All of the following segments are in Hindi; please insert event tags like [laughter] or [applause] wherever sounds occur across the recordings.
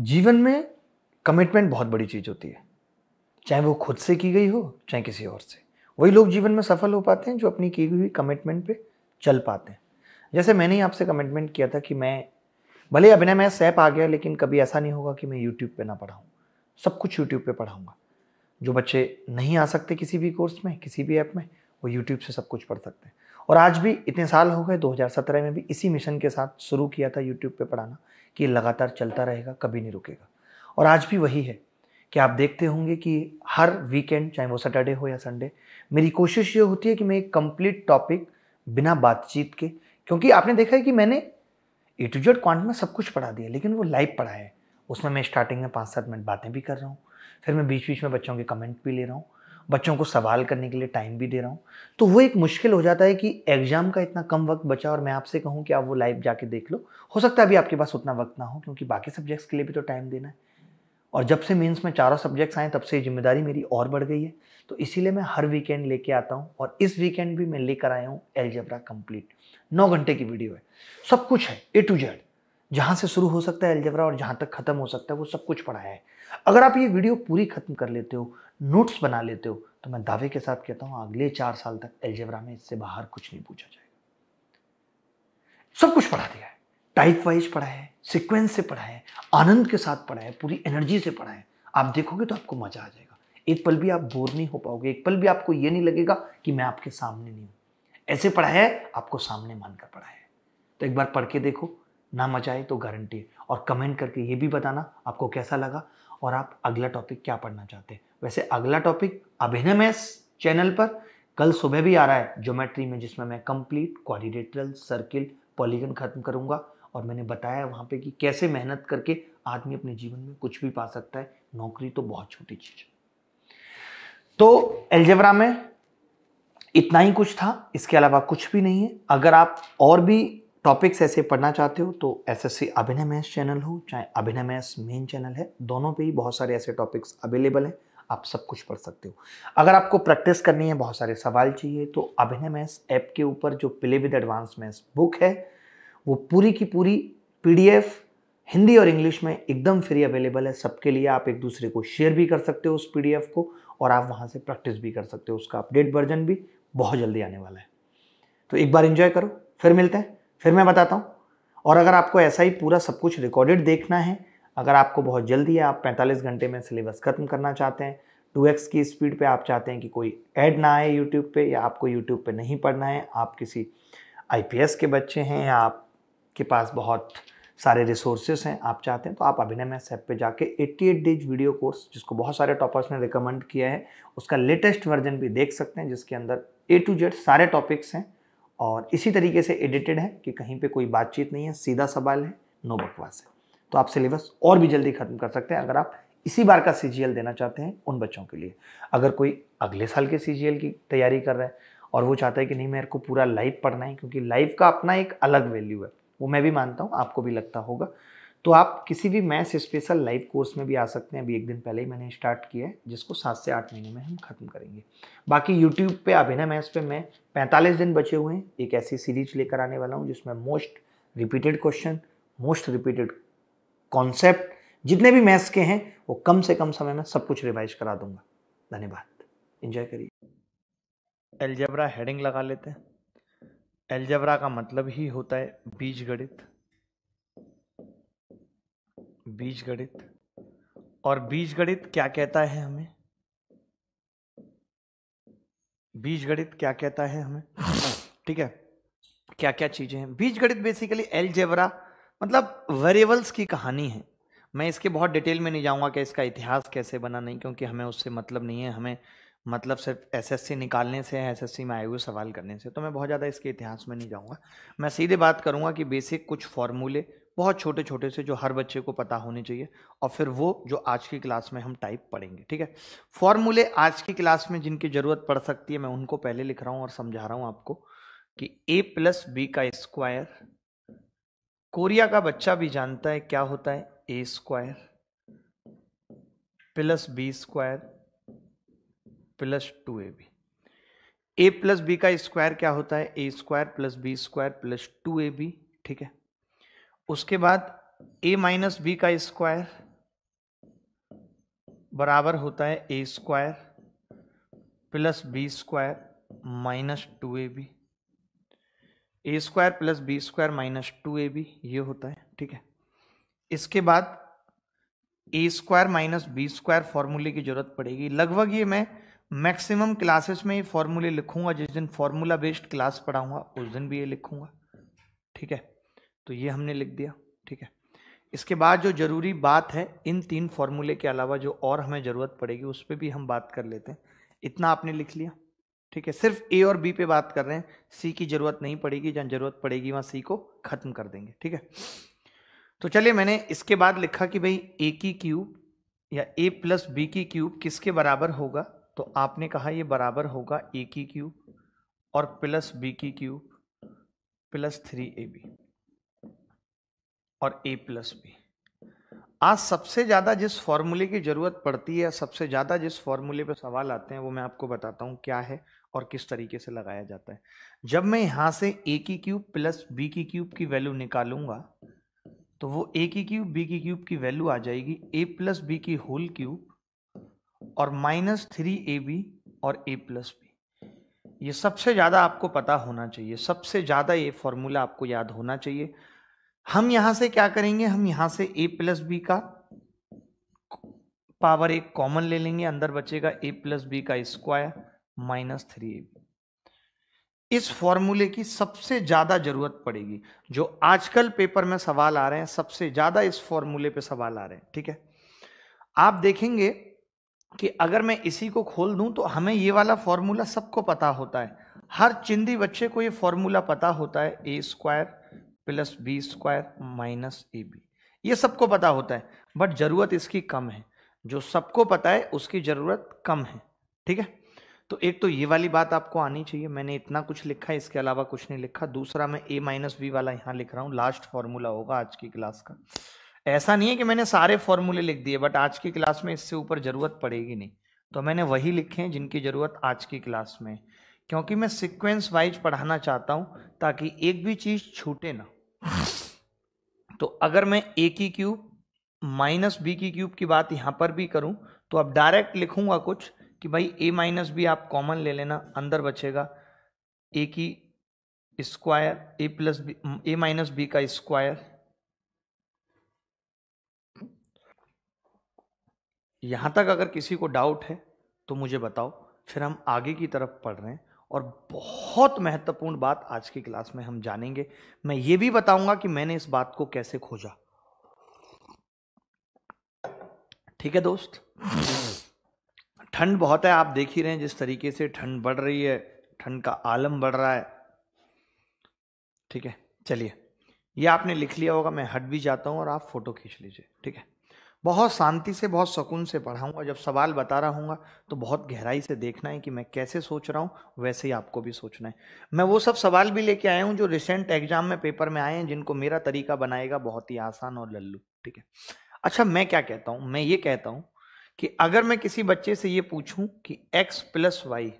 जीवन में कमिटमेंट बहुत बड़ी चीज़ होती है चाहे वो खुद से की गई हो चाहे किसी और से वही लोग जीवन में सफल हो पाते हैं जो अपनी की हुई कमिटमेंट पे चल पाते हैं जैसे मैंने ही आपसे कमिटमेंट किया था कि मैं भले अभिनय मैं सैप आ गया लेकिन कभी ऐसा नहीं होगा कि मैं यूट्यूब पे ना पढ़ाऊँ सब कुछ यूट्यूब पे पढ़ाऊँगा जो बच्चे नहीं आ सकते किसी भी कोर्स में किसी भी ऐप में वो यूट्यूब से सब कुछ पढ़ सकते हैं और आज भी इतने साल हो गए 2017 में भी इसी मिशन के साथ शुरू किया था यूट्यूब पे पढ़ाना कि लगातार चलता रहेगा कभी नहीं रुकेगा और आज भी वही है कि आप देखते होंगे कि हर वीकेंड चाहे वो सैटरडे हो या संडे मेरी कोशिश ये होती है कि मैं एक कंप्लीट टॉपिक बिना बातचीत के क्योंकि आपने देखा है कि मैंने ए टू जेड क्वांट में सब कुछ पढ़ा दिया लेकिन वो लाइव पढ़ा है उसमें मैं स्टार्टिंग में पाँच सात मिनट बातें भी कर रहा हूँ फिर मैं बीच बीच में बच्चों के कमेंट भी ले रहा हूँ बच्चों को सवाल करने के लिए टाइम भी दे रहा हूँ तो वो एक मुश्किल हो जाता है कि एग्ज़ाम का इतना कम वक्त बचा और मैं आपसे कहूँ कि आप वो लाइव जाके देख लो हो सकता है अभी आपके पास उतना वक्त ना हो क्योंकि बाकी सब्जेक्ट्स के लिए भी तो टाइम देना है और जब से मीन्स में चारों सब्जेक्ट्स आए तब से जिम्मेदारी मेरी और बढ़ गई है तो इसीलिए मैं हर वीकेंड लेके आता हूँ और इस वीकेंड भी मैं लेकर आया हूँ एल्जबरा कंप्लीट नौ घंटे की वीडियो है सब कुछ है ए टू जेड जहाँ से शुरू हो सकता है एल्जेब्रा और जहाँ तक ख़त्म हो सकता है वो सब कुछ पढ़ाया है अगर आप ये वीडियो पूरी ख़त्म कर लेते हो नोट्स बना लेते हो तो मैं दावे के साथ कहता हूँ अगले चार साल तक एल्जेब्रा में इससे बाहर कुछ नहीं पूछा जाएगा सब कुछ पढ़ा दिया है टाइप वाइज पढ़ा है सिक्वेंस से पढ़ा है आनंद के साथ पढ़ा है पूरी एनर्जी से पढ़ा है आप देखोगे तो आपको मज़ा आ जाएगा एक पल भी आप बोर नहीं हो पाओगे एक पल भी आपको ये नहीं लगेगा कि मैं आपके सामने नहीं हूँ ऐसे पढ़ा है आपको सामने मानकर पढ़ा है तो एक बार पढ़ के देखो ना मजा आए तो गारंटी है और कमेंट करके ये भी बताना आपको कैसा लगा और आप अगला टॉपिक क्या पढ़ना चाहते हैं वैसे अगला टॉपिक अभिनमेस चैनल पर कल सुबह भी आ रहा है ज्योमेट्री में जिसमें मैं कंप्लीट क्वारिलेटरल सर्किल पॉलीगन खत्म करूंगा और मैंने बताया वहाँ पे कि कैसे मेहनत करके आदमी अपने जीवन में कुछ भी पा सकता है नौकरी तो बहुत छोटी चीज तो एल्जेवरा में इतना ही कुछ था इसके अलावा कुछ भी नहीं है अगर आप और भी टॉपिक्स ऐसे पढ़ना चाहते हो तो एस एस सी अभिनय मैस चैनल हो चाहे अभिनय मैस मेन चैनल है दोनों पे ही बहुत सारे ऐसे टॉपिक्स अवेलेबल हैं आप सब कुछ पढ़ सकते हो अगर आपको प्रैक्टिस करनी है बहुत सारे सवाल चाहिए तो अभिनय मैस ऐप के ऊपर जो play with advance maths book है वो पूरी की पूरी पी हिंदी और इंग्लिश में एकदम फ्री अवेलेबल है सबके लिए आप एक दूसरे को शेयर भी कर सकते हो उस पी को और आप वहाँ से प्रैक्टिस भी कर सकते हो उसका अपडेट वर्जन भी बहुत जल्दी आने वाला है तो एक बार इन्जॉय करो फिर मिलते हैं फिर मैं बताता हूँ और अगर आपको ऐसा ही पूरा सब कुछ रिकॉर्डेड देखना है अगर आपको बहुत जल्दी है आप 45 घंटे में सिलेबस ख़त्म करना चाहते हैं 2x की स्पीड पे आप चाहते हैं कि कोई ऐड ना आए यूट्यूब पे या आपको यूट्यूब पे नहीं पढ़ना है आप किसी आईपीएस के बच्चे हैं या आपके पास बहुत सारे रिसोर्सेज हैं आप चाहते हैं तो आप अभिनय मैस ऐप पे जाके 88 डेज वीडियो कोर्स जिसको बहुत सारे टॉपर्स ने रिकमेंड किया है उसका लेटेस्ट वर्जन भी देख सकते हैं जिसके अंदर ए टू जेड सारे टॉपिक्स हैं और इसी तरीके से एडिटेड है कि कहीं पे कोई बातचीत नहीं है सीधा सवाल है नो बकवास है तो आप सिलेबस और भी जल्दी ख़त्म कर सकते हैं अगर आप इसी बार का सी देना चाहते हैं उन बच्चों के लिए अगर कोई अगले साल के सी की तैयारी कर रहा है और वो चाहता है कि नहीं मेरे को पूरा लाइव पढ़ना है क्योंकि लाइव का अपना एक अलग वैल्यू है वो मैं भी मानता हूँ आपको भी लगता होगा तो आप किसी भी मैथ्स स्पेशल लाइव कोर्स में भी आ सकते हैं अभी एक दिन पहले ही मैंने स्टार्ट किया है जिसको सात से आठ महीने में हम खत्म करेंगे बाकी यूट्यूब पे अभिनय मैथ्स पे मैं पैंतालीस दिन बचे हुए हैं एक ऐसी सीरीज लेकर आने वाला हूँ जिसमें most repeated question most repeated concept जितने भी मैथ्स के हैं वो कम से कम समय में सब कुछ रिवाइज करा दूंगा धन्यवाद इंजॉय करिए एलजबरा हेडिंग लगा लेते हैं एलजबरा का मतलब ही होता है बीज गणित बीज गणित और बीज गणित क्या कहता है हमें बीज गणित क्या कहता है हमें ठीक है क्या क्या चीजें हैं बीज गणित बेसिकली एलजेबरा मतलब वेरिएबल्स की कहानी है मैं इसके बहुत डिटेल में नहीं जाऊंगा कि इसका इतिहास कैसे बना नहीं क्योंकि हमें उससे मतलब नहीं है हमें मतलब सिर्फ एसएससी निकालने से है एसएससी में आए हुए सवाल करने से तो मैं बहुत ज़्यादा इसके इतिहास में नहीं जाऊंगा मैं सीधे बात करूंगा कि बेसिक कुछ फॉर्मूले बहुत छोटे छोटे से जो हर बच्चे को पता होने चाहिए और फिर वो जो आज की क्लास में हम टाइप पढ़ेंगे ठीक है फॉर्मूले आज की क्लास में जिनकी ज़रूरत पड़ सकती है मैं उनको पहले लिख रहा हूँ और समझा रहा हूँ आपको कि ए प्लस बी का स्क्वायर कोरिया का बच्चा भी जानता है क्या होता है ए square plus B square plus two A B A plus B का स्क्वायर क्या होता है ए square plus B square plus two A B ठीक है उसके बाद ए माइनस बी का स्क्वायर बराबर होता है ए square plus B square minus two A B A square plus B square minus two A B ये होता है ठीक है इसके बाद A square minus B square फॉर्मूले की जरूरत पड़ेगी लगभग ये मैं मैक्सिमम क्लासेस में ये फॉर्मूले लिखूंगा जिस दिन फॉर्मूला बेस्ड क्लास पढ़ाऊंगा उस दिन भी ये लिखूंगा ठीक है तो ये हमने लिख दिया ठीक है इसके बाद जो ज़रूरी बात है इन तीन फॉर्मूले के अलावा जो और हमें ज़रूरत पड़ेगी उस पर भी हम बात कर लेते हैं इतना आपने लिख लिया ठीक है सिर्फ ए और बी पे बात कर रहे हैं सी की ज़रूरत नहीं पड़ेगी जहाँ ज़रूरत पड़ेगी वहाँ सी को ख़त्म कर देंगे ठीक है तो चलिए मैंने इसके बाद लिखा कि भाई ए की क्यूब या ए प्लस बी की क्यूब किसके बराबर होगा तो आपने कहा ये बराबर होगा ए की क्यूब और प्लस बी की cube plus three A B और ए प्लस बी आज सबसे ज़्यादा जिस फॉर्मूले की ज़रूरत पड़ती है सबसे ज़्यादा जिस फॉर्मूले पर सवाल आते हैं वो मैं आपको बताता हूं क्या है और किस तरीके से लगाया जाता है जब मैं यहां से ए की क्यूब प्लस बी की क्यूब की वैल्यू निकालूंगा तो वो ए की क्यूब बी की क्यूब की वैल्यू आ जाएगी ए प्लस बी की होल क्यूब और माइनस थ्री ए बी और ए प्लस बी ये सबसे ज़्यादा आपको पता होना चाहिए सबसे ज़्यादा ये फॉर्मूला आपको याद होना चाहिए हम यहां से क्या करेंगे हम यहां से ए प्लस बी का पावर एक कॉमन ले लेंगे अंदर बचेगा ए प्लस बी का स्क्वायर माइनस थ्री ए बी इस फॉर्मूले की सबसे ज्यादा जरूरत पड़ेगी जो आजकल पेपर में सवाल आ रहे हैं सबसे ज्यादा इस फॉर्मूले पे सवाल आ रहे हैं ठीक है आप देखेंगे कि अगर मैं इसी को खोल दूं तो हमें ये वाला फॉर्मूला सबको पता होता है हर चिंदी बच्चे को ये फॉर्मूला पता होता है ए square plus B square minus A B ये सबको पता होता है बट ज़रूरत इसकी कम है जो सबको पता है उसकी ज़रूरत कम है ठीक है तो एक तो ये वाली बात आपको आनी चाहिए मैंने इतना कुछ लिखा है इसके अलावा कुछ नहीं लिखा दूसरा मैं ए माइनस बी वाला यहाँ लिख रहा हूँ लास्ट फॉर्मूला होगा आज की क्लास का ऐसा नहीं है कि मैंने सारे फॉर्मूले लिख दिए बट आज की क्लास में इससे ऊपर ज़रूरत पड़ेगी नहीं तो मैंने वही लिखे हैं जिनकी ज़रूरत आज की क्लास में क्योंकि मैं सिक्वेंस वाइज पढ़ाना चाहता हूँ ताकि एक भी चीज़ छूटे ना तो अगर मैं ए की क्यूब माइनस बी की क्यूब की बात यहां पर भी करूं तो अब डायरेक्ट लिखूंगा कुछ कि भाई ए माइनस बी आप कॉमन ले लेना अंदर बचेगा ए की स्क्वायर ए प्लस बी ए माइनस बी का स्क्वायर यहां तक अगर किसी को डाउट है तो मुझे बताओ फिर हम आगे की तरफ पढ़ रहे हैं और बहुत महत्वपूर्ण बात आज की क्लास में हम जानेंगे मैं ये भी बताऊंगा कि मैंने इस बात को कैसे खोजा ठीक है दोस्त ठंड बहुत है आप देख ही रहे हैं जिस तरीके से ठंड बढ़ रही है ठंड का आलम बढ़ रहा है ठीक है चलिए ये आपने लिख लिया होगा मैं हट भी जाता हूं और आप फोटो खींच लीजिए ठीक है बहुत शांति से बहुत सुकून से पढ़ाऊंगा जब सवाल बता रहा हूँ तो बहुत गहराई से देखना है कि मैं कैसे सोच रहा हूँ वैसे ही आपको भी सोचना है मैं वो सब सवाल भी लेके आया हूँ जो रिसेंट एग्जाम में पेपर में आए हैं जिनको मेरा तरीका बनाएगा बहुत ही आसान और लल्लू ठीक है अच्छा मैं क्या कहता हूँ मैं ये कहता हूँ कि अगर मैं किसी बच्चे से ये पूछूं कि x प्लस वाई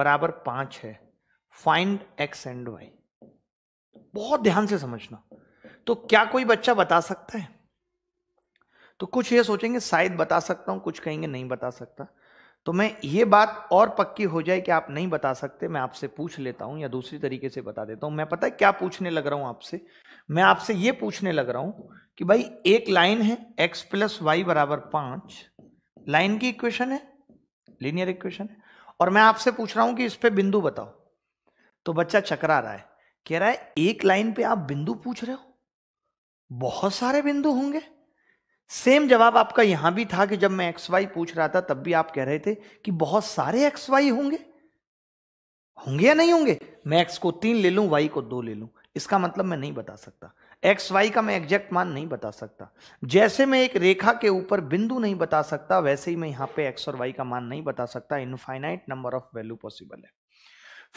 बराबर पाँच है फाइंड x एंड y बहुत ध्यान से समझना तो क्या कोई बच्चा बता सकता है तो कुछ ये सोचेंगे शायद बता सकता हूँ कुछ कहेंगे नहीं बता सकता तो मैं ये बात और पक्की हो जाए कि आप नहीं बता सकते मैं आपसे पूछ लेता हूँ या दूसरी तरीके से बता देता हूँ मैं पता है क्या पूछने लग रहा हूँ आपसे मैं आपसे ये पूछने लग रहा हूँ कि भाई एक लाइन है एक्स प्लस वाई बराबर पाँच लाइन की इक्वेशन है लीनियर इक्वेशन है और मैं आपसे पूछ रहा हूँ कि इस पर बिंदु बताओ तो बच्चा चकरा रहा है कह रहा है एक लाइन पे आप बिंदु पूछ रहे हो बहुत सारे बिंदु होंगे सेम जवाब आपका यहां भी था कि जब मैं एक्स वाई पूछ रहा था तब भी आप कह रहे थे कि बहुत सारे एक्स वाई होंगे होंगे या नहीं होंगे मैं एक्स को तीन ले लूं वाई को दो ले लूं इसका मतलब मैं नहीं बता सकता एक्स वाई का मैं एग्जैक्ट मान नहीं बता सकता जैसे मैं एक रेखा के ऊपर बिंदु नहीं बता सकता वैसे ही मैं यहां पे एक्स और वाई का मान नहीं बता सकता infinite number of value possible है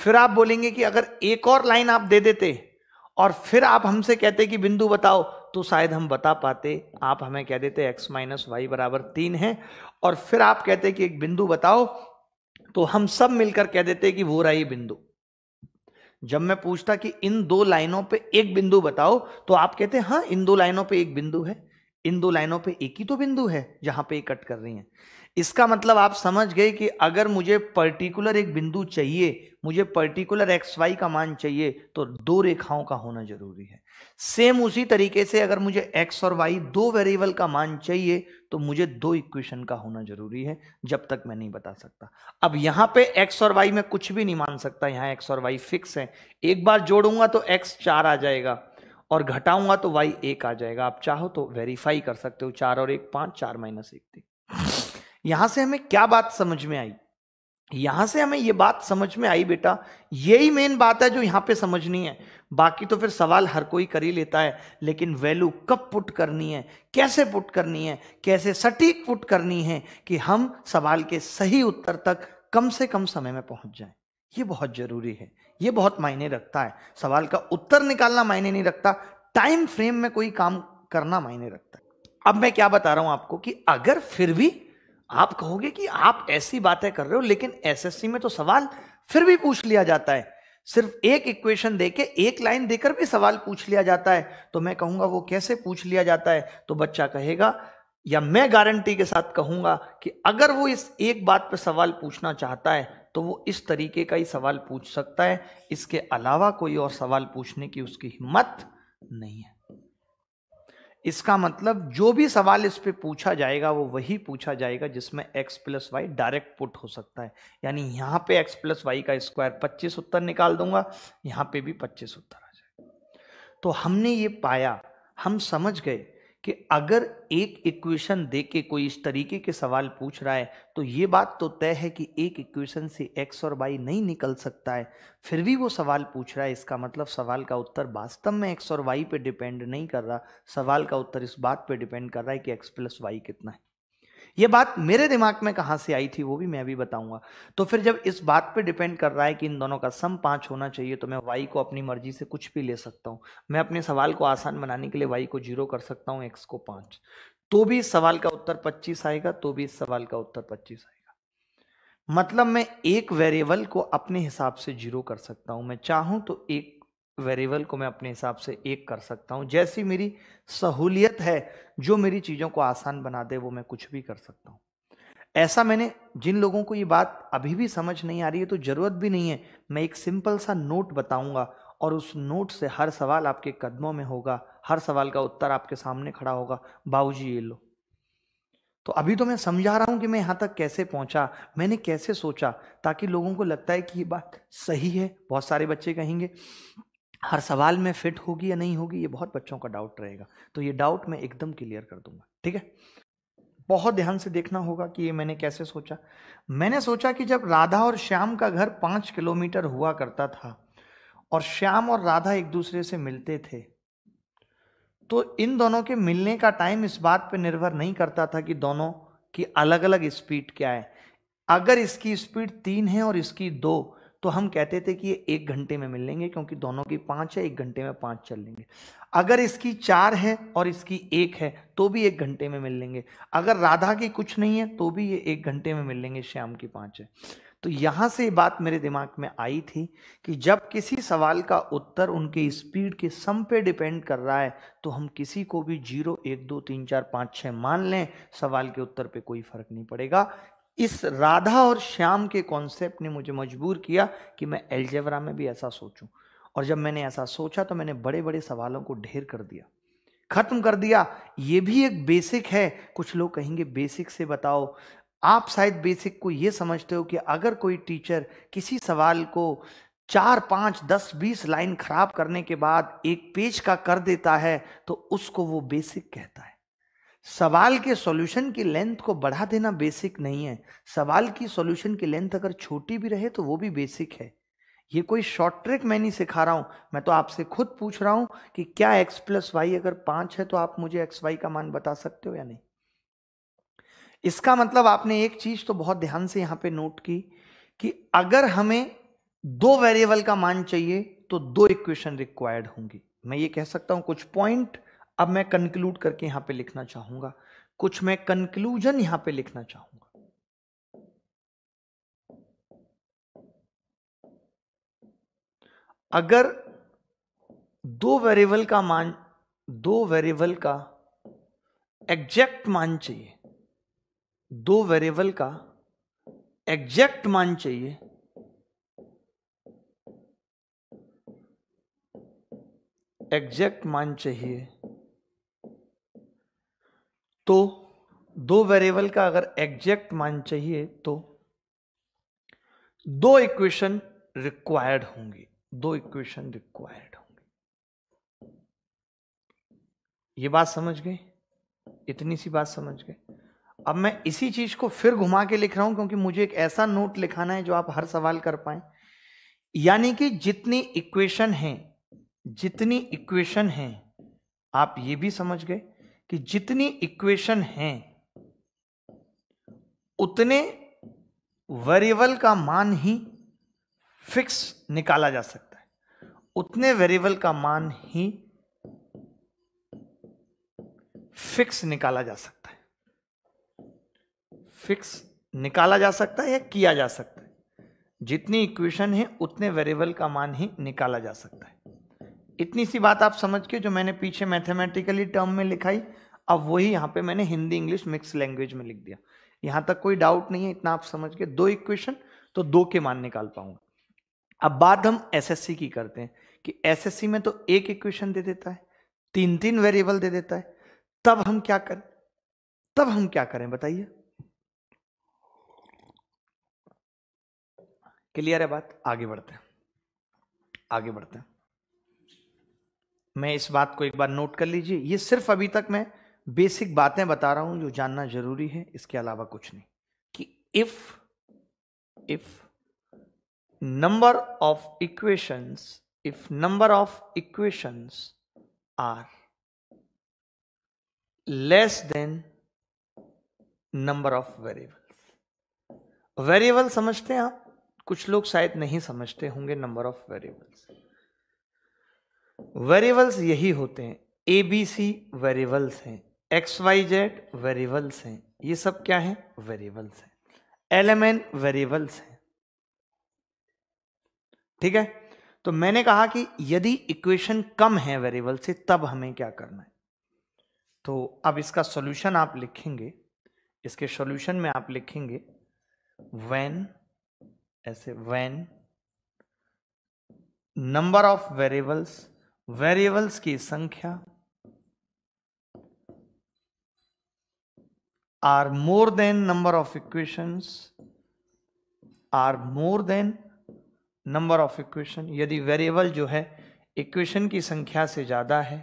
फिर आप बोलेंगे कि अगर एक और लाइन आप दे देते और फिर आप हमसे कहते कि बिंदु बताओ तो शायद हम बता पाते आप हमें कह देते x माइनस वाई बराबर तीन है और फिर आप कहते कि एक बिंदु बताओ तो हम सब मिलकर कह देते कि वो रहा ये बिंदु जब मैं पूछता कि इन दो लाइनों पे एक बिंदु बताओ तो आप कहते हाँ इन दो लाइनों पे एक बिंदु है इन दो लाइनों पे एक ही तो बिंदु है जहां पे कट कर रही हैं इसका मतलब आप समझ गए कि अगर मुझे पर्टिकुलर एक बिंदु चाहिए मुझे पर्टिकुलर एक्स वाई का मान चाहिए तो दो रेखाओं का होना जरूरी है सेम उसी तरीके से अगर मुझे एक्स और वाई दो वेरिएबल का मान चाहिए तो मुझे दो इक्वेशन का होना जरूरी है जब तक मैं नहीं बता सकता अब यहां पे एक्स और वाई में कुछ भी नहीं मान सकता यहां एक्स और वाई फिक्स है एक बार जोड़ूंगा तो एक्स चार आ जाएगा और घटाऊंगा तो वाई एक आ जाएगा आप चाहो तो वेरीफाई कर सकते हो चार और एक पांच चार माइनस एक तीन यहां से हमें क्या बात समझ में आई यहां से हमें ये बात समझ में आई बेटा यही मेन बात है जो यहां पे समझनी है बाकी तो फिर सवाल हर कोई कर ही लेता है लेकिन वैल्यू कब पुट करनी है कैसे पुट करनी है कैसे सटीक पुट करनी है कि हम सवाल के सही उत्तर तक कम से कम समय में पहुंच जाए ये बहुत जरूरी है ये बहुत मायने रखता है सवाल का उत्तर निकालना मायने नहीं रखता टाइम फ्रेम में कोई काम करना मायने रखता है अब मैं क्या बता रहा हूं आपको कि अगर फिर भी आप कहोगे कि आप ऐसी बातें कर रहे हो लेकिन एसएससी में तो सवाल फिर भी पूछ लिया जाता है सिर्फ एक इक्वेशन देके एक लाइन देकर भी सवाल पूछ लिया जाता है तो मैं कहूंगा वो कैसे पूछ लिया जाता है तो बच्चा कहेगा या मैं गारंटी के साथ कहूंगा कि अगर वो इस एक बात पर सवाल पूछना चाहता है तो वो इस तरीके का ही सवाल पूछ सकता है इसके अलावा कोई और सवाल पूछने की उसकी हिम्मत नहीं है इसका मतलब जो भी सवाल इस पे पूछा जाएगा वो वही पूछा जाएगा जिसमें x plus Y direct put हो सकता है यानी यहां पे x प्लस वाई का स्क्वायर 25 उत्तर निकाल दूंगा यहां पे भी 25 उत्तर आ जाएगा तो हमने ये पाया हम समझ गए कि अगर एक इक्वेशन दे के कोई इस तरीके के सवाल पूछ रहा है तो ये बात तो तय है कि एक इक्वेशन से एक्स और वाई नहीं निकल सकता है फिर भी वो सवाल पूछ रहा है इसका मतलब सवाल का उत्तर वास्तव में एक्स और वाई पे डिपेंड नहीं कर रहा सवाल का उत्तर इस बात पे डिपेंड कर रहा है कि एक्स प्लस वाई कितना है ये बात मेरे दिमाग में कहां से आई थी वो भी मैं भी बताऊंगा तो फिर जब इस बात पे डिपेंड कर रहा है कि इन दोनों का सम पांच होना चाहिए तो मैं वाई को अपनी मर्जी से कुछ भी ले सकता हूं मैं अपने सवाल को आसान बनाने के लिए वाई को जीरो कर सकता हूं एक्स को पांच तो भी इस सवाल का उत्तर पच्चीस आएगा तो भी इस सवाल का उत्तर पच्चीस आएगा मतलब मैं एक वेरिएबल को अपने हिसाब से जीरो कर सकता हूं मैं चाहूं तो एक वेरिएबल को मैं अपने हिसाब से एक कर सकता हूँ जैसी मेरी सहूलियत है जो मेरी चीज़ों को आसान बना दे वो मैं कुछ भी कर सकता हूँ ऐसा मैंने जिन लोगों को ये बात अभी भी समझ नहीं आ रही है तो ज़रूरत भी नहीं है मैं एक सिंपल सा नोट बताऊंगा और उस नोट से हर सवाल आपके कदमों में होगा हर सवाल का उत्तर आपके सामने खड़ा होगा बाबू ये लो तो अभी तो मैं समझा रहा हूँ कि मैं यहाँ तक कैसे पहुँचा मैंने कैसे सोचा ताकि लोगों को लगता है कि ये बात सही है बहुत सारे बच्चे कहेंगे हर सवाल में फिट होगी या नहीं होगी ये बहुत बच्चों का डाउट रहेगा तो ये डाउट मैं एकदम क्लियर कर दूंगा ठीक है बहुत ध्यान से देखना होगा कि ये मैंने कैसे सोचा मैंने सोचा कि जब राधा और श्याम का घर पाँच किलोमीटर हुआ करता था और श्याम और राधा एक दूसरे से मिलते थे तो इन दोनों के मिलने का टाइम इस बात पर निर्भर नहीं करता था कि दोनों की अलग अलग स्पीड क्या है अगर इसकी स्पीड तीन है और इसकी दो तो हम कहते थे कि ये एक घंटे में मिल लेंगे क्योंकि दोनों की पांच है एक घंटे में पांच चल लेंगे अगर इसकी चार है और इसकी एक है तो भी एक घंटे में मिल लेंगे अगर राधा की कुछ नहीं है तो भी ये एक घंटे में मिल लेंगे श्याम की पाँच है तो यहाँ से बात मेरे दिमाग में आई थी कि जब किसी सवाल का उत्तर उनके स्पीड के सम पे डिपेंड कर रहा है तो हम किसी को भी जीरो एक दो तीन चार पाँच छः मान लें सवाल के उत्तर पे कोई फर्क नहीं पड़ेगा इस राधा और श्याम के कॉन्सेप्ट ने मुझे मजबूर किया कि मैं एल्जेवरा में भी ऐसा सोचूं और जब मैंने ऐसा सोचा तो मैंने बड़े बड़े सवालों को ढेर कर दिया खत्म कर दिया ये भी एक बेसिक है कुछ लोग कहेंगे बेसिक से बताओ आप शायद बेसिक को ये समझते हो कि अगर कोई टीचर किसी सवाल को चार पाँच दस बीस लाइन खराब करने के बाद एक पेज का कर देता है तो उसको वो बेसिक कहता है सवाल के सॉल्यूशन की लेंथ को बढ़ा देना बेसिक नहीं है सवाल की सॉल्यूशन की लेंथ अगर छोटी भी रहे तो वो भी बेसिक है ये कोई शॉर्ट ट्रिक मैं नहीं सिखा रहा हूँ मैं तो आपसे खुद पूछ रहा हूँ कि क्या एक्स प्लस वाई अगर पाँच है तो आप मुझे एक्स वाई का मान बता सकते हो या नहीं इसका मतलब आपने एक चीज़ तो बहुत ध्यान से यहाँ पे नोट की कि अगर हमें दो वेरिएबल का मान चाहिए तो दो इक्वेशन रिक्वायर्ड होंगी मैं ये कह सकता हूँ कुछ पॉइंट अब मैं कंक्लूड करके यहां पे लिखना चाहूंगा कुछ मैं कंक्लूजन यहां पे लिखना चाहूंगा अगर दो वेरिएबल का मान दो वेरिएबल का एग्जैक्ट मान चाहिए दो वेरिएबल का एग्जैक्ट मान चाहिए एग्जैक्ट मान चाहिए तो दो वेरिएबल का अगर एग्जैक्ट मान चाहिए तो दो इक्वेशन रिक्वायर्ड होंगी दो इक्वेशन रिक्वायर्ड होंगी ये बात समझ गए इतनी सी बात समझ गए अब मैं इसी चीज को फिर घुमा के लिख रहा हूं क्योंकि मुझे एक ऐसा नोट लिखाना है जो आप हर सवाल कर पाए यानी कि जितनी इक्वेशन है जितनी इक्वेशन है आप ये भी समझ गए कि जितनी इक्वेशन हैं उतने वेरिएबल का मान ही फिक्स निकाला जा सकता है उतने वेरिएबल का मान ही फिक्स निकाला जा सकता है फिक्स निकाला जा सकता है या किया जा सकता है जितनी इक्वेशन है उतने वेरिएबल का मान ही निकाला जा सकता है इतनी सी बात आप समझ के जो मैंने पीछे मैथमेटिकली टर्म में लिखाई अब वही यहाँ पे मैंने हिंदी इंग्लिश मिक्स लैंग्वेज में लिख दिया यहाँ तक कोई डाउट नहीं है इतना आप समझ के दो इक्वेशन तो दो के मान निकाल पाऊंगा अब बात हम एसएससी की करते हैं कि एसएससी में तो एक इक्वेशन दे देता है तीन तीन वेरिएबल दे देता है तब हम क्या करें तब हम क्या करें बताइए क्लियर है बात आगे बढ़ते हैं आगे बढ़ते हैं मैं इस बात को एक बार नोट कर लीजिए ये सिर्फ अभी तक मैं बेसिक बातें बता रहा हूं जो जानना जरूरी है इसके अलावा कुछ नहीं कि if if number of equations if number of equations are less than number of variables variable समझते हैं आप कुछ लोग शायद नहीं समझते होंगे नंबर ऑफ वेरिएबल्स वेरिएबल्स यही होते हैं ए बी सी वेरिएबल्स हैं एक्स वाई जेड वेरिएबल्स हैं ये सब क्या है वेरिएबल्स हैं एलिमेंट वेरिएबल्स हैं ठीक है तो मैंने कहा कि यदि इक्वेशन कम है वेरिएबल से तब हमें क्या करना है तो अब इसका सॉल्यूशन आप लिखेंगे इसके सॉल्यूशन में आप लिखेंगे व्हेन ऐसे when number of variables variables की संख्या are more than number of equations are more than number of equation यदि वेरिएबल जो है इक्वेशन की संख्या से ज़्यादा है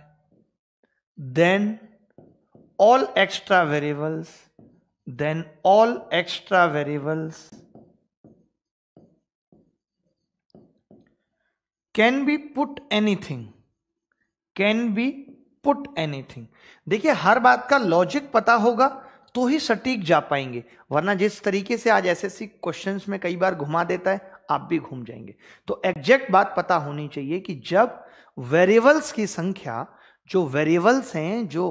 then all extra variables then all extra variables can be put anything can be put anything देखिए हर बात का लॉजिक पता होगा तो ही सटीक जा पाएंगे वरना जिस तरीके से आज ऐसे ऐसी में कई बार घुमा देता है आप भी घूम जाएंगे तो एग्जैक्ट बात पता होनी चाहिए कि जब वेरिएबल्स की संख्या जो वेरिएबल्स हैं जो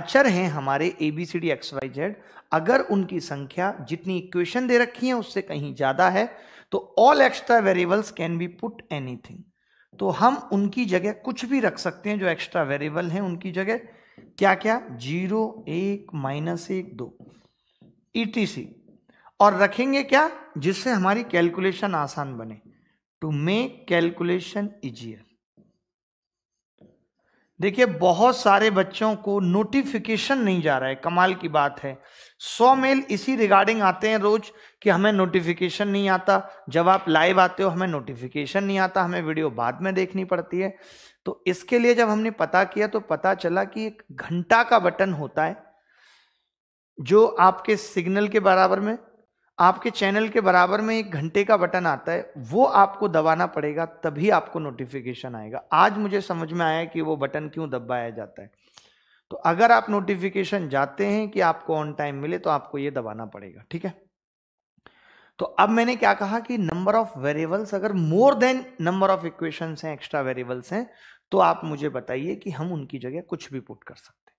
अचर हैं हमारे A B C D X Y Z अगर उनकी संख्या जितनी इक्वेशन दे रखी है उससे कहीं ज़्यादा है तो all extra variables can be put anything तो हम उनकी जगह कुछ भी रख सकते हैं जो एक्स्ट्रा वेरिएबल हैं उनकी जगह क्या क्या जीरो एक माइनस एक दो ईटीसी e और रखेंगे क्या जिससे हमारी कैलकुलेशन आसान बने टू मेक कैलकुलेशन इजियर देखिए बहुत सारे बच्चों को नोटिफिकेशन नहीं जा रहा है कमाल की बात है सौ मेल इसी रिगार्डिंग आते हैं रोज कि हमें नोटिफिकेशन नहीं आता जब आप लाइव आते हो हमें नोटिफिकेशन नहीं आता हमें वीडियो बाद में देखनी पड़ती है तो इसके लिए जब हमने पता किया तो पता चला कि एक घंटा का बटन होता है जो आपके सिग्नल के बराबर में आपके चैनल के बराबर में एक घंटे का बटन आता है वो आपको दबाना पड़ेगा तभी आपको नोटिफिकेशन आएगा आज मुझे समझ में आया कि वो बटन क्यों दबाया जाता है तो अगर आप नोटिफिकेशन जाते हैं कि आपको ऑन टाइम मिले तो आपको ये दबाना पड़ेगा ठीक है तो अब मैंने क्या कहा कि नंबर ऑफ वेरिएबल्स अगर more than number of equations हैं एक्स्ट्रा वेरिएबल्स हैं तो आप मुझे बताइए कि हम उनकी जगह कुछ भी पुट कर सकते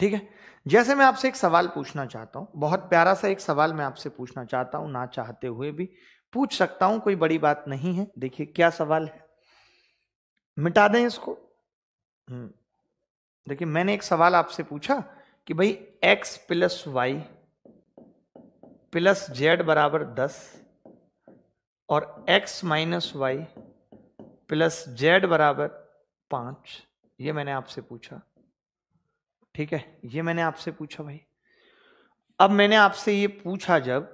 ठीक है जैसे मैं आपसे एक सवाल पूछना चाहता हूं बहुत प्यारा सा एक सवाल मैं आपसे पूछना चाहता हूं ना चाहते हुए भी पूछ सकता हूं कोई बड़ी बात नहीं है देखिए क्या सवाल है मिटा दें इसको हम्म। देखिए मैंने एक सवाल आपसे पूछा कि भाई x plus Y plus Z बराबर दस और x minus Y plus Z बराबर पांच ये मैंने आपसे पूछा ठीक है ये मैंने आपसे पूछा भाई अब मैंने आपसे ये पूछा जब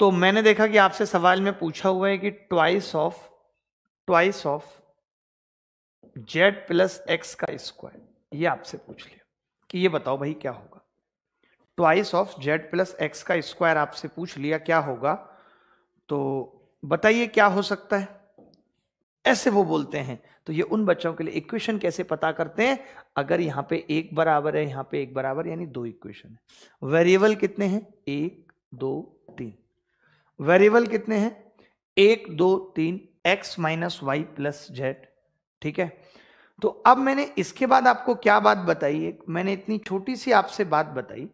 तो मैंने देखा कि आपसे सवाल में पूछा हुआ है कि twice of twice of Z plus X का स्क्वायर ये आपसे पूछ लिया कि ये बताओ भाई क्या होगा twice of Z plus X का स्क्वायर आपसे पूछ लिया क्या होगा तो बताइए क्या हो सकता है ऐसे वो बोलते हैं तो ये उन बच्चों के लिए इक्वेशन कैसे पता करते हैं अगर यहाँ पे एक बराबर है यहाँ पे एक बराबर यानी दो इक्वेशन है वेरिएबल कितने हैं एक दो तीन वेरिएबल कितने हैं एक दो तीन X minus Y plus Z ठीक है तो अब मैंने इसके बाद आपको क्या बात बताई एक मैंने इतनी छोटी सी आपसे बात बताई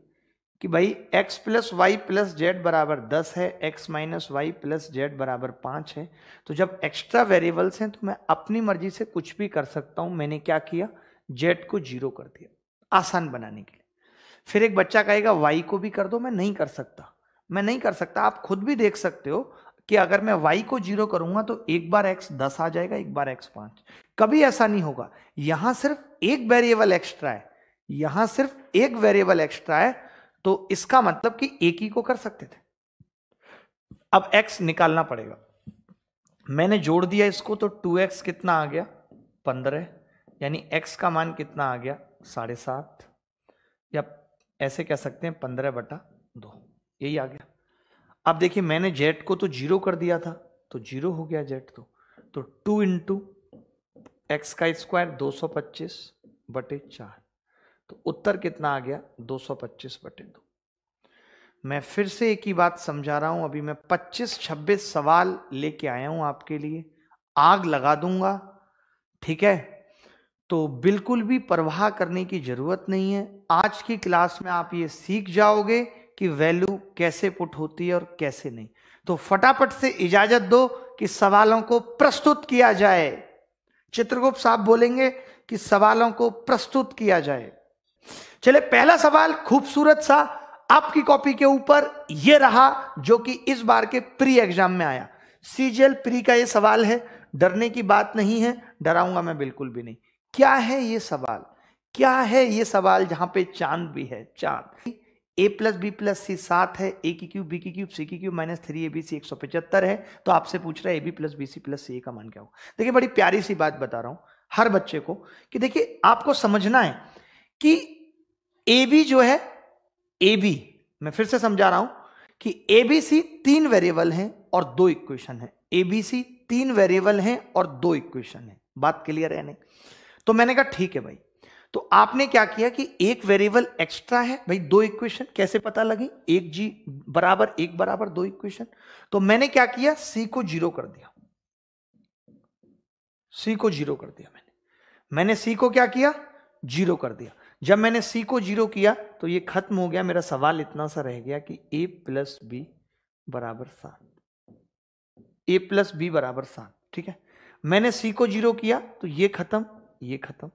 कि भाई x plus Y plus Z बराबर दस है x minus Y plus Z बराबर पाँच है तो जब एक्स्ट्रा वेरिएबल्स हैं तो मैं अपनी मर्जी से कुछ भी कर सकता हूँ मैंने क्या किया जेड को जीरो कर दिया आसान बनाने के लिए फिर एक बच्चा कहेगा वाई को भी कर दो मैं नहीं कर सकता मैं नहीं कर सकता आप खुद भी देख सकते हो कि अगर मैं वाई को जीरो करूंगा तो एक बार एक्स दस आ जाएगा एक बार एक्स पाँच कभी ऐसा नहीं होगा यहाँ सिर्फ एक वेरिएबल एक्स्ट्रा है यहां सिर्फ एक वेरिएबल एक्स्ट्रा है तो इसका मतलब कि एक ही को कर सकते थे अब x निकालना पड़ेगा मैंने जोड़ दिया इसको तो 2x कितना आ गया 15 यानी x का मान कितना आ गया साढ़े सात या ऐसे कह सकते हैं पंद्रह बटा दो यही आ गया अब देखिए मैंने जेट को तो जीरो कर दिया था तो जीरो हो गया जेट तो तो टू इंटू एक्स का स्क्वायर दो सौ पच्चीस बटे चार तो उत्तर कितना आ गया 225 बटे दो मैं फिर से एक ही बात समझा रहा हूं अभी मैं 25-26 सवाल लेके आया हूं आपके लिए आग लगा दूंगा ठीक है तो बिल्कुल भी परवाह करने की ज़रूरत नहीं है आज की क्लास में आप ये सीख जाओगे कि वैल्यू कैसे पुट होती है और कैसे नहीं तो फटाफट से इजाजत दो कि सवालों को प्रस्तुत किया जाए चित्रगुप्त साहब बोलेंगे कि सवालों को प्रस्तुत किया जाए चले पहला सवाल खूबसूरत सा आपकी कॉपी के ऊपर यह रहा जो कि इस बार के प्री एग्जाम में आया सीजीएल प्री का यह सवाल है डरने की बात नहीं है डराऊंगा मैं बिल्कुल भी नहीं क्या है यह सवाल क्या है यह सवाल जहां पे चांद भी है चांद A plus B plus C सात है ए की क्यूब बी की क्यूब सी की क्यूब माइनस थ्री ए बी सी एक सौ पचहत्तर है तो आपसे पूछ रहा है A B plus B C plus C A का मान क्या हो देखिए बड़ी प्यारी सी बात बता रहा हूं हर बच्चे को कि देखिए आपको समझना है कि ए बी जो है ए बी मैं फिर से समझा रहा हूं कि ए बी सी तीन वेरिएबल हैं और दो इक्वेशन है ए बी सी तीन वेरिएबल हैं और दो इक्वेशन है बात क्लियर है नहीं तो मैंने कहा ठीक है भाई तो आपने क्या किया कि एक वेरिएबल एक्स्ट्रा है भाई दो इक्वेशन कैसे पता लगे एक जी बराबर एक बराबर दो इक्वेशन तो मैंने क्या किया सी को जीरो कर दिया सी को जीरो कर दिया मैंने मैंने सी को क्या किया जीरो कर दिया जब मैंने सी को जीरो किया तो ये खत्म हो गया मेरा सवाल इतना सा रह गया कि ए प्लस बी बराबर सात ए प्लस बी बराबर सात ठीक है मैंने सी को जीरो किया तो ये खत्म ये खत्म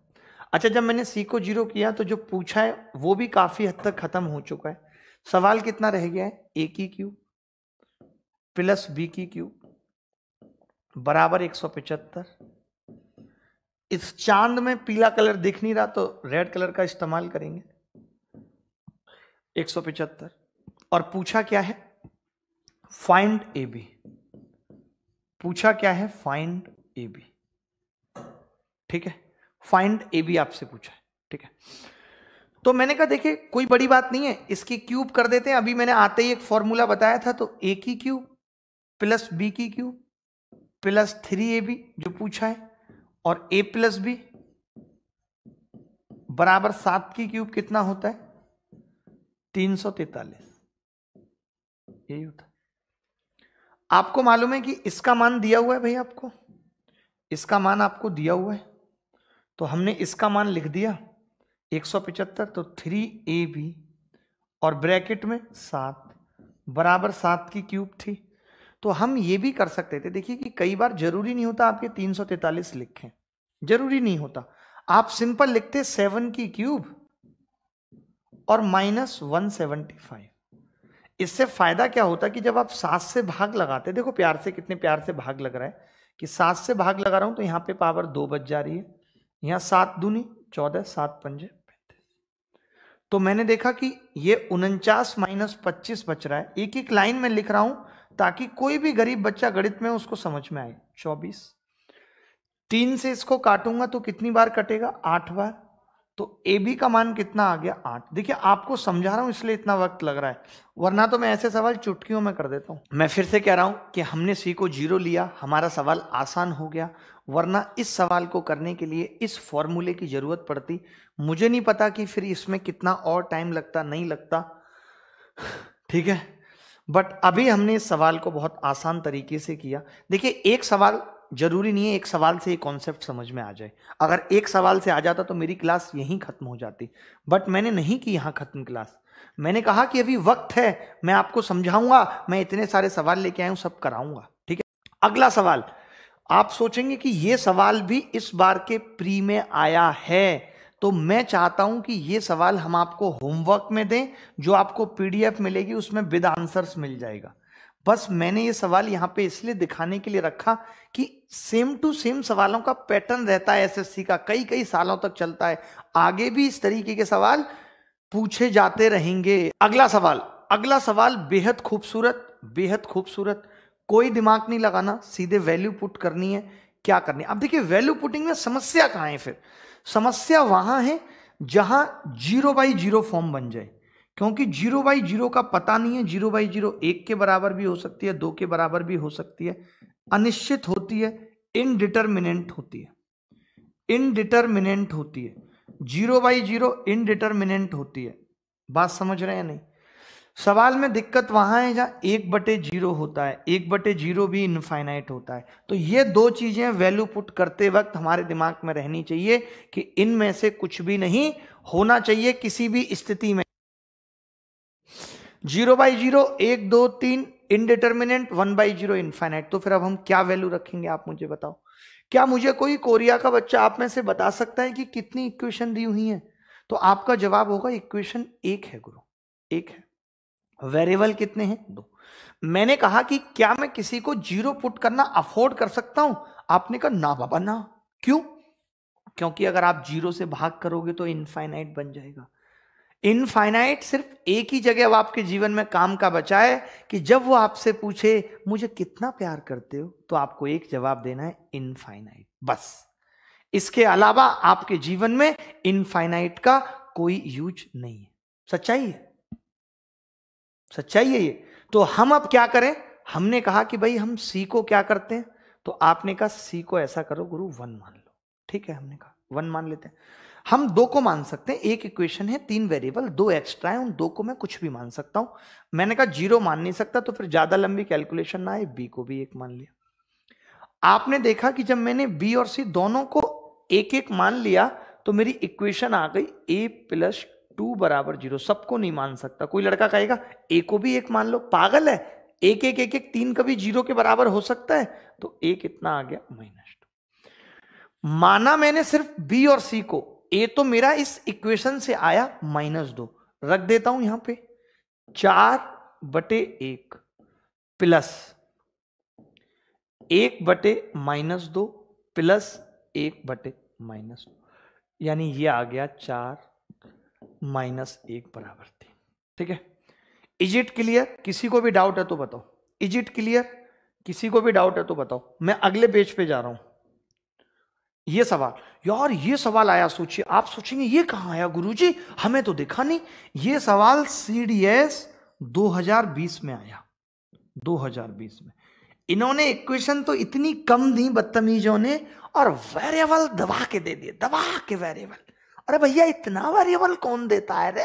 अच्छा जब मैंने सी को जीरो किया तो जो पूछा है वो भी काफी हद तक खत्म हो चुका है सवाल कितना रह गया है ए की क्यू प्लस बी की क्यू बराबर एक सौ पिचहत्तर इस चांद में पीला कलर दिख नहीं रहा तो रेड कलर का इस्तेमाल करेंगे एक और पूछा क्या है फाइंड ए बी पूछा क्या है फाइंड ए बी ठीक है फाइंड ए बी आपसे पूछा है ठीक है तो मैंने कहा देखिए कोई बड़ी बात नहीं है इसकी क्यूब कर देते हैं अभी मैंने आते ही एक फॉर्मूला बताया था तो ए की क्यूब प्लस बी की क्यूब प्लस थ्री ए बी जो पूछा है और ए प्लस बी बराबर सात की क्यूब कितना होता है तीन सौ तैतालीस यही होता है आपको मालूम है कि इसका मान दिया हुआ है भाई आपको इसका मान आपको दिया हुआ है तो हमने इसका मान लिख दिया एक सौ पिचहत्तर तो थ्री ए बी और ब्रैकेट में सात बराबर सात की क्यूब थी तो हम ये भी कर सकते थे देखिए कि कई बार जरूरी नहीं होता आपके 343 लिखें जरूरी नहीं होता आप सिंपल लिखते सेवन की क्यूब और माइनस वन सेवेंटी फाइव इससे फायदा क्या होता कि जब आप सात से भाग लगाते देखो प्यार से कितने प्यार से भाग लग रहा है कि सात से भाग लगा रहा हूं तो यहां पे पावर दो बच जा रही है यहां सात दूनी चौदह सात पंजे पैंतीस तो मैंने देखा कि ये उनचास माइनस पच्चीस बच रहा है एक एक लाइन में लिख रहा हूं ताकि कोई भी गरीब बच्चा गणित में उसको समझ में आए चौबीस तीन से इसको काटूंगा तो कितनी बार कटेगा आठ बार तो ए बी का मान कितना आ गया आठ देखिए आपको समझा रहा हूं इसलिए इतना वक्त लग रहा है वरना तो मैं ऐसे सवाल चुटकियों में कर देता हूं मैं फिर से कह रहा हूं कि हमने सी को जीरो लिया हमारा सवाल आसान हो गया वरना इस सवाल को करने के लिए इस फॉर्मूले की ज़रूरत पड़ती मुझे नहीं पता कि फिर इसमें कितना और टाइम लगता नहीं लगता ठीक है बट अभी हमने इस सवाल को बहुत आसान तरीके से किया देखिए एक सवाल जरूरी नहीं है एक सवाल से ये कॉन्सेप्ट समझ में आ जाए अगर एक सवाल से आ जाता तो मेरी क्लास यहीं ख़त्म हो जाती बट मैंने नहीं की यहाँ ख़त्म क्लास मैंने कहा कि अभी वक्त है मैं आपको समझाऊंगा मैं इतने सारे सवाल लेके आया हूँ सब कराऊंगा ठीक है अगला सवाल आप सोचेंगे कि ये सवाल भी इस बार के प्री में आया है तो मैं चाहता हूं कि ये सवाल हम आपको होमवर्क में दें जो आपको पीडीएफ मिलेगी उसमें विद आंसर्स मिल जाएगा बस मैंने ये सवाल यहां पे इसलिए दिखाने के लिए रखा कि सेम टू सेम सवालों का पैटर्न रहता है एसएससी का कई कई सालों तक चलता है आगे भी इस तरीके के सवाल पूछे जाते रहेंगे अगला सवाल अगला सवाल बेहद खूबसूरत बेहद खूबसूरत कोई दिमाग नहीं लगाना सीधे वैल्यू पुट करनी है क्या करनी है अब देखिए वैल्यू पुटिंग में समस्या कहा है फिर समस्या वहां है जहां जीरो बाई जीरो फॉर्म बन जाए क्योंकि जीरो बाई जीरो का पता नहीं है जीरो बाई जीरो एक के बराबर भी हो सकती है दो के बराबर भी हो सकती है अनिश्चित होती है इनडिटर्मिनेंट होती है इनडिटर्मिनेंट होती है जीरो बाई जीरो इनडिटर्मिनेंट होती है बात समझ रहे हैं नहीं सवाल में दिक्कत वहां है जहां एक बटे जीरो होता है एक बटे जीरो भी इनफाइनाइट होता है तो ये दो चीज़ें वैल्यू पुट करते वक्त हमारे दिमाग में रहनी चाहिए कि इनमें से कुछ भी नहीं होना चाहिए किसी भी स्थिति में जीरो बाई जीरो एक दो तीन indeterminate one by zero infinite तो फिर अब हम क्या वैल्यू रखेंगे आप मुझे बताओ क्या मुझे कोई कोरिया का बच्चा आप में से बता सकता है कि कितनी इक्वेशन दी हुई है तो आपका जवाब होगा इक्वेशन एक है गुरु एक है वेरिएबल कितने हैं दो मैंने कहा कि क्या मैं किसी को जीरो पुट करना अफोर्ड कर सकता हूं आपने कहा ना बाबा ना क्यों क्योंकि अगर आप जीरो से भाग करोगे तो इनफाइनाइट बन जाएगा इनफाइनाइट सिर्फ एक ही जगह अब आपके जीवन में काम का बचा है कि जब वो आपसे पूछे मुझे कितना प्यार करते हो तो आपको एक जवाब देना है इनफाइनाइट बस इसके अलावा आपके जीवन में इनफाइनाइट का कोई यूज नहीं है सच्चाई है सच्चाई है ये तो हम अब क्या करें हमने कहा कि भाई हम सी को क्या करते हैं तो आपने कहा सी को ऐसा करो गुरु वन मान लो ठीक है हमने कहा वन मान लेते हैं हम दो को मान सकते हैं एक इक्वेशन है तीन वेरिएबल दो एक्स्ट्रा है उन दो को मैं कुछ भी मान सकता हूं मैंने कहा जीरो मान नहीं सकता तो फिर ज्यादा लंबी कैलकुलेशन ना आए बी को भी एक मान लिया आपने देखा कि जब मैंने बी और सी दोनों को एक एक मान लिया तो मेरी इक्वेशन आ गई ए प्लस टू बराबर जीरो सबको नहीं मान सकता कोई लड़का कहेगा ए को भी एक मान लो पागल है एक एक एक एक तीन कभी जीरो के बराबर हो सकता है तो एक इतना आ गया माइनस टू माना मैंने सिर्फ बी और सी को ए तो मेरा इस इक्वेशन से आया माइनस दो रख देता हूं यहां पे चार बटे एक प्लस एक बटे माइनस दो प्लस एक बटे माइनस दो यानी ये आ गया चार माइनस एक बराबर तीन ठीक है इज इट क्लियर किसी को भी डाउट है तो बताओ इज इट क्लियर किसी को भी डाउट है तो बताओ मैं अगले पेज पे जा रहा हूं ये सवाल यार ये सवाल आया सोचिए आप सोचेंगे ये कहाँ आया गुरुजी हमें तो दिखा नहीं ये सवाल सीडीएस 2020 में आया 2020 में इन्होंने इक्वेशन तो इतनी कम दी बदतमीजों ने और वेरिएबल दबा के दे दिए दबा के वेरिएबल अरे भैया इतना वेरिएबल कौन देता है रे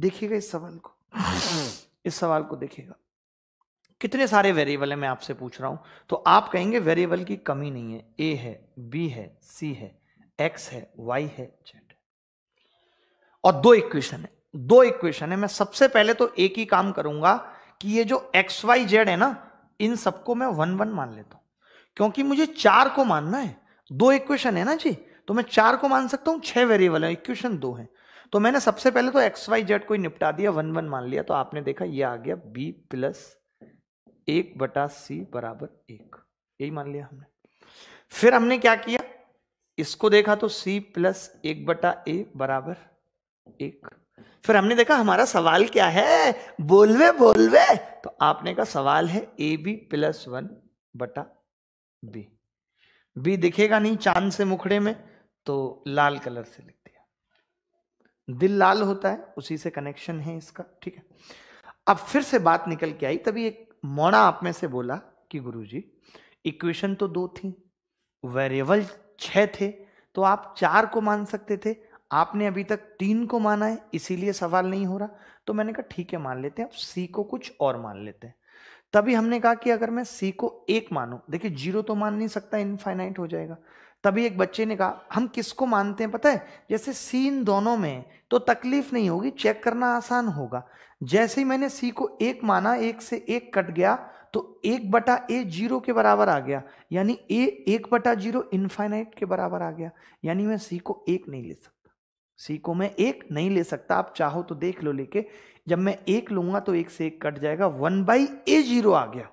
देखिएगा इस सवाल को इस सवाल को देखिएगा कितने सारे वेरिएबल है मैं आपसे पूछ रहा हूं तो आप कहेंगे वेरिएबल की कमी नहीं है ए है बी है सी है एक्स है वाई है जेड है और दो इक्वेशन है दो इक्वेशन है मैं सबसे पहले तो एक ही काम करूंगा कि ये जो एक्स वाई जेड है ना इन सबको मैं वन वन मान लेता हूं क्योंकि मुझे चार को मानना है दो इक्वेशन है ना जी तो मैं चार को मान सकता हूँ छह वेरिएबल है इक्वेशन दो है तो मैंने सबसे पहले तो एक्स वाई जेड को निपटा दिया वन वन मान लिया तो आपने देखा ये आ गया बी प्लस एक बटा सी बराबर एक यही मान लिया हमने फिर हमने क्या किया इसको देखा तो सी प्लस एक बटा ए बराबर एक फिर हमने देखा हमारा सवाल क्या है बोलवे बोलवे तो आपने कहा सवाल है ए बी प्लस वन बटा बी बी दिखेगा नहीं चांद से मुखड़े में तो लाल कलर से लिख दिया दिल लाल होता है उसी से कनेक्शन है इसका ठीक है अब फिर से बात निकल के आई तभी एक मोना आप में से बोला कि गुरुजी इक्वेशन तो दो थी वेरिएबल छह थे तो आप चार को मान सकते थे आपने अभी तक तीन को माना है इसीलिए सवाल नहीं हो रहा तो मैंने कहा ठीक है मान लेते हैं अब सी को कुछ और मान लेते हैं तभी हमने कहा कि अगर मैं सी को एक मानूं देखिए जीरो तो मान नहीं सकता इनफाइनाइट हो जाएगा तभी एक बच्चे ने कहा हम किसको मानते हैं पता है जैसे सीन दोनों में तो तकलीफ नहीं होगी चेक करना आसान होगा जैसे ही मैंने सी को एक माना एक से एक कट गया तो एक बटा ए जीरो के बराबर आ गया यानी ए एक बटा जीरो इन्फाइनाइट के बराबर आ गया यानी मैं सी को एक नहीं ले सकता सी को मैं एक नहीं ले सकता आप चाहो तो देख लो लेके जब मैं एक लूंगा तो एक से एक कट जाएगा वन बाई ए जीरो आ गया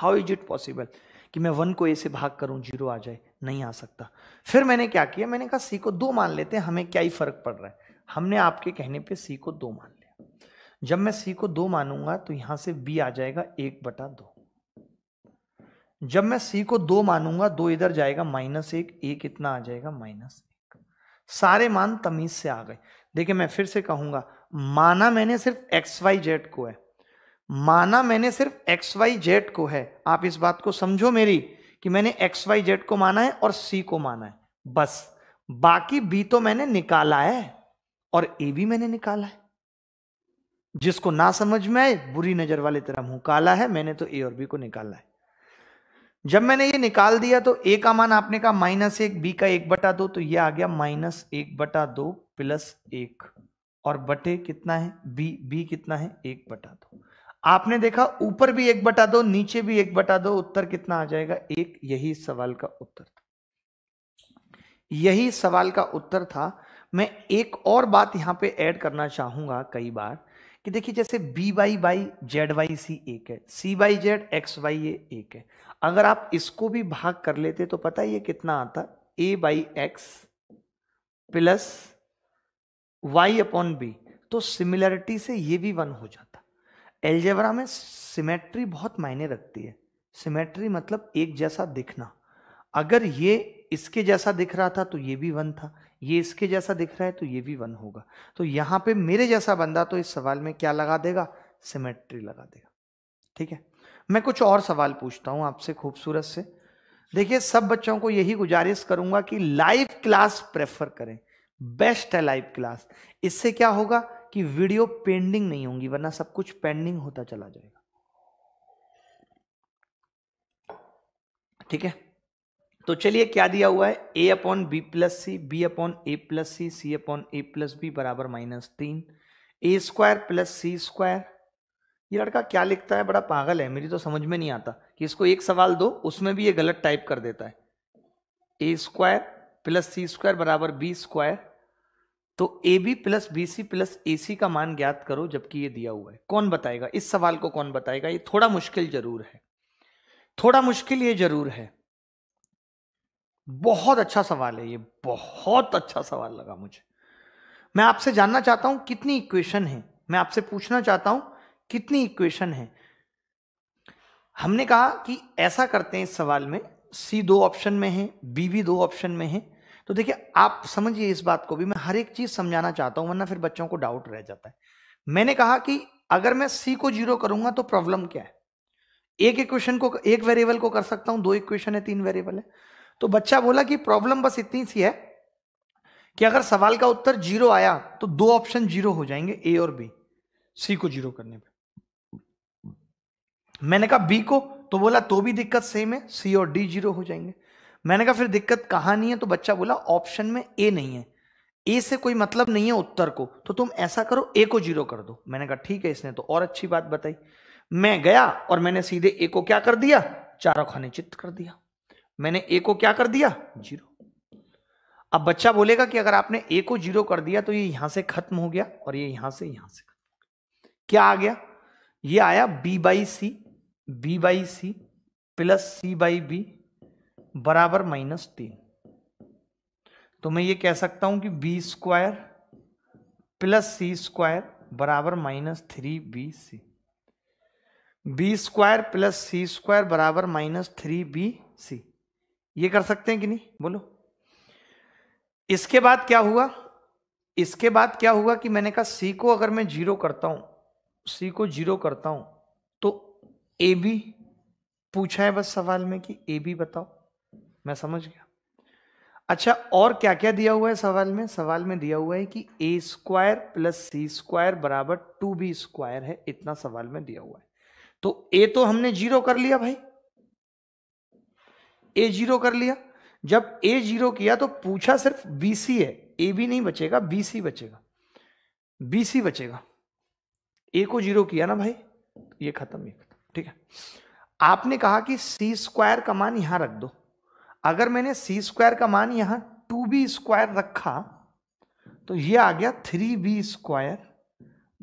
हाउ इज इट पॉसिबल कि मैं वन को ए से भाग करूं जीरो आ जाए नहीं आ सकता फिर मैंने क्या किया मैंने कहा सी को दो मान लेते हैं हमें क्या ही फर्क पड़ रहा है हमने आपके कहने पे सी को दो मान लिया जब मैं सी को दो मानूंगा तो यहां से बी आ जाएगा एक बटा दो जब मैं सी को दो मानूंगा दो इधर जाएगा माइनस एक एक इतना आ जाएगा माइनस एक सारे मान तमीज से आ गए देखिए मैं फिर से कहूंगा माना मैंने सिर्फ एक्स वाई जेड को है माना मैंने सिर्फ एक्स वाई जेड को है आप इस बात को समझो मेरी कि मैंने एक्स वाई जेड को माना है और सी को माना है बस बाकी बी तो मैंने निकाला है और ए भी मैंने निकाला है जिसको ना समझ में आए बुरी नजर वाले तरह मुंह काला है मैंने तो ए और बी को निकाला है जब मैंने ये निकाल दिया तो ए का मान आपने कहा माइनस एक बी का एक बटा दो तो ये आ गया माइनस एक बटा दो प्लस एक और बटे कितना है बी बी कितना है एक बटा दो आपने देखा ऊपर भी एक बटा दो नीचे भी एक बटा दो उत्तर कितना आ जाएगा एक यही सवाल का उत्तर था यही सवाल का उत्तर था मैं एक और बात यहां पे ऐड करना चाहूंगा कई बार कि देखिए जैसे B Y by Z Y C एक है C Y Z x Y ये एक है अगर आप इसको भी भाग कर लेते तो पता ये कितना आता A by X plus Y upon B तो सिमिलरिटी से ये भी वन हो जाता एल्जेब्रा में सिमेट्री बहुत मायने रखती है सिमेट्री मतलब एक जैसा दिखना अगर ये इसके जैसा दिख रहा था तो ये भी वन था ये इसके जैसा दिख रहा है तो ये भी वन होगा तो यहाँ पे मेरे जैसा बंदा तो इस सवाल में क्या लगा देगा सिमेट्री लगा देगा ठीक है मैं कुछ और सवाल पूछता हूं आपसे खूबसूरत से देखिए सब बच्चों को यही गुजारिश करूंगा कि लाइव क्लास प्रेफर करें बेस्ट है लाइव क्लास इससे क्या होगा कि वीडियो पेंडिंग नहीं होंगी वरना सब कुछ पेंडिंग होता चला जाएगा ठीक है तो चलिए क्या दिया हुआ है A upon B plus C B upon A plus C C upon A plus B बराबर माइनस तीन A square plus C square ये लड़का क्या लिखता है बड़ा पागल है मेरी तो समझ में नहीं आता कि इसको एक सवाल दो उसमें भी ये गलत टाइप कर देता है ए स्क्वायर प्लस सी स्क्वायर बराबर बी स्क्वायर तो A B plus B C plus A C का मान ज्ञात करो जबकि ये दिया हुआ है कौन बताएगा इस सवाल को कौन बताएगा ये थोड़ा मुश्किल जरूर है थोड़ा मुश्किल ये जरूर है बहुत अच्छा सवाल है ये बहुत अच्छा सवाल लगा मुझे मैं आपसे जानना चाहता हूं कितनी इक्वेशन है मैं आपसे पूछना चाहता हूं कितनी इक्वेशन है हमने कहा कि ऐसा करते हैं इस सवाल में सी दो ऑप्शन में है बी भी दो ऑप्शन में है तो देखिए आप समझिए इस बात को भी मैं हर एक चीज समझाना चाहता हूं वरना फिर बच्चों को डाउट रह जाता है मैंने कहा कि अगर मैं सी को जीरो करूंगा तो प्रॉब्लम क्या है एक इक्वेशन को एक वेरिएबल को कर सकता हूं दो इक्वेशन है तीन वेरिएबल है तो बच्चा बोला कि प्रॉब्लम बस इतनी सी है कि अगर सवाल का उत्तर जीरो आया तो दो ऑप्शन जीरो हो जाएंगे ए और बी सी को जीरो करने पर मैंने कहा बी को तो बोला तो भी दिक्कत सेम है सी और डी जीरो हो जाएंगे मैंने कहा फिर दिक्कत कहाँ नहीं है तो बच्चा बोला ऑप्शन में ए नहीं है ए से कोई मतलब नहीं है उत्तर को तो तुम ऐसा करो ए को जीरो कर दो मैंने कहा ठीक है इसने तो और अच्छी बात बताई मैं गया और मैंने सीधे ए को क्या कर दिया चारों खाने चित्त कर दिया मैंने ए को क्या कर दिया जीरो अब बच्चा बोलेगा कि अगर आपने ए को जीरो कर दिया तो ये यहां से खत्म हो गया और ये यहां से यहां से क्या आ गया ये आया B by C B by C plus C by B बराबर माइनस तीन तो मैं ये कह सकता हूं कि बी स्क्वायर प्लस सी स्क्वायर बराबर minus three B C B square plus सी स्क्वायर बराबर माइनस थ्री बी सी ये कर सकते हैं कि नहीं बोलो इसके बाद क्या हुआ इसके बाद क्या हुआ कि मैंने कहा सी को अगर मैं जीरो करता हूं सी को जीरो करता हूं तो ए बी पूछा है बस सवाल में कि ए बी बताओ मैं समझ गया अच्छा और क्या क्या दिया हुआ है सवाल में सवाल में दिया हुआ है कि ए स्क्वायर प्लस सी स्क्वायर बराबर टू बी स्क्वायर है इतना सवाल में दिया हुआ है तो ए तो हमने जीरो कर लिया भाई ए जीरो कर लिया जब ए जीरो किया तो पूछा सिर्फ बी सी है ए भी नहीं बचेगा बी सी बचेगा बी सी बचेगा ए को जीरो किया ना भाई ये खत्म ये खत्म ठीक है आपने कहा कि सी स्क्वायर का मान यहां रख दो अगर मैंने सी स्क्वायर का मान यहां टू बी स्क्वायर रखा तो ये आ गया थ्री बी स्क्वायर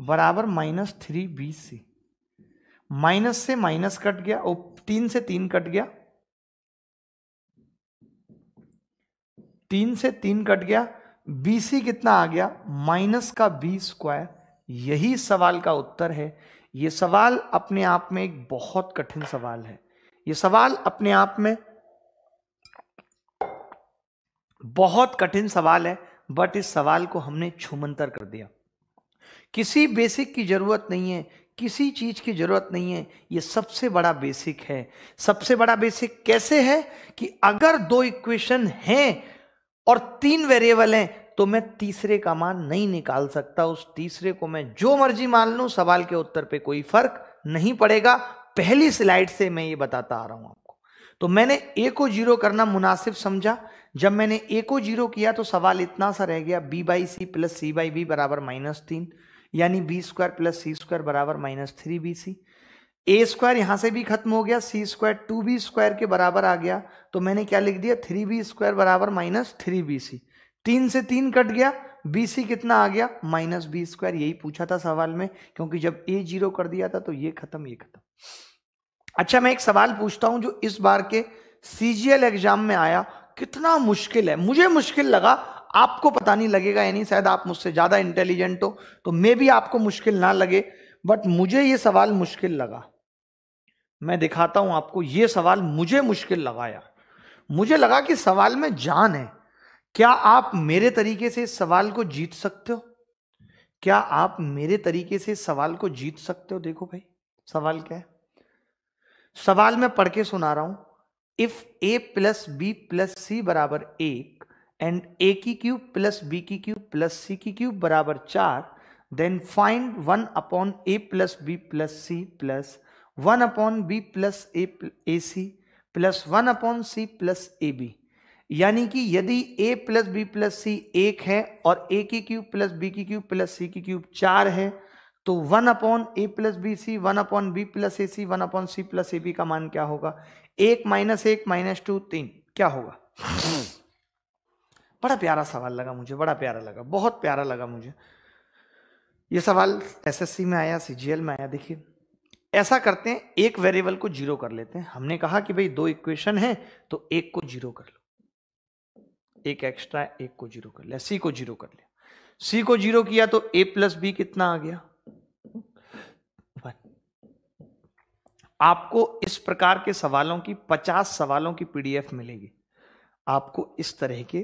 बराबर माइनस थ्री बी सी माइनस से माइनस कट गया और तीन से तीन कट गया तीन से तीन कट गया बी सी कितना आ गया माइनस का बी स्क्वायर यही सवाल का उत्तर है ये सवाल अपने आप में एक बहुत कठिन सवाल है ये सवाल अपने आप में बहुत कठिन सवाल है बट इस सवाल को हमने छुमंतर कर दिया किसी बेसिक की ज़रूरत नहीं है किसी चीज़ की ज़रूरत नहीं है ये सबसे बड़ा बेसिक है सबसे बड़ा बेसिक कैसे है कि अगर दो इक्वेशन हैं और तीन वेरिएबल हैं तो मैं तीसरे का मान नहीं निकाल सकता उस तीसरे को मैं जो मर्जी मान लू सवाल के उत्तर पे कोई फ़र्क नहीं पड़ेगा पहली स्लाइड से मैं ये बताता आ रहा हूं आपको तो मैंने ए को जीरो करना मुनासिब समझा जब मैंने ए को जीरो किया तो सवाल इतना सा रह गया B by C plus C by B बराबर माइनस तीन यानी बी स्क्वायर प्लस सी स्क्वायर बराबर माइनस थ्री बी सी ए स्क्वायर यहां से भी खत्म हो गया C square two B square के बराबर आ गया तो मैंने क्या लिख दिया थ्री बी स्क्वायर बराबर माइनस थ्री बी सी तीन से तीन कट गया बी सी कितना आ गया माइनस बी स्क्वायर यही पूछा था सवाल में क्योंकि जब ए जीरो कर दिया था तो ये खत्म ये खत्म अच्छा मैं एक सवाल पूछता हूं जो इस बार के सीजीएल एग्जाम में आया कितना मुश्किल है मुझे मुश्किल लगा आपको पता नहीं लगेगा यानी शायद आप मुझसे ज़्यादा इंटेलिजेंट हो तो मे भी आपको मुश्किल ना लगे बट मुझे ये सवाल मुश्किल लगा मैं दिखाता हूं आपको ये सवाल मुझे मुश्किल लगा यार मुझे लगा कि सवाल में जान है क्या आप मेरे तरीके से इस सवाल को जीत सकते हो क्या आप मेरे तरीके से इस सवाल को जीत सकते हो देखो भाई सवाल क्या है सवाल मैं पढ़ के सुना रहा हूं if A plus B plus सी बराबर एक एंड ए की क्यूब प्लस बी की क्यूब प्लस सी की क्यूब बराबर चार then find one upon A plus B plus C plus one upon B plus A A C plus one upon C plus A B यानी कि यदि a plus B plus C एक है और a की क्यूब प्लस बी की क्यूब प्लस सी की क्यूब चार है तो one upon A plus B C one upon B plus A C one upon C plus A B का मान क्या होगा एक माइनस एक माइनस टू तीन क्या होगा बड़ा प्यारा सवाल लगा मुझे बड़ा प्यारा लगा बहुत प्यारा लगा मुझे ये सवाल एसएससी में आया सीजीएल में आया देखिए ऐसा करते हैं एक वेरिएबल को जीरो कर लेते हैं हमने कहा कि भाई दो इक्वेशन है तो एक को जीरो कर लो एक एक्स्ट्रा एक को जीरो कर लिया सी को जीरो कर लिया सी को जीरो किया तो ए प्लस बी कितना आ गया आपको इस प्रकार के सवालों की 50 सवालों की पीडीएफ मिलेगी आपको इस तरह के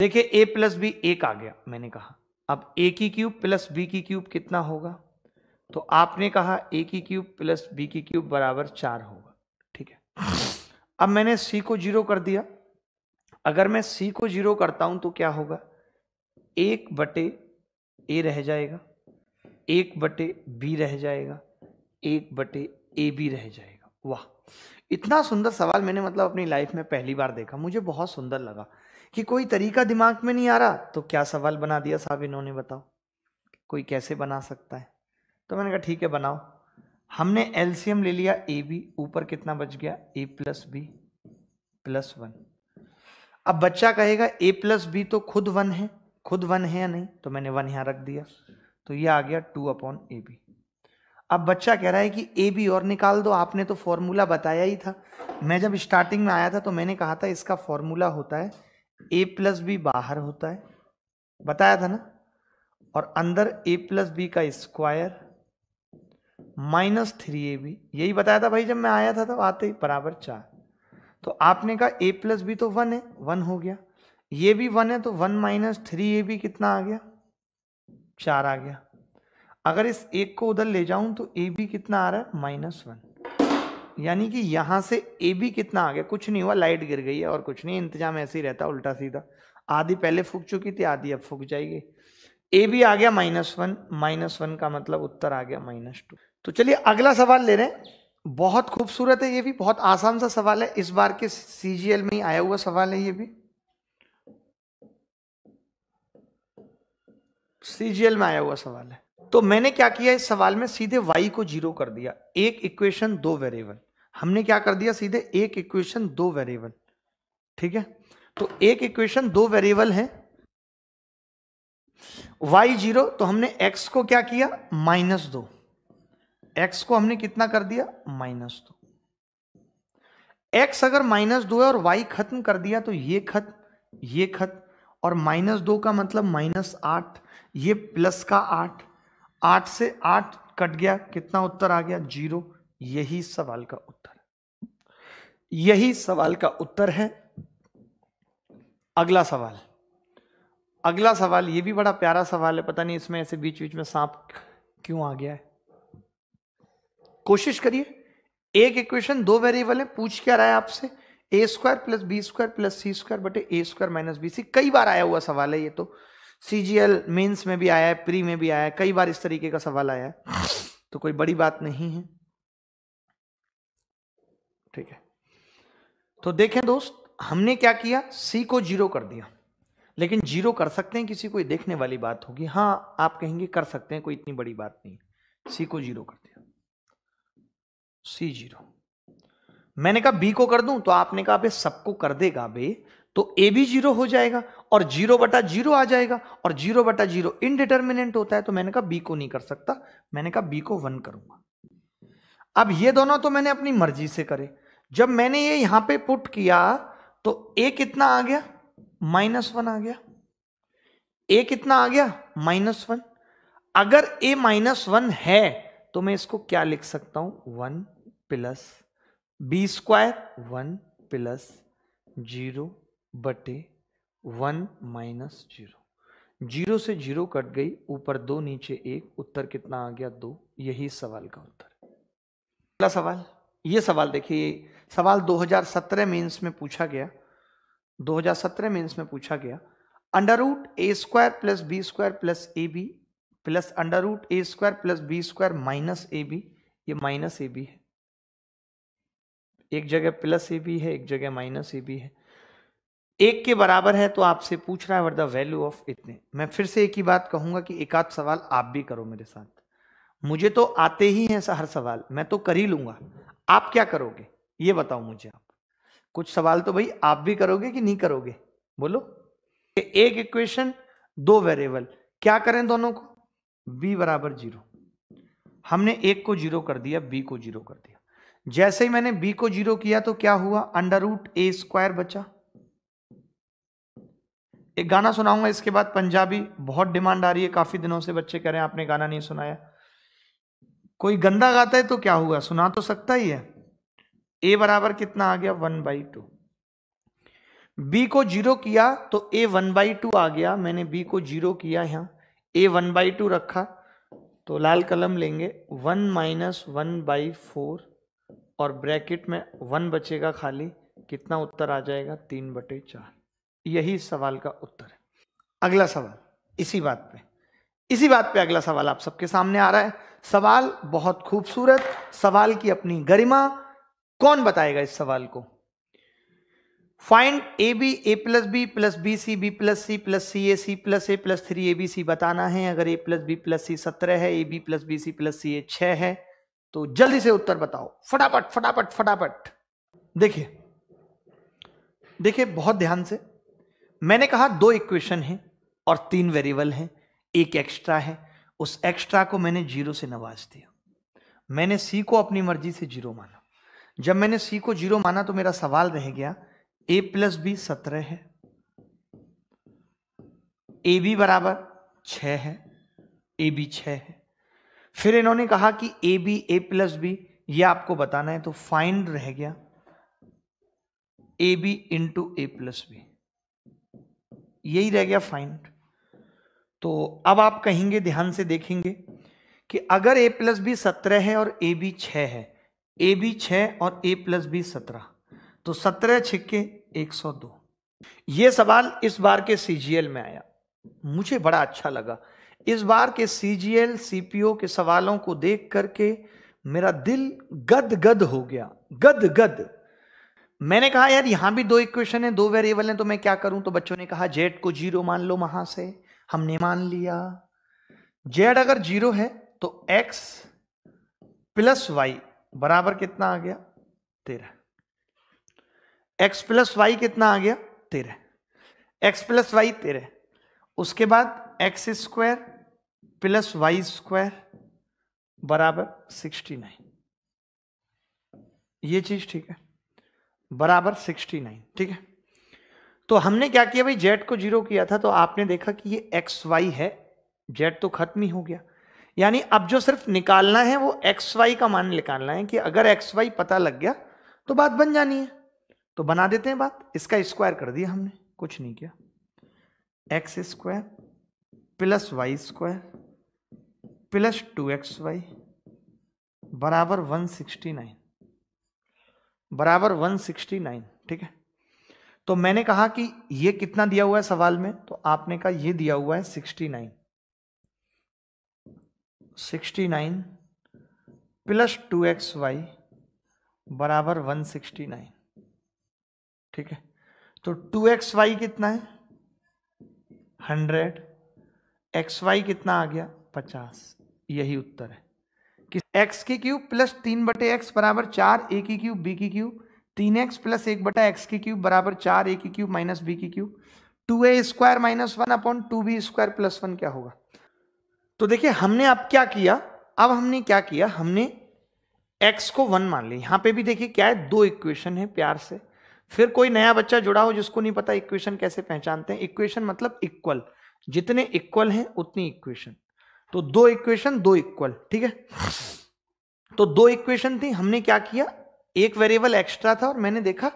देखिए ए प्लस बी एक आ गया मैंने कहा अब ए की क्यूब प्लस बी की क्यूब कितना होगा तो आपने कहा ए की क्यूब प्लस बी की क्यूब बराबर चार होगा ठीक है अब मैंने सी को जीरो कर दिया अगर मैं सी को जीरो करता हूं तो क्या होगा एक बटे ए रह जाएगा एक बटे बी रह जाएगा एक बटे ए बी रह जाएगा वाह इतना सुंदर सवाल मैंने मतलब अपनी लाइफ में पहली बार देखा मुझे बहुत सुंदर लगा कि कोई तरीका दिमाग में नहीं आ रहा तो क्या सवाल बना दिया साहब इन्होंने बताओ कोई कैसे बना सकता है तो मैंने कहा ठीक है बनाओ हमने एलसीएम ले लिया ए बी ऊपर कितना बच गया A plus B plus one अब बच्चा कहेगा ए प्लस बी तो खुद वन है खुद वन है या नहीं तो मैंने वन यहां रख दिया तो ये आ गया टू अपॉन ए बी अब बच्चा कह रहा है कि ए बी और निकाल दो आपने तो फॉर्मूला बताया ही था मैं जब स्टार्टिंग में आया था तो मैंने कहा था इसका फॉर्मूला होता है ए प्लस बी बाहर होता है बताया था ना और अंदर ए प्लस बी का स्क्वायर माइनस थ्री ए बी यही बताया था भाई जब मैं आया था तब आते ही बराबर चार तो आपने कहा ए प्लस बी तो वन है वन हो गया ये भी वन है तो वन माइनस थ्री ए बी कितना आ गया चार आ गया अगर इस एक को उधर ले जाऊं तो ए बी कितना आ रहा है माइनस वन यानी कि यहां से ए बी कितना आ गया कुछ नहीं हुआ लाइट गिर गई है और कुछ नहीं इंतजाम ऐसे ही रहता उल्टा सीधा आधी पहले फूक चुकी थी आधी अब फूक जाएगी ए बी आ गया माइनस वन माइनस वन का मतलब उत्तर आ गया माइनस टू तो चलिए अगला सवाल ले रहे हैं बहुत खूबसूरत है ये भी बहुत आसान सा सवाल है इस बार के सीजीएल में ही आया हुआ सवाल है ये भी सीजीएल में आया हुआ सवाल है तो मैंने क्या किया इस सवाल में सीधे y को जीरो कर दिया एक इक्वेशन दो वेरिएबल हमने क्या कर दिया सीधे एक इक्वेशन दो वेरिएबल ठीक है तो एक इक्वेशन दो वेरिएबल है y जीरो तो हमने x को क्या किया माइनस दो एक्स को हमने कितना कर दिया माइनस दो एक्स अगर माइनस दो है और y खत्म कर दिया तो ये खत्म ये खत्म और माइनस दो का मतलब माइनस आठ ये प्लस का आठ आठ से आठ कट गया कितना उत्तर आ गया जीरो यही सवाल का उत्तर यही सवाल का उत्तर है अगला सवाल अगला सवाल ये भी बड़ा प्यारा सवाल है पता नहीं इसमें ऐसे बीच बीच में सांप क्यों आ गया है कोशिश करिए एक इक्वेशन दो वेरिएबल है पूछ क्या रहा है आपसे A square plus B square plus C square बटे ए स्क्वायर माइनस बी सी कई बार आया हुआ सवाल है ये तो सीजीएल मेंस में भी आया है प्री में भी आया है कई बार इस तरीके का सवाल आया है तो कोई बड़ी बात नहीं है ठीक है तो देखें दोस्त हमने क्या किया सी को जीरो कर दिया लेकिन जीरो कर सकते हैं किसी को देखने वाली बात होगी हाँ आप कहेंगे कर सकते हैं कोई इतनी बड़ी बात नहीं सी को जीरो कर दिया सी जीरो मैंने कहा बी को कर दूं तो आपने कहा सबको कर देगा बे तो ए भी जीरो हो जाएगा और जीरो बटा जीरो आ जाएगा और जीरो बटा जीरो इनडिटर्मिनेंट होता है तो मैंने कहा बी को नहीं कर सकता मैंने कहा बी को वन करूंगा अब ये दोनों तो मैंने अपनी मर्जी से करे जब मैंने ये यहां पे पुट किया तो ए कितना आ गया माइनस वन आ गया ए कितना आ गया माइनस वन अगर ए माइनस वन है तो मैं इसको क्या लिख सकता हूं one plus B square one plus zero बटे वन माइनस जीरो जीरो से जीरो कट गई ऊपर दो नीचे एक उत्तर कितना आ गया दो यही सवाल का उत्तर अगला सवाल ये सवाल देखिए सवाल 2017 मेंस में पूछा गया 2017 मेंस में पूछा गया under root A square plus B square plus A B plus under root A square plus B square minus A B ये माइनस ए बी है एक जगह प्लस ए बी है एक जगह माइनस ए बी है एक के बराबर है तो आपसे पूछ रहा है वट द वैल्यू ऑफ इतने मैं फिर से एक ही बात कहूंगा कि एक आध सवाल आप भी करो मेरे साथ मुझे तो आते ही हैं हर सवाल मैं तो कर ही लूंगा आप क्या करोगे ये बताओ मुझे आप कुछ सवाल तो भाई आप भी करोगे कि नहीं करोगे बोलो एक इक्वेशन दो वेरिएबल क्या करें दोनों को बी बराबर जीरो हमने एक को जीरो कर दिया बी को जीरो कर दिया जैसे ही मैंने बी को जीरो किया तो क्या हुआ अंडर रूट ए स्क्वायर बचा एक गाना सुनाऊंगा इसके बाद पंजाबी बहुत डिमांड आ रही है काफ़ी दिनों से बच्चे कह रहे हैं आपने गाना नहीं सुनाया कोई गंदा गाता है तो क्या हुआ सुना तो सकता ही है ए बराबर कितना आ गया वन बाई टू बी को जीरो किया तो ए वन बाई टू आ गया मैंने बी को जीरो किया यहां ए वन बाई टू रखा तो लाल कलम लेंगे one minus one by four और ब्रैकेट में वन बचेगा खाली कितना उत्तर आ जाएगा तीन बटे चार यही सवाल का उत्तर है अगला सवाल इसी बात पे इसी बात पे अगला सवाल आप सबके सामने आ रहा है सवाल बहुत खूबसूरत सवाल की अपनी गरिमा कौन बताएगा इस सवाल को find A B A plus B plus B C B plus C plus C A C plus A plus three A B C बताना है अगर A plus B plus C सत्रह है A B plus B C plus C A छह है तो जल्दी से उत्तर बताओ फटाफट फटाफट फटाफट देखिए देखिए बहुत ध्यान से मैंने कहा दो इक्वेशन हैं और तीन वेरिएबल हैं एक एक्स्ट्रा है उस एक्स्ट्रा को मैंने जीरो से नवाज दिया मैंने सी को अपनी मर्जी से जीरो माना जब मैंने सी को जीरो माना तो मेरा सवाल रह गया ए प्लस बी सत्रह है ए बी बराबर छ है ए बी छ है फिर इन्होंने कहा कि A B A plus B ये आपको बताना है तो फाइंड रह गया A B into A plus B यही रह गया फाइंड तो अब आप कहेंगे ध्यान से देखेंगे कि अगर ए प्लस बी सत्रह है और ए बी छ है ए बी छ और ए प्लस बी सत्रह तो सत्रह छिक्के एक सौ दो ये सवाल इस बार के सीजीएल में आया मुझे बड़ा अच्छा लगा इस बार के सीजीएल सीपीओ के सवालों को देख करके मेरा दिल गद गद हो गया गद गद मैंने कहा यार यहां भी दो इक्वेशन है दो वेरिएबल हैं तो मैं क्या करूं तो बच्चों ने कहा जेड को जीरो मान लो वहां से हमने मान लिया जेड अगर जीरो है तो एक्स प्लस वाई बराबर कितना आ गया तेरह एक्स प्लस वाई कितना आ गया तेरह एक्स प्लस वाई तेरह उसके बाद X square plus Y square बराबर सिक्सटी नाइन ये चीज ठीक है बराबर सिक्सटी नाइन ठीक है तो हमने क्या किया भाई जेड को जीरो किया था तो आपने देखा कि ये एक्स वाई है जेड तो खत्म ही हो गया यानी अब जो सिर्फ निकालना है वो एक्स वाई का मान निकालना है कि अगर एक्स वाई पता लग गया तो बात बन जानी है तो बना देते हैं बात इसका स्क्वायर कर दिया हमने कुछ नहीं किया X square plus Y square plus two x Y बराबर वन सिक्सटी नाइन बराबर 169 ठीक है तो मैंने कहा कि ये कितना दिया हुआ है सवाल में तो आपने कहा ये दिया हुआ है 69 69 प्लस टू एक्स वाई बराबर वन सिक्सटी नाइन ठीक है तो टू एक्स वाई कितना है हंड्रेड एक्स वाई कितना आ गया पचास यही उत्तर है एक्स के क्यूब प्लस तीन बटे एक्स बराबर चार ए की क्यूब बी की क्यूब तीन एक्स प्लस एक बटा एक्स की क्यूब बराबर चार ए की क्यूब माइनस बी की क्यूब टू ए square minus one upon two B square plus one क्या होगा तो देखिए हमने अब क्या किया अब हमने क्या किया हमने एक्स को वन मान लिया यहां पे भी देखिए क्या है दो इक्वेशन है प्यार से फिर कोई नया बच्चा जुड़ा हो जिसको नहीं पता इक्वेशन कैसे पहचानते हैं इक्वेशन मतलब इक्वल जितने इक्वल हैं उतनी इक्वेशन तो दो इक्वेशन दो इक्वल ठीक है तो दो इक्वेशन थी हमने क्या किया एक वेरिएबल एक्स्ट्रा था और मैंने देखा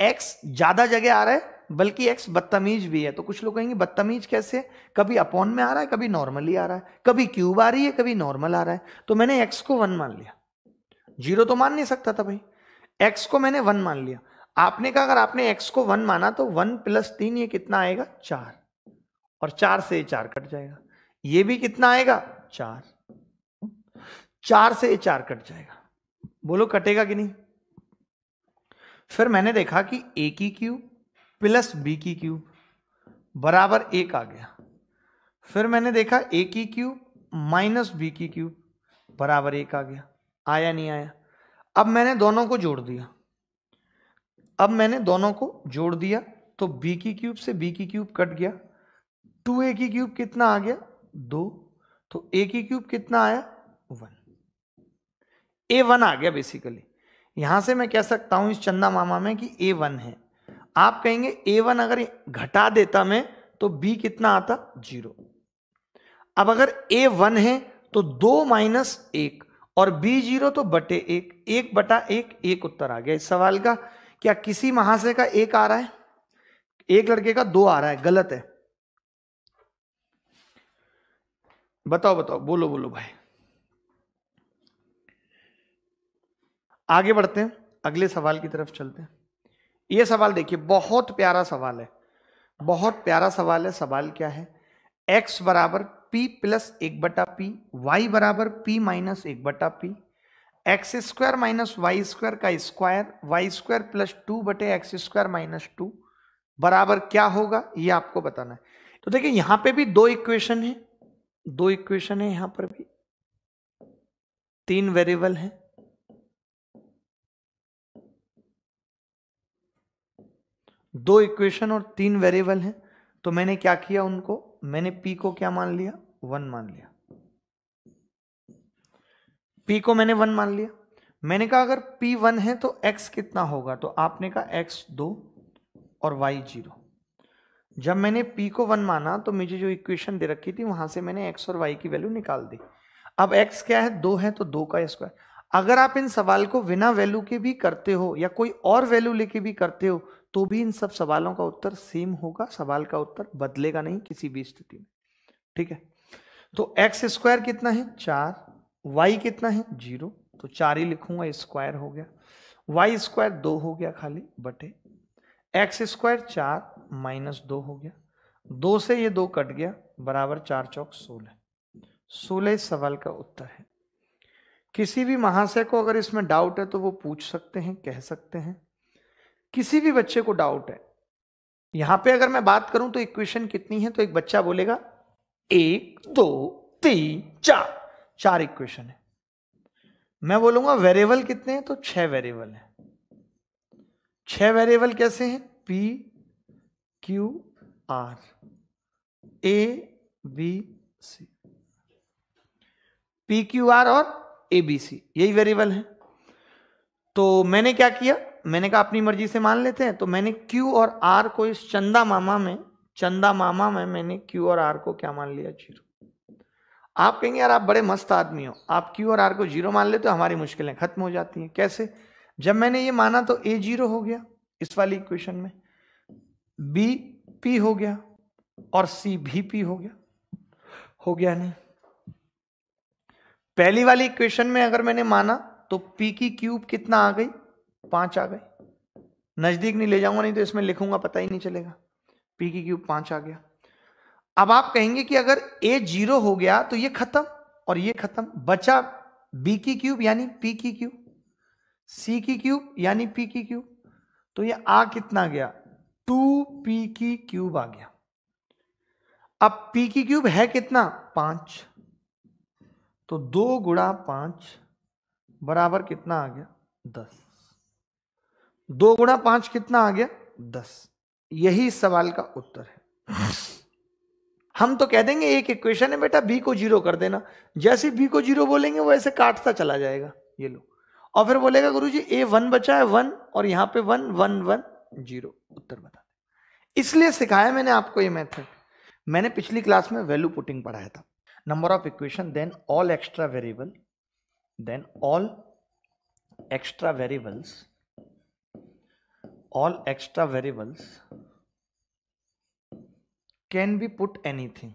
एक्स ज्यादा जगह आ रहा है बल्कि एक्स बदतमीज भी है तो कुछ लोग कहेंगे बदतमीज कैसे है कभी अपॉन में आ रहा है कभी नॉर्मली आ रहा है कभी क्यूब आ रही है कभी नॉर्मल आ रहा है तो मैंने एक्स को वन मान लिया जीरो तो मान नहीं सकता था भाई एक्स को मैंने वन मान लिया आपने कहा अगर आपने एक्स को वन माना तो वन प्लस तीन ये कितना आएगा चार और चार से चार कट जाएगा ये भी कितना आएगा चार चार से ये चार कट जाएगा बोलो कटेगा कि नहीं फिर मैंने देखा कि ए की क्यूब प्लस बी की क्यूब बराबर एक आ गया फिर मैंने देखा ए की क्यूब माइनस बी की क्यूब बराबर एक आ गया आया नहीं आया अब मैंने दोनों को जोड़ दिया अब मैंने दोनों को जोड़ दिया तो बी की क्यूब से बी की क्यूब कट गया टू ए की क्यूब कितना आ गया दो तो ए की क्यूब कितना आया वन ए वन आ गया बेसिकली यहां से मैं कह सकता हूं इस चंदा मामा में कि ए वन है आप कहेंगे ए वन अगर घटा देता मैं तो बी कितना आता जीरो अब अगर ए वन है तो दो माइनस एक और बी जीरो तो बटे एक एक बटा एक एक उत्तर आ गया इस सवाल का क्या किसी महाशय का एक आ रहा है एक लड़के का दो आ रहा है गलत है बताओ बताओ बोलो बोलो भाई आगे बढ़ते हैं अगले सवाल की तरफ चलते हैं ये सवाल देखिए बहुत प्यारा सवाल है बहुत प्यारा सवाल है सवाल क्या है एक्स बराबर पी प्लस एक बटा पी वाई बराबर पी माइनस एक बटा P x square minus Y square का square Y square plus two बटे एक्स स्क्वायर माइनस टू बराबर क्या होगा ये आपको बताना है तो देखिए यहां पे भी दो इक्वेशन है दो इक्वेशन है यहां पर भी तीन वेरिएबल है दो इक्वेशन और तीन वेरिएबल हैं तो मैंने क्या किया उनको मैंने पी को क्या मान लिया वन मान लिया पी को मैंने वन मान लिया मैंने कहा अगर पी वन है तो एक्स कितना होगा तो आपने कहा एक्स दो और वाई जीरो जब मैंने पी को वन माना तो मुझे जो इक्वेशन दे रखी थी वहां से मैंने एक्स और वाई की वैल्यू निकाल दी अब एक्स क्या है दो है तो दो का स्क्वायर अगर आप इन सवाल को बिना वैल्यू के भी करते हो या कोई और वैल्यू लेके भी करते हो तो भी इन सब सवालों का उत्तर सेम होगा सवाल का उत्तर बदलेगा नहीं किसी भी स्थिति में ठीक है तो एक्स स्क्वायर कितना है चार वाई कितना है जीरो तो चार ही लिखूंगा स्क्वायर हो गया वाई स्क्वायर दो हो गया खाली बटे एक्स स्क्वायर चार माइनस दो हो गया दो से ये दो कट गया बराबर चार चौक सोलह सोलह सवाल का उत्तर है किसी भी महाशय को अगर इसमें डाउट है तो वो पूछ सकते हैं कह सकते हैं किसी भी बच्चे को डाउट है यहां पे अगर मैं बात करूं तो इक्वेशन कितनी है तो एक बच्चा बोलेगा एक दो तीन चार चार इक्वेशन है मैं बोलूंगा वेरिएबल कितने हैं तो छह वेरिएबल है छह वेरिएबल कैसे हैं P Q R A B C P Q R और ए बी सी यही वेरिएबल है तो मैंने क्या किया मैंने कहा अपनी मर्जी से मान लेते हैं तो मैंने क्यू और आर को इस चंदा मामा में चंदा मामा में मैंने क्यू और आर को क्या मान लिया जीरो आप कहेंगे यार आप बड़े मस्त आदमी हो आप क्यू और आर को जीरो मान लेते हो हमारी मुश्किलें खत्म हो जाती हैं कैसे जब मैंने ये माना तो ए जीरो हो गया इस वाली इक्वेशन में बी पी हो गया और सी भी पी हो गया हो गया नहीं पहली वाली इक्वेशन में अगर मैंने माना तो पी की क्यूब कितना आ गई पांच आ गए नजदीक नहीं ले जाऊंगा नहीं तो इसमें लिखूंगा पता ही नहीं चलेगा पी की क्यूब पांच आ गया अब आप कहेंगे कि अगर ए जीरो हो गया तो ये खत्म और ये खत्म बचा बी की क्यूब यानी पी की क्यूब सी की क्यूब यानी पी की क्यूब तो ये आ कितना गया टू पी की क्यूब आ गया अब पी की क्यूब है कितना पांच तो दो गुणा पांच बराबर कितना आ गया दस दो गुणा पांच कितना आ गया दस यही सवाल का उत्तर है हम तो कह देंगे एक इक्वेशन है बेटा बी को जीरो कर देना जैसे बी को जीरो बोलेंगे वो ऐसे काटता चला जाएगा ये लो और फिर बोलेगा गुरु जी ए वन बचा है वन और यहाँ पे वन वन वन जीरो उत्तर बता इसलिए सिखाया मैंने आपको ये मेथड मैंने पिछली क्लास में वैल्यू पुटिंग पढ़ाया था number of equation then all extra variable then all extra variables all extra variables can be put anything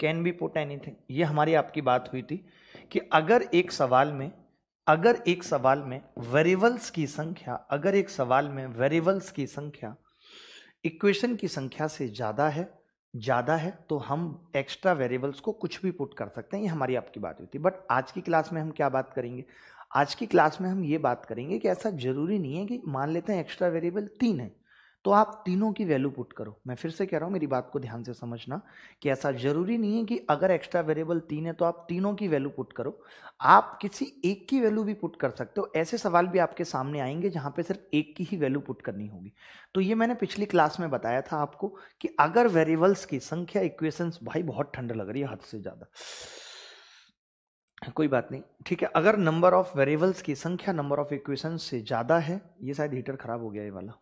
can be put any ये हमारी आपकी बात हुई थी कि अगर एक सवाल में अगर एक सवाल में वेरिएबल्स की संख्या अगर एक सवाल में वेरिएबल्स की संख्या इक्वेशन की संख्या से ज़्यादा है ज़्यादा है तो हम एक्स्ट्रा वेरिएबल्स को कुछ भी पुट कर सकते हैं ये हमारी आपकी बात हुई थी बट आज की क्लास में हम क्या बात करेंगे आज की क्लास में हम ये बात करेंगे कि ऐसा जरूरी नहीं है कि मान लेते हैं एक्स्ट्रा वेरिएबल तीन है तो आप तीनों की वैल्यू पुट करो मैं फिर से कह रहा हूँ मेरी बात को ध्यान से समझना कि ऐसा जरूरी नहीं है कि अगर एक्स्ट्रा वेरिएबल तीन है तो आप तीनों की वैल्यू पुट करो आप किसी एक की वैल्यू भी पुट कर सकते हो ऐसे सवाल भी आपके सामने आएंगे जहाँ पे सिर्फ एक की ही वैल्यू पुट करनी होगी तो ये मैंने पिछली क्लास में बताया था आपको कि अगर वेरिएबल्स की संख्या इक्वेशंस भाई बहुत ठंड लग रही है हद से ज़्यादा कोई बात नहीं ठीक है अगर नंबर ऑफ वेरिएबल्स की संख्या नंबर ऑफ इक्वेशन से ज़्यादा है ये शायद हीटर खराब हो गया ये वाला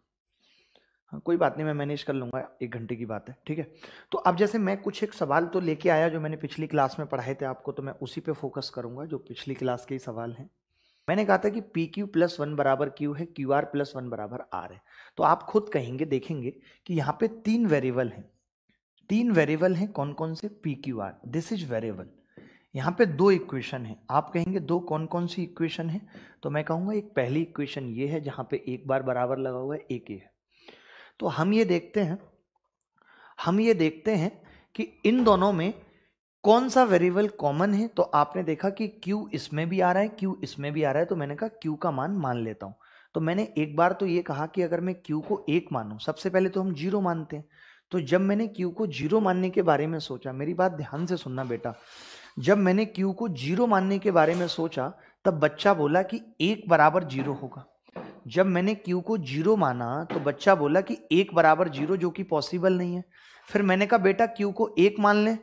हाँ कोई बात नहीं मैं मैनेज कर लूँगा एक घंटे की बात है ठीक है तो अब जैसे मैं कुछ एक सवाल तो लेके आया जो मैंने पिछली क्लास में पढ़ाए थे आपको तो मैं उसी पे फोकस करूँगा जो पिछली क्लास के ही सवाल हैं मैंने कहा था कि पी क्यू प्लस वन बराबर क्यू है क्यू आर प्लस वन बराबर आर है तो आप खुद कहेंगे देखेंगे कि यहाँ पे तीन वेरिएबल हैं तीन वेरिएबल हैं कौन कौन से P Q R this is variable यहाँ पे दो इक्वेशन है आप कहेंगे दो कौन कौन सी इक्वेशन है तो मैं कहूँगा एक पहली इक्वेशन ये है जहाँ पे एक बार बराबर लगा हुआ है एक ये है तो हम ये देखते हैं हम ये देखते हैं कि इन दोनों में कौन सा वेरिएबल कॉमन है तो आपने देखा कि Q इसमें भी आ रहा है Q इसमें भी आ रहा है तो मैंने कहा Q का मान मान लेता हूँ तो मैंने एक बार तो ये कहा कि अगर मैं Q को एक मानूँ सबसे पहले तो हम जीरो मानते हैं तो जब मैंने Q को जीरो मानने के बारे में सोचा मेरी बात ध्यान से सुनना बेटा जब मैंने क्यू को जीरो मानने के बारे में सोचा तब बच्चा बोला कि एक बराबर जीरो होगा जब मैंने क्यू को जीरो माना तो बच्चा बोला कि एक बराबर जीरो जो कि पॉसिबल नहीं है फिर मैंने कहा बेटा क्यू को एक मान लें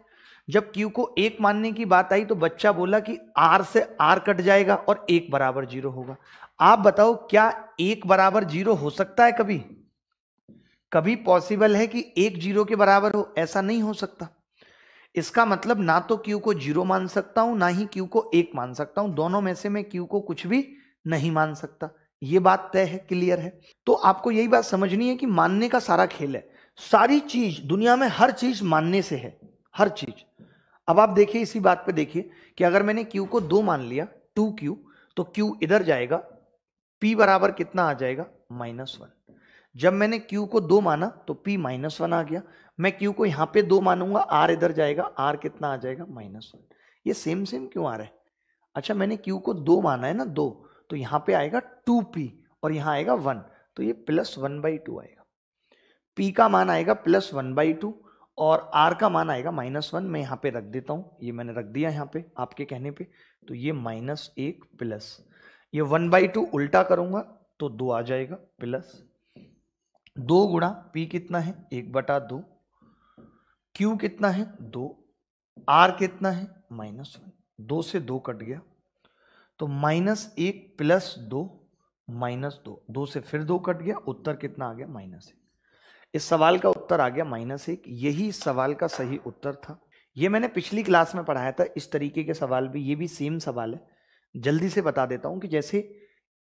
जब क्यू को एक मानने की बात आई तो बच्चा बोला कि आर से आर कट जाएगा और एक बराबर जीरो होगा आप बताओ क्या एक बराबर जीरो हो सकता है कभी कभी पॉसिबल है कि एक जीरो के बराबर हो ऐसा नहीं हो सकता इसका मतलब ना तो क्यू को जीरो मान सकता हूं ना ही क्यू को एक मान सकता हूं दोनों में से मैं क्यू को कुछ भी नहीं मान सकता ये बात तय है क्लियर है तो आपको यही बात समझनी है कि मानने का सारा खेल है सारी चीज दुनिया में हर चीज मानने से है हर चीज अब आप देखिए इसी बात पे देखिए कि अगर मैंने क्यू को दो मान लिया टू क्यू तो क्यू इधर जाएगा पी बराबर कितना आ जाएगा माइनस वन जब मैंने Q को दो माना तो P माइनस वन आ गया मैं Q को यहाँ पे दो मानूंगा R इधर जाएगा R कितना आ जाएगा माइनस वन ये सेम सेम क्यों आ रहा है अच्छा मैंने Q को दो माना है ना दो तो यहाँ पे आएगा टू पी और यहाँ आएगा वन तो ये प्लस वन बाई टू आएगा पी का मान आएगा प्लस वन बाई टू और आर का मान आएगा माइनस वन मैं यहाँ पे रख देता हूँ ये मैंने रख दिया यहाँ पे आपके कहने पे तो ये माइनस एक प्लस ये वन बाई टू उल्टा करूंगा तो दो आ जाएगा प्लस दो गुणा पी कितना है एक बटा दो क्यू कितना है दो आर कितना है माइनस वन दो से दो कट गया तो माइनस एक प्लस दो माइनस दो दो से फिर दो कट गया उत्तर कितना आ गया माइनस एक इस सवाल का उत्तर आ गया माइनस एक यही इस सवाल का सही उत्तर था ये मैंने पिछली क्लास में पढ़ाया था इस तरीके के सवाल भी ये भी सेम सवाल है जल्दी से बता देता हूं कि जैसे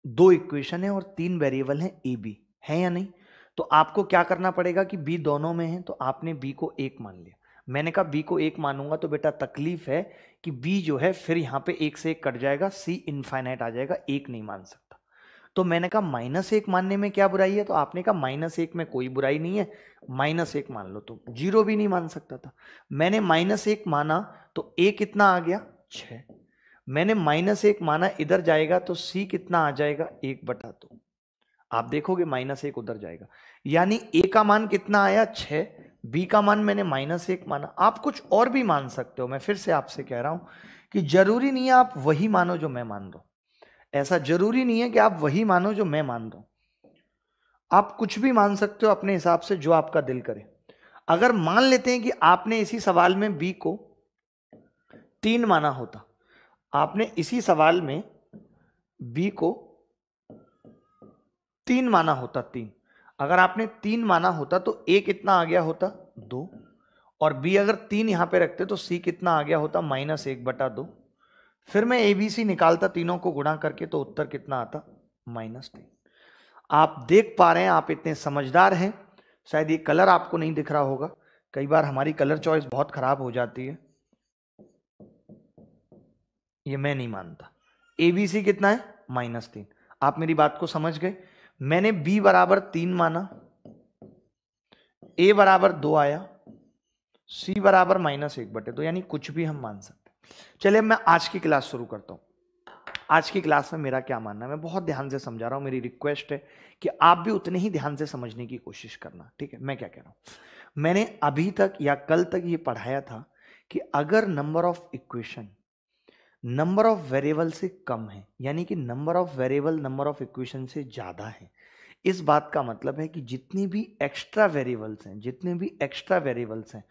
दो इक्वेशन है और तीन वेरिएबल हैं ए बी है या नहीं तो आपको क्या करना पड़ेगा कि बी दोनों में है तो आपने बी को एक मान लिया मैंने कहा बी को एक मानूंगा तो बेटा तकलीफ है कि बी जो है फिर यहां पे एक से एक कट जाएगा सी इनफाइनाइट आ जाएगा एक नहीं मान सकता तो मैंने कहा माइनस एक मानने में क्या बुराई है तो आपने कहा माइनस एक में कोई बुराई नहीं है माइनस एक मान लो तो जीरो भी नहीं मान सकता था मैंने माइनस एक माना तो ए कितना आ गया छ मैंने माइनस एक माना इधर जाएगा तो सी कितना आ जाएगा एक बटा दो तो। आप देखोगे माइनस एक उधर जाएगा यानी ए का मान कितना आया छ बी का मान मैंने माइनस एक माना आप कुछ और भी मान सकते हो मैं फिर से आपसे कह रहा हूं कि जरूरी नहीं है आप वही मानो जो मैं मान दो ऐसा जरूरी नहीं है कि आप वही मानो जो मैं मान दो आप कुछ भी मान सकते हो अपने हिसाब से जो आपका दिल करे अगर मान लेते हैं कि आपने इसी सवाल में बी को तीन माना होता आपने इसी सवाल में बी को तीन माना होता तीन अगर आपने तीन माना होता तो ए कितना आ गया होता दो और बी अगर तीन यहां पे रखते तो सी कितना आ गया होता माइनस एक बटा दो फिर मैं ए बी सी निकालता तीनों को गुणा करके तो उत्तर कितना आता माइनस तीन आप देख पा रहे हैं आप इतने समझदार हैं शायद ये कलर आपको नहीं दिख रहा होगा कई बार हमारी कलर चॉइस बहुत ख़राब हो जाती है ये मैं नहीं मानता ए बी सी कितना है माइनस तीन आप मेरी बात को समझ गए मैंने b बराबर तीन माना a बराबर दो आया c बराबर माइनस एक बटे दो यानी कुछ भी हम मान सकते चलिए मैं आज की क्लास शुरू करता हूं आज की क्लास में मेरा क्या मानना है मैं बहुत ध्यान से समझा रहा हूं मेरी रिक्वेस्ट है कि आप भी उतने ही ध्यान से समझने की कोशिश करना ठीक है मैं क्या कह रहा हूं मैंने अभी तक या कल तक ये पढ़ाया था कि अगर number of equation number of variable से कम है यानी कि number of variable number of equation से ज़्यादा है इस बात का मतलब है कि जितनी भी एक्स्ट्रा वेरिएबल्स हैं जितने भी एक्स्ट्रा वेरिएबल्स हैं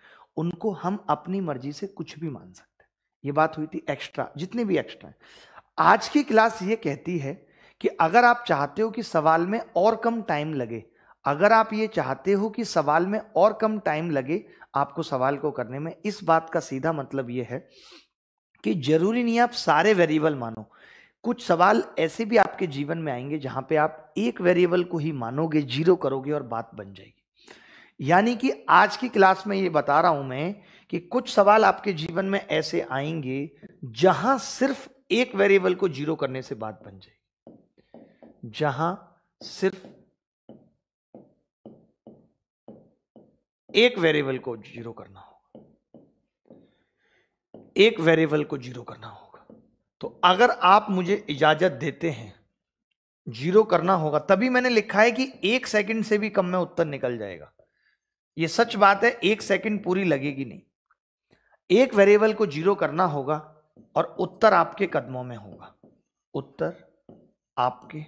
उनको हम अपनी मर्जी से कुछ भी मान सकते हैं ये बात हुई थी एक्स्ट्रा जितने भी एक्स्ट्रा हैं आज की क्लास ये कहती है कि अगर आप चाहते हो कि सवाल में और कम टाइम लगे अगर आप ये चाहते हो कि सवाल में और कम टाइम लगे आपको सवाल को करने में इस बात का सीधा मतलब ये है कि जरूरी नहीं आप सारे वेरिएबल मानो कुछ सवाल ऐसे भी आपके जीवन में आएंगे जहां पे आप एक वेरिएबल को ही मानोगे जीरो करोगे और बात बन जाएगी यानी कि आज की क्लास में ये बता रहा हूं मैं कि कुछ सवाल आपके जीवन में ऐसे आएंगे जहां सिर्फ एक वेरिएबल को जीरो करने से बात बन जाएगी जहां सिर्फ एक वेरिएबल को जीरो करना होगा एक वेरिएबल को जीरो करना होगा तो अगर आप मुझे इजाजत देते हैं जीरो करना होगा तभी मैंने लिखा है कि एक सेकंड से भी कम में उत्तर निकल जाएगा यह सच बात है एक सेकंड पूरी लगेगी नहीं एक वेरिएबल को जीरो करना होगा और उत्तर आपके कदमों में होगा उत्तर आपके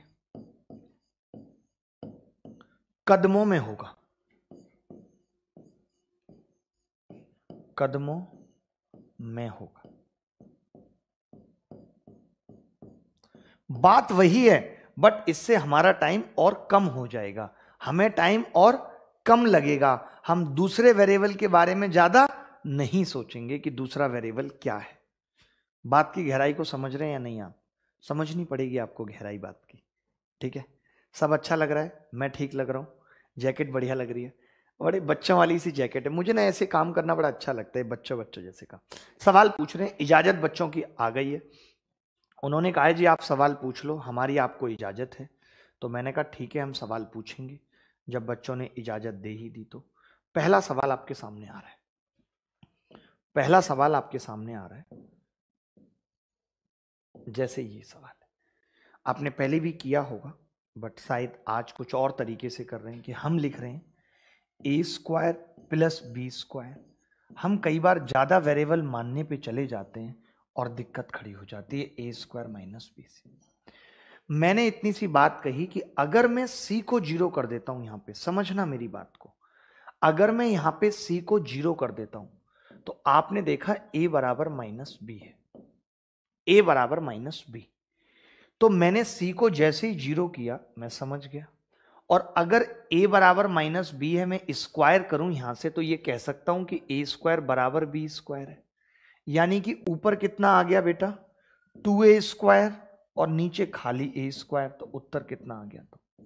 कदमों में होगा कदमों में होगा बात वही है बट इससे हमारा टाइम और कम हो जाएगा हमें टाइम और कम लगेगा हम दूसरे वेरिएबल के बारे में ज़्यादा नहीं सोचेंगे कि दूसरा वेरिएबल क्या है बात की गहराई को समझ रहे हैं या नहीं आप समझनी पड़ेगी आपको गहराई बात की ठीक है सब अच्छा लग रहा है मैं ठीक लग रहा हूँ जैकेट बढ़िया लग रही है बड़े बच्चों वाली सी जैकेट है मुझे ना ऐसे काम करना बड़ा अच्छा लगता है बच्चों बच्चों जैसे काम सवाल पूछ रहे हैं इजाज़त बच्चों की आ गई है उन्होंने कहा जी आप सवाल पूछ लो हमारी आपको इजाज़त है तो मैंने कहा ठीक है हम सवाल पूछेंगे जब बच्चों ने इजाज़त दे ही दी तो पहला सवाल आपके सामने आ रहा है पहला सवाल आपके सामने आ रहा है जैसे ये सवाल है आपने पहले भी किया होगा बट शायद आज कुछ और तरीके से कर रहे हैं कि हम लिख रहे हैं ए स्क्वायर प्लस बी स्क्वायर हम कई बार ज़्यादा वेरिएबल मानने पे चले जाते हैं और दिक्कत खड़ी हो जाती है ए स्क्वायर माइनस बी सी मैंने इतनी सी बात कही कि अगर मैं सी को जीरो कर देता हूं यहां पे समझना मेरी बात को अगर मैं यहां पे सी को जीरो कर देता हूं तो आपने देखा ए बराबर माइनस बी है ए बराबर माइनस बी तो मैंने सी को जैसे ही जीरो किया मैं समझ गया और अगर a बराबर माइनस बी है मैं स्क्वायर करूं यहां से तो ये कह सकता हूं कि ए स्क्वायर बराबर बी स्क्वायर है यानी कि ऊपर कितना आ गया बेटा टू ए स्क्वायर और नीचे खाली ए स्क्वायर तो उत्तर कितना आ गया तो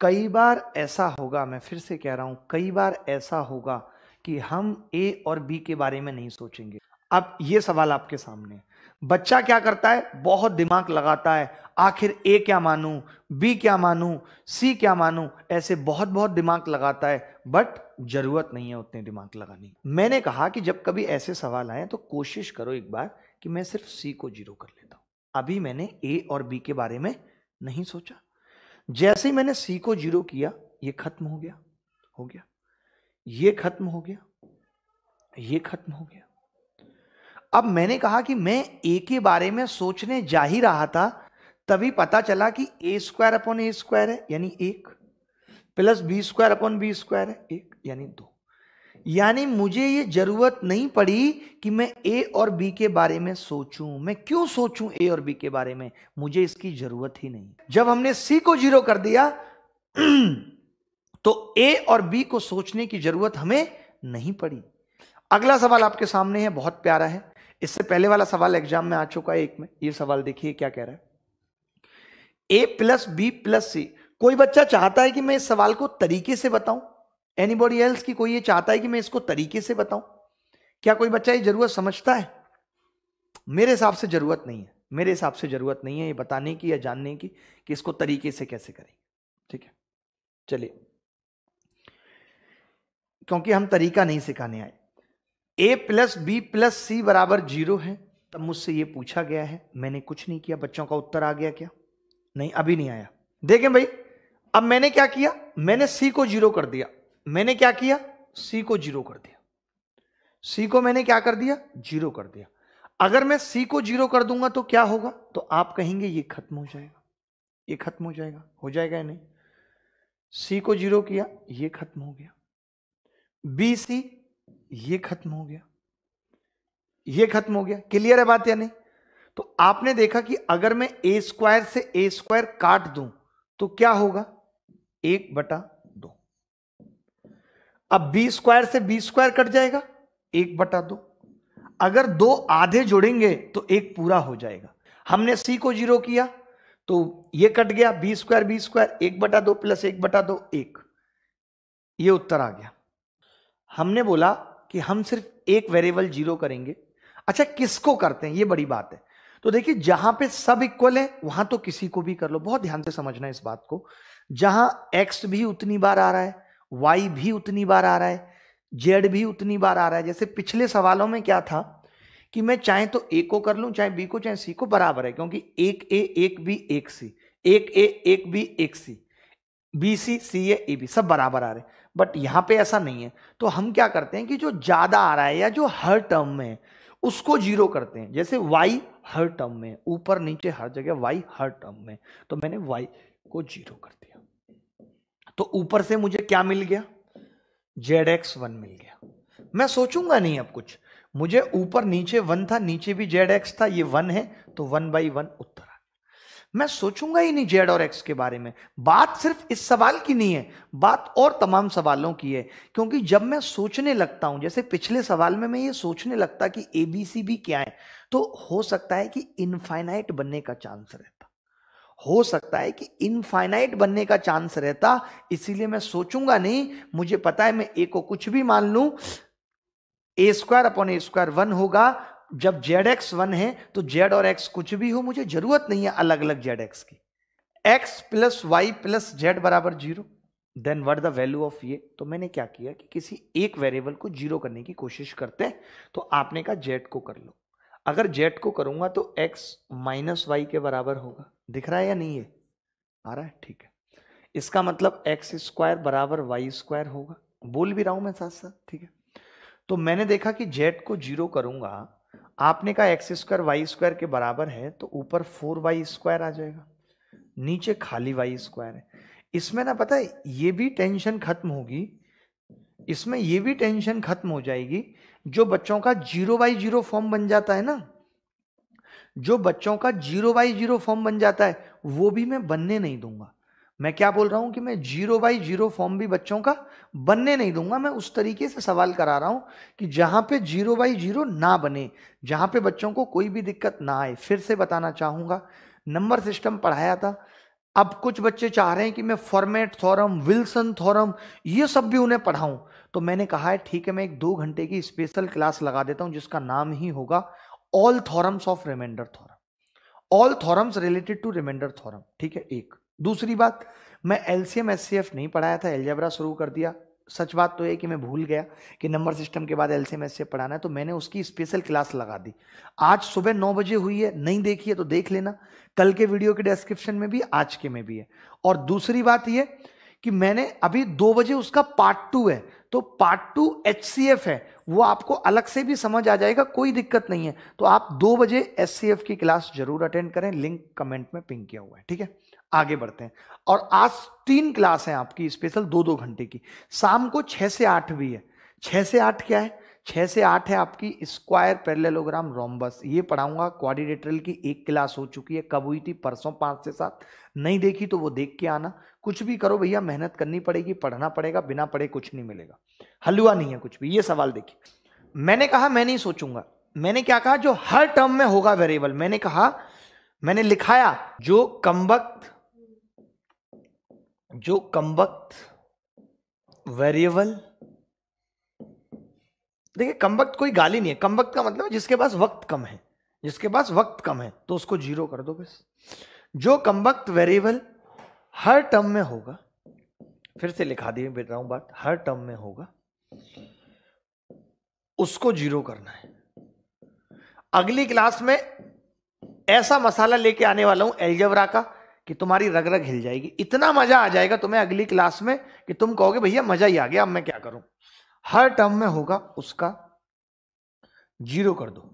कई बार ऐसा होगा मैं फिर से कह रहा हूं कई बार ऐसा होगा कि हम ए और बी के बारे में नहीं सोचेंगे अब ये सवाल आपके सामने बच्चा क्या करता है बहुत दिमाग लगाता है आखिर ए क्या मानूं बी क्या मानूं सी क्या मानूं ऐसे बहुत बहुत दिमाग लगाता है बट जरूरत नहीं है उतने दिमाग लगाने की मैंने कहा कि जब कभी ऐसे सवाल आए तो कोशिश करो एक बार कि मैं सिर्फ सी को जीरो कर लेता हूँ अभी मैंने ए और बी के बारे में नहीं सोचा जैसे ही मैंने सी को जीरो किया ये खत्म हो गया हो गया ये खत्म हो गया ये खत्म हो गया अब मैंने कहा कि मैं ए के बारे में सोचने जा ही रहा था तभी पता चला कि ए स्क्वायर अपॉन ए स्क्वायर है यानी एक plus B square upon B square है एक यानी दो यानी मुझे ये जरूरत नहीं पड़ी कि मैं ए और बी के बारे में सोचूं मैं क्यों सोचूं ए और बी के बारे में मुझे इसकी जरूरत ही नहीं जब हमने सी को जीरो कर दिया तो ए और बी को सोचने की जरूरत हमें नहीं पड़ी अगला सवाल आपके सामने है बहुत प्यारा है इससे पहले वाला सवाल एग्जाम में आ चुका है एक में ये सवाल देखिए क्या कह रहा है ए प्लस बी प्लस सी कोई बच्चा चाहता है कि मैं इस सवाल को तरीके से बताऊं एनीबॉडी एल्स की कोई ये चाहता है कि मैं इसको तरीके से बताऊं क्या कोई बच्चा ये जरूरत समझता है मेरे हिसाब से जरूरत नहीं है मेरे हिसाब से जरूरत नहीं है ये बताने की या जानने की कि इसको तरीके से कैसे करें ठीक है चलिए क्योंकि हम तरीका नहीं सिखाने आए ए प्लस बी प्लस सी बराबर जीरो है तब मुझसे ये पूछा गया है मैंने कुछ नहीं किया बच्चों का उत्तर आ गया क्या नहीं अभी नहीं आया देखें भाई अब मैंने क्या किया मैंने सी को जीरो कर दिया मैंने क्या किया सी को जीरो कर दिया सी को मैंने क्या कर दिया जीरो कर दिया अगर मैं सी को जीरो कर दूंगा तो क्या होगा तो आप कहेंगे ये खत्म हो जाएगा ये खत्म हो जाएगा हो जाएगा या नहीं सी को जीरो किया ये खत्म हो गया बी सी ये खत्म हो गया ये खत्म हो गया क्लियर है बात या नहीं तो आपने देखा कि अगर मैं ए स्क्वायर से ए स्क्वायर काट दूं तो क्या होगा एक बटा अब बी स्क्वायर से बी स्क्वायर कट जाएगा एक बटा दो अगर दो आधे जुड़ेंगे तो एक पूरा हो जाएगा हमने सी को जीरो किया तो ये कट गया बी स्क्वायर बी स्क्वायर एक बटा दो प्लस एक बटा दो एक ये उत्तर आ गया हमने बोला कि हम सिर्फ एक वेरिएबल जीरो करेंगे अच्छा किसको करते हैं ये बड़ी बात है तो देखिए जहां पे सब इक्वल है वहां तो किसी को भी कर लो बहुत ध्यान से समझना इस बात को जहां एक्स भी उतनी बार आ रहा है वाई भी उतनी बार आ रहा है जेड भी उतनी बार आ रहा है जैसे पिछले सवालों में क्या था कि मैं चाहे तो ए को कर लूं चाहे बी को चाहे सी को बराबर है क्योंकि एक ए एक बी एक सी एक ए एक बी एक C B C C a B सब बराबर आ रहे हैं बट यहां पे ऐसा नहीं है तो हम क्या करते हैं कि जो ज़्यादा आ रहा है या जो हर टर्म में है उसको जीरो करते हैं जैसे वाई हर टर्म में ऊपर नीचे हर जगह वाई हर टर्म में तो मैंने वाई को जीरो कर दिया तो ऊपर से मुझे क्या मिल गया जेड एक्स वन मिल गया मैं सोचूंगा नहीं अब कुछ मुझे ऊपर नीचे वन था नीचे भी जेड एक्स था ये वन है तो वन बाई वन उत्तर आ गया मैं सोचूंगा ही नहीं जेड और एक्स के बारे में बात सिर्फ इस सवाल की नहीं है बात और तमाम सवालों की है क्योंकि जब मैं सोचने लगता हूं जैसे पिछले सवाल में मैं ये सोचने लगता कि ए बी सी भी क्या है तो हो सकता है कि इनफाइनाइट बनने का चांस रहता हो सकता है कि इनफाइनाइट बनने का चांस रहता इसीलिए मैं सोचूंगा नहीं मुझे पता है मैं ए को कुछ भी मान लू A square upon A square one होगा जब जेड एक्स वन है तो जेड और एक्स कुछ भी हो मुझे जरूरत नहीं है अलग अलग जेड एक्स की X plus Y plus Z बराबर zero then what the value of ये तो मैंने क्या किया कि किसी एक वेरिएबल को जीरो करने की कोशिश करते तो आपने कहा जेड को कर लो अगर जेड को करूंगा तो एक्स माइनस वाई के बराबर होगा दिख रहा है या नहीं है आ रहा है ठीक है इसका मतलब एक्स स्क्वायर बराबर वाई स्क्वायर होगा बोल भी रहा हूं मैं साथ साथ ठीक है तो मैंने देखा कि जेड को जीरो करूंगा आपने कहा एक्स स्क्वायर वाई स्क्वायर के बराबर है तो ऊपर फोर वाई स्क्वायर आ जाएगा नीचे खाली वाई स्क्वायर है इसमें ना पता है ये भी टेंशन खत्म होगी इसमें ये भी टेंशन खत्म हो जाएगी जो बच्चों का जीरो बाई जीरो फॉर्म बन जाता है ना जो बच्चों का जीरो बाई जीरो फॉर्म बन जाता है वो भी मैं बनने नहीं दूंगा मैं क्या बोल रहा हूँ कि मैं जीरो बाई जीरो फॉर्म भी बच्चों का बनने नहीं दूंगा मैं उस तरीके से सवाल करा रहा हूँ कि जहाँ पे जीरो बाई जीरो ना बने जहाँ पे बच्चों को कोई भी दिक्कत ना आए फिर से बताना चाहूँगा नंबर सिस्टम पढ़ाया था अब कुछ बच्चे चाह रहे हैं कि मैं फॉर्मेट थॉरम विल्सन थॉरम ये सब भी उन्हें पढ़ाऊँ तो मैंने कहा है ठीक है मैं एक दो घंटे की स्पेशल क्लास लगा देता हूँ जिसका नाम ही होगा all theorems of remainder theorem all theorems related to remainder theorem ठीक है एक दूसरी बात मैं एलसीएम एस नहीं पढ़ाया था एलजेब्रा शुरू कर दिया सच बात तो है कि मैं भूल गया कि नंबर सिस्टम के बाद एलसीएम एस पढ़ाना है तो मैंने उसकी स्पेशल क्लास लगा दी आज सुबह नौ बजे हुई है नहीं देखी है तो देख लेना कल के वीडियो के डिस्क्रिप्शन में भी आज के में भी है और दूसरी बात यह कि मैंने अभी दो बजे उसका पार्ट टू है तो पार्ट टू एच है वो आपको अलग से भी समझ आ जाएगा कोई दिक्कत नहीं है तो आप दो बजे एस की क्लास जरूर अटेंड करें लिंक कमेंट में पिंक किया हुआ है ठीक है आगे बढ़ते हैं और आज तीन क्लास है आपकी स्पेशल दो दो घंटे की शाम को छह से आठ भी है छह से आठ क्या है छः से आठ है आपकी स्क्वायर पैरेललोग्राम रोमबस ये पढ़ाऊंगा क्वारिनेटर की एक क्लास हो चुकी है कब हुई थी परसों पाँच से सात नहीं देखी तो वो देख के आना कुछ भी करो भैया मेहनत करनी पड़ेगी पढ़ना पड़ेगा बिना पढ़े कुछ नहीं मिलेगा हलवा नहीं है कुछ भी ये सवाल देखिए मैंने कहा मैं नहीं सोचूंगा मैंने क्या कहा जो हर टर्म में होगा वेरिएबल मैंने कहा मैंने लिखाया जो कम वक्त जो कम वक्त वेरिएबल देखिए कम वक्त कोई गाली नहीं है कम वक्त का मतलब जिसके पास वक्त कम है जिसके पास वक्त कम है तो उसको जीरो कर दो बस जो कम वक्त वेरिएबल हर टर्म में होगा फिर से लिखा दी रहा हूं बात हर टर्म में होगा उसको जीरो करना है अगली क्लास में ऐसा मसाला लेके आने वाला हूं एल्जबरा का कि तुम्हारी रग रग हिल जाएगी इतना मजा आ जाएगा तुम्हें अगली क्लास में कि तुम कहोगे भैया मजा ही आ गया अब मैं क्या करूं हर टर्म में होगा उसका जीरो कर दो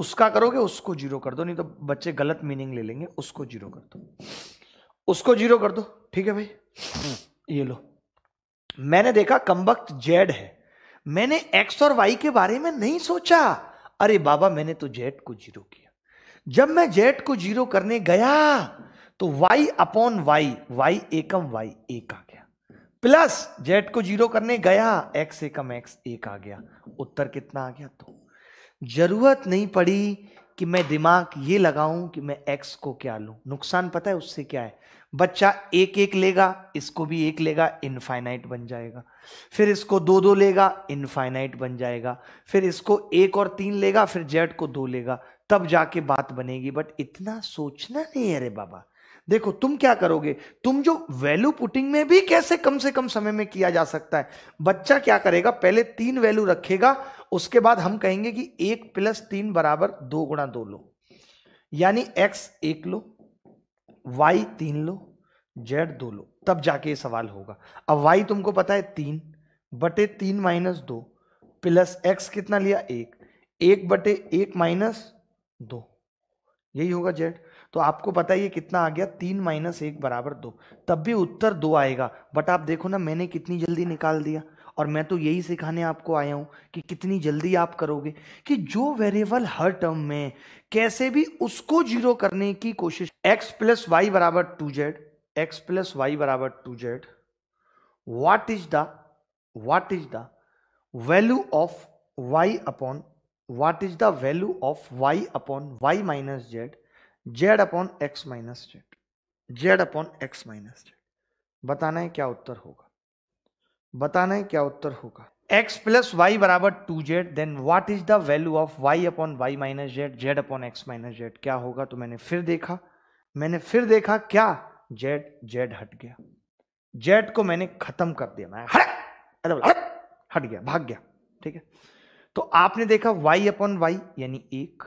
उसका करोगे उसको जीरो कर दो नहीं तो बच्चे गलत मीनिंग ले लेंगे उसको जीरो कर दो उसको जीरो कर दो ठीक है भाई ये लो मैंने देखा कमबख्त जेड है मैंने एक्स और वाई के बारे में नहीं सोचा अरे बाबा मैंने तो जेड को जीरो किया जब मैं जेड को जीरो करने गया तो वाई अपॉन वाई वाई एकम वाई आ प्लस जेड को जीरो करने गया एक्स से कम एक्स एक आ गया उत्तर कितना आ गया दो तो। जरूरत नहीं पड़ी कि मैं दिमाग ये लगाऊं कि मैं एक्स को क्या लूं नुकसान पता है उससे क्या है बच्चा एक एक लेगा इसको भी एक लेगा इनफाइनाइट बन जाएगा फिर इसको दो दो लेगा इनफाइनाइट बन जाएगा फिर इसको एक और तीन लेगा फिर जेड को दो लेगा तब जाके बात बनेगी बट इतना सोचना नहीं है अरे बाबा देखो तुम क्या करोगे तुम जो वैल्यू पुटिंग में भी कैसे कम से कम समय में किया जा सकता है बच्चा क्या करेगा पहले तीन वैल्यू रखेगा उसके बाद हम कहेंगे कि एक प्लस तीन बराबर दो गुणा दो लो यानी एक्स एक लो वाई तीन लो जेड दो लो तब जाके ये सवाल होगा अब वाई तुमको पता है तीन बटे तीन माइनस दो प्लस एक्स कितना लिया एक एक बटे एक माइनस दो यही होगा जेड तो आपको पता ये कितना आ गया तीन माइनस एक बराबर दो तब भी उत्तर दो आएगा बट आप देखो ना मैंने कितनी जल्दी निकाल दिया और मैं तो यही सिखाने आपको आया हूँ कि कितनी जल्दी आप करोगे कि जो वेरिएबल हर टर्म में कैसे भी उसको जीरो करने की कोशिश एक्स प्लस वाई बराबर two Z X plus Y बराबर two Z what is the what is the value of Y upon what is the value of Y upon Y minus Z Z upon X minus Z Z upon X minus Z बताना है क्या उत्तर होगा बताना है क्या उत्तर होगा x प्लस वाई बराबर two Z then what is the value of y upon Y minus Z Z upon X minus Z क्या होगा तो मैंने फिर देखा मैंने फिर देखा क्या जेड जेड हट गया जेड को मैंने खत्म कर दिया मैं हट अरे हट गया भाग गया ठीक है तो आपने देखा y अपॉन वाई यानी एक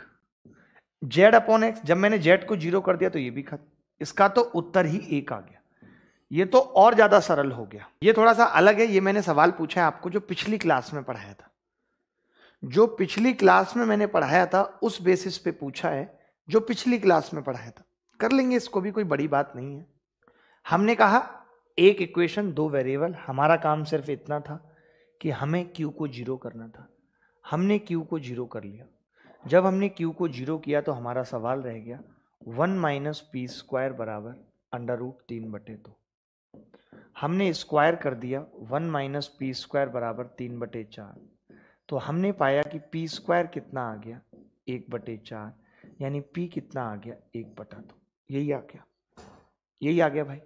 जेड अपॉन एक्स जब मैंने जेड को जीरो कर दिया तो ये भी खत्म इसका तो उत्तर ही एक आ गया ये तो और ज़्यादा सरल हो गया ये थोड़ा सा अलग है ये मैंने सवाल पूछा है आपको जो पिछली क्लास में पढ़ाया था जो पिछली क्लास में मैंने पढ़ाया था उस बेसिस पे पूछा है जो पिछली क्लास में पढ़ाया था कर लेंगे इसको भी कोई बड़ी बात नहीं है हमने कहा एक इक्वेशन दो वेरिएबल हमारा काम सिर्फ इतना था कि हमें क्यू को जीरो करना था हमने क्यू को जीरो कर लिया जब हमने क्यू को जीरो किया तो हमारा सवाल रह गया वन माइनस पी स्क्वायर बराबर अंडर रूट तीन बटे दो हमने स्क्वायर कर दिया वन माइनस पी स्क्वायर बराबर तीन बटे चार तो हमने पाया कि पी स्क्वायर कितना आ गया एक बटे चार यानी पी कितना आ गया एक बटा दो यही आ गया यही आ गया भाई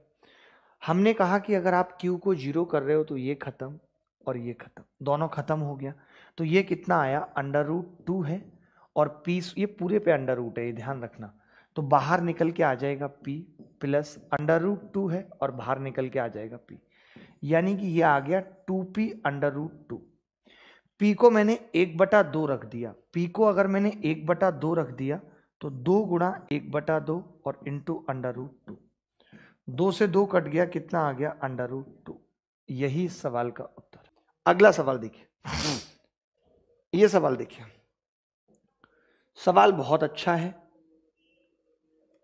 हमने कहा कि अगर आप क्यू को जीरो कर रहे हो तो ये ख़त्म और ये ख़त्म दोनों ख़त्म हो गया तो ये कितना आया अंडर रूट टू है और पी ये पूरे पे अंडर रूट है ये ध्यान रखना तो बाहर निकल के आ जाएगा P plus under root two है और बाहर निकल के आ जाएगा पी यानी कि ये आ गया two P under root two P को मैंने एक बटा दो रख दिया पी को अगर मैंने एक बटा दो रख दिया तो दो गुणा एक बटा दो और इंटू अंडर रूट टू दो से दो कट गया कितना आ गया अंडर रूट टू यही सवाल का उत्तर अगला सवाल देखिए ये सवाल देखिए सवाल बहुत अच्छा है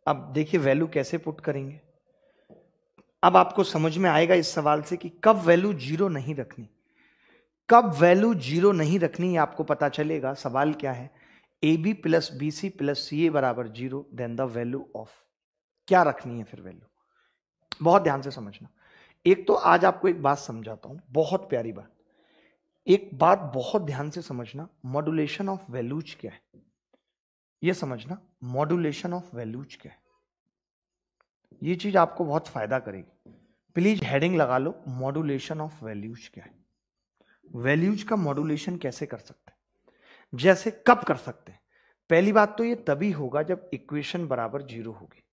अब देखिए वैल्यू कैसे पुट करेंगे अब आपको समझ में आएगा इस सवाल से कि कब वैल्यू जीरो नहीं रखनी कब वैल्यू जीरो नहीं रखनी ये आपको पता चलेगा सवाल क्या है A B plus B C plus सी ए बराबर zero then the value of क्या रखनी है फिर वैल्यू बहुत ध्यान से समझना एक तो आज आपको एक बात समझाता हूं बहुत प्यारी बात एक बात बहुत ध्यान से समझना मॉड्यूलेशन ऑफ वैल्यूज क्या है ये समझना मॉड्यूलेशन ऑफ वैल्यूज क्या है ये चीज आपको बहुत फायदा करेगी प्लीज हेडिंग लगा लो मॉड्यूलेशन ऑफ वैल्यूज क्या है वैल्यूज का मॉड्यूलेशन कैसे कर सकते हैं जैसे कब कर सकते हैं पहली बात तो ये तभी होगा जब इक्वेशन बराबर जीरो होगी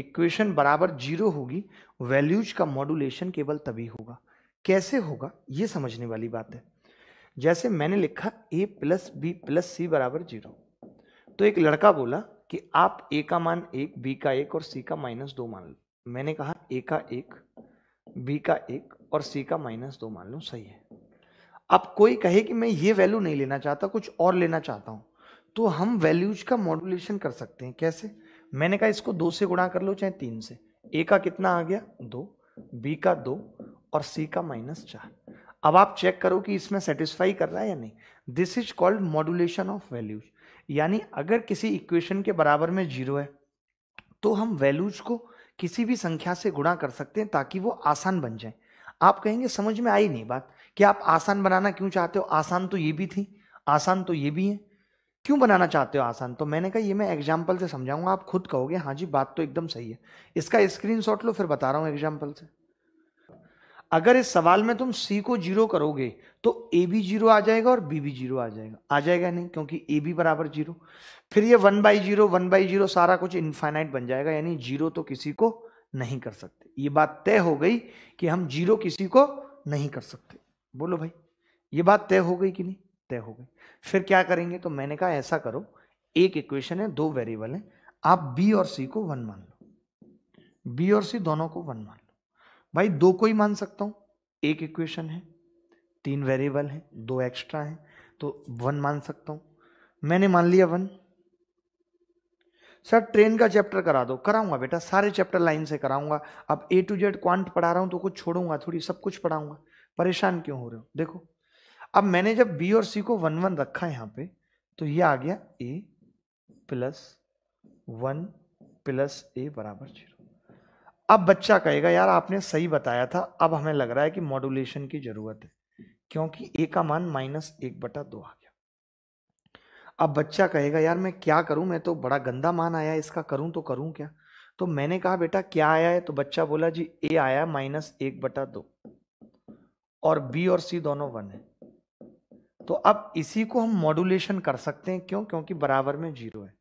इक्वेशन बराबर जीरो होगी वैल्यूज का मॉड्यूलेशन केवल तभी होगा कैसे होगा ये समझने वाली बात है जैसे मैंने लिखा ए प्लस बी प्लस सी बराबर जीरो तो एक लड़का बोला कि आप ए का मान एक बी का एक और सी का माइनस दो मान लो मैंने कहा ए का एक बी का एक और सी का माइनस दो मान लो सही है अब कोई कहे कि मैं ये वैल्यू नहीं लेना चाहता कुछ और लेना चाहता हूं तो हम वैल्यूज का मॉडुलेशन कर सकते हैं कैसे मैंने कहा इसको दो से गुणा कर लो चाहे तीन से ए का कितना आ गया दो बी का दो और सी का माइनस चार अब आप चेक करो कि इसमें सेटिस्फाई कर रहा है या नहीं this is called modulation of values यानी अगर किसी इक्वेशन के बराबर में जीरो है तो हम वैल्यूज को किसी भी संख्या से गुणा कर सकते हैं ताकि वो आसान बन जाए आप कहेंगे समझ में आई नहीं बात कि आप आसान बनाना क्यों चाहते हो आसान तो ये भी थी आसान तो ये भी है क्यों बनाना चाहते हो आसान तो मैंने कहा ये मैं एग्जाम्पल से समझाऊंगा आप खुद कहोगे हाँ जी बात तो एकदम सही है इसका स्क्रीन लो फिर बता रहा हूँ एग्जाम्पल से अगर इस सवाल में तुम सी को जीरो करोगे तो ए बी जीरो आ जाएगा और बी भी जीरो आ जाएगा आ जाएगा नहीं क्योंकि ए बी बराबर जीरो फिर ये one by zero one by zero सारा कुछ इन्फाइनाइट बन जाएगा यानी जीरो तो किसी को नहीं कर सकते ये बात तय हो गई कि हम जीरो किसी को नहीं कर सकते बोलो भाई ये बात तय हो गई कि नहीं तय हो गई फिर क्या करेंगे तो मैंने कहा ऐसा करो एक इक्वेशन है दो वेरिएबल है आप बी और सी को वन मान लो बी और सी दोनों को वन मान लो भाई दो को ही मान सकता हूं एक इक्वेशन है तीन वेरिएबल है दो एक्स्ट्रा है तो वन मान सकता हूं मैंने मान लिया वन सर ट्रेन का चैप्टर करा दो कराऊंगा बेटा सारे चैप्टर लाइन से कराऊंगा अब ए टू जेड क्वांट पढ़ा रहा हूँ तो कुछ छोड़ूंगा थोड़ी सब कुछ पढ़ाऊंगा परेशान क्यों हो रहे हो देखो अब मैंने जब बी और सी को वन वन रखा है यहाँ पे तो ये आ गया A plus one plus A बराबर जीरो अब बच्चा कहेगा यार आपने सही बताया था अब हमें लग रहा है कि मॉड्यूलेशन की जरूरत है क्योंकि ए का मान माइनस एक बटा दो आ गया अब बच्चा कहेगा यार मैं क्या करूं मैं तो बड़ा गंदा मान आया इसका करूं तो करूं क्या तो मैंने कहा बेटा क्या आया है तो बच्चा बोला जी ए आया माइनस एक बटा दो और बी और सी दोनों वन है तो अब इसी को हम मॉड्यूलेशन कर सकते हैं क्यों क्योंकि बराबर में जीरो है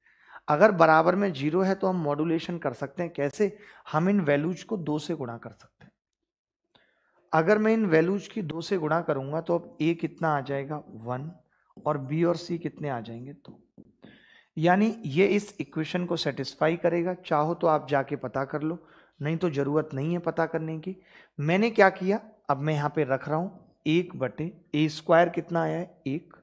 अगर बराबर में जीरो है तो हम मॉडुलेशन कर सकते हैं कैसे हम इन वैल्यूज को दो से गुणा कर सकते हैं अगर मैं इन वैल्यूज की दो से गुणा करूंगा तो अब ए कितना आ जाएगा वन और बी और सी कितने आ जाएंगे दो तो। यानी ये इस इक्वेशन को सेटिस्फाई करेगा चाहो तो आप जाके पता कर लो नहीं तो ज़रूरत नहीं है पता करने की मैंने क्या किया अब मैं यहाँ पे रख रहा हूँ एक बटे ए स्क्वायर कितना आया है एक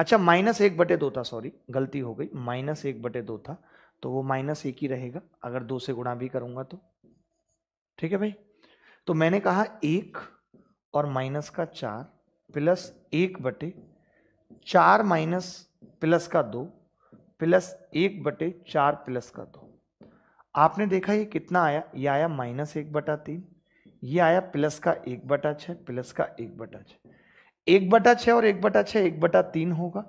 अच्छा माइनस एक बटे दो था सॉरी गलती हो गई माइनस एक बटे दो था तो वो माइनस एक ही रहेगा अगर दो से गुणा भी करूंगा तो ठीक है भाई तो मैंने कहा एक और माइनस का चार प्लस एक बटे चार माइनस प्लस का दो प्लस एक बटे चार प्लस का दो आपने देखा ये कितना आया ये आया माइनस एक बटा तीन ये आया प्लस का एक बटा छः प्लस का एक बटा छः एक बटा छ और एक बटा छ एक बटा तीन होगा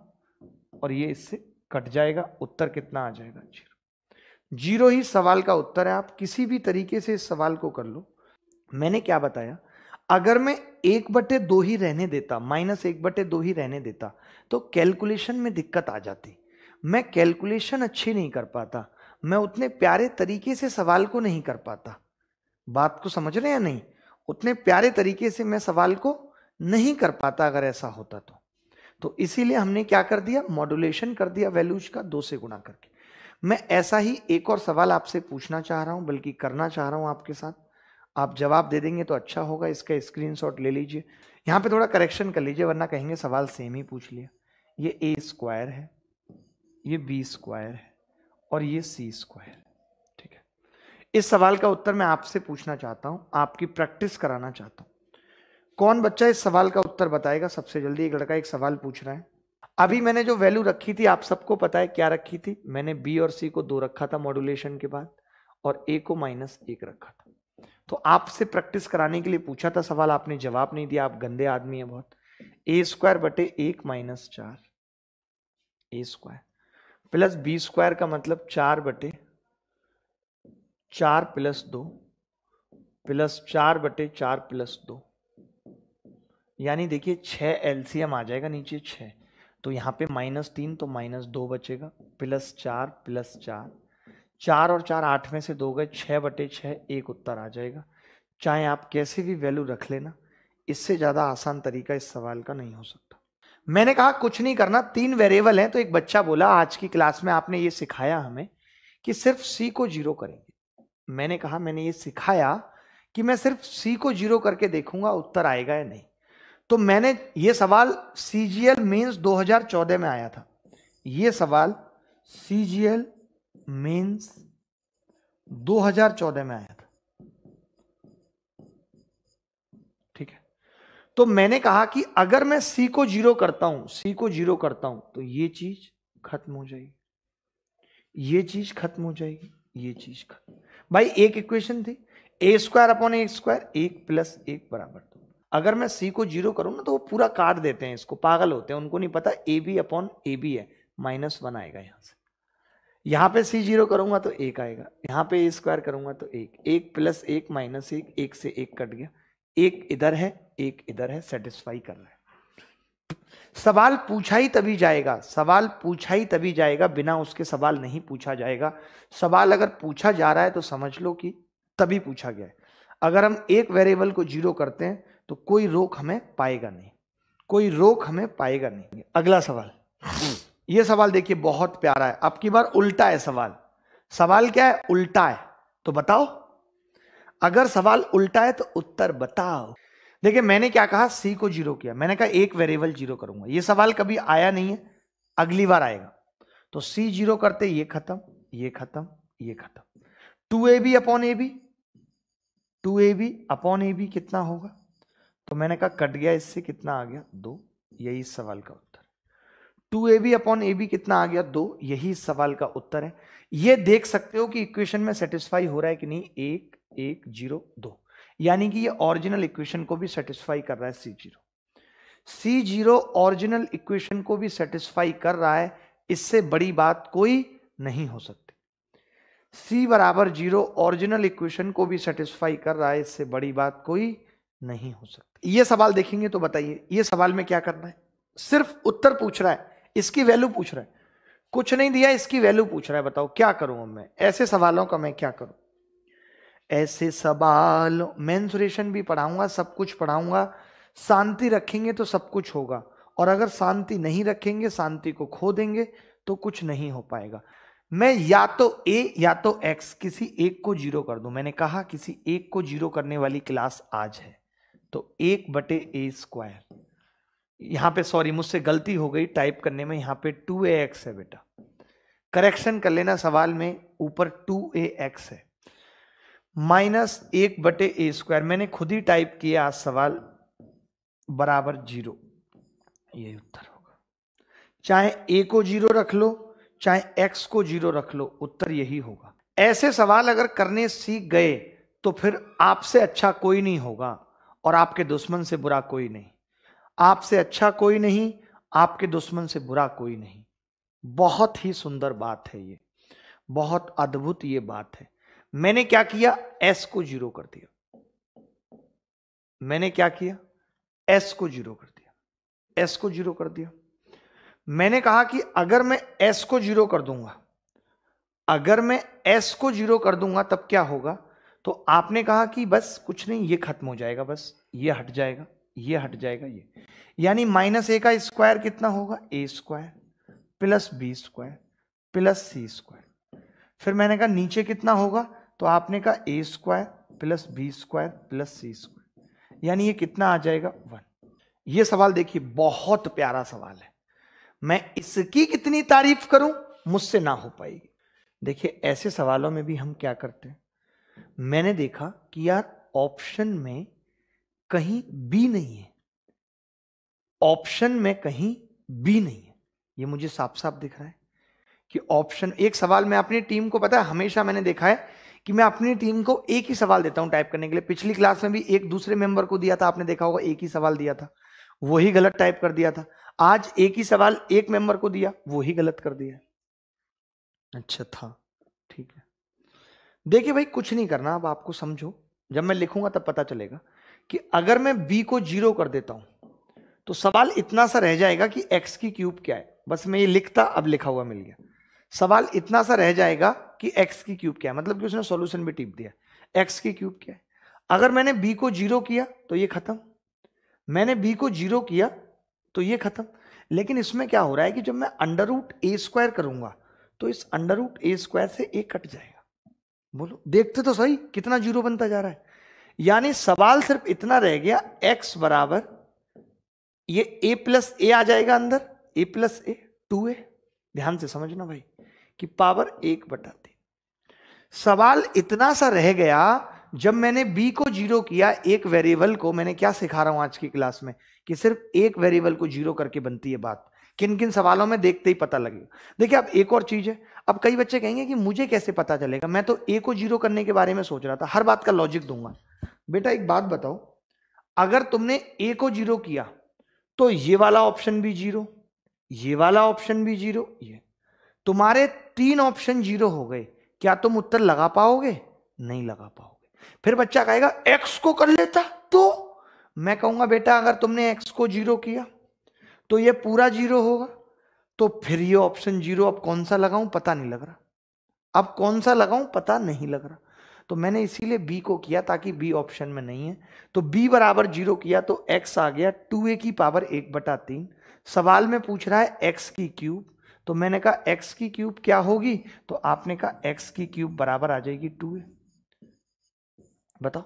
और ये इससे कट जाएगा उत्तर कितना आ जाएगा जीरो जीरो ही सवाल का उत्तर है आप किसी भी तरीके से इस सवाल को कर लो मैंने क्या बताया अगर मैं एक बटे दो ही रहने देता माइनस एक बटे दो ही रहने देता तो कैलकुलेशन में दिक्कत आ जाती मैं कैलकुलेशन अच्छी नहीं कर पाता मैं उतने प्यारे तरीके से सवाल को नहीं कर पाता बात को समझ रहे हैं नहीं उतने प्यारे तरीके से मैं सवाल को नहीं कर पाता अगर ऐसा होता तो तो इसीलिए हमने क्या कर दिया मॉड्यूलेशन कर दिया वैल्यूज का दो से गुणा करके मैं ऐसा ही एक और सवाल आपसे पूछना चाह रहा हूं बल्कि करना चाह रहा हूं आपके साथ आप जवाब दे देंगे तो अच्छा होगा इसका स्क्रीनशॉट ले लीजिए यहां पे थोड़ा करेक्शन कर लीजिए वरना कहेंगे सवाल सेम ही पूछ लिया ये ए स्क्वायर है ये बी स्क्वायर है और ये सी स्क्वायर ठीक है इस सवाल का उत्तर मैं आपसे पूछना चाहता हूं आपकी प्रैक्टिस कराना चाहता हूँ कौन बच्चा इस सवाल का उत्तर बताएगा सबसे जल्दी एक लड़का एक सवाल पूछ रहा है अभी मैंने जो वैल्यू रखी थी आप सबको पता है क्या रखी थी मैंने बी और सी को दो रखा था मॉड्यूलेशन के बाद और ए को माइनस एक रखा था तो आपसे प्रैक्टिस कराने के लिए पूछा था सवाल आपने जवाब नहीं दिया आप गंदे आदमी है बहुत ए स्क्वायर बटे एक माइनस चार ए स्क्वायर प्लस बी स्क्वायर का मतलब चार बटे चार प्लस दो प्लस चार बटे चार प्लस दो यानी देखिए छः एल आ जाएगा नीचे छः तो यहाँ पे माइनस तीन तो माइनस दो बचेगा प्लस चार प्लस चार चार और चार आठ में से दो गए छः बटे छः एक उत्तर आ जाएगा चाहे आप कैसे भी वैल्यू रख लेना इससे ज़्यादा आसान तरीका इस सवाल का नहीं हो सकता मैंने कहा कुछ नहीं करना तीन वेरिएबल हैं तो एक बच्चा बोला आज की क्लास में आपने ये सिखाया हमें कि सिर्फ सी को जीरो करेंगे मैंने कहा मैंने ये सिखाया कि मैं सिर्फ सी को जीरो करके देखूंगा उत्तर आएगा या नहीं तो मैंने ये सवाल सी जी एल मीन्स दो में आया था ये सवाल सी जी एल मीन्स दो में आया था ठीक है तो मैंने कहा कि अगर मैं सी को जीरो करता हूं सी को जीरो करता हूं तो ये चीज खत्म हो जाएगी ये चीज खत्म हो जाएगी ये चीज खत्म भाई एक इक्वेशन थी A square upon A square एक प्लस एक बराबर अगर मैं सी को जीरो करूँ ना तो वो पूरा काट देते हैं इसको पागल होते हैं उनको नहीं पता A B upon A B है माइनस वन आएगा यहाँ से यहाँ पे सी जीरो करूंगा तो एक आएगा यहाँ पे ए स्क्वायर करूंगा तो एक एक प्लस एक माइनस एक एक से एक कट गया एक इधर है एक इधर है सेटिस्फाई कर रहा है सवाल पूछा ही तभी जाएगा सवाल पूछा ही तभी जाएगा बिना उसके सवाल नहीं पूछा जाएगा सवाल अगर पूछा जा रहा है तो समझ लो कि तभी पूछा गया है अगर हम एक वेरिएबल को जीरो करते हैं तो कोई रोक हमें पाएगा नहीं कोई रोक हमें पाएगा नहीं अगला सवाल ये सवाल देखिए बहुत प्यारा है अब की बार उल्टा है सवाल सवाल क्या है उल्टा है तो बताओ अगर सवाल उल्टा है तो उत्तर बताओ देखिए मैंने क्या कहा सी को जीरो किया मैंने कहा एक वेरिएबल जीरो करूंगा ये सवाल कभी आया नहीं है अगली बार आएगा तो सी जीरो करते ये खत्म ये खत्म ये खत्म two A B upon A B two A B upon A B कितना होगा तो मैंने कहा कट गया इससे कितना आ गया दो यही सवाल का उत्तर two A B upon A B कितना आ गया दो यही सवाल का उत्तर है ये देख सकते हो कि इक्वेशन में सेटिस्फाई हो रहा है कि नहीं एक एक जीरो दो यानी कि ये ओरिजिनल इक्वेशन को भी सेटिस्फाई कर रहा है C zero C zero original equation को भी सेटिस्फाई कर रहा है इससे बड़ी बात कोई नहीं हो सकती सी बराबर जीरो ओरिजिनल इक्वेशन को भी सेटिस्फाई कर रहा है इससे बड़ी बात कोई नहीं हो सकती ये सवाल देखेंगे तो बताइए ये सवाल में क्या करना है सिर्फ उत्तर पूछ रहा है इसकी वैल्यू पूछ रहा है कुछ नहीं दिया इसकी वैल्यू पूछ रहा है बताओ क्या करूं मैं ऐसे सवालों का मैं क्या करूं ऐसे सवाल मेंसुरेशन भी पढ़ाऊंगा सब कुछ पढ़ाऊंगा शांति रखेंगे तो सब कुछ होगा और अगर शांति नहीं रखेंगे शांति को खो देंगे तो कुछ नहीं हो पाएगा मैं या तो ए या तो एक्स किसी एक को जीरो कर दूं मैंने कहा किसी एक को जीरो करने वाली क्लास आज है तो एक बटे ए स्क्वायर यहाँ पे सॉरी मुझसे गलती हो गई टाइप करने में यहाँ पे टू ए एक्स है बेटा करेक्शन कर लेना सवाल में ऊपर टू ए एक्स है माइनस एक बटे ए स्क्वायर मैंने खुद ही टाइप किया आज सवाल बराबर जीरो ये उत्तर होगा चाहे ए को जीरो रख लो चाहे एक्स को जीरो रख लो उत्तर यही होगा ऐसे सवाल अगर करने सीख गए तो फिर आपसे अच्छा कोई नहीं होगा और आपके दुश्मन से बुरा कोई नहीं आपसे अच्छा कोई नहीं आपके दुश्मन से बुरा कोई नहीं बहुत ही सुंदर बात है ये बहुत अद्भुत ये बात है मैंने क्या किया एस को जीरो कर दिया मैंने क्या किया एस को जीरो कर दिया एस को जीरो कर दिया मैंने कहा कि अगर मैं एस को जीरो कर दूंगा अगर मैं एस को जीरो कर दूंगा तब क्या होगा तो आपने कहा कि बस कुछ नहीं ये खत्म हो जाएगा बस ये हट जाएगा ये हट जाएगा ये यानी माइनस ए का स्क्वायर कितना होगा ए square plus B square plus सी स्क्वायर फिर मैंने कहा नीचे कितना होगा तो आपने कहा A square plus B square plus C square यानी ये कितना आ जाएगा वन ये सवाल देखिए बहुत प्यारा सवाल है मैं इसकी कितनी तारीफ करूं मुझसे ना हो पाएगी देखिए ऐसे सवालों में भी हम क्या करते हैं मैंने देखा कि यार ऑप्शन में कहीं बी नहीं है ऑप्शन में कहीं बी नहीं है ये मुझे साफ साफ दिख रहा है कि ऑप्शन एक सवाल मैं अपनी टीम को पता है हमेशा मैंने देखा है कि मैं अपनी टीम को एक ही सवाल देता हूं टाइप करने के लिए पिछली क्लास में भी एक दूसरे मेंबर को दिया था आपने देखा होगा एक ही सवाल दिया था वही गलत टाइप कर दिया था आज एक ही सवाल एक मेंबर को दिया वही गलत कर दिया अच्छा था देखिए भाई कुछ नहीं करना अब आपको समझो जब मैं लिखूंगा तब पता चलेगा कि अगर मैं b को जीरो कर देता हूं तो सवाल इतना सा रह जाएगा कि x की क्यूब क्या है बस मैं ये लिखता अब लिखा हुआ मिल गया सवाल इतना सा रह जाएगा कि x की क्यूब क्या है मतलब कि उसने सॉल्यूशन भी टीप दिया x की क्यूब क्या है अगर मैंने b को जीरो किया तो ये खत्म मैंने b को जीरो किया तो ये खत्म लेकिन इसमें क्या हो रहा है कि जब मैं अंडर रूट ए स्क्वायर करूंगा तो इस अंडर रूट ए स्क्वायर से ए कट जाएगा बोलो देखते तो सही कितना जीरो बनता जा रहा है यानी सवाल सिर्फ इतना रह गया एक्स बराबर ये ए प्लस ए आ जाएगा अंदर ए प्लस ए टू ए ध्यान से समझना भाई कि पावर एक बटा तीन सवाल इतना सा रह गया जब मैंने बी को जीरो किया एक वेरिएबल को मैंने क्या सिखा रहा हूं आज की क्लास में कि सिर्फ एक वेरिएबल को जीरो करके बनती है बात किन किन सवालों में देखते ही पता लगेगा देखिए अब एक और चीज है अब कई बच्चे कहेंगे कि मुझे कैसे पता चलेगा मैं तो ए को जीरो करने के बारे में सोच रहा था हर बात का लॉजिक दूंगा बेटा एक बात बताओ अगर तुमने ए को जीरो किया तो ये वाला ऑप्शन भी जीरो ये वाला ऑप्शन भी जीरो ये तुम्हारे तीन ऑप्शन जीरो हो गए क्या तुम उत्तर लगा पाओगे नहीं लगा पाओगे फिर बच्चा कहेगा एक्स को कर लेता तो मैं कहूंगा बेटा अगर तुमने एक्स को जीरो किया तो ये पूरा जीरो होगा तो फिर ये ऑप्शन जीरो अब कौन सा लगाऊं पता नहीं लग रहा अब कौन सा लगाऊं पता नहीं लग रहा तो मैंने इसीलिए बी को किया ताकि बी ऑप्शन में नहीं है तो बी बराबर जीरो किया तो एक्स आ गया टू ए की पावर एक बटा तीन सवाल में पूछ रहा है एक्स की क्यूब तो मैंने कहा एक्स की क्यूब क्या होगी तो आपने कहा एक्स की क्यूब बराबर आ जाएगी टू ए बताओ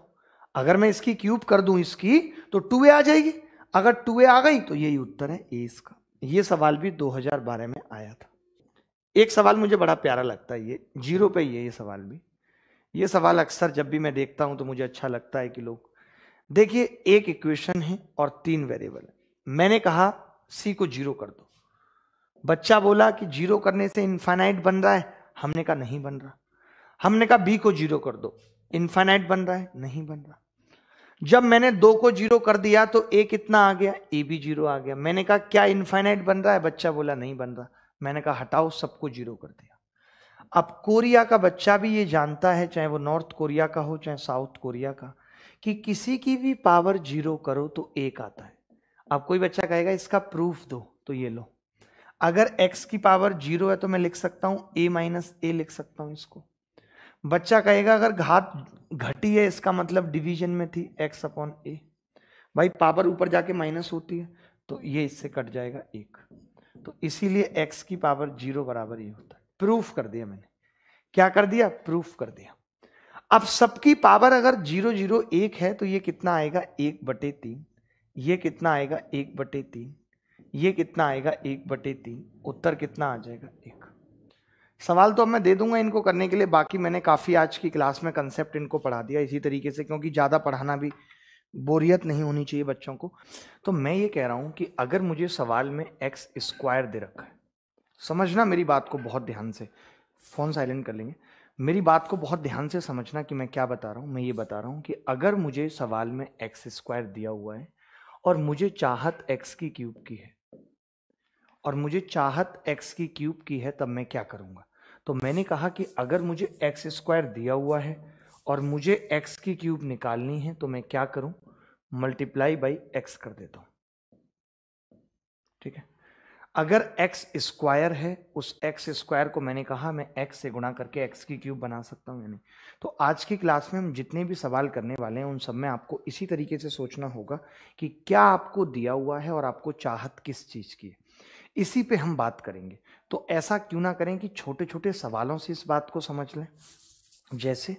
अगर मैं इसकी क्यूब कर दूं इसकी तो टू ए आ जाएगी अगर टू ए आ गई तो यही उत्तर है ए इसका ये सवाल भी 2012 में आया था एक सवाल मुझे बड़ा प्यारा लगता है ये जीरो पे ये ये सवाल भी ये सवाल अक्सर जब भी मैं देखता हूँ तो मुझे अच्छा लगता है कि लोग देखिए एक इक्वेशन है और तीन वेरिएबल है मैंने कहा सी को जीरो कर दो बच्चा बोला कि जीरो करने से इन्फाइनाइट बन रहा है हमने कहा नहीं बन रहा हमने कहा बी को जीरो कर दो इन्फाइनाइट बन रहा है नहीं बन रहा जब मैंने दो को जीरो कर दिया तो ए कितना आ गया ए भी जीरो आ गया मैंने कहा क्या इन्फाइनाइट बन रहा है बच्चा बोला नहीं बन रहा मैंने कहा हटाओ सबको जीरो कर दिया अब कोरिया का बच्चा भी ये जानता है चाहे वो नॉर्थ कोरिया का हो चाहे साउथ कोरिया का कि किसी की भी पावर जीरो करो तो एक आता है अब कोई बच्चा कहेगा इसका प्रूफ दो तो ये लो अगर एक्स की पावर जीरो है तो मैं लिख सकता हूँ ए माइनस ए लिख सकता हूँ इसको बच्चा कहेगा अगर घात घटी है इसका मतलब डिवीजन में थी एक्स अपॉन ए भाई पावर ऊपर जाके माइनस होती है तो ये इससे कट जाएगा एक तो इसीलिए एक्स की पावर जीरो बराबर ये होता है प्रूफ कर दिया मैंने क्या कर दिया प्रूफ कर दिया अब सबकी पावर अगर जीरो जीरो एक है तो ये कितना आएगा एक बटे तीन ये कितना आएगा एक बटे तीन ये कितना आएगा एक बटे तीन उत्तर कितना आ जाएगा एक सवाल तो अब मैं दे दूंगा इनको करने के लिए बाकी मैंने काफ़ी आज की क्लास में कंसेप्ट इनको पढ़ा दिया इसी तरीके से क्योंकि ज़्यादा पढ़ाना भी बोरियत नहीं होनी चाहिए बच्चों को तो मैं ये कह रहा हूँ कि अगर मुझे सवाल में एक्स स्क्वायर दे रखा है समझना मेरी बात को बहुत ध्यान से फ़ोन साइलेंट कर लेंगे मेरी बात को बहुत ध्यान से समझना कि मैं क्या बता रहा हूँ मैं ये बता रहा हूँ कि अगर मुझे सवाल में एक्स स्क्वायर दिया हुआ है और मुझे चाहत एक्स की क्यूब की है और मुझे चाहत एक्स की क्यूब की है तब मैं क्या करूँगा तो मैंने कहा कि अगर मुझे एक्स स्क्वायर दिया हुआ है और मुझे एक्स की क्यूब निकालनी है तो मैं क्या करूं मल्टीप्लाई बाई एक्स कर देता हूं ठीक है अगर एक्स स्क्वायर है उस एक्स स्क्वायर को मैंने कहा मैं एक्स से गुणा करके एक्स की क्यूब बना सकता हूं यानी तो आज की क्लास में हम जितने भी सवाल करने वाले हैं उन सब में आपको इसी तरीके से सोचना होगा कि क्या आपको दिया हुआ है और आपको चाहत किस चीज़ की है इसी पे हम बात करेंगे तो ऐसा क्यों ना करें कि छोटे छोटे सवालों से इस बात को समझ लें जैसे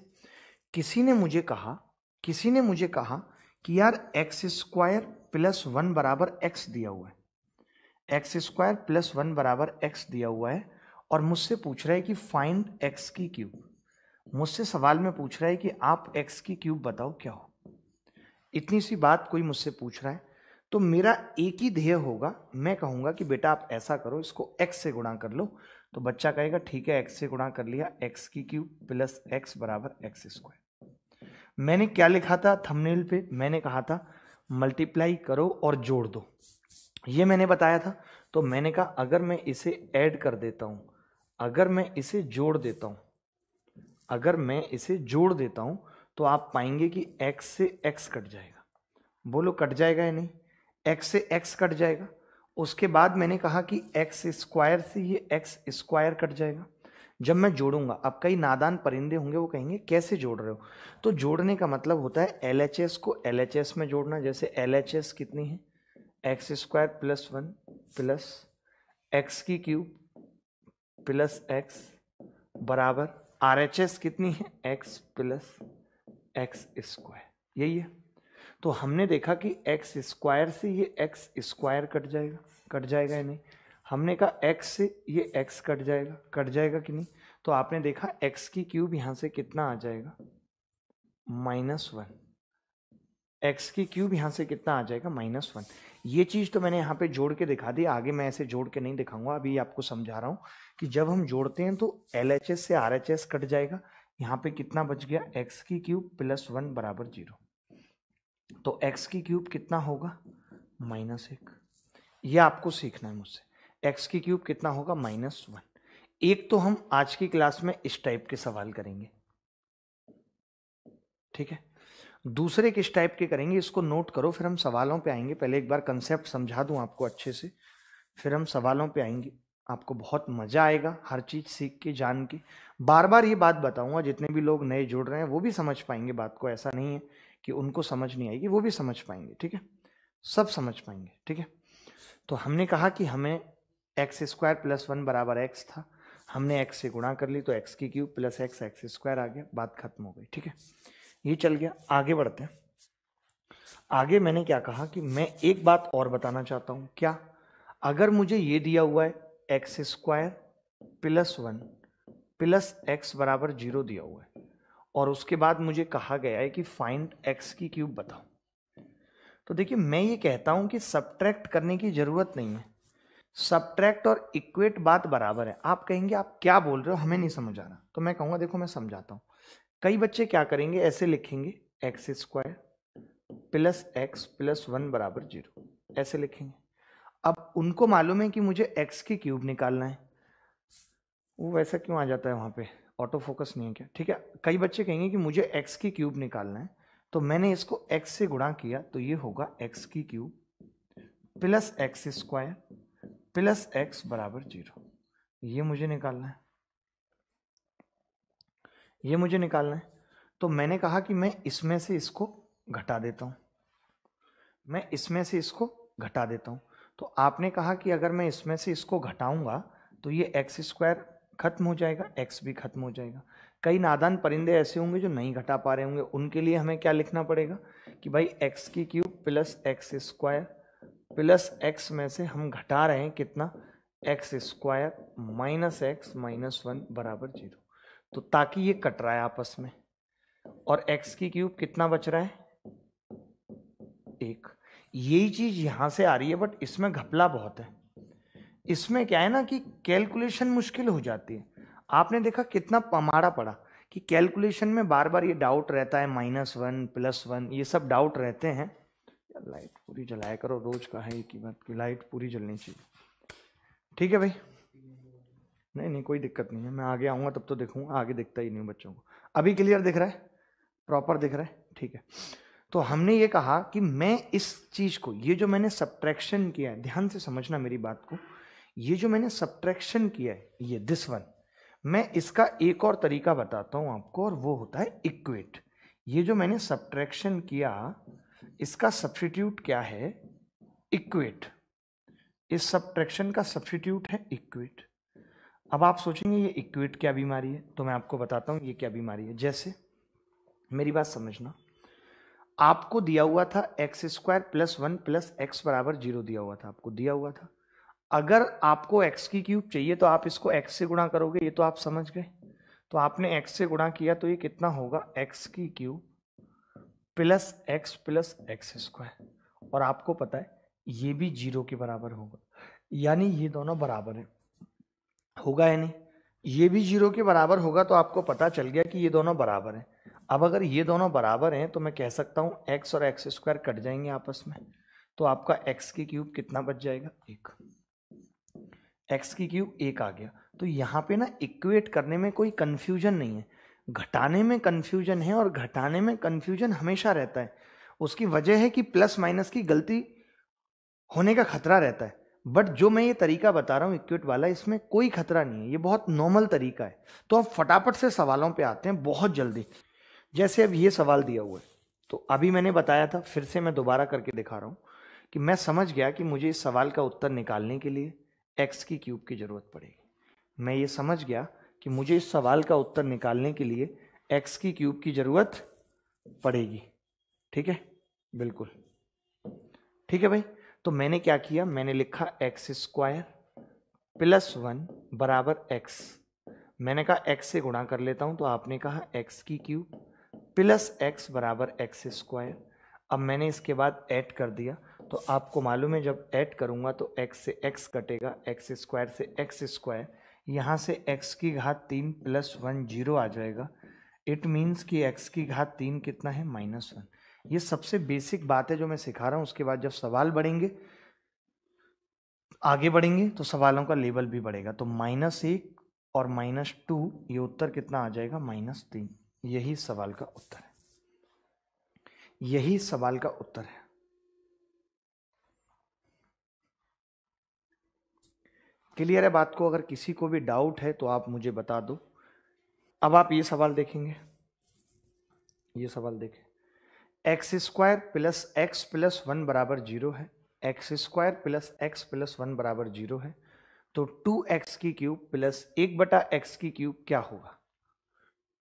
किसी ने मुझे कहा किसी ने मुझे कहा कि यार एक्स स्क्वायर प्लस वन बराबर एक्स दिया हुआ है एक्स स्क्वायर प्लस वन बराबर एक्स दिया हुआ है और मुझसे पूछ रहा है कि फाइंड एक्स की क्यूब मुझसे सवाल में पूछ रहा है कि आप एक्स की क्यूब बताओ क्या हो इतनी सी बात कोई मुझसे पूछ रहा है तो मेरा एक ही ध्येय होगा मैं कहूँगा कि बेटा आप ऐसा करो इसको एक्स से गुणा कर लो तो बच्चा कहेगा ठीक है एक्स से गुणा कर लिया एक्स की क्यूब प्लस एक्स बराबर एक्स स्क्वायर मैंने क्या लिखा था थंबनेल पे मैंने कहा था मल्टीप्लाई करो और जोड़ दो ये मैंने बताया था तो मैंने कहा अगर मैं इसे ऐड कर देता हूँ अगर मैं इसे जोड़ देता हूँ अगर मैं इसे जोड़ देता हूँ तो आप पाएंगे कि x से x कट जाएगा बोलो कट जाएगा या नहीं एक्स से एक्स कट जाएगा उसके बाद मैंने कहा कि एक्स स्क्वायर से ये एक्स स्क्वायर कट जाएगा जब मैं जोड़ूंगा अब कई नादान परिंदे होंगे वो कहेंगे कैसे जोड़ रहे हो तो जोड़ने का मतलब होता है एल को एल में जोड़ना जैसे एल कितनी है x square plus one plus x की क्यूब प्लस एक्स बराबर आर कितनी है एक्स प्लस एक्स स्क्वायर यही है तो हमने देखा कि एक्स स्क्वायर से ये एक्स स्क्वायर कट जाएगा कट जाएगा या नहीं हमने कहा एक्स से ये एक्स कट जाएगा कट जाएगा कि नहीं तो आपने देखा एक्स की क्यूब यहाँ से कितना आ जाएगा माइनस वन एक्स की क्यूब यहाँ से कितना आ जाएगा माइनस वन ये चीज़ तो मैंने यहाँ पे जोड़ के दिखा दी आगे मैं ऐसे जोड़ के नहीं दिखाऊंगा अभी आपको समझा रहा हूँ कि जब हम जोड़ते हैं तो एल से आर कट जाएगा यहाँ पे कितना बच गया एक्स की क्यूब प्लस वन बराबर जीरो तो एक्स की क्यूब कितना होगा माइनस एक यह आपको सीखना है मुझसे एक्स की क्यूब कितना होगा माइनस वन एक तो हम आज की क्लास में इस टाइप के सवाल करेंगे ठीक है दूसरे किस टाइप के करेंगे इसको नोट करो फिर हम सवालों पे आएंगे पहले एक बार कंसेप्ट समझा दूं आपको अच्छे से फिर हम सवालों पे आएंगे आपको बहुत मजा आएगा हर चीज सीख के जान के बार बार ये बात बताऊंगा जितने भी लोग नए जुड़ रहे हैं वो भी समझ पाएंगे बात को ऐसा नहीं है कि उनको समझ नहीं आएगी वो भी समझ पाएंगे ठीक है सब समझ पाएंगे ठीक है तो हमने कहा कि हमें एक्स स्क्वायर प्लस वन बराबर एक्स था हमने एक्स से गुणा कर ली तो एक्स की cube plus x x square आ गया बात खत्म हो गई ठीक है ये चल गया आगे बढ़ते हैं आगे मैंने क्या कहा कि मैं एक बात और बताना चाहता हूं क्या अगर मुझे ये दिया हुआ है x square plus one plus x बराबर जीरो दिया हुआ है और उसके बाद मुझे कहा गया है कि फाइंड एक्स की क्यूब बताओ तो देखिए मैं ये कहता हूं कि सब्ट्रैक्ट करने की ज़रूरत नहीं है सब्ट्रैक्ट और इक्वेट बात बराबर है आप कहेंगे आप क्या बोल रहे हो हमें नहीं समझ आ रहा तो मैं कहूंगा देखो मैं समझाता हूं कई बच्चे क्या करेंगे ऐसे लिखेंगे x square plus x plus one बराबर जीरो ऐसे लिखेंगे अब उनको मालूम है कि मुझे एक्स की क्यूब निकालना है वो वैसा क्यों आ जाता है वहां पर ऑटो फोकस नहीं है क्या ठीक है कई बच्चे कहेंगे कि मुझे एक्स की क्यूब निकालना है तो मैंने इसको एक्स से गुणा किया तो ये होगा एक्स की cube plus x square plus x बराबर जीरो ये मुझे निकालना है ये मुझे निकालना है तो मैंने कहा कि मैं इसमें से इसको घटा देता हूं मैं इसमें से इसको घटा देता हूं तो आपने कहा कि अगर मैं इसमें से इसको घटाऊंगा तो ये एक्स स्क्वायर खत्म हो जाएगा एक्स भी खत्म हो जाएगा कई नादान परिंदे ऐसे होंगे जो नहीं घटा पा रहे होंगे उनके लिए हमें क्या लिखना पड़ेगा कि भाई एक्स की cube plus x square plus x में से हम घटा रहे हैं कितना x square minus x minus one बराबर जीरो तो ताकि ये कट रहा है आपस में और एक्स की क्यूब कितना बच रहा है एक यही चीज यहां से आ रही है बट इसमें घपला बहुत है इसमें क्या है ना कि कैलकुलेशन मुश्किल हो जाती है आपने देखा कितना पमाड़ा पड़ा कि कैलकुलेशन में बार बार ये डाउट रहता है माइनस वन प्लस वन ये सब डाउट रहते हैं लाइट पूरी जलाया करो रोज का है एक ही बात की लाइट पूरी जलनी चाहिए ठीक है भाई नहीं नहीं कोई दिक्कत नहीं है मैं आगे आऊँगा तब तो देखूँगा आगे दिखता ही नहीं बच्चों को अभी क्लियर दिख रहा है प्रॉपर दिख रहा है ठीक है तो हमने ये कहा कि मैं इस चीज़ को ये जो मैंने सब्ट्रैक्शन किया है ध्यान से समझना मेरी बात को ये जो मैंने सब्ट्रैक्शन किया है ये दिस वन मैं इसका एक और तरीका बताता हूँ आपको और वो होता है इक्वेट ये जो मैंने सब्ट्रैक्शन किया इसका सब्सटीट्यूट क्या है इक्वेट इस सब्ट्रैक्शन का सब्सिट्यूट है इक्वेट अब आप सोचेंगे ये इक्वेट क्या बीमारी है तो मैं आपको बताता हूँ ये क्या बीमारी है जैसे मेरी बात समझना आपको दिया हुआ था x square plus one plus x बराबर जीरो दिया हुआ था आपको दिया हुआ था अगर आपको x की क्यूब चाहिए तो आप इसको x से गुणा करोगे ये तो आप समझ गए तो आपने x से गुणा किया तो ये कितना होगा x की cube plus x plus x square और आपको पता है ये भी जीरो के बराबर होगा यानी ये दोनों बराबर हैं होगा या नहीं ये भी जीरो के बराबर होगा तो आपको पता चल गया कि ये दोनों बराबर हैं अब अगर ये दोनों बराबर हैं तो मैं कह सकता हूँ एक्स और एक्स स्क्वायर कट जाएंगे आपस में तो आपका एक्स की क्यूब कितना बच जाएगा एक एक्स की क्यूब एक आ गया तो यहाँ पे ना इक्वेट करने में कोई कन्फ्यूजन नहीं है घटाने में कन्फ्यूजन है और घटाने में कन्फ्यूजन हमेशा रहता है उसकी वजह है कि प्लस माइनस की गलती होने का खतरा रहता है बट जो मैं ये तरीका बता रहा हूँ इक्विट वाला इसमें कोई खतरा नहीं है ये बहुत नॉर्मल तरीका है तो अब फटाफट से सवालों पे आते हैं बहुत जल्दी जैसे अब ये सवाल दिया हुआ है तो अभी मैंने बताया था फिर से मैं दोबारा करके दिखा रहा हूँ कि मैं समझ गया कि मुझे इस सवाल का उत्तर निकालने के लिए एक्स की क्यूब की ज़रूरत पड़ेगी मैं ये समझ गया कि मुझे इस सवाल का उत्तर निकालने के लिए एक्स की क्यूब की ज़रूरत पड़ेगी ठीक है बिल्कुल ठीक है भाई तो मैंने क्या किया मैंने लिखा एक्स स्क्वायर प्लस वन बराबर एक्स मैंने कहा एक्स से गुणा कर लेता हूं तो आपने कहा एक्स की क्यूब प्लस एक्स बराबर एक्स स्क्वायर अब मैंने इसके बाद ऐड कर दिया तो आपको मालूम है जब ऐड करूँगा तो x से x कटेगा x स्क्वायर से x स्क्वायर यहाँ से x की घात तीन प्लस वन जीरो आ जाएगा इट मीन्स कि x की घात तीन कितना है माइनस वन ये सबसे बेसिक बात है जो मैं सिखा रहा हूँ उसके बाद जब सवाल बढ़ेंगे आगे बढ़ेंगे तो सवालों का लेवल भी बढ़ेगा तो माइनस एक और माइनस टू ये उत्तर कितना आ जाएगा माइनस तीन यही सवाल का उत्तर है यही सवाल का उत्तर है क्लियर है बात को अगर किसी को भी डाउट है तो आप मुझे बता दो अब आप ये सवाल देखेंगे ये सवाल देखें x square plus x plus one बराबर जीरो है x square plus x plus one बराबर जीरो है तो टू एक्स की क्यूब प्लस एक बटा एक्स की क्यूब क्या होगा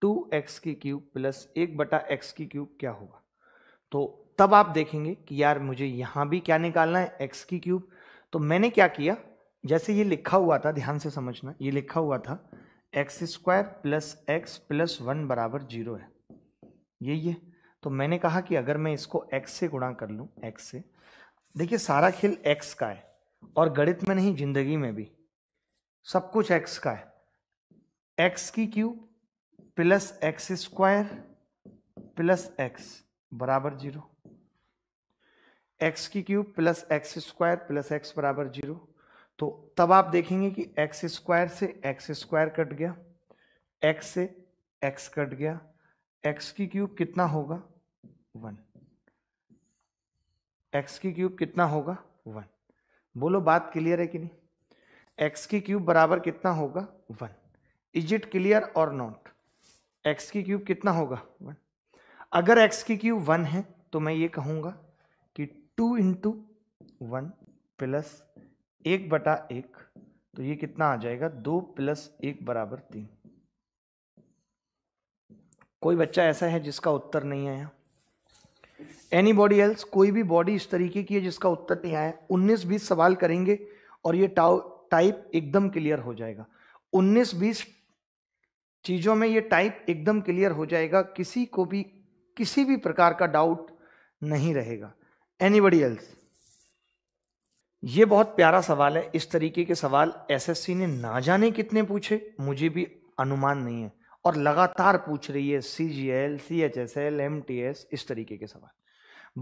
टू एक्स की क्यूब प्लस एक बटा एक्स की क्यूब क्या होगा तो तब आप देखेंगे कि यार मुझे यहां भी क्या निकालना है एक्स की क्यूब तो मैंने क्या किया जैसे ये लिखा हुआ था ध्यान से समझना ये लिखा हुआ था x square plus x plus one बराबर जीरो है ये ये तो मैंने कहा कि अगर मैं इसको एक्स से गुणा कर लूँ एक्स से देखिए सारा खेल एक्स का है और गणित में नहीं जिंदगी में भी सब कुछ एक्स का है एक्स की cube plus x square plus x बराबर जीरो एक्स की cube plus x square plus x बराबर जीरो तो तब आप देखेंगे कि एक्स स्क्वायर से एक्स स्क्वायर कट गया एक्स से एक्स कट गया एक्स की क्यूब कितना होगा वन x की क्यूब कितना होगा वन बोलो बात क्लियर है कि नहीं x की क्यूब बराबर कितना होगा वन इज इट क्लियर और नॉट एक्स की क्यूब कितना होगा वन अगर एक्स की क्यूब वन है तो मैं ये कहूंगा कि टू इंटू वन प्लस एक बटा एक तो ये कितना आ जाएगा दो प्लस एक बराबर तीन कोई बच्चा ऐसा है जिसका उत्तर नहीं आया एनी बॉडी एल्स कोई भी बॉडी इस तरीके की है जिसका उत्तर नहीं आया उन्नीस बीस सवाल करेंगे और ये टाउ टाइप एकदम क्लियर हो जाएगा उन्नीस बीस चीज़ों में ये टाइप एकदम क्लियर हो जाएगा किसी को भी किसी भी प्रकार का डाउट नहीं रहेगा एनी बॉडी एल्स ये बहुत प्यारा सवाल है इस तरीके के सवाल एसएससी ने ना जाने कितने पूछे मुझे भी अनुमान नहीं है और लगातार पूछ रही है C G L C H S L M T S इस तरीके के सवाल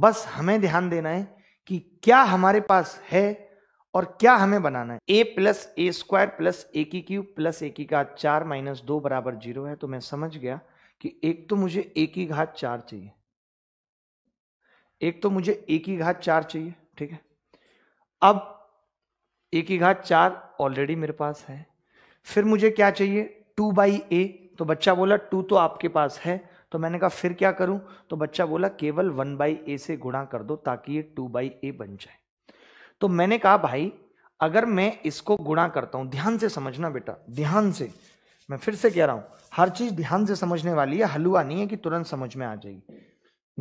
बस हमें ध्यान देना है कि क्या हमारे पास है और क्या हमें बनाना है ए plus a square plus a की क्यूब प्लस ए की घात चार माइनस दो बराबर जीरो है तो मैं समझ गया कि एक तो मुझे ए की घात चार चाहिए एक तो मुझे ए की घात चार चाहिए ठीक है अब एक की घात चार ऑलरेडी मेरे पास है फिर मुझे क्या चाहिए टू बाई ए तो बच्चा बोला टू तो आपके पास है तो मैंने कहा फिर क्या करूं तो बच्चा बोला केवल वन बाई ए से गुणा कर दो ताकि ये टू बाई ए बन जाए तो मैंने कहा भाई अगर मैं इसको गुणा करता हूं ध्यान से समझना बेटा ध्यान से मैं फिर से कह रहा हूं हर चीज ध्यान से समझने वाली है हलुआ नहीं है कि तुरंत समझ में आ जाएगी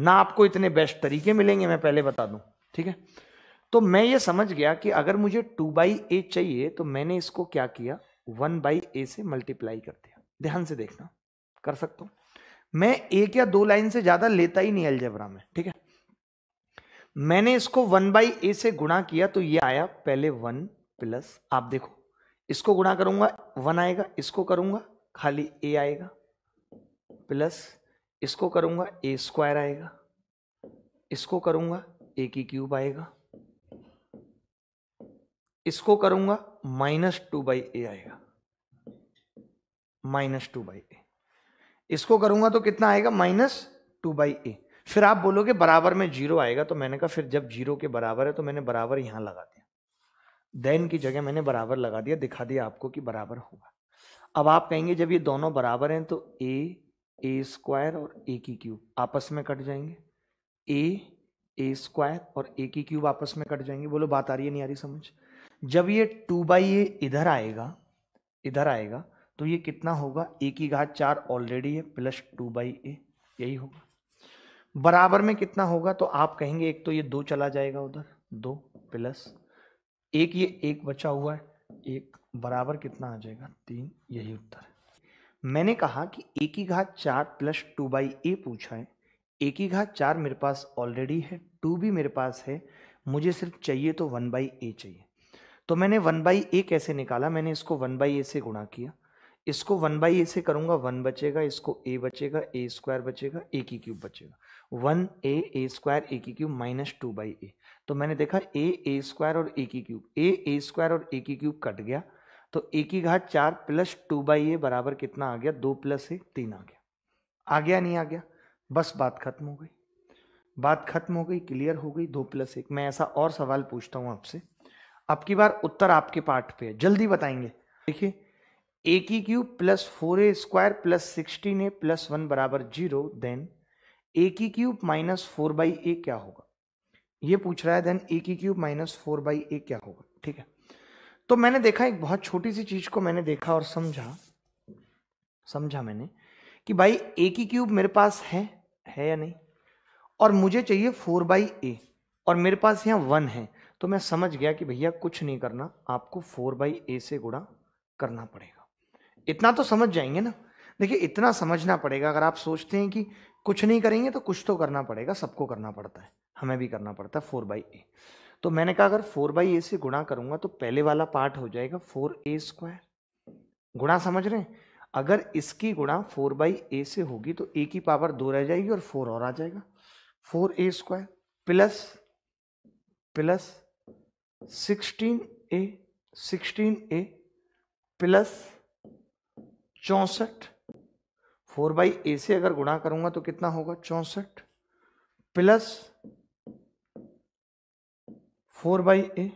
ना आपको इतने बेस्ट तरीके मिलेंगे मैं पहले बता दूं ठीक है तो मैं ये समझ गया कि अगर मुझे टू बाई ए चाहिए तो मैंने इसको क्या किया वन बाई ए से मल्टीप्लाई कर दिया ध्यान से देखना कर सकता हूं मैं एक या दो लाइन से ज्यादा लेता ही नहीं अलजबरा में ठीक है मैंने इसको वन बाई ए से गुणा किया तो ये आया पहले वन प्लस आप देखो इसको गुणा करूंगा वन आएगा इसको करूंगा खाली ए आएगा प्लस इसको करूंगा ए स्क्वायर आएगा इसको करूंगा ए की क्यूब आएगा इसको करूंगा माइनस टू बाई ए आएगा माइनस टू बाई ए इसको करूंगा तो कितना आएगा माइनस टू बाई ए फिर आप बोलोगे बराबर में जीरो आएगा तो मैंने कहा फिर जब जीरो के बराबर है तो मैंने बराबर यहां लगा दिया देन की जगह मैंने बराबर लगा दिया दिखा दिया आपको कि बराबर होगा अब आप कहेंगे जब ये दोनों बराबर हैं तो ए ए स्क्वायर और ए की क्यूब आपस में कट जाएंगे ए ए स्क्वायर और ए की क्यूब आपस में कट जाएंगे बोलो बात आ रही है नहीं आ रही समझ जब ये टू बाई ए इधर आएगा इधर आएगा तो ये कितना होगा ए की घात चार ऑलरेडी है प्लस टू बाई ए यही होगा बराबर में कितना होगा तो आप कहेंगे एक तो ये दो चला जाएगा उधर दो प्लस एक ये एक बचा हुआ है एक बराबर कितना आ जाएगा तीन यही उत्तर है मैंने कहा कि ए की घात चार प्लस टू बाई ए पूछा है ए की घात चार मेरे पास ऑलरेडी है टू भी मेरे पास है मुझे सिर्फ चाहिए तो वन बाई ए चाहिए तो मैंने वन बाई ए कैसे निकाला मैंने इसको वन बाई ए से गुणा किया इसको वन बाई ए से करूंगा वन बचेगा इसको ए बचेगा ए स्क्वायर बचेगा ए की क्यूब बचेगा one A A square a की cube minus two by a तो मैंने देखा ए ए स्क्वायर और ए की क्यूब ए ए स्क्वायर और ए की क्यूब कट गया तो ए की घाट चार प्लस टू बाई ए बराबर कितना आ गया दो प्लस ए तीन आ गया आ गया नहीं आ गया बस बात खत्म हो गई बात खत्म हो गई क्लियर हो गई दो प्लस एक मैं ऐसा और सवाल पूछता हूँ आपसे आपकी बार उत्तर आपके पार्ट पे है जल्दी बताएंगे देखिए ए की cube plus four a square plus sixteen a plus one बराबर जीरो देन ए की cube minus four by a क्या होगा ये पूछ रहा है देन ए की cube minus four by a क्या होगा ठीक है तो मैंने देखा एक बहुत छोटी सी चीज को मैंने देखा और समझा समझा मैंने कि भाई ए की क्यूब मेरे पास है है या नहीं और मुझे चाहिए फोर बाई ए और मेरे पास यहाँ वन है तो मैं समझ गया कि भैया कुछ नहीं करना आपको फोर बाई ए से गुणा करना पड़ेगा इतना तो समझ जाएंगे ना देखिए इतना समझना पड़ेगा अगर आप सोचते हैं कि कुछ नहीं करेंगे तो कुछ तो करना पड़ेगा सबको करना पड़ता है हमें भी करना पड़ता है फोर बाई ए तो मैंने कहा अगर फोर बाई ए से गुणा करूंगा तो पहले वाला पार्ट हो जाएगा फोर ए स्क्वायर गुणा समझ रहे हैं अगर इसकी गुणा फोर बाई ए से होगी तो ए की पावर दो रह जाएगी और फोर और आ जाएगा four a square plus plus sixteen a sixteen a plus चौंसठ फोर बाई ए से अगर गुणा करूंगा तो कितना होगा चौंसठ plus four by a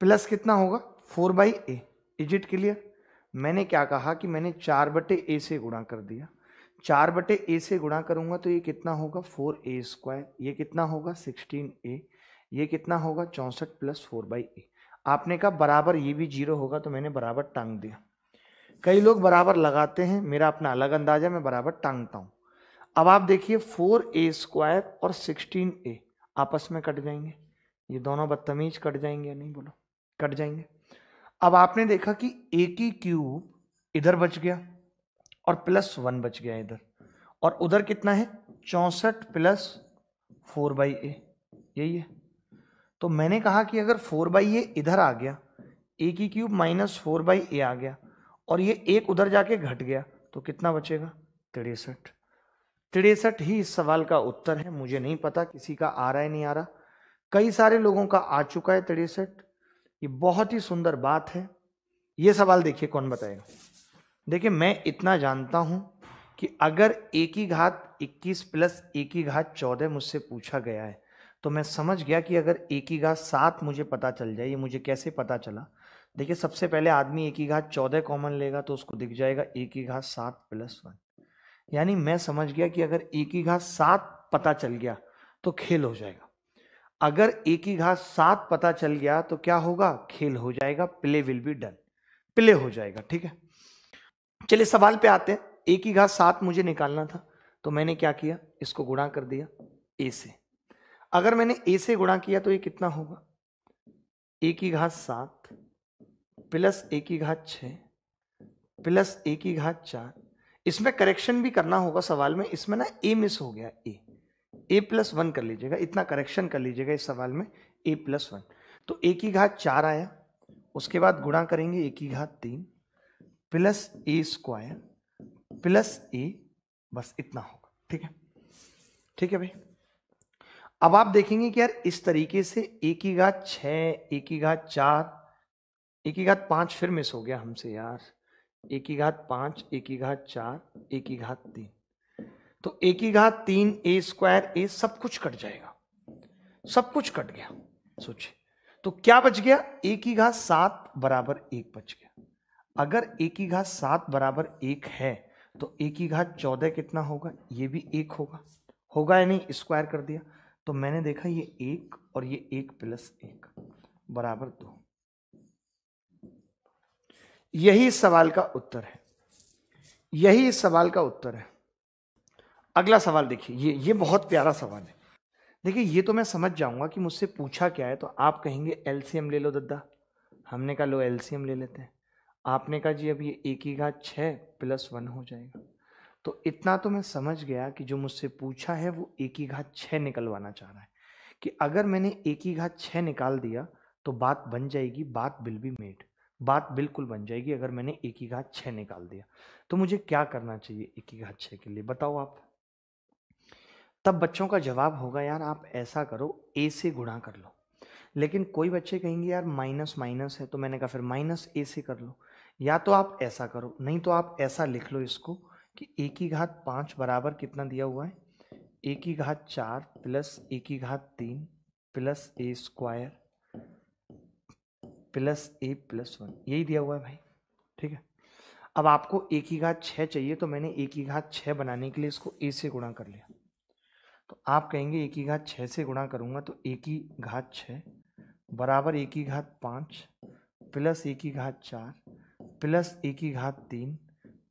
plus कितना होगा four by a is it clear मैंने क्या कहा कि मैंने चार बटे ए से गुणा कर दिया चार बटे ए से गुणा करूंगा तो ये कितना होगा फोर ए स्क्वायर ये कितना होगा सिक्सटीन ए ये कितना होगा चौंसठ प्लस फोर बाई ए आपने कहा बराबर ये भी जीरो होगा तो मैंने बराबर टांग दिया कई लोग बराबर लगाते हैं मेरा अपना अलग अंदाजा मैं बराबर टांगता हूँ अब आप देखिए फोर ए स्क्वायर और सिक्सटीन ए आपस में कट जाएंगे ये दोनों बदतमीज कट जाएंगे नहीं बोलो कट जाएंगे अब आपने देखा कि ए की क्यूब इधर बच गया और प्लस वन बच गया इधर और उधर कितना है चौंसठ प्लस फोर बाई ए यही है तो मैंने कहा कि अगर फोर बाई ए इधर आ गया ए की cube minus four by a आ गया और ये एक उधर जाके घट गया तो कितना बचेगा तिरसठ तिरसठ ही इस सवाल का उत्तर है मुझे नहीं पता किसी का आ रहा है नहीं आ रहा कई सारे लोगों का आ चुका है तिरसठ ये बहुत ही सुंदर बात है ये सवाल देखिए कौन बताएगा देखिए मैं इतना जानता हूं कि अगर एक ही घात 21 प्लस एक ही घात 14 मुझसे पूछा गया है तो मैं समझ गया कि अगर एक ही घात सात मुझे पता चल जाए ये मुझे कैसे पता चला देखिए सबसे पहले आदमी एक ही घात चौदह कॉमन लेगा तो उसको दिख जाएगा एक ही घात सात प्लस वन यानी मैं समझ गया कि अगर एक ही घात सात पता चल गया तो खेल हो जाएगा अगर एक ही घात सात पता चल गया तो क्या होगा खेल हो जाएगा play will be done play हो जाएगा ठीक है चलिए सवाल पे आते हैं एक ही घात सात मुझे निकालना था तो मैंने क्या किया इसको गुणा कर दिया ए से अगर मैंने ए से गुणा किया तो ये कितना होगा ए की घात सात प्लस ए की घात छ प्लस ए की घात चार इसमें करेक्शन भी करना होगा सवाल में इसमें ना ए मिस हो गया ए ए प्लस वन कर लीजिएगा इतना करेक्शन कर लीजिएगा इस सवाल में ए प्लस वन तो ए की घात चार आया उसके बाद गुणा करेंगे ए की घात तीन plus a square plus a बस इतना होगा ठीक है ठीक है भाई अब आप देखेंगे कि यार इस तरीके से एक ही घात छ एक ही घात चार एक ही घात पांच फिर मिस हो गया हमसे यार एक ही घात पांच एक ही घात चार एक ही घात तीन तो एक ही घात तीन ए स्क्वायर ए सब कुछ कट जाएगा सब कुछ कट गया सोचिए तो क्या बच गया एक ही घात सात बराबर एक बच गया अगर एक ही घात सात बराबर एक है तो एक ही घात चौदह कितना होगा ये भी एक होगा होगा या नहीं स्क्वायर कर दिया तो मैंने देखा ये एक और ये एक प्लस एक बराबर दो यही सवाल का उत्तर है यही इस सवाल का उत्तर है अगला सवाल देखिए ये ये बहुत प्यारा सवाल है देखिए ये तो मैं समझ जाऊंगा कि मुझसे पूछा क्या है तो आप कहेंगे एलसीएम ले लो दद्दा हमने कहा लो एलसीएम ले लेते हैं आपने कहा जी अब ये एक ही घात छः प्लस वन हो जाएगा तो इतना तो मैं समझ गया कि जो मुझसे पूछा है वो एक ही घात छः निकलवाना चाह रहा है कि अगर मैंने एक ही घात छः निकाल दिया तो बात बन जाएगी बात बिल बी मेड बात बिल्कुल बन जाएगी अगर मैंने एक ही घात छः निकाल दिया तो मुझे क्या करना चाहिए एक ही घात छः के लिए बताओ आप तब बच्चों का जवाब होगा यार आप ऐसा करो ए से गुणा कर लो लेकिन कोई बच्चे कहेंगे यार माइनस माइनस है तो मैंने कहा फिर माइनस ए से कर लो या तो आप ऐसा करो नहीं तो आप ऐसा लिख लो इसको कि ए की घात पाँच बराबर कितना दिया हुआ है ए की घात चार प्लस ए की घात तीन plus a square plus A plus one यही दिया हुआ है भाई ठीक है अब आपको ए की घात छः चाहिए तो मैंने ए की घात छः बनाने के लिए इसको ए से गुणा कर लिया तो आप कहेंगे ए की घात छः से गुणा करूँगा तो ए की घात छः बराबर ए की घात पाँच प्लस ए की घात चार प्लस ए की घात तीन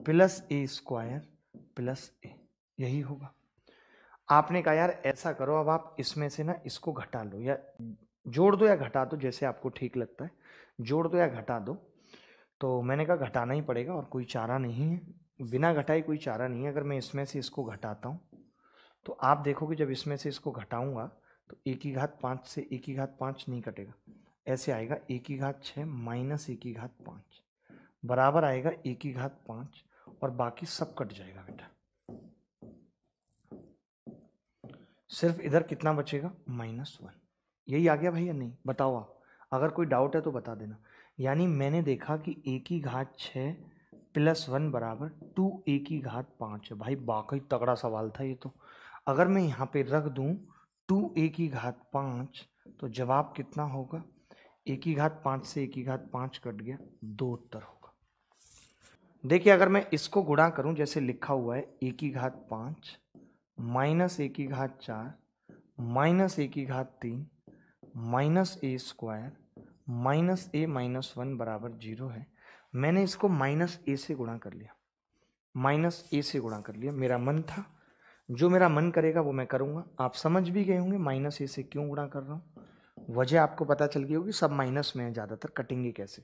plus a square plus a यही होगा आपने कहा यार ऐसा करो अब आप इसमें से ना इसको घटा लो या जोड़ दो या घटा दो जैसे आपको ठीक लगता है जोड़ दो या घटा दो तो मैंने कहा घटाना ही पड़ेगा और कोई चारा नहीं है बिना घटाई कोई चारा नहीं है अगर मैं इसमें से इसको घटाता हूँ तो आप देखोगे जब इसमें से इसको घटाऊंगा तो एक ही घात पाँच से एक ही घात पाँच नहीं कटेगा ऐसे आएगा एक ही घात छः माइनस एक ही घात पाँच बराबर आएगा एक ही घात पाँच और बाकी सब कट जाएगा बेटा सिर्फ इधर कितना बचेगा माइनस वन यही आ गया भैया नहीं बताओ आप अगर कोई डाउट है तो बता देना यानी मैंने देखा कि एक ही घात छ प्लस वन बराबर टू ए की घात पाँच है भाई वाकई तगड़ा सवाल था ये तो अगर मैं यहाँ पे रख दूँ टू ए की घात पाँच तो जवाब कितना होगा ए की घात पाँच से ए की घात पाँच कट गया दो उत्तर हो देखिए अगर मैं इसको गुणा करूं जैसे लिखा हुआ है ए की घात पाँच माइनस ए की घात चार माइनस ए की घात तीन minus a square minus a minus one बराबर जीरो है मैंने इसको माइनस ए से गुणा कर लिया माइनस ए से गुणा कर लिया मेरा मन था जो मेरा मन करेगा वो मैं करूँगा आप समझ भी गए होंगे माइनस ए से क्यों गुणा कर रहा हूँ वजह आपको पता चल गई होगी सब माइनस में है ज़्यादातर कटेंगे कैसे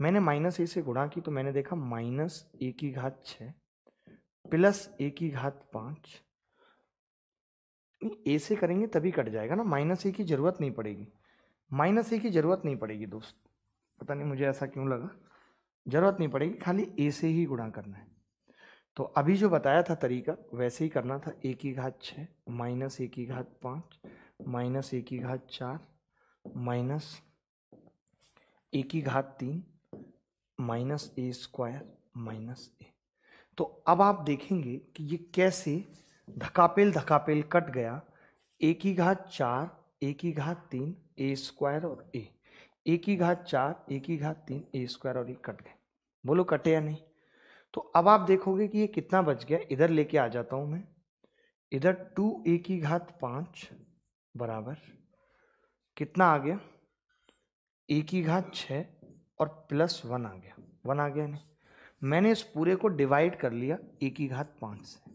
मैंने माइनस ए से गुणा की तो मैंने देखा माइनस ए की घात छ प्लस ए की घात पांच ए से करेंगे तभी कट जाएगा ना माइनस ए की ज़रूरत नहीं पड़ेगी माइनस ए की ज़रूरत नहीं पड़ेगी दोस्त पता नहीं मुझे ऐसा क्यों लगा ज़रूरत नहीं पड़ेगी खाली ए से ही गुणा करना है तो अभी जो बताया था तरीका वैसे ही करना था ए की घात छ माइनस ए की घात पांच माइनस ए की घात चार माइनस ए की घात तीन minus a square minus a तो अब आप देखेंगे कि ये कैसे धकापेल धकापेल कट गया ए की घात चार ए की घात तीन ए स्क्वायर और ए ए की घात चार ए की घात तीन ए स्क्वायर और ए कट गए बोलो कटे या नहीं तो अब आप देखोगे कि ये कितना बच गया इधर लेके आ जाता हूँ मैं इधर टू ए की घात पाँच बराबर कितना आ गया ए की घात छः और प्लस वन आ गया वन आ गया नहीं मैंने इस पूरे को डिवाइड कर लिया ए की घात पाँच से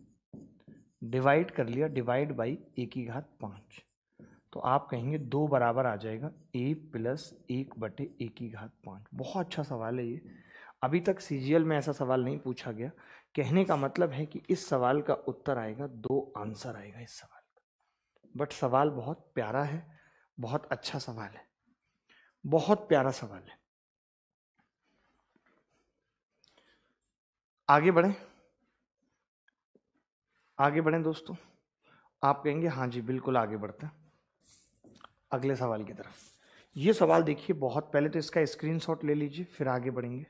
डिवाइड कर लिया डिवाइड बाई ए की घात पाँच तो आप कहेंगे दो बराबर आ जाएगा ए प्लस एक बटे ए की घात पाँच बहुत अच्छा सवाल है ये अभी तक सीजीएल में ऐसा सवाल नहीं पूछा गया कहने का मतलब है कि इस सवाल का उत्तर आएगा दो आंसर आएगा इस सवाल का बट सवाल बहुत प्यारा है बहुत अच्छा सवाल है बहुत प्यारा सवाल है आगे बढ़ें आगे बढ़ें दोस्तों आप कहेंगे हाँ जी बिल्कुल आगे बढ़ते हैं अगले सवाल की तरफ ये सवाल देखिए बहुत पहले तो इसका स्क्रीनशॉट ले लीजिए फिर आगे बढ़ेंगे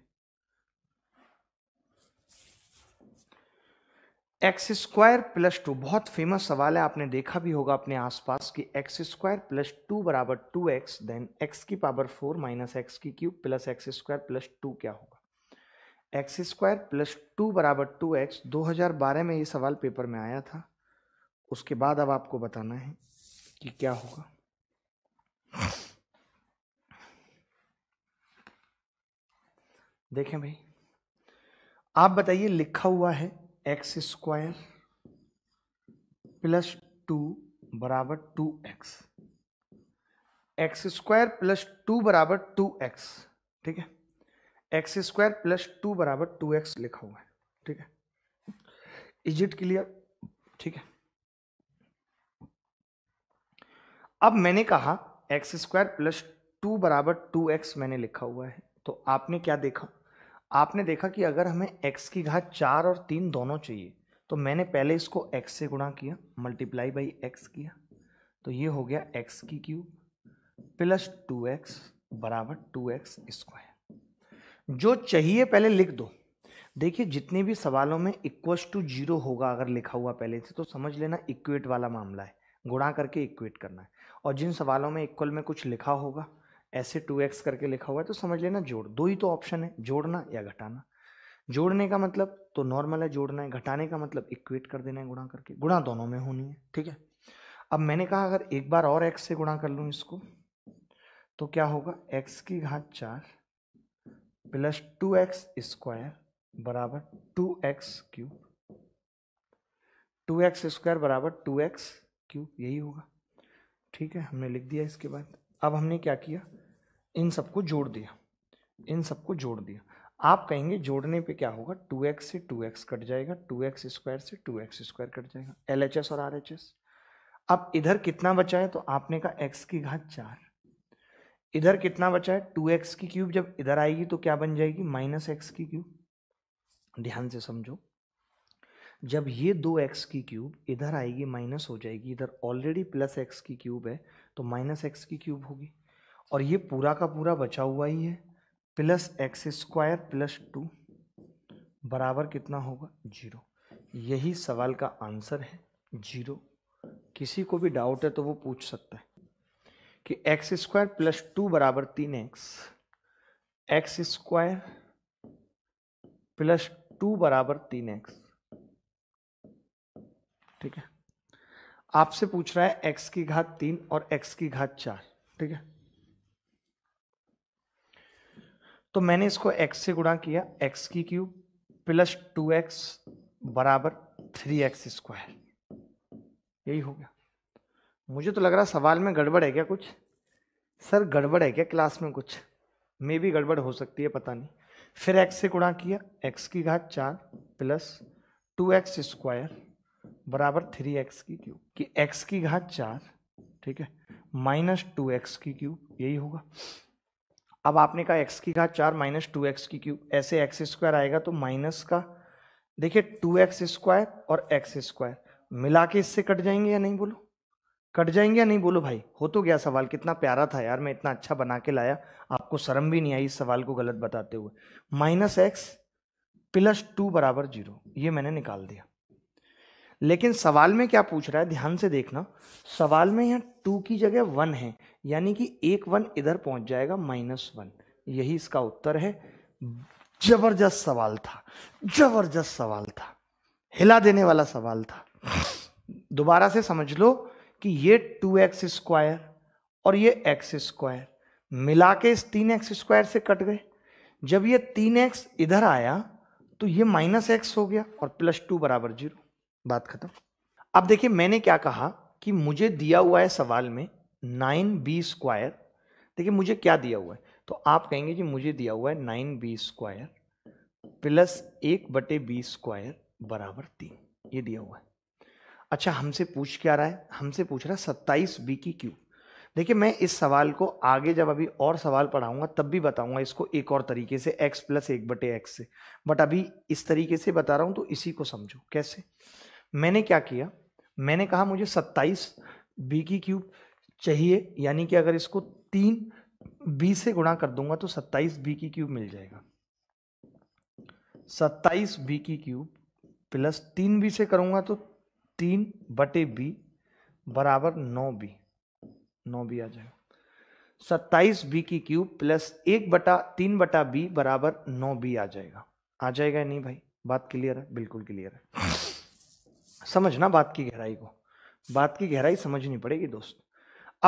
एक्स स्क्वायर प्लस टू बहुत फेमस सवाल है आपने देखा भी होगा अपने आसपास कि एक्स स्क्वायर प्लस टू बराबर टू एक्स देन एक्स की पावर फोर माइनस एक्स की cube plus x square plus two क्या होगा एक्स स्क्वायर प्लस टू बराबर टू एक्स दो हज़ार बारह में ये सवाल पेपर में आया था उसके बाद अब आपको बताना है कि क्या होगा देखें भाई आप बताइए लिखा हुआ है एक्स स्क्वायर प्लस टू बराबर two x x square plus two बराबर टू एक्स ठीक है एक्स स्क्वायर प्लस टू बराबर टू एक्स लिखा हुआ है ठीक है इज इट क्लियर ठीक है अब मैंने कहा एक्स स्क्वायर प्लस टू बराबर टू एक्स मैंने लिखा हुआ है तो आपने क्या देखा आपने देखा कि अगर हमें x की घात चार और तीन दोनों चाहिए तो मैंने पहले इसको x से गुणा किया मल्टीप्लाई बाई एक्स किया तो ये हो गया x की क्यूब प्लस टू एक्स बराबर टू एक्स स्क्वायर जो चाहिए पहले लिख दो देखिए जितने भी सवालों में इक्वस टू जीरो होगा अगर लिखा हुआ पहले से तो समझ लेना इक्वेट वाला मामला है गुणा करके इक्वेट करना है और जिन सवालों में इक्वल में कुछ लिखा होगा ऐसे टू एक्स करके लिखा हुआ है तो समझ लेना जोड़ दो ही तो ऑप्शन है जोड़ना या घटाना जोड़ने का मतलब तो नॉर्मल है जोड़ना है घटाने का मतलब इक्वेट कर देना है गुणा करके गुणा दोनों में होनी है ठीक है अब मैंने कहा अगर एक बार और एक्स से गुणा कर लूँ इसको तो क्या होगा एक्स की घात चार प्लस टू एक्स स्क्वायर बराबर two x cube two x square बराबर टू एक्स क्यूब यही होगा ठीक है हमने लिख दिया इसके बाद अब हमने क्या किया इन सबको जोड़ दिया इन सबको जोड़ दिया आप कहेंगे जोड़ने पे क्या होगा टू एक्स से टू एक्स कट जाएगा टू एक्स स्क्वायर से टू एक्स स्क्वायर कट जाएगा एल एच एस और RHS अब इधर कितना बचा है तो आपने कहा एक्स की घात चार इधर कितना बचा है टू एक्स की क्यूब जब इधर आएगी तो क्या बन जाएगी माइनस एक्स की क्यूब ध्यान से समझो जब ये दो एक्स की क्यूब इधर आएगी माइनस हो जाएगी इधर ऑलरेडी प्लस एक्स की क्यूब है तो माइनस एक्स की क्यूब होगी और ये पूरा का पूरा बचा हुआ ही है plus x square plus two बराबर कितना होगा जीरो यही सवाल का आंसर है जीरो किसी को भी डाउट है तो वो पूछ सकता है कि एक्स स्क्वायर प्लस टू बराबर तीन x x square plus two बराबर तीन एक्स ठीक है आपसे पूछ रहा है एक्स की घात तीन और एक्स की घात चार ठीक है तो मैंने इसको x से गुणा किया x की क्यूब प्लस टू एक्स बराबर थ्री एक्स स्क्वायर यही हो गया मुझे तो लग रहा सवाल में गड़बड़ है क्या कुछ सर गड़बड़ है क्या क्लास में कुछ मे भी गड़बड़ हो सकती है पता नहीं फिर एक्स से गुणा किया एक्स की घात चार प्लस टू एक्स स्क्वायर बराबर थ्री एक्स की क्यूब कि एक्स की घात चार ठीक है माइनस टू एक्स की क्यूब यही होगा अब आपने कहा एक्स की घात चार माइनस टू एक्स की क्यूब ऐसे एक्स स्क्वायर आएगा तो माइनस का देखिए टू एक्स स्क्वायर और एक्स स्क्वायर मिला के इससे कट जाएंगे या नहीं बोलो कट जाएंगे या नहीं बोलो भाई हो तो गया सवाल कितना प्यारा था यार मैं इतना अच्छा बना के लाया आपको शर्म भी नहीं आई इस सवाल को गलत बताते हुए माइनस एक्स प्लस टू बराबर जीरो ये मैंने निकाल दिया लेकिन सवाल में क्या पूछ रहा है ध्यान से देखना सवाल में यहाँ टू की जगह वन है यानी कि एक वन इधर पहुंच जाएगा माइनस वन यही इसका उत्तर है जबरदस्त सवाल था जबरदस्त सवाल था हिला देने वाला सवाल था दोबारा से समझ लो कि ये टू एक्स स्क्वायर और ये एक्स स्क्वायर मिला के इस तीन एक्स स्क्वायर से कट गए जब ये तीन एक्स इधर आया तो ये माइनस एक्स हो गया और प्लस टू बराबर जीरो बात खत्म अब देखिए मैंने क्या कहा कि मुझे दिया हुआ है सवाल में नाइन बी स्क्वायर देखिए मुझे क्या दिया हुआ है तो आप कहेंगे जी मुझे दिया हुआ है नाइन बी स्क्वायर प्लस एक बटे बी स्क्वायर बराबर तीन ये दिया हुआ है अच्छा हमसे पूछ क्या रहा है हमसे पूछ रहा है सत्ताईस बी की क्यू देखिए मैं इस सवाल को आगे जब अभी और सवाल पढ़ाऊंगा तब भी बताऊंगा इसको एक और तरीके से x प्लस एक बटे एक्स से बट अभी इस तरीके से बता रहा हूं तो इसी को समझो कैसे मैंने क्या किया मैंने कहा मुझे सत्ताईस बी की क्यूब चाहिए यानी कि अगर इसको तीन बी से गुणा कर दूंगा तो सत्ताईस बी की क्यूब मिल जाएगा सत्ताईस बी की क्यूब प्लस तीन बी से करूंगा तो तीन बटे बी बराबर नौ बी नौ बी आ जाएगा सत्ताईस बी की क्यूब प्लस एक बटा तीन बटा बी बराबर नौ बी आ जाएगा आ जाएगा नहीं भाई बात क्लियर है बिल्कुल क्लियर है समझना बात की गहराई को बात की गहराई समझनी पड़ेगी दोस्त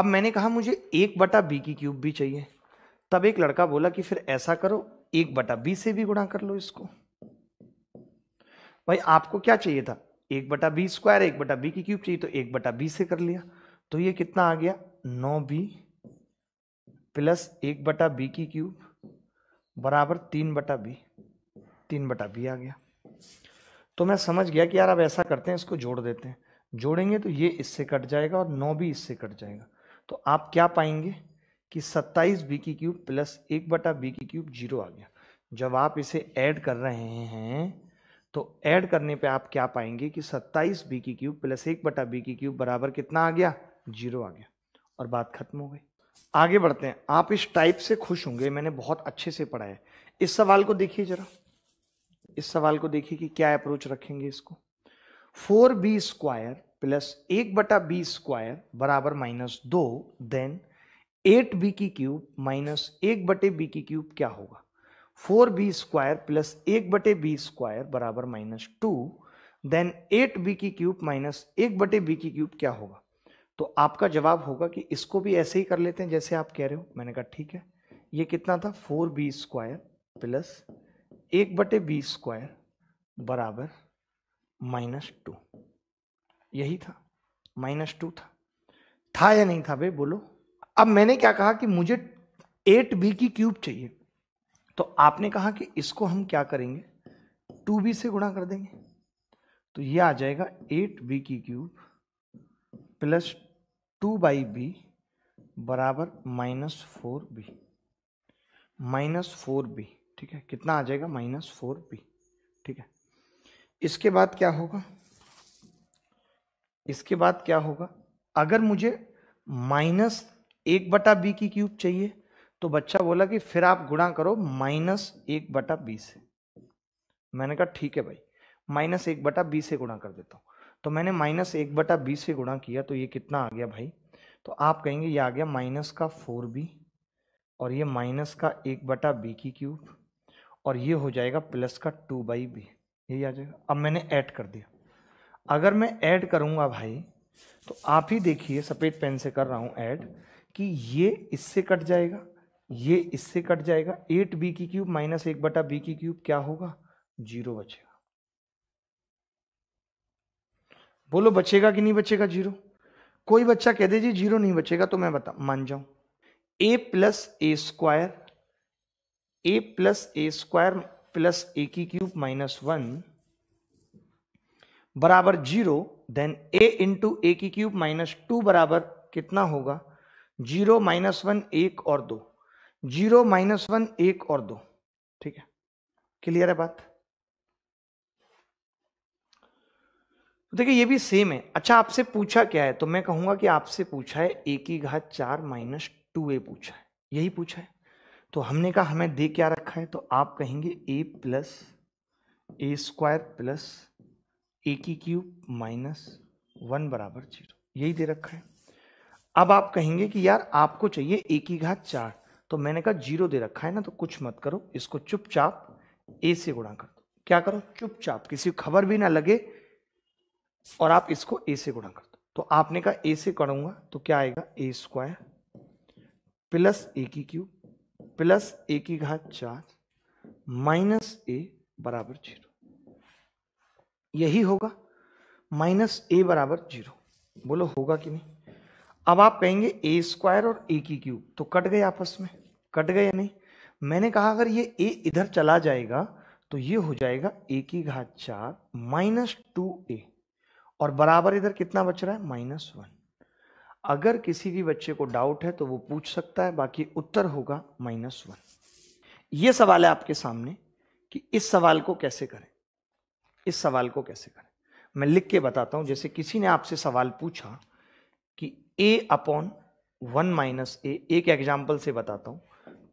अब मैंने कहा मुझे एक बटा बी की क्यूब भी चाहिए तब एक लड़का बोला कि फिर ऐसा करो एक बटा बी से भी गुणा कर लो इसको भाई आपको क्या चाहिए था एक बटा बी स्क्वायर एक बटा बी की क्यूब चाहिए तो एक बटा बी से कर लिया तो ये कितना आ गया नौ बी प्लस एक बटा बी की क्यूब बराबर तीन बटा बी तीन बटा बी आ गया तो मैं समझ गया कि यार अब ऐसा करते हैं इसको जोड़ देते हैं जोड़ेंगे तो ये इससे कट जाएगा और नौ भी इससे कट जाएगा तो आप क्या पाएंगे कि सत्ताईस बी की क्यूब प्लस एक बटा बी की क्यूब जीरो आ गया जब आप इसे ऐड कर रहे हैं तो ऐड करने पे आप क्या पाएंगे कि 27 बी की क्यूब प्लस एक बटा बी की क्यूब बराबर कितना आ गया जीरो आ गया और बात खत्म हो गई आगे बढ़ते हैं आप इस टाइप से खुश होंगे मैंने बहुत अच्छे से पढ़ा है इस सवाल को देखिए जरा इस सवाल को देखिए कि क्या अप्रोच रखेंगे इसको फोर बी स्क्वायर प्लस एक बटा बी स्क्वायर बराबर माइनस दो देन एट बी की क्यूब माइनस एक बटे बी की क्यूब क्या होगा फोर बी स्क्वायर प्लस एक बटे बी स्क्वायर बराबर minus two then eight b की क्यूब माइनस एक बटे बी की क्यूब क्या होगा तो आपका जवाब होगा कि इसको भी ऐसे ही कर लेते हैं जैसे आप कह रहे हो मैंने कहा ठीक है ये कितना था फोर बी स्क्वायर प्लस एक बटे बी स्क्वायर बराबर माइनस टू यही था माइनस टू था था या नहीं था भाई बोलो अब मैंने क्या कहा कि मुझे एट बी की क्यूब चाहिए तो आपने कहा कि इसको हम क्या करेंगे टू बी से गुणा कर देंगे तो ये आ जाएगा एट बी की cube plus two by B बराबर minus four b minus four b ठीक है कितना आ जाएगा माइनस फोर बी ठीक है इसके बाद क्या होगा इसके बाद क्या होगा अगर मुझे माइनस एक बटा बी की क्यूब चाहिए तो बच्चा बोला कि फिर आप गुणा करो माइनस एक बटा बी से मैंने कहा ठीक है भाई माइनस एक बटा बी से गुणा कर देता हूँ तो मैंने माइनस एक बटा बी से गुणा किया तो ये कितना आ गया भाई तो आप कहेंगे ये आ गया माइनस का फोर बी और ये माइनस का एक बटा बी की क्यूब और ये हो जाएगा प्लस का टू बाई बी यही आ जाएगा अब मैंने ऐड कर दिया अगर मैं ऐड करूँगा भाई तो आप ही देखिए सफ़ेद पेन से कर रहा हूँ ऐड कि ये इससे कट जाएगा ये इससे कट जाएगा एट बी की क्यूब माइनस एक बटा बी की क्यूब क्या होगा जीरो बचेगा बोलो बचेगा कि नहीं बचेगा जीरो कोई बच्चा कह दे जी जीरो नहीं बचेगा तो मैं बता मान जाऊं a plus a square A plus a square plus a की क्यूब माइनस वन बराबर zero then a into a की क्यूब माइनस टू बराबर कितना होगा जीरो माइनस वन एक और दो जीरो माइनस वन एक और दो ठीक है क्लियर है बात तो देखिए ये भी सेम है अच्छा आपसे पूछा क्या है तो मैं कहूंगा कि आपसे पूछा है एक ही घात चार माइनस टू ए पूछा है यही पूछा है तो हमने कहा हमें दे क्या रखा है तो आप कहेंगे a plus a square plus a की क्यूब माइनस वन बराबर जीरो यही दे रखा है अब आप कहेंगे कि यार आपको चाहिए एक ही घात चार तो मैंने कहा जीरो दे रखा है ना तो कुछ मत करो इसको चुपचाप ए से गुणा कर दो क्या करो चुपचाप किसी खबर भी ना लगे और आप इसको ए से गुणा कर दो तो आपने कहा ए से करूंगा तो क्या आएगा ए स्क्वायर प्लस ए की क्यूब प्लस ए की घात चार माइनस ए बराबर जीरो यही होगा माइनस ए बराबर जीरो बोलो होगा कि नहीं अब आप कहेंगे ए स्क्वायर और ए की क्यूब तो कट गए आपस में कट गए नहीं मैंने कहा अगर ये ए इधर चला जाएगा तो ये हो जाएगा ए की घात चार माइनस टू ए और बराबर इधर कितना बच रहा है माइनस वन अगर किसी भी बच्चे को डाउट है तो वो पूछ सकता है बाकी उत्तर होगा माइनस वन ये सवाल है आपके सामने कि इस सवाल को कैसे करें इस सवाल को कैसे करें मैं लिख के बताता हूं जैसे किसी ने आपसे सवाल पूछा कि a upon one minus a एक एग्जाम्पल से बताता हूं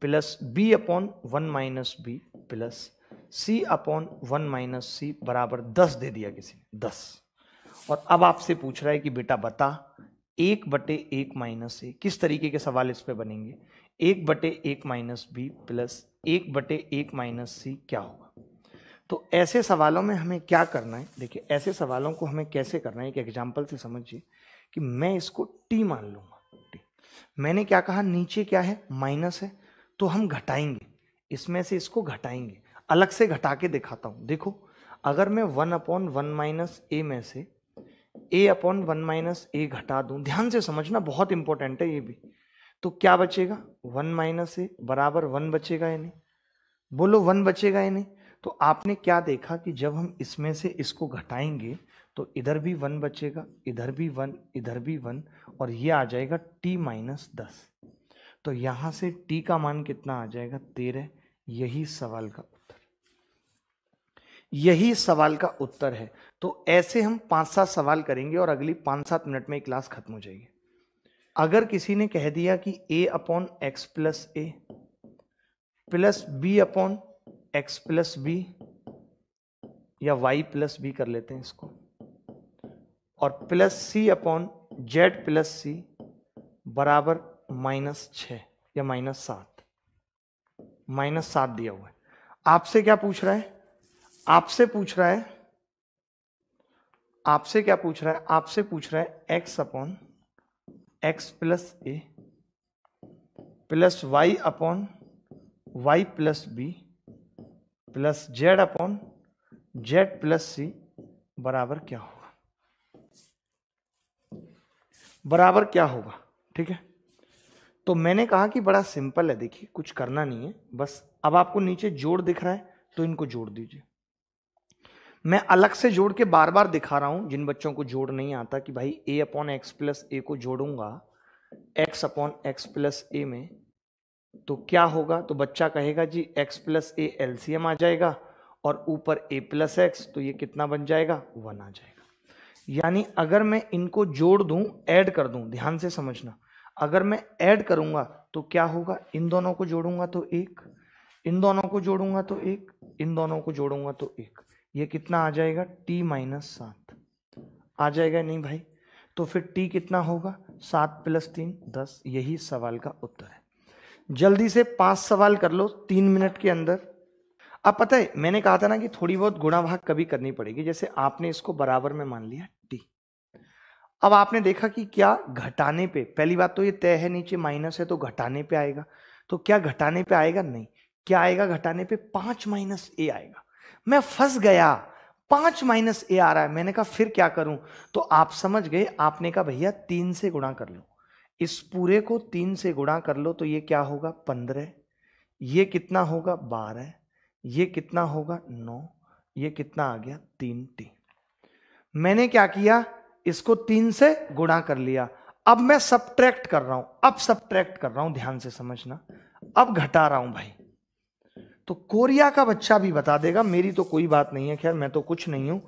plus b upon one minus b plus c upon one minus c बराबर दस दे दिया किसी ने दस और अब आपसे पूछ रहा है कि बेटा बता एक बटे एक माइनस ए किस तरीके के सवाल इस पे बनेंगे एक बटे एक माइनस बी प्लस एक बटे एक माइनस सी क्या होगा तो ऐसे सवालों में हमें क्या करना है देखिए ऐसे सवालों को हमें कैसे करना है एक एग्जाम्पल से समझिए कि मैं इसको टी मान लूंगा टी मैंने क्या कहा नीचे क्या है माइनस है तो हम घटाएंगे इसमें से इसको घटाएंगे अलग से घटा के दिखाता हूँ देखो अगर मैं one upon one minus a में से a upon one minus a घटा दूँ ध्यान से समझना बहुत इंपॉर्टेंट है ये भी तो क्या बचेगा वन माइनस ए बराबर वन बचेगा यानी बोलो वन बचेगा यानी तो आपने क्या देखा कि जब हम इसमें से इसको घटाएंगे तो इधर भी वन बचेगा इधर भी वन इधर भी वन और ये आ जाएगा टी माइनस दस तो यहाँ से टी का मान कितना आ जाएगा तेरह यही सवाल का उत्तर यही सवाल का उत्तर है तो ऐसे हम पांच सात सवाल करेंगे और अगली पांच सात मिनट में क्लास खत्म हो जाएगी अगर किसी ने कह दिया कि a upon x plus A plus b upon x plus b या वाई प्लस बी कर लेते हैं इसको और plus c upon z plus सी बराबर माइनस छ या माइनस सात माइनस सात दिया हुआ है आपसे क्या पूछ रहा है आपसे पूछ रहा है आपसे क्या पूछ रहा है आपसे पूछ रहा है एक्स अपॉन एक्स प्लस ए plus Y upon y plus B plus z upon z plus सी बराबर क्या होगा बराबर क्या होगा ठीक है तो मैंने कहा कि बड़ा सिंपल है देखिए कुछ करना नहीं है बस अब आपको नीचे जोड़ दिख रहा है तो इनको जोड़ दीजिए मैं अलग से जोड़ के बार बार दिखा रहा हूं जिन बच्चों को जोड़ नहीं आता कि भाई a upon x plus a को जोड़ूंगा x upon x plus a में तो क्या होगा तो बच्चा कहेगा जी एक्स प्लस ए एलसीएम आ जाएगा और ऊपर ए प्लस एक्स तो ये कितना बन जाएगा वन आ जाएगा यानी अगर मैं इनको जोड़ दूं ऐड कर दूं ध्यान से समझना अगर मैं ऐड करूंगा तो क्या होगा इन दोनों को जोड़ूंगा तो एक इन दोनों को जोड़ूंगा तो एक इन दोनों को जोड़ूंगा तो एक ये कितना आ जाएगा t माइनस सात आ जाएगा नहीं भाई तो फिर t कितना होगा सात प्लस तीन दस यही सवाल का उत्तर है जल्दी से पांच सवाल कर लो तीन मिनट के अंदर अब पता है मैंने कहा था ना कि थोड़ी बहुत गुणा भाग कभी करनी पड़ेगी जैसे आपने इसको बराबर में मान लिया अब आपने देखा कि क्या घटाने पे पहली बात तो ये तय है नीचे माइनस है तो घटाने पे आएगा तो क्या घटाने पे आएगा नहीं क्या आएगा घटाने पे पांच माइनस ए आएगा मैं फंस गया पांच माइनस ए आ रहा है मैंने कहा फिर क्या करूं तो आप समझ गए आपने कहा भैया तीन से गुणा कर लो इस पूरे को तीन से गुणा कर लो तो ये क्या होगा पंद्रह ये कितना होगा बारह ये कितना होगा नौ ये कितना आ गया तीन टी मैंने क्या किया इसको तीन से गुणा कर लिया अब मैं सब्ट्रैक्ट कर रहा हूं अब सब्ट्रैक्ट कर रहा हूं ध्यान से समझना अब घटा रहा हूं भाई तो कोरिया का बच्चा भी बता देगा मेरी तो कोई बात नहीं है खैर मैं तो कुछ नहीं हूं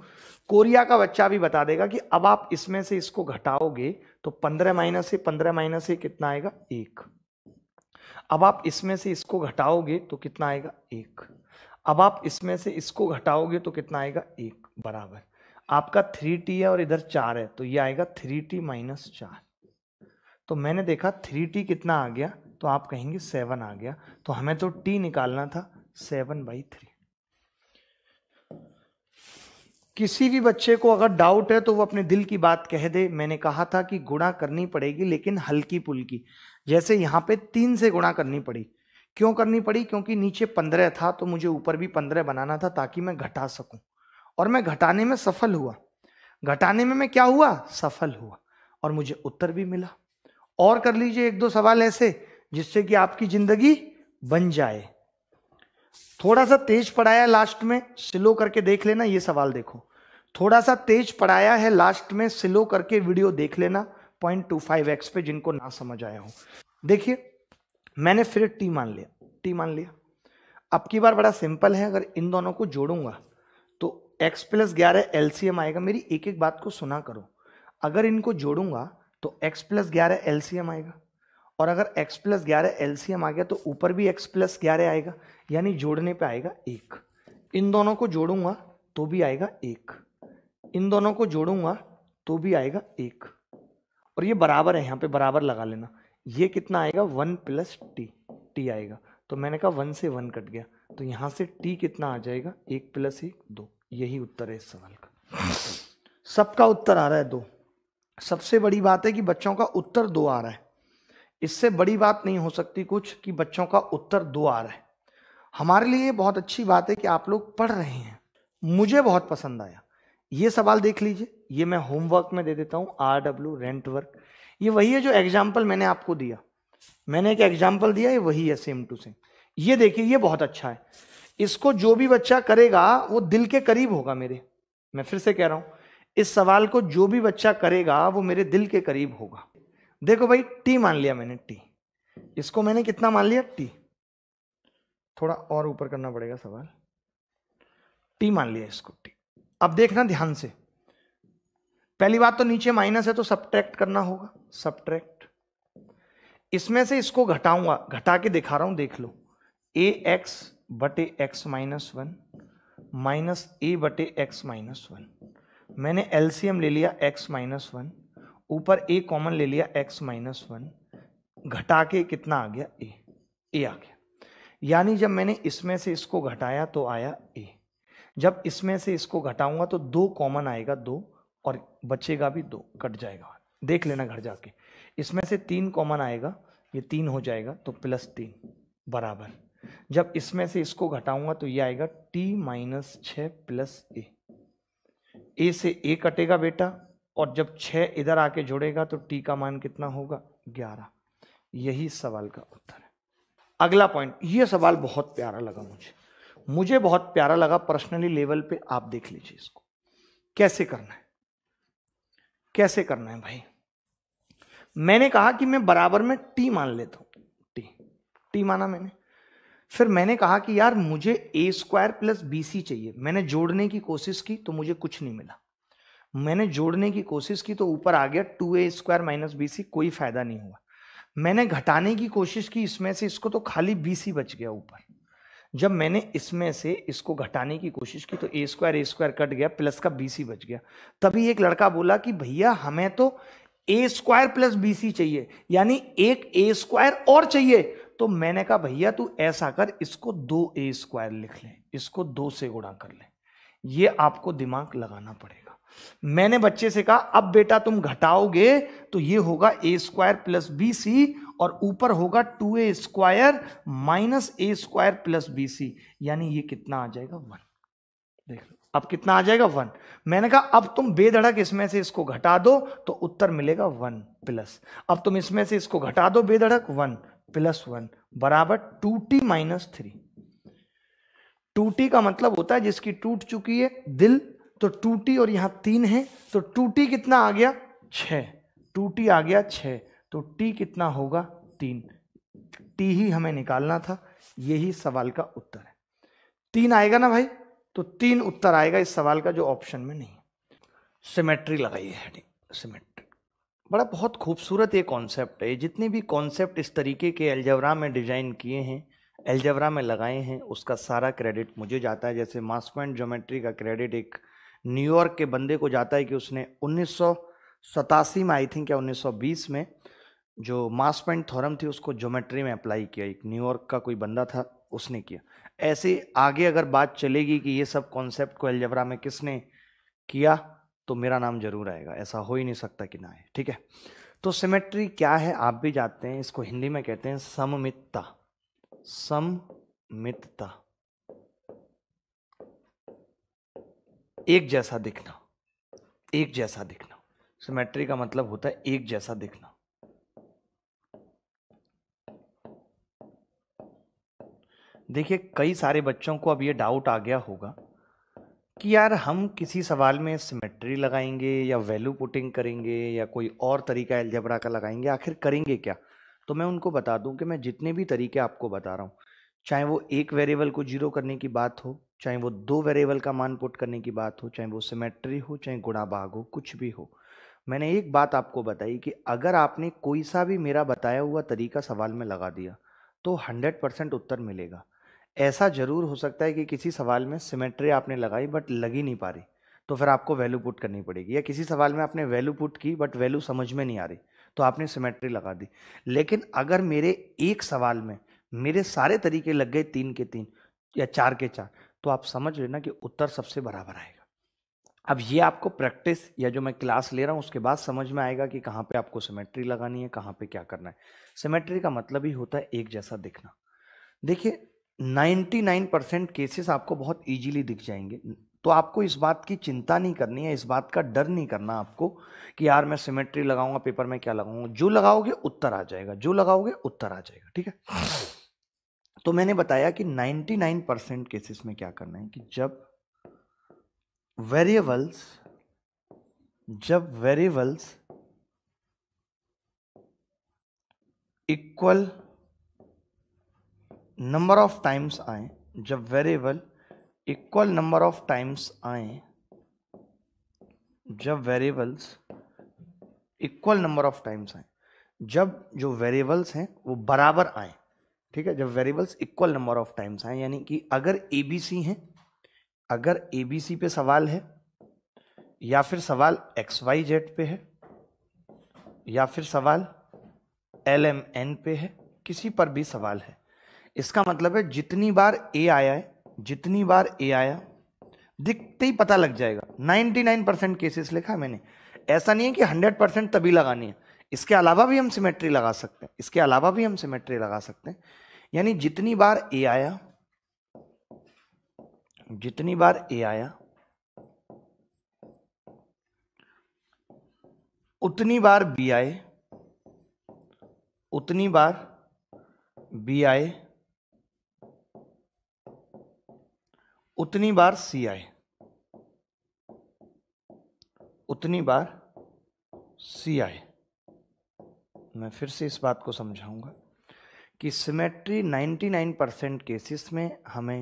कोरिया का बच्चा भी बता देगा कि अब आप इसमें से इसको घटाओगे तो पंद्रह माइनस से पंद्रह माइनस से कितना आएगा एक अब आप इसमें से इसको घटाओगे तो कितना आएगा एक अब आप इसमें से इसको घटाओगे तो कितना आएगा एक बराबर आपका थ्री टी है और इधर चार है तो ये आएगा थ्री टी माइनस चार तो मैंने देखा थ्री टी कितना आ गया तो आप कहेंगे सेवन आ गया तो हमें तो टी निकालना था सेवन बाई थ्री किसी भी बच्चे को अगर डाउट है तो वो अपने दिल की बात कह दे मैंने कहा था कि गुणा करनी पड़ेगी लेकिन हल्की पुल्की जैसे यहां पे तीन से गुणा करनी पड़ी क्यों करनी पड़ी क्योंकि नीचे पंद्रह था तो मुझे ऊपर भी पंद्रह बनाना था ताकि मैं घटा सकूं और मैं घटाने में सफल हुआ घटाने में मैं क्या हुआ सफल हुआ और मुझे उत्तर भी मिला और कर लीजिए एक दो सवाल ऐसे जिससे कि आपकी जिंदगी बन जाए थोड़ा सा तेज पढ़ाया लास्ट में स्लो करके देख लेना ये सवाल देखो थोड़ा सा तेज पढ़ाया है लास्ट में स्लो करके वीडियो देख लेना पॉइंट टू फाइव एक्स पे जिनको ना समझ आया हो देखिए मैंने फिर टी मान लिया टी मान लिया अब की बार बड़ा सिंपल है अगर इन दोनों को जोड़ूंगा एक्स प्लस ग्यारह एल आएगा मेरी एक एक बात को सुना करो अगर इनको जोड़ूंगा तो एक्स प्लस ग्यारह एल आएगा और अगर एक्स प्लस ग्यारह एल आ गया तो ऊपर भी एक्स प्लस ग्यारह आएगा यानी जोड़ने पे आएगा एक इन दोनों को जोड़ूंगा तो भी आएगा एक इन दोनों को जोड़ूंगा तो भी आएगा एक और ये बराबर है यहाँ पे बराबर लगा लेना ये कितना आएगा वन प्लस टी टी आएगा तो मैंने कहा वन से वन कट गया तो यहाँ से टी कितना आ जाएगा एक प्लस एक दो यही उत्तर है इस सवाल का सबका उत्तर आ रहा है दो सबसे बड़ी बात है कि बच्चों का उत्तर दो आ रहा है इससे बड़ी बात नहीं हो सकती कुछ कि बच्चों का उत्तर दो आ रहा है हमारे लिए बहुत अच्छी बात है कि आप लोग पढ़ रहे हैं मुझे बहुत पसंद आया ये सवाल देख लीजिए ये मैं होमवर्क में दे देता हूँ आर डब्ल्यू रेंट वर्क ये वही है जो एग्जाम्पल मैंने आपको दिया मैंने एक एग्जाम्पल दिया ये वही है सेम टू सेम ये देखिए ये बहुत अच्छा है इसको जो भी बच्चा करेगा वो दिल के करीब होगा मेरे मैं फिर से कह रहा हूं इस सवाल को जो भी बच्चा करेगा वो मेरे दिल के करीब होगा देखो भाई टी मान लिया मैंने टी इसको मैंने कितना मान लिया टी थोड़ा और ऊपर करना पड़ेगा सवाल टी मान लिया इसको टी अब देखना ध्यान से पहली बात तो नीचे माइनस है तो सब्ट्रैक्ट करना होगा सब्ट्रैक्ट इसमें से इसको घटाऊंगा घटा के दिखा रहा हूं देख लो ए एक्स बटे x minus one minus a बटे एक्स माइनस वन मैंने एलसीएम ले लिया एक्स माइनस वन ऊपर ए कॉमन ले लिया एक्स माइनस वन घटा के कितना आ गया ए ए आ गया यानी जब मैंने इसमें से इसको घटाया तो आया ए जब इसमें से इसको घटाऊंगा तो दो कॉमन आएगा दो और बचेगा भी दो कट जाएगा देख लेना घर जाके इसमें से तीन कॉमन आएगा ये तीन हो जाएगा तो प्लस तीन बराबर जब इसमें से इसको घटाऊंगा तो ये आएगा t माइनस छ प्लस ए ए से ए कटेगा बेटा और जब छः इधर आके जोड़ेगा तो t का मान कितना होगा ग्यारह यही सवाल का उत्तर है अगला पॉइंट ये सवाल बहुत प्यारा लगा मुझे मुझे बहुत प्यारा लगा पर्सनली लेवल पे आप देख लीजिए इसको कैसे करना है कैसे करना है भाई मैंने कहा कि मैं बराबर में टी मान लेता हूं टी टी माना मैंने फिर मैंने कहा कि यार मुझे a square plus B c चाहिए मैंने जोड़ने की कोशिश की तो मुझे कुछ नहीं मिला मैंने जोड़ने की कोशिश की तो ऊपर आ गया टू ए स्क्वायर माइनस बी सी कोई फायदा नहीं हुआ मैंने घटाने की कोशिश की इसमें से इसको तो खाली बी सी बच गया ऊपर जब मैंने इसमें से इसको घटाने की कोशिश की तो a square A square cut गया प्लस का बी सी बच गया तभी एक लड़का बोला कि भैया हमें तो a square plus B c चाहिए यानी एक ए स्क्वायर और चाहिए तो मैंने कहा भैया तू ऐसा कर इसको दो ए स्क्वायर लिख ले इसको दो से गुणा कर ले ये आपको दिमाग लगाना पड़ेगा मैंने बच्चे से कहा अब बेटा तुम घटाओगे तो ये होगा ए स्क्वायर प्लस बी सी और ऊपर होगा two A square minus a square plus B c यानी ये कितना आ जाएगा वन देख लो अब कितना आ जाएगा वन मैंने कहा अब तुम बेधड़क इसमें से इसको घटा दो तो उत्तर मिलेगा वन प्लस अब तुम इसमें से इसको घटा दो बेधड़क वन प्लस वन बराबर two t minus three two t का मतलब होता है जिसकी टूट चुकी है दिल तो टू टी और यहां तीन है तो टू टी कितना आ गया छ टू टी आ गया छ तो टी कितना होगा तीन टी ही हमें निकालना था यही सवाल का उत्तर है तीन आएगा ना भाई तो तीन उत्तर आएगा इस सवाल का जो ऑप्शन में नहीं सिमेट्री लगाइए सिमेट्री बड़ा बहुत खूबसूरत ये कॉन्सेप्ट है जितने भी कॉन्सेप्ट इस तरीके के एल्जवरा में डिज़ाइन किए हैं एल्जवरा में लगाए हैं उसका सारा क्रेडिट मुझे जाता है जैसे मास पॉइंट ज्योमेट्री का क्रेडिट एक न्यूयॉर्क के बंदे को जाता है कि उसने उन्नीस में आई थिंक या उन्नीस में जो मास पॉइंट थॉरम थी उसको ज्योमेट्री में अप्लाई किया एक न्यूयॉर्क का कोई बंदा था उसने किया ऐसे आगे अगर बात चलेगी कि ये सब कॉन्सेप्ट को एल्जवरा में किसने किया तो मेरा नाम जरूर आएगा ऐसा हो ही नहीं सकता कि ना आए ठीक है तो सिमेट्री क्या है आप भी जानते हैं इसको हिंदी में कहते हैं सममितता सममितता एक जैसा दिखना एक जैसा दिखना सिमेट्री का मतलब होता है एक जैसा दिखना देखिए कई सारे बच्चों को अब ये डाउट आ गया होगा कि यार हम किसी सवाल में सिमेट्री लगाएंगे या वैल्यू पुटिंग करेंगे या कोई और तरीका एल्जबरा का लगाएंगे आखिर करेंगे क्या तो मैं उनको बता दूं कि मैं जितने भी तरीके आपको बता रहा हूँ चाहे वो एक वेरिएबल को जीरो करने की बात हो चाहे वो दो वेरिएबल का मान पुट करने की बात हो चाहे वो सिमेट्री हो चाहे गुणा भाग हो कुछ भी हो मैंने एक बात आपको बताई कि अगर आपने कोई सा भी मेरा बताया हुआ तरीका सवाल में लगा दिया तो हंड्रेड परसेंट उत्तर मिलेगा ऐसा जरूर हो सकता है कि किसी सवाल में सिमेट्री आपने लगाई बट लगी नहीं पा रही तो फिर आपको वैल्यू पुट करनी पड़ेगी या किसी सवाल में आपने वैल्यू पुट की बट वैल्यू समझ में नहीं आ रही तो आपने सिमेट्री लगा दी लेकिन अगर मेरे एक सवाल में मेरे सारे तरीके लग गए तीन के तीन या चार के चार तो आप समझ लेना कि उत्तर सबसे बराबर आएगा अब ये आपको प्रैक्टिस या जो मैं क्लास ले रहा हूँ उसके बाद समझ में आएगा कि कहाँ पे आपको सिमेट्री लगानी है कहाँ पे क्या करना है सिमेट्री का मतलब ही होता है एक जैसा दिखना देखिए 99 परसेंट केसेस आपको बहुत इजीली दिख जाएंगे तो आपको इस बात की चिंता नहीं करनी है इस बात का डर नहीं करना आपको कि यार मैं सिमेट्री लगाऊंगा पेपर में क्या लगाऊंगा जो लगाओगे उत्तर आ जाएगा जो लगाओगे उत्तर आ जाएगा ठीक है तो मैंने बताया कि 99 परसेंट केसेस में क्या करना है कि जब वेरिएबल्स जब variables equal number of times आए जब variable equal number of times आए जब variables equal number of times आए जब जो वेरिएबल्स हैं वो बराबर आए ठीक है जब variables equal number of times आए यानी कि अगर ए बी सी हैं अगर ए बी सी पे सवाल है या फिर सवाल एक्स वाई जेड पे है या फिर सवाल एल एम एन पे है किसी पर भी सवाल है इसका मतलब है जितनी बार ए आया है जितनी बार ए आया दिखते ही पता लग जाएगा 99 परसेंट केसेस लिखा मैंने ऐसा नहीं है कि 100 परसेंट तभी लगानी है इसके अलावा भी हम सिमेट्री लगा सकते हैं इसके अलावा भी हम सिमेट्री लगा सकते हैं यानी जितनी बार ए आया जितनी बार ए आया उतनी बार बी आए उतनी बार बी आए उतनी बार सी आई उतनी बार सी आई मैं फिर से इस बात को समझाऊंगा कि सिमेट्री 99 परसेंट केसेस में हमें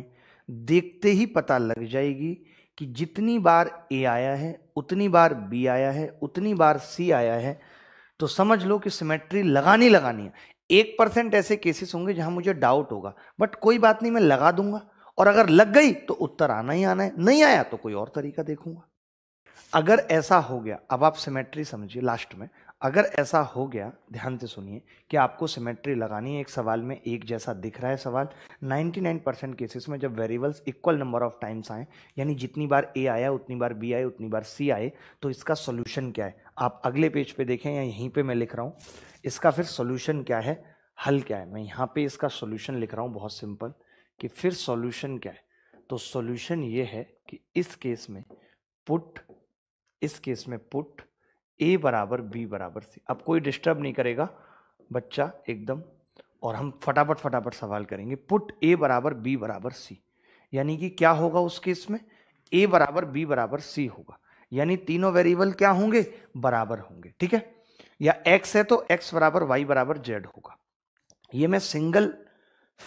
देखते ही पता लग जाएगी कि जितनी बार ए आया है उतनी बार बी आया है उतनी बार सी आया है तो समझ लो कि सिमेट्री लगानी लगानी है एक परसेंट ऐसे केसेस होंगे जहां मुझे डाउट होगा बट कोई बात नहीं मैं लगा दूंगा और अगर लग गई तो उत्तर आना ही आना है नहीं आया तो कोई और तरीका देखूंगा अगर ऐसा हो गया अब आप सिमेट्री समझिए लास्ट में अगर ऐसा हो गया ध्यान से सुनिए कि आपको सिमेट्री लगानी है एक सवाल में एक जैसा दिख रहा है सवाल 99 परसेंट केसेस में जब variables equal number of times आए यानी जितनी बार ए आया उतनी बार बी आए उतनी बार सी आए तो इसका सोल्यूशन क्या है आप अगले पेज पे देखें या यहीं पर मैं लिख रहा हूँ इसका फिर सोल्यूशन क्या है हल क्या है मैं यहाँ पर इसका सोल्यूशन लिख रहा हूँ बहुत सिंपल कि फिर सॉल्यूशन क्या है तो सॉल्यूशन ये है कि इस केस में पुट इस केस में पुट ए बराबर बी बराबर सी अब कोई डिस्टर्ब नहीं करेगा बच्चा एकदम और हम फटाफट फटाफट सवाल करेंगे पुट ए बराबर बी बराबर सी यानी कि क्या होगा उस केस में ए बराबर बी बराबर सी होगा यानी तीनों वेरिएबल क्या होंगे बराबर होंगे ठीक है या एक्स है तो एक्स बराबर वाई बराबर जेड होगा ये मैं सिंगल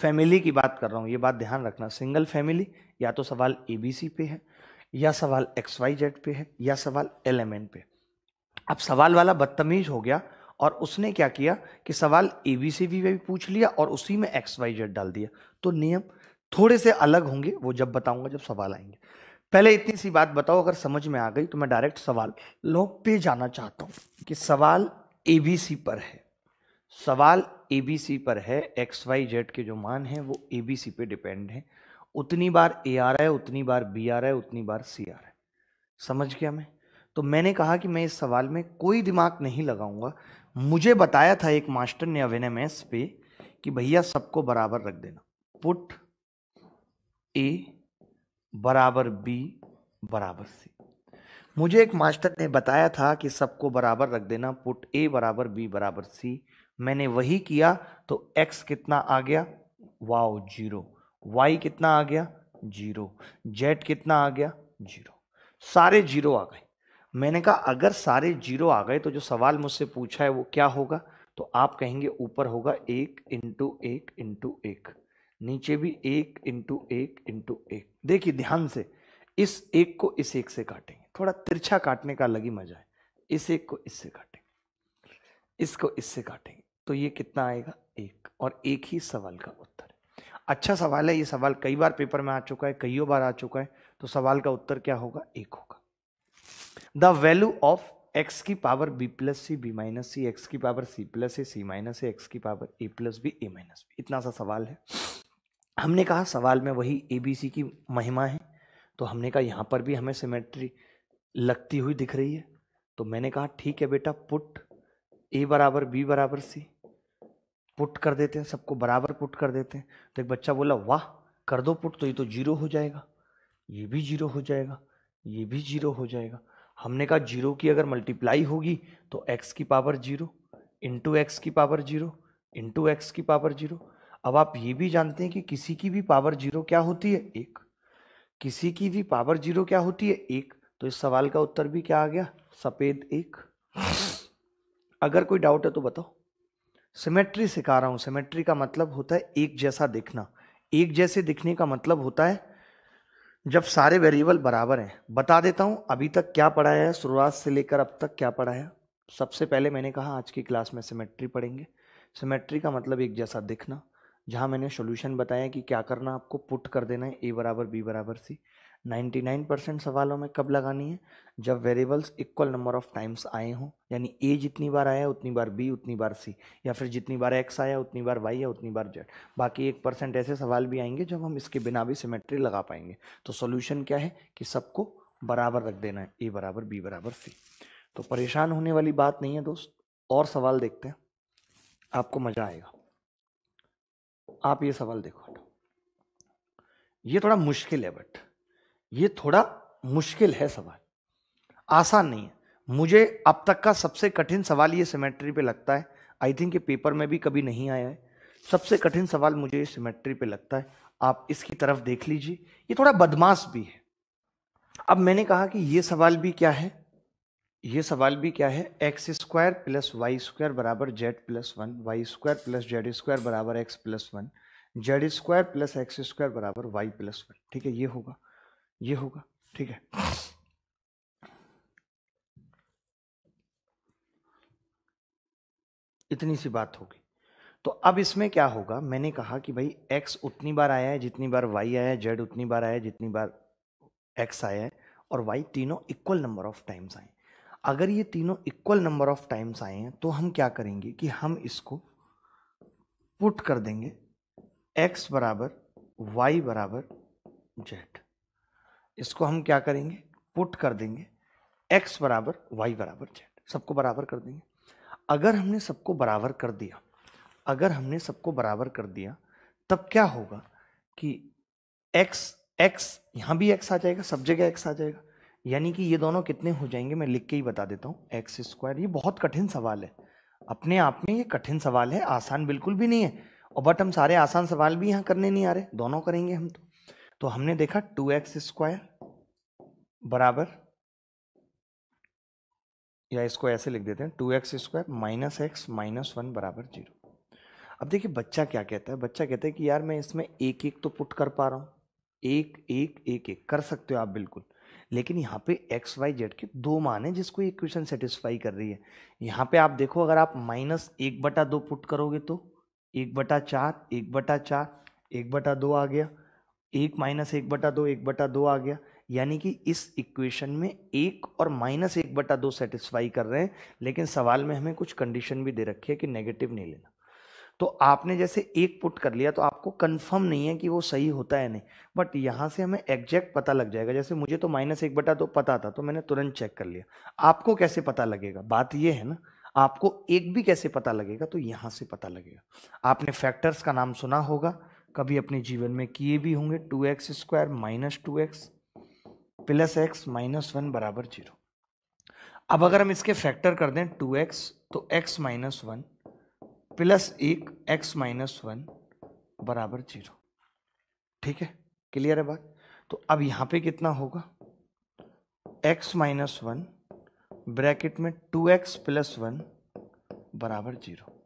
फैमिली की बात कर रहा हूँ ये बात ध्यान रखना सिंगल फैमिली या तो सवाल ए बी सी पे है या सवाल एक्स वाई जेड पे है या सवाल एल एम एन पे अब सवाल वाला बदतमीज हो गया और उसने क्या किया कि सवाल ए बी सी भी पूछ लिया और उसी में एक्स वाई जेड डाल दिया तो नियम थोड़े से अलग होंगे वो जब बताऊंगा जब सवाल आएंगे पहले इतनी सी बात बताओ अगर समझ में आ गई तो मैं डायरेक्ट सवाल लोग पे जाना चाहता हूँ कि सवाल ए बी सी पर है सवाल एबीसी पर है एक्स वाई जेड के जो मान हैं वो एबीसी पे डिपेंड हैं उतनी बार ए आ रहा है उतनी बार बी आ रहा है उतनी बार सी आ रहा है समझ गया मैं तो मैंने कहा कि मैं इस सवाल में कोई दिमाग नहीं लगाऊंगा मुझे बताया था एक मास्टर ने अवेन एम एस पे कि भैया सबको बराबर रख देना पुट ए बराबर बी बराबर सी मुझे एक मास्टर ने बताया था कि सबको बराबर रख देना पुट ए बराबर बी बराबर सी मैंने वही किया तो x कितना आ गया वाओ जीरो y कितना आ गया जीरो z कितना आ गया जीरो सारे जीरो आ गए मैंने कहा अगर सारे जीरो आ गए तो जो सवाल मुझसे पूछा है वो क्या होगा तो आप कहेंगे ऊपर होगा एक इंटू एक इंटू एक नीचे भी एक इंटू एक इंटू एक देखिए ध्यान से इस एक को इस एक से काटेंगे थोड़ा तिरछा काटने का अलग ही मजा है इस एक को इससे काटेंगे इसको इससे काटेंगे तो ये कितना आएगा एक और एक ही सवाल का उत्तर अच्छा सवाल है ये सवाल कई बार पेपर में आ चुका है कईयों बार आ चुका है तो सवाल का उत्तर क्या होगा एक होगा द वैल्यू ऑफ एक्स की पावर बी प्लस सी बी माइनस सी एक्स की power c plus A c minus a x की power a plus B A minus b इतना सा सवाल है हमने कहा सवाल में वही ए बी सी की महिमा है तो हमने कहा यहाँ पर भी हमें सिमेट्री लगती हुई दिख रही है तो मैंने कहा ठीक है बेटा पुट ए बराबर बी बराबर सी पुट कर देते हैं सबको बराबर पुट कर देते हैं तो एक बच्चा बोला वाह कर दो पुट तो ये तो जीरो हो जाएगा ये भी जीरो हो जाएगा ये भी जीरो हो जाएगा हमने कहा जीरो की अगर मल्टीप्लाई होगी तो एक्स की पावर जीरो इंटू एक्स की पावर जीरो इंटू एक्स की पावर जीरो अब आप ये भी जानते हैं कि किसी की भी पावर जीरो क्या होती है एक किसी की भी पावर जीरो क्या होती है एक तो इस सवाल का उत्तर भी क्या आ गया सफ़ेद एक अगर कोई डाउट है तो बताओ सिमेट्री सिखा रहा हूँ सिमेट्री का मतलब होता है एक जैसा दिखना एक जैसे दिखने का मतलब होता है जब सारे वेरिएबल बराबर हैं बता देता हूँ अभी तक क्या पढ़ाया है शुरुआत से लेकर अब तक क्या पढ़ाया सबसे पहले मैंने कहा आज की क्लास में सिमेट्री पढ़ेंगे सिमेट्री का मतलब एक जैसा दिखना जहाँ मैंने सोल्यूशन बताया कि क्या करना आपको पुट कर देना है ए बराबर बी बराबर सी 99% सवालों में कब लगानी है जब variables equal number of times आए हों यानी ए जितनी बार आया उतनी बार बी उतनी बार सी या फिर जितनी बार एक्स आया उतनी बार वाई या उतनी बार जेड बाकी एक परसेंट ऐसे सवाल भी आएंगे जब हम इसके बिना भी सिमेट्री लगा पाएंगे तो सोल्यूशन क्या है कि सबको बराबर रख देना है ए बराबर बी बराबर सी तो परेशान होने वाली बात नहीं है दोस्त और सवाल देखते हैं आपको मज़ा आएगा आप ये सवाल देखो ये थोड़ा मुश्किल है बट ये थोड़ा मुश्किल है सवाल आसान नहीं है मुझे अब तक का सबसे कठिन सवाल ये सिमेट्री पे लगता है आई थिंक ये पेपर में भी कभी नहीं आया है सबसे कठिन सवाल मुझे ये सिमेट्री पे लगता है आप इसकी तरफ देख लीजिए ये थोड़ा बदमाश भी है अब मैंने कहा कि ये सवाल भी क्या है ये सवाल भी क्या है x square plus Y square बराबर z plus one y square plus Z square बराबर x plus one z square plus x square बराबर वाई प्लस वन ठीक है ये होगा ये होगा ठीक है इतनी सी बात होगी तो अब इसमें क्या होगा मैंने कहा कि भाई x उतनी बार आया है जितनी बार y आया है z उतनी बार आया है जितनी बार x आया है और y तीनों इक्वल नंबर ऑफ टाइम्स आए अगर ये तीनों इक्वल नंबर ऑफ टाइम्स आए हैं तो हम क्या करेंगे कि हम इसको पुट कर देंगे x बराबर y बराबर जेड इसको हम क्या करेंगे पुट कर देंगे एक्स बराबर वाई बराबर जेड सबको बराबर कर देंगे अगर हमने सबको बराबर कर दिया अगर हमने सबको बराबर कर दिया तब क्या होगा कि एक्स एक्स यहाँ भी एक्स आ जाएगा सब जगह एक्स आ जाएगा यानी कि ये दोनों कितने हो जाएंगे मैं लिख के ही बता देता हूँ एक्स स्क्वायर ये बहुत कठिन सवाल है अपने आप में ये कठिन सवाल है आसान बिल्कुल भी नहीं है और बट हम सारे आसान सवाल भी यहाँ करने नहीं आ रहे दोनों करेंगे हम तो तो हमने देखा टू एक्स स्क्वायर बराबर या इसको ऐसे लिख देते हैं two x square minus x minus one बराबर जीरो अब देखिए बच्चा क्या कहता है बच्चा कहता है कि यार मैं इसमें एक एक तो पुट कर पा रहा हूँ एक एक एक एक कर सकते हो आप बिल्कुल लेकिन यहाँ पे एक्स वाई जेड के दो मान है जिसको इक्वेशन सेटिस्फाई कर रही है यहाँ पे आप देखो अगर आप माइनस एक बटा दो पुट करोगे तो एक बटा चार एक बटा चार एक बटा दो आ गया एक माइनस एक बटा दो एक बटा दो आ गया यानी कि इस इक्वेशन में एक और माइनस एक बटा दो सेटिस्फाई कर रहे हैं लेकिन सवाल में हमें कुछ कंडीशन भी दे रखी है कि नेगेटिव नहीं लेना तो आपने जैसे एक पुट कर लिया तो आपको कंफर्म नहीं है कि वो सही होता है नहीं बट यहाँ से हमें एग्जैक्ट पता लग जाएगा जैसे मुझे तो माइनस एक बटा दो पता था तो मैंने तुरंत चेक कर लिया आपको कैसे पता लगेगा बात ये है ना आपको एक भी कैसे पता लगेगा तो यहाँ से पता लगेगा आपने फैक्टर्स का नाम सुना होगा कभी अपने जीवन में किए भी होंगे two x square minus two x plus x minus one बराबर जीरो अब अगर हम इसके फैक्टर कर दें टू एक्स तो एक्स माइनस वन प्लस एक एक्स माइनस वन बराबर जीरो ठीक है क्लियर है बात तो अब यहाँ पे कितना होगा एक्स माइनस वन ब्रैकेट में टू एक्स प्लस वन बराबर zero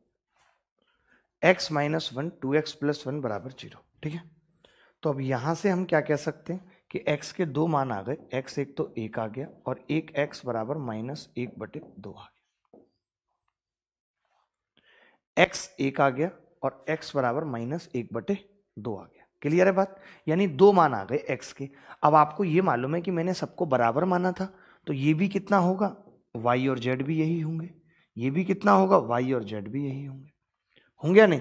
x minus one two x plus one बराबर जीरो ठीक है तो अब यहाँ से हम क्या कह सकते हैं कि x के दो मान आ गए x एक तो एक आ गया और एक x बराबर माइनस एक बटे दो आ गया x एक आ गया और x बराबर माइनस एक बटे दो आ गया क्लियर है बात यानी दो मान आ गए x के अब आपको ये मालूम है कि मैंने सबको बराबर माना था तो ये भी कितना होगा y और z भी यही होंगे ये भी कितना होगा y और z भी यही होंगे होंगे या नहीं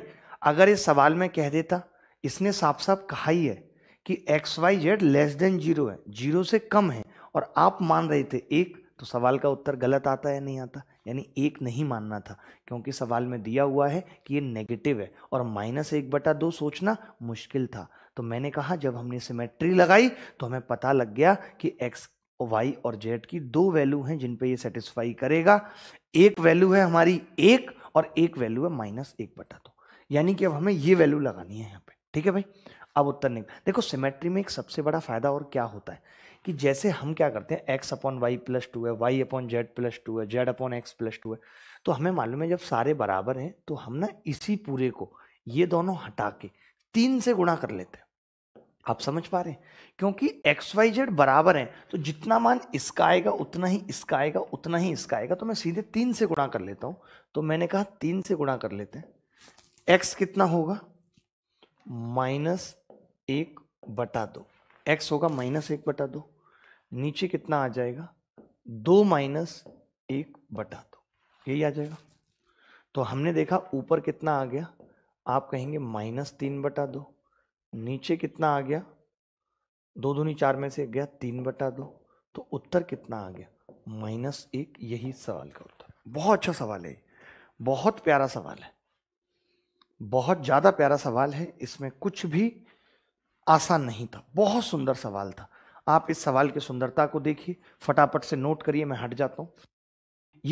अगर इस सवाल में कह देता इसने साफ साफ कहा ही है कि x Y z less than zero है जीरो से कम है और आप मान रहे थे एक तो सवाल का उत्तर गलत आता है नहीं आता यानी एक नहीं मानना था क्योंकि सवाल में दिया हुआ है कि ये नेगेटिव है और माइनस एक बटा दो सोचना मुश्किल था तो मैंने कहा जब हमने सिमेट्री लगाई तो हमें पता लग गया कि एक्स वाई और जेड की दो वैल्यू हैं जिन पे ये सेटिस्फाई करेगा एक वैल्यू है हमारी एक और एक वैल्यू है माइनस एक बटा दो यानी कि अब हमें ये वैल्यू लगानी है यहाँ पे ठीक है भाई अब उत्तर निकल देखो सिमेट्री में एक सबसे बड़ा फायदा और क्या होता है कि जैसे हम क्या करते हैं x upon y plus two है y upon z plus two है z upon x plus two है तो हमें मालूम है जब सारे बराबर हैं तो हम ना इसी पूरे को ये दोनों हटा के तीन से गुणा कर लेते हैं आप समझ पा रहे हैं क्योंकि एक्स वाई जेड बराबर है तो जितना मान इसका आएगा उतना ही इसका आएगा उतना ही इसका आएगा तो मैं सीधे तीन से गुणा कर लेता हूं तो मैंने कहा तीन से गुणा कर लेते हैं एक्स कितना होगा माइनस एक बटा दो एक्स होगा माइनस एक बटा दो नीचे कितना आ जाएगा दो माइनस एक बटा दो यही आ जाएगा तो हमने देखा ऊपर कितना आ गया आप कहेंगे माइनस तीन बटा दो नीचे कितना आ गया दो दूनी चार में से गया तीन बटा दो तो उत्तर कितना आ गया माइनस एक यही सवाल का उत्तर बहुत अच्छा सवाल है बहुत प्यारा सवाल है बहुत ज़्यादा प्यारा सवाल है इसमें कुछ भी आसान नहीं था बहुत सुंदर सवाल था आप इस सवाल की सुंदरता को देखिए फटाफट से नोट करिए मैं हट जाता हूं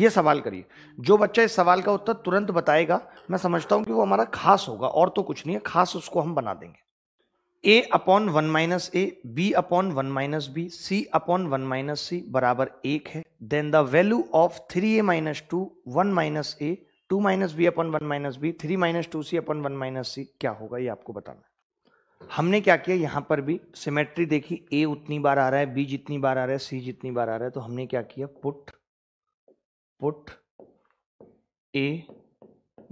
ये सवाल करिए जो बच्चा इस सवाल का उत्तर तुरंत बताएगा मैं समझता हूं कि वो हमारा खास होगा और तो कुछ नहीं है खास उसको हम बना देंगे a upon one minus A B upon one minus B c upon one minus c बराबर एक है then the value of three a minus two one minus a two minus b upon one minus b three minus two c upon one minus c क्या होगा ये आपको बताना है हमने क्या किया यहाँ पर भी सिमेट्री देखी ए उतनी बार आ रहा है बी जितनी बार आ रहा है सी जितनी बार आ रहा है तो हमने क्या किया पुट पुट ए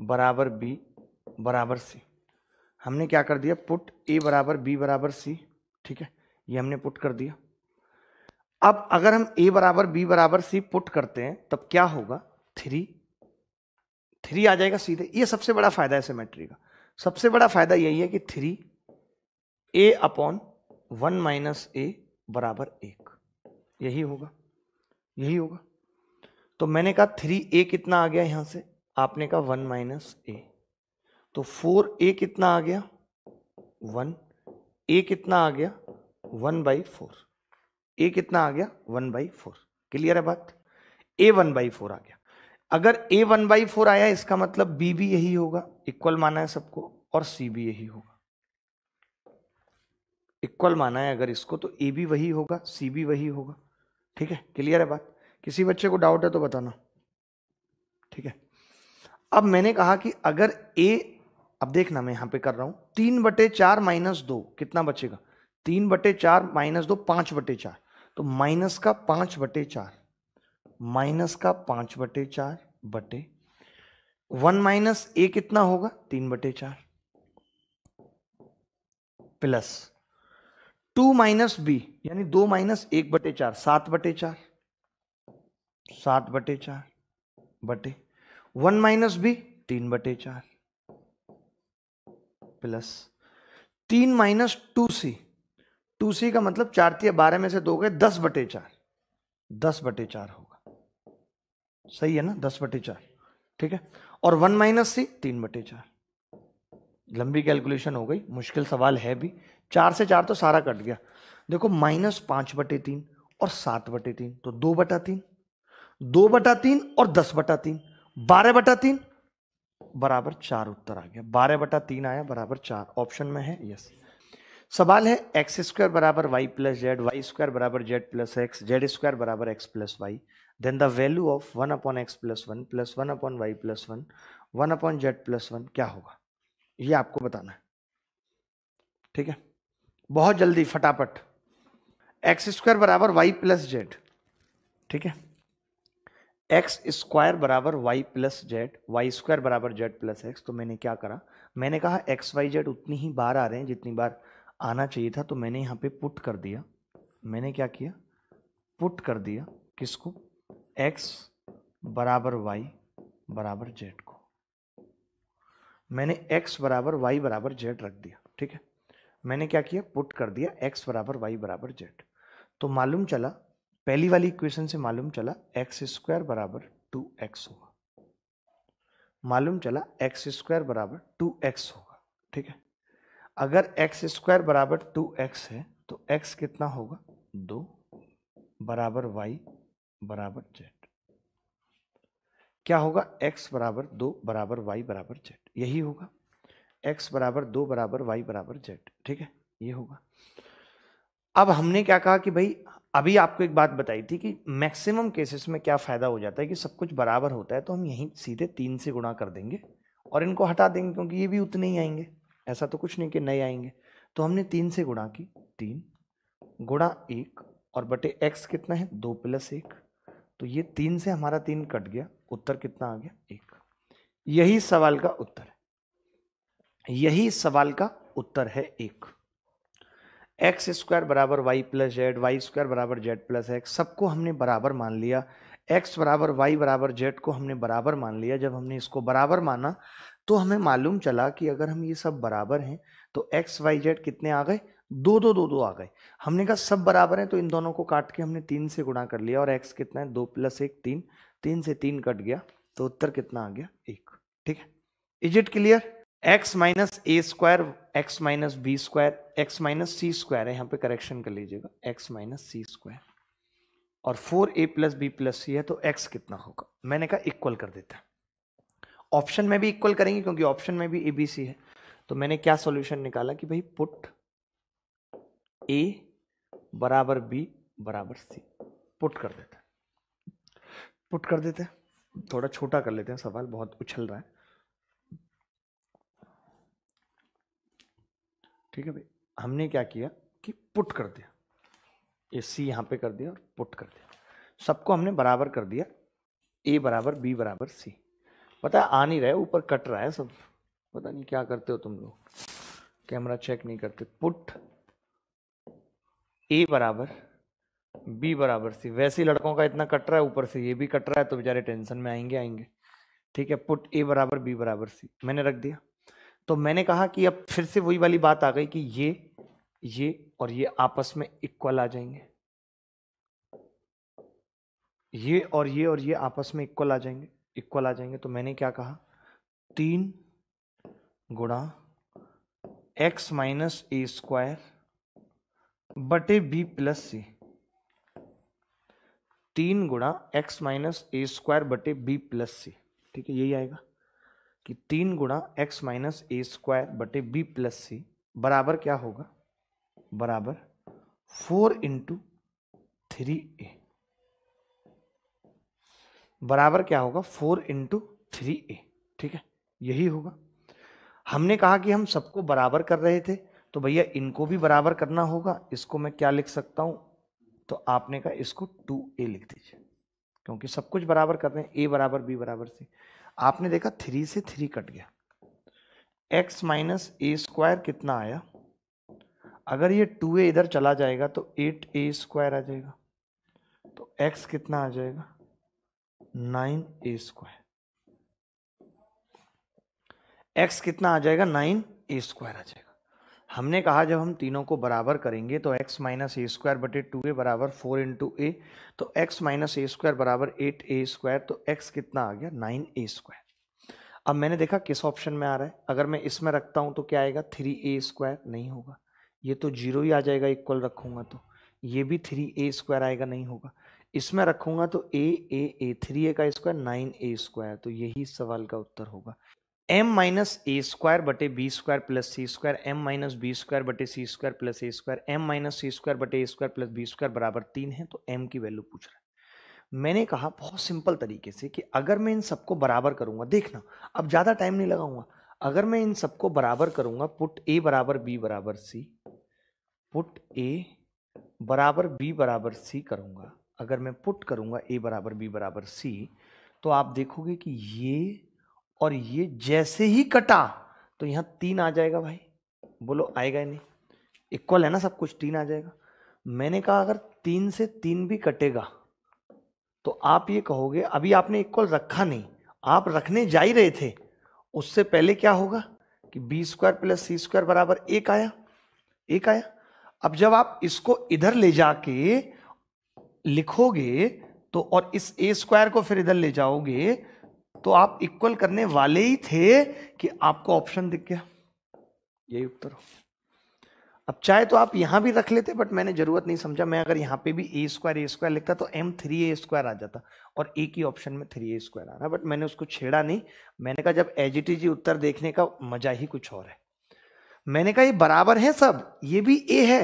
बराबर बी बराबर सी हमने क्या कर दिया पुट ए बराबर बी बराबर सी ठीक है ये हमने पुट कर दिया अब अगर हम ए बराबर बी बराबर सी पुट करते हैं तब क्या होगा थ्री थ्री आ जाएगा सीधे ये सबसे बड़ा फायदा है सिमेट्री का सबसे बड़ा फायदा यही है कि three a upon one minus a बराबर एक यही होगा यही होगा तो मैंने कहा थ्री ए कितना आ गया यहां से आपने कहा वन माइनस ए तो फोर ए कितना आ गया वन ए कितना आ गया वन बाई फोर ए कितना आ गया वन बाई फोर क्लियर है बात ए वन बाई फोर आ गया अगर ए वन बाई फोर आया इसका मतलब बी भी यही होगा इक्वल माना है सबको और सी भी यही होगा इक्वल माना है अगर इसको तो ए भी वही होगा सी भी वही होगा ठीक है क्लियर है बात किसी बच्चे को डाउट है तो बताना ठीक है अब मैंने कहा कि अगर ए अब देखना मैं यहां पे कर रहा हूं तीन बटे चार माइनस दो कितना बचेगा तीन बटे चार माइनस दो पांच बटे चार तो माइनस का पांच बटे चार माइनस का पांच बटे चार बटे वन माइनस ए कितना होगा तीन बटे चार प्लस टू माइनस बी यानी दो माइनस एक बटे चार सात बटे चार सात बटे चार बटे वन माइनस बी तीन बटे चार प्लस तीन minus two c two c का मतलब चार तीन बारह में से दो गए दस बटे चार दस बटे चार होगा सही है ना दस बटे चार ठीक है और वन माइनस सी तीन बटे चार लंबी कैलकुलेशन हो गई मुश्किल सवाल है भी चार से चार तो सारा कट गया देखो माइनस पांच बटे तीन और सात बटे तीन तो दो बटा तीन दो बटा तीन और दस बटा तीन बारह बटा तीन बराबर चार उत्तर आ गया बारह बटा तीन आया बराबर चार ऑप्शन में है यस सवाल है एक्स स्क्वायर बराबर Y plus z Y square बराबर z plus x Z square बराबर x plus y then the value of one upon x plus one plus one upon y plus one one upon z plus one क्या होगा ये आपको बताना है ठीक है बहुत जल्दी फटाफट एक्स स्क्वायर बराबर वाई प्लस जेड ठीक है एक्स स्क्वायर बराबर Y plus z Y square बराबर जेड प्लस एक्स तो मैंने क्या करा मैंने कहा एक्स वाई जेड उतनी ही बार आ रहे हैं जितनी बार आना चाहिए था तो मैंने यहाँ पे पुट कर दिया मैंने क्या किया पुट कर दिया किसको एक्स बराबर वाई बराबर जेड को मैंने एक्स बराबर वाई बराबर जेड रख दिया ठीक है मैंने क्या किया पुट कर दिया एक्स बराबर वाई बराबर जेड तो मालूम चला पहली वाली इक्वेशन से मालूम चला एक्स स्क्वायर बराबर टू एक्स होगा मालूम चला एक्स स्क्वायर बराबर टू एक्स होगा ठीक है अगर एक्स स्क्वायर बराबर टू एक्स है तो एक्स कितना होगा दो बराबर वाई बराबर जेड क्या होगा एक्स बराबर दो बराबर वाई बराबर जेड यही होगा एक्स बराबर दो बराबर वाई बराबर जेड ठीक है ये होगा अब हमने क्या कहा कि भाई अभी आपको एक बात बताई थी कि मैक्सिमम केसेस में क्या फ़ायदा हो जाता है कि सब कुछ बराबर होता है तो हम यहीं सीधे तीन से गुणा कर देंगे और इनको हटा देंगे क्योंकि ये भी उतने ही आएंगे ऐसा तो कुछ नहीं कि नए आएंगे तो हमने तीन से गुणा की तीन गुणा एक और बटे एक्स कितना है दो प्लस एक तो ये तीन से हमारा तीन कट गया उत्तर कितना आ गया एक यही सवाल का उत्तर है यही सवाल का उत्तर है एक एक्स स्क्वायर बराबर Y plus z Y square बराबर जेड प्लस एक्स सबको हमने बराबर मान लिया एक्स बराबर वाई बराबर जेड को हमने बराबर मान लिया जब हमने इसको बराबर माना तो हमें मालूम चला कि अगर हम ये सब बराबर हैं तो एक्स वाई जेड कितने आ गए दो दो दो दो आ गए हमने कहा सब बराबर हैं तो इन दोनों को काट के हमने तीन से गुणा कर लिया और एक्स कितना है दो प्लस एक तीन तीन से तीन कट गया तो उत्तर कितना आ गया एक ठीक है is it clear x minus a square x minus B square x minus c square है यहाँ पे करेक्शन कर लीजिएगा x माइनस सी स्क्वायर और four a plus B plus c है तो x कितना होगा मैंने कहा इक्वल कर देता है ऑप्शन में भी इक्वल करेंगे क्योंकि ऑप्शन में भी ए बी सी है तो मैंने क्या सॉल्यूशन निकाला कि भाई पुट ए बराबर बी बराबर सी पुट कर देते हैं पुट कर देते हैं थोड़ा छोटा कर लेते हैं सवाल बहुत उछल रहा है ठीक है भाई हमने क्या किया कि पुट कर दिया ए सी यहाँ पे कर दिया और पुट कर दिया सबको हमने बराबर कर दिया ए बराबर बी बराबर सी पता आ नहीं रहा है ऊपर कट रहा है सब पता नहीं क्या करते हो तुम लोग कैमरा चेक नहीं करते पुट ए बराबर बी बराबर सी वैसे ही लड़कों का इतना कट रहा है ऊपर से ये भी कट रहा है तो बेचारे टेंशन में आएंगे आएंगे ठीक है पुट ए बराबर बी बराबर सी मैंने रख दिया तो मैंने कहा कि अब फिर से वही वाली बात आ गई कि ये ये और ये आपस में इक्वल आ जाएंगे ये और ये और ये आपस में इक्वल आ जाएंगे इक्वल आ जाएंगे तो मैंने क्या कहा तीन गुणा एक्स माइनस ए स्क्वायर बटे बी प्लस सी तीन गुणा एक्स माइनस ए स्क्वायर बटे बी प्लस सी ठीक है यही आएगा कि तीन गुणा एक्स माइनस ए स्क्वायर बटे बी प्लस सी बराबर क्या होगा बराबर फोर इंटू थ्री ए बराबर क्या होगा फोर इंटू थ्री ए ठीक है यही होगा हमने कहा कि हम सबको बराबर कर रहे थे तो भैया इनको भी बराबर करना होगा इसको मैं क्या लिख सकता हूं तो आपने कहा इसको टू ए लिख दीजिए क्योंकि सब कुछ बराबर कर रहे हैं ए बराबर बी बराबर सी आपने देखा थ्री से थ्री कट गया एक्स माइनस ए स्क्वायर कितना आया अगर ये टू ए इधर चला जाएगा तो एट ए स्क्वायर आ जाएगा तो एक्स कितना आ जाएगा नाइन ए स्क्वायर एक्स कितना आ जाएगा नाइन ए स्क्वायर आ जाएगा हमने कहा जब हम तीनों को बराबर करेंगे तो x माइनस ए स्क्वायर बटे टू ए बराबर फोर इंटू ए तो x माइनस ए स्क्वायर बराबर एट ए स्क्वायर तो x कितना आ गया नाइन ए स्क्वायर अब मैंने देखा किस ऑप्शन में आ रहा है अगर मैं इसमें रखता हूं तो क्या आएगा थ्री ए स्क्वायर नहीं होगा ये तो जीरो ही आ जाएगा इक्वल रखूँगा तो ये भी थ्री ए स्क्वायर आएगा नहीं होगा इसमें रखूँगा तो ए ए ए थ्री ए का स्क्वायर नाइन ए स्क्वायर तो यही सवाल का उत्तर होगा एम माइनस ए स्क्वायर बटे बी स्क्वायर प्लस सी square m minus B square बटे c square plus a square m minus c square बटे ए स्क्वायर प्लस बी स्क्वायर बराबर तीन है तो एम की वैल्यू पूछ रहा है मैंने कहा बहुत सिंपल तरीके से कि अगर मैं इन सबको बराबर करूंगा देखना अब ज़्यादा टाइम नहीं लगाऊंगा अगर मैं इन सबको बराबर करूंगा पुट ए बराबर बी बराबर सी पुट ए बराबर बी बराबर सी करूंगा अगर मैं पुट करूंगा ए बराबर बी बराबर सी तो आप देखोगे कि ये और ये जैसे ही कटा तो यहाँ तीन आ जाएगा भाई बोलो आएगा ही नहीं इक्वल है ना सब कुछ तीन आ जाएगा मैंने कहा अगर तीन से तीन भी कटेगा तो आप ये कहोगे अभी आपने इक्वल रखा नहीं आप रखने जा ही रहे थे उससे पहले क्या होगा कि बी स्क्वायर प्लस सी स्क्वायर बराबर एक आया एक आया अब जब आप इसको इधर ले जाके लिखोगे तो और इस ए स्क्वायर को फिर इधर ले जाओगे तो आप इक्वल करने वाले ही थे कि आपको ऑप्शन दिख गया यही उत्तर हो अब चाहे तो आप यहाँ भी रख लेते बट मैंने ज़रूरत नहीं समझा मैं अगर यहाँ पे भी ए स्क्वायर ए स्क्वायर लिखता तो एम थ्री ए स्क्वायर आ जाता और ए की ऑप्शन में थ्री ए स्क्वायर आ रहा बट मैंने उसको छेड़ा नहीं मैंने कहा जब एजीटीजी उत्तर देखने का मजा ही कुछ और है मैंने कहा ये बराबर है सब ये भी ए है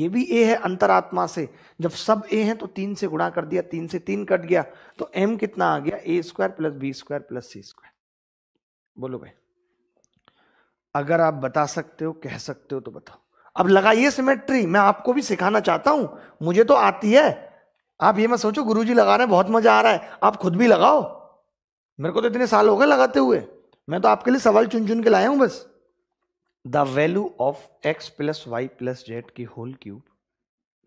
ये भी ए है अंतरात्मा से जब सब ए है तो तीन से गुणा कर दिया तीन से तीन कट गया तो एम कितना आ गया ए square plus B square plus सी स्क्वायर बोलो भाई अगर आप बता सकते हो कह सकते हो तो बताओ अब लगाइए सिमेट्री मैं आपको भी सिखाना चाहता हूँ मुझे तो आती है आप ये मैं सोचो गुरुजी लगा रहे हैं बहुत मज़ा आ रहा है आप खुद भी लगाओ मेरे को तो इतने साल हो गए लगाते हुए मैं तो आपके लिए सवाल चुन चुन के लाया हूं बस the value of x plus Y plus Z की whole cube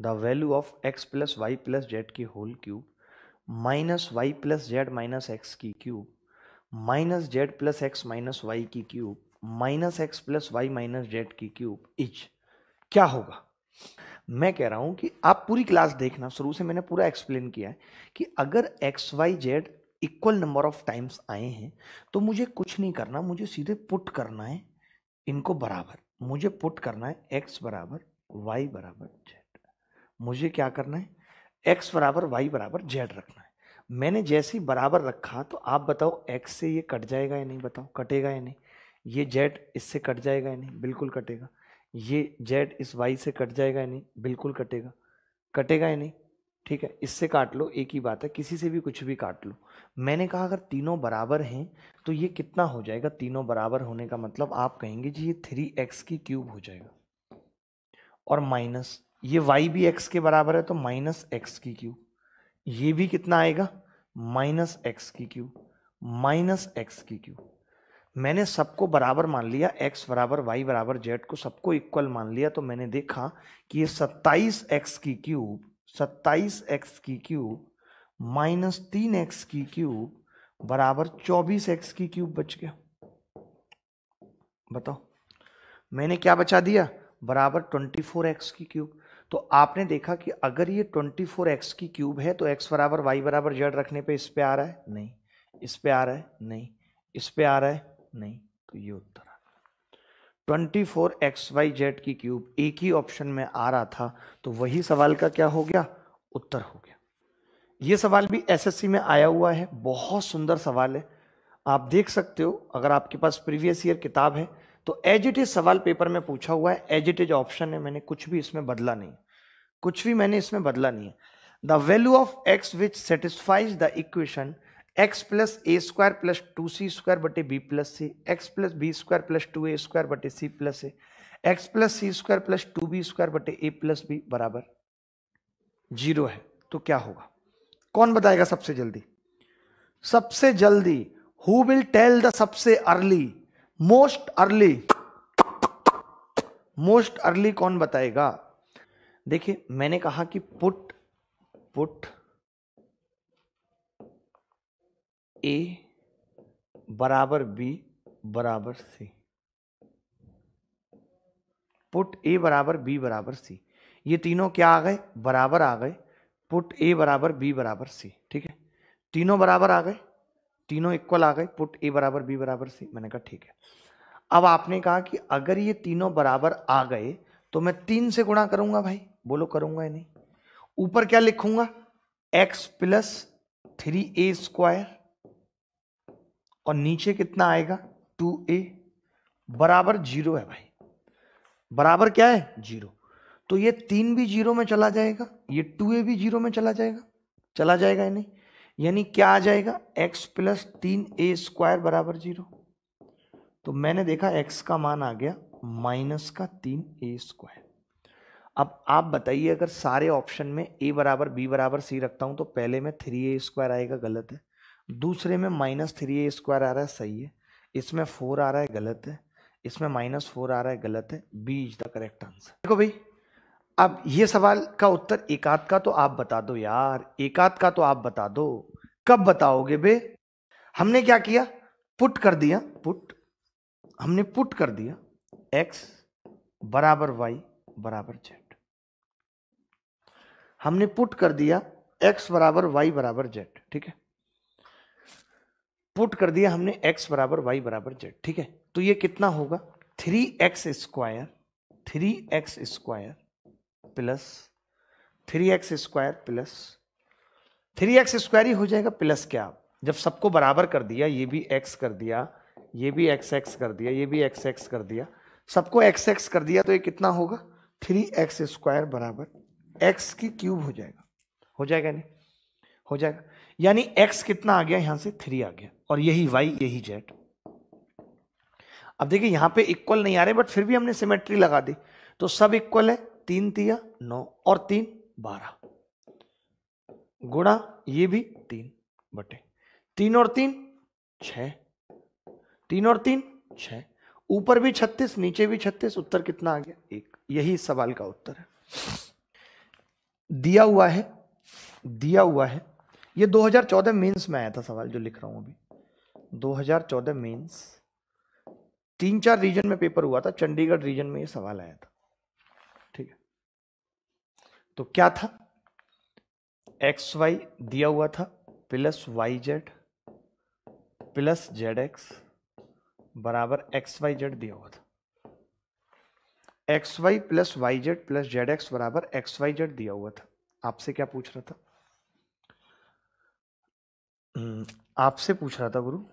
the value of x plus Y plus Z की whole cube minus Y plus z minus x की cube minus z plus x minus y की cube minus x plus y minus z की क्यूब इच क्या होगा मैं कह रहा हूं कि आप पूरी क्लास देखना शुरू से मैंने पूरा एक्सप्लेन किया है कि अगर x Y z equal number of times आए हैं तो मुझे कुछ नहीं करना मुझे सीधे पुट करना है इनको बराबर मुझे पुट करना है एक्स बराबर वाई बराबर जेड मुझे क्या करना है एक्स बराबर वाई बराबर जेड रखना है मैंने जैसे ही बराबर रखा तो आप बताओ एक्स से ये कट जाएगा या नहीं बताओ कटेगा या नहीं ये जेड इससे कट जाएगा या नहीं बिल्कुल कटेगा ये जेड इस वाई से कट जाएगा या नहीं बिल्कुल कटेगा कटेगा या नहीं ठीक है इससे काट लो एक ही बात है किसी से भी कुछ भी काट लो मैंने कहा अगर तीनों बराबर हैं तो ये कितना हो जाएगा तीनों बराबर होने का मतलब आप कहेंगे जी ये थ्री एक्स की क्यूब हो जाएगा और माइनस ये वाई भी एक्स के बराबर है तो माइनस एक्स की क्यूब ये भी कितना आएगा माइनस एक्स की क्यूब माइनस एक्स की क्यूब मैंने सबको बराबर मान लिया x बराबर y बराबर z को सबको इक्वल मान लिया तो मैंने देखा कि ये एक्स की क्यूब सत्ताईस एक्स की क्यूब माइनस तीन एक्स की क्यूब बराबर चौबीस एक्स की क्यूब बच गया बताओ मैंने क्या बचा दिया बराबर ट्वेंटी फोर एक्स की क्यूब तो आपने देखा कि अगर ये ट्वेंटी फोर एक्स की क्यूब है तो एक्स बराबर वाई बराबर जेड रखने पे इस पे आ रहा है नहीं इस पे आ रहा है नहीं इस पे आ रहा है नहीं तो ये उत्तर आ twenty four x Y Z की क्यूब एक ही ऑप्शन में आ रहा था तो वही सवाल का क्या हो गया उत्तर हो गया ये सवाल भी एसएससी में आया हुआ है बहुत सुंदर सवाल है आप देख सकते हो अगर आपके पास प्रीवियस ईयर किताब है तो एज इट इज सवाल पेपर में पूछा हुआ है एज इट इज ऑप्शन है मैंने कुछ भी इसमें बदला नहीं कुछ भी मैंने इसमें बदला नहीं है the value of x which satisfies the equation x plus a square plus two c square बटे b plus c x plus B square plus two ए स्क्वायर बटे सी प्लस ए एक्स प्लस सी square plus two B square बटे ए प्लस बी बराबर जीरो है तो क्या होगा कौन बताएगा सबसे जल्दी सबसे जल्दी हु विल टेल द सबसे early most early most early कौन बताएगा देखिए मैंने कहा कि पुट पुट ए बराबर बी बराबर सी पुट ए बराबर बी बराबर सी ये तीनों क्या आ गए बराबर आ गए पुट ए बराबर बी बराबर सी ठीक है तीनों बराबर आ गए तीनों इक्वल आ गए पुट ए बराबर बी बराबर सी मैंने कहा ठीक है अब आपने कहा कि अगर ये तीनों बराबर आ गए तो मैं तीन से गुणा करूंगा भाई बोलो करूंगा या नहीं ऊपर क्या लिखूंगा x plus three a square और नीचे कितना आएगा टू ए बराबर जीरो है भाई बराबर क्या है जीरो तो ये तीन भी जीरो में चला जाएगा ये टू ए भी जीरो में चला जाएगा चला जाएगा या नहीं यानी क्या आ जाएगा एक्स प्लस तीन ए स्क्वायर बराबर जीरो तो मैंने देखा एक्स का मान आ गया माइनस का तीन ए स्क्वायर अब आप बताइए अगर सारे ऑप्शन में ए बराबर बी बराबर सी रखता हूं तो पहले में थ्री ए स्क्वायर आएगा गलत है दूसरे में माइनस थ्री ए स्क्वायर आ रहा है सही है इसमें फोर आ रहा है गलत है इसमें माइनस फोर आ रहा है गलत है b is the correct answer देखो भाई अब ये सवाल का उत्तर एकाध का तो आप बता दो यार एकाध का तो आप बता दो कब बताओगे बे हमने क्या किया पुट कर दिया पुट हमने पुट कर दिया एक्स बराबर वाई बराबर जेड हमने पुट कर दिया एक्स बराबर वाई बराबर जेड ठीक है पुट कर दिया हमने x बराबर वाई बराबर जेड ठीक है तो ये कितना होगा three x square three x square plus three x square plus three x square ही हो जाएगा प्लस क्या जब सबको बराबर कर दिया ये भी x कर दिया ये भी एक्स एक्स कर दिया ये भी एक्स एक्स कर दिया सबको एक्स एक्स कर दिया तो ये कितना होगा थ्री एक्स स्क्वायर बराबर एक्स की क्यूब हो जाएगा हो जाएगा नहीं हो जाएगा यानी एक्स कितना आ गया यहां से थ्री आ गया और यही वाई यही जेड अब देखिए यहां पे इक्वल नहीं आ रहे बट फिर भी हमने सिमेट्री लगा दी तो सब इक्वल है तीन तिया नौ और तीन बारह गुणा ये भी तीन बटे तीन और तीन छ तीन और तीन छ ऊपर भी छत्तीस नीचे भी छत्तीस उत्तर कितना आ गया एक यही इस सवाल का उत्तर है दिया हुआ है दिया हुआ है ये 2014 मेंस में आया था सवाल जो लिख रहा हूं अभी 2014 मेंस तीन चार रीजन में पेपर हुआ था चंडीगढ़ रीजन में ये सवाल आया था ठीक है तो क्या था एक्स वाई दिया हुआ था plus Y Z plus Z x बराबर एक्स वाई जेड दिया हुआ था x Y plus Y Z plus Z x बराबर एक्स वाई जेड दिया हुआ था आपसे क्या पूछ रहा था हम्म, आपसे पूछ रहा था गुरु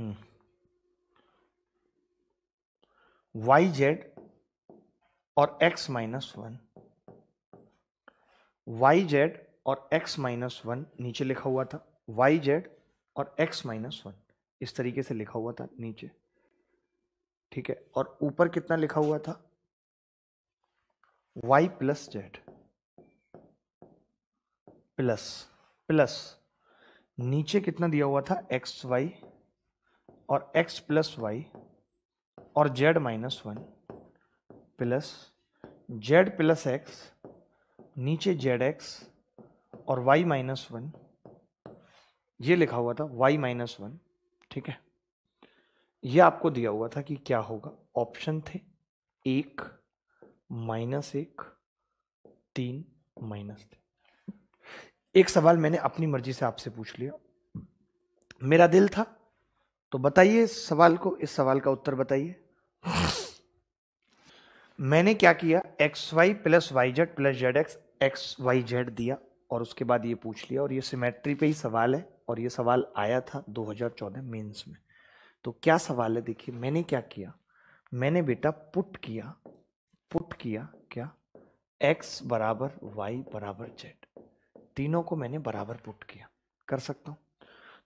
वाई hmm. जेड और x minus one y Z और एक्स माइनस वन नीचे लिखा हुआ था वाई जेड और एक्स माइनस वन इस तरीके से लिखा हुआ था नीचे ठीक है और ऊपर कितना लिखा हुआ था y plus z plus plus नीचे कितना दिया हुआ था एक्स वाई और x प्लस वाई और z minus one plus z plus x नीचे जेड एक्स और y माइनस वन ये लिखा हुआ था y माइनस वन ठीक है ये आपको दिया हुआ था कि क्या होगा ऑप्शन थे एक माइनस एक तीन माइनस तीन एक सवाल मैंने अपनी मर्जी से आपसे पूछ लिया मेरा दिल था तो बताइए सवाल को इस सवाल का उत्तर बताइए मैंने क्या किया X Y plus Y Z plus Z x x Y Z दिया और उसके बाद ये पूछ लिया और ये सिमेट्री पे ही सवाल है और ये सवाल आया था 2014 मेंस में तो क्या सवाल है देखिए मैंने क्या किया मैंने बेटा पुट किया पुट किया क्या एक्स बराबर वाई बराबर जेड तीनों को मैंने बराबर पुट किया कर सकता हूँ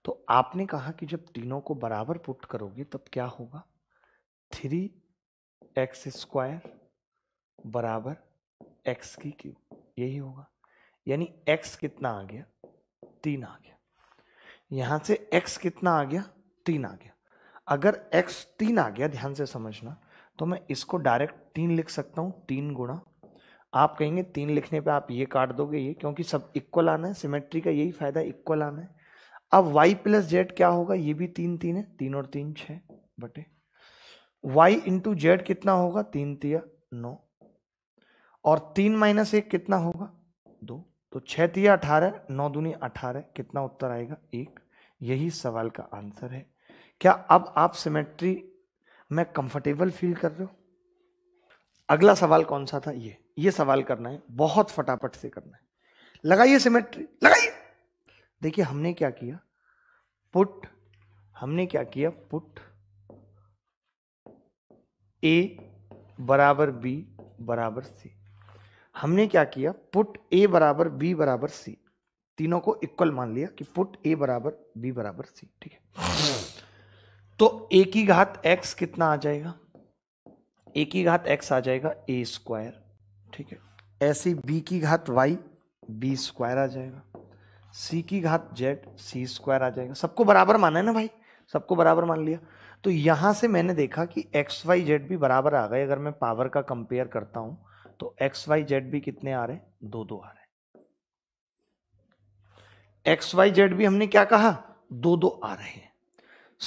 तो आपने कहा कि जब तीनों को बराबर पुट करोगे तब क्या होगा थ्री एक्स स्क्वायर बराबर एक्स की क्यूब यही होगा यानी एक्स कितना आ गया तीन आ गया यहां से एक्स कितना आ गया तीन आ गया अगर एक्स तीन आ गया ध्यान से समझना तो मैं इसको डायरेक्ट तीन लिख सकता हूं तीन गुणा आप कहेंगे तीन लिखने पे आप ये काट दोगे ये क्योंकि सब इक्वल आना है सिमेट्री का यही फायदा इक्वल आना है अब y प्लस जेड क्या होगा ये भी तीन तीन है तीन और तीन छ बटे y इंटू जेड कितना होगा तीन तिया नौ और तीन माइनस एक कितना होगा दो तो छह तिया अठारह नौ दुनी अठारह कितना उत्तर आएगा एक यही सवाल का आंसर है क्या अब आप सिमेट्री में कंफर्टेबल फील कर रहे हो अगला सवाल कौन सा था ये ये सवाल करना है बहुत फटाफट से करना है लगाइए सिमेट्री लगाइए देखिए हमने क्या किया पुट हमने क्या किया पुट ए बराबर बी बराबर सी हमने क्या किया पुट ए बराबर बी बराबर सी तीनों को इक्वल मान लिया कि पुट ए बराबर बी बराबर सी ठीक है तो ए की घात एक्स कितना आ जाएगा ए की घात एक्स आ जाएगा ए स्क्वायर ठीक है ऐसी बी की घात वाई बी स्क्वायर आ जाएगा सी की घात जेड सी स्क्वायर आ जाएगा सबको बराबर माना है ना भाई सबको बराबर मान लिया तो यहाँ से मैंने देखा कि एक्स वाई जेड भी बराबर आ गए अगर मैं पावर का कंपेयर करता हूँ तो एक्स वाई जेड भी कितने आ रहे हैं दो दो आ रहे एक्स वाई जेड भी हमने क्या कहा दो दो आ रहे हैं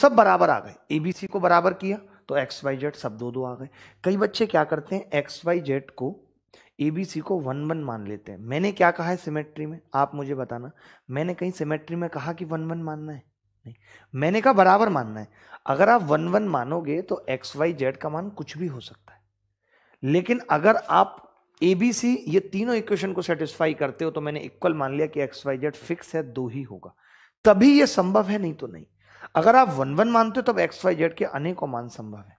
सब बराबर आ गए एबीसी को बराबर किया तो एक्स वाई जेड सब दो दो आ गए कई बच्चे क्या करते हैं एक्स वाई जेड को ए बी सी को वन वन मान लेते हैं मैंने क्या कहा है सिमेट्री में आप मुझे बताना मैंने कहीं सिमेट्री में कहा कि वन वन मानना है नहीं मैंने कहा बराबर मानना है अगर आप वन वन मानोगे तो एक्स वाई जेड का मान कुछ भी हो सकता है लेकिन अगर आप ए बी सी ये तीनों इक्वेशन को सेटिस्फाई करते हो तो मैंने इक्वल मान लिया कि एक्स वाई जेड फिक्स है दो ही होगा तभी यह संभव है नहीं तो नहीं अगर आप वन वन मानते हो तब एक्स वाई जेड के अनेकों मान संभव है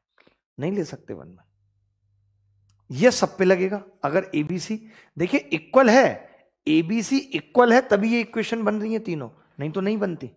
नहीं ले सकते वन वन ये सब पे लगेगा अगर एबीसी देखिए इक्वल है एबीसी इक्वल है तभी ये इक्वेशन बन रही है तीनों नहीं तो नहीं बनती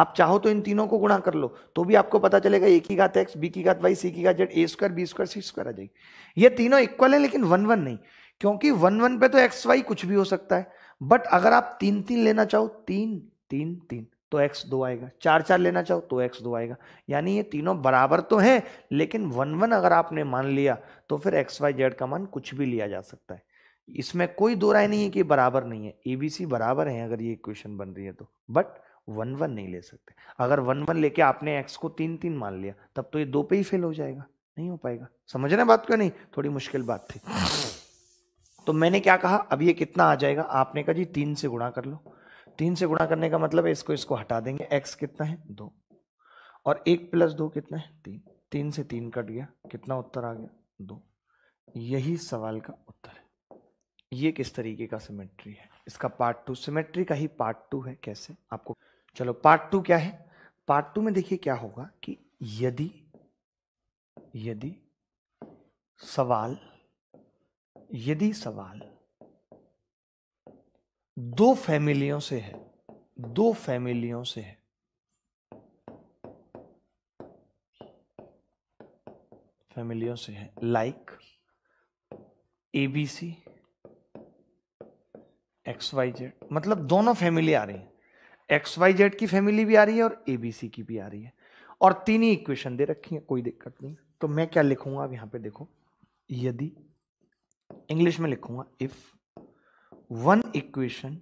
आप चाहो तो इन तीनों को गुणा कर लो तो भी आपको पता चलेगा ए की घात एक्स बी की घात वाई सी की घात Z A square B square C square आ जाएगी ये तीनों इक्वल है लेकिन वन वन नहीं क्योंकि वन वन पे तो एक्स वाई कुछ भी हो सकता है बट अगर आप तीन तीन लेना चाहो तीन तीन तीन तो एक्स दो आएगा चार चार लेना चाहो तो एक्स दो आएगा यानी ये तीनों बराबर तो हैं लेकिन वन वन अगर आपने मान लिया तो फिर एक्स वाई जेड का मान कुछ भी लिया जा सकता है इसमें कोई दो राय नहीं है कि बराबर नहीं है ए बी सी बराबर है अगर ये इक्वेशन बन रही है तो बट वन वन नहीं ले सकते अगर वन वन लेके आपने एक्स को तीन तीन मान लिया तब तो ये दो पे ही फेल हो जाएगा नहीं हो पाएगा समझ रहे बात क्यों नहीं थोड़ी मुश्किल बात थी तो मैंने क्या कहा अब ये कितना आ जाएगा आपने कहा जी तीन से गुणा कर लो तीन से गुणा करने का मतलब है इसको इसको हटा देंगे एक्स कितना है दो और एक प्लस दो कितना है तीन तीन से तीन कट गया कितना उत्तर आ गया दो यही सवाल का उत्तर है ये किस तरीके का सिमेट्री है इसका पार्ट टू सिमेट्री का ही पार्ट टू है कैसे आपको चलो पार्ट टू क्या है पार्ट टू में देखिए क्या होगा कि यदि यदि सवाल यदि सवाल दो फैमिलियों से है दो फैमिलियों से है फैमिलियों से है like ABC X Y Z मतलब दोनों फैमिली आ रही है एक्स वाई जेड की फैमिली भी आ रही है और एबीसी की भी आ रही है और तीन ही इक्वेशन दे रखी है कोई दिक्कत नहीं तो मैं क्या लिखूंगा अब यहां पे देखो यदि इंग्लिश में लिखूंगा if one equation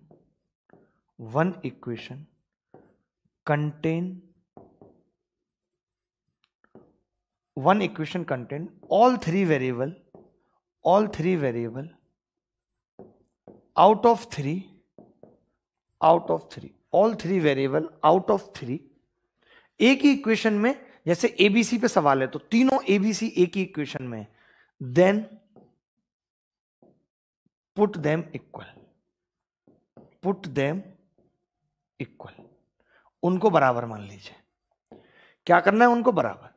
one equation contain one equation contain all three variable all three variable out of three out of three all three variable out of three एक ही इक्वेशन में जैसे एबीसी पे सवाल है तो तीनों एबीसी एक ही इक्वेशन में है then put them equal put them equal उनको बराबर मान लीजिए क्या करना है उनको बराबर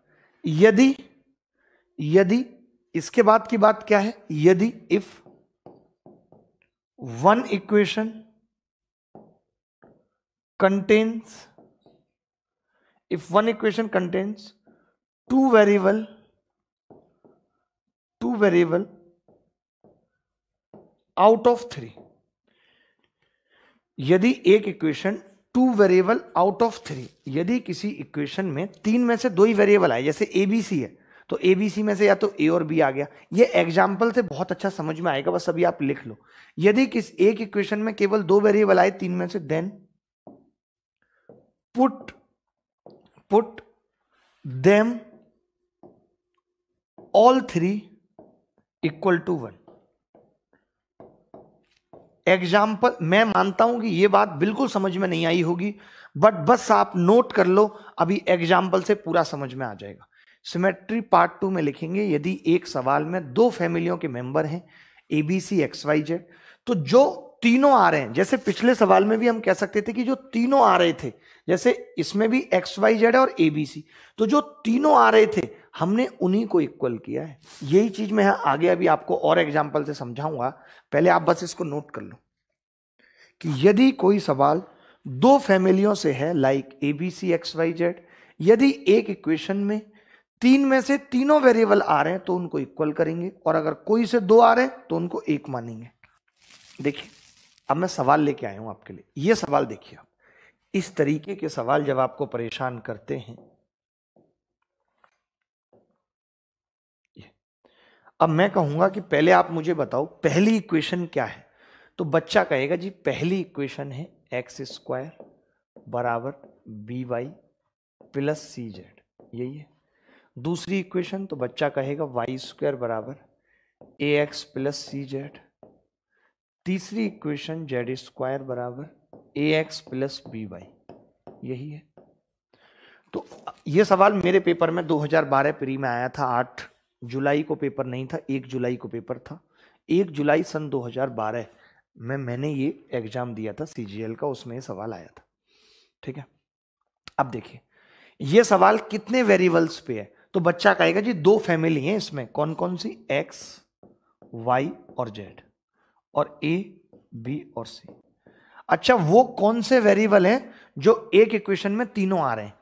यदि यदि इसके बाद की बात क्या है यदि if one equation contains if one equation contains two variable two variable out of three यदि एक equation two variable out of three यदि किसी इक्वेशन में तीन में से दो ही वेरिएबल आए जैसे ए बी सी है तो ए बी सी में से या तो ए और बी आ गया ये एग्जाम्पल से बहुत अच्छा समझ में आएगा बस अभी आप लिख लो यदि किस एक इक्वेशन में केवल दो वेरिएबल आए तीन में से then put put them all three equal to one example मैं मानता हूं कि ये बात बिल्कुल समझ में नहीं आई होगी बट बस आप नोट कर लो अभी एग्जाम्पल से पूरा समझ में आ जाएगा सिमेट्री पार्ट टू में लिखेंगे यदि एक सवाल में दो फैमिलियों के मेंबर हैं A B C X Y Z तो जो तीनों आ रहे हैं जैसे पिछले सवाल में भी हम कह सकते थे कि जो तीनों आ रहे थे जैसे इसमें भी एक्स वाई जेड और ए बी सी तो जो तीनों आ रहे थे हमने उन्हीं को इक्वल किया है यही चीज मैं आगे अभी आपको और एग्जाम्पल से समझाऊंगा पहले आप बस इसको नोट कर लो कि यदि कोई सवाल दो फैमिलियों से है like A B C X Y Z यदि एक इक्वेशन में तीन में से तीनों वेरिएबल आ रहे हैं तो उनको इक्वल करेंगे और अगर कोई से दो आ रहे हैं तो उनको एक मानेंगे देखिए अब मैं सवाल लेके आया हूं आपके लिए ये सवाल देखिए आप इस तरीके के सवाल जब आपको परेशान करते हैं अब मैं कहूंगा कि पहले आप मुझे बताओ पहली इक्वेशन क्या है तो बच्चा कहेगा जी पहली इक्वेशन है एक्स स्क्वायर बराबर बी वाई प्लस सी जेड यही है दूसरी इक्वेशन तो बच्चा कहेगा वाई स्क्वायर बराबर A x plus C Z तीसरी इक्वेशन जेड स्क्वायर बराबर A x plus B Y यही है तो ये सवाल मेरे पेपर में 2012 प्री में आया था आठ जुलाई को पेपर नहीं था एक जुलाई को पेपर था एक जुलाई सन 2012 में मैंने ये एग्जाम दिया था सीजीएल का उसमें सवाल आया था ठीक है अब देखिए ये सवाल कितने वेरिएबल्स पे है तो बच्चा कहेगा जी दो फैमिली है इसमें कौन कौन सी एक्स वाई और जेड और ए बी और सी अच्छा वो कौन से वेरिएबल है जो एक इक्वेशन में तीनों आ रहे हैं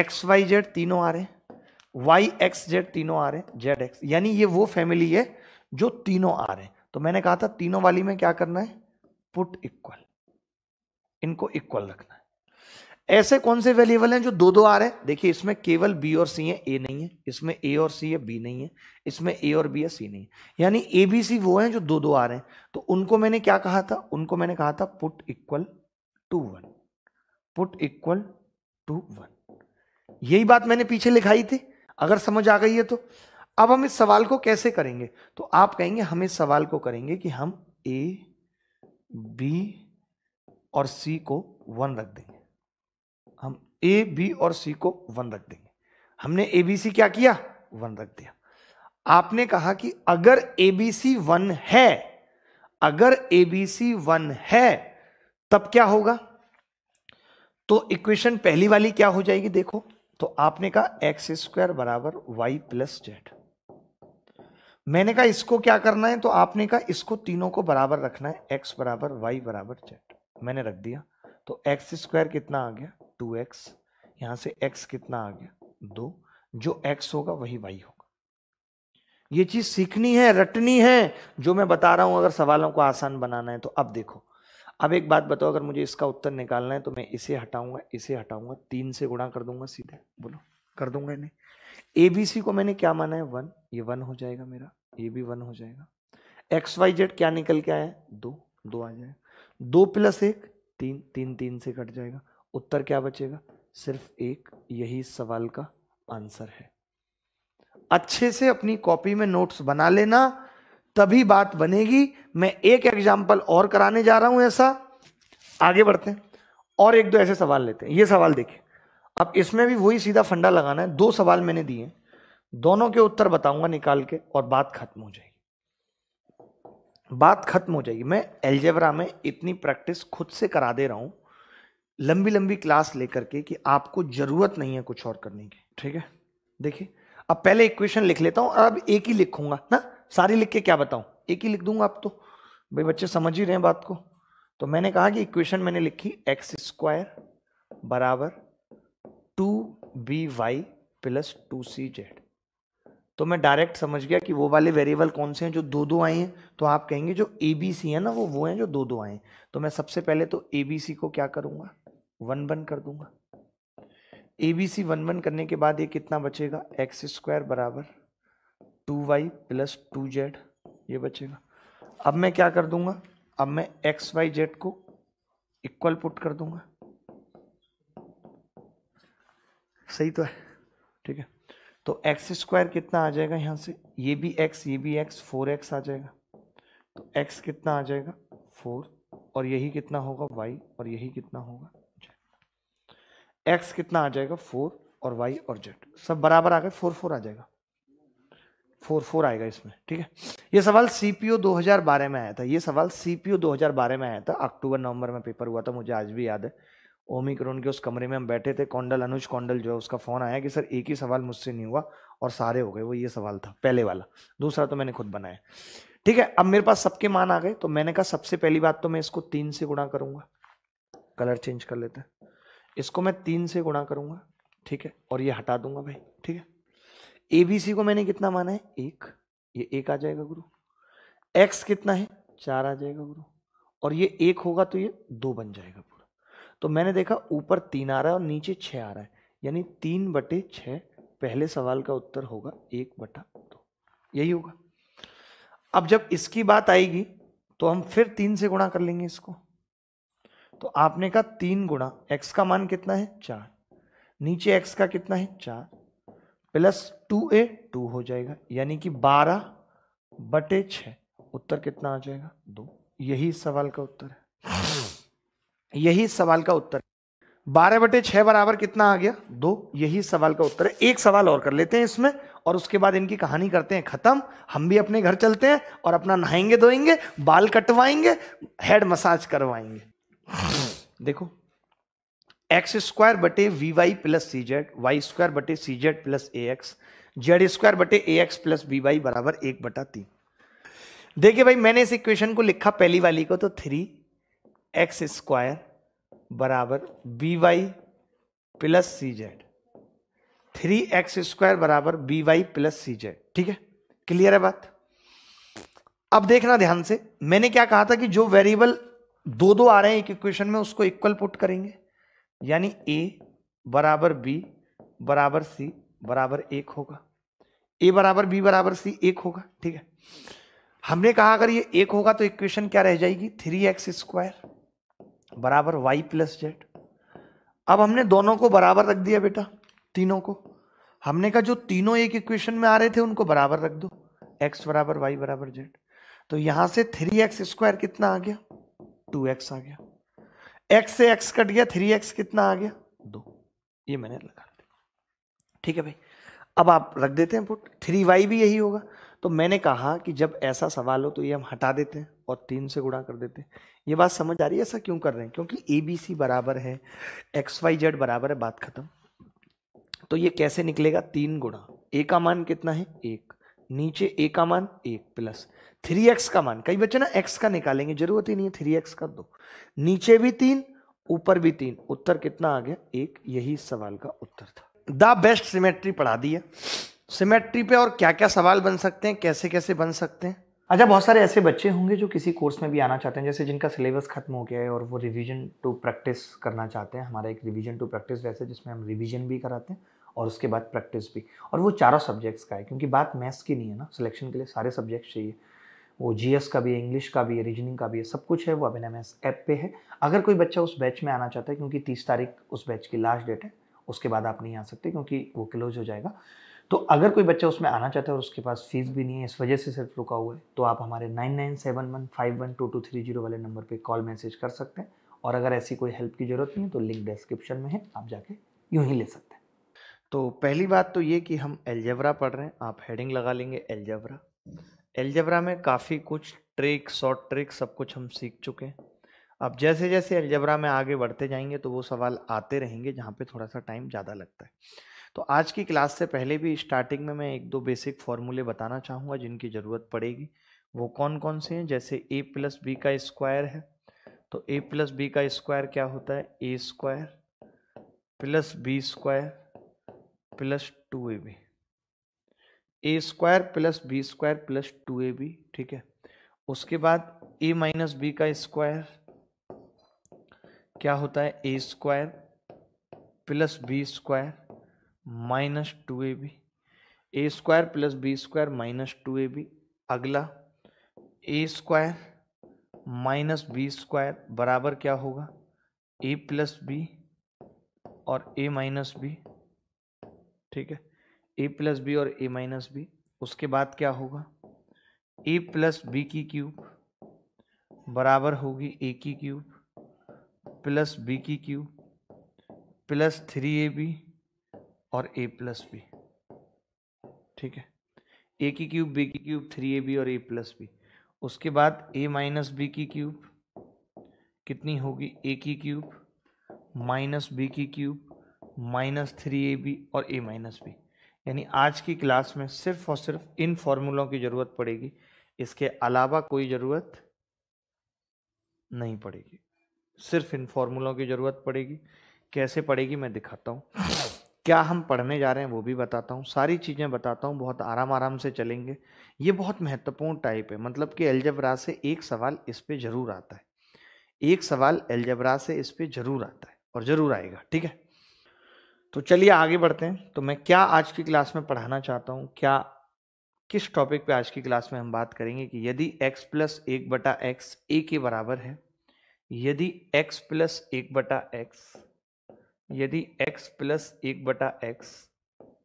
एक्स वाई जेड तीनों आ रहे हैं वाई एक्स जेड तीनों आ रहे हैं जेड एक्स यानी ये वो फैमिली है जो तीनों आ रहे हैं तो मैंने कहा था तीनों वाली में क्या करना है पुट इक्वल इनको इक्वल रखना है ऐसे कौन से वेरिएबल हैं जो दो दो आ रहे हैं देखिए इसमें केवल बी और सी है ए नहीं है इसमें ए और सी है बी नहीं है इसमें ए और बी है सी नहीं है यानी ए बी सी वो हैं जो दो दो आ रहे हैं तो उनको मैंने क्या कहा था उनको मैंने कहा था put equal to one put equal to one यही बात मैंने पीछे लिखाई थी अगर समझ आ गई है तो अब हम इस सवाल को कैसे करेंगे तो आप कहेंगे हम इस सवाल को करेंगे कि हम ए बी और सी को वन रख देंगे हम ए बी और सी को वन रख देंगे हमने ए बी सी क्या किया वन रख दिया आपने कहा कि अगर ए बी सी वन है अगर ए बी सी वन है तब क्या होगा तो इक्वेशन पहली वाली क्या हो जाएगी देखो तो आपने कहा एक्स स्क्वायर बराबर वाई प्लस जेड मैंने कहा इसको क्या करना है तो आपने कहा इसको तीनों को बराबर रखना है एक्स बराबर वाई बराबर जेड मैंने रख दिया तो एक्स स्क्वायर कितना आ गया टू एक्स यहां से एक्स कितना आ गया दो जो एक्स होगा वही वाई होगा ये चीज सीखनी है रटनी है जो मैं बता रहा हूं अगर सवालों को आसान बनाना है तो अब देखो अब एक बात बताओ अगर मुझे इसका उत्तर निकालना है तो मैं इसे हटाऊंगा इसे हटाऊंगा तीन से गुणा कर दूंगा सीधे बोलो कर दूंगा इन्हें ए बी सी को मैंने क्या माना है वन ये वन हो जाएगा मेरा ये भी वन हो जाएगा एक्स वाई जेड क्या निकल के आया दो दो आ जाएगा दो प्लस एक तीन तीन तीन से कट जाएगा उत्तर क्या बचेगा सिर्फ एक यही सवाल का आंसर है अच्छे से अपनी कॉपी में नोट्स बना लेना तभी बात बनेगी मैं एक एग्जाम्पल और कराने जा रहा हूं ऐसा आगे बढ़ते हैं और एक दो ऐसे सवाल लेते हैं ये सवाल देखिए अब इसमें भी वही सीधा फंडा लगाना है दो सवाल मैंने दिए दोनों के उत्तर बताऊंगा निकाल के और बात खत्म हो जाएगी बात खत्म हो जाएगी मैं एल्जेब्रा में इतनी प्रैक्टिस खुद से करा दे रहा हूं लंबी लंबी क्लास लेकर के कि आपको जरूरत नहीं है कुछ और करने की ठीक है देखिए अब पहले इक्वेशन लिख लेता हूं और अब एक ही लिखूंगा ना सारी लिख के क्या बताऊं एक ही लिख दूंगा आप तो भाई बच्चे समझ ही रहे हैं बात को तो मैंने कहा कि इक्वेशन मैंने लिखी एक्स स्क्वायर बराबर two B Y plus two सी जेड तो मैं डायरेक्ट समझ गया कि वो वाले वेरिएबल कौन से हैं जो दो दो आए हैं तो आप कहेंगे जो ए बी सी है ना वो वो हैं जो दो दो आए हैं तो मैं सबसे पहले तो ए बी सी को क्या करूंगा वन वन कर दूंगा A B C one one करने के बाद ये कितना बचेगा एक्स स्क्वायर बराबर two Y plus two Z ये बचेगा अब मैं क्या कर दूंगा अब मैं एक्स वाई जेड को इक्वल पुट कर दूंगा सही तो है ठीक है तो एक्स स्क्वायर कितना आ जाएगा यहाँ से ये भी एक्स ये भी एक्स फोर एक्स आ जाएगा तो एक्स कितना आ जाएगा फोर और यही कितना होगा वाई और यही कितना होगा एक्स कितना आ जाएगा फोर और वाई और जेड सब बराबर आ गए फोर फोर आ जाएगा फोर फोर आएगा इसमें ठीक है ये सवाल सीपीओ 2012 में आया था ये सवाल सीपीओ 2012 में आया था अक्टूबर नवंबर में पेपर हुआ था मुझे आज भी याद है ओमिक्रोन के उस कमरे में हम बैठे थे कौंडल अनुज कौंडल जो है उसका फ़ोन आया कि सर एक ही सवाल मुझसे नहीं हुआ और सारे हो गए वो ये सवाल था पहले वाला दूसरा तो मैंने खुद बनाया ठीक है अब मेरे पास सबके मान आ गए तो मैंने कहा सबसे पहली बात तो मैं इसको तीन से गुणा करूंगा कलर चेंज कर लेते हैं इसको मैं तीन से गुणा करूंगा ठीक है और ये हटा दूंगा भाई ठीक है ए बी सी को मैंने कितना माना है एक ये एक आ जाएगा गुरु एक्स कितना है चार आ जाएगा गुरु और ये एक होगा तो ये दो बन जाएगा पूरा तो मैंने देखा ऊपर तीन आ रहा है और नीचे छ आ रहा है यानी तीन बटे छ पहले सवाल का उत्तर होगा एक बटा दो यही होगा अब जब इसकी बात आएगी तो हम फिर तीन से गुणा कर लेंगे इसको तो आपने कहा तीन गुणा एक्स का मान कितना है चार नीचे एक्स का कितना है चार प्लस टू ए टू हो जाएगा यानी कि बारह बटे छ उत्तर कितना आ जाएगा दो यही सवाल का उत्तर है यही सवाल का उत्तर बारह बटे छह बराबर कितना आ गया दो यही सवाल का उत्तर है एक सवाल और कर लेते हैं इसमें और उसके बाद इनकी कहानी करते हैं खत्म हम भी अपने घर चलते हैं और अपना नहाएंगे धोएंगे बाल कटवाएंगे हेड मसाज करवाएंगे देखो एक्स स्क्वायर बटे वी वाई प्लस सी जेड वाई स्क्वायर बटे सी जेड प्लस ए एक्स जेड स्क्वायर बटे A x plus B Y बराबर एक बटा तीन देखिए भाई मैंने इस इक्वेशन को लिखा पहली वाली को तो थ्री एक्स स्क्वायर बराबर बी वाई प्लस सी जेड थ्री एक्स स्क्वायर बराबर बी वाई प्लस सी जेड ठीक है क्लियर है बात अब देखना ध्यान से मैंने क्या कहा था कि जो वेरिएबल दो दो आ रहे हैं एक इक्वेशन में उसको इक्वल पुट करेंगे यानी ए बराबर बी बराबर सी बराबर एक होगा ए बराबर बी बराबर सी एक होगा ठीक है हमने कहा अगर ये एक होगा तो इक्वेशन क्या रह जाएगी थ्री एक्स स्क्वायर बराबर वाई प्लस जेड अब हमने दोनों को बराबर रख दिया बेटा तीनों को हमने कहा जो तीनों एक इक्वेशन में आ रहे थे उनको बराबर रख दो एक्स बराबर वाई बराबर जेड तो यहां से थ्री एक्स स्क्वायर कितना आ गया टू एक्स आ गया एक्स से एक्स कट गया थ्री एक्स कितना आ गया दो ये मैंने लगा ठीक है भाई अब आप रख देते हैं पुट थ्री वाई भी यही होगा तो मैंने कहा कि जब ऐसा सवाल हो तो ये हम हटा देते हैं और तीन से गुणा कर देते हैं ये बात समझ आ रही है ऐसा क्यों कर रहे हैं क्योंकि ए बी सी बराबर है एक्स वाई जेड बराबर है बात खत्म तो ये कैसे निकलेगा तीन गुणा ए का मान कितना है एक नीचे ए का मान एक प्लस थ्री एक्स का मान कई बच्चे ना एक्स का निकालेंगे जरूरत ही नहीं है थ्री एक्स का दो नीचे भी तीन ऊपर भी तीन उत्तर कितना आ गया एक यही सवाल का उत्तर था द बेस्ट सिमेट्री पढ़ा दी है सिमेट्री पे और क्या क्या सवाल बन सकते हैं कैसे कैसे बन सकते हैं अच्छा बहुत सारे ऐसे बच्चे होंगे जो किसी कोर्स में भी आना चाहते हैं जैसे जिनका सिलेबस खत्म हो गया है और वो रिवीजन टू प्रैक्टिस करना चाहते हैं हमारा एक रिवीजन टू प्रैक्टिस वैसे जिसमें हम रिवीजन भी कराते हैं और उसके बाद प्रैक्टिस भी और वो चारों सब्जेक्ट्स का है क्योंकि बात मैथ्स की नहीं है ना सिलेक्शन के लिए सारे सब्जेक्ट्स चाहिए वो जी का भी है इंग्लिश का भी है रीजनिंग का भी है सब कुछ है वो अभिन एम ऐप पे है अगर कोई बच्चा उस बैच में आना चाहता है क्योंकि तीस तारीख उस बैच की लास्ट डेट है उसके बाद आप नहीं आ सकते क्योंकि वो क्लोज हो जाएगा तो अगर कोई बच्चा उसमें आना चाहता है और उसके पास फीस भी नहीं है इस वजह से सिर्फ रुका हुआ है तो आप हमारे nine nine seven one five one two two three zero वाले नंबर पर कॉल मैसेज कर सकते हैं और अगर ऐसी कोई हेल्प की ज़रूरत नहीं है तो लिंक डिस्क्रिप्शन में है आप जाके यूँ ही ले सकते हैं तो पहली बात तो ये कि हम एलजेवरा पढ़ रहे हैं आप हेडिंग लगा लेंगे एलजेवरा एलजबरा में काफ़ी कुछ ट्रिक शॉर्ट ट्रिक सब कुछ हम सीख चुके हैं अब जैसे जैसे एलजबरा में आगे बढ़ते जाएंगे तो वो सवाल आते रहेंगे जहाँ पे थोड़ा सा टाइम ज़्यादा लगता है तो आज की क्लास से पहले भी स्टार्टिंग में मैं एक दो बेसिक फॉर्मूले बताना चाहूँगा जिनकी ज़रूरत पड़ेगी वो कौन कौन से हैं जैसे ए प्लस बी का स्क्वायर है तो ए प्लस बी का स्क्वायर क्या होता है ए square plus B square plus two A B A square plus B square plus two A B ठीक है उसके बाद ए माइनस बी का स्क्वायर क्या होता है ए square plus B square minus two A B A square plus B square minus two A B अगला A square minus B square बराबर क्या होगा ए प्लस बी और ए माइनस बी ठीक है ए प्लस बी और ए माइनस बी उसके बाद क्या होगा ए प्लस बी की क्यूब बराबर होगी ए की क्यूब प्लस बी की cube plus three A B और ए प्लस बी ठीक है ए की क्यूब बी की क्यूब थ्री ए बी और ए प्लस बी उसके बाद ए माइनस बी की क्यूब कितनी होगी ए की क्यूब माइनस बी की cube minus three A B और ए माइनस बी यानी आज की क्लास में सिर्फ और सिर्फ इन फॉर्मूलों की ज़रूरत पड़ेगी इसके अलावा कोई ज़रूरत नहीं पड़ेगी सिर्फ इन फॉर्मूलों की ज़रूरत पड़ेगी कैसे पड़ेगी मैं दिखाता हूँ क्या हम पढ़ने जा रहे हैं वो भी बताता हूँ सारी चीज़ें बताता हूँ बहुत आराम आराम से चलेंगे ये बहुत महत्वपूर्ण टाइप है मतलब कि एलजबरा से एक सवाल इस पर ज़रूर आता है एक सवाल एलजबरा से इस पर ज़रूर आता है और ज़रूर आएगा ठीक है तो चलिए आगे बढ़ते हैं तो मैं क्या आज की क्लास में पढ़ाना चाहता हूँ क्या किस टॉपिक पे आज की क्लास में हम बात करेंगे कि यदि x प्लस एक बटा एक्स ए के बराबर है यदि x प्लस एक बटा एक्स यदि x प्लस एक बटा एक्स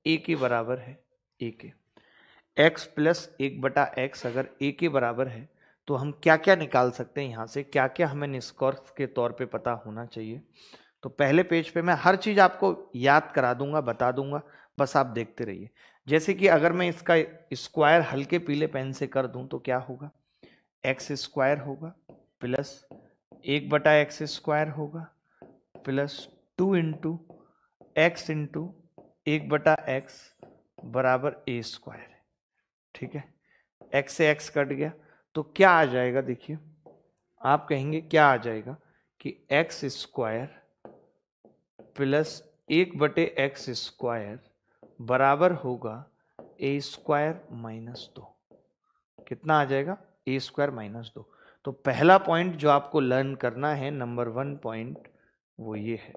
ए के बराबर है ए के एक्स प्लस एक बटा एक्स अगर ए के बराबर है तो हम क्या क्या निकाल सकते हैं यहाँ से क्या क्या हमें निष्कर्ष के तौर पे पता होना चाहिए तो पहले पेज पे मैं हर चीज़ आपको याद करा दूंगा बता दूंगा बस आप देखते रहिए जैसे कि अगर मैं इसका स्क्वायर हल्के पीले पेन से कर दूं तो क्या होगा एक्स स्क्वायर होगा प्लस एक बटा एक्स स्क्वायर होगा plus two into x into एक बटा एक्स बराबर ए स्क्वायर है ठीक है एक्स से एक्स कट गया तो क्या आ जाएगा देखिए आप कहेंगे क्या आ जाएगा कि एक्स स्क्वायर प्लस एक बटे एक्स स्क्वायर बराबर होगा ए स्क्वायर माइनस दो कितना आ जाएगा ए स्क्वायर माइनस दो तो पहला पॉइंट जो आपको लर्न करना है नंबर वन पॉइंट वो ये है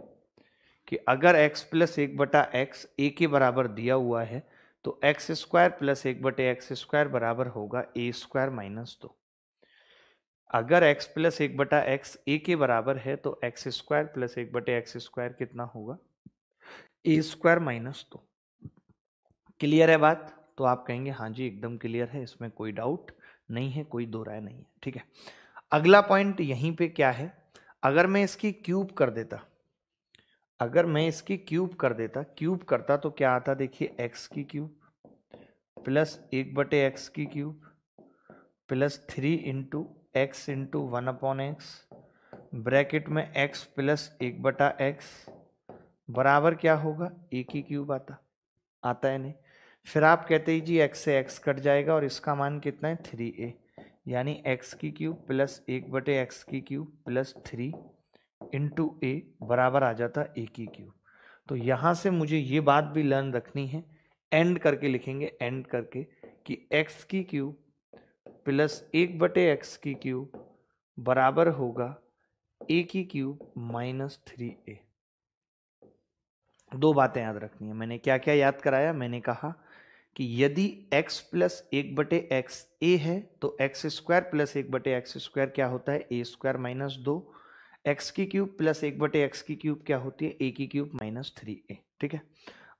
कि अगर x प्लस एक बटा एक्स ए के बराबर दिया हुआ है तो एक्स स्क्वायर प्लस एक बटे एक्स स्क्वायर बराबर होगा ए स्क्वायर माइनस दो अगर x प्लस एक बटा एक्स ए के बराबर है तो एक्स स्क्वायर प्लस एक बटे एक्स स्क्वायर कितना होगा ए स्क्वायर माइनस दो क्लियर है बात तो आप कहेंगे हाँ जी एकदम क्लियर है इसमें कोई डाउट नहीं है कोई दो राय नहीं है ठीक है अगला पॉइंट यहीं पे क्या है अगर मैं इसकी क्यूब कर देता अगर मैं इसकी क्यूब कर देता क्यूब करता तो क्या आता देखिए एक्स की क्यूब प्लस एक बटे एक्स की cube plus three into x into one upon x bracket में एक्स प्लस एक बटा एक्स बराबर क्या होगा एक ही क्यूब आता आता है नहीं फिर आप कहते ही जी एक्स से एक्स कट जाएगा और इसका मान कितना है थ्री ए यानी एक्स की क्यूब प्लस एक बटे एक्स की cube plus three into A बराबर आ जाता ए की क्यूब तो यहाँ से मुझे ये बात भी लर्न रखनी है एंड करके लिखेंगे एंड करके कि एक्स की क्यूब प्लस एक बटे एक्स की क्यूब बराबर होगा ए की क्यूब माइनस थ्री ए दो बातें याद रखनी है मैंने क्या क्या याद कराया मैंने कहा कि यदि x प्लस एक बटे एक्स ए है तो एक्स स्क्वायर प्लस एक बटे एक्स स्क्वायर क्या होता है ए स्क्वायर माइनस दो एक्स की क्यूब प्लस एक बटे एक्स की क्यूब क्या होती है ए की क्यूब माइनस थ्री ए ठीक है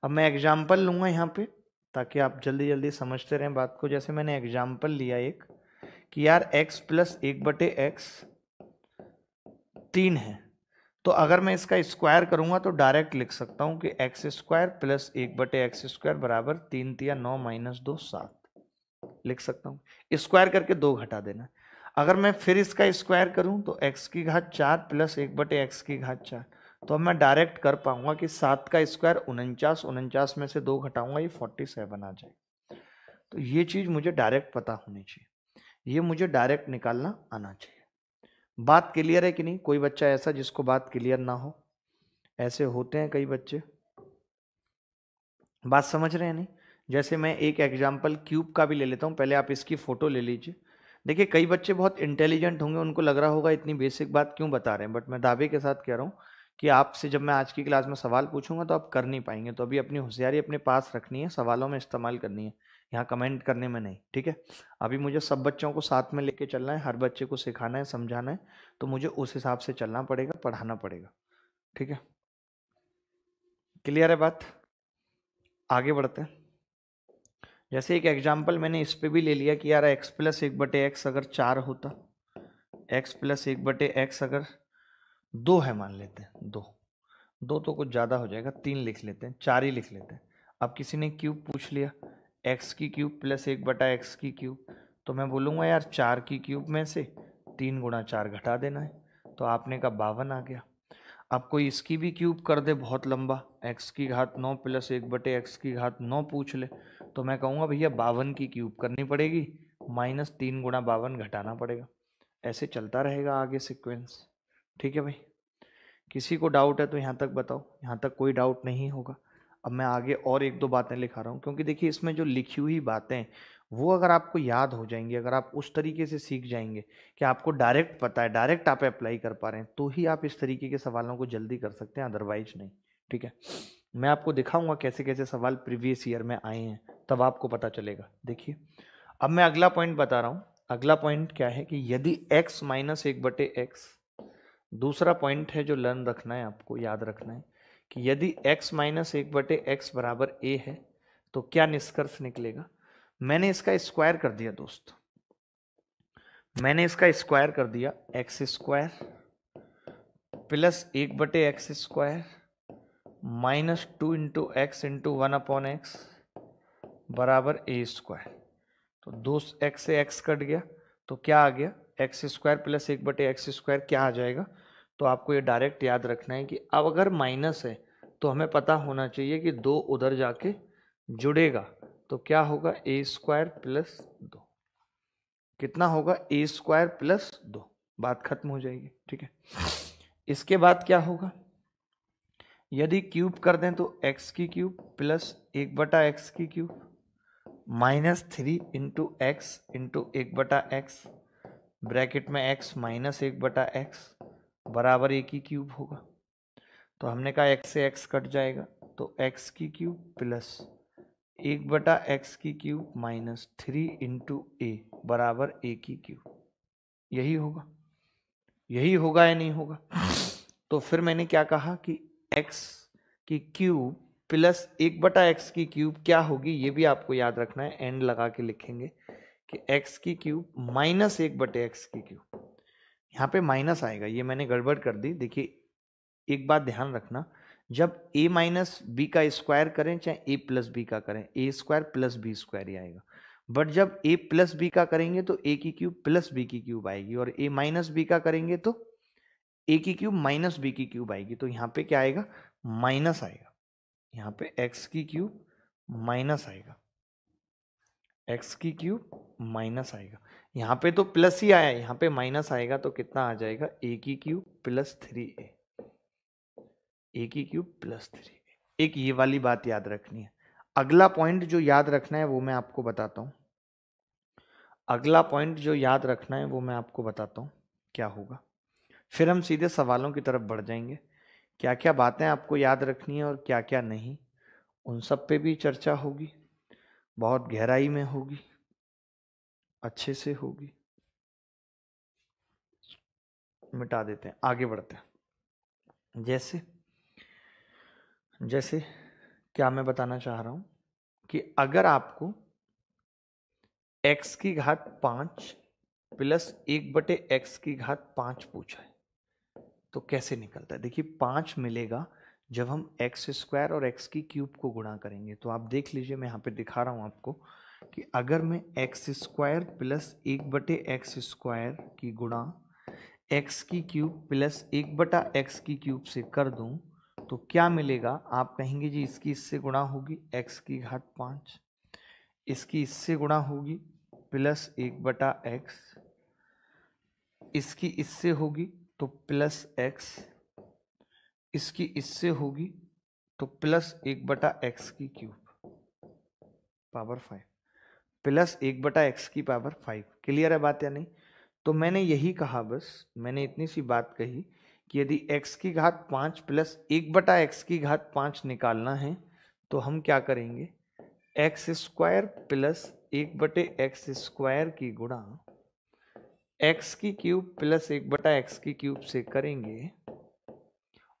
अब मैं एग्जाम्पल लूंगा यहाँ पे ताकि आप जल्दी जल्दी समझते रहें बात को जैसे मैंने एग्जाम्पल लिया एक कि यार x प्लस एक बटे एक्स तीन है तो अगर मैं इसका स्क्वायर करूंगा तो डायरेक्ट लिख सकता हूं कि एक्स स्क्वायर प्लस एक बटे एक्स स्क्वायर बराबर तीन तिया नौ माइनस दो सात लिख सकता हूं स्क्वायर करके दो घटा देना अगर मैं फिर इसका स्क्वायर करूं तो एक्स की घात चार प्लस एक बटे एक्स की घात चार तो अब मैं डायरेक्ट कर पाऊंगा कि सात का स्क्वायर उनचास उनचास में से दो घटाऊंगा ये फोर्टी सेवन आ जाए तो ये चीज़ मुझे डायरेक्ट पता होनी चाहिए ये मुझे डायरेक्ट निकालना आना चाहिए बात क्लियर है कि नहीं कोई बच्चा ऐसा जिसको बात क्लियर ना हो ऐसे होते हैं कई बच्चे बात समझ रहे हैं नहीं जैसे मैं एक एग्जाम्पल क्यूब का भी ले लेता हूँ पहले आप इसकी फ़ोटो ले लीजिए देखिए कई बच्चे बहुत इंटेलिजेंट होंगे उनको लग रहा होगा इतनी बेसिक बात क्यों बता रहे हैं बट मैं दावे के साथ कह रहा हूँ कि आपसे जब मैं आज की क्लास में सवाल पूछूंगा तो आप कर नहीं पाएंगे तो अभी अपनी होशियारी अपने पास रखनी है सवालों में इस्तेमाल करनी है यहाँ कमेंट करने में नहीं ठीक है अभी मुझे सब बच्चों को साथ में लेके चलना है हर बच्चे को सिखाना है समझाना है तो मुझे उस हिसाब से चलना पड़ेगा पढ़ाना पड़ेगा ठीक है क्लियर है बात आगे बढ़ते हैं जैसे एक एग्जाम्पल मैंने इस पर भी ले लिया कि यार एक्स प्लस एक बटे एक्स अगर चार होता एक्स प्लस एक बटे एक्स अगर दो है मान लेते हैं दो दो तो कुछ ज़्यादा हो जाएगा तीन लिख लेते हैं चार ही लिख लेते हैं अब किसी ने क्यूब पूछ लिया एक्स की क्यूब प्लस एक बटा एक्स की क्यूब तो मैं बोलूँगा यार चार की क्यूब में से तीन गुणा चार घटा देना है तो आपने कहा बावन आ गया अब कोई इसकी भी क्यूब कर दे बहुत लंबा एक्स की घात नौ प्लस एक बटे एक्स की घात नौ पूछ ले तो मैं कहूँगा भैया बावन की क्यूब करनी पड़ेगी माइनस तीन गुणा बावन घटाना पड़ेगा ऐसे चलता रहेगा आगे सिक्वेंस ठीक है भाई किसी को डाउट है तो यहाँ तक बताओ यहाँ तक कोई डाउट नहीं होगा अब मैं आगे और एक दो बातें लिखा रहा हूँ क्योंकि देखिए इसमें जो लिखी हुई बातें वो अगर आपको याद हो जाएंगी अगर आप उस तरीके से सीख जाएंगे कि आपको डायरेक्ट पता है डायरेक्ट आप अप्लाई कर पा रहे हैं तो ही आप इस तरीके के सवालों को जल्दी कर सकते हैं अदरवाइज नहीं ठीक है मैं आपको दिखाऊंगा कैसे कैसे सवाल प्रीवियस ईयर में आए हैं तब आपको पता चलेगा देखिए अब मैं अगला पॉइंट बता रहा हूँ अगला पॉइंट क्या है कि यदि एक्स माइनस एक बटे एक्स दूसरा पॉइंट है जो लर्न रखना है आपको याद रखना है कि यदि x माइनस एक बटे एक्स बराबर ए है तो क्या निष्कर्ष निकलेगा मैंने इसका स्क्वायर कर दिया दोस्त मैंने इसका स्क्वायर कर दिया एक्स स्क्वायर प्लस एक बटे X square minus two into x into one upon X बराबर ए स्क्वायर तो दो एक्स से एक्स कट गया तो क्या आ गया एक्स स्क्वायर प्लस एक बटे एक्स स्क्वायर क्या आ जाएगा तो आपको ये डायरेक्ट याद रखना है कि अब अगर माइनस है तो हमें पता होना चाहिए कि दो उधर जाके जुड़ेगा तो क्या होगा ए स्क्वायर प्लस दो कितना होगा ए स्क्वायर प्लस दो बात खत्म हो जाएगी ठीक है इसके बाद क्या होगा यदि क्यूब कर दें तो एक्स की क्यूब प्लस एक बटा एक्स की cube minus three into x into एक बटा एक्स ब्रैकेट में एक्स माइनस एक बटा एक्स बराबर एक ही क्यूब होगा तो हमने कहा एक्स से एक्स कट जाएगा तो एक्स की क्यूब प्लस एक बटा एक्स की cube minus three into A बराबर ए की क्यूब यही होगा यही होगा या नहीं होगा तो फिर मैंने क्या कहा कि एक्स की क्यूब प्लस एक बटा एक्स की क्यूब क्या होगी ये भी आपको याद रखना है एंड लगा के लिखेंगे कि एक्स की क्यूब माइनस एक बटे एक्स की क्यूब यहाँ पे माइनस आएगा ये मैंने गड़बड़ कर दी देखिए एक बात ध्यान रखना जब ए माइनस बी का स्क्वायर करें चाहे ए प्लस बी का करें A square plus B square ही आएगा बट जब ए प्लस बी का करेंगे तो ए की क्यूब प्लस बी की क्यूब आएगी और ए माइनस बी का करेंगे तो ए की क्यूब माइनस बी की क्यूब आएगी तो यहाँ पे क्या आएगा माइनस आएगा यहाँ पे एक्स की क्यूब माइनस आएगा एक्स की क्यूब माइनस आएगा यहाँ पे तो प्लस ही आया यहाँ पे माइनस आएगा तो कितना आ जाएगा ए की cube plus three A A की क्यूब प्लस थ्री ए एक ये वाली बात याद रखनी है अगला पॉइंट जो याद रखना है वो मैं आपको बताता हूँ अगला पॉइंट जो याद रखना है वो मैं आपको बताता हूँ क्या होगा फिर हम सीधे सवालों की तरफ बढ़ जाएंगे क्या क्या बातें आपको याद रखनी है और क्या क्या नहीं उन सब पे भी चर्चा होगी बहुत गहराई में होगी अच्छे से होगी मिटा देते हैं आगे बढ़ते हैं जैसे जैसे क्या मैं बताना चाह रहा हूं कि अगर आपको x की घात पांच प्लस एक बटे एक्स की घात पांच पूछा है तो कैसे निकलता है देखिए पांच मिलेगा जब हम एक्स स्क्वायर और एक्स की क्यूब को गुणा करेंगे तो आप देख लीजिए मैं यहाँ पे दिखा रहा हूँ आपको कि अगर मैं एक्स स्क्वायर प्लस एक बटे एक्स स्क्वायर की गुणा एक्स की क्यूब प्लस एक बटा एक्स की क्यूब से कर दूँ तो क्या मिलेगा आप कहेंगे जी इसकी इससे गुणा होगी एक्स की घाट पाँच इसकी इससे गुणा होगी प्लस एक बटा एक्स इसकी इससे होगी तो प्लस एक्स इसकी इससे होगी तो प्लस एक बटा एक्स की क्यूब पावर फाइव प्लस एक बटा एक्स की पावर फाइव क्लियर है बात या नहीं तो मैंने यही कहा बस मैंने इतनी सी बात कही कि यदि x की घात पाँच प्लस एक बटा एक्स की घात पाँच निकालना है तो हम क्या करेंगे एक्स स्क्वायर प्लस एक बटे एक्स स्क्वायर की गुणा एक्स की क्यूब प्लस एक बटा एक्स की क्यूब से करेंगे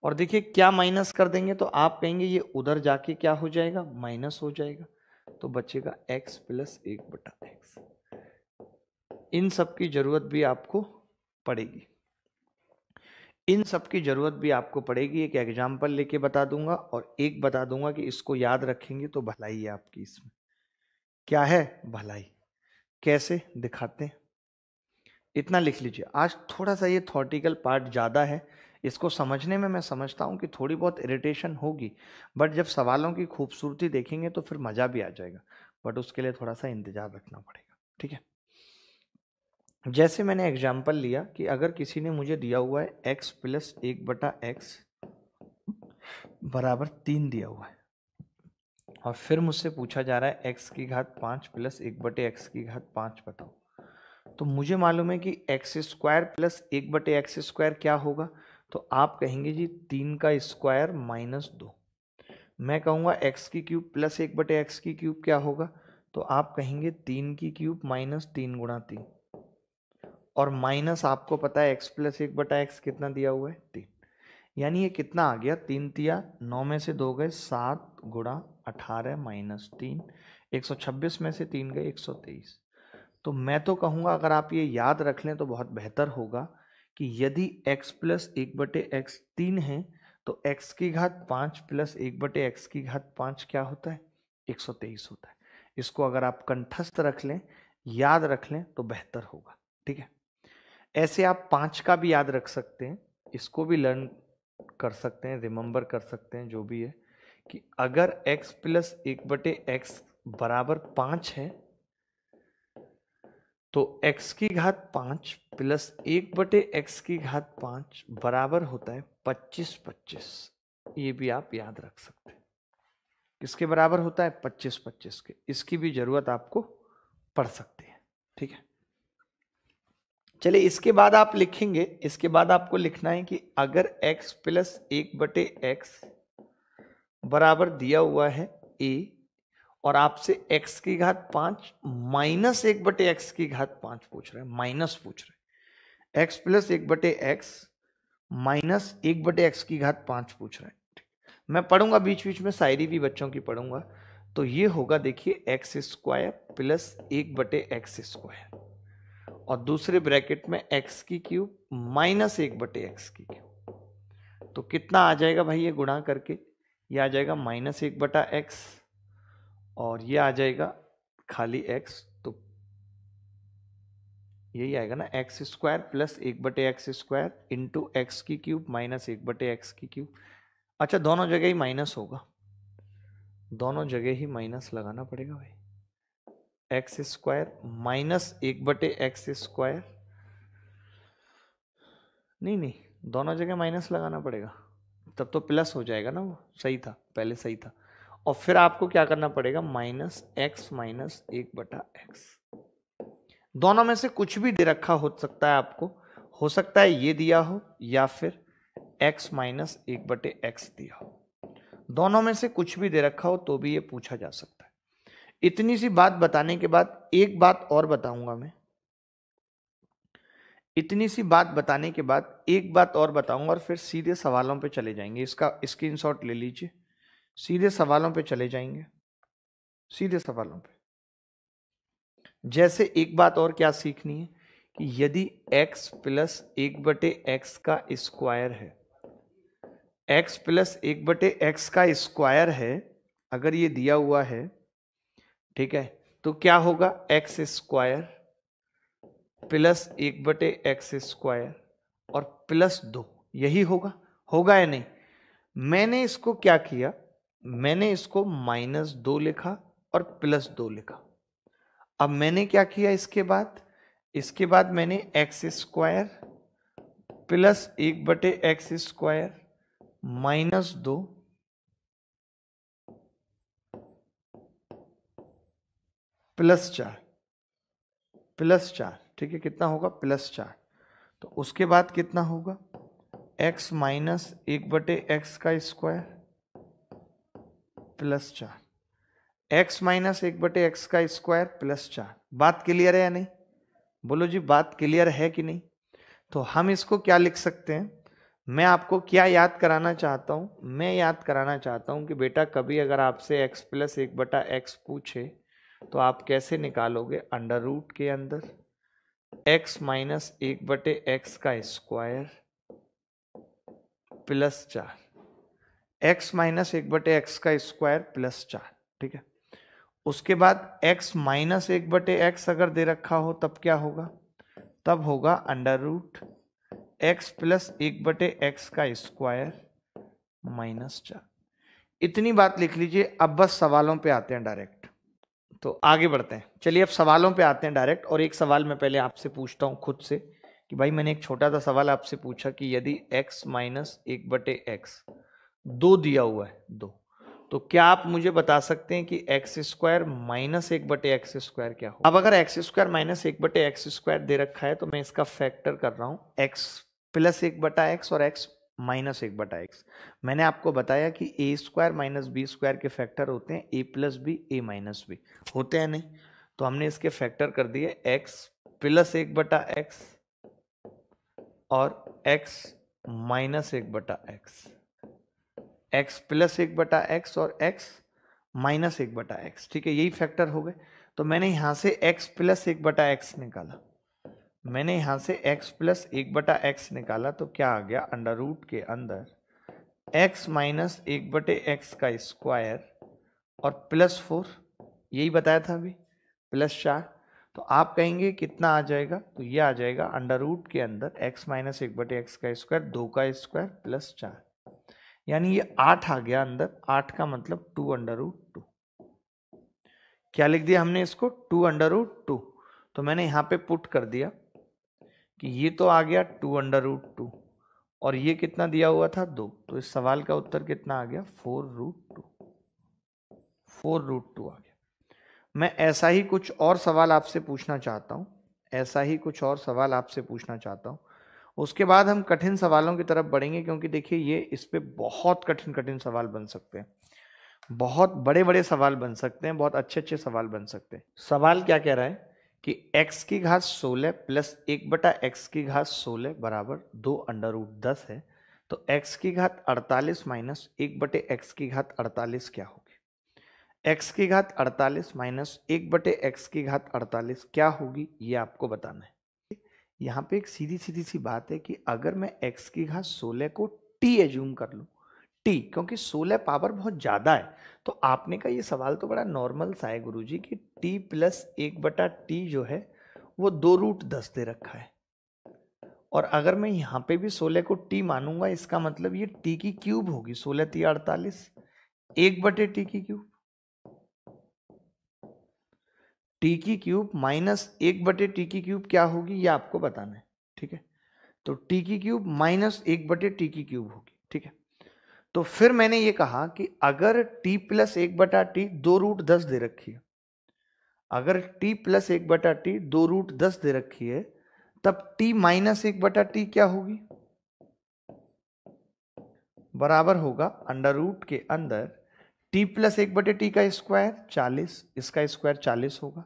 और देखिए क्या माइनस कर देंगे तो आप कहेंगे ये उधर जाके क्या हो जाएगा माइनस हो जाएगा तो बचेगा एक्स प्लस एक बटा एक्स इन सब की जरूरत भी आपको पड़ेगी इन सब की ज़रूरत भी आपको पड़ेगी एक एग्जाम्पल लेके बता दूंगा और एक बता दूंगा कि इसको याद रखेंगे तो भलाई है आपकी इसमें क्या है भलाई कैसे दिखाते हैं इतना लिख लीजिए आज थोड़ा सा ये थॉटिकल पार्ट ज़्यादा है इसको समझने में मैं समझता हूँ कि थोड़ी बहुत इरिटेशन होगी बट जब सवालों की खूबसूरती देखेंगे तो फिर मज़ा भी आ जाएगा बट उसके लिए थोड़ा सा इंतज़ार रखना पड़ेगा ठीक है जैसे मैंने एग्जाम्पल लिया कि अगर किसी ने मुझे दिया हुआ है एक्स प्लस एक बटा एक्स बराबर तीन दिया हुआ है और फिर मुझसे पूछा जा रहा है एक्स की घात पाँच प्लस एक बटे एक्स की घात पाँच बताओ तो मुझे मालूम है कि एक्स स्क्वायर प्लस एक बटे एक्स स्क्वायर क्या होगा तो आप कहेंगे जी तीन का स्क्वायर माइनस दो मैं कहूँगा एक्स की क्यूब प्लस एक बटे एक्स की क्यूब क्या होगा तो आप कहेंगे तीन की क्यूब माइनस तीन गुणा तीन और माइनस आपको पता है एक्स प्लस एक बटा एक्स कितना दिया हुआ है तीन यानी ये कितना आ गया तीन तिया नौ में से दो गए सात गुणा अठारह माइनस तीन एक सौ छब्बीस में से तीन गए एक सौ तेईस तो मैं तो कहूँगा अगर आप ये याद रख लें तो बहुत बेहतर होगा कि यदि x प्लस एक बटे एक्स तीन है तो x की घात पाँच प्लस एक बटे एक्स की घात पाँच क्या होता है 123 होता है इसको अगर आप कंठस्थ रख लें याद रख लें तो बेहतर होगा ठीक है ऐसे आप पाँच का भी याद रख सकते हैं इसको भी लर्न कर सकते हैं रिमेंबर कर सकते हैं जो भी है कि अगर x प्लस एक बटे एक्स बराबर पाँच है तो x की घात पांच प्लस एक बटे एक्स की घात पांच बराबर होता है पच्चीस पच्चीस ये भी आप याद रख सकते हैं किसके बराबर होता है पच्चीस पच्चीस के इसकी भी जरूरत आपको पड़ सकती है ठीक है चलिए इसके बाद आप लिखेंगे इसके बाद आपको लिखना है कि अगर x प्लस एक बटे एक्स बराबर दिया हुआ है a और आपसे एक्स की घात पांच माइनस एक बटे एक्स की घात पांच पूछ रहे हैं माइनस पूछ रहे एक्स प्लस एक बटे एक्स माइनस एक बटे एक्स की घात पांच पूछ रहे हैं मैं पढ़ूंगा बीच बीच में शायरी भी बच्चों की पढ़ूंगा तो ये होगा देखिए एक्स स्क्वायर प्लस एक बटे एक्स स्क्वायर और दूसरे ब्रैकेट में एक्स की क्यूब माइनस एक बटे एक्स की क्यूब तो कितना आ जाएगा भाई ये गुणा करके ये आ जाएगा माइनस एक बटा एक्स और ये आ जाएगा खाली एक्स तो यही आएगा ना एक्स स्क्वायर प्लस एक बटे एक्स स्क्वायर इंटू एक्स की क्यूब माइनस एक बटे एक्स की क्यूब अच्छा दोनों जगह ही माइनस होगा दोनों जगह ही माइनस लगाना पड़ेगा भाई एक्स स्क्वायर माइनस एक बटे एक्स स्क्वायर नहीं नहीं दोनों जगह माइनस लगाना पड़ेगा तब तो प्लस हो जाएगा ना वो सही था पहले सही था और फिर आपको क्या करना पड़ेगा माइनस एक्स माइनस एक बटा एक्स दोनों में से कुछ भी दे रखा हो सकता है आपको हो सकता है ये दिया हो या फिर x माइनस एक बटे एक्स दिया हो दोनों में से कुछ भी दे रखा हो तो भी ये पूछा जा सकता है इतनी सी बात बताने के बाद एक बात और बताऊंगा मैं इतनी सी बात बताने के बाद एक बात और बताऊंगा और फिर सीधे सवालों पे चले जाएंगे इसका स्क्रीनशॉट ले लीजिए सीधे सवालों पे चले जाएंगे सीधे सवालों पे जैसे एक बात और क्या सीखनी है कि यदि x प्लस एक बटे एक्स का स्क्वायर है x प्लस एक बटे एक्स का स्क्वायर है अगर ये दिया हुआ है ठीक है तो क्या होगा एक्स स्क्वायर प्लस एक बटे एक्स स्क्वायर और प्लस दो यही होगा होगा या नहीं मैंने इसको क्या किया मैंने इसको माइनस दो लिखा और प्लस दो लिखा अब मैंने क्या किया इसके बाद इसके बाद मैंने एक्स स्क्वायर प्लस एक बटे एक्स स्क्वायर माइनस दो प्लस चार प्लस चार ठीक है कितना होगा प्लस चार तो उसके बाद कितना होगा एक्स माइनस एक बटे एक्स का स्क्वायर प्लस चार एक्स माइनस एक बटे एक्स का स्क्वायर प्लस चार बात क्लियर है या नहीं बोलो जी बात क्लियर है कि नहीं तो हम इसको क्या लिख सकते हैं मैं आपको क्या याद कराना चाहता हूं मैं याद कराना चाहता हूं कि बेटा कभी अगर आपसे x प्लस एक बटा एक्स पूछे तो आप कैसे निकालोगे अंडर रूट के अंदर x माइनस एक बटे एक्स का स्क्वायर प्लस चार एक्स माइनस एक बटे एक्स का स्क्वायर प्लस चार ठीक है उसके बाद एक्स माइनस एक बटे एक्स अगर दे रखा हो तब क्या होगा तब होगा अंडर रूट एक्स प्लस एक बटे एक्स का स्क्वायर माइनस चार इतनी बात लिख लीजिए अब बस सवालों पे आते हैं डायरेक्ट तो आगे बढ़ते हैं चलिए अब सवालों पे आते हैं डायरेक्ट और एक सवाल मैं पहले आपसे पूछता हूँ खुद से कि भाई मैंने एक छोटा सा सवाल आपसे पूछा कि यदि x माइनस एक बटे एक्स दो दिया हुआ है दो तो क्या आप मुझे बता सकते हैं कि एक्स स्क्वायर माइनस एक बटे एक्स स्क्वायर क्या हो अब अगर एक्स स्क्वायर माइनस एक बटे एक्स स्क्वायर दे रखा है तो मैं इसका फैक्टर कर रहा हूं एक्स प्लस एक बटा एक्स और एक्स माइनस एक बटा एक्स मैंने आपको बताया कि ए स्क्वायर माइनस बी स्क्वायर के फैक्टर होते हैं A plus B A minus B होते हैं नहीं तो हमने इसके फैक्टर कर दिए एक्स प्लस एक बटा एक्स और एक्स माइनस एक बटा एक्स एक्स प्लस एक बटा एक्स और एक्स माइनस एक बटा एक्स ठीक है यही फैक्टर हो गए तो मैंने यहां से एक्स प्लस एक बटा एक्स निकाला मैंने यहां से एक्स प्लस एक बटा एक्स निकाला तो क्या आ गया अंडर रूट के अंदर एक्स माइनस एक बटे एक्स का स्क्वायर और प्लस फोर यही बताया था अभी प्लस चार तो आप कहेंगे कितना आ जाएगा तो ये आ जाएगा अंडर रूट के अंदर एक्स माइनस एक बटे एक्स का स्क्वायर दो का स्क्वायर प्लस चार यानी ये आठ आ गया अंदर आठ का मतलब टू अंडर रूट टू क्या लिख दिया हमने इसको टू अंडर रूट टू तो मैंने यहां पे पुट कर दिया कि ये तो आ गया टू अंडर रूट टू और ये कितना दिया हुआ था दो तो इस सवाल का उत्तर कितना आ गया four root two four root two आ गया मैं ऐसा ही कुछ और सवाल आपसे पूछना चाहता हूँ ऐसा ही कुछ और सवाल आपसे पूछना चाहता हूं उसके बाद हम कठिन सवालों की तरफ बढ़ेंगे क्योंकि देखिए ये इस पर बहुत कठिन कठिन सवाल बन सकते हैं बहुत बड़े बड़े सवाल बन सकते हैं बहुत अच्छे अच्छे सवाल बन सकते हैं सवाल क्या कह रहा है कि x की घात 16 प्लस एक बटा एक्स की घात 16 बराबर दो अंडर रूट दस है तो x की घात 48 माइनस एक बटे एक्स की घात 48 क्या होगी x की घात 48 माइनस एक बटे एक्स की घात 48 क्या होगी ये आपको बताना है यहाँ पे एक सीधी सीधी सी बात है कि अगर मैं x की घात सोलह को t एज्यूम कर लूँ t क्योंकि सोलह पावर बहुत ज़्यादा है तो आपने का ये सवाल तो बड़ा नॉर्मल सा है गुरु जी कि t प्लस एक बटा टी जो है वो दो रूट दस दे रखा है और अगर मैं यहाँ पे भी सोलह को t मानूंगा इसका मतलब ये t की क्यूब होगी सोलह ती अड़तालीस एक बटे टी की क्यूब टी की क्यूब माइनस एक बटे टी की क्यूब क्या होगी ये आपको बताना है ठीक है तो टी की क्यूब माइनस एक बटे टी की क्यूब होगी ठीक है तो फिर मैंने ये कहा कि अगर टी प्लस एक बटा टी दो रूट दस दे रखी है अगर टी प्लस एक बटा टी दो रूट दस दे रखी है तब टी माइनस एक बटा टी क्या होगी बराबर होगा अंडर रूट के अंदर टी प्लस एक बटे टी का स्क्वायर चालीस इसका स्क्वायर चालीस होगा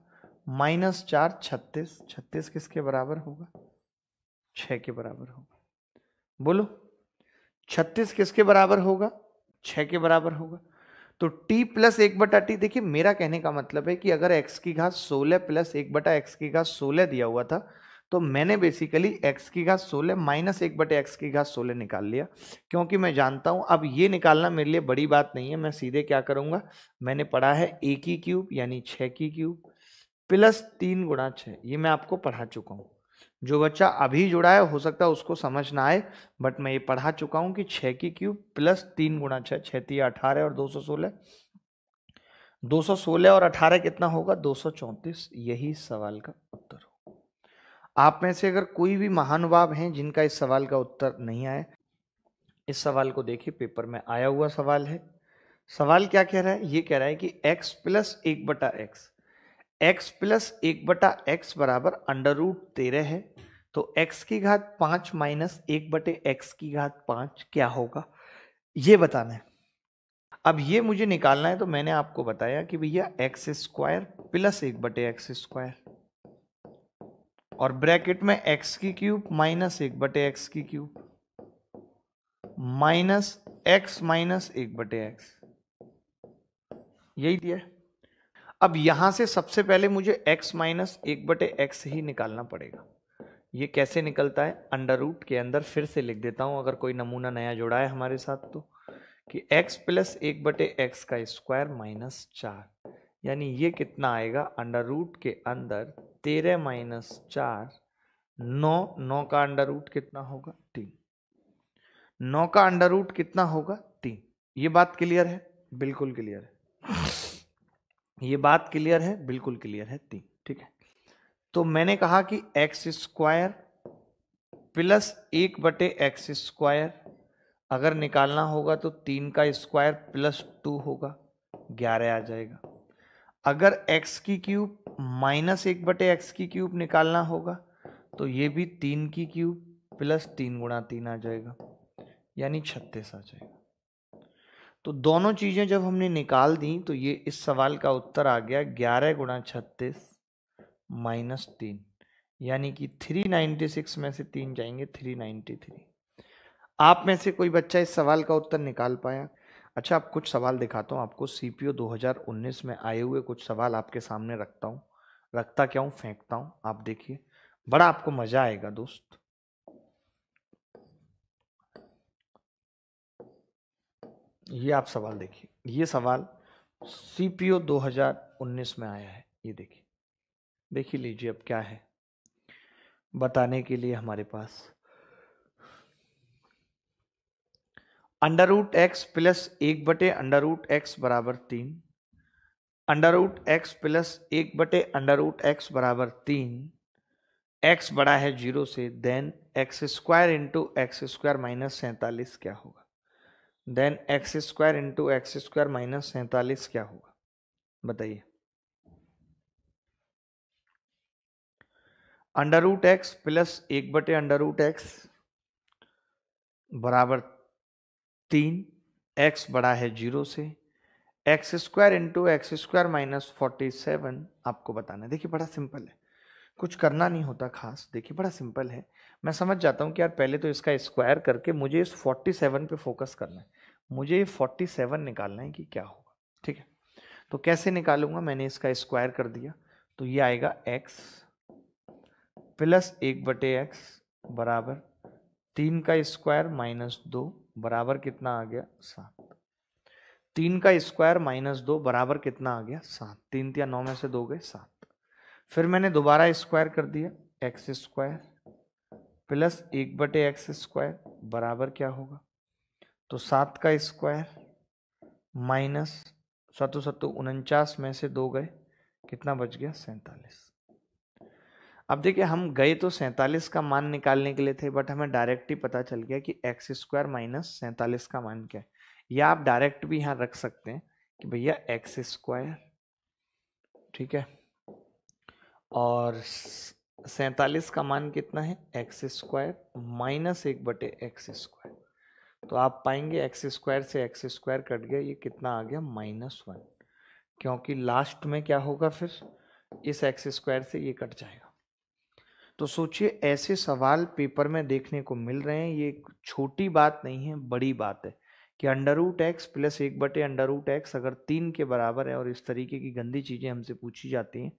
माइनस चार छत्तीस छत्तीस किसके बराबर होगा छ के बराबर होगा बोलो छत्तीस किसके बराबर होगा छ के बराबर होगा तो t प्लस एक बटा टी देखिए मेरा कहने का मतलब है कि अगर x की घात 16 प्लस एक बटा एक्स की घात 16 दिया हुआ था तो मैंने बेसिकली x की घात सोलह माइनस एक बटे एक्स की घात सोलह निकाल लिया क्योंकि मैं जानता हूं अब ये निकालना मेरे लिए बड़ी बात नहीं है मैं सीधे क्या करूंगा मैंने पढ़ा है ए की क्यूब यानी छ की क्यूब प्लस तीन गुणा छः ये मैं आपको पढ़ा चुका हूँ जो बच्चा अभी जुड़ा है हो सकता है उसको समझ ना आए बट मैं ये पढ़ा चुका हूँ कि छः की क्यूब प्लस तीन गुणा छः छती अठारह और दो सौ सोलह दो सौ सोलह और अठारह कितना होगा दो सौ चौंतीस यही सवाल का उत्तर होगा आप में से अगर कोई भी महानुभाव हैं जिनका इस सवाल का उत्तर नहीं आया इस सवाल को देखिए पेपर में आया हुआ सवाल है सवाल क्या कह रहा है ये कह रहा है कि x प्लस एक बटा एक्स एक्स प्लस एक बटा एक्स बराबर अंडर रूट तेरह है तो x की घात पांच माइनस एक बटे एक्स की घात पांच क्या होगा ये बताना है अब ये मुझे निकालना है तो मैंने आपको बताया कि भैया एक्स स्क्वायर प्लस एक बटे एक्स स्क्वायर और ब्रैकेट में एक्स की क्यूब माइनस एक बटे एक्स की क्यूब माइनस एक्स माइनस एक बटे एक्स यही दिया अब यहां से सबसे पहले मुझे x माइनस एक बटे एक्स ही निकालना पड़ेगा ये कैसे निकलता है अंडर रूट के अंदर फिर से लिख देता हूं अगर कोई नमूना नया जोड़ा है हमारे साथ तो कि x प्लस एक बटे एक्स का स्क्वायर माइनस चार यानी ये कितना आएगा अंडर रूट के अंदर तेरह माइनस चार नौ नौ का अंडर रूट कितना होगा तीन नौ का अंडर रूट कितना होगा तीन ये बात क्लियर है बिल्कुल क्लियर है ये बात क्लियर है बिल्कुल क्लियर है तीन ठीक है तो मैंने कहा कि एक्स स्क्वायर प्लस एक बटे एक्स स्क्वायर अगर निकालना होगा तो तीन का स्क्वायर प्लस टू होगा ग्यारह आ जाएगा अगर एक्स की क्यूब माइनस एक बटे एक्स की क्यूब निकालना होगा तो ये भी तीन की क्यूब प्लस तीन गुणा तीन आ जाएगा यानी छत्तीस आ जाएगा तो दोनों चीज़ें जब हमने निकाल दी तो ये इस सवाल का उत्तर आ गया ग्यारह गुणा छत्तीस माइनस तीन यानी कि थ्री सिक्स में से तीन जाएंगे थ्री थ्री आप में से कोई बच्चा इस सवाल का उत्तर निकाल पाया अच्छा आप कुछ सवाल दिखाता हूँ आपको सीपीओ पी में आए हुए कुछ सवाल आपके सामने रखता हूँ रखता क्या हूँ फेंकता हूँ आप देखिए बड़ा आपको मजा आएगा दोस्त ये आप सवाल देखिए ये सवाल सीपीओ 2019 में आया है ये देखिए देखिए लीजिए अब क्या है बताने के लिए हमारे पास अंडर रूट एक्स प्लस एक बटे अंडर रूट एक्स बराबर तीन अंडर रूट एक्स प्लस एक बटे अंडर रूट एक्स बराबर तीन एक्स बड़ा है जीरो से then X square into X square minus सैंतालीस क्या होगा then X square into X square minus सैंतालीस क्या होगा बताइए अंडर रूट एक्स प्लस एक बटे अंडर रूट एक्स बराबर तीन एक्स बड़ा है जीरो से x square into X square minus forty seven आपको बताना है देखिए बड़ा सिंपल है कुछ करना नहीं होता खास देखिए बड़ा सिंपल है मैं समझ जाता हूँ कि यार पहले तो इसका स्क्वायर करके मुझे इस फोर्टी सेवन पर फोकस करना है मुझे ये सेवन निकालना है कि क्या होगा ठीक है तो कैसे निकालूंगा मैंने इसका स्क्वायर कर दिया तो ये आएगा एक्स प्लस एक बटे एक्स बराबर तीन का स्क्वायर माइनस दो बराबर कितना आ गया सात तीन का स्क्वायर माइनस दो बराबर कितना आ गया सात तीन या नौ में से दो गए सात फिर मैंने दोबारा स्क्वायर कर दिया एक्स स्क्वायर प्लस एक बटे एक्स स्क्वायर बराबर क्या होगा तो सात का स्क्वायर माइनस सतो सतो उनचास में से दो गए कितना बच गया सैंतालीस अब देखिए हम गए तो सैंतालीस का मान निकालने के लिए थे बट हमें डायरेक्ट ही पता चल गया कि एक्स स्क्वायर माइनस सैंतालीस का मान क्या है या आप डायरेक्ट भी यहाँ रख सकते हैं कि भैया एक्स स्क्वायर ठीक है और सैंतालीस का मान कितना है एक्स स्क्वायर माइनस एक बटे एक्स स्क्वायर तो आप पाएंगे एक्स स्क्वायर से एक्स स्क्वायर कट गया ये कितना आ गया माइनस वन क्योंकि लास्ट में क्या होगा फिर इस एक्स स्क्वायर से ये कट जाएगा तो सोचिए ऐसे सवाल पेपर में देखने को मिल रहे हैं ये छोटी बात नहीं है बड़ी बात है कि अंडर रूट एक्स प्लस एक बटे अंडर रूट एक्स अगर तीन के बराबर है और इस तरीके की गंदी चीज़ें हमसे पूछी जाती हैं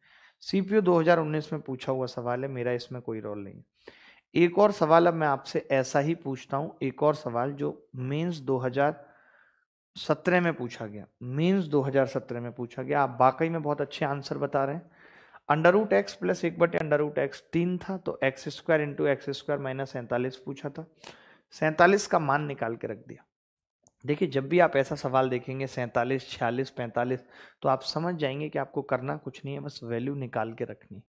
सी पी में पूछा हुआ सवाल है मेरा इसमें कोई रोल नहीं है एक और सवाल अब मैं आपसे ऐसा ही पूछता हूँ एक और सवाल जो मेंस 2017 में पूछा गया मेंस 2017 में पूछा गया आप वाकई में बहुत अच्छे आंसर बता रहे हैं अंडर रूट एक्स प्लस एक बटे अंडर रूट एक्स तीन था तो x square into X square minus सैंतालीस पूछा था सैंतालीस का मान निकाल के रख दिया देखिए जब भी आप ऐसा सवाल देखेंगे सैंतालीस छियालीस पैंतालीस तो आप समझ जाएंगे कि आपको करना कुछ नहीं है बस वैल्यू निकाल के रखनी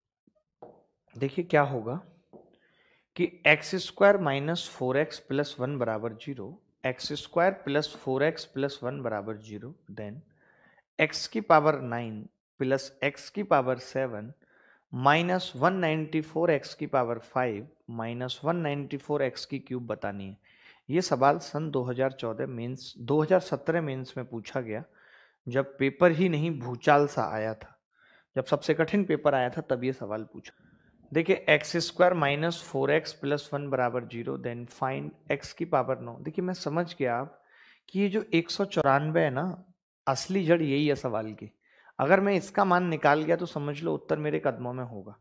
देखिए क्या होगा कि x square minus four X plus one बराबर zero X square plus four X plus one बराबर जीरो देन एक्स की पावर नाइन प्लस एक्स की power seven minus one ninety four x की power five minus one ninety four x की क्यूब बतानी है ये सवाल सन 2014 मेंस 2017 मेंस में पूछा गया जब पेपर ही नहीं भूचाल सा आया था जब सबसे कठिन पेपर आया था तब ये सवाल पूछा देखिए X square minus four X plus one बराबर जीरो देन फाइंड एक्स की पावर नौ देखिए मैं समझ गया आप कि ये जो एक है ना असली जड़ यही है सवाल की अगर मैं इसका मान निकाल गया तो समझ लो उत्तर मेरे कदमों में होगा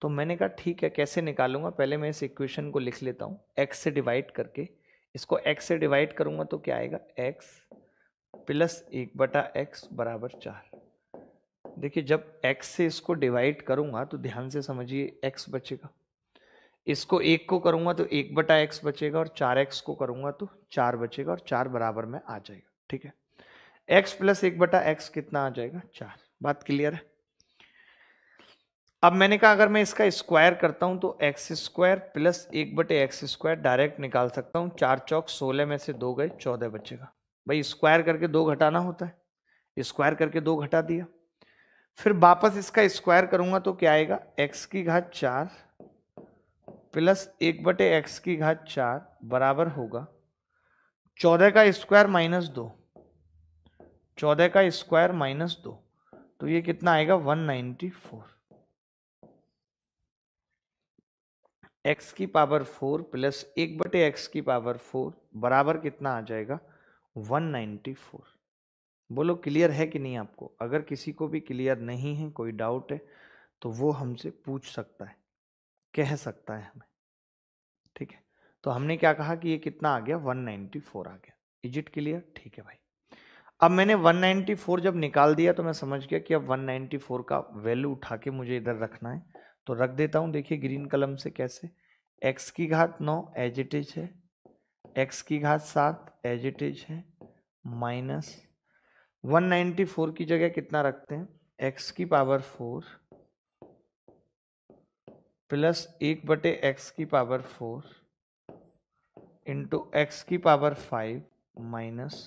तो मैंने कहा ठीक है कैसे निकालूंगा पहले मैं इस इक्वेशन को लिख लेता हूँ एक्स से डिवाइड करके इसको एक्स से डिवाइड करूंगा तो क्या आएगा एक्स प्लस एक बटा एक्स बराबर चार देखिए जब एक्स से इसको डिवाइड करूंगा तो ध्यान से समझिए एक्स बचेगा इसको एक को करूंगा तो एक बटा एक्स बचेगा और चार एक्स को करूंगा तो चार बचेगा और चार बराबर में आ जाएगा ठीक है एक्स प्लस एक बटा एक्स कितना आ जाएगा चार बात क्लियर है अब मैंने कहा अगर मैं इसका स्क्वायर करता हूं तो एक्स स्क्वायर प्लस एक बटे एक्स स्क्वायर डायरेक्ट निकाल सकता हूं चार चौक सोलह में से दो गए चौदह बचेगा भाई स्क्वायर करके दो घटाना होता है स्क्वायर करके दो घटा दिया फिर वापस इसका स्क्वायर करूंगा तो क्या आएगा एक्स की घात चार प्लस एक बटे एक्स की घात चार बराबर होगा चौदह का स्क्वायर माइनस दो चौदह का स्क्वायर माइनस दो तो ये कितना आएगा वन नाइन्टी फोर एक्स की पावर फोर प्लस एक बटे एक्स की पावर फोर बराबर कितना आ जाएगा वन नाइनटी फोर बोलो क्लियर है कि नहीं आपको अगर किसी को भी क्लियर नहीं है कोई डाउट है तो वो हमसे पूछ सकता है कह सकता है हमें ठीक है तो हमने क्या कहा कि ये कितना आ गया 194 आ गया इजिट क्लियर ठीक है भाई अब मैंने 194 जब निकाल दिया तो मैं समझ गया कि अब 194 का वैल्यू उठा के मुझे इधर रखना है तो रख देता हूँ देखिए ग्रीन कलम से कैसे एक्स की घात नौ एज इट इज है एक्स की घात सात एज इट इज है माइनस 194 की जगह कितना रखते हैं एक्स की पावर फोर प्लस एक बटे एक्स की पावर फोर इंटू एक्स की पावर फाइव माइनस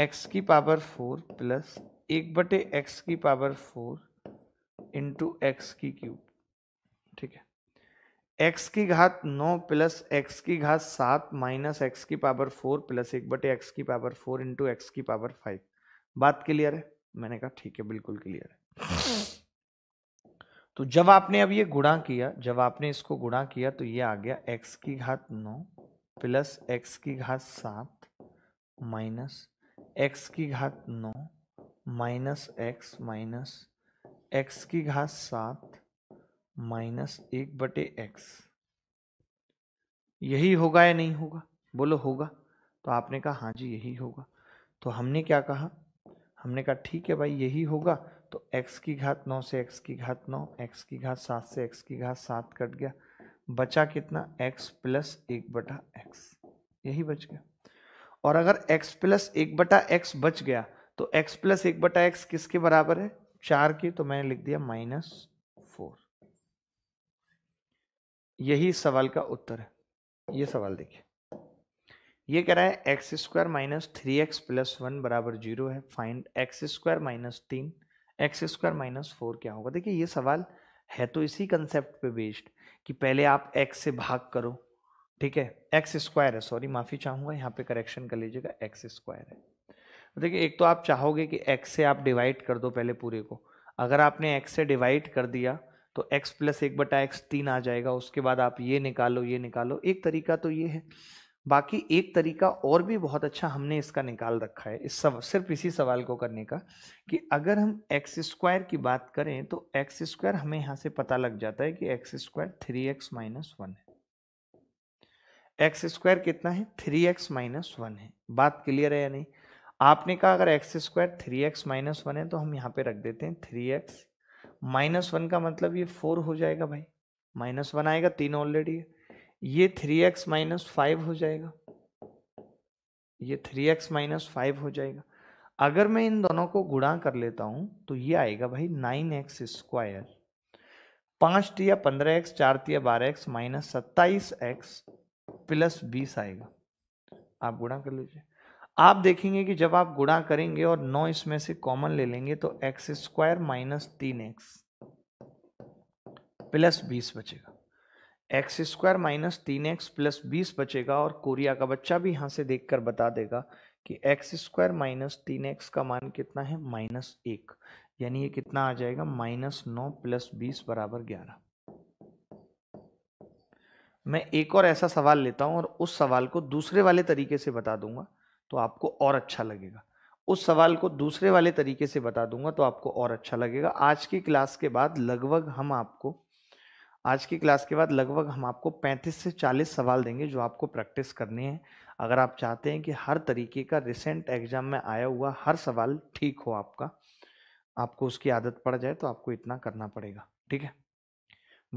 एक्स की पावर फोर प्लस एक बटे एक्स की पावर फोर इंटू एक्स की क्यूब ठीक है एक्स की घात नौ प्लस एक्स की घात सात माइनस एक्स की पावर फोर प्लस एक बटे एक्स की पावर फोर इंटू एक्स की पावर फाइव बात क्लियर है मैंने कहा ठीक है बिल्कुल क्लियर है तो जब आपने अब ये गुणा किया जब आपने इसको गुणा किया तो ये आ गया एक्स की घात नौ प्लस एक्स की घात सात माइनस एक्स की घात नौ माइनस एक्स माइनस एक्स की घात सात माइनस एक बटे एक्स यही होगा या नहीं होगा बोलो होगा तो आपने कहा हाँ जी यही होगा तो हमने क्या कहा हमने कहा ठीक है भाई यही होगा तो x की घात नौ से x की घात नौ x की घात सात से x की घात सात कट गया बचा कितना x प्लस एक बटा एक्स यही बच गया और अगर x प्लस एक बटा एक्स बच गया तो x प्लस एक बटा एक्स किसके बराबर है चार की तो मैंने लिख दिया माइनस फोर यही सवाल का उत्तर है ये सवाल देखिए ये कह रहा है x square minus three x plus one बराबर जीरो है फाइंड एक्स स्क्वायर माइनस तीन एक्स स्क्वायर माइनस फोर क्या होगा देखिए ये सवाल है तो इसी कंसेप्ट पे बेस्ड कि पहले आप एक्स से भाग करो ठीक है एक्स स्क्वायर है सॉरी माफ़ी चाहूंगा यहाँ पे करेक्शन कर लीजिएगा एक्स स्क्वायर है तो देखिए एक तो आप चाहोगे कि एक्स से आप डिवाइड कर दो पहले पूरे को अगर आपने एक्स से डिवाइड कर दिया तो एक्स प्लस एक बटा एक्स तीन आ जाएगा उसके बाद आप ये निकालो ये निकालो एक तरीका तो ये है बाकी एक तरीका और भी बहुत अच्छा हमने इसका निकाल रखा है इस सब सिर्फ इसी सवाल को करने का कि अगर हम एक्स स्क्वायर की बात करें तो एक्स स्क्वायर हमें यहाँ से पता लग जाता है कि x square three x minus one है एक्स स्क्वायर कितना है थ्री एक्स माइनस वन है बात क्लियर है या नहीं आपने कहा अगर x square three x minus one है तो हम यहाँ पे रख देते हैं थ्री एक्स माइनस वन का मतलब ये फोर हो जाएगा भाई माइनस वन आएगा तीन ऑलरेडी है ये थ्री एक्स माइनस फाइव हो जाएगा ये थ्री एक्स माइनस फाइव हो जाएगा अगर मैं इन दोनों को गुणा कर लेता हूँ तो ये आएगा भाई नाइन एक्स स्क्वायर पाँच टिया पंद्रह एक्स चार तिया बारह एक्स माइनस सत्ताईस एक्स प्लस बीस आएगा आप गुणा कर लीजिए आप देखेंगे कि जब आप गुणा करेंगे और नौ इसमें से कॉमन ले लेंगे तो एक्स स्क्वायर माइनस तीन एक्स प्लस बीस बचेगा एक्स स्क्वायर माइनस तीन एक्स प्लस बीस बचेगा और कोरिया का बच्चा भी यहां से देखकर बता देगा कि एक्स स्क्वायर माइनस तीन एक्स का मान कितना है माइनस एक यानी ये कितना आ जाएगा माइनस नौ प्लस बीस बराबर ग्यारह मैं एक और ऐसा सवाल लेता हूँ और उस सवाल को दूसरे वाले तरीके से बता दूंगा तो आपको और अच्छा लगेगा उस सवाल को दूसरे वाले तरीके से बता दूंगा तो आपको और अच्छा लगेगा आज की क्लास के बाद लगभग हम आपको आज की क्लास के बाद लगभग हम आपको 35 से 40 सवाल देंगे जो आपको प्रैक्टिस करने हैं अगर आप चाहते हैं कि हर तरीके का रिसेंट एग्जाम में आया हुआ हर सवाल ठीक हो आपका आपको उसकी आदत पड़ जाए तो आपको इतना करना पड़ेगा ठीक है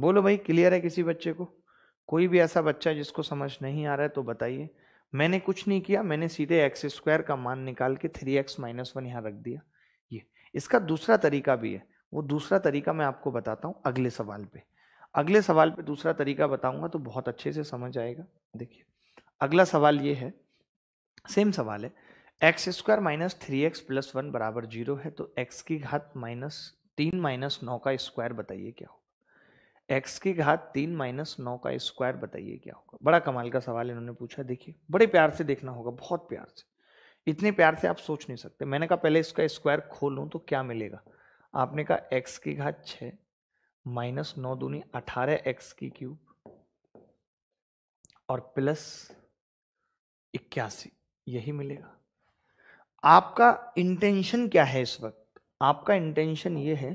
बोलो भाई क्लियर है किसी बच्चे को कोई भी ऐसा बच्चा जिसको समझ नहीं आ रहा है तो बताइए मैंने कुछ नहीं किया मैंने सीधे एक्स स्क्वायर का मान निकाल के थ्री एक्स माइनस वन यहाँ रख दिया ये इसका दूसरा तरीका भी है वो दूसरा तरीका मैं आपको बताता हूँ अगले सवाल पे अगले सवाल पे दूसरा तरीका बताऊंगा तो बहुत अच्छे से समझ आएगा देखिए अगला सवाल ये है सेम सवाल है x square minus three x plus one बराबर जीरो है तो एक्स की घात माइनस तीन माइनस नौ का स्क्वायर बताइए क्या हो एक्स की घात तीन माइनस नौ का स्क्वायर बताइए क्या होगा बड़ा कमाल का सवाल इन्होंने पूछा देखिए बड़े प्यार से देखना होगा बहुत प्यार से इतने प्यार से आप सोच नहीं सकते मैंने कहा पहले इसका स्क्वायर खोलूँ तो क्या मिलेगा आपने कहा एक्स की घात छ माइनस नौ दूनी अठारह एक्स की क्यूब और प्लस इक्यासी यही मिलेगा आपका इंटेंशन क्या है इस वक्त आपका इंटेंशन ये है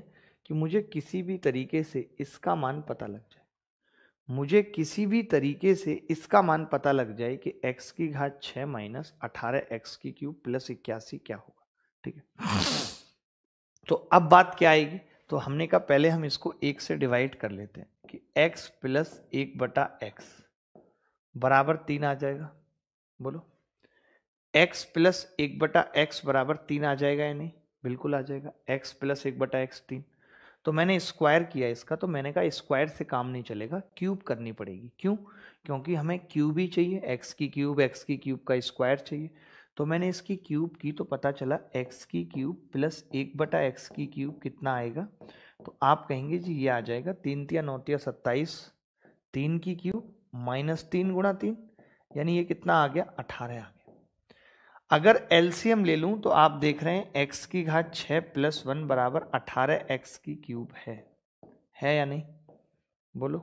कि मुझे किसी भी तरीके से इसका मान पता लग जाए मुझे किसी भी तरीके से इसका मान पता लग जाए कि x की घात 6 माइनस अठारह एक्स की क्यूब प्लस इक्यासी क्या होगा ठीक है तो अब बात क्या आएगी तो हमने कहा पहले हम इसको एक से डिवाइड कर लेते हैं कि x प्लस एक बटा एक्स बराबर तीन आ जाएगा बोलो x प्लस एक बटा एक्स बराबर तीन आ जाएगा या नहीं बिल्कुल आ जाएगा x प्लस एक बटा एक्स तीन तो मैंने स्क्वायर किया इसका तो मैंने कहा स्क्वायर से काम नहीं चलेगा क्यूब करनी पड़ेगी क्यों क्योंकि हमें क्यूब ही चाहिए एक्स की क्यूब एक्स की क्यूब का स्क्वायर चाहिए तो मैंने इसकी क्यूब की तो पता चला एक्स की क्यूब प्लस एक बटा एक्स की क्यूब कितना आएगा तो आप कहेंगे जी ये आ जाएगा तीन तिया नौतिया सत्ताईस तीन की क्यूब माइनस तीन गुणा तीन यानी ये कितना आ गया अठारह आ गया अगर एलसीएम ले लूं तो आप देख रहे हैं एक्स की घाट छ प्लस वन बराबर अठारह एक्स की क्यूब है है या नहीं बोलो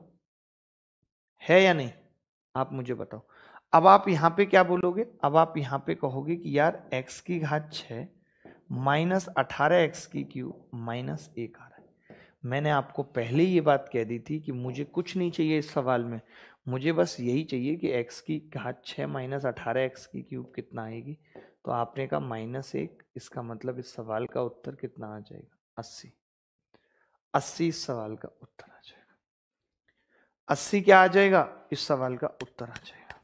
है या नहीं आप मुझे बताओ अब आप यहां पे क्या बोलोगे अब आप यहां पे कहोगे कि यार एक्स की घात छ माइनस अठारह एक्स की क्यूब माइनस एक आ रहा है मैंने आपको पहले ये बात कह दी थी कि मुझे कुछ नहीं चाहिए इस सवाल में मुझे बस यही चाहिए कि x की घात छः माइनस अठारह एक्स की क्यूब कितना आएगी तो आपने कहा माइनस एक इसका मतलब इस सवाल का उत्तर कितना आ जाएगा अस्सी अस्सी इस सवाल का उत्तर आ जाएगा अस्सी क्या आ जाएगा इस सवाल का उत्तर आ जाएगा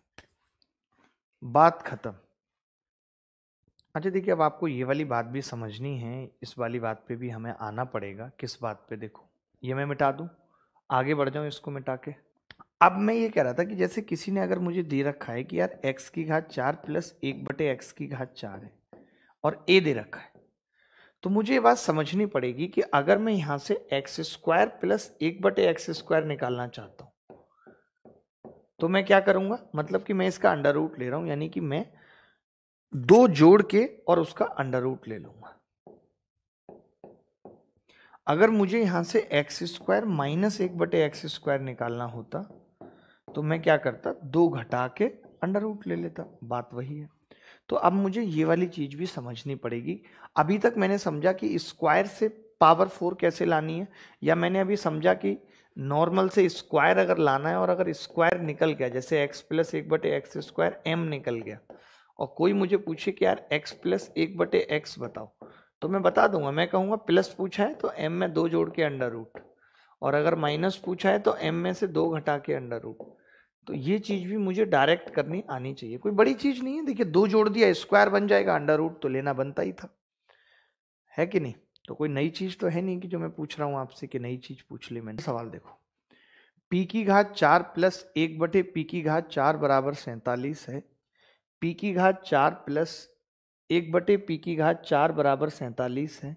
बात खत्म अच्छा देखिए अब आपको ये वाली बात भी समझनी है इस वाली बात पे भी हमें आना पड़ेगा किस बात पे देखो ये मैं मिटा दूँ आगे बढ़ जाऊँ इसको मिटा के अब मैं ये कह रहा था कि जैसे किसी ने अगर मुझे दे रखा है कि यार x की घात चार प्लस एक बटे एक्स की घात चार है और a दे रखा है तो मुझे ये बात समझनी पड़ेगी कि अगर मैं यहां से एक्स स्क्वायर प्लस एक बटे एक्स स्क्वायर निकालना चाहता हूं तो मैं क्या करूंगा मतलब कि मैं इसका अंडर रूट ले रहा हूं यानी कि मैं दो जोड़ के और उसका अंडर रूट ले लूंगा अगर मुझे यहां से एक्स स्क्वायर माइनस एक बटे एक्स स्क्वायर निकालना होता तो मैं क्या करता दो घटा के अंडर रूट ले लेता बात वही है तो अब मुझे ये वाली चीज़ भी समझनी पड़ेगी अभी तक मैंने समझा कि स्क्वायर से पावर फोर कैसे लानी है या मैंने अभी समझा कि नॉर्मल से स्क्वायर अगर लाना है और अगर स्क्वायर निकल गया जैसे एक्स प्लस एक बटे एक्स स्क्वायर एम निकल गया और कोई मुझे पूछे कि यार एक्स प्लस एक बटे एक्स बताओ तो मैं बता दूंगा मैं कहूँगा प्लस पूछा है तो एम में दो जोड़ के अंडर रूट और अगर माइनस पूछा है तो एम में से दो घटा के अंडर रूट तो ये चीज़ भी मुझे डायरेक्ट करनी आनी चाहिए कोई बड़ी चीज़ नहीं है देखिए दो जोड़ दिया स्क्वायर बन जाएगा अंडर रूट तो लेना बनता ही था है कि नहीं तो कोई नई चीज़ तो है नहीं कि जो मैं पूछ रहा हूं आपसे कि नई चीज़ पूछ ली मैंने सवाल देखो पी की घात चार प्लस एक बटे पी की घात चार बराबर सैंतालीस है पी की घात चार प्लस एक बटे पी की घात चार बराबर सैंतालीस है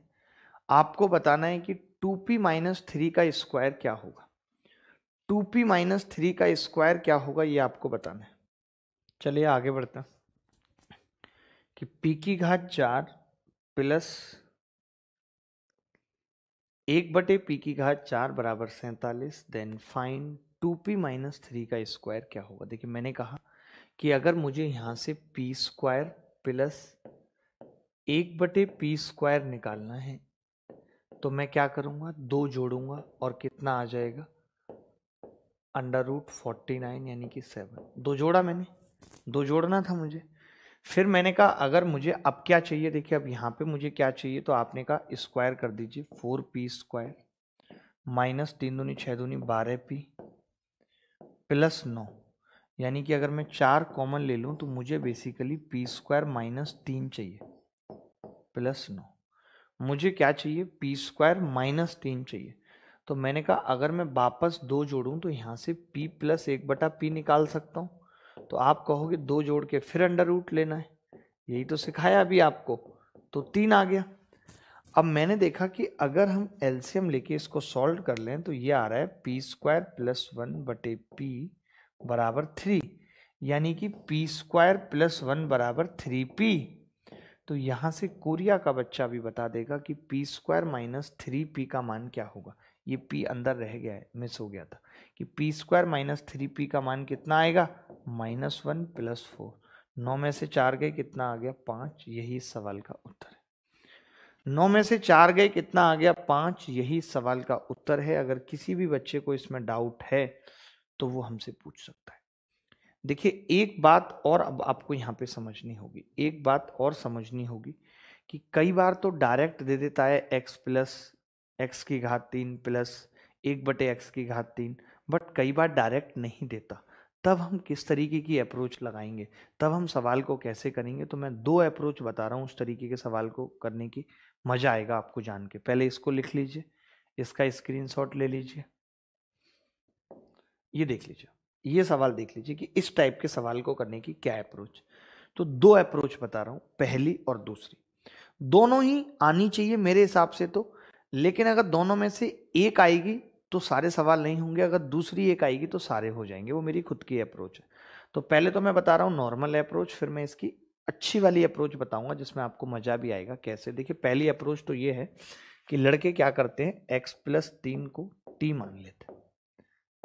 आपको बताना है कि टू पी माइनस थ्री का स्क्वायर क्या होगा टू पी माइनस थ्री का स्क्वायर क्या होगा ये आपको बताना है चलिए आगे बढ़ते हैं कि पी की घात चार प्लस एक बटे पी की घात चार बराबर सैंतालीस then find two p minus three का स्क्वायर क्या होगा देखिए मैंने कहा कि अगर मुझे यहाँ से पी स्क्वायर प्लस एक बटे पी स्क्वायर निकालना है तो मैं क्या करूँगा दो जोड़ूंगा और कितना आ जाएगा अंडर रूट फोर्टी नाइन यानी कि सेवन दो जोड़ा मैंने दो जोड़ना था मुझे फिर मैंने कहा अगर मुझे अब क्या चाहिए देखिए अब यहाँ पे मुझे क्या चाहिए तो आपने कहा स्क्वायर कर दीजिए फोर पी स्क्वायर माइनस तीन दूनी छः दूनी बारह पी प्लस नौ यानी कि अगर मैं चार कॉमन ले लूँ तो मुझे बेसिकली पी स्क्वायर माइनस तीन चाहिए प्लस नौ मुझे क्या चाहिए पी स्क्वायर माइनस तीन चाहिए तो मैंने कहा अगर मैं वापस दो जोड़ूँ तो यहाँ से पी प्लस एक बटा पी निकाल सकता हूँ तो आप कहोगे दो जोड़ के फिर अंडर रूट लेना है यही तो सिखाया अभी आपको तो तीन आ गया अब मैंने देखा कि अगर हम एल्शियम लेके इसको सॉल्व कर लें तो ये आ रहा है पी स्क्वायर प्लस वन बटे पी बराबर थ्री यानी कि पी स्क्वायर प्लस वन बराबर थ्री पी तो यहाँ से कोरिया का बच्चा भी बता देगा कि p square minus three p का मान क्या होगा ये पी अंदर रह गया है मिस हो गया था कि p square minus three p का मान कितना आएगा माइनस वन प्लस फोर नौ में से चार गए कितना आ गया पाँच यही सवाल का उत्तर है नौ में से चार गए कितना आ गया पाँच यही सवाल का उत्तर है अगर किसी भी बच्चे को इसमें डाउट है तो वो हमसे पूछ सकता है देखिए एक बात और अब आपको यहाँ पे समझनी होगी एक बात और समझनी होगी कि कई बार तो डायरेक्ट दे देता है x प्लस एक्स की घात तीन प्लस एक बटे एक्स की घात तीन बट कई बार डायरेक्ट नहीं देता तब हम किस तरीके की अप्रोच लगाएंगे तब हम सवाल को कैसे करेंगे तो मैं दो अप्रोच बता रहा हूँ उस तरीके के सवाल को करने की मज़ा आएगा आपको जान के पहले इसको लिख लीजिए इसका स्क्रीन ले लीजिए ये देख लीजिए ये सवाल देख लीजिए कि इस टाइप के सवाल को करने की क्या अप्रोच तो दो अप्रोच बता रहा हूँ पहली और दूसरी दोनों ही आनी चाहिए मेरे हिसाब से तो लेकिन अगर दोनों में से एक आएगी तो सारे सवाल नहीं होंगे अगर दूसरी एक आएगी तो सारे हो जाएंगे वो मेरी खुद की अप्रोच है तो पहले तो मैं बता रहा हूँ नॉर्मल अप्रोच फिर मैं इसकी अच्छी वाली अप्रोच बताऊंगा जिसमें आपको मज़ा भी आएगा कैसे देखिए पहली अप्रोच तो ये है कि लड़के क्या करते हैं एक्स प्लस तीन को टी मान लेते हैं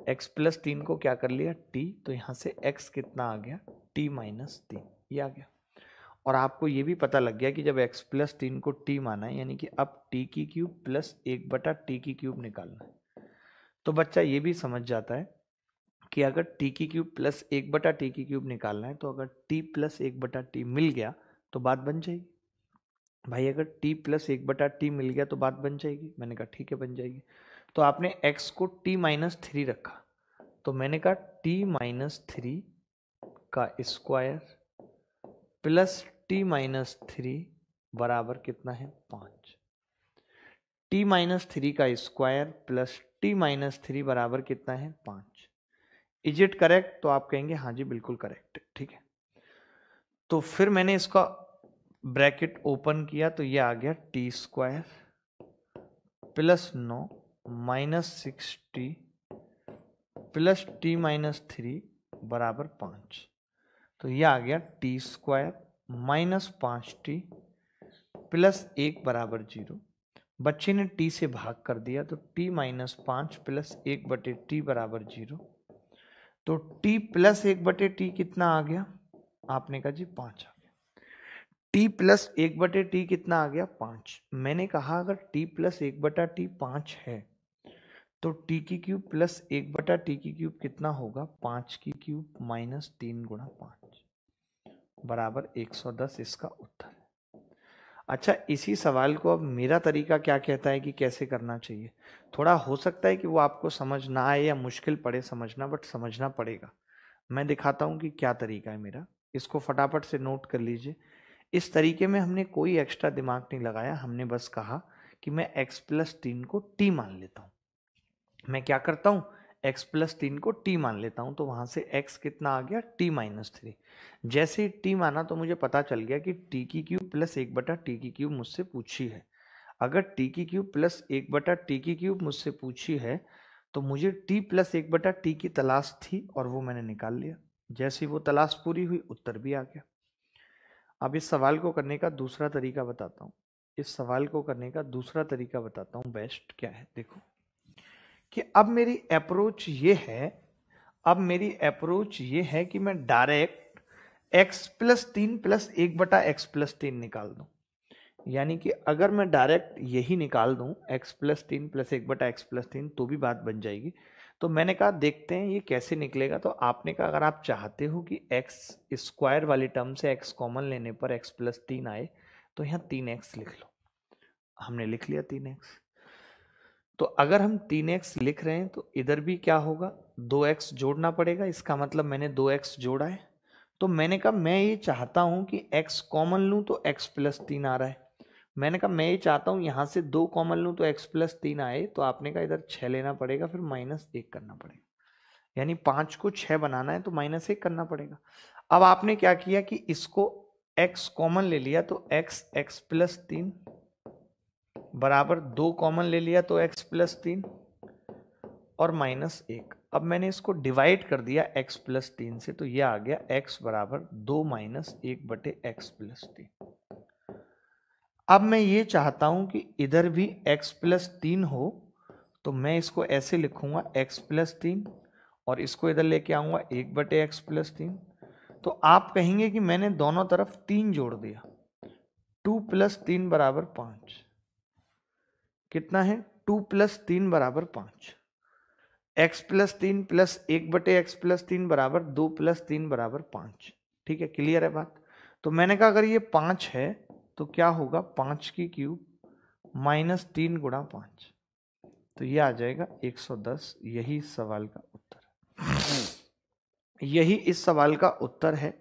एक्स प्लस तीन को क्या कर लिया टी तो यहाँ से एक्स कितना आ गया टी माइनस तीन ये आ गया और आपको ये भी पता लग गया कि जब x प्लस तीन को t माना है यानी कि अब t की क्यूब प्लस एक बटा टी की क्यूब निकालना है तो बच्चा ये भी समझ जाता है कि अगर t की क्यूब प्लस एक बटा टी की क्यूब निकालना है तो अगर t प्लस एक बटा टी मिल गया तो बात बन जाएगी भाई अगर t प्लस एक बटा टी मिल गया तो बात बन जाएगी मैंने कहा ठीक है बन जाएगी तो आपने x को t माइनस थ्री रखा तो मैंने कहा t माइनस थ्री का square plus t minus three बराबर कितना है पाँच टी माइनस थ्री का square plus t minus three बराबर कितना है पाँच इज इट करेक्ट तो आप कहेंगे हाँ जी बिल्कुल करेक्ट ठीक है तो फिर मैंने इसका ब्रैकेट ओपन किया तो ये आ गया टी स्क्वायर प्लस नौ minus six t plus t minus three बराबर पाँच तो ये आ गया टी स्क्वायर माइनस पाँच टी प्लस एक बराबर जीरो बच्चे ने टी से भाग कर दिया तो टी माइनस पाँच प्लस एक बटे टी बराबर जीरो तो टी प्लस एक बटे टी कितना आ गया आपने कहा जी पाँच आ गया टी प्लस एक बटे टी कितना आ गया पाँच मैंने कहा अगर टी प्लस एक बटा टी पाँच है तो टी की क्यूब प्लस एक बटा टी की क्यूब कितना होगा पाँच की क्यूब माइनस तीन गुणा पाँच बराबर एक सौ दस इसका उत्तर है अच्छा इसी सवाल को अब मेरा तरीका क्या कहता है कि कैसे करना चाहिए थोड़ा हो सकता है कि वो आपको समझ ना आए या मुश्किल पड़े समझना बट समझना पड़ेगा मैं दिखाता हूँ कि क्या तरीका है मेरा इसको फटाफट से नोट कर लीजिए इस तरीके में हमने कोई एक्स्ट्रा दिमाग नहीं लगाया हमने बस कहा कि मैं एक्स प्लस तीन को टी मान लेता हूँ मैं क्या करता हूँ x प्लस तीन को t मान लेता हूँ तो वहाँ से x कितना आ गया t माइनस थ्री जैसे ही t माना तो मुझे पता चल गया कि t की क्यूब प्लस एक बटा टी की क्यूब मुझसे पूछी है अगर t की क्यूब प्लस एक बटा टी की क्यूब मुझसे पूछी है तो मुझे t प्लस एक बटा टी की तलाश थी और वो मैंने निकाल लिया जैसी वो तलाश पूरी हुई उत्तर भी आ गया अब इस सवाल को करने का दूसरा तरीका बताता हूँ इस सवाल को करने का दूसरा तरीका बताता हूँ बेस्ट क्या है देखो कि अब मेरी अप्रोच ये है अब मेरी अप्रोच ये है कि मैं डायरेक्ट एक्स प्लस तीन प्लस एक बटा एक्स प्लस तीन निकाल दूँ यानी कि अगर मैं डायरेक्ट यही निकाल दूँ एक्स प्लस तीन प्लस एक बटा एक्स प्लस तीन तो भी बात बन जाएगी तो मैंने कहा देखते हैं ये कैसे निकलेगा तो आपने कहा अगर आप चाहते हो कि एक्स स्क्वायर वाली टर्म से एक्स कॉमन लेने पर एक्स प्लस तीन आए तो यहाँ तीन एक्स लिख लो हमने लिख लिया तीन एक्स तो अगर हम तीन एक्स लिख रहे हैं तो इधर भी क्या होगा दो एक्स जोड़ना पड़ेगा इसका मतलब मैंने दो एक्स जोड़ा है तो मैंने कहा मैं ये चाहता हूँ कि x कॉमन लूँ तो x प्लस तीन आ रहा है मैंने कहा मैं ये चाहता हूँ यहाँ से दो कॉमन लूँ तो x प्लस तीन आए तो आपने कहा इधर छः लेना पड़ेगा फिर माइनस एक करना पड़ेगा यानी पाँच को छः बनाना है तो माइनस एक करना पड़ेगा अब आपने क्या किया कि इसको एक्स कॉमन ले लिया तो एक्स एक्स प्लस तीन बराबर दो कॉमन ले लिया तो एक्स प्लस तीन और माइनस एक अब मैंने इसको डिवाइड कर दिया एक्स प्लस तीन से तो ये आ गया एक्स बराबर दो माइनस एक बटे एक्स प्लस तीन अब मैं ये चाहता हूं कि इधर भी एक्स प्लस तीन हो तो मैं इसको ऐसे लिखूंगा एक्स प्लस तीन और इसको इधर लेके आऊंगा एक बटे एक्स प्लस तीन तो आप कहेंगे कि मैंने दोनों तरफ तीन जोड़ दिया टू प्लस तीन बराबर पाँच कितना है टू प्लस तीन बराबर पांच एक्स प्लस तीन प्लस एक बटे एक्स प्लस तीन बराबर दो प्लस तीन बराबर पांच ठीक है क्लियर है बात तो मैंने कहा अगर ये पांच है तो क्या होगा पांच की क्यूब माइनस तीन गुणा पांच तो ये आ जाएगा एक सौ दस यही सवाल का उत्तर यही इस सवाल का उत्तर है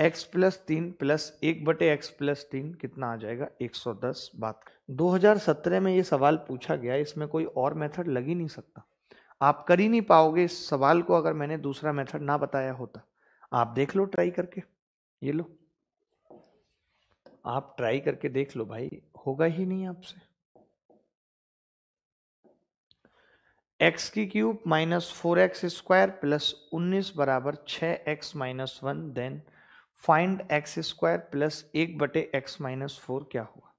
एक्स प्लस तीन प्लस एक बटे एक्स प्लस तीन कितना आ जाएगा 110 बात 2017 में ये सवाल पूछा गया इसमें कोई और मेथड लग ही नहीं सकता आप कर ही नहीं पाओगे इस सवाल को अगर मैंने दूसरा मेथड ना बताया होता आप देख लो ट्राई करके ये लो आप ट्राई करके देख लो भाई होगा ही नहीं आपसे एक्स की cube minus four x square plus उन्नीस बराबर छ x minus one then find x square plus एक बटे एक्स माइनस फोर क्या हुआ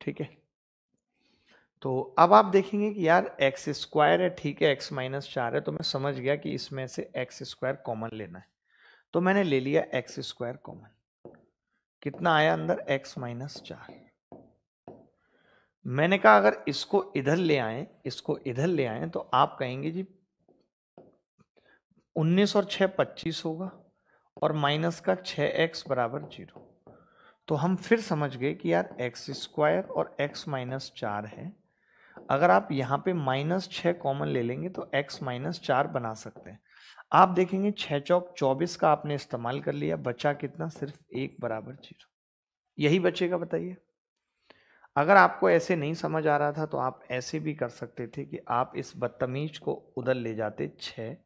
ठीक है तो अब आप देखेंगे कि यार एक्स स्क्वायर है ठीक है एक्स माइनस चार है तो मैं समझ गया कि इसमें से एक्स स्क्वायर कॉमन लेना है तो मैंने ले लिया एक्स स्क्वायर कॉमन कितना आया अंदर एक्स माइनस चार मैंने कहा अगर इसको इधर ले आए इसको इधर ले आए तो आप कहेंगे जी उन्नीस और छह पच्चीस होगा और माइनस का छ एक्स बराबर जीरो तो हम फिर समझ गए कि यार एक्स स्क्वायर और एक्स माइनस चार है अगर आप यहाँ पे माइनस छः कॉमन ले लेंगे तो एक्स माइनस चार बना सकते हैं आप देखेंगे छः चौक चौबीस का आपने इस्तेमाल कर लिया बचा कितना सिर्फ एक बराबर जीरो यही बचेगा बताइए अगर आपको ऐसे नहीं समझ आ रहा था तो आप ऐसे भी कर सकते थे कि आप इस बदतमीज को उधर ले जाते छः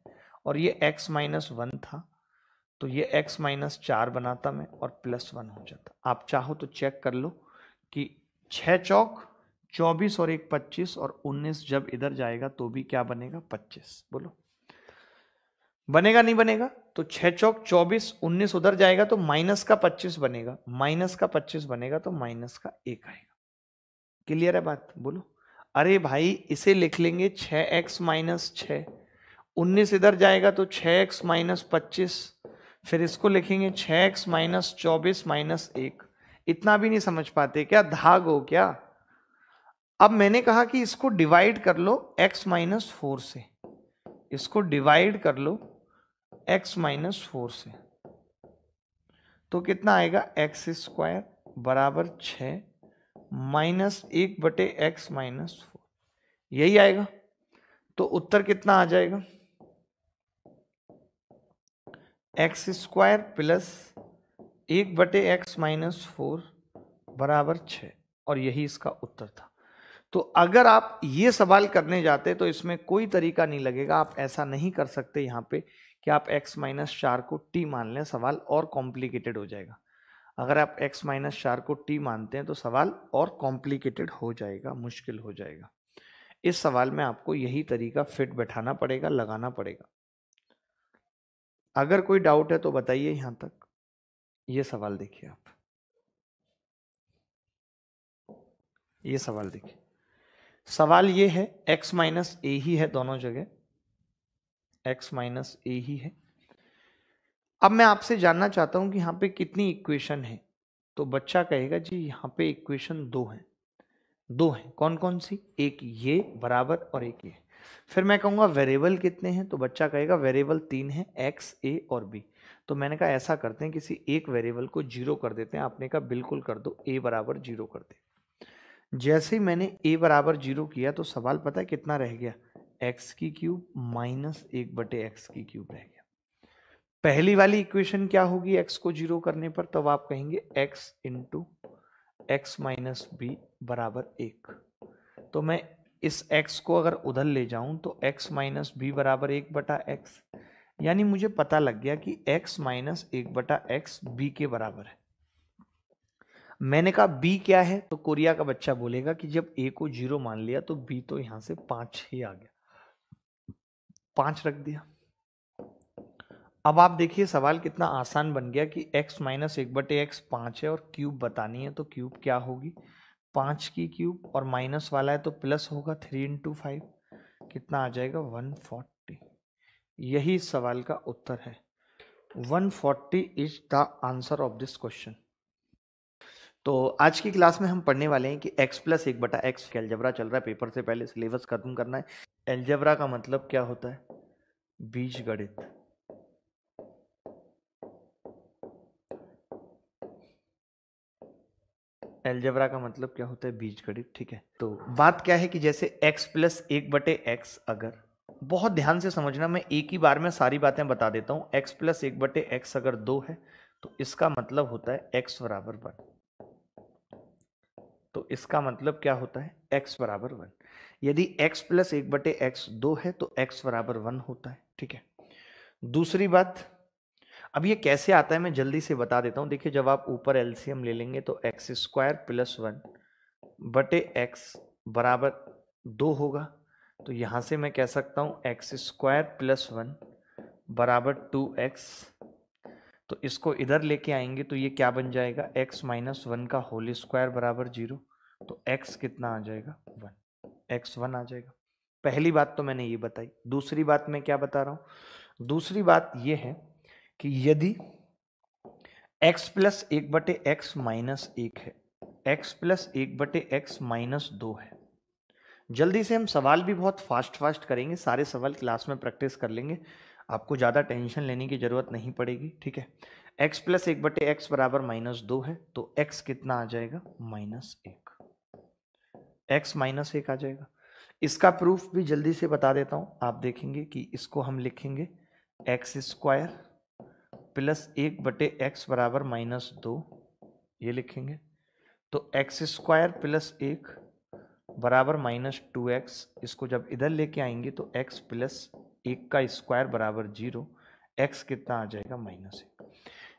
और ये एक्स माइनस वन था तो ये x माइनस चार बनाता मैं और प्लस वन हो जाता आप चाहो तो चेक कर लो कि छ चौक चौबीस और एक पच्चीस और उन्नीस जब इधर जाएगा तो भी क्या बनेगा पच्चीस बोलो बनेगा नहीं बनेगा तो छ चौक चौबीस उन्नीस उधर जाएगा तो माइनस का पच्चीस बनेगा माइनस का पच्चीस बनेगा तो माइनस का एक आएगा क्लियर है बात बोलो अरे भाई इसे लिख लेंगे छ एक्स माइनस छ उन्नीस इधर जाएगा तो छ एक्स माइनस पच्चीस फिर इसको लिखेंगे छः एक्स माइनस चौबीस माइनस एक इतना भी नहीं समझ पाते क्या धाग हो क्या अब मैंने कहा कि इसको डिवाइड कर लो x माइनस फोर से इसको डिवाइड कर लो x माइनस फोर से तो कितना आएगा एक्स स्क्वायर बराबर छ माइनस एक बटे एक्स माइनस फोर यही आएगा तो उत्तर कितना आ जाएगा एक्स स्क्वायर प्लस एक बटे एक्स माइनस फोर बराबर छः और यही इसका उत्तर था तो अगर आप ये सवाल करने जाते तो इसमें कोई तरीका नहीं लगेगा आप ऐसा नहीं कर सकते यहाँ पे कि आप x माइनस चार को t मान लें सवाल और कॉम्प्लिकेटेड हो जाएगा अगर आप x माइनस चार को t मानते हैं तो सवाल और कॉम्प्लिकेटेड हो जाएगा मुश्किल हो जाएगा इस सवाल में आपको यही तरीका फिट बैठाना पड़ेगा लगाना पड़ेगा अगर कोई डाउट है तो बताइए यहां तक ये सवाल देखिए आप ये सवाल देखिए सवाल ये है x माइनस ए ही है दोनों जगह x माइनस ए ही है अब मैं आपसे जानना चाहता हूं कि यहां पे कितनी इक्वेशन है तो बच्चा कहेगा जी यहां पे इक्वेशन दो है दो है कौन कौन सी एक ये बराबर और एक ये फिर मैं कहूँगा वेरिएबल कितने हैं तो बच्चा कहेगा वेरिएबल तीन है एक्स ए और बी तो मैंने कहा ऐसा करते हैं किसी एक वेरिएबल को जीरो कर देते हैं आपने कहा बिल्कुल कर दो ए बराबर जीरो कर दे जैसे ही मैंने ए बराबर जीरो किया तो सवाल पता है कितना रह गया एक्स की क्यूब माइनस एक बटे एक्स की क्यूब रह गया पहली वाली इक्वेशन क्या होगी एक्स को जीरो करने पर तब तो आप कहेंगे x into x minus b बराबर एक तो मैं इस x को अगर उधर ले जाऊं तो x माइनस बी बराबर एक बटा एक्स यानी मुझे पता लग गया कि x माइनस एक बटा एक्स बी के बराबर है मैंने कहा बी क्या है तो कोरिया का बच्चा बोलेगा कि जब ए को जीरो मान लिया तो बी तो यहां से पांच ही आ गया पांच रख दिया अब आप देखिए सवाल कितना आसान बन गया कि x माइनस एक बटे एक्स पांच है और क्यूब बतानी है तो क्यूब क्या होगी पाँच की क्यूब और माइनस वाला है तो प्लस होगा थ्री इंटू फाइव कितना आ जाएगा वन फोर्टी यही सवाल का उत्तर है one forty is the answer of this question तो आज की क्लास में हम पढ़ने वाले हैं कि x प्लस एक बटा एक्स एल्जबरा चल रहा है पेपर से पहले सिलेबस खत्म करना है एल्जबरा का मतलब क्या होता है बीज गणित एलजबरा का मतलब क्या होता है बीज गणित ठीक है तो बात क्या है कि जैसे एक्स प्लस एक बटे एक्स अगर बहुत ध्यान से समझना मैं एक ही बार में सारी बातें बता देता हूँ एक्स प्लस एक बटे एक्स अगर दो है तो इसका मतलब होता है एक्स बराबर वन तो इसका मतलब क्या होता है एक्स बराबर वन यदि एक्स प्लस एक बटे एक्स दो है तो एक्स बराबर वन होता है ठीक है दूसरी बात अब ये कैसे आता है मैं जल्दी से बता देता हूँ देखिए जब आप ऊपर एलसीएम ले लेंगे तो एक्स स्क्वायर प्लस वन बटे एक्स बराबर दो होगा तो यहाँ से मैं कह सकता हूँ एक्स स्क्वायर प्लस वन बराबर टू एक्स तो इसको इधर लेके आएंगे तो ये क्या बन जाएगा x माइनस वन का होल स्क्वायर बराबर जीरो तो x कितना आ जाएगा वन x वन आ जाएगा पहली बात तो मैंने ये बताई दूसरी बात मैं क्या बता रहा हूँ दूसरी बात ये है कि यदि x प्लस एक बटे एक्स माइनस एक है x प्लस एक बटे एक्स माइनस दो है जल्दी से हम सवाल भी बहुत फास्ट फास्ट करेंगे सारे सवाल क्लास में प्रैक्टिस कर लेंगे आपको ज़्यादा टेंशन लेने की ज़रूरत नहीं पड़ेगी ठीक है x प्लस एक बटे एक्स बराबर माइनस दो है तो x कितना आ जाएगा माइनस एक एक्स माइनस एक आ जाएगा इसका प्रूफ भी जल्दी से बता देता हूँ आप देखेंगे कि इसको हम लिखेंगे एक्स स्क्वायर प्लस एक बटे एक्स बराबर माइनस दो ये लिखेंगे तो एक्स स्क्वायर प्लस एक बराबर माइनस टू एक्स इसको जब इधर लेके आएंगे तो एक्स प्लस एक का स्क्वायर बराबर जीरो एक्स कितना आ जाएगा माइनस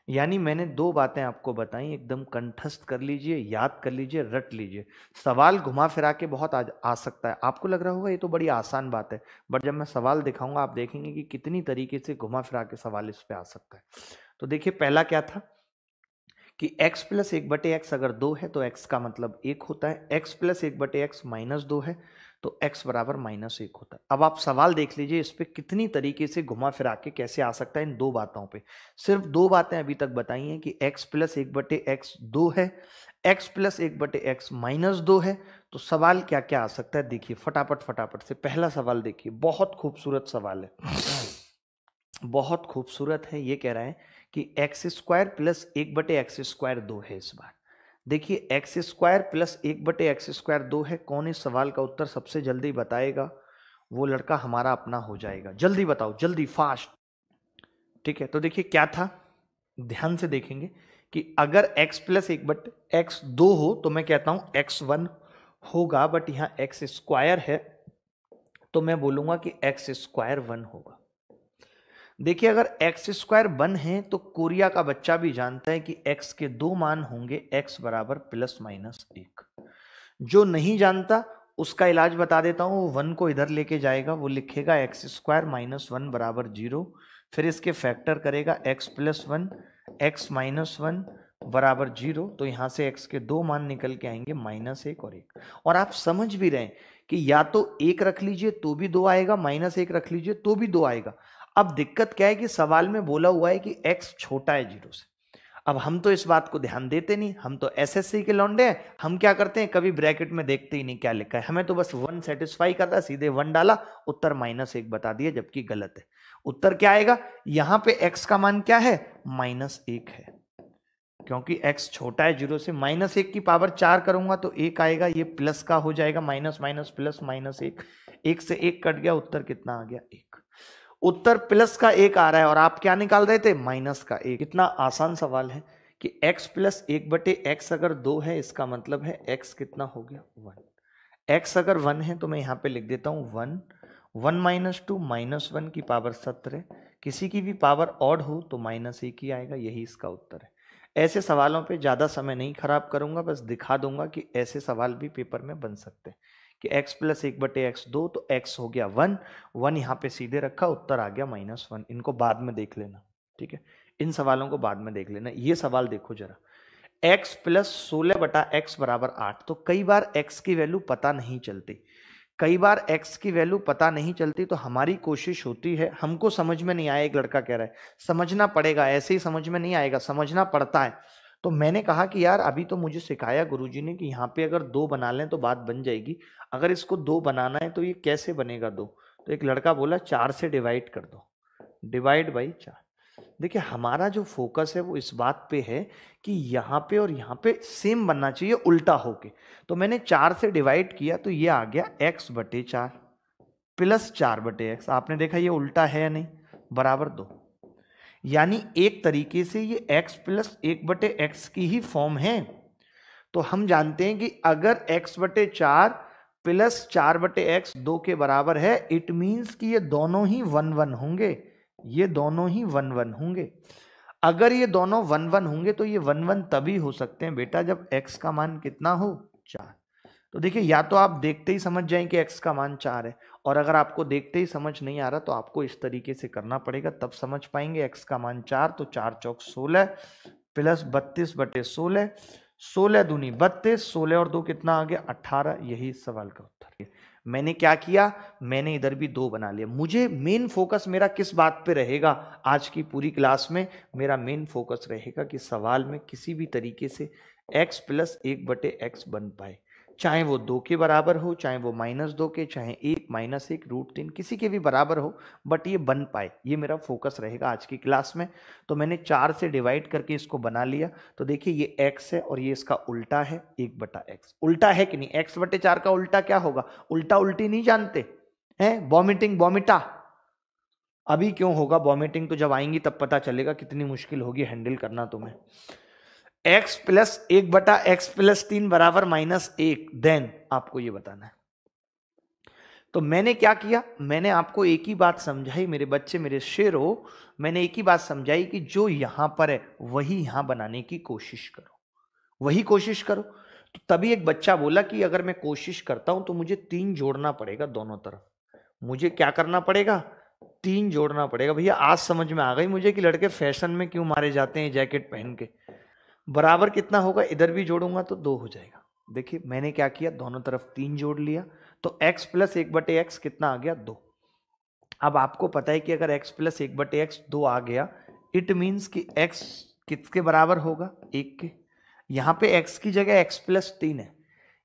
यानी मैंने दो बातें आपको बताई एकदम कंठस्थ कर लीजिए याद कर लीजिए रट लीजिए सवाल घुमा फिरा के बहुत आ, आ सकता है आपको लग रहा होगा ये तो बड़ी आसान बात है बट जब मैं सवाल दिखाऊंगा आप देखेंगे कि कितनी तरीके से घुमा फिरा के सवाल इस पर आ सकता है तो देखिए पहला क्या था कि x प्लस एक बटे एक्स अगर दो है तो x का मतलब एक होता है x प्लस एक बटे एक्स माइनस दो है तो x बराबर माइनस एक होता है अब आप सवाल देख लीजिए इस पर कितनी तरीके से घुमा फिरा के कैसे आ सकता है इन दो बातों पे सिर्फ दो बातें अभी तक बताई हैं कि x प्लस एक बटे एक्स दो है x प्लस एक बटे एक्स माइनस दो है तो सवाल क्या क्या आ सकता है देखिए फटाफट फटाफट से पहला सवाल देखिए बहुत खूबसूरत सवाल है बहुत खूबसूरत है ये कह रहा है कि एक्स स्क्वायर प्लस एक बटे एक्स स्क्वायर दो है इस बार देखिए एक्स स्क्वायर प्लस एक बटे एक्स स्क्वायर दो है कौन इस सवाल का उत्तर सबसे जल्दी बताएगा वो लड़का हमारा अपना हो जाएगा जल्दी बताओ जल्दी फास्ट ठीक है तो देखिए क्या था ध्यान से देखेंगे कि अगर x प्लस एक बट एक्स दो हो तो मैं कहता हूं एक्स वन होगा बट यहां एक्स स्क्वायर है तो मैं बोलूंगा कि एक्स स्क्वायर वन होगा देखिए अगर एक्स स्क्वायर वन है तो कोरिया का बच्चा भी जानता है कि एक्स के दो मान होंगे एक्स बराबर प्लस माइनस एक जो नहीं जानता उसका इलाज बता देता हूं वो वन को इधर लेके जाएगा वो लिखेगा एक्स स्क्वायर माइनस वन बराबर जीरो फिर इसके फैक्टर करेगा x plus one x minus one बराबर जीरो तो यहां से एक्स के दो मान निकल के आएंगे माइनस एक और एक और आप समझ भी रहे हैं कि या तो एक रख लीजिए तो भी दो आएगा माइनस एक रख लीजिए तो भी दो आएगा अब दिक्कत क्या है कि सवाल में बोला हुआ है कि एक्स छोटा है जीरो से अब हम तो इस बात को ध्यान देते नहीं हम तो एसएससी के लौंडे हैं हम क्या करते हैं कभी ब्रैकेट में देखते ही नहीं क्या लिखा है हमें तो बस वन सेटिस्फाई करता सीधे वन डाला उत्तर माइनस एक बता दिया जबकि गलत है उत्तर क्या आएगा यहां पे एक्स का मान क्या है माइनस एक है क्योंकि एक्स छोटा है जीरो से माइनस एक की पावर चार करूंगा तो एक आएगा ये प्लस का हो जाएगा माइनस माइनस प्लस माइनस एक एक से एक कट गया उत्तर कितना आ गया एक उत्तर प्लस का एक आ रहा है और आप क्या निकाल रहे थे माइनस का एक इतना आसान सवाल है कि x प्लस एक बटे एक्स अगर दो है इसका मतलब है x कितना हो गया वन x अगर वन है तो मैं यहाँ पे लिख देता हूँ one one minus two minus one की पावर सत्रह किसी की भी पावर ऑड हो तो माइनस एक ही आएगा यही इसका उत्तर है ऐसे सवालों पे ज़्यादा समय नहीं खराब करूंगा बस दिखा दूंगा कि ऐसे सवाल भी पेपर में बन सकते हैं कि x प्लस एक बटे एक्स दो तो x हो गया वन वन यहाँ पे सीधे रखा उत्तर आ गया माइनस वन इनको बाद में देख लेना ठीक है इन सवालों को बाद में देख लेना ये सवाल देखो जरा x प्लस सोलह बटा एक्स बराबर आठ तो कई बार x की वैल्यू पता नहीं चलती कई बार x की वैल्यू पता नहीं चलती तो हमारी कोशिश होती है हमको समझ में नहीं आया एक लड़का कह रहा है समझना पड़ेगा ऐसे ही समझ में नहीं आएगा समझना पड़ता है तो मैंने कहा कि यार अभी तो मुझे सिखाया गुरुजी ने कि यहाँ पे अगर दो बना लें तो बात बन जाएगी अगर इसको दो बनाना है तो ये कैसे बनेगा दो तो एक लड़का बोला चार से डिवाइड कर दो डिवाइड बाई चार देखिए हमारा जो फोकस है वो इस बात पे है कि यहाँ पे और यहाँ पे सेम बनना चाहिए उल्टा होके तो मैंने चार से डिवाइड किया तो ये आ गया एक्स बटे चार प्लस चार बटे एक्स आपने देखा ये उल्टा है या नहीं बराबर दो यानी एक तरीके से ये x प्लस एक बटे एक्स की ही फॉर्म है तो हम जानते हैं कि अगर x बटे चार प्लस चार बटे एक्स दो के बराबर है इट मीन्स कि ये दोनों ही वन वन होंगे ये दोनों ही वन वन होंगे अगर ये दोनों वन वन होंगे तो ये वन वन तभी हो सकते हैं बेटा जब x का मान कितना हो चार तो देखिए या तो आप देखते ही समझ जाएं कि x का मान चार है और अगर आपको देखते ही समझ नहीं आ रहा तो आपको इस तरीके से करना पड़ेगा तब समझ पाएंगे एक्स का मान चार तो चार चौक सोलह प्लस बत्तीस बटे सोलह सोलह दूनी बत्तीस सोलह और दो कितना आ गया अट्ठारह यही सवाल का उत्तर है मैंने क्या किया मैंने इधर भी दो बना लिया मुझे मेन फोकस मेरा किस बात पे रहेगा आज की पूरी क्लास में मेरा मेन फोकस रहेगा कि सवाल में किसी भी तरीके से x प्लस एक बटे एक्स बन पाए चाहे वो दो के बराबर हो चाहे वो माइनस दो के चाहे एक माइनस एक रूट तीन किसी के भी बराबर हो बट ये बन पाए ये मेरा फोकस रहेगा आज की क्लास में तो मैंने चार से डिवाइड करके इसको बना लिया तो देखिए ये एक्स है और ये इसका उल्टा है एक बटा एक्स उल्टा है कि नहीं एक्स बटे चार का उल्टा क्या होगा उल्टा उल्टी नहीं जानते हैं वॉमिटिंग वॉमिटा अभी क्यों होगा वॉमिटिंग तो जब आएंगी तब पता चलेगा कितनी मुश्किल होगी हैंडल करना तुम्हें एक्स प्लस एक बटा एक्स प्लस तीन बराबर माइनस एक देन आपको ये बताना है तो मैंने क्या किया मैंने आपको एक ही बात समझाई मेरे बच्चे मेरे शेर हो मैंने एक ही बात समझाई कि जो यहां पर है वही यहां बनाने की कोशिश करो वही कोशिश करो तो तभी एक बच्चा बोला कि अगर मैं कोशिश करता हूं तो मुझे तीन जोड़ना पड़ेगा दोनों तरफ मुझे क्या करना पड़ेगा तीन जोड़ना पड़ेगा भैया आज समझ में आ गई मुझे कि लड़के फैशन में क्यों मारे जाते हैं जैकेट पहन के बराबर कितना होगा इधर भी जोड़ूंगा तो दो हो जाएगा देखिए मैंने क्या किया दोनों तरफ तीन जोड़ लिया तो x प्लस एक बटे एक्स कितना आ गया दो अब आपको पता है कि अगर x प्लस एक बटे एक्स दो आ गया इट मीन्स कि x किसके बराबर होगा एक के यहाँ पे x की जगह x प्लस तीन है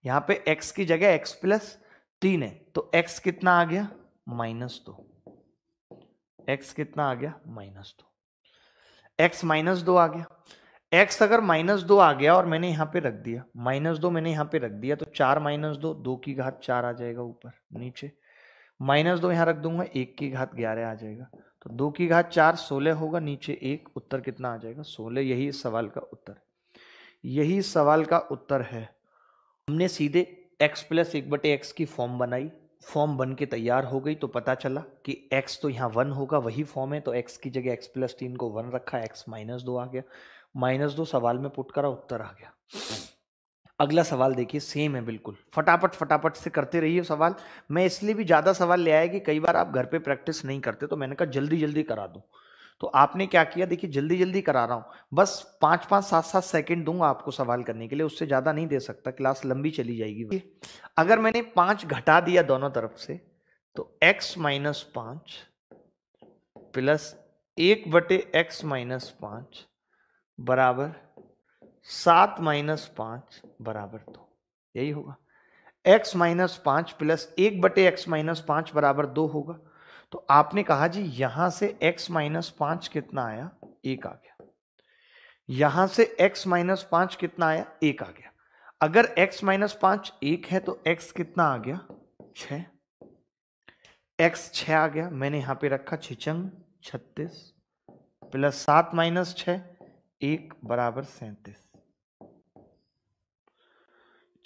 यहाँ पे x की जगह x प्लस तीन है तो x कितना आ गया माइनस दो एक्स कितना आ गया माइनस दो एक्स माइनस दो आ गया एक्स अगर माइनस दो आ गया और मैंने यहाँ पे रख दिया माइनस दो मैंने यहाँ पे रख दिया तो चार माइनस दो दो की घात चार आ जाएगा ऊपर नीचे माइनस दो यहाँ रख दूंगा एक की घात ग्यारह आ जाएगा तो दो की घात चार सोलह होगा नीचे एक उत्तर कितना आ जाएगा सोलह यही सवाल का उत्तर यही सवाल का उत्तर है हमने सीधे एक्स प्लस एक बटे एक्स की फॉर्म बनाई फॉर्म बन के तैयार हो गई तो पता चला कि एक्स तो यहाँ वन होगा वही फॉर्म है तो एक्स की जगह एक्स प्लस तीन को वन रखा एक्स माइनस दो आ गया माइनस दो सवाल में पुट करा उत्तर आ गया अगला सवाल देखिए सेम है बिल्कुल फटाफट फटाफट से करते रहिए सवाल मैं इसलिए भी ज़्यादा सवाल ले आया कि कई बार आप घर पे प्रैक्टिस नहीं करते तो मैंने कहा जल्दी जल्दी करा दूं तो आपने क्या किया देखिए जल्दी जल्दी करा रहा हूं बस पांच पांच सात सात सेकेंड दूंगा आपको सवाल करने के लिए उससे ज़्यादा नहीं दे सकता क्लास लंबी चली जाएगी अगर मैंने पांच घटा दिया दोनों तरफ से तो एक्स माइनस पांच प्लस एक बटे एक्स माइनस पांच बराबर सात माइनस पांच बराबर दो यही होगा एक्स माइनस पांच प्लस एक बटे एक्स माइनस पांच बराबर दो होगा तो आपने कहा जी यहां से एक्स माइनस पांच कितना आया एक आ गया यहां से एक्स माइनस पांच कितना आया एक आ गया अगर एक्स माइनस पांच एक है तो एक्स कितना आ गया छ एक्स छ आ गया मैंने यहां पे रखा छिचंग छत्तीस प्लस सात माइनस छ एक बराबर सैंतीस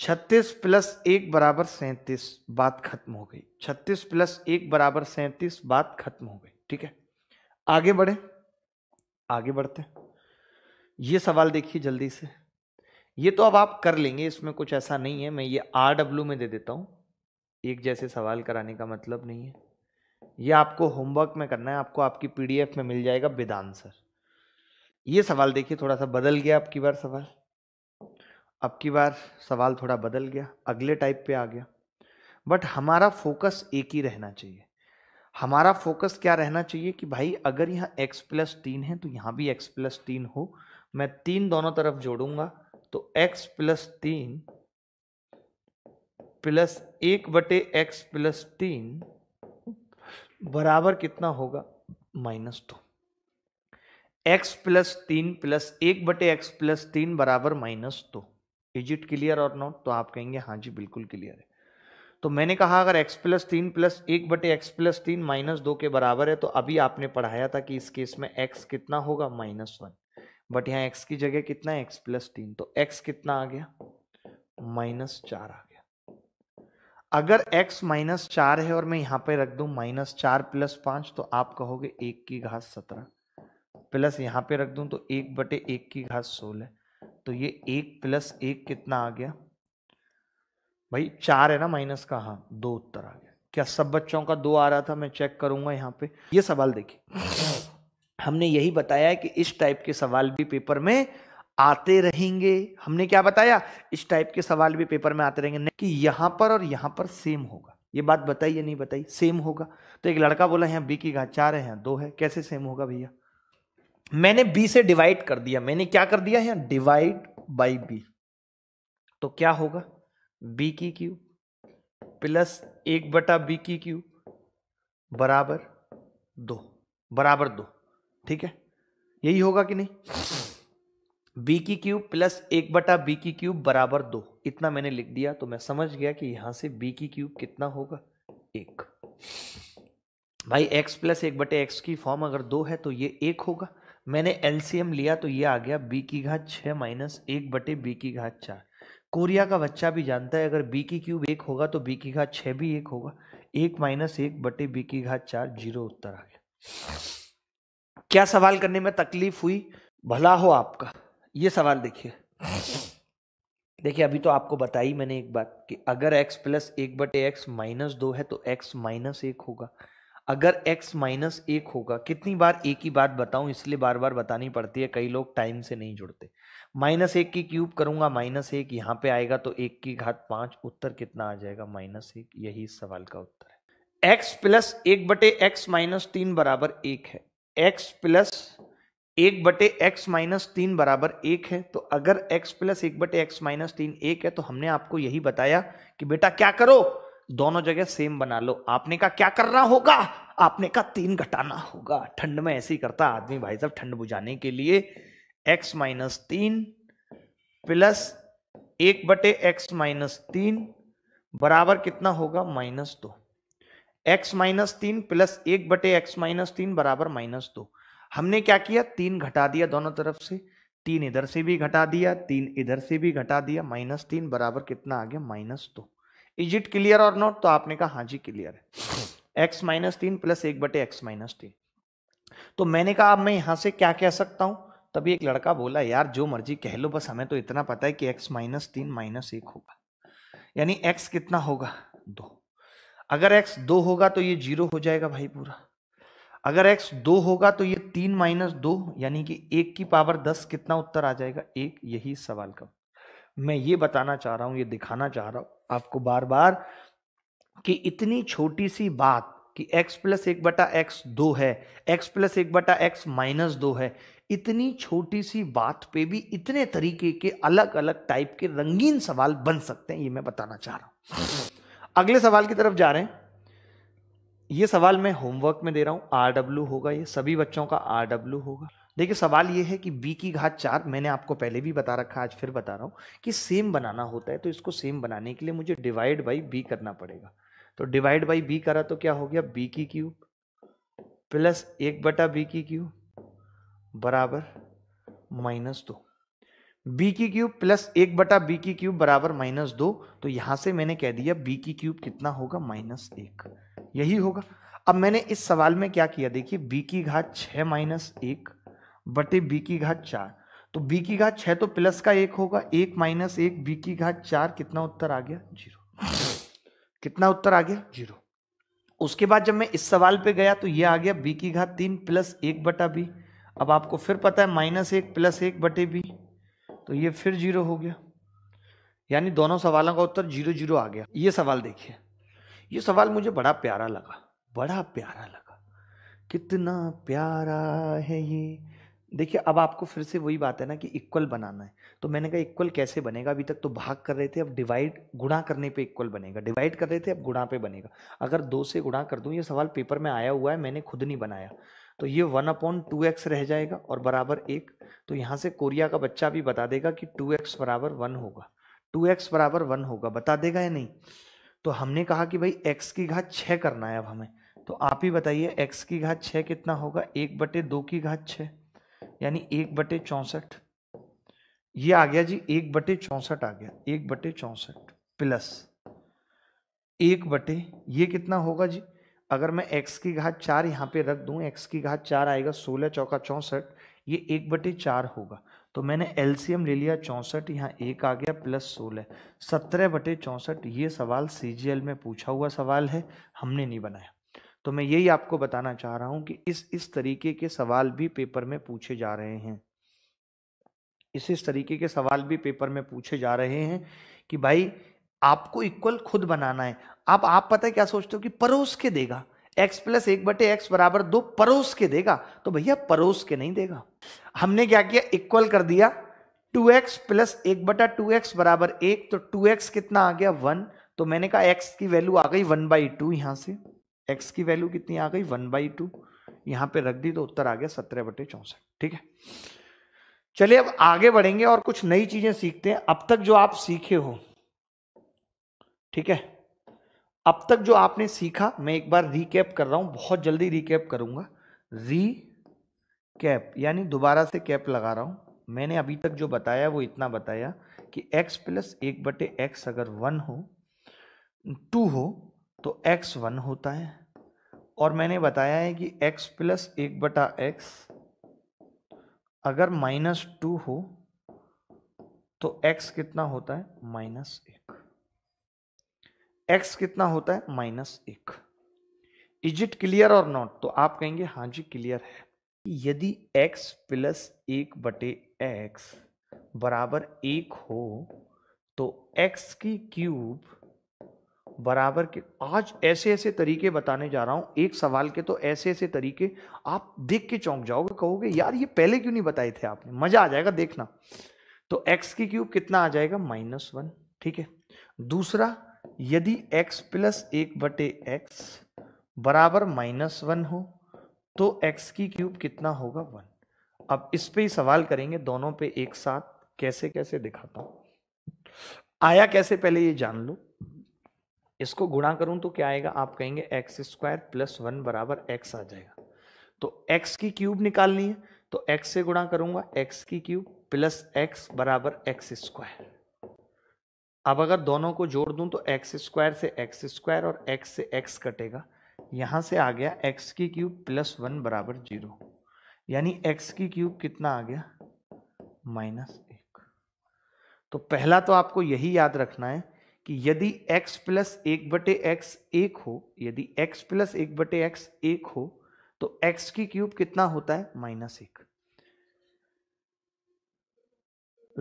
छत्तीस प्लस एक बराबर सैंतीस बात खत्म हो गई छत्तीस प्लस एक बराबर सैंतीस बात खत्म हो गई ठीक है आगे बढ़े आगे बढ़ते ये सवाल देखिए जल्दी से ये तो अब आप कर लेंगे इसमें कुछ ऐसा नहीं है मैं ये आर डब्ल्यू में दे देता हूं एक जैसे सवाल कराने का मतलब नहीं है ये आपको होमवर्क में करना है आपको आपकी पीडीएफ में मिल जाएगा बेदान सर ये सवाल देखिए थोड़ा सा बदल गया अब की बार सवाल अब की बार सवाल थोड़ा बदल गया अगले टाइप पे आ गया बट हमारा फोकस एक ही रहना चाहिए हमारा फोकस क्या रहना चाहिए कि भाई अगर यहाँ x प्लस तीन है तो यहाँ भी x प्लस तीन हो मैं तीन दोनों तरफ जोड़ूंगा तो x प्लस तीन प्लस एक बटे एक्स प्लस तीन बराबर कितना होगा माइनस टू एक्स प्लस तीन प्लस एक बटे एक्स प्लस तीन बराबर माइनस दो इज इट क्लियर और नॉट तो आप कहेंगे हाँ जी बिल्कुल क्लियर है तो मैंने कहा अगर एक्स प्लस तीन प्लस एक बटे एक्स प्लस तीन माइनस दो के बराबर है तो अभी आपने पढ़ाया था कि इस केस में एक्स कितना होगा माइनस वन बट यहाँ एक्स की जगह कितना है एक्स प्लस तीन तो एक्स कितना आ गया माइनस चार आ गया अगर एक्स माइनस चार है और मैं यहाँ पे रख दू माइनस चार प्लस पांच तो आप कहोगे एक की घास सत्रह प्लस यहाँ पे रख दूँ तो एक बटे एक की घात सोलह तो ये एक प्लस एक कितना आ गया भाई चार है ना माइनस का हाँ दो उत्तर आ गया क्या सब बच्चों का दो आ रहा था मैं चेक करूंगा यहाँ पे ये सवाल देखिए हमने यही बताया कि इस टाइप के सवाल भी पेपर में आते रहेंगे हमने क्या बताया इस टाइप के सवाल भी पेपर में आते रहेंगे कि यहाँ पर और यहाँ पर सेम होगा ये बात बताई या नहीं बताई सेम होगा तो एक लड़का बोला यहाँ बी की घात चार है दो है कैसे सेम होगा भैया मैंने बी से डिवाइड कर दिया मैंने क्या कर दिया है डिवाइड बाई बी तो क्या होगा बी की क्यू प्लस एक बटा बी की क्यू बराबर दो बराबर दो ठीक है यही होगा कि नहीं बी की क्यूब प्लस एक बटा बी की क्यूब बराबर दो इतना मैंने लिख दिया तो मैं समझ गया कि यहां से बी की क्यूब कितना होगा एक भाई एक्स प्लस एक बटे एक्स की फॉर्म अगर दो है तो ये एक होगा मैंने एलसीएम लिया तो ये आ गया बी की घात छः माइनस एक बटे बी की घात चार कोरिया का बच्चा भी जानता है अगर बी की क्यूब एक होगा तो बी की घात छः भी एक होगा एक माइनस एक बटे बी की घात चार जीरो उत्तर आ गया क्या सवाल करने में तकलीफ हुई भला हो आपका ये सवाल देखिए देखिए अभी तो आपको बताई मैंने एक बात कि अगर x प्लस एक बटे एक्स माइनस दो है तो x माइनस एक होगा अगर x माइनस एक होगा कितनी बार एक ही बात बताऊं इसलिए बार बार बतानी पड़ती है कई लोग टाइम से नहीं जुड़ते माइनस एक की क्यूब करूंगा माइनस एक यहाँ पे आएगा तो एक की घात पांच उत्तर कितना आ जाएगा माइनस एक यही सवाल का उत्तर है x प्लस एक बटे एक्स माइनस तीन बराबर एक है x प्लस एक बटे एक्स माइनस तीन बराबर एक है तो अगर x प्लस एक बटे एक्स माइनस तीन एक है तो हमने आपको यही बताया कि बेटा क्या करो दोनों जगह सेम बना लो आपने का क्या करना होगा आपने का तीन घटाना होगा ठंड में ऐसे ही करता आदमी भाई साहब ठंड बुझाने के लिए एक्स माइनस तीन प्लस एक बटे एक्स माइनस तीन बराबर कितना होगा माइनस दो एक्स माइनस तीन प्लस एक बटे एक्स माइनस तीन बराबर माइनस दो हमने क्या किया तीन घटा दिया दोनों तरफ से तीन इधर से भी घटा दिया तीन इधर से भी घटा दिया माइनस तीन बराबर कितना आ गया माइनस दो इज इट क्लियर और नॉट तो आपने कहा हाँ जी क्लियर है एक्स माइनस तीन प्लस एक बटे एक्स माइनस तीन तो मैंने कहा अब मैं यहां से क्या कह सकता हूं तभी एक लड़का बोला यार जो मर्जी कह लो बस हमें तो इतना पता है कि एक्स माइनस तीन माइनस एक होगा यानी एक्स कितना होगा दो अगर एक्स दो होगा तो ये जीरो हो जाएगा भाई पूरा अगर एक्स दो होगा तो ये तीन माइनस दो यानी कि एक की पावर दस कितना उत्तर आ जाएगा एक यही सवाल का मैं ये बताना चाह रहा हूं ये दिखाना चाह रहा हूं आपको बार बार कि इतनी छोटी सी बात कि x प्लस एक बटा एक्स दो है x प्लस एक बटा एक्स माइनस दो है इतनी छोटी सी बात पे भी इतने तरीके के अलग अलग टाइप के रंगीन सवाल बन सकते हैं ये मैं बताना चाह रहा हूं अगले सवाल की तरफ जा रहे हैं ये सवाल मैं होमवर्क में दे रहा हूं आर डब्ल्यू होगा ये सभी बच्चों का आर डब्ल्यू होगा देखिए सवाल ये है कि बी की घात चार मैंने आपको पहले भी बता रखा आज फिर बता रहा हूँ कि सेम बनाना होता है तो इसको सेम बनाने के लिए मुझे डिवाइड बाई बी करना पड़ेगा तो डिवाइड बाई बी करा तो क्या हो गया बी की क्यूब प्लस एक बटा बी की क्यूब बराबर माइनस दो बी की क्यूब प्लस एक बटा बी की क्यूब बराबर माइनस दो तो यहां से मैंने कह दिया बी की क्यूब कितना होगा माइनस एक यही होगा अब मैंने इस सवाल में क्या किया देखिए बी की घात छ माइनस एक बटे बी की घात चार तो बी की घात छः तो प्लस का एक होगा एक माइनस एक बी की घात चार कितना उत्तर आ गया जीरो कितना उत्तर आ गया जीरो उसके बाद जब मैं इस सवाल पे गया तो ये आ गया बी की घात तीन प्लस एक बटा बी अब आपको फिर पता है माइनस एक प्लस एक बटे बी तो ये फिर जीरो हो गया यानी दोनों सवालों का उत्तर जीरो जीरो आ गया ये सवाल देखिए ये सवाल मुझे बड़ा प्यारा लगा बड़ा प्यारा लगा कितना प्यारा है ये देखिए अब आपको फिर से वही बात है ना कि इक्वल बनाना है तो मैंने कहा इक्वल कैसे बनेगा अभी तक तो भाग कर रहे थे अब डिवाइड गुणा करने पे इक्वल बनेगा डिवाइड कर रहे थे अब गुणा पे बनेगा अगर दो से गुणा कर दूं ये सवाल पेपर में आया हुआ है मैंने खुद नहीं बनाया तो ये वन अपॉन टू एक्स रह जाएगा और बराबर एक तो यहाँ से कोरिया का बच्चा भी बता देगा कि टू एक्स बराबर वन होगा टू एक्स बराबर वन होगा बता देगा या नहीं तो हमने कहा कि भाई एक्स की घात छः करना है अब हमें तो आप ही बताइए एक्स की घात छः कितना होगा एक बटे दो की घात छः यानी एक बटे चौंसठ ये आ गया जी एक बटे चौंसठ आ गया एक बटे चौंसठ प्लस एक बटे ये कितना होगा जी अगर मैं x की घात चार यहाँ पे रख दूँ x की घात चार आएगा सोलह चौका चौंसठ ये एक बटे चार होगा तो मैंने एलसीएम ले लिया चौंसठ यहाँ एक आ गया प्लस सोलह सत्रह बटे चौंसठ ये सवाल सी में पूछा हुआ सवाल है हमने नहीं बनाया तो मैं यही आपको बताना चाह रहा हूं कि इस इस तरीके के सवाल भी पेपर में पूछे जा रहे हैं इस इस तरीके के सवाल भी पेपर में पूछे जा रहे हैं कि भाई आपको इक्वल खुद बनाना है आप आप पता है क्या सोचते हो कि परोस के देगा एक्स प्लस एक बटे एक्स बराबर दो परोस के देगा तो भैया परोस के नहीं देगा हमने क्या किया इक्वल कर दिया टू एक्स प्लस एक बटा टू एक्स बराबर एक तो टू एक्स कितना आ गया वन तो मैंने कहा एक्स की वैल्यू आ गई वन बाई टू यहां से एक्स की वैल्यू कितनी आ गई वन बाई टू यहां पे रख दी तो उत्तर आ गया सत्रह बटे चौसठ ठीक है चलिए अब आगे बढ़ेंगे और कुछ नई चीजें सीखते हैं अब तक जो आप सीखे हो ठीक है अब तक जो आपने सीखा मैं एक बार रीकैप कर रहा हूं बहुत जल्दी रीकैप करूंगा री कैप यानी दोबारा से कैप लगा रहा हूं मैंने अभी तक जो बताया वो इतना बताया कि x प्लस एक बटे एक्स अगर वन हो टू हो तो एक्स वन होता है और मैंने बताया है कि एक्स प्लस एक बटा एक्स अगर माइनस टू हो तो एक्स कितना होता है माइनस एक एक्स कितना होता है माइनस एक इज इट क्लियर और नॉट तो आप कहेंगे हाँ जी क्लियर है यदि x प्लस एक बटे एक्स बराबर एक हो तो x की क्यूब बराबर के आज ऐसे ऐसे तरीके बताने जा रहा हूं एक सवाल के तो ऐसे ऐसे तरीके आप देख के चौंक जाओगे कहोगे यार ये पहले क्यों नहीं बताए थे आपने मजा आ जाएगा देखना तो x की क्यूब कितना आ जाएगा माइनस वन ठीक है दूसरा यदि x प्लस एक बटे एक्स बराबर माइनस वन हो तो x की क्यूब कितना होगा वन अब इस पे ही सवाल करेंगे दोनों पे एक साथ कैसे कैसे दिखाता हूं आया कैसे पहले ये जान लो इसको गुणा करूं तो क्या आएगा आप कहेंगे एक्स स्क्वायर प्लस वन बराबर एक्स आ जाएगा तो एक्स की क्यूब निकालनी है तो एक्स से गुणा करूंगा एक्स की क्यूब प्लस एक्स बराबर एक्स स्क्वायर अब अगर दोनों को जोड़ दूं तो एक्स स्क्वायर से एक्स स्क्वायर और एक्स से एक्स कटेगा यहां से आ गया एक्स की क्यूब प्लस वन बराबर जीरो यानी एक्स की क्यूब कितना आ गया माइनस एक तो पहला तो आपको यही याद रखना है कि यदि x प्लस एक बटे एक्स एक हो यदि x प्लस एक बटे एक्स एक हो तो x की क्यूब कितना होता है माइनस एक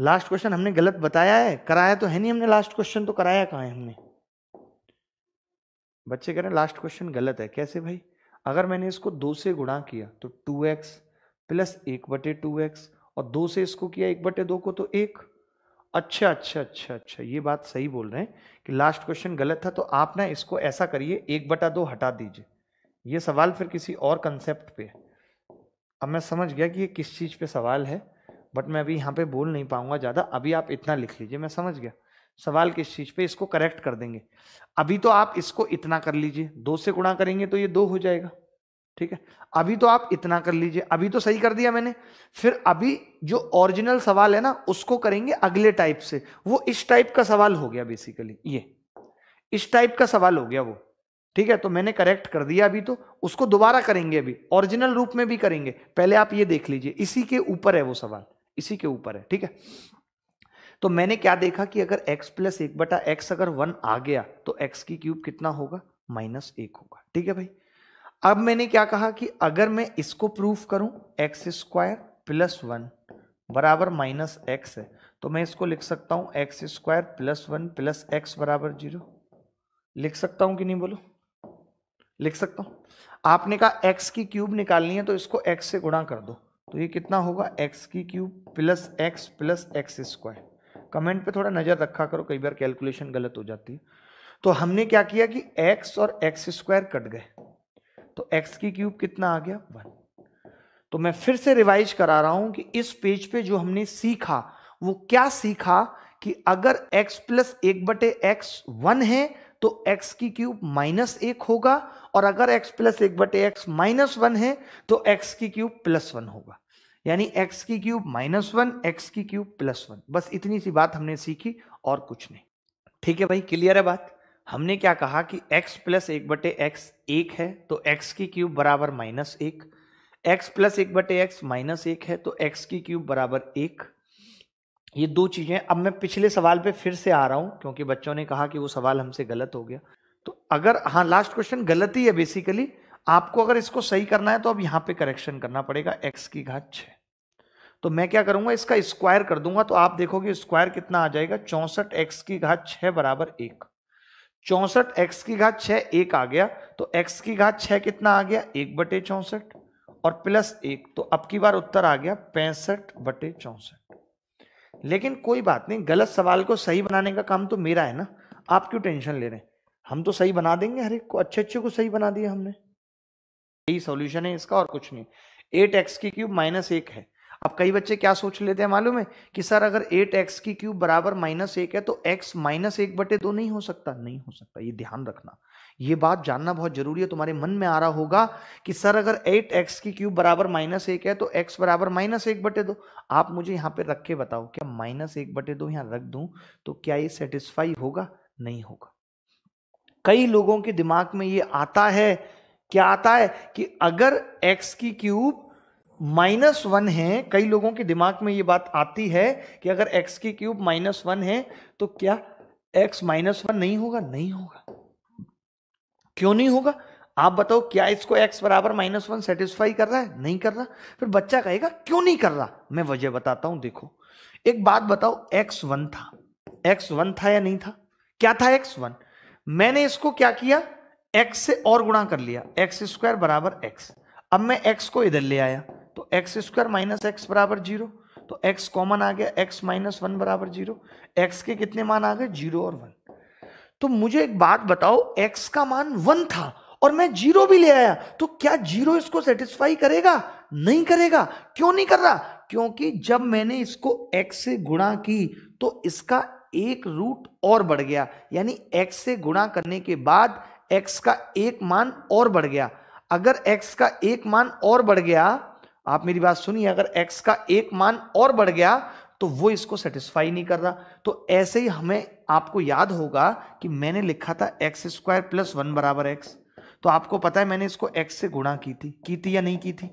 लास्ट क्वेश्चन हमने गलत बताया है कराया तो है नहीं हमने लास्ट क्वेश्चन तो कराया कहा है हमने बच्चे कह रहे हैं लास्ट क्वेश्चन गलत है कैसे भाई अगर मैंने इसको दो से गुणा किया तो टू एक्स प्लस एक बटे टू एक्स और दो से इसको किया एक बटे दो को तो एक अच्छा अच्छा अच्छा अच्छा ये बात सही बोल रहे हैं कि लास्ट क्वेश्चन गलत था तो आप ना इसको ऐसा करिए एक बटा दो हटा दीजिए ये सवाल फिर किसी और कंसेप्ट पे अब मैं समझ गया कि ये किस चीज़ पे सवाल है बट मैं अभी यहाँ पे बोल नहीं पाऊंगा ज़्यादा अभी आप इतना लिख लीजिए मैं समझ गया सवाल किस चीज़ पे इसको करेक्ट कर देंगे अभी तो आप इसको इतना कर लीजिए दो से गुणा करेंगे तो ये दो हो जाएगा ठीक है अभी तो आप इतना कर लीजिए अभी तो सही कर दिया मैंने फिर अभी जो ओरिजिनल सवाल है ना उसको करेंगे अगले टाइप से वो इस टाइप का सवाल हो गया बेसिकली ये इस टाइप का सवाल हो गया वो ठीक है तो मैंने करेक्ट कर दिया अभी तो उसको दोबारा करेंगे अभी ओरिजिनल रूप में भी करेंगे पहले आप ये देख लीजिए इसी के ऊपर है वो सवाल इसी के ऊपर है ठीक है तो मैंने क्या देखा कि अगर x प्लस एक बटा एक्स अगर वन आ गया तो x की क्यूब कितना होगा माइनस एक होगा ठीक है भाई अब मैंने क्या कहा कि अगर मैं इसको प्रूफ करूं एक्स स्क्वायर प्लस वन बराबर माइनस एक्स है तो मैं इसको लिख सकता हूं x square plus one plus x बराबर जीरो लिख सकता हूं कि नहीं बोलो लिख सकता हूं आपने कहा एक्स की क्यूब निकालनी है तो इसको एक्स से गुणा कर दो तो ये कितना होगा एक्स की cube plus x plus x square comment पे थोड़ा नज़र रखा करो कई बार कैलकुलेशन गलत हो जाती है तो हमने क्या किया कि एक्स और एक्स स्क्वायर कट गए तो एक्स की क्यूब कितना आ गया वन तो मैं फिर से रिवाइज करा रहा हूं कि इस पेज पे जो हमने सीखा वो क्या सीखा कि अगर x प्लस एक बटे एक्स वन है तो x की क्यूब माइनस एक होगा और अगर x प्लस एक बटे एक्स माइनस वन है तो x की क्यूब प्लस वन होगा यानी x की क्यूब माइनस वन एक्स की क्यूब प्लस वन बस इतनी सी बात हमने सीखी और कुछ नहीं ठीक है भाई क्लियर है बात हमने क्या कहा कि x प्लस एक बटे एक्स एक है तो x की क्यूब बराबर माइनस एक एक्स प्लस एक बटे एक्स माइनस एक है तो x की क्यूब बराबर एक ये दो चीज़ें अब मैं पिछले सवाल पे फिर से आ रहा हूं क्योंकि बच्चों ने कहा कि वो सवाल हमसे गलत हो गया तो अगर हाँ लास्ट क्वेश्चन गलत ही है बेसिकली आपको अगर इसको सही करना है तो अब यहां पे करेक्शन करना पड़ेगा x की घात छ तो मैं क्या करूंगा इसका स्क्वायर कर दूंगा तो आप देखोगे स्क्वायर कितना आ जाएगा चौंसठ एक्स की घात छ बराबर एक चौसठ एक्स की घात छह एक आ गया तो एक्स की घात छह कितना आ गया एक बटे चौसठ और प्लस एक तो अब की बार उत्तर आ गया पैंसठ बटे चौसठ लेकिन कोई बात नहीं गलत सवाल को सही बनाने का काम तो मेरा है ना आप क्यों टेंशन ले रहे हैं हम तो सही बना देंगे हर एक को अच्छे अच्छे को सही बना दिया हमने यही सोल्यूशन है इसका और कुछ नहीं एट एक्स की क्यूब माइनस एक है अब कई बच्चे क्या सोच लेते हैं मालूम है कि सर अगर एट एक्स की क्यूब बराबर माइनस एक है तो एक्स माइनस एक बटे दो नहीं हो सकता नहीं हो सकता ये ध्यान रखना ये बात जानना बहुत जरूरी है तुम्हारे मन में आ रहा होगा कि सर अगर एट एक्स की क्यूब बराबर माइनस एक है तो एक्स बराबर माइनस एक बटे दो आप मुझे यहाँ पे रख के बताओ क्या माइनस एक बटे दो यहाँ रख दू तो क्या ये सेटिस्फाई होगा नहीं होगा कई लोगों के दिमाग में ये आता है क्या आता है कि अगर एक्स की क्यूब माइनस वन है कई लोगों के दिमाग में ये बात आती है कि अगर एक्स की क्यूब माइनस वन है तो क्या एक्स माइनस वन नहीं होगा नहीं होगा क्यों नहीं होगा आप बताओ क्या इसको x बराबर माइनस वन सेटिस्फाई कर रहा है नहीं कर रहा फिर बच्चा कहेगा क्यों नहीं कर रहा मैं वजह बताता हूं देखो एक बात बताओ x वन था x वन था या नहीं था क्या था x वन मैंने इसको क्या किया x से और गुणा कर लिया एक्स स्क्वायर बराबर एक्स अब मैं x को इधर ले आया एक्स स्क्वायर माइनस एक्स बराबर जीरो तो एक्स कॉमन आ गया एक्स माइनस वन बराबर जीरो एक्स के कितने मान आ गए जीरो और वन तो मुझे एक बात बताओ एक्स का मान वन था और मैं जीरो भी ले आया तो क्या जीरो इसको सेटिस्फाई करेगा नहीं करेगा क्यों नहीं कर रहा क्योंकि जब मैंने इसको x से गुणा की तो इसका एक रूट और बढ़ गया यानी x से गुणा करने के बाद x का एक मान और बढ़ गया अगर x का एक मान और बढ़ गया आप मेरी बात सुनिए अगर एक्स का एक मान और बढ़ गया तो वो इसको सेटिस्फाई नहीं कर रहा तो ऐसे ही हमें आपको याद होगा कि मैंने लिखा था एक्स स्क्वायर प्लस वन बराबर एक्स तो आपको पता है मैंने इसको एक्स से गुणा की थी की थी या नहीं की थी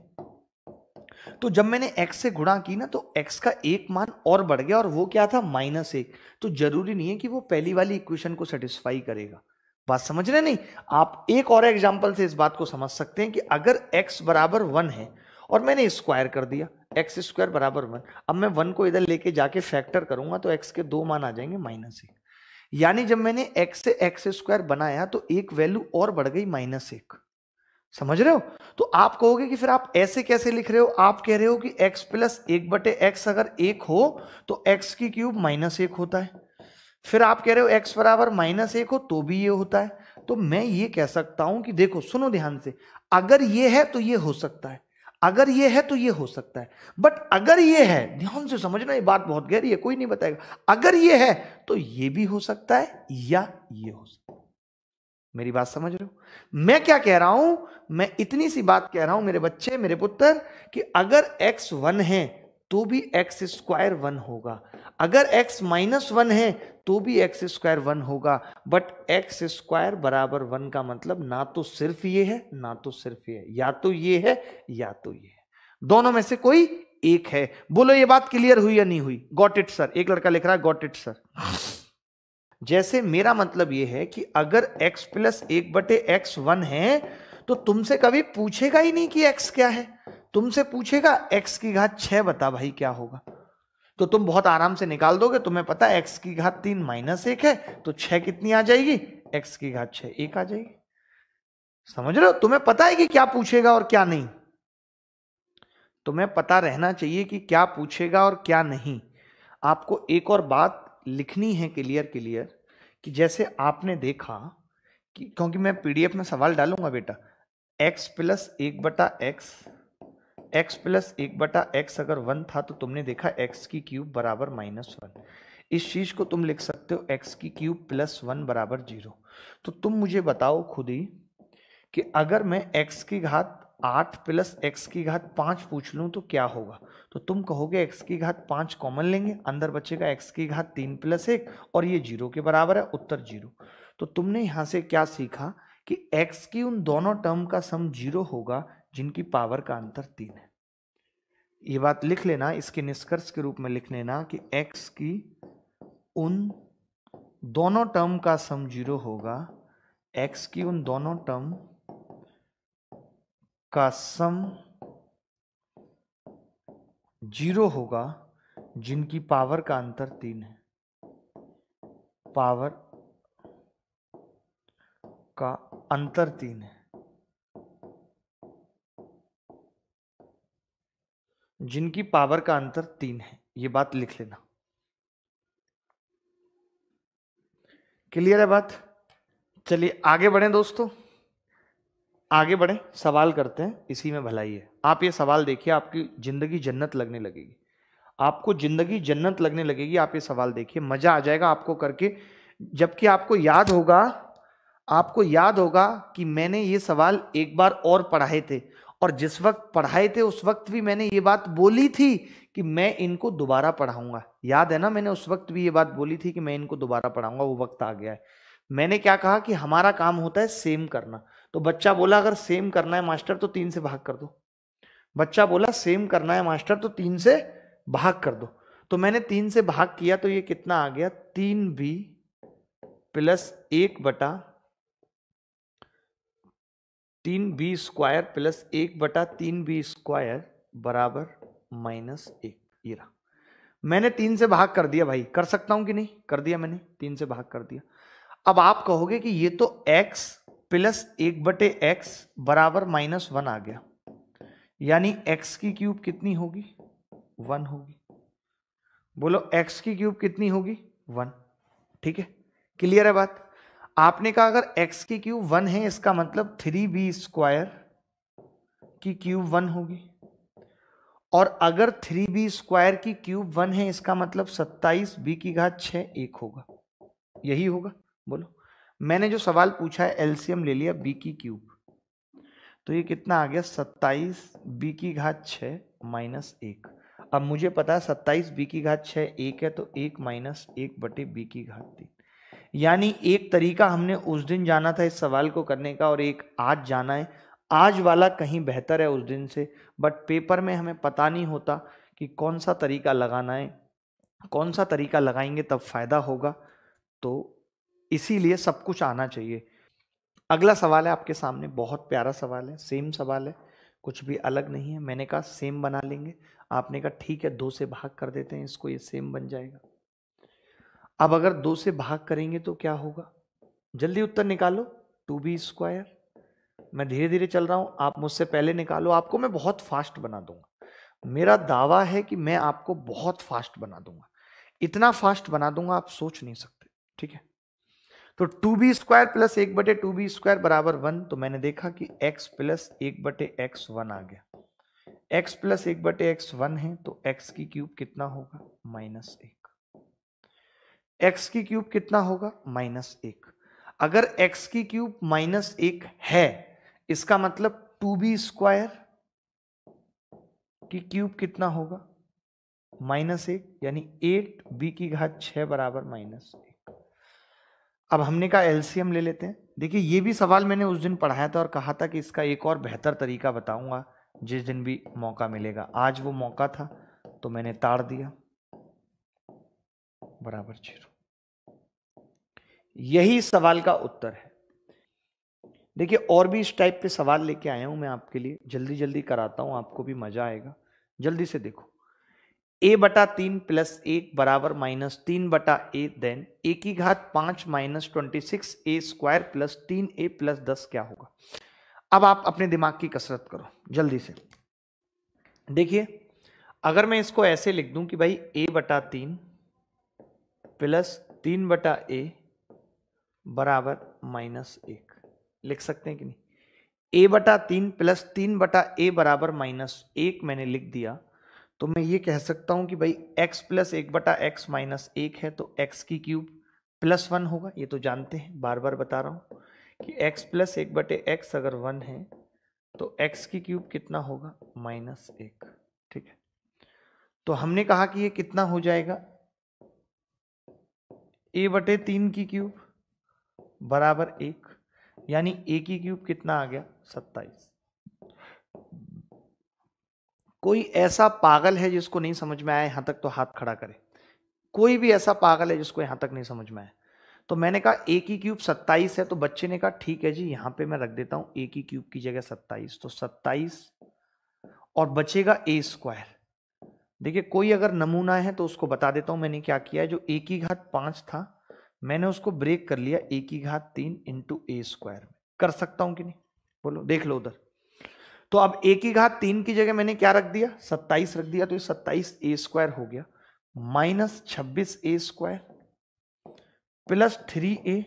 तो जब मैंने x से गुणा की ना तो x का एक मान और बढ़ गया और वो क्या था माइनस एक तो जरूरी नहीं है कि वो पहली वाली इक्वेशन को सेटिस्फाई करेगा बात समझ रहे नहीं आप एक और एग्जाम्पल से इस बात को समझ सकते हैं कि अगर एक्स बराबर वन है और मैंने स्क्वायर कर दिया एक्स स्क्वायर बराबर वन अब मैं वन को इधर लेके जाके फैक्टर करूंगा तो एक्स के दो मान आ जाएंगे माइनस एक यानी जब मैंने एक्स से एक्स स्क्वायर बनाया तो एक वैल्यू और बढ़ गई माइनस एक समझ रहे हो तो आप कहोगे कि फिर आप ऐसे कैसे लिख रहे हो आप कह रहे हो कि एक्स प्लस एक बटे एक्स अगर एक हो तो एक्स की क्यूब माइनस एक होता है फिर आप कह रहे हो एक्स बराबर माइनस एक हो तो भी ये होता है तो मैं ये कह सकता हूं कि देखो सुनो ध्यान से अगर ये है तो ये हो सकता है अगर ये है तो ये हो सकता है बट अगर ये है ध्यान से समझना ये बात बहुत गहरी है कोई नहीं बताएगा अगर ये है तो ये भी हो सकता है या ये हो सकता है मेरी बात समझ रहे हो मैं क्या कह रहा हूं मैं इतनी सी बात कह रहा हूं मेरे बच्चे मेरे पुत्र कि अगर एक्स वन है तो भी एक्स स्क्वायर वन होगा अगर x माइनस वन है तो भी एक्स स्क्वायर वन होगा बट एक्स स्क्वायर बराबर वन का मतलब ना तो सिर्फ ये है ना तो सिर्फ ये है या तो ये है या तो ये है दोनों में से कोई एक है बोलो ये बात क्लियर हुई या नहीं हुई गॉट इट सर एक लड़का लिख रहा है गॉट इट सर जैसे मेरा मतलब यह है कि अगर x प्लस एक बटे एक्स वन है तो तुमसे कभी पूछेगा ही नहीं कि x क्या है तुमसे पूछेगा x की घात छह बता भाई क्या होगा तो तुम बहुत आराम से निकाल दोगे तुम्हें पता है एक्स की घात तीन माइनस एक है तो छह कितनी आ जाएगी एक्स की घात छह एक आ जाएगी समझ रहे हो तुम्हें पता है कि क्या पूछेगा और क्या नहीं तुम्हें पता रहना चाहिए कि क्या पूछेगा और क्या नहीं आपको एक और बात लिखनी है क्लियर क्लियर कि जैसे आपने देखा कि क्योंकि मैं पीडीएफ में सवाल डालूंगा बेटा एक्स प्लस एक बटा एक्स एक्स प्लस एक बटा एक्स अगर वन था तो तुमने देखा एक्स की क्यूब बराबर माइनस वन इस चीज़ को तुम लिख सकते हो एक्स की क्यूब प्लस वन बराबर जीरो तो तुम मुझे बताओ खुद ही कि अगर मैं एक्स की घात आठ प्लस एक्स की घात पांच पूछ लूँ तो क्या होगा तो तुम कहोगे एक्स की घात पांच कॉमन लेंगे अंदर बचेगा एक्स की घात तीन प्लस एक और ये जीरो के बराबर है उत्तर जीरो तो तुमने यहां से क्या सीखा कि एक्स की उन दोनों टर्म का सम जीरो होगा जिनकी पावर का अंतर तीन है ये बात लिख लेना इसके निष्कर्ष के रूप में लिख लेना कि x की उन दोनों टर्म का सम जीरो होगा x की उन दोनों टर्म का सम जीरो होगा जिनकी पावर का अंतर तीन है पावर का अंतर तीन है जिनकी पावर का अंतर तीन है ये बात लिख लेना क्लियर है बात चलिए आगे बढ़े दोस्तों आगे बढ़े सवाल करते हैं इसी में भलाई है आप ये सवाल देखिए आपकी जिंदगी जन्नत लगने लगेगी आपको जिंदगी जन्नत लगने लगेगी आप ये सवाल देखिए मजा आ जाएगा आपको करके जबकि आपको याद होगा आपको याद होगा कि मैंने ये सवाल एक बार और पढ़ाए थे और जिस वक्त पढ़ाए थे उस वक्त भी मैंने ये बात बोली थी कि मैं इनको दोबारा पढ़ाऊंगा याद है ना मैंने उस वक्त भी ये बात बोली थी कि मैं इनको दोबारा पढ़ाऊंगा वो वक्त आ गया है मैंने क्या कहा कि हमारा काम होता है सेम करना तो बच्चा बोला अगर सेम करना है मास्टर तो तीन से भाग कर दो बच्चा बोला सेम करना है मास्टर तो तीन से भाग कर दो तो मैंने तीन से भाग किया तो ये कितना आ गया तीन बी प्लस एक बटा तीन बी स्क्वायर प्लस एक बटा तीन बी स्क्वायर बराबर माइनस एक ये रहा मैंने तीन से भाग कर दिया भाई कर सकता हूं कि नहीं कर दिया मैंने तीन से भाग कर दिया अब आप कहोगे कि ये तो x प्लस एक बटे एक्स बराबर माइनस वन आ गया यानी x की क्यूब कितनी होगी वन होगी बोलो x की क्यूब कितनी होगी वन ठीक है क्लियर है बात आपने कहा अगर x की क्यूब वन है इसका मतलब थ्री बी स्क्वायर की क्यूब वन होगी और अगर थ्री बी स्क्वायर की क्यूब वन है इसका मतलब सत्ताईस बी की घात छ एक होगा यही होगा बोलो मैंने जो सवाल पूछा है एलसीएम ले लिया बी की क्यूब तो ये कितना आ गया सत्ताईस बी की घात छ माइनस एक अब मुझे पता है सत्ताईस बी की घात छ एक है तो एक माइनस एक बटे बी की घात तीन यानी एक तरीका हमने उस दिन जाना था इस सवाल को करने का और एक आज जाना है आज वाला कहीं बेहतर है उस दिन से बट पेपर में हमें पता नहीं होता कि कौन सा तरीका लगाना है कौन सा तरीका लगाएंगे तब फ़ायदा होगा तो इसीलिए सब कुछ आना चाहिए अगला सवाल है आपके सामने बहुत प्यारा सवाल है सेम सवाल है कुछ भी अलग नहीं है मैंने कहा सेम बना लेंगे आपने कहा ठीक है दो से भाग कर देते हैं इसको ये सेम बन जाएगा अब अगर दो से भाग करेंगे तो क्या होगा जल्दी उत्तर निकालो टू बी स्क्वायर मैं धीरे धीरे चल रहा हूं आप मुझसे पहले निकालो आपको मैं बहुत फास्ट बना दूंगा मेरा दावा है कि मैं आपको बहुत फास्ट बना दूंगा इतना फास्ट बना दूंगा आप सोच नहीं सकते ठीक है तो टू बी स्क्वायर प्लस एक बटे टू बी स्क्वायर बराबर वन तो मैंने देखा कि एक्स प्लस एक बटे एक्स वन आ गया एक्स प्लस एक बटे एक्स वन है तो एक्स की क्यूब कितना होगा माइनस एक एक्स की क्यूब कितना होगा माइनस एक अगर एक्स की क्यूब माइनस एक है इसका मतलब टू बी स्क्वायर की क्यूब कितना होगा माइनस एक यानी एट बी की घात छह बराबर माइनस एक अब हमने कहा एलसीएम ले लेते हैं देखिए ये भी सवाल मैंने उस दिन पढ़ाया था और कहा था कि इसका एक और बेहतर तरीका बताऊंगा जिस दिन भी मौका मिलेगा आज वो मौका था तो मैंने ताड़ दिया बराबर जीरो यही सवाल का उत्तर है देखिए और भी इस टाइप के सवाल लेके आया हूं मैं आपके लिए जल्दी जल्दी कराता हूं आपको भी मजा आएगा जल्दी से देखो ए बटा तीन प्लस एक बराबर माइनस तीन बटा ए देन ए की घात पांच minus twenty six a square plus तीन ए प्लस दस क्या होगा अब आप अपने दिमाग की कसरत करो जल्दी से देखिए अगर मैं इसको ऐसे लिख दूं कि भाई ए बटा तीन प्लस तीन बटा ए बराबर माइनस एक लिख सकते हैं कि नहीं ए बटा तीन प्लस तीन बटा ए बराबर माइनस एक मैंने लिख दिया तो मैं ये कह सकता हूं कि भाई एक्स प्लस एक बटा एक्स माइनस एक है तो एक्स की क्यूब प्लस वन होगा ये तो जानते हैं बार बार बता रहा हूं कि एक्स प्लस एक बटे एक्स अगर वन है तो एक्स की क्यूब कितना होगा माइनस एक ठीक है तो हमने कहा कि ये कितना हो जाएगा ए बटे तीन की क्यूब बराबर एक यानी ए की क्यूब कितना आ गया सत्ताईस कोई ऐसा पागल है जिसको नहीं समझ में आया यहां तक तो हाथ खड़ा करे कोई भी ऐसा पागल है जिसको यहां तक नहीं समझ में आया तो मैंने कहा ए की क्यूब सत्ताईस है तो बच्चे ने कहा ठीक है जी यहां पे मैं रख देता हूं ए की क्यूब की जगह सत्ताईस तो सत्ताईस और बचेगा ए स्क्वायर देखिए कोई अगर नमूना है तो उसको बता देता हूं मैंने क्या किया है जो ए की घात पांच था मैंने उसको ब्रेक कर लिया ए की घात तीन इंटू ए स्क्वायर में कर सकता हूं कि नहीं बोलो देख लो उधर तो अब ए की घात तीन की जगह मैंने क्या रख दिया सत्ताईस रख दिया तो ये सत्ताईस ए स्क्वायर हो गया माइनस छब्बीस a square plus three a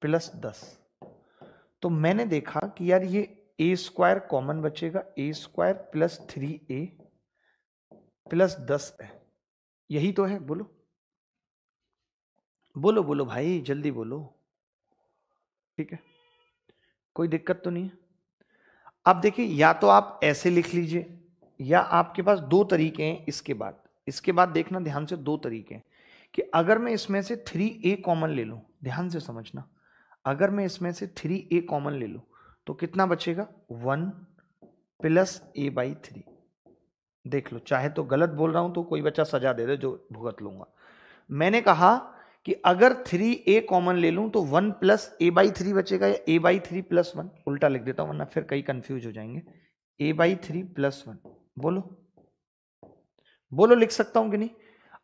plus दस तो मैंने देखा कि यार ये ए स्क्वायर कॉमन बचेगा a square plus three a plus दस है यही तो है बोलो बोलो बोलो भाई जल्दी बोलो ठीक है कोई दिक्कत तो नहीं है अब देखिए या तो आप ऐसे लिख लीजिए या आपके पास दो तरीके हैं इसके बाद इसके बाद देखना ध्यान से दो तरीके हैं कि अगर मैं इसमें से थ्री ए कॉमन ले लूँ ध्यान से समझना अगर मैं इसमें से थ्री ए कॉमन ले लूँ तो कितना बचेगा one plus a by three देख लो चाहे तो गलत बोल रहा हूं तो कोई बच्चा सजा दे दे जो भुगत लूंगा मैंने कहा कि अगर थ्री ए कॉमन ले लूं तो one plus a by three बचेगा या a by three plus one उल्टा लिख देता हूं वरना फिर कई कंफ्यूज हो जाएंगे a by three plus one बोलो बोलो लिख सकता हूं कि नहीं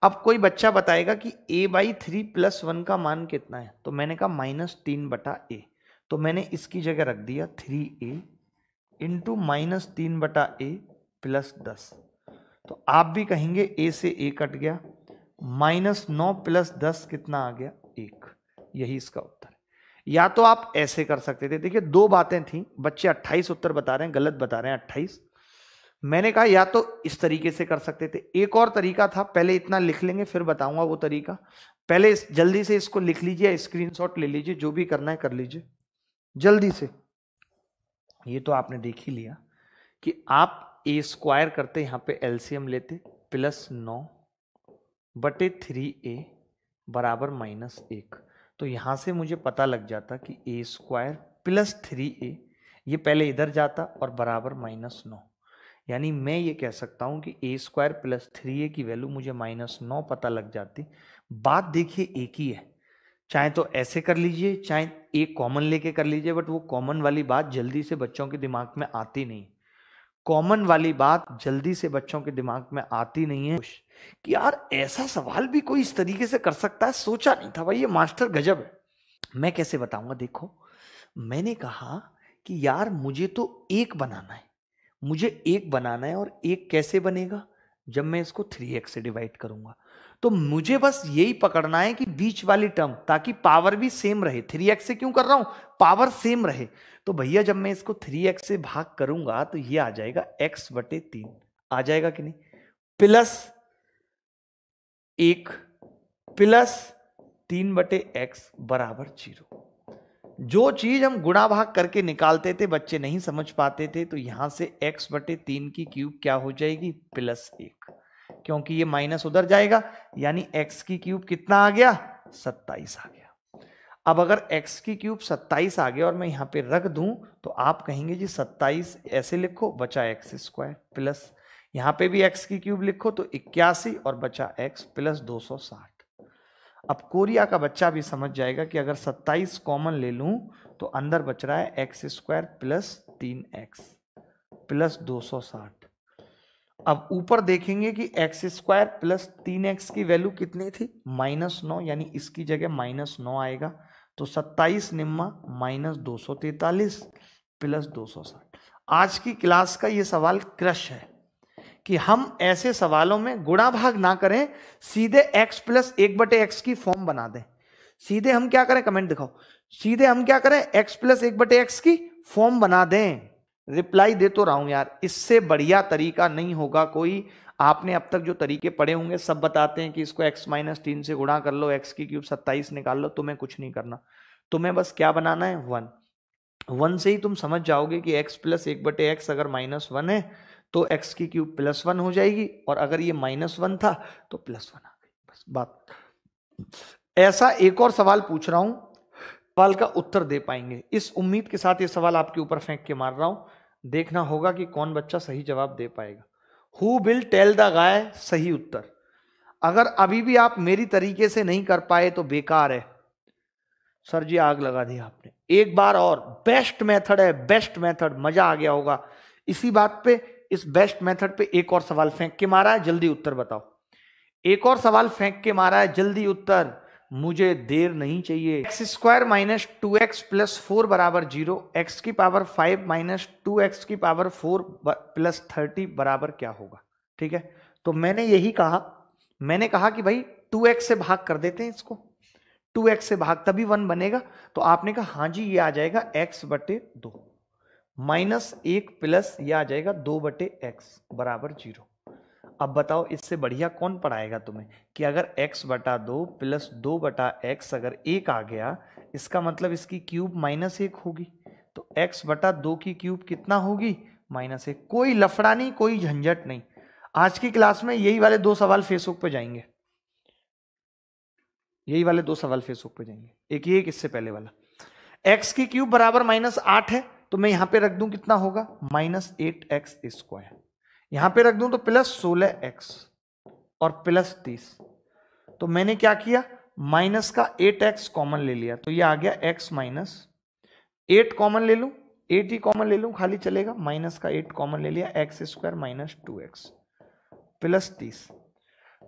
अब कोई बच्चा बताएगा कि a by three plus one का मान कितना है तो मैंने कहा माइनस तीन बटा ए तो मैंने इसकी जगह रख दिया थ्री ए इंटू माइनस तीन बटा ए प्लस दस तो आप भी कहेंगे ए से ए कट गया माइनस नौ प्लस दस कितना आ गया एक यही इसका उत्तर है या तो आप ऐसे कर सकते थे देखिए दो बातें थी बच्चे अट्ठाईस उत्तर बता रहे हैं गलत बता रहे हैं अट्ठाईस मैंने कहा या तो इस तरीके से कर सकते थे एक और तरीका था पहले इतना लिख लेंगे फिर बताऊंगा वो तरीका पहले इस, जल्दी से इसको लिख लीजिए स्क्रीनशॉट ले लीजिए जो भी करना है कर लीजिए जल्दी से ये तो आपने देख ही लिया कि आप ए स्क्वायर करते यहां पे एलसीएम लेते प्लस नौ बटे थ्री ए बराबर माइनस एक तो यहाँ से मुझे पता लग जाता कि ए स्क्वायर प्लस थ्री ए ये पहले इधर जाता और बराबर माइनस नौ यानी मैं ये कह सकता हूँ कि ए स्क्वायर प्लस थ्री ए की वैल्यू मुझे माइनस नौ पता लग जाती बात देखिए एक ही है चाहे तो ऐसे कर लीजिए चाहे एक कॉमन लेके कर लीजिए बट वो कॉमन वाली बात जल्दी से बच्चों के दिमाग में आती नहीं कॉमन वाली बात जल्दी से बच्चों के दिमाग में आती नहीं है कि यार ऐसा सवाल भी कोई इस तरीके से कर सकता है सोचा नहीं था भाई ये मास्टर गजब है मैं कैसे बताऊंगा देखो मैंने कहा कि यार मुझे तो एक बनाना है मुझे एक बनाना है और एक कैसे बनेगा जब मैं इसको थ्री एक्स से डिवाइड करूंगा तो मुझे बस यही पकड़ना है कि बीच वाली टर्म ताकि पावर भी सेम रहे थ्री एक्स से क्यों कर रहा हूं पावर सेम रहे तो भैया जब मैं इसको थ्री एक्स से भाग करूंगा तो ये आ जाएगा एक्स बटे तीन आ जाएगा कि नहीं प्लस एक प्लस तीन बटे एक्स बराबर जीरो जो चीज हम गुणा भाग करके निकालते थे बच्चे नहीं समझ पाते थे तो यहां से एक्स बटे तीन की क्यूब क्या हो जाएगी प्लस एक क्योंकि ये माइनस उधर जाएगा यानी एक्स की क्यूब कितना आ गया सत्ताईस आ गया अब अगर एक्स की क्यूब सत्ताईस आ गया और मैं यहां पे रख दूं तो आप कहेंगे जी सत्ताईस ऐसे लिखो बचा एक्स स्क्वायर प्लस यहां पे भी x की क्यूब लिखो तो इक्यासी और बचा x प्लस दो अब कोरिया का बच्चा भी समझ जाएगा कि अगर 27 कॉमन ले लूं तो अंदर बच रहा है एक्स स्क्वायर प्लस तीन एक्स प्लस दो अब ऊपर देखेंगे कि एक्स स्क्वायर प्लस तीन एक्स की वैल्यू कितनी थी माइनस नौ यानी इसकी जगह माइनस नौ आएगा तो 27 निम्मा माइनस दो प्लस दो आज की क्लास का ये सवाल क्रश है कि हम ऐसे सवालों में गुणा भाग ना करें सीधे x प्लस एक बटे एक्स की फॉर्म बना दें सीधे हम क्या करें कमेंट दिखाओ सीधे हम क्या करें x प्लस एक बटे एक्स की फॉर्म बना दें रिप्लाई दे तो रहा हूं यार इससे बढ़िया तरीका नहीं होगा कोई आपने अब तक जो तरीके पड़े होंगे सब बताते हैं कि इसको x माइनस तीन से गुणा कर लो x की क्यूब सत्ताईस निकाल लो तुम्हें कुछ नहीं करना तुम्हें बस क्या बनाना है वन वन से ही तुम समझ जाओगे कि एक्स प्लस एक बटे एक्स अगर माइनस वन है तो एक्स की क्यूब प्लस वन हो जाएगी और अगर ये माइनस वन था तो प्लस वन आ गई बस बात ऐसा एक और सवाल पूछ रहा हूं सवाल का उत्तर दे पाएंगे इस उम्मीद के साथ ये सवाल आपके ऊपर फेंक के मार रहा हूं देखना होगा कि कौन बच्चा सही जवाब दे पाएगा who will tell the guy सही उत्तर अगर अभी भी आप मेरी तरीके से नहीं कर पाए तो बेकार है सर जी आग लगा दी आपने एक बार और बेस्ट मेथड है बेस्ट मेथड मजा आ गया होगा इसी बात पे इस बेस्ट मेथड पे एक और सवाल फेंक के मारा है जल्दी उत्तर बताओ एक और सवाल फेंक के मारा है जल्दी उत्तर मुझे देर नहीं चाहिए x square minus two x plus four बराबर जीरो एक्स की power five minus two x की पावर फोर प्लस थर्टी बराबर क्या होगा ठीक है तो मैंने यही कहा मैंने कहा कि भाई टू एक्स से भाग कर देते हैं इसको टू एक्स से भाग तभी वन बनेगा तो आपने कहा हाँ जी ये आ जाएगा एक्स बटे दो माइनस एक प्लस यह आ जाएगा दो बटे एक्स बराबर जीरो अब बताओ इससे बढ़िया कौन पढ़ाएगा तुम्हें कि अगर x बटा दो प्लस दो बटा एक्स अगर एक आ गया इसका मतलब इसकी क्यूब माइनस एक होगी तो x बटा दो की क्यूब कितना होगी माइनस एक कोई लफड़ा नहीं कोई झंझट नहीं आज की क्लास में यही वाले दो सवाल फेसबुक पर जाएंगे यही वाले दो सवाल फेसबुक पर जाएंगे एक ये एक इससे पहले वाला एक्स की क्यूब बराबर माइनस आठ है तो मैं यहां पे रख दूं कितना होगा माइनस एट एक्स स्क्वायर यहां पे रख दूं तो प्लस सोलह एक्स और प्लस तीस तो मैंने क्या किया माइनस का एट एक्स कॉमन ले लिया तो ये आ गया एक्स माइनस एट कॉमन ले लूं एट ही कॉमन ले लूं खाली चलेगा माइनस का एट कॉमन ले लिया x square minus two x plus तीस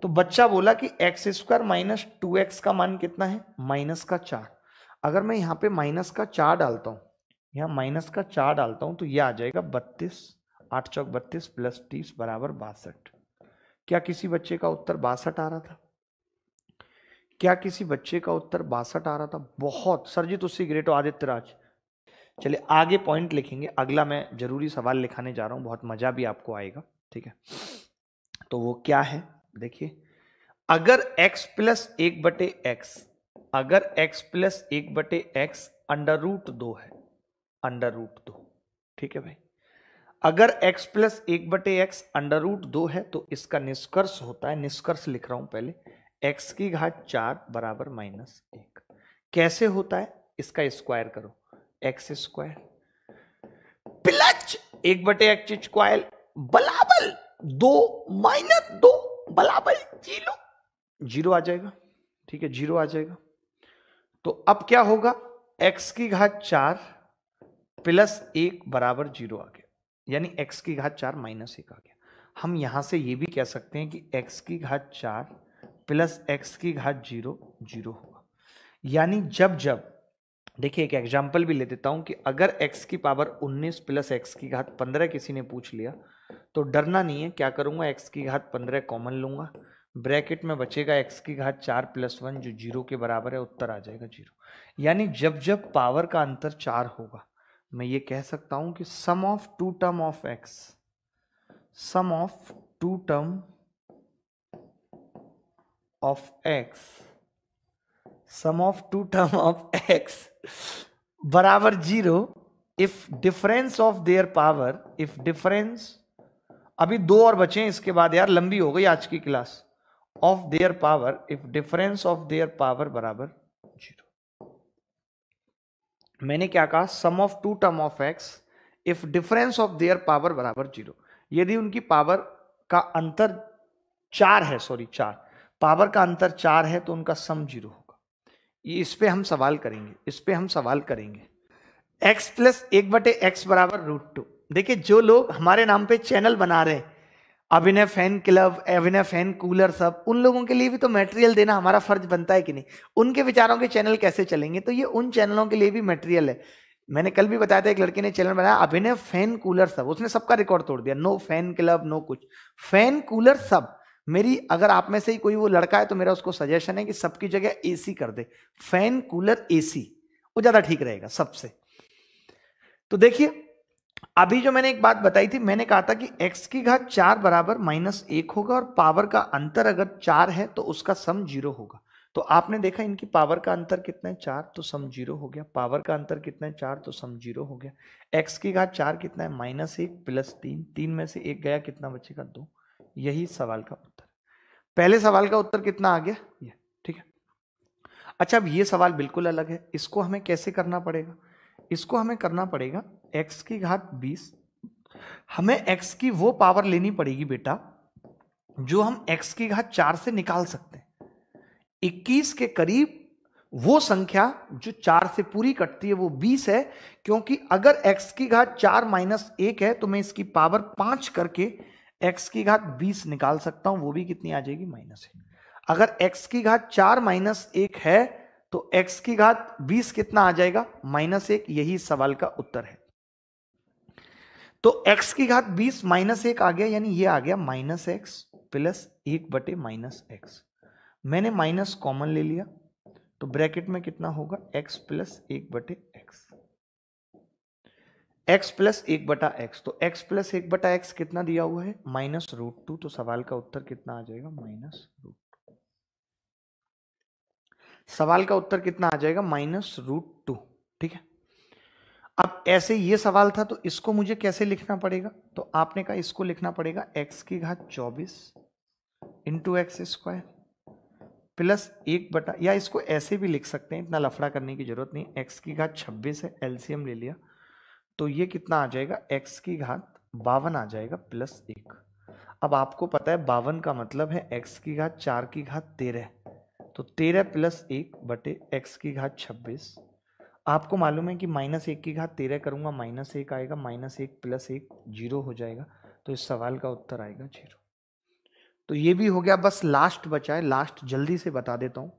तो बच्चा बोला कि x square minus two x का मान कितना है माइनस का चार अगर मैं यहां पे माइनस का चार डालता हूं यहाँ माइनस का चार डालता हूँ तो ये आ जाएगा बत्तीस आठ चौक बत्तीस प्लस तीस बराबर बासठ क्या किसी बच्चे का उत्तर बासठ आ रहा था क्या किसी बच्चे का उत्तर बासठ आ रहा था बहुत सर जी तुसी ग्रेटो आदित्य राज चलिए आगे पॉइंट लिखेंगे अगला मैं जरूरी सवाल लिखाने जा रहा हूँ बहुत मजा भी आपको आएगा ठीक है तो वो क्या है देखिए अगर x प्लस एक बटे एक्स अगर x प्लस एक बटे एक्स अंडर रूट दो है अंडर रूट दो ठीक है भाई अगर x प्लस एक बटे एक्स अंडर रूट दो है तो इसका निष्कर्ष होता है निष्कर्ष लिख रहा हूं पहले x की घाट चार बराबर माइनस एक कैसे होता है इसका स्क्वायर करो एक्स स्क्वायर प्लच एक बटे एक्स स्क्वायर बलाबल दो माइनस दो बलाबल जीरो जीरो आ जाएगा ठीक है जीरो आ जाएगा तो अब क्या होगा x की घात चार प्लस एक बराबर जीरो आ गया यानी एक्स की घात चार माइनस एक आ गया हम यहाँ से ये भी कह सकते हैं कि एक्स की घात चार प्लस एक्स की घात जीरो जीरो होगा यानी जब जब देखिए एक एग्जाम्पल भी ले देता हूं कि अगर x की पावर 19 प्लस एक्स की घात 15 किसी ने पूछ लिया तो डरना नहीं है क्या करूंगा x की घात 15 कॉमन लूंगा ब्रैकेट में बचेगा x की घात चार प्लस वन जो जीरो के बराबर है उत्तर आ जाएगा जीरो यानी जब जब पावर का अंतर चार होगा मैं ये कह सकता हूं कि sum of two term of x sum of two term of x sum of two term of x बराबर zero if difference of their power if difference अभी दो और बचे हैं इसके बाद यार लंबी हो गई आज की class of their power if difference of their power बराबर मैंने क्या कहा sum of two term of x if difference of their power बराबर जीरो यदि उनकी पावर का अंतर चार है सॉरी चार पावर का अंतर चार है तो उनका सम जीरो होगा इस पे हम सवाल करेंगे इस पे हम सवाल करेंगे एक्स प्लस एक बटे एक्स बराबर रूट टू देखिये जो लोग हमारे नाम पे चैनल बना रहे हैं Abhinay fan club Abhinay fan cooler सब उन लोगों के लिए भी तो मटेरियल देना हमारा फर्ज बनता है कि नहीं उनके विचारों के चैनल कैसे चलेंगे तो ये उन चैनलों के लिए भी मटेरियल है मैंने कल भी बताया था एक लड़के ने चैनल बनाया अभिनय फैन कूलर सब उसने सबका रिकॉर्ड तोड़ दिया नो फैन क्लब नो कुछ फैन कूलर सब मेरी अगर आप में से ही कोई वो लड़का है तो मेरा उसको सजेशन है कि सबकी जगह एसी कर दे फैन कूलर एसी वो ज़्यादा ठीक रहेगा सबसे तो देखिए अभी जो मैंने एक बात बताई थी मैंने कहा था कि x की घात चार बराबर माइनस एक होगा और पावर का अंतर अगर चार है तो उसका सम जीरो होगा तो आपने देखा इनकी पावर का अंतर कितना है चार तो सम जीरो हो गया पावर का अंतर कितना है चार तो सम जीरो हो गया x की घात चार कितना है माइनस एक प्लस तीन तीन में से एक गया कितना बचेगा दो यही सवाल का उत्तर पहले सवाल का उत्तर कितना आ गया ये ठीक है अच्छा अब ये सवाल बिल्कुल अलग है इसको हमें कैसे करना पड़ेगा इसको हमें करना पड़ेगा एक्स की घात बीस हमें एक्स की वो पावर लेनी पड़ेगी बेटा जो हम एक्स की घात चार से निकाल सकते हैं इक्कीस के करीब वो संख्या जो चार से पूरी कटती है वो बीस है क्योंकि अगर एक्स की घात चार माइनस एक है तो मैं इसकी पावर पांच करके एक्स की घात बीस निकाल सकता हूं वो भी कितनी आ जाएगी माइनस एक अगर एक्स की घात चार माइनस एक है तो एक्स की घात बीस कितना आ जाएगा माइनस एक यही सवाल का उत्तर है तो x की घात 20 माइनस एक आ गया यानी ये आ गया माइनस एक्स प्लस एक बटे माइनस एक्स मैंने माइनस कॉमन ले लिया तो ब्रैकेट में कितना होगा x प्लस एक बटे एक्स एक्स प्लस एक बटा एक्स तो x प्लस एक बटा एक्स कितना दिया हुआ है माइनस रूट टू तो सवाल का उत्तर कितना आ जाएगा माइनस रूट सवाल का उत्तर कितना आ जाएगा माइनस रूट टू ठीक है अब ऐसे ये सवाल था तो इसको मुझे कैसे लिखना पड़ेगा तो आपने कहा इसको लिखना पड़ेगा x की घात 24 इंटू एक्स स्क्वायर प्लस एक बटा या इसको ऐसे भी लिख सकते हैं इतना लफड़ा करने की जरूरत नहीं x की घात 26 है एल्सियम ले लिया तो ये कितना आ जाएगा x की घात बावन आ जाएगा प्लस एक अब आपको पता है बावन का मतलब है एक्स की घात चार की घात तेरह तो तेरह प्लस एक बटे एक्स की घात छब्बीस आपको मालूम है कि माइनस एक की घात तेरह करूंगा माइनस एक आएगा माइनस एक प्लस एक जीरो हो जाएगा तो इस सवाल का उत्तर आएगा जीरो तो ये भी हो गया बस लास्ट बचा है लास्ट जल्दी से बता देता हूँ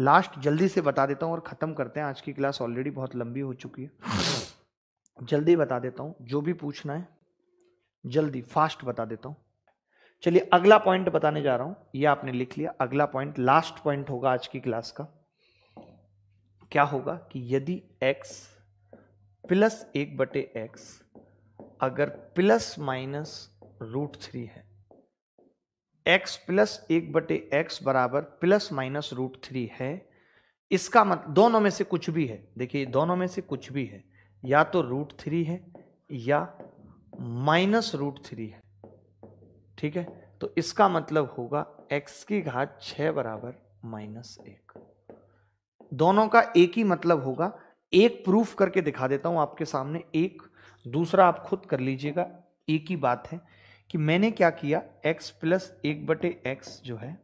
लास्ट जल्दी से बता देता हूँ और ख़त्म करते हैं आज की क्लास ऑलरेडी बहुत लंबी हो चुकी है जल्दी बता देता हूँ जो भी पूछना है जल्दी फास्ट बता देता हूँ चलिए अगला पॉइंट बताने जा रहा हूँ ये आपने लिख लिया अगला पॉइंट लास्ट पॉइंट होगा आज की क्लास का क्या होगा कि यदि x प्लस एक बटे एक्स अगर प्लस माइनस रूट थ्री है x प्लस एक बटे एक्स बराबर प्लस माइनस रूट थ्री है इसका मत दोनों में से कुछ भी है देखिए दोनों में से कुछ भी है या तो रूट थ्री है या माइनस रूट थ्री है ठीक है तो इसका मतलब होगा x की घात छ बराबर माइनस एक दोनों का एक ही मतलब होगा एक प्रूफ करके दिखा देता हूं आपके सामने एक दूसरा आप खुद कर लीजिएगा एक ही बात है कि मैंने क्या किया x प्लस एक बटे एक्स जो है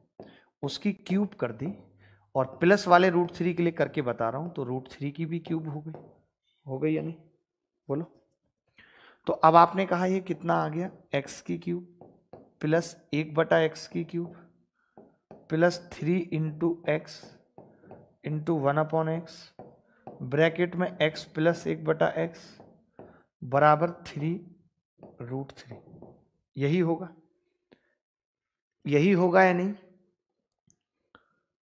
उसकी क्यूब कर दी और प्लस वाले रूट थ्री के लिए करके बता रहा हूं तो रूट थ्री की भी क्यूब हो गई हो गई या नहीं बोलो तो अब आपने कहा ये कितना आ गया एक्स की क्यूब प्लस एक बटा एक्स की cube plus three into x into one upon x bracket में एक्स प्लस एक बटा एक्स बराबर थ्री रूट थ्री यही होगा यही होगा या नहीं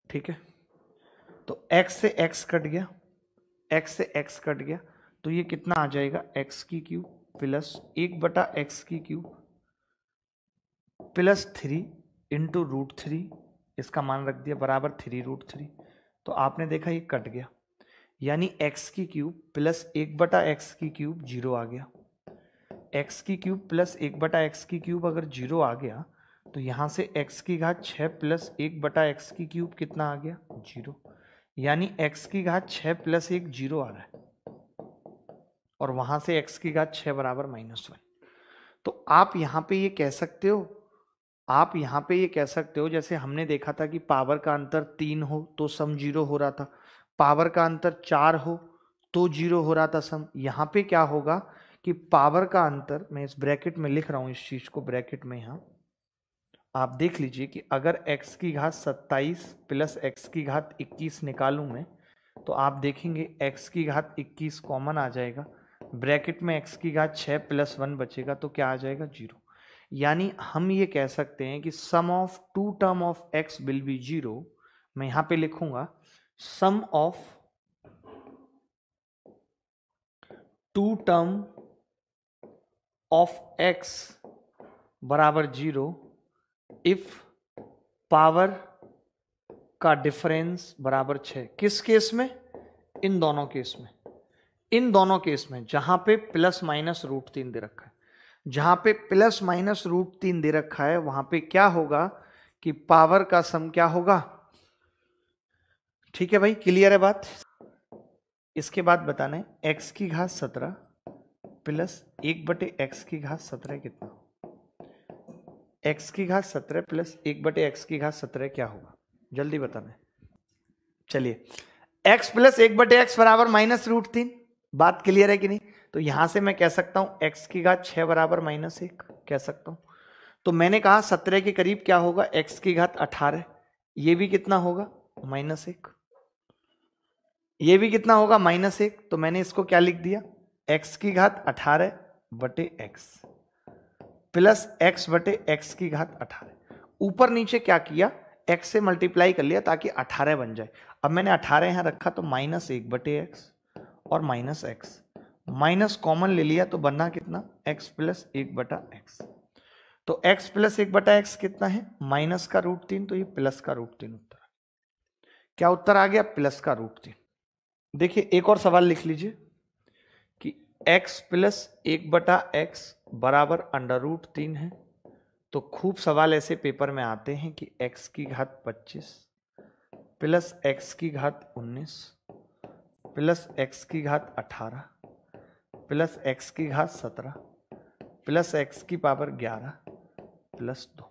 ठीक है तो x से x कट गया x से x कट गया तो ये कितना आ जाएगा x की क्यू प्लस एक बटा एक्स की cube plus three into root three इसका मान रख दिया बराबर थ्री रूट थ्री तो आपने देखा ये कट गया यानी x की क्यूब प्लस एक बटा एक्स की क्यूब जीरो आ गया x की क्यूब प्लस एक बटा एक्स की क्यूब अगर जीरो आ गया तो यहाँ से x की घात छः प्लस एक बटा एक्स की क्यूब कितना आ गया जीरो यानी x की घात छः प्लस एक जीरो आ रहा है और वहाँ से x की घात छः बराबर माइनस वन तो आप यहाँ पे ये कह सकते हो आप यहाँ पे ये कह सकते हो जैसे हमने देखा था कि पावर का अंतर तीन हो तो सम जीरो हो रहा था पावर का अंतर चार हो तो जीरो हो रहा था सम यहाँ पे क्या होगा कि पावर का अंतर मैं इस ब्रैकेट में लिख रहा हूँ इस चीज़ को ब्रैकेट में यहाँ आप देख लीजिए कि अगर x की घात 27 प्लस एक्स की घात 21 निकालू मैं तो आप देखेंगे x की घात 21 कॉमन आ जाएगा ब्रैकेट में x की घात 6 प्लस वन बचेगा तो क्या आ जाएगा जीरो यानी हम ये कह सकते हैं कि sum of two term of x will be zero मैं यहां पे लिखूंगा sum of two term of x बराबर जीरो इफ पावर का डिफरेंस बराबर छ किस केस में इन दोनों केस में इन दोनों केस में जहां पे प्लस माइनस रूट तीन दे रखा है जहाँ पे प्लस माइनस रूट तीन दे रखा है वहां पे क्या होगा कि पावर का सम क्या होगा ठीक है भाई क्लियर है बात इसके बाद बताना है एक्स की घात सत्रह प्लस एक बटे एक्स की घात सत्रह कितना एक्स की घात सत्रह प्लस एक बटे एक्स की घात सत्रह क्या होगा जल्दी बताना है चलिए एक्स प्लस एक बटे एक्स बराबर माइनस रूट तीन बात क्लियर है कि नहीं तो यहां से मैं कह सकता हूं एक्स की घात छह बराबर माइनस एक कह सकता हूं तो मैंने कहा सत्रह के करीब क्या होगा एक्स की घात अठारह ये भी कितना होगा माइनस एक ये भी कितना होगा माइनस एक तो मैंने इसको क्या लिख दिया एक्स की घात अठारह बटे एक्स प्लस एक्स बटे एक्स की घात अठारह ऊपर नीचे क्या किया एक्स से मल्टीप्लाई कर लिया ताकि अठारह बन जाए अब मैंने अठारह यहां रखा तो माइनस एक बटे एक्स और माइनस एक्स माइनस कॉमन ले लिया तो बनना कितना x प्लस एक बटा एक्स तो x प्लस एक बटा एक्स कितना है माइनस का रूट तीन तो ये प्लस का रूट तीन उत्तर क्या उत्तर आ गया प्लस का रूट तीन देखिए एक और सवाल लिख लीजिए कि x प्लस एक बटा एक्स बराबर अंडर रूट तीन है तो खूब सवाल ऐसे पेपर में आते हैं कि x की घात 25 प्लस एक्स की घात 19 प्लस एक्स की घात 18 प्लस एक्स की घात सत्रह प्लस एक्स की पावर ग्यारह प्लस दो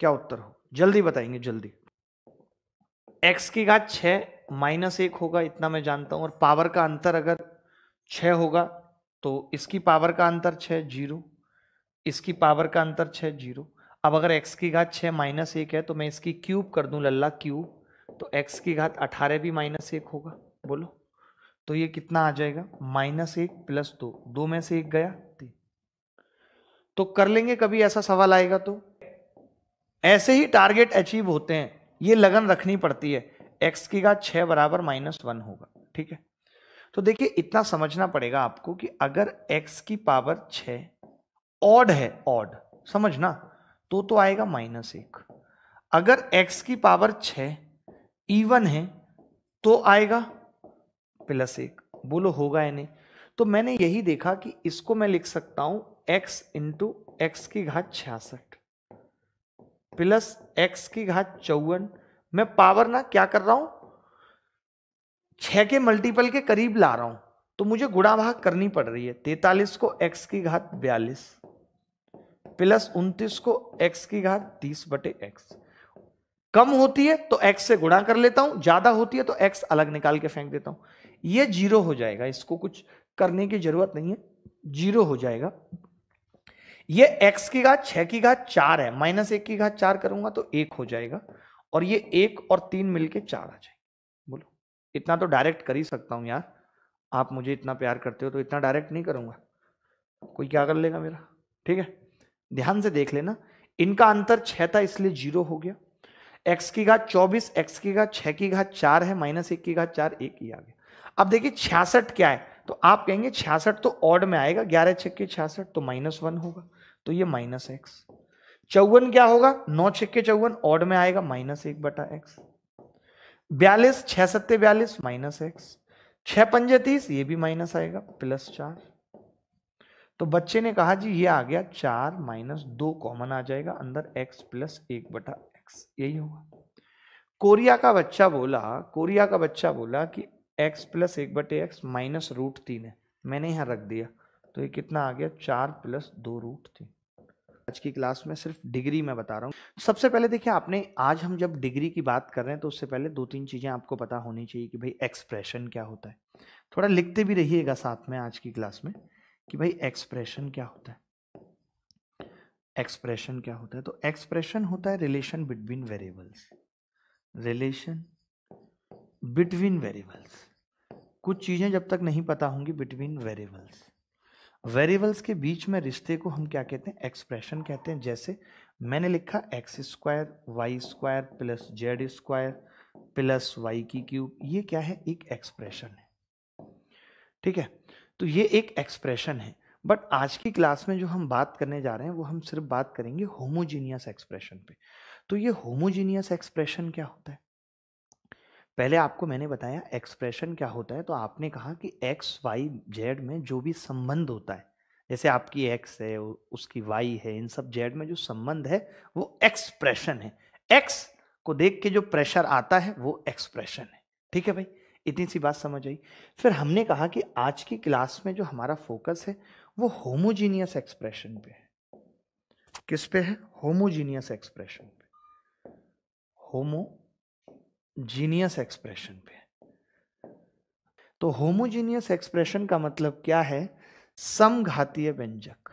क्या उत्तर हो जल्दी बताएंगे जल्दी एक्स की घात छ माइनस एक होगा इतना मैं जानता हूं और पावर का अंतर अगर छ होगा तो इसकी पावर का अंतर छह जीरो इसकी पावर का अंतर छह जीरो अब अगर एक्स की घात छ माइनस एक है तो मैं इसकी क्यूब कर दूं लल्ला क्यूब तो एक्स की घात अठारह भी माइनस एक होगा बोलो तो ये कितना आ जाएगा माइनस एक प्लस दो दो में से एक गया तीन तो कर लेंगे कभी ऐसा सवाल आएगा तो ऐसे ही टारगेट अचीव होते हैं ये लगन रखनी पड़ती है एक्स की घात छह बराबर माइनस वन होगा ठीक है तो देखिए इतना समझना पड़ेगा आपको कि अगर एक्स की पावर छ ऑड है ऑड समझना तो तो आएगा माइनस एक अगर एक्स की पावर छ इवन है तो आएगा प्लस एक बोलो होगा या नहीं तो मैंने यही देखा कि इसको मैं लिख सकता हूं x इंटू एक्स की घात छियासठ प्लस एक्स की घात चौवन मैं पावर ना क्या कर रहा हूं छह के मल्टीपल के करीब ला रहा हूं तो मुझे गुणा भाग करनी पड़ रही है तैतालीस को एक्स की घात बयालीस प्लस उन्तीस को एक्स की घात तीस बटे एक्स कम होती है तो एक्स से गुणा कर लेता हूं ज्यादा होती है तो एक्स अलग निकाल के फेंक देता हूं ये जीरो हो जाएगा इसको कुछ करने की जरूरत नहीं है जीरो हो जाएगा ये एक्स की घात छह की घात चार है माइनस एक की घात चार करूंगा तो एक हो जाएगा और ये एक और तीन मिलके चार आ जाएंगे बोलो इतना तो डायरेक्ट कर ही सकता हूं यार आप मुझे इतना प्यार करते हो तो इतना डायरेक्ट नहीं करूंगा कोई क्या कर लेगा मेरा ठीक है ध्यान से देख लेना इनका अंतर छह था इसलिए जीरो हो गया एक्स की घात चौबीस एक्स की घात छह की घात चार है माइनस एक की घात चार एक ही आ गया अब देखिए छियासठ क्या है तो आप कहेंगे छियासठ तो ऑड में आएगा ग्यारह छक्के छियासठ तो माइनस वन होगा तो ये माइनस एक्स चौवन क्या होगा नौ छक्के चौवन ऑड में आएगा माइनस एक बटा एक्स बयालीस छह सत्ते बयालीस माइनस एक्स छह पंजे तीस ये भी माइनस आएगा प्लस चार तो बच्चे ने कहा जी ये आ गया चार माइनस दो कॉमन आ जाएगा अंदर एक्स प्लस एक बटा एक्स यही होगा कोरिया का बच्चा बोला कोरिया का बच्चा बोला कि एक्स प्लस एक बटे एक्स माइनस रूट तीन है मैंने यहाँ रख दिया तो ये कितना आ गया चार प्लस दो रूट तीन आज की क्लास में सिर्फ डिग्री में बता रहा हूँ सबसे पहले देखिए आपने आज हम जब डिग्री की बात कर रहे हैं तो उससे पहले दो तीन चीज़ें आपको पता होनी चाहिए कि भाई एक्सप्रेशन क्या होता है थोड़ा लिखते भी रहिएगा साथ में आज की क्लास में कि भाई एक्सप्रेशन क्या होता है एक्सप्रेशन क्या होता है तो एक्सप्रेशन होता है relation between variables relation between variables कुछ चीज़ें जब तक नहीं पता होंगी बिटवीन वेरिएबल्स वेरिएबल्स के बीच में रिश्ते को हम क्या कहते हैं एक्सप्रेशन कहते हैं जैसे मैंने लिखा x square Y square plus Z square plus Y की क्यूब ये क्या है एक एक्सप्रेशन है ठीक है तो ये एक एक्सप्रेशन है बट आज की क्लास में जो हम बात करने जा रहे हैं वो हम सिर्फ बात करेंगे होमोजीनियस एक्सप्रेशन पे तो ये होमोजीनियस एक्सप्रेशन क्या होता है पहले आपको मैंने बताया एक्सप्रेशन क्या होता है तो आपने कहा कि एक्स वाई जेड में जो भी संबंध होता है जैसे आपकी एक्स है उसकी वाई है इन सब जेड में जो संबंध है वो एक्सप्रेशन है एक्स को देख के जो प्रेशर आता है वो एक्सप्रेशन है ठीक है भाई इतनी सी बात समझ आई फिर हमने कहा कि आज की क्लास में जो हमारा फोकस है वो होमोजीनियस एक्सप्रेशन पे है किस पे है होमोजीनियस एक्सप्रेशन पे होमो जीनियस एक्सप्रेशन पे तो होमोजीनियस एक्सप्रेशन का मतलब क्या है समघातीय व्यंजक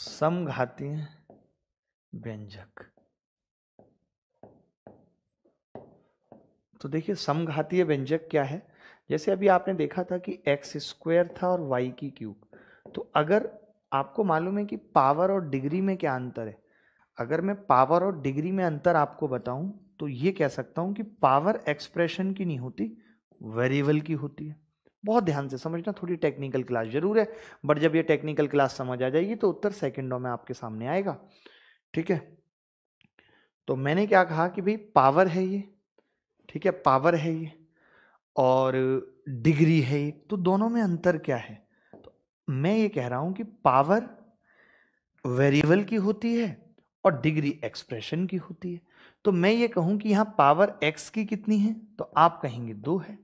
समघातीय व्यंजक तो देखिए समघातीय व्यंजक क्या है जैसे अभी आपने देखा था कि एक्स स्क्वायर था और वाई की क्यूब तो अगर आपको मालूम है कि पावर और डिग्री में क्या अंतर है अगर मैं पावर और डिग्री में अंतर आपको बताऊं तो ये कह सकता हूं कि पावर एक्सप्रेशन की नहीं होती वेरिएबल की होती है बहुत ध्यान से समझना थोड़ी टेक्निकल क्लास जरूर है बट जब ये टेक्निकल क्लास समझ आ जाएगी तो उत्तर सेकेंडों में आपके सामने आएगा ठीक है तो मैंने क्या कहा कि भाई पावर है ये ठीक है पावर है ये और डिग्री है ये तो दोनों में अंतर क्या है तो मैं ये कह रहा हूं कि पावर वेरिएबल की होती है और डिग्री एक्सप्रेशन की होती है तो मैं ये कहूँ कि यहाँ पावर एक्स की कितनी है तो आप कहेंगे दो है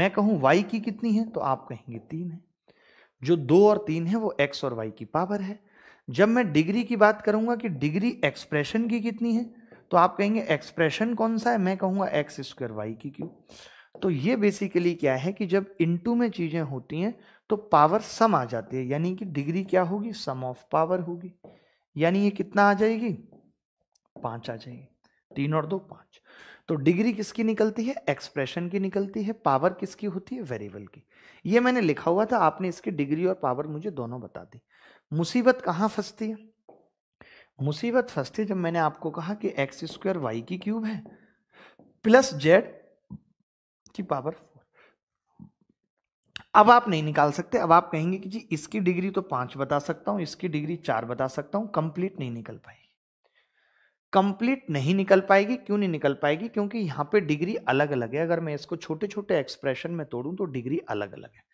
मैं कहूँ वाई की कितनी है तो आप कहेंगे तीन है जो दो और तीन है वो एक्स और वाई की पावर है जब मैं डिग्री की बात करूँगा कि डिग्री एक्सप्रेशन की कितनी है तो आप कहेंगे एक्सप्रेशन कौन सा है मैं कहूँगा एक्स स्क्वायर वाई की क्यों तो ये बेसिकली क्या है कि जब इनटू में चीज़ें होती हैं तो पावर सम आ जाती है यानी कि डिग्री क्या होगी सम ऑफ पावर होगी यानी ये कितना आ जाएगी पांच आ जाएगी तीन और दो पांच तो डिग्री किसकी निकलती है एक्सप्रेशन की निकलती है पावर किसकी होती है वेरिएबल की ये मैंने लिखा हुआ था आपने इसकी डिग्री और पावर मुझे दोनों बता दी मुसीबत कहाँ फंसती है मुसीबत फंसती है जब मैंने आपको कहा कि एक्स स्क्वायर वाई की क्यूब है प्लस जेड की पावर अब आप नहीं निकाल सकते अब आप कहेंगे कि जी इसकी डिग्री तो पांच बता सकता हूं इसकी डिग्री चार बता सकता हूं कंप्लीट नहीं निकल पाएगी कंप्लीट नहीं निकल पाएगी क्यों नहीं निकल पाएगी क्योंकि यहां पे डिग्री अलग अलग है अगर मैं इसको छोटे छोटे एक्सप्रेशन में तोड़ूं तो डिग्री अलग अलग है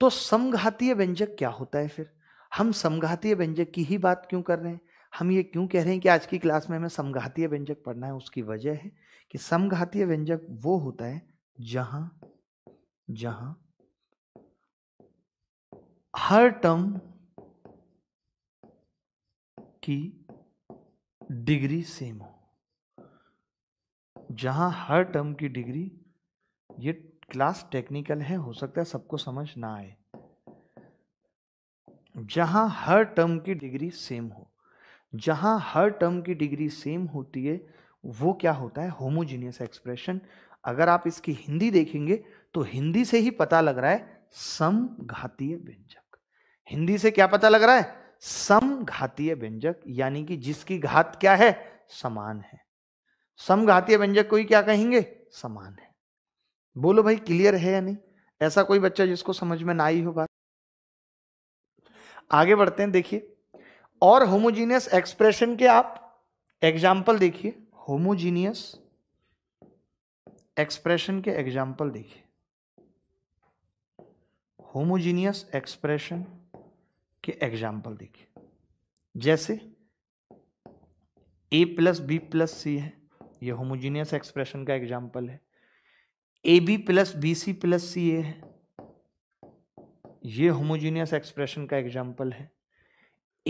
तो समघातीय व्यंजक क्या होता है फिर हम समघातीय व्यंजक की ही बात क्यों कर रहे हैं हम ये क्यों कह रहे हैं कि आज की क्लास में हमें समघातीय व्यंजक पढ़ना है उसकी वजह है कि समघातीय व्यंजक वो होता है जहां जहां हर टर्म की डिग्री सेम हो जहां हर टर्म की डिग्री ये क्लास टेक्निकल है हो सकता है सबको समझ ना आए जहां हर टर्म की डिग्री सेम हो जहां हर टर्म की डिग्री सेम होती है वो क्या होता है होमोजीनियस एक्सप्रेशन अगर आप इसकी हिंदी देखेंगे तो हिंदी से ही पता लग रहा है सम घातीय हिंदी से क्या पता लग रहा है सम घातीय व्यंजक यानी कि जिसकी घात क्या है समान है सम घातीय व्यंजक को ही क्या कहेंगे समान है बोलो भाई क्लियर है या नहीं ऐसा कोई बच्चा जिसको समझ में ना आई हो बात आगे बढ़ते हैं देखिए और होमोजीनियस एक्सप्रेशन के आप एग्जाम्पल देखिए होमोजीनियस एक्सप्रेशन के एग्जाम्पल देखिए होमोजीनियस एक्सप्रेशन के एग्जाम्पल देखिए जैसे ए प्लस बी प्लस सी है ये होमोजीनियस एक्सप्रेशन का एग्जाम्पल है A B plus B C plus C a है ये होमोजीनियस एक्सप्रेशन का एग्जाम्पल है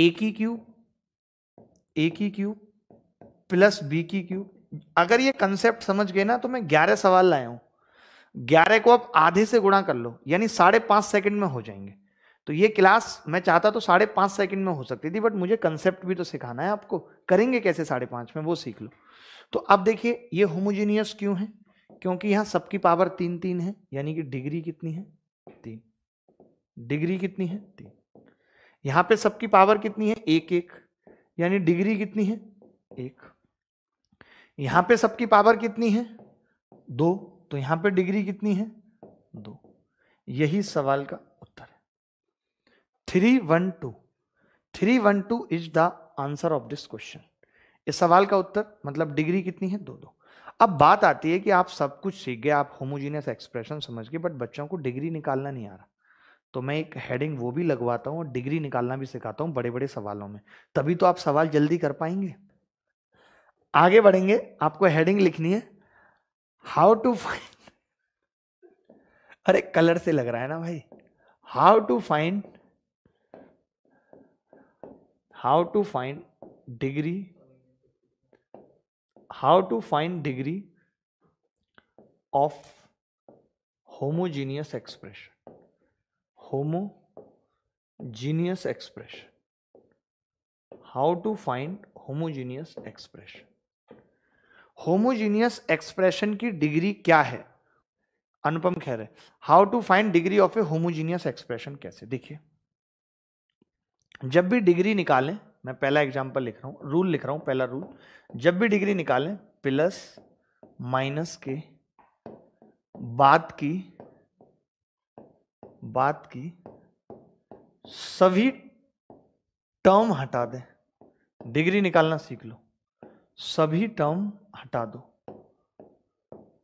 ए की क्यूब ए की क्यूब प्लस बी की क्यूब अगर ये कंसेप्ट समझ गए ना तो मैं ग्यारह सवाल लाया हूं ग्यारह को आप आधे से गुणा कर लो यानी साढ़े पांच सेकेंड में हो जाएंगे तो ये क्लास मैं चाहता तो साढ़े पाँच सेकेंड में हो सकती थी बट मुझे कंसेप्ट भी तो सिखाना है आपको करेंगे कैसे साढ़े पाँच में वो सीख लो तो अब देखिए ये होमोजीनियस क्यों है क्योंकि यहाँ सबकी पावर तीन तीन है यानी कि डिग्री कितनी है तीन डिग्री कितनी है तीन यहाँ पे सबकी पावर कितनी है एक एक यानी डिग्री कितनी है एक यहाँ पे सबकी पावर कितनी है दो तो यहाँ पे डिग्री कितनी है दो यही सवाल का उत्तर है three one two three one two is the answer of this question इस सवाल का उत्तर मतलब डिग्री कितनी है दो दो अब बात आती है कि आप सब कुछ सीख गए आप होमोजीनियस एक्सप्रेशन समझ गए बट बच्चों को डिग्री निकालना नहीं आ रहा तो मैं एक हेडिंग वो भी लगवाता हूँ और डिग्री निकालना भी सिखाता हूँ बड़े बड़े सवालों में तभी तो आप सवाल जल्दी कर पाएंगे आगे बढ़ेंगे आपको हेडिंग लिखनी है हाउ टू फाइंड अरे कलर से लग रहा है ना भाई how to find how to find degree how to find degree of homogeneous expression homogeneous expression how to find homogeneous expression homogeneous expression की डिग्री क्या है अनुपम कह रहे how to find degree of a homogeneous expression कैसे देखिए जब भी डिग्री निकालें मैं पहला एग्जाम्पल लिख रहा हूँ रूल लिख रहा हूँ पहला रूल जब भी डिग्री निकालें प्लस माइनस के बाद की बात की सभी टर्म हटा दें डिग्री निकालना सीख लो सभी टर्म हटा दो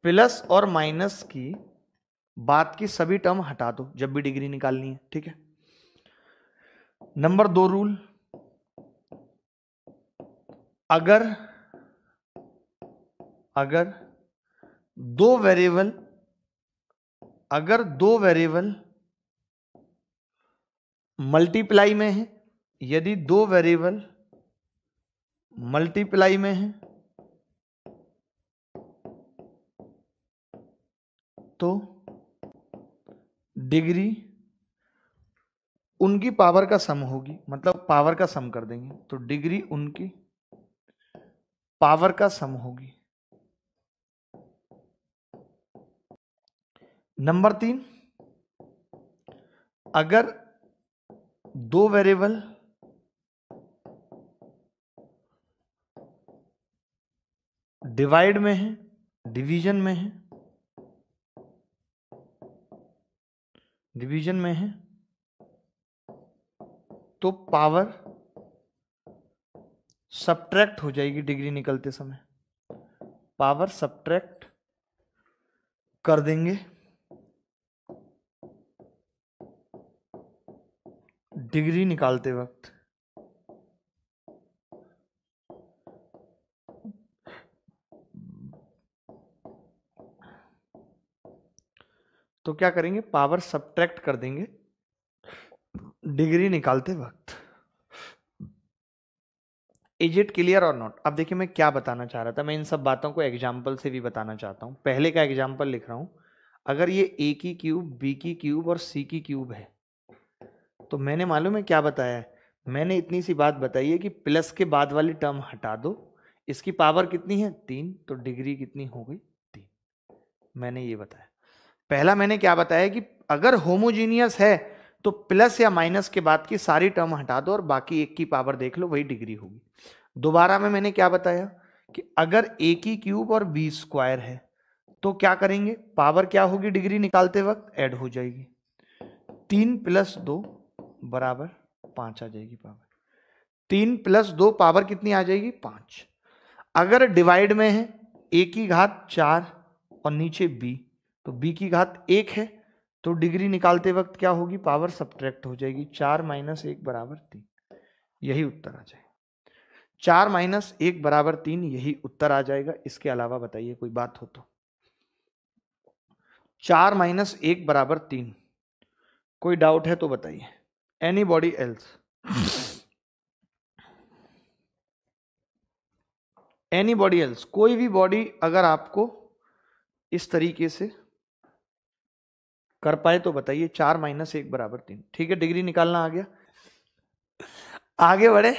प्लस और माइनस की बात की सभी टर्म हटा दो जब भी डिग्री निकालनी है ठीक है नंबर दो रूल अगर अगर दो वेरिएबल अगर दो वेरिएबल मल्टीप्लाई में है यदि दो वेरिएबल मल्टीप्लाई में है तो डिग्री उनकी पावर का सम होगी मतलब पावर का सम कर देंगे तो डिग्री उनकी पावर का सम होगी नंबर तीन अगर दो वेरिएबल डिवाइड में है डिवीजन में है डिवीजन में है तो पावर सब्ट्रैक्ट हो जाएगी डिग्री निकलते समय पावर सब्ट्रैक्ट कर देंगे डिग्री निकालते वक्त तो क्या करेंगे पावर सब्ट्रैक्ट कर देंगे डिग्री निकालते वक्त इज इट क्लियर और नॉट अब देखिए मैं क्या बताना चाह रहा था मैं इन सब बातों को एग्जाम्पल से भी बताना चाहता हूँ पहले का एग्जाम्पल लिख रहा हूँ अगर ये ए की क्यूब बी की क्यूब और सी की क्यूब है तो मैंने मालूम है क्या बताया है मैंने इतनी सी बात बताई है कि प्लस के बाद वाली टर्म हटा दो इसकी पावर कितनी है तीन तो डिग्री कितनी हो गई तीन मैंने ये बताया पहला मैंने क्या बताया कि अगर होमोजीनियस है तो प्लस या माइनस के बाद की सारी टर्म हटा दो और बाकी एक की पावर देख लो वही डिग्री होगी दोबारा में मैंने क्या बताया कि अगर ए की क्यूब और बी स्क्वायर है तो क्या करेंगे पावर क्या होगी डिग्री निकालते वक्त ऐड हो जाएगी तीन प्लस दो बराबर पांच आ जाएगी पावर तीन प्लस दो पावर कितनी आ जाएगी पांच अगर डिवाइड में है ए की घात चार और नीचे बी तो बी की घात एक है तो डिग्री निकालते वक्त क्या होगी पावर सब्ट्रैक्ट हो जाएगी चार माइनस एक बराबर तीन यही उत्तर आ जाएगा चार माइनस एक बराबर तीन यही उत्तर आ जाएगा इसके अलावा बताइए कोई बात हो तो चार माइनस एक बराबर तीन कोई डाउट है तो बताइए anybody else anybody else कोई भी बॉडी अगर आपको इस तरीके से कर पाए तो बताइए चार माइनस एक बराबर तीन ठीक है डिग्री निकालना आ गया आगे बढ़े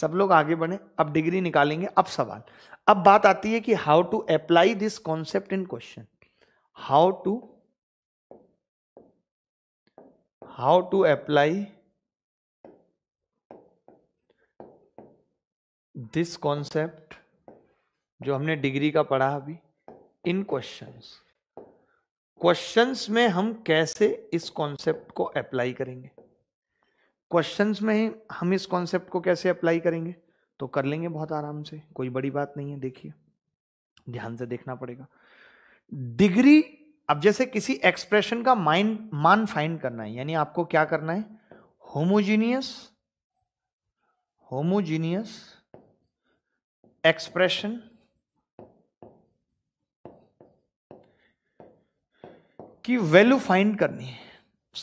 सब लोग आगे बढ़े अब डिग्री निकालेंगे अब सवाल अब बात आती है कि how to apply this concept in question how to how to apply this concept जो हमने डिग्री का पढ़ा अभी इन क्वेश्चंस क्वेश्चंस में हम कैसे इस कॉन्सेप्ट को अप्लाई करेंगे क्वेश्चंस में हम इस कॉन्सेप्ट को कैसे अप्लाई करेंगे तो कर लेंगे बहुत आराम से कोई बड़ी बात नहीं है देखिए ध्यान से देखना पड़ेगा डिग्री अब जैसे किसी एक्सप्रेशन का माइन मान फाइंड करना है यानी आपको क्या करना है होमोजीनियस होमोजीनियस एक्सप्रेशन कि वैल्यू फाइंड करनी है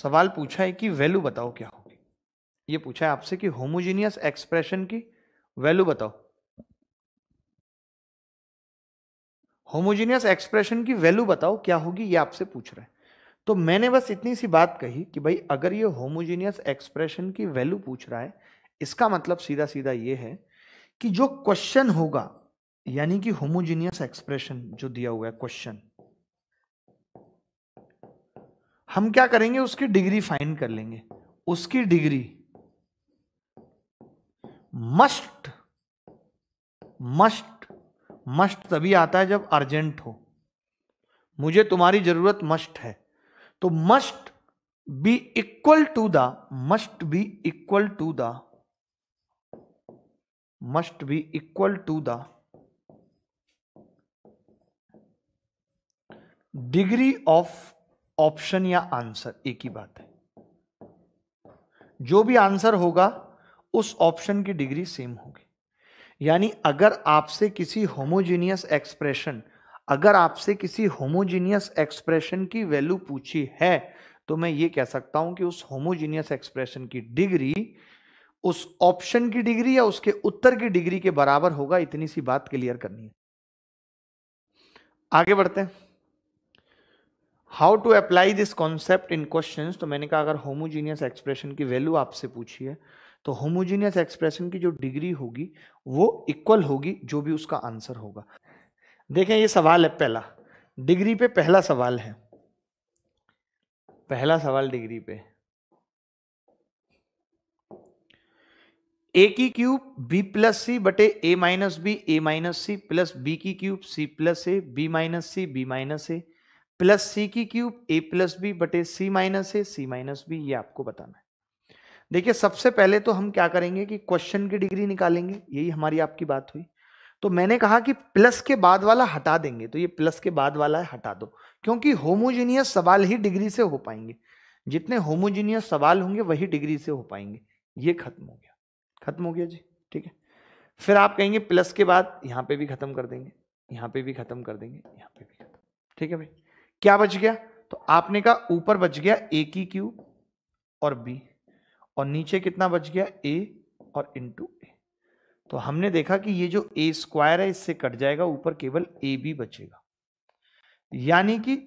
सवाल पूछा है कि वैल्यू बताओ क्या होगी ये पूछा है आपसे कि होमोजीनियस एक्सप्रेशन की वैल्यू बताओ होमोजीनियस एक्सप्रेशन की वैल्यू बताओ क्या होगी ये आपसे पूछ रहे तो मैंने बस इतनी सी बात कही कि भाई अगर ये होमोजीनियस एक्सप्रेशन की वैल्यू पूछ रहा है इसका मतलब सीधा सीधा ये है कि जो क्वेश्चन होगा यानी कि होमोजीनियस एक्सप्रेशन जो दिया हुआ है क्वेश्चन हम क्या करेंगे उसकी डिग्री फाइंड कर लेंगे उसकी डिग्री मस्ट मस्ट मस्ट तभी आता है जब अर्जेंट हो मुझे तुम्हारी जरूरत मस्ट है तो must be equal to the must be equal to the must be equal to the degree of option या आंसर एक ही बात है जो भी आंसर होगा उस ऑप्शन की डिग्री सेम होगी यानी अगर आपसे किसी होमोजीनियस एक्सप्रेशन अगर आपसे किसी होमोजीनियस एक्सप्रेशन की वैल्यू पूछी है तो मैं ये कह सकता हूं कि उस होमोजीनियस एक्सप्रेशन की डिग्री उस ऑप्शन की डिग्री या उसके उत्तर की डिग्री के बराबर होगा इतनी सी बात क्लियर करनी है आगे बढ़ते हैं how to apply this concept in question तो मैंने कहा अगर होमोजीनियस एक्सप्रेशन की वैल्यू आपसे पूछी है तो होमोजीनियस एक्सप्रेशन की जो डिग्री होगी वो इक्वल होगी जो भी उसका आंसर होगा देखें ये सवाल है पहला डिग्री पे पहला सवाल है पहला सवाल डिग्री पे ए की क्यूब बी प्लस सी बटे a minus B A minus c plus B की cube c plus A B minus c b minus a plus सी की क्यूब ए प्लस बी बटे c minus a c minus b ये आपको बताना है देखिए सबसे पहले तो हम क्या करेंगे कि क्वेश्चन की डिग्री निकालेंगे यही हमारी आपकी बात हुई तो मैंने कहा कि प्लस के बाद वाला हटा देंगे तो ये प्लस के बाद वाला है हटा दो क्योंकि होमोजीनियस सवाल ही डिग्री से हो पाएंगे जितने होमोजीनियस सवाल होंगे वही डिग्री से हो पाएंगे ये खत्म हो गया खत्म हो गया जी ठीक है फिर आप कहेंगे प्लस के बाद यहाँ पे भी खत्म कर देंगे यहाँ पे भी खत्म कर देंगे यहाँ पे भी खत्म ठीक है भाई क्या बच गया तो आपने कहा ऊपर बच गया ए की क्यू और बी और नीचे कितना बच गया ए और इंटू ए तो हमने देखा कि ये जो ए स्क्वायर है इससे कट जाएगा ऊपर केवल ए बी बचेगा यानी कि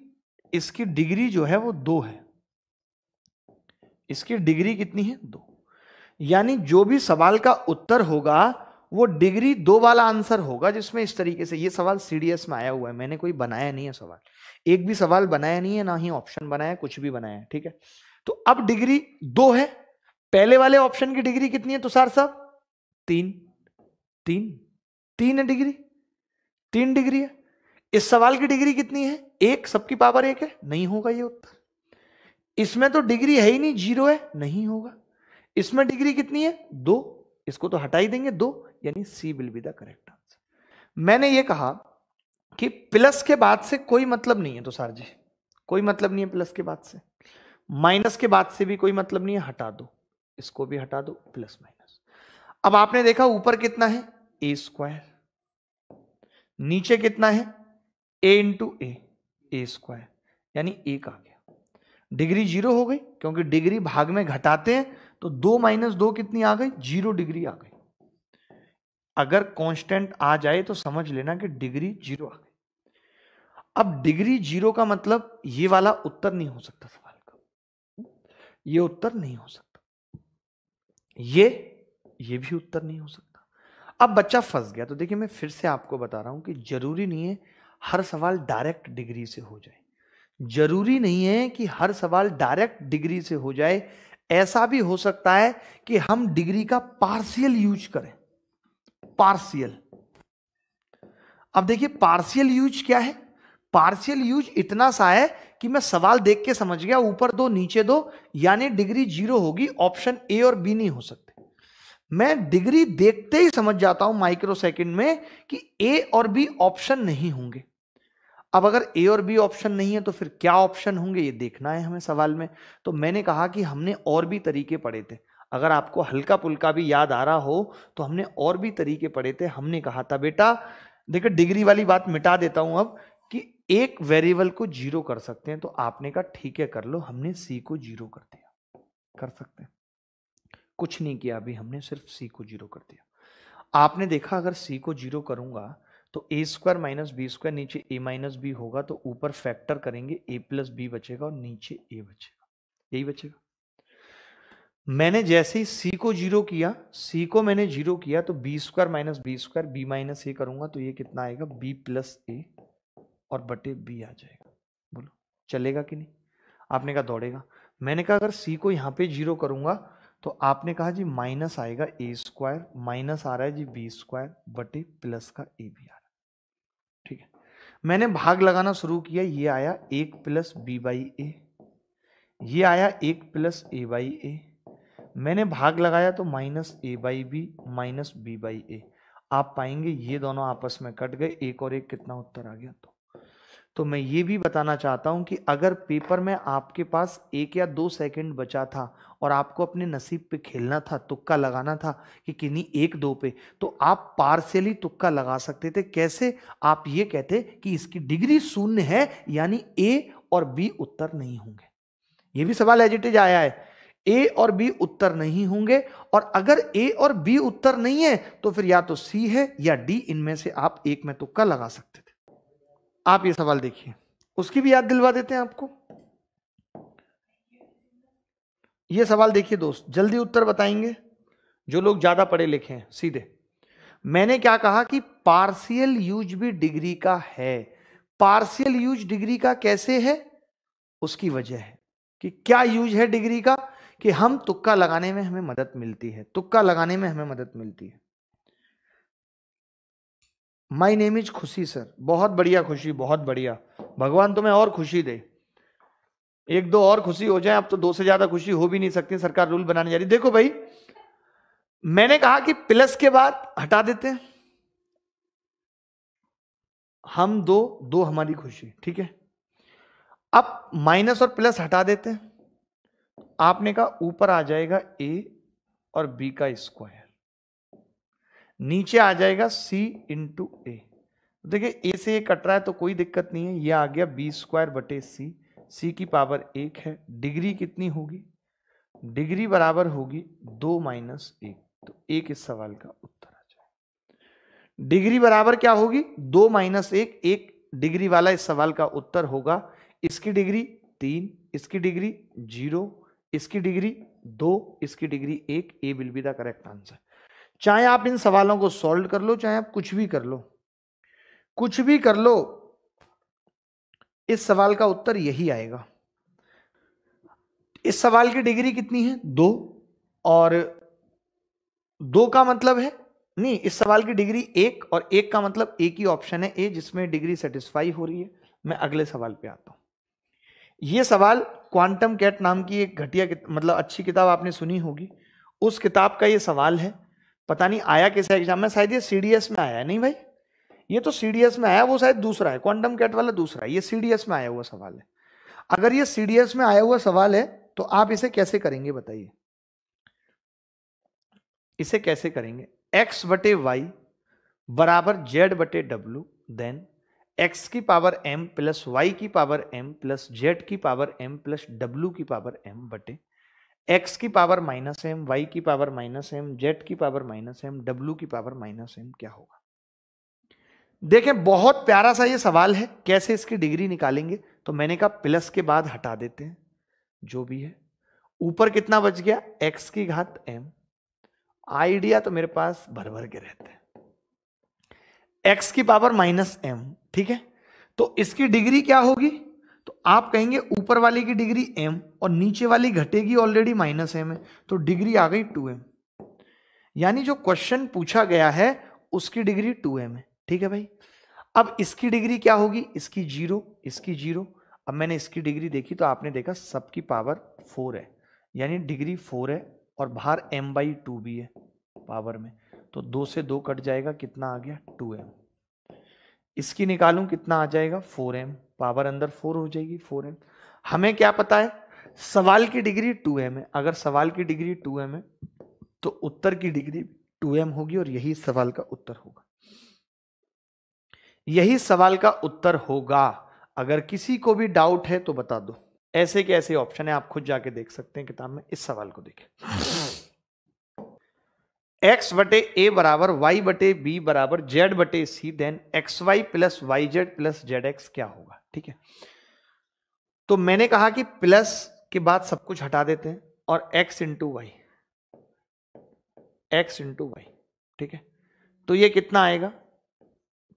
इसकी डिग्री जो है वो दो है इसकी डिग्री कितनी है दो यानी जो भी सवाल का उत्तर होगा वो डिग्री दो वाला आंसर होगा जिसमें इस तरीके से ये सवाल सीडीएस में आया हुआ है मैंने कोई बनाया नहीं है सवाल एक भी सवाल बनाया नहीं है ना ही ऑप्शन बनाया कुछ भी बनाया ठीक है तो अब डिग्री दो है पहले वाले ऑप्शन की डिग्री कितनी है तुषार साहब तीन तीन तीन है डिग्री तीन डिग्री है इस सवाल की डिग्री कितनी है एक सबकी पावर एक है नहीं होगा ये उत्तर इसमें तो डिग्री है ही नहीं जीरो है नहीं होगा इसमें डिग्री कितनी है दो इसको तो हटाई देंगे दो यानी c will be the correct answer मैंने ये कहा कि प्लस के बाद से कोई मतलब नहीं है तुषार जी कोई मतलब नहीं है प्लस के बाद से माइनस के बाद से भी कोई मतलब नहीं है हटा दो इसको भी हटा दो प्लस माइनस अब आपने देखा ऊपर कितना है ए स्क्वायर नीचे कितना है ए इंटू ए ए स्क्वायर यानी एक आ गया डिग्री जीरो हो गई क्योंकि डिग्री भाग में घटाते हैं तो दो माइनस दो कितनी आ गई जीरो डिग्री आ गई अगर कांस्टेंट आ जाए तो समझ लेना कि डिग्री जीरो आ गई अब डिग्री जीरो का मतलब ये वाला उत्तर नहीं हो सकता सवाल का ये उत्तर नहीं हो सकता ये ये भी उत्तर नहीं हो सकता अब बच्चा फंस गया तो देखिए मैं फिर से आपको बता रहा हूं कि जरूरी नहीं है हर सवाल डायरेक्ट डिग्री से हो जाए जरूरी नहीं है कि हर सवाल डायरेक्ट डिग्री से हो जाए ऐसा भी हो सकता है कि हम डिग्री का पार्शियल यूज करें पार्शियल अब देखिए पार्शियल यूज क्या है पार्शियल यूज इतना सा है कि मैं सवाल देख के समझ गया ऊपर दो नीचे दो यानी डिग्री जीरो होगी ऑप्शन ए और बी नहीं हो सकते मैं डिग्री देखते ही समझ जाता हूं माइक्रो में कि ए और बी ऑप्शन नहीं होंगे अब अगर ए और बी ऑप्शन नहीं है तो फिर क्या ऑप्शन होंगे ये देखना है हमें सवाल में तो मैंने कहा कि हमने और भी तरीके पढ़े थे अगर आपको हल्का पुल्का भी याद आ रहा हो तो हमने और भी तरीके पढ़े थे हमने कहा था बेटा देखो डिग्री वाली बात मिटा देता हूं अब कि एक वेरिएबल को जीरो कर सकते हैं तो आपने कहा ठीक है कर लो हमने सी को जीरो कर दिया कर सकते हैं कुछ नहीं किया अभी हमने सिर्फ सी को जीरो कर दिया आपने देखा अगर सी को जीरो करूंगा तो a square minus B square नीचे ए माइनस बी होगा तो ऊपर फैक्टर करेंगे ए प्लस बी बचेगा और नीचे ए बचेगा यही बचेगा मैंने जैसे ही सी को जीरो किया सी को मैंने जीरो किया तो b square minus B square B minus a करूंगा तो ये कितना आएगा बी प्लस ए और बटे बी आ जाएगा बोलो चलेगा कि नहीं आपने कहा दौड़ेगा मैंने कहा अगर सी को यहाँ पे जीरो करूंगा तो आपने कहा जी माइनस आएगा ए स्क्वायर माइनस आ रहा है जी बी स्क्वायर बटे प्लस का ए भी आ रहा है ठीक है मैंने भाग लगाना शुरू किया ये आया एक प्लस बी बाई ए ये आया एक प्लस ए बाई ए मैंने भाग लगाया तो minus a by b minus b by a आप पाएंगे ये दोनों आपस में कट गए एक और एक कितना उत्तर आ गया तो तो मैं ये भी बताना चाहता हूं कि अगर पेपर में आपके पास एक या दो सेकंड बचा था और आपको अपने नसीब पे खेलना था तुक्का लगाना था कि किन्नी एक दो पे तो आप पार्सियली तुक्का लगा सकते थे कैसे आप ये कहते कि इसकी डिग्री शून्य है यानी ए और बी उत्तर नहीं होंगे ये भी सवाल एजिटेज आया है ए और बी उत्तर नहीं होंगे और अगर ए और बी उत्तर नहीं है तो फिर या तो सी है या डी इनमें से आप एक में तुक्का लगा सकते थे आप ये सवाल देखिए उसकी भी याद दिलवा देते हैं आपको ये सवाल देखिए दोस्त जल्दी उत्तर बताएंगे जो लोग ज्यादा पढ़े लिखे हैं सीधे मैंने क्या कहा कि पार्सियल यूज भी डिग्री का है पार्सियल यूज डिग्री का कैसे है उसकी वजह है कि क्या यूज है डिग्री का कि हम तुक्का लगाने में हमें मदद मिलती है तुक्का लगाने में हमें मदद मिलती है my name is Khushi sir बहुत बढ़िया खुशी बहुत बढ़िया भगवान तुम्हें और खुशी दे एक दो और खुशी हो जाए अब तो दो से ज्यादा खुशी हो भी नहीं सकती सरकार रूल बनाने जा रही देखो भाई मैंने कहा कि प्लस के बाद हटा देते हैं हम दो दो हमारी खुशी ठीक है अब माइनस और प्लस हटा देते हैं आपने कहा ऊपर आ जाएगा ए और बी का स्क्वायर नीचे आ जाएगा सी इंटू ए देखिए ए से ये कट रहा है तो कोई दिक्कत नहीं है ये आ गया बी स्क्वायर बटे सी सी की पावर एक है डिग्री कितनी होगी डिग्री बराबर होगी दो माइनस एक तो एक इस सवाल का उत्तर आ जाए डिग्री बराबर क्या होगी दो माइनस एक एक डिग्री वाला इस सवाल का उत्तर होगा इसकी डिग्री तीन इसकी डिग्री जीरो इसकी डिग्री दो इसकी डिग्री एक a will be the correct answer चाहे आप इन सवालों को सॉल्व कर लो चाहे आप कुछ भी कर लो कुछ भी कर लो इस सवाल का उत्तर यही आएगा इस सवाल की डिग्री कितनी है दो और दो का मतलब है नहीं इस सवाल की डिग्री एक और एक का मतलब एक ही ऑप्शन है ए जिसमें डिग्री सेटिस्फाई हो रही है मैं अगले सवाल पे आता हूं यह सवाल क्वांटम कैट नाम की एक घटिया मतलब अच्छी किताब आपने सुनी होगी उस किताब का ये सवाल है पता नहीं आया कैसे एग्जाम में शायद ये सी में आया नहीं भाई ये तो सी में आया वो शायद दूसरा है क्वांटम कैट वाला दूसरा है ये सी में आया हुआ सवाल है अगर ये सी में आया हुआ सवाल है तो आप इसे कैसे करेंगे बताइए इसे कैसे करेंगे एक्स बटे वाई बराबर जेड बटे डब्ल्यू देन एक्स की पावर एम प्लस वाई की पावर एम प्लस जेड की पावर एम प्लस डब्ल्यू की पावर एम बटे एक्स की पावर माइनस एम वाई की पावर माइनस एम जेड की पावर माइनस एम डब्ल्यू की पावर माइनस एम क्या होगा देखें बहुत प्यारा सा ये सवाल है कैसे इसकी डिग्री निकालेंगे तो मैंने कहा प्लस के बाद हटा देते हैं जो भी है ऊपर कितना बच गया एक्स की घात एम आइडिया तो मेरे पास भर भर के रहते हैं एक्स की पावर माइनस एम ठीक है तो इसकी डिग्री क्या होगी तो आप कहेंगे ऊपर वाले की डिग्री एम और नीचे वाली घटेगी ऑलरेडी माइनस एम है तो डिग्री आ गई टू एम यानी जो क्वेश्चन पूछा गया है उसकी डिग्री टू एम है ठीक है भाई अब इसकी डिग्री क्या होगी इसकी जीरो इसकी जीरो अब मैंने इसकी डिग्री देखी तो आपने देखा सबकी पावर फोर है यानी डिग्री फोर है और बाहर एम बाई टू भी है पावर में तो दो से दो कट जाएगा कितना आ गया टू एम इसकी निकालूं कितना आ जाएगा फोर एम पावर अंदर फोर हो जाएगी फोर एम हमें क्या पता है सवाल की डिग्री टू एम है अगर सवाल की डिग्री टू एम है तो उत्तर की डिग्री टू एम होगी और यही सवाल का उत्तर होगा यही सवाल का उत्तर होगा अगर किसी को भी डाउट है तो बता दो ऐसे के ऐसे ऑप्शन है आप खुद जाके देख सकते हैं किताब में इस सवाल को देखें एक्स बटे ए बराबर वाई बटे बी बराबर जेड बटे c then x Y plus Y Z plus Z x क्या होगा ठीक है तो मैंने कहा कि प्लस के बाद सब कुछ हटा देते हैं और x into y x into y ठीक है तो ये कितना आएगा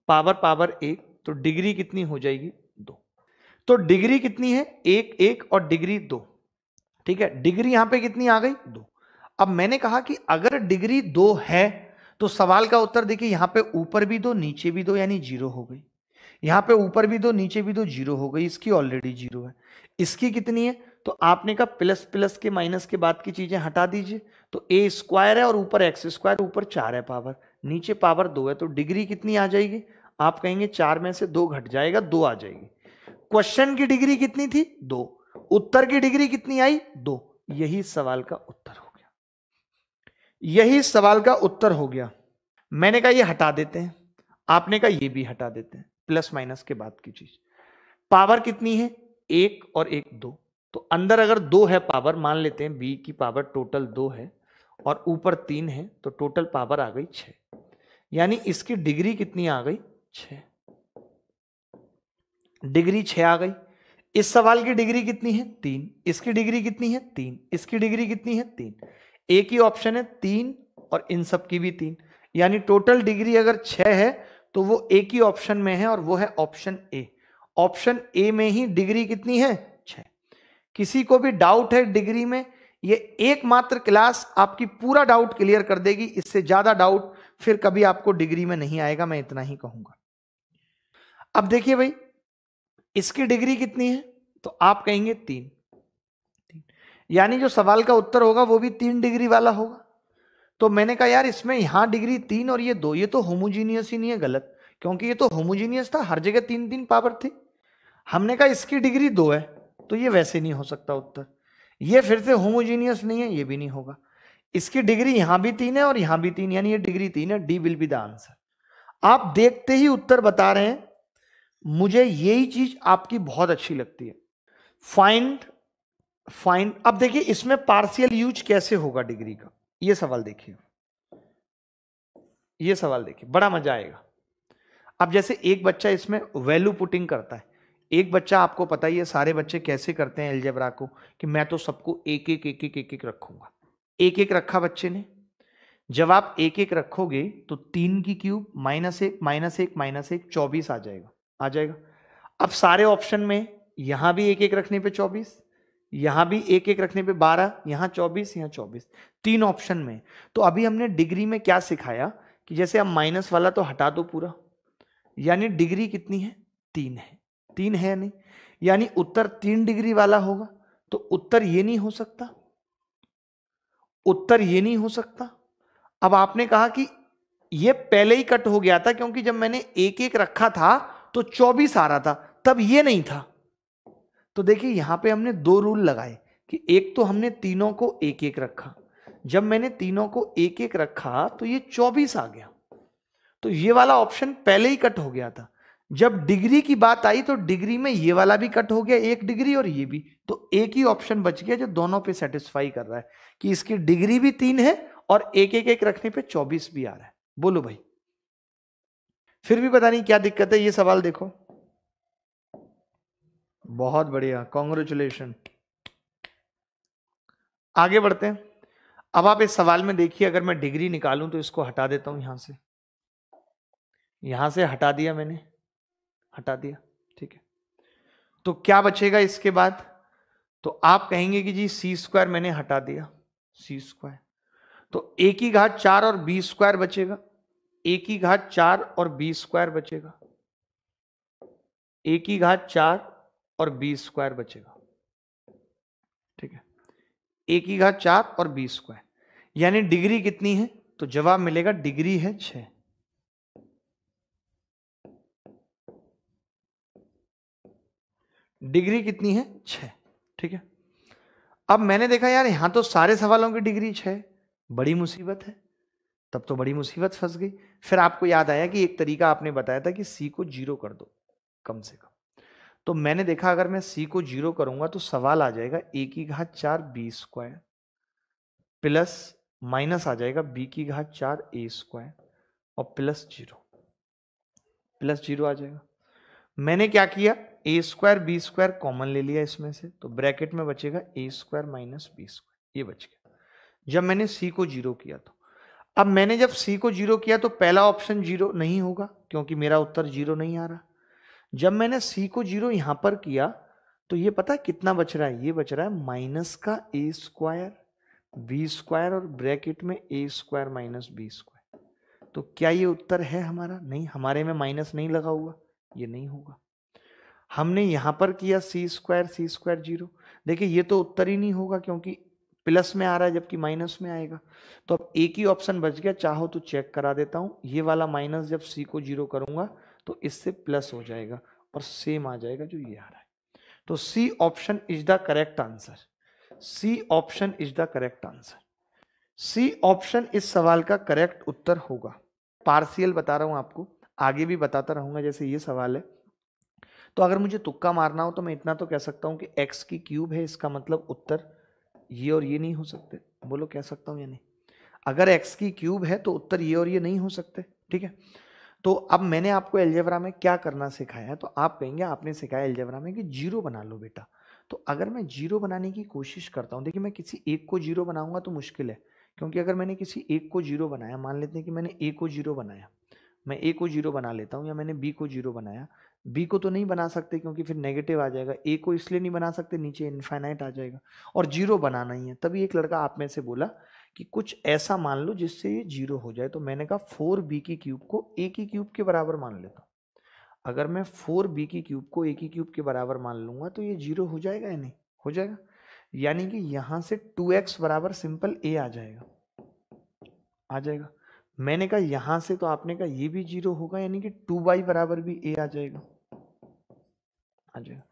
पावर पावर एक तो डिग्री कितनी हो जाएगी दो तो डिग्री कितनी है एक एक और डिग्री दो ठीक है डिग्री यहां पे कितनी आ गई दो अब मैंने कहा कि अगर डिग्री दो है तो सवाल का उत्तर देखिए यहां पे ऊपर भी दो नीचे भी दो यानी जीरो हो गई यहां पे ऊपर भी दो नीचे भी दो जीरो हो गई इसकी ऑलरेडी जीरो है इसकी कितनी है तो आपने कहा प्लस प्लस के माइनस के बाद की चीजें हटा दीजिए तो ए स्क्वायर है और ऊपर एक्स स्क्वायर तो ऊपर चार है पावर नीचे पावर दो है तो डिग्री कितनी आ जाएगी आप कहेंगे चार में से दो घट जाएगा दो आ जाएगी क्वेश्चन की डिग्री कितनी थी दो उत्तर की डिग्री कितनी आई दो यही सवाल का उत्तर हो यही सवाल का उत्तर हो गया मैंने कहा ये हटा देते हैं आपने कहा ये भी हटा देते हैं प्लस माइनस के बाद की चीज पावर कितनी है एक और एक दो तो अंदर अगर दो है पावर मान लेते हैं बी की पावर टोटल दो है और ऊपर तीन है तो टोटल पावर आ गई छ यानी इसकी डिग्री कितनी आ गई छ डिग्री छ आ गई इस सवाल की डिग्री कितनी है तीन इसकी डिग्री कितनी है तीन इसकी डिग्री कितनी है तीन एक ही ऑप्शन है तीन और इन सब की भी तीन यानी टोटल डिग्री अगर छः है तो वो एक ही ऑप्शन में है और वो है ऑप्शन ए ऑप्शन ए में ही डिग्री कितनी है छः किसी को भी डाउट है डिग्री में ये एकमात्र क्लास आपकी पूरा डाउट क्लियर कर देगी इससे ज़्यादा डाउट फिर कभी आपको डिग्री में नहीं आएगा मैं इतना ही कहूंगा अब देखिए भाई इसकी डिग्री कितनी है तो आप कहेंगे तीन यानी जो सवाल का उत्तर होगा वो भी तीन डिग्री वाला होगा तो मैंने कहा यार इसमें यहां डिग्री तीन और ये दो ये तो होमोजीनियस ही नहीं है गलत क्योंकि ये तो होमोजीनियस था हर जगह तीन तीन पावर थी हमने कहा इसकी डिग्री दो है तो ये वैसे नहीं हो सकता उत्तर ये फिर से होमोजीनियस नहीं है ये भी नहीं होगा इसकी डिग्री यहां भी तीन है और यहां भी तीन यानी ये डिग्री तीन है d will be the answer आप देखते ही उत्तर बता रहे हैं मुझे यही चीज आपकी बहुत अच्छी लगती है फाइंड फाइन अब देखिए इसमें पार्शियल यूज कैसे होगा डिग्री का ये सवाल देखिए ये सवाल देखिए बड़ा मजा आएगा अब जैसे एक बच्चा इसमें वैल्यू पुटिंग करता है एक बच्चा आपको पता ही है सारे बच्चे कैसे करते हैं एलजेबरा को कि मैं तो सबको एक एक एक एक एक एक रखूंगा एक एक रखा बच्चे ने जब आप एक एक रखोगे तो तीन की क्यूब माइनस एक माइनस एक माइनस एक चौबीस आ जाएगा आ जाएगा अब सारे ऑप्शन में यहां भी एक एक रखने पे चौबीस यहां भी एक एक रखने पे बारह यहां चौबीस यहां चौबीस तीन ऑप्शन में तो अभी हमने डिग्री में क्या सिखाया कि जैसे आप माइनस वाला तो हटा दो पूरा यानी डिग्री कितनी है तीन है तीन है नहीं यानी उत्तर तीन डिग्री वाला होगा तो उत्तर ये नहीं हो सकता उत्तर ये नहीं हो सकता अब आपने कहा कि ये पहले ही कट हो गया था क्योंकि जब मैंने एक एक रखा था तो 24 आ रहा था तब ये नहीं था तो देखिए यहाँ पे हमने दो रूल लगाए कि एक तो हमने तीनों को एक एक रखा जब मैंने तीनों को एक एक रखा तो ये चौबीस आ गया तो ये वाला ऑप्शन पहले ही कट हो गया था जब डिग्री की बात आई तो डिग्री में ये वाला भी कट हो गया एक डिग्री और ये भी तो एक ही ऑप्शन बच गया जो दोनों पे सेटिस्फाई कर रहा है कि इसकी डिग्री भी तीन है और एक एक एक रखने पे चौबीस भी आ रहा है बोलो भाई फिर भी पता नहीं क्या दिक्कत है ये सवाल देखो बहुत बढ़िया कॉन्ग्रेचुलेशन आगे बढ़ते हैं अब आप इस सवाल में देखिए अगर मैं डिग्री निकालूं तो इसको हटा देता हूं यहां से यहां से हटा दिया मैंने हटा दिया ठीक है तो क्या बचेगा इसके बाद तो आप कहेंगे कि जी सी स्क्वायर मैंने हटा दिया सी स्क्वायर तो ए की घाट चार और बी स्क्वायर बचेगा ए की घाट चार और बी स्क्वायर बचेगा ए की घाट चार और बी स्क्वायर बचेगा ठीक है ए की घात चार और बी स्क्वायर यानी डिग्री कितनी है तो जवाब मिलेगा डिग्री है छ डिग्री कितनी है छ ठीक है अब मैंने देखा यार यहां तो सारे सवालों की डिग्री छ बड़ी मुसीबत है तब तो बड़ी मुसीबत फंस गई फिर आपको याद आया कि एक तरीका आपने बताया था कि सी को जीरो कर दो कम से कम तो मैंने देखा अगर मैं सी को जीरो करूंगा तो सवाल आ जाएगा ए की घात चार बी स्क्वायर प्लस माइनस आ जाएगा बी की घात चार ए स्क्वायर और प्लस जीरो प्लस जीरो आ जाएगा मैंने क्या किया a square B square common ले लिया इसमें से तो ब्रैकेट में बचेगा a square minus B square ये बच गया जब मैंने सी को जीरो किया तो अब मैंने जब सी को जीरो किया तो पहला ऑप्शन जीरो नहीं होगा क्योंकि मेरा उत्तर जीरो नहीं आ रहा जब मैंने सी को जीरो यहां पर किया तो ये पता कितना बच रहा है ये बच रहा है माइनस का ए स्क्वायर बी स्क्वायर और ब्रैकेट में ए स्क्वायर माइनस बी स्क्वायर तो क्या ये उत्तर है हमारा नहीं हमारे में माइनस नहीं लगा हुआ ये नहीं होगा हमने यहां पर किया सी स्क्वायर सी स्क्वायर जीरो देखिए ये तो उत्तर ही नहीं होगा क्योंकि प्लस में आ रहा है जबकि माइनस में आएगा तो अब एक ही ऑप्शन बच गया चाहो तो चेक करा देता हूं ये वाला माइनस जब सी को जीरो करूंगा तो इससे प्लस हो जाएगा और सेम आ जाएगा जो ये आ रहा है तो c option is the correct answer c option is the correct answer c option इस सवाल का करेक्ट उत्तर होगा पार्सियल बता रहा हूं आपको आगे भी बताता रहूंगा जैसे ये सवाल है तो अगर मुझे तुक्का मारना हो तो मैं इतना तो कह सकता हूं कि एक्स की क्यूब है इसका मतलब उत्तर ये और ये नहीं हो सकते बोलो कह सकता हूँ या नहीं अगर एक्स की क्यूब है तो उत्तर ये और ये नहीं हो सकते ठीक है तो अब मैंने आपको एल्जेब्रा में क्या करना सिखाया तो आप कहेंगे आपने सिखाया एल्जेब्रा में कि जीरो बना लो बेटा तो अगर मैं जीरो बनाने की कोशिश करता हूँ देखिए मैं किसी एक को जीरो बनाऊंगा तो मुश्किल है क्योंकि अगर मैंने किसी एक को जीरो बनाया मान लेते हैं कि मैंने ए को जीरो बनाया मैं ए को जीरो बना लेता हूँ या मैंने बी को जीरो बनाया बी को तो नहीं बना सकते क्योंकि फिर नेगेटिव आ जाएगा ए को इसलिए नहीं बना सकते नीचे इन्फाइनाइट आ जाएगा और जीरो बनाना ही है तभी एक लड़का आप में से बोला कि कुछ ऐसा मान लो जिससे ये जीरो हो जाए तो मैंने कहा फोर बी की क्यूब को ए की क्यूब के बराबर मान लेता हूँ अगर मैं फोर बी की क्यूब को ए की क्यूब के बराबर मान लूंगा तो ये जीरो हो जाएगा या नहीं हो जाएगा यानी कि यहां से टू एक्स बराबर सिंपल ए आ जाएगा आ जाएगा मैंने कहा यहां से तो आपने कहा ये भी जीरो होगा यानी कि टू वाई बराबर भी ए आ जाएगा आ जाएगा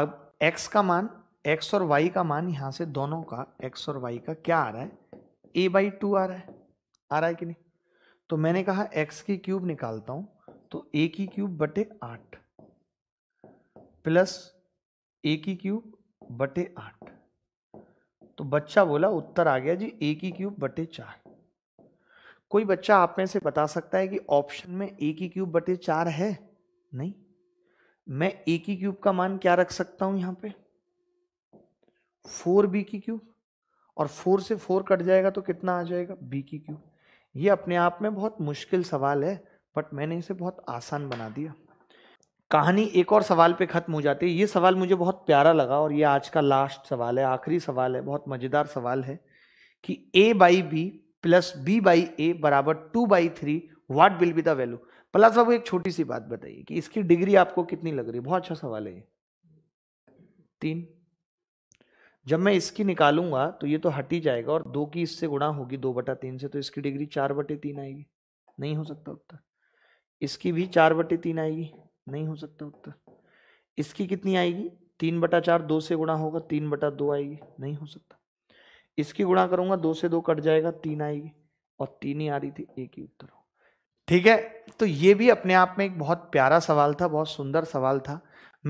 अब एक्स का मान एक्स और वाई का मान यहां से दोनों का एक्स और वाई का क्या आ रहा है ए बाई टू आ रहा है आ रहा है कि नहीं तो मैंने कहा एक्स की क्यूब निकालता हूं तो ए की क्यूब बटे आठ प्लस ए की क्यूब बटे आठ तो बच्चा बोला उत्तर आ गया जी ए की क्यूब बटे चार कोई बच्चा आप में से बता सकता है कि ऑप्शन में ए की क्यूब बटे चार है नहीं मैं ए की क्यूब का मान क्या रख सकता हूं यहां पे फोर बी की क्यूब और फोर से फोर कट जाएगा तो कितना आ जाएगा बी की क्यू ये अपने आप में बहुत मुश्किल सवाल है बट मैंने इसे बहुत आसान बना दिया कहानी एक और सवाल पे ख़त्म हो जाती है ये सवाल मुझे बहुत प्यारा लगा और ये आज का लास्ट सवाल है आखिरी सवाल है बहुत मज़ेदार सवाल है कि a by b plus b by a बराबर two by three what will be the value plus अब एक छोटी सी बात बताइए कि इसकी डिग्री आपको कितनी लग रही है बहुत अच्छा सवाल है ये तीन जब मैं इसकी निकालूंगा तो ये तो हट ही जाएगा और दो की इससे गुणा होगी दो बटा तीन से तो इसकी डिग्री चार बटे तीन आएगी नहीं हो सकता उत्तर इसकी भी चार बटे तीन आएगी नहीं हो सकता उत्तर इसकी कितनी आएगी तीन बटा चार दो से गुणा होगा तीन बटा दो आएगी नहीं हो सकता इसकी गुणा करूंगा दो से दो कट जाएगा तीन आएगी और तीन ही आ रही थी एक ही उत्तर हो ठीक है तो ये भी अपने आप में एक बहुत प्यारा सवाल था बहुत सुंदर सवाल था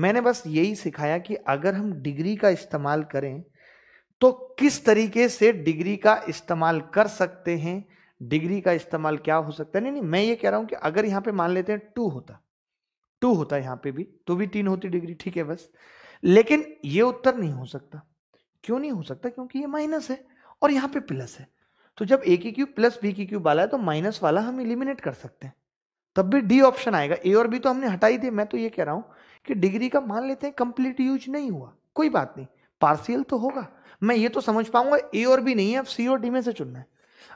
मैंने बस यही सिखाया कि अगर हम डिग्री का इस्तेमाल करें तो किस तरीके से डिग्री का इस्तेमाल कर सकते हैं डिग्री का इस्तेमाल क्या हो सकता है नहीं नहीं मैं ये कह रहा हूं कि अगर यहां पे मान लेते हैं टू होता टू होता यहां पे भी तो भी तीन होती डिग्री ठीक है बस लेकिन ये उत्तर नहीं हो सकता क्यों नहीं हो सकता क्योंकि ये माइनस है और यहां पे प्लस है तो जब ए की क्यू प्लस बी की क्यू वाला है तो माइनस वाला हम इलिमिनेट कर सकते हैं तब भी डी ऑप्शन आएगा ए और बी तो हमने हटाई दी मैं तो ये कह रहा हूं कि डिग्री का मान लेते हैं कंप्लीट यूज नहीं हुआ कोई बात नहीं पार्सियल तो होगा मैं ये तो समझ पाऊंगा ए और बी नहीं है अब सी और डी में से चुनना है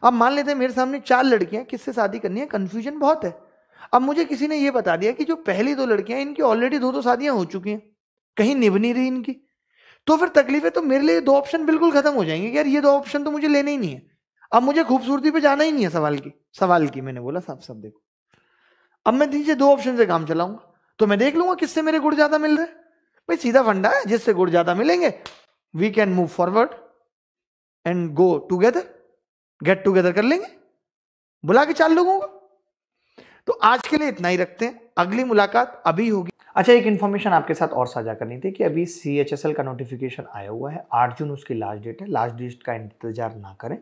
अब मान लेते हैं मेरे सामने चार लड़कियां किससे शादी करनी है कन्फ्यूजन बहुत है अब मुझे किसी ने यह बता दिया कि जो पहली दो लड़कियां इनकी ऑलरेडी दो दो शादियां हो चुकी हैं कहीं निभ नहीं रही इनकी तो फिर है तो मेरे लिए दो ऑप्शन बिल्कुल खत्म हो जाएंगे यार ये दो ऑप्शन तो मुझे लेने ही नहीं है अब मुझे खूबसूरती पे जाना ही नहीं है सवाल की सवाल की मैंने बोला साफ साफ देखो अब मैं नीचे दो ऑप्शन से काम चलाऊंगा तो मैं देख लूंगा किससे मेरे गुड़ ज्यादा मिल रहे भाई सीधा फंडा है जिससे गुड़ ज्यादा मिलेंगे we can move forward and go together get together कर लेंगे बुला के चार लोगों को तो आज के लिए इतना ही रखते हैं अगली मुलाकात अभी होगी अच्छा एक इन्फॉर्मेशन आपके साथ और साझा करनी थी कि अभी सी एच एस एल का नोटिफिकेशन आया हुआ है आठ जून उसकी लास्ट डेट है लास्ट डेट का इंतजार ना करें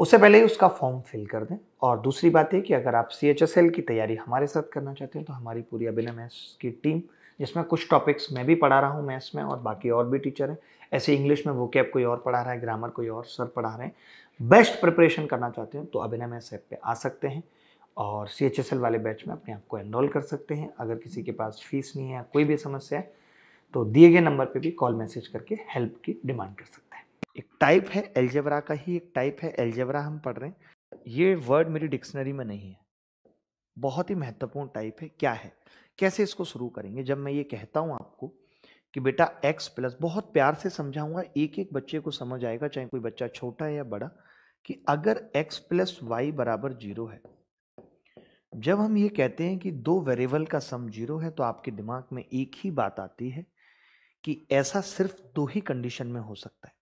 उससे पहले ही उसका फॉर्म फिल कर दें और दूसरी बात यह कि अगर आप सी एच एस एल की तैयारी हमारे साथ करना चाहते हैं तो हमारी पूरी अभिनय मैथ्स की टीम जिसमें कुछ टॉपिक्स मैं भी पढ़ा रहा हूँ मैथ्स में और बाकी और भी टीचर हैं ऐसे इंग्लिश में वो कैप कोई और पढ़ा रहा है ग्रामर कोई और सर पढ़ा रहे हैं बेस्ट प्रिपरेशन करना चाहते हैं तो अभिनय में सेप पे आ सकते हैं और सी एच एस एल वाले बैच में अपने आप को एनरोल कर सकते हैं अगर किसी के पास फीस नहीं है कोई भी समस्या है तो दिए गए नंबर पे भी कॉल मैसेज करके हेल्प की डिमांड कर सकते हैं एक टाइप है एल्जेब्रा का ही एक टाइप है एल्जेब्रा हम पढ़ रहे हैं ये वर्ड मेरी डिक्शनरी में नहीं है बहुत ही महत्वपूर्ण टाइप है क्या है कैसे इसको शुरू करेंगे जब मैं ये कहता हूँ आपको कि बेटा एक्स प्लस बहुत प्यार से समझाऊंगा एक एक बच्चे को समझ आएगा चाहे कोई बच्चा छोटा है या बड़ा कि अगर एक्स प्लस वाई बराबर जीरो है जब हम ये कहते हैं कि दो वेरिएबल का सम जीरो है तो आपके दिमाग में एक ही बात आती है कि ऐसा सिर्फ दो ही कंडीशन में हो सकता है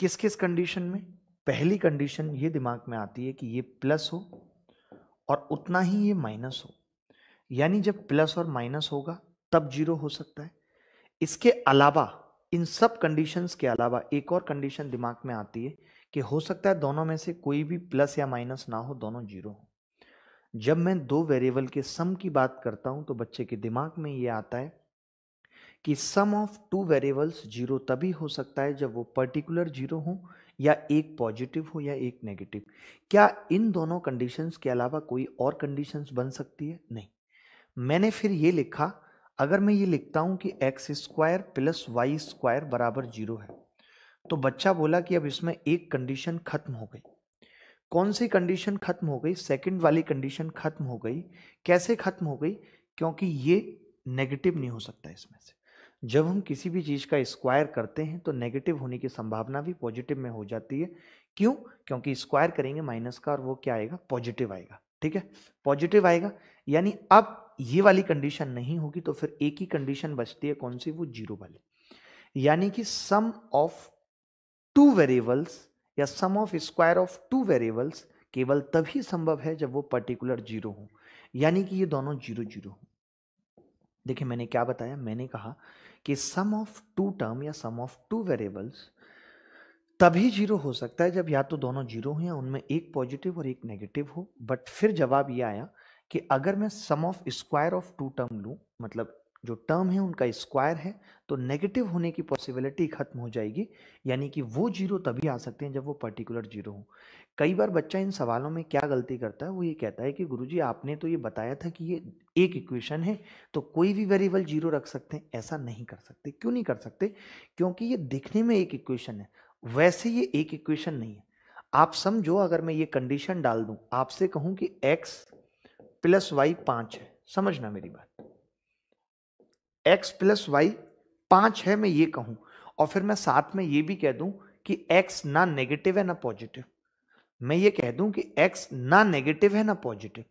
किस किस कंडीशन में पहली कंडीशन ये दिमाग में आती है कि ये प्लस हो और उतना ही ये माइनस हो यानी जब प्लस और माइनस होगा तब जीरो हो सकता है इसके अलावा इन सब कंडीशंस के अलावा एक और कंडीशन दिमाग में आती है कि हो सकता है दोनों में से कोई भी प्लस या माइनस ना हो दोनों जीरो हो जब मैं दो वेरिएबल के सम की बात करता हूं तो बच्चे के दिमाग में ये आता है कि sum of two variables zero तभी हो सकता है जब वो पर्टिकुलर जीरो हो या एक पॉजिटिव हो या एक नेगेटिव क्या इन दोनों कंडीशंस के अलावा कोई और कंडीशंस बन सकती है नहीं मैंने फिर ये लिखा अगर मैं ये लिखता हूँ कि x square plus Y square बराबर जीरो है तो बच्चा बोला कि अब इसमें एक कंडीशन खत्म हो गई कौन सी कंडीशन खत्म हो गई सेकंड वाली कंडीशन खत्म हो गई कैसे खत्म हो गई क्योंकि ये नेगेटिव नहीं हो सकता इसमें से जब हम किसी भी चीज़ का स्क्वायर करते हैं तो नेगेटिव होने की संभावना भी पॉजिटिव में हो जाती है क्यों क्योंकि स्क्वायर करेंगे माइनस का और वो क्या आएगा पॉजिटिव आएगा ठीक है पॉजिटिव आएगा यानी अब ये वाली कंडीशन नहीं होगी तो फिर एक ही कंडीशन बचती है कौन सी वो जीरो वाली यानी कि सम ऑफ टू वेरिएबल्स या sum of square of two variables केवल तभी संभव है जब वो पर्टिकुलर जीरो हो यानी कि ये दोनों जीरो जीरो हो देखिए मैंने क्या बताया मैंने कहा कि सम ऑफ टू टर्म या सम ऑफ टू वेरिएबल्स तभी जीरो हो सकता है जब या तो दोनों जीरो हो या उनमें एक पॉजिटिव और एक नेगेटिव हो बट फिर जवाब ये आया कि अगर मैं sum of square of two term लूँ मतलब जो टर्म है उनका स्क्वायर है तो नेगेटिव होने की पॉसिबिलिटी खत्म हो जाएगी यानी कि वो जीरो तभी आ सकते हैं जब वो पर्टिकुलर जीरो हो कई बार बच्चा इन सवालों में क्या गलती करता है वो ये कहता है कि गुरुजी आपने तो ये बताया था कि ये एक इक्वेशन है तो कोई भी वेरिएबल जीरो रख सकते हैं ऐसा नहीं कर सकते क्यों नहीं कर सकते क्योंकि ये दिखने में एक इक्वेशन है वैसे ये एक इक्वेशन नहीं है आप समझो अगर मैं ये कंडीशन डाल दूं आपसे कहूं कि एक्स प्लस वाई पांच है समझना मेरी बात एक्स प्लस वाई पांच है मैं ये कहूं और फिर मैं साथ में ये भी कह दूं कि एक्स ना नेगेटिव है ना पॉजिटिव मैं ये कह दूं कि एक्स ना नेगेटिव है ना पॉजिटिव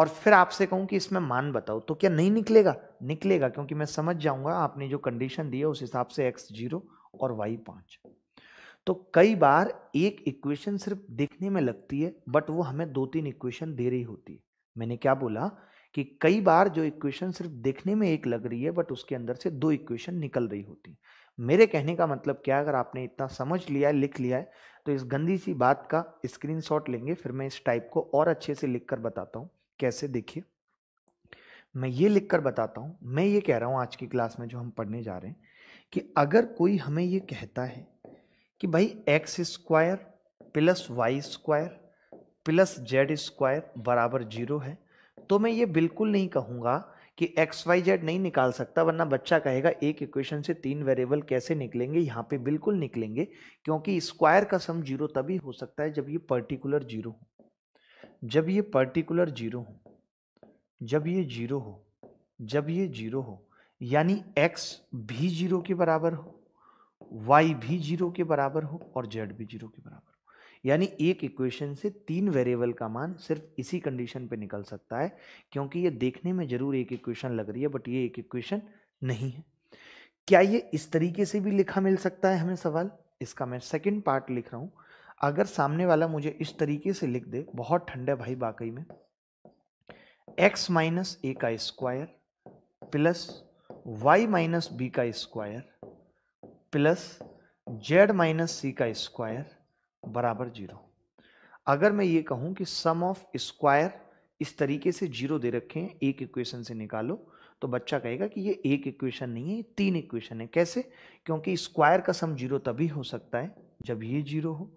और फिर आपसे कहूं कि इसमें मान बताओ तो क्या नहीं निकलेगा निकलेगा क्योंकि मैं समझ जाऊंगा आपने जो कंडीशन दी है उस हिसाब से एक्स जीरो और वाई पांच तो कई बार एक इक्वेशन सिर्फ देखने में लगती है बट वो हमें दो तीन इक्वेशन दे रही होती है मैंने क्या बोला कि कई बार जो इक्वेशन सिर्फ देखने में एक लग रही है बट उसके अंदर से दो इक्वेशन निकल रही होती मेरे कहने का मतलब क्या अगर आपने इतना समझ लिया है लिख लिया है तो इस गंदी सी बात का स्क्रीन लेंगे फिर मैं इस टाइप को और अच्छे से लिख कर बताता हूँ कैसे देखिए मैं ये लिख कर बताता हूँ मैं ये कह रहा हूँ आज की क्लास में जो हम पढ़ने जा रहे हैं कि अगर कोई हमें ये कहता है कि भाई x square plus Y square plus Z square बराबर जीरो है तो मैं ये बिल्कुल नहीं कहूँगा कि एक्स वाई जेड नहीं निकाल सकता वरना बच्चा कहेगा एक इक्वेशन से तीन वेरिएबल कैसे निकलेंगे यहाँ पे बिल्कुल निकलेंगे क्योंकि स्क्वायर का सम जीरो तभी हो सकता है जब ये पर्टिकुलर जीरो हो जब ये पर्टिकुलर जीरो हो जब ये जीरो हो जब ये जीरो हो यानी एक्स भी जीरो के बराबर हो वाई भी जीरो के बराबर हो और जेड भी जीरो के बराबर यानी एक इक्वेशन से तीन वेरिएबल का मान सिर्फ इसी कंडीशन पे निकल सकता है क्योंकि ये देखने में ज़रूर एक इक्वेशन लग रही है बट ये एक इक्वेशन नहीं है क्या ये इस तरीके से भी लिखा मिल सकता है हमें सवाल इसका मैं सेकेंड पार्ट लिख रहा हूँ अगर सामने वाला मुझे इस तरीके से लिख दे बहुत है भाई वाकई में एक्स माइनस ए का square plus y minus B का स्क्वायर प्लस जेड माइनस सी का स्क्वायर बराबर जीरो अगर मैं ये कहूं कि सम ऑफ स्क्वायर इस तरीके से जीरो दे रखे हैं एक इक्वेशन से निकालो तो बच्चा कहेगा कि ये एक इक्वेशन नहीं है तीन इक्वेशन है कैसे क्योंकि स्क्वायर का सम जीरो तभी हो सकता है जब ये जीरो हो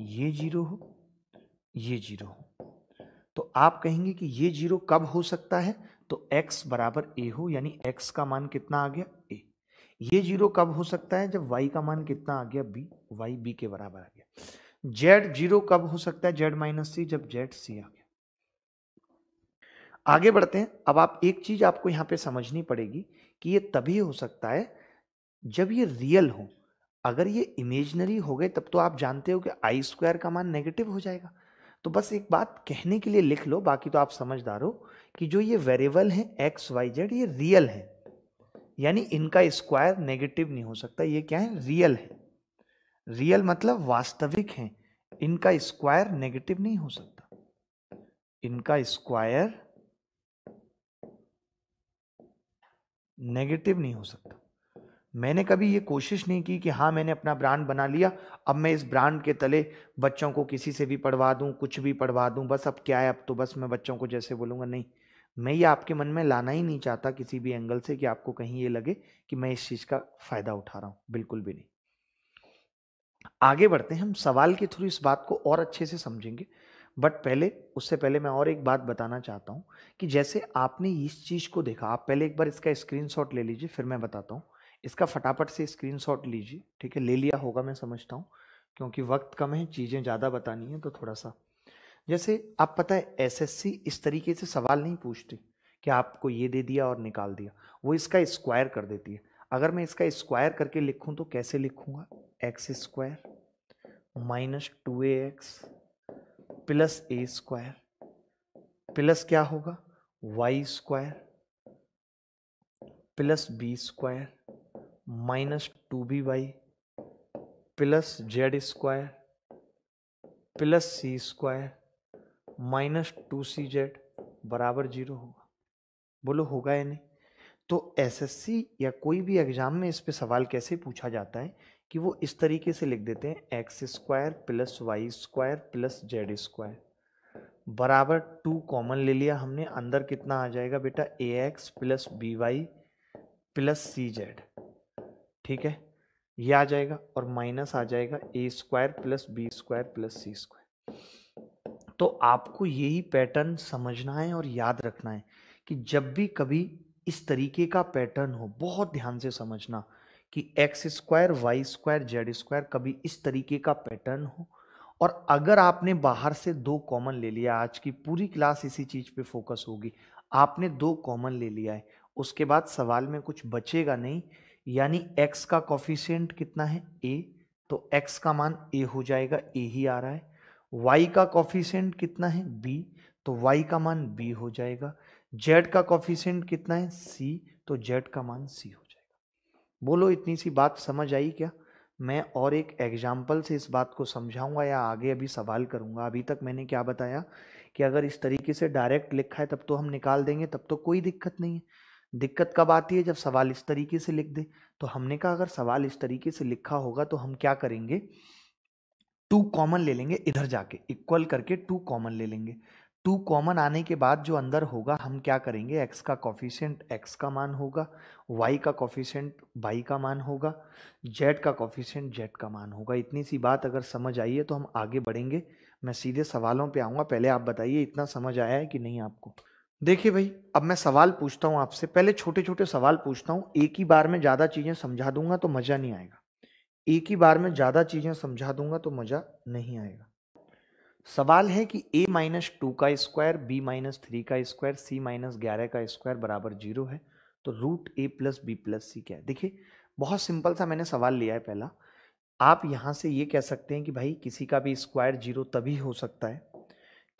ये जीरो हो ये जीरो हो तो आप कहेंगे कि ये जीरो कब हो सकता है तो x बराबर ए हो यानी x का मान कितना आ गया ए ये जीरो कब हो सकता है जब y का मान कितना आ गया b y b के बराबर आ गया जेड जीरो कब हो सकता है जेड माइनस सी जब जेड सी आ गया आगे बढ़ते हैं अब आप एक चीज आपको यहां पे समझनी पड़ेगी कि ये तभी हो सकता है जब ये रियल हो अगर ये इमेजनरी हो गए तब तो आप जानते हो कि आई स्क्वायर का मान नेगेटिव हो जाएगा तो बस एक बात कहने के लिए लिख लो बाकी तो आप समझदार हो कि जो ये वेरिएबल हैं एक्स वाई जेड ये रियल है यानी इनका स्क्वायर नेगेटिव नहीं हो सकता ये क्या है रियल है रियल मतलब वास्तविक हैं इनका स्क्वायर नेगेटिव नहीं हो सकता इनका स्क्वायर नेगेटिव नहीं हो सकता मैंने कभी ये कोशिश नहीं की कि हाँ मैंने अपना ब्रांड बना लिया अब मैं इस ब्रांड के तले बच्चों को किसी से भी पढ़वा दूँ कुछ भी पढ़वा दूँ बस अब क्या है अब तो बस मैं बच्चों को जैसे बोलूँगा नहीं मैं ये आपके मन में लाना ही नहीं चाहता किसी भी एंगल से कि आपको कहीं ये लगे कि मैं इस चीज़ का फ़ायदा उठा रहा हूँ बिल्कुल भी नहीं आगे बढ़ते हैं हम सवाल के थ्रू इस बात को और अच्छे से समझेंगे बट पहले उससे पहले मैं और एक बात बताना चाहता हूँ कि जैसे आपने इस चीज़ को देखा आप पहले एक बार इसका स्क्रीनशॉट ले लीजिए फिर मैं बताता हूँ इसका फटाफट से स्क्रीनशॉट लीजिए ठीक है ले लिया होगा मैं समझता हूँ क्योंकि वक्त कम है चीज़ें ज़्यादा बतानी है तो थोड़ा सा जैसे आप पता है एस इस तरीके से सवाल नहीं पूछती कि आपको ये दे दिया और निकाल दिया वो इसका स्क्वायर कर देती है अगर मैं इसका स्क्वायर करके लिखूं तो कैसे लिखूंगा x square minus two A x plus a square plus क्या होगा y square plus B square minus two B Y plus Z square plus सी स्क्वायर माइनस टू सी जेड बराबर जीरो होगा बोलो होगा या नहीं तो एसएससी या कोई भी एग्ज़ाम में इस पे सवाल कैसे पूछा जाता है कि वो इस तरीके से लिख देते हैं x square plus Y square plus Z square बराबर टू कॉमन ले लिया हमने अंदर कितना आ जाएगा बेटा a x plus B Y plus C Z ठीक है ये आ जाएगा और माइनस आ जाएगा a square plus B square plus C square तो आपको यही पैटर्न समझना है और याद रखना है कि जब भी कभी इस तरीके का पैटर्न हो बहुत ध्यान से समझना कि x square Y square Z square कभी इस तरीके का पैटर्न हो और अगर आपने बाहर से दो कॉमन ले लिया आज की पूरी क्लास इसी चीज़ पे फोकस होगी आपने दो कॉमन ले लिया है उसके बाद सवाल में कुछ बचेगा नहीं यानी x का कॉफिशियंट कितना है a तो x का मान a हो जाएगा a ही आ रहा है y का कॉफिशियंट कितना है b तो y का मान b हो जाएगा जेड का कॉफिशेंट कितना है सी तो जेड का मान सी हो जाएगा बोलो इतनी सी बात समझ आई क्या मैं और एक एग्जाम्पल से इस बात को समझाऊंगा या आगे अभी सवाल करूंगा अभी तक मैंने क्या बताया कि अगर इस तरीके से डायरेक्ट लिखा है तब तो हम निकाल देंगे तब तो कोई दिक्कत नहीं है दिक्कत कब आती है जब सवाल इस तरीके से लिख दे तो हमने कहा अगर सवाल इस तरीके से लिखा होगा तो हम क्या करेंगे टू कॉमन ले लेंगे इधर जाके इक्वल करके टू कॉमन ले लेंगे टू कॉमन आने के बाद जो अंदर होगा हम क्या करेंगे एक्स का कॉफिशेंट एक्स का मान होगा वाई का कॉफिशेंट वाई का मान होगा जेड का कॉफिशेंट जेड का मान होगा इतनी सी बात अगर समझ आई है तो हम आगे बढ़ेंगे मैं सीधे सवालों पे आऊँगा पहले आप बताइए इतना समझ आया है कि नहीं आपको देखिए भाई अब मैं सवाल पूछता हूँ आपसे पहले छोटे छोटे सवाल पूछता हूँ एक ही बार में ज़्यादा चीज़ें समझा दूंगा तो मज़ा नहीं आएगा एक ही बार में ज़्यादा चीज़ें समझा दूंगा तो मज़ा नहीं आएगा सवाल है कि a माइनस टू का स्क्वायर b माइनस थ्री का स्क्वायर c माइनस ग्यारह का स्क्वायर बराबर जीरो है तो root a plus B plus सी क्या है देखिए बहुत सिंपल सा मैंने सवाल लिया है पहला आप यहाँ से ये कह सकते हैं कि भाई किसी का भी स्क्वायर जीरो तभी हो सकता है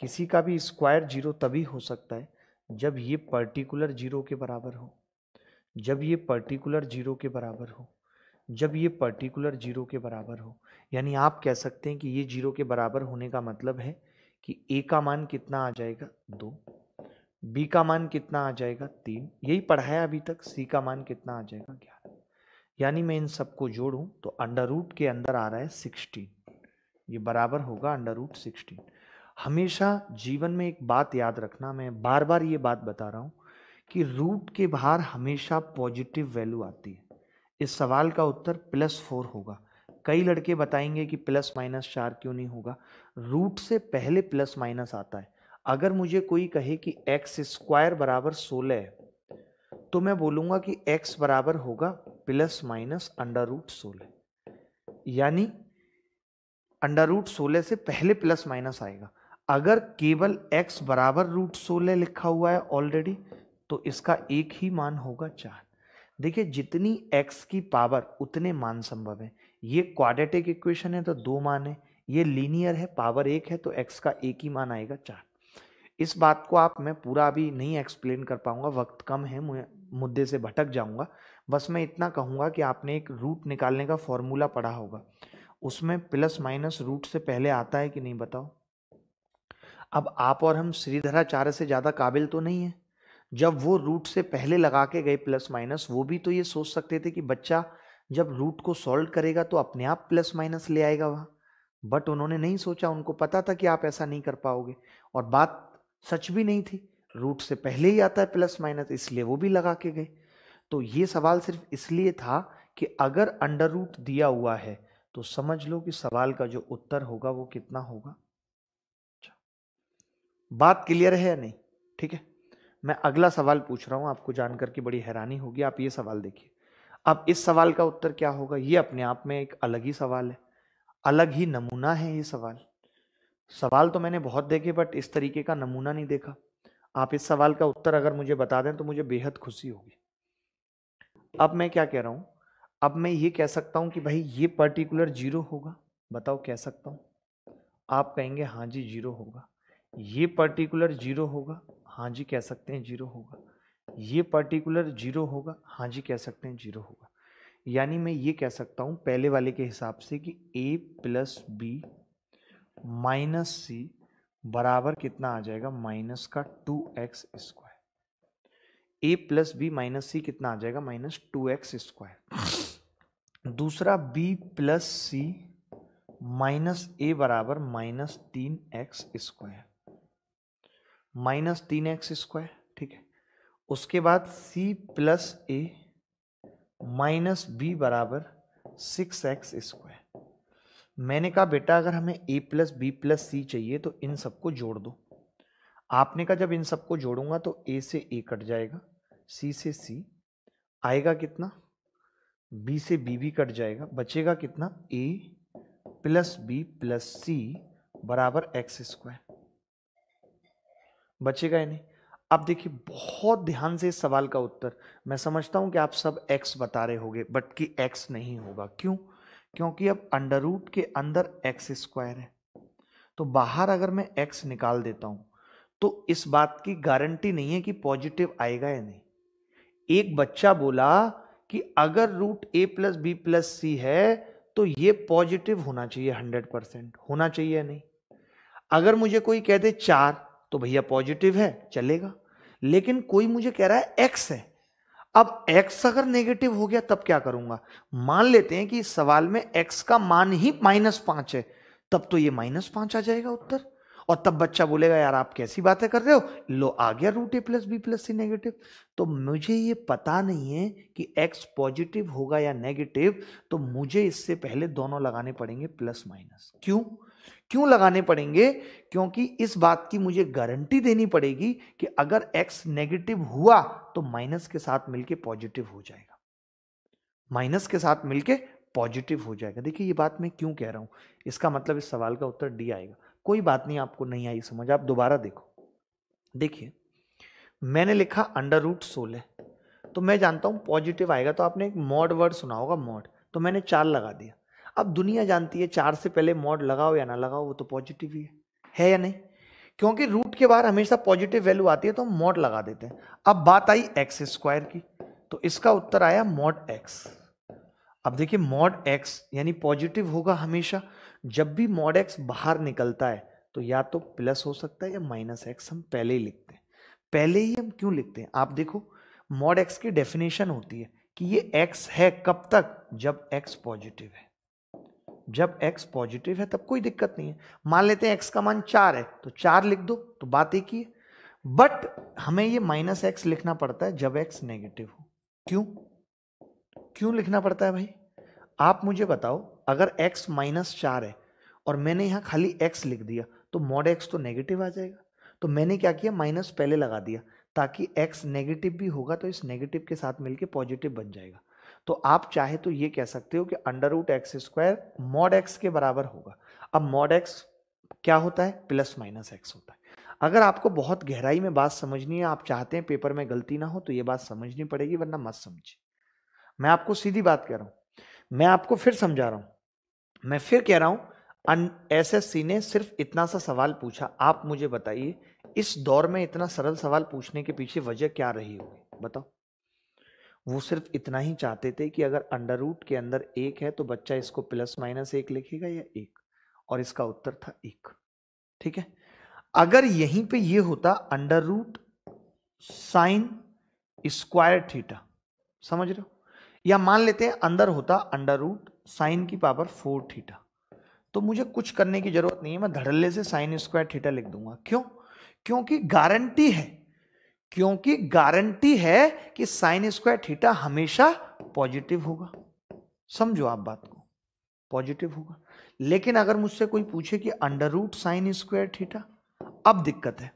किसी का भी स्क्वायर जीरो तभी हो सकता है जब ये पर्टिकुलर जीरो के बराबर हो जब ये पर्टिकुलर जीरो के बराबर हो जब ये पर्टिकुलर जीरो के बराबर हो यानी आप कह सकते हैं कि ये जीरो के बराबर होने का मतलब है कि ए का मान कितना आ जाएगा दो बी का मान कितना आ जाएगा तीन यही पढ़ाया अभी तक सी का मान कितना आ जाएगा ग्यारह यानी मैं इन सबको जोड़ूं तो अंडर रूट के अंदर आ रहा है सिक्सटीन ये बराबर होगा अंडर रूट सिक्सटीन हमेशा जीवन में एक बात याद रखना मैं बार बार ये बात बता रहा हूँ कि रूट के बाहर हमेशा पॉजिटिव वैल्यू आती है इस सवाल का उत्तर प्लस फोर होगा कई लड़के बताएंगे कि प्लस माइनस चार क्यों नहीं होगा रूट से पहले प्लस माइनस आता है अगर मुझे कोई कहे कि एक्स स्क्वायर बराबर सोलह है तो मैं बोलूंगा कि एक्स बराबर होगा प्लस माइनस अंडर रूट सोलह यानी अंडर रूट सोलह से पहले प्लस माइनस आएगा अगर केवल एक्स बराबर रूट सोलह लिखा हुआ है ऑलरेडी तो इसका एक ही मान होगा चार देखिए जितनी x की पावर उतने मान संभव है ये क्वाड्रेटिक इक्वेशन है तो दो मान है ये लीनियर है पावर एक है तो एक्स का एक ही मान आएगा चार इस बात को आप मैं पूरा अभी नहीं एक्सप्लेन कर पाऊंगा वक्त कम है मुद्दे से भटक जाऊंगा बस मैं इतना कहूंगा कि आपने एक रूट निकालने का फॉर्मूला पढ़ा होगा उसमें प्लस माइनस रूट से पहले आता है कि नहीं बताओ अब आप और हम श्रीधराचार्य से ज़्यादा काबिल तो नहीं है जब वो रूट से पहले लगा के गए प्लस माइनस वो भी तो ये सोच सकते थे कि बच्चा जब रूट को सॉल्व करेगा तो अपने आप प्लस माइनस ले आएगा वह बट उन्होंने नहीं सोचा उनको पता था कि आप ऐसा नहीं कर पाओगे और बात सच भी नहीं थी रूट से पहले ही आता है प्लस माइनस इसलिए वो भी लगा के गए तो ये सवाल सिर्फ इसलिए था कि अगर अंडर रूट दिया हुआ है तो समझ लो कि सवाल का जो उत्तर होगा वो कितना होगा अच्छा। बात क्लियर है या नहीं ठीक है मैं अगला सवाल पूछ रहा हूं आपको जानकर के बड़ी हैरानी होगी आप ये सवाल देखिए अब इस सवाल का उत्तर क्या होगा ये अपने आप में एक अलग ही सवाल है अलग ही नमूना है ये सवाल सवाल तो मैंने बहुत देखे बट इस तरीके का नमूना नहीं देखा आप इस सवाल का उत्तर अगर मुझे बता दें तो मुझे बेहद खुशी होगी अब मैं क्या कह रहा हूँ अब मैं ये कह सकता हूँ कि भाई ये पर्टिकुलर जीरो होगा बताओ कह सकता हूँ आप कहेंगे हाँ जी जीरो होगा ये पर्टिकुलर जीरो होगा हाँ जी कह सकते हैं जीरो होगा ये पर्टिकुलर जीरो होगा हाँ जी कह सकते हैं जीरो होगा यानी मैं ये कह सकता हूँ पहले वाले के हिसाब से कि ए प्लस बी माइनस सी बराबर कितना आ जाएगा माइनस का टू एक्स स्क्वायर ए प्लस बी माइनस सी कितना आ जाएगा माइनस टू एक्स स्क्वायर दूसरा b plus C minus a बराबर माइनस तीन एक्स स्क्वायर माइनस तीन एक्स स्क्वायर ठीक है उसके बाद c plus a minus b बराबर सिक्स एक्स स्क्वायर मैंने कहा बेटा अगर हमें a plus B plus c चाहिए तो इन सबको जोड़ दो आपने कहा जब इन सबको जोड़ूंगा तो ए से ए कट जाएगा सी से सी आएगा कितना बी से बी भी कट जाएगा बचेगा कितना ए प्लस बी प्लस सी बराबर एक्स स्क्वायर बचेगा यानी आप देखिए बहुत ध्यान से इस सवाल का उत्तर मैं समझता हूं कि आप सब एक्स बता रहे होंगे बट कि एक्स नहीं होगा क्यों क्योंकि अब अंडर रूट के अंदर एक्स स्क्वायर है तो बाहर अगर मैं एक्स निकाल देता हूं तो इस बात की गारंटी नहीं है कि पॉजिटिव आएगा या नहीं एक बच्चा बोला कि अगर root a plus B plus c है तो ये पॉजिटिव होना चाहिए हंड्रेड परसेंट होना चाहिए नहीं अगर मुझे कोई कह दे चार तो भैया पॉजिटिव है चलेगा लेकिन कोई मुझे कह रहा है एक्स है अब एक्स अगर नेगेटिव हो गया तब क्या करूंगा मान लेते हैं कि सवाल में एक्स का मान ही माइनस पांच है तब तो ये माइनस पांच आ जाएगा उत्तर और तब बच्चा बोलेगा यार आप कैसी बातें कर रहे हो लो आ गया root a plus B plus c negative तो मुझे ये पता नहीं है कि एक्स पॉजिटिव होगा या नेगेटिव तो मुझे इससे पहले दोनों लगाने पड़ेंगे प्लस माइनस क्यों क्यों लगाने पड़ेंगे क्योंकि इस बात की मुझे गारंटी देनी पड़ेगी कि अगर x नेगेटिव हुआ तो माइनस के साथ मिलके पॉजिटिव हो जाएगा माइनस के साथ मिलके पॉजिटिव हो जाएगा देखिए ये बात मैं क्यों कह रहा हूं इसका मतलब इस सवाल का उत्तर डी आएगा कोई बात नहीं आपको नहीं आई समझ आप दोबारा देखो देखिए मैंने लिखा अंडर रूट सोलह तो मैं जानता हूं पॉजिटिव आएगा तो आपने एक मॉड वर्ड सुना होगा मॉड तो मैंने चार लगा दिया अब दुनिया जानती है चार से पहले मॉड लगाओ या ना लगाओ वो तो पॉजिटिव ही है है या नहीं क्योंकि रूट के बाहर हमेशा पॉजिटिव वैल्यू आती है तो हम मॉड लगा देते हैं अब बात आई एक्स स्क्वायर की तो इसका उत्तर आया मॉड एक्स अब देखिए मॉड एक्स यानी पॉजिटिव होगा हमेशा जब भी मॉड एक्स बाहर निकलता है तो या तो प्लस हो सकता है या माइनस एक्स हम पहले ही लिखते हैं पहले ही हम क्यों लिखते हैं आप देखो मॉड एक्स की डेफिनेशन होती है कि ये एक्स है कब तक जब एक्स पॉजिटिव है जब x पॉजिटिव है तब कोई दिक्कत नहीं है मान लेते हैं x का मान चार है तो चार लिख दो तो बात एक ही है बट हमें ये माइनस एक्स लिखना पड़ता है जब x नेगेटिव हो क्यों क्यों लिखना पड़ता है भाई आप मुझे बताओ अगर x माइनस चार है और मैंने यहाँ खाली x लिख दिया तो मॉड x तो नेगेटिव आ जाएगा तो मैंने क्या किया माइनस पहले लगा दिया ताकि x नेगेटिव भी होगा तो इस नेगेटिव के साथ मिलके पॉजिटिव बन जाएगा तो आप चाहे तो ये कह सकते हो कि under root x square mod x के बराबर होगा अब मॉड एक्स क्या होता है प्लस माइनस एक्स होता है अगर आपको बहुत गहराई में बात समझनी है आप चाहते हैं पेपर में गलती ना हो तो ये बात समझनी पड़ेगी वरना मत समझिए मैं आपको सीधी बात कह रहा हूं मैं आपको फिर समझा रहा हूं मैं फिर कह रहा हूं एस एस सी ने सिर्फ इतना सा सवाल पूछा आप मुझे बताइए इस दौर में इतना सरल सवाल पूछने के पीछे वजह क्या रही होगी बताओ वो सिर्फ इतना ही चाहते थे कि अगर अंडर रूट के अंदर एक है तो बच्चा इसको प्लस माइनस एक लिखेगा या एक और इसका उत्तर था एक ठीक है अगर यहीं पे ये होता under root sine square theta समझ रहे हो या मान लेते हैं अंदर होता अंडर रूट साइन की पावर फोर थीटा तो मुझे कुछ करने की जरूरत नहीं है मैं धड़ल्ले से साइन स्क्वायर थीटा लिख दूंगा क्यों क्योंकि गारंटी है क्योंकि गारंटी है कि साइन स्क्वायर थीटा हमेशा पॉजिटिव होगा समझो आप बात को पॉजिटिव होगा लेकिन अगर मुझसे कोई पूछे कि under root sine square theta अब दिक्कत है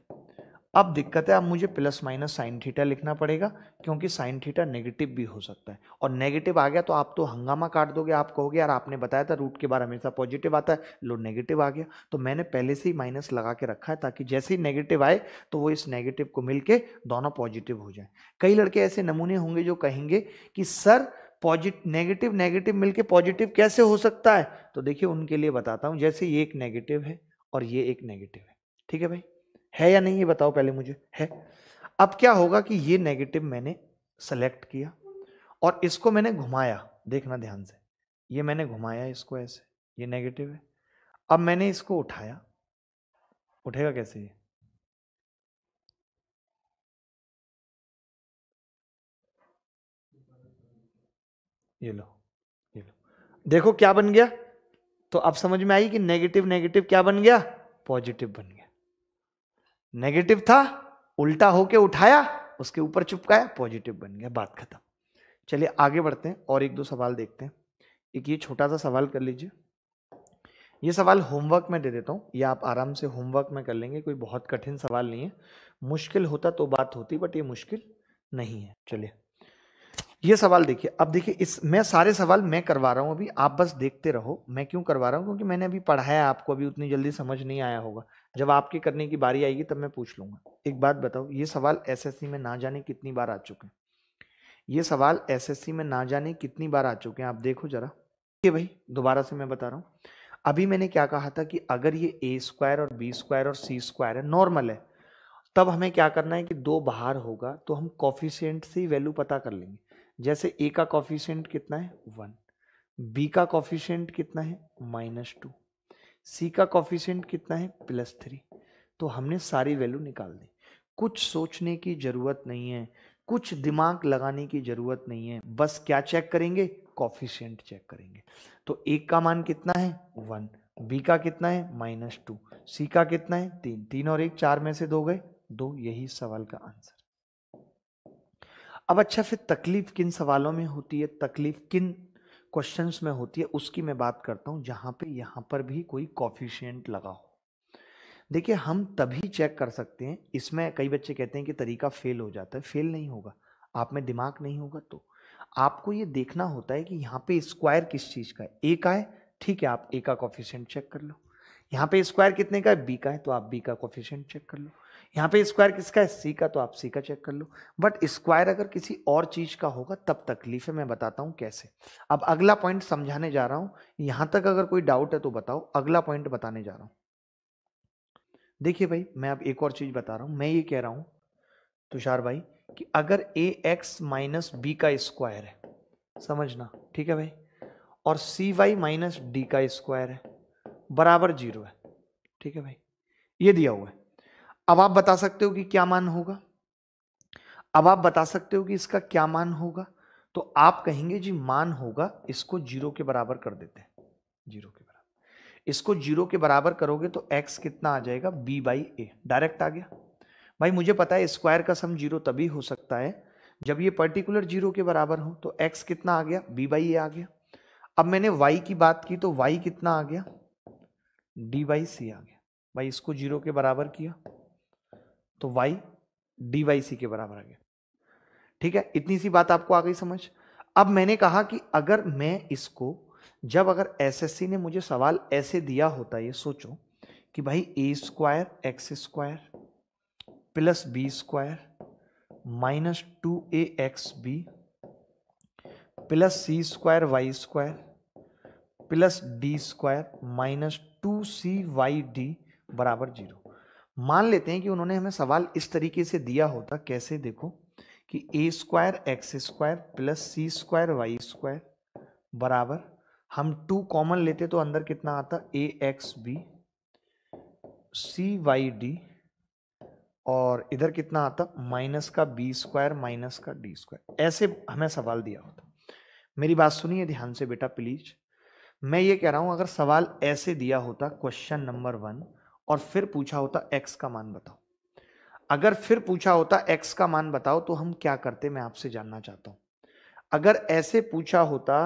अब दिक्कत है अब मुझे प्लस माइनस साइन थीटा लिखना पड़ेगा क्योंकि साइन थीटा नेगेटिव भी हो सकता है और नेगेटिव आ गया तो आप तो हंगामा काट दोगे आप कहोगे यार आपने बताया था रूट के बार हमेशा पॉजिटिव आता है लो नेगेटिव आ गया तो मैंने पहले से ही माइनस लगा के रखा है ताकि जैसे ही नेगेटिव आए तो वो इस नेगेटिव को मिल के दोनों पॉजिटिव हो जाए कई लड़के ऐसे नमूने होंगे जो कहेंगे कि सर पॉजिट नेगेटिव नेगेटिव के पॉजिटिव कैसे हो सकता है तो देखिए उनके लिए बताता हूँ जैसे ये एक नेगेटिव है और ये एक नेगेटिव है ठीक है भाई है या नहीं ये बताओ पहले मुझे है अब क्या होगा कि ये नेगेटिव मैंने सेलेक्ट किया और इसको मैंने घुमाया देखना ध्यान से ये मैंने घुमाया इसको ऐसे ये नेगेटिव है अब मैंने इसको उठाया उठेगा कैसे ये ये लो ये लो देखो क्या बन गया तो अब समझ में आई कि नेगेटिव नेगेटिव क्या बन गया पॉजिटिव बन गया नेगेटिव था उल्टा होके उठाया उसके ऊपर चुपकाया पॉजिटिव बन गया बात खत्म चलिए आगे बढ़ते हैं और एक दो सवाल देखते हैं एक ये छोटा सा सवाल कर लीजिए ये सवाल होमवर्क में दे देता हूँ या आप आराम से होमवर्क में कर लेंगे कोई बहुत कठिन सवाल नहीं है मुश्किल होता तो बात होती बट ये मुश्किल नहीं है चलिए ये सवाल देखिए अब देखिए इस मैं सारे सवाल मैं करवा रहा हूँ अभी आप बस देखते रहो मैं क्यों करवा रहा हूँ क्योंकि मैंने अभी पढ़ाया आपको अभी उतनी जल्दी समझ नहीं आया होगा जब आपकी करने की बारी आएगी तब मैं पूछ लूंगा एक बात बताओ ये सवाल एसएससी में ना जाने कितनी बार आ चुके हैं ये सवाल एसएससी में ना जाने कितनी बार आ चुके हैं आप देखो जरा ठीक है भाई दोबारा से मैं बता रहा हूँ अभी मैंने क्या कहा था कि अगर ये ए स्क्वायर और बी स्क्वायर और सी स्क्वायर है नॉर्मल है तब हमें क्या करना है कि दो बाहर होगा तो हम कॉफिशेंट से ही वैल्यू पता कर लेंगे जैसे ए का कॉफिशेंट कितना है वन बी का कॉफिशेंट कितना है माइनस टू सी का कॉफिशेंट कितना है प्लस थ्री तो हमने सारी वैल्यू निकाल दी कुछ सोचने की ज़रूरत नहीं है कुछ दिमाग लगाने की ज़रूरत नहीं है बस क्या चेक करेंगे कॉफिशेंट चेक करेंगे तो एक का मान कितना है वन बी का कितना है माइनस टू सी का कितना है तीन तीन और एक चार में से दो गए दो यही सवाल का आंसर अब अच्छा फिर तकलीफ किन सवालों में होती है तकलीफ किन क्वेश्चंस में होती है उसकी मैं बात करता हूँ जहाँ पे यहाँ पर भी कोई कॉफिशियंट लगा हो देखिए हम तभी चेक कर सकते हैं इसमें कई बच्चे कहते हैं कि तरीका फेल हो जाता है फेल नहीं होगा आप में दिमाग नहीं होगा तो आपको ये देखना होता है कि यहाँ पे स्क्वायर किस चीज़ का है ए का है ठीक है आप ए का कॉफिशियंट चेक कर लो यहाँ पे स्क्वायर कितने का है बी का है तो आप बी का कॉफिशियंट चेक कर लो यहाँ पे स्क्वायर किसका है सी का तो आप सी का चेक कर लो बट स्क्वायर अगर किसी और चीज का होगा तब तकलीफ है मैं बताता हूँ कैसे अब अगला पॉइंट समझाने जा रहा हूँ यहाँ तक अगर कोई डाउट है तो बताओ अगला पॉइंट बताने जा रहा हूँ देखिए भाई मैं अब एक और चीज बता रहा हूँ मैं ये कह रहा हूँ तुषार भाई कि अगर ए एक्स माइनस बी का स्क्वायर है समझना ठीक है भाई और सी वाई माइनस डी का स्क्वायर है बराबर जीरो है ठीक है भाई ये दिया हुआ है अब आप बता सकते हो कि क्या मान होगा अब आप बता सकते हो कि इसका क्या मान होगा तो आप कहेंगे जी मान होगा इसको जीरो के बराबर कर देते हैं जीरो के बराबर इसको जीरो के बराबर करोगे तो एक्स कितना आ जाएगा बी बाई ए डायरेक्ट आ गया भाई मुझे पता है स्क्वायर का सम जीरो तभी हो सकता है जब ये पर्टिकुलर जीरो के बराबर हो तो एक्स कितना आ गया बी बाई ए आ गया अब मैंने वाई की बात की तो वाई कितना आ गया डी बाई सी आ गया भाई इसको जीरो के बराबर किया तो वाई डी वाई सी के बराबर आ गया ठीक है इतनी सी बात आपको आ गई समझ अब मैंने कहा कि अगर मैं इसको जब अगर एसएससी ने मुझे सवाल ऐसे दिया होता ये सोचो कि भाई ए square x square plus B square minus two ए एक्स बी प्लस सी square Y square plus d square minus two c y d बराबर जीरो मान लेते हैं कि उन्होंने हमें सवाल इस तरीके से दिया होता कैसे देखो कि ए स्क्वायर एक्स स्क्वायर प्लस सी स्क्वायर वाई स्क्वायर बराबर हम टू कॉमन लेते तो अंदर कितना आता a x b c y d और इधर कितना आता माइनस का बी स्क्वायर माइनस का डी स्क्वायर ऐसे हमें सवाल दिया होता मेरी बात सुनिए ध्यान से बेटा प्लीज मैं ये कह रहा हूं अगर सवाल ऐसे दिया होता क्वेश्चन नंबर वन और फिर पूछा होता एक्स का मान बताओ अगर फिर पूछा होता एक्स का मान बताओ तो हम क्या करते मैं आपसे जानना चाहता हूं अगर ऐसे पूछा होता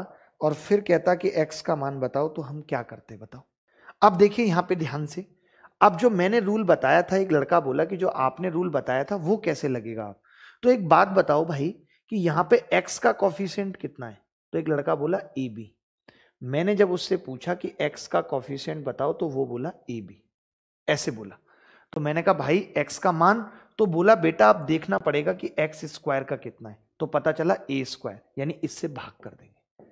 और फिर कहता कि एक्स का मान बताओ तो हम क्या करते बताओ अब देखिए यहां पे ध्यान से अब जो मैंने रूल बताया था एक लड़का बोला कि जो आपने रूल बताया था वो कैसे लगेगा आप तो एक बात बताओ भाई कि यहां पे एक्स का कॉफिशेंट कितना है तो एक लड़का बोला ए बी मैंने जब उससे पूछा कि एक्स का कॉफिशेंट बताओ तो वो बोला ए बी ऐसे बोला तो मैंने कहा भाई एक्स का मान तो बोला बेटा आप देखना पड़ेगा कि एक्स स्क्वायर का कितना है तो पता चला ए स्क्वायर यानी इससे भाग कर देंगे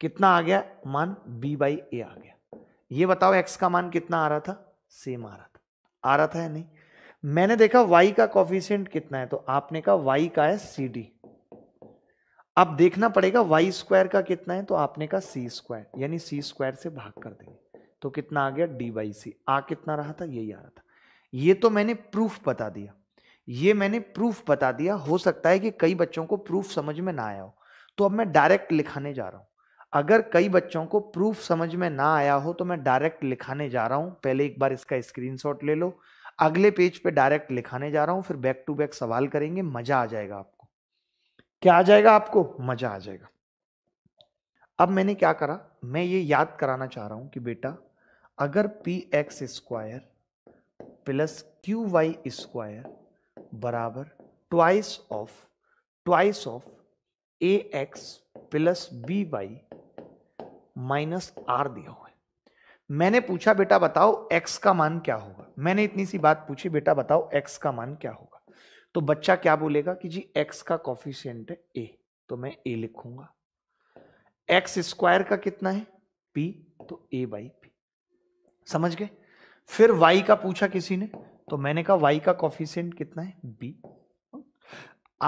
कितना आ गया मान बी बाई ए आ गया ये बताओ एक्स का मान कितना आ रहा था सेम आ रहा था आ रहा था या नहीं मैंने देखा वाई का कॉफिशियंट कितना है तो आपने कहा वाई का है सी डी अब देखना पड़ेगा वाई स्क्वायर का कितना है तो आपने कहा सी स्क्वायर यानी सी स्क्वायर से भाग कर देंगे तो कितना आ गया डी बाई सी आ कितना रहा था यही आ रहा था ये तो मैंने प्रूफ बता दिया ये मैंने प्रूफ बता दिया हो सकता है कि कई बच्चों को प्रूफ समझ में ना आया हो तो अब मैं डायरेक्ट लिखाने जा रहा हूं अगर कई बच्चों को प्रूफ समझ में ना आया हो तो मैं डायरेक्ट लिखाने जा रहा हूं पहले एक बार इसका स्क्रीनशॉट ले लो अगले पेज पे डायरेक्ट लिखाने जा रहा हूं फिर बैक टू बैक सवाल करेंगे मजा आ जाएगा आपको क्या आ जाएगा आपको मजा आ जाएगा अब मैंने क्या करा मैं ये याद कराना चाह रहा हूं कि बेटा अगर p x square plus q y square बराबर twice of twice of a x plus B y minus r दिया हुआ है मैंने पूछा बेटा बताओ एक्स का मान क्या होगा मैंने इतनी सी बात पूछी बेटा बताओ एक्स का मान क्या होगा तो बच्चा क्या बोलेगा कि जी एक्स का कॉफिशियंट है ए तो मैं ए लिखूंगा एक्स स्क्वायर का कितना है पी तो ए बाई समझ गए फिर वाई का पूछा किसी ने तो मैंने कहा वाई का कॉफिशियंट कितना है बी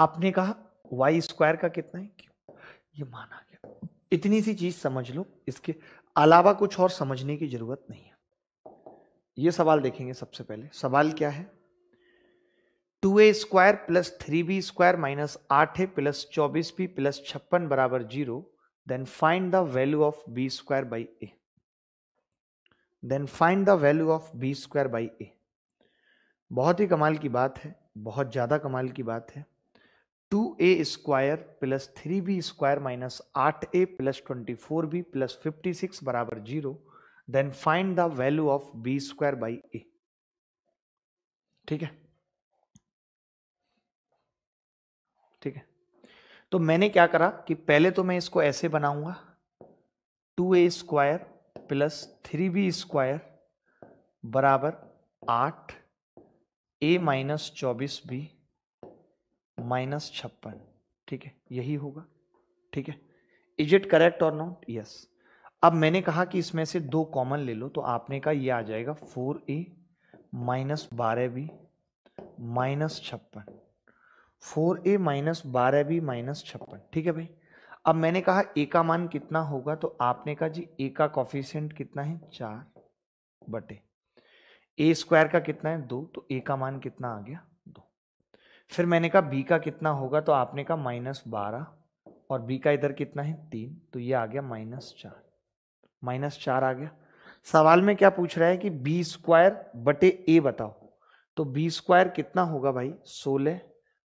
आपने कहा वाई स्क्वायर का कितना है क्यू ये माना गया इतनी सी चीज समझ लो इसके अलावा कुछ और समझने की जरूरत नहीं है ये सवाल देखेंगे सबसे पहले सवाल क्या है टू ए square plus three B square minus आठ ए प्लस चौबीस बी प्लस छप्पन बराबर zero then find the value of b square by a then find the value of b square by a बहुत ही कमाल की बात है बहुत ज़्यादा कमाल की बात है टू ए square plus three B square minus आठ a plus twenty four b plus fifty six बराबर zero then find the value of b square by a ठीक है ठीक है तो मैंने क्या करा कि पहले तो मैं इसको ऐसे बनाऊंगा टू ए square plus three B square बराबर आठ ए माइनस चौबीस बी माइनस छप्पन ठीक है यही होगा ठीक है इज इट करेक्ट और नॉट यस अब मैंने कहा कि इसमें से दो कॉमन ले लो तो आपने कहा ये आ जाएगा फोर ए माइनस बारह बी माइनस छप्पन फोर ए माइनस बारह बी माइनस छप्पन ठीक है भाई अब मैंने कहा ए का मान कितना होगा तो आपने कहा जी ए का कॉफिशेंट कितना है चार बटे ए स्क्वायर का कितना है दो तो ए का मान कितना आ गया दो फिर मैंने कहा बी का कितना होगा तो आपने कहा माइनस बारह और बी का इधर कितना है तीन तो ये आ गया माइनस चार माइनस चार आ गया सवाल में क्या पूछ रहा है कि बी स्क्वायर बटे ए बताओ तो बी स्क्वायर कितना होगा भाई सोलह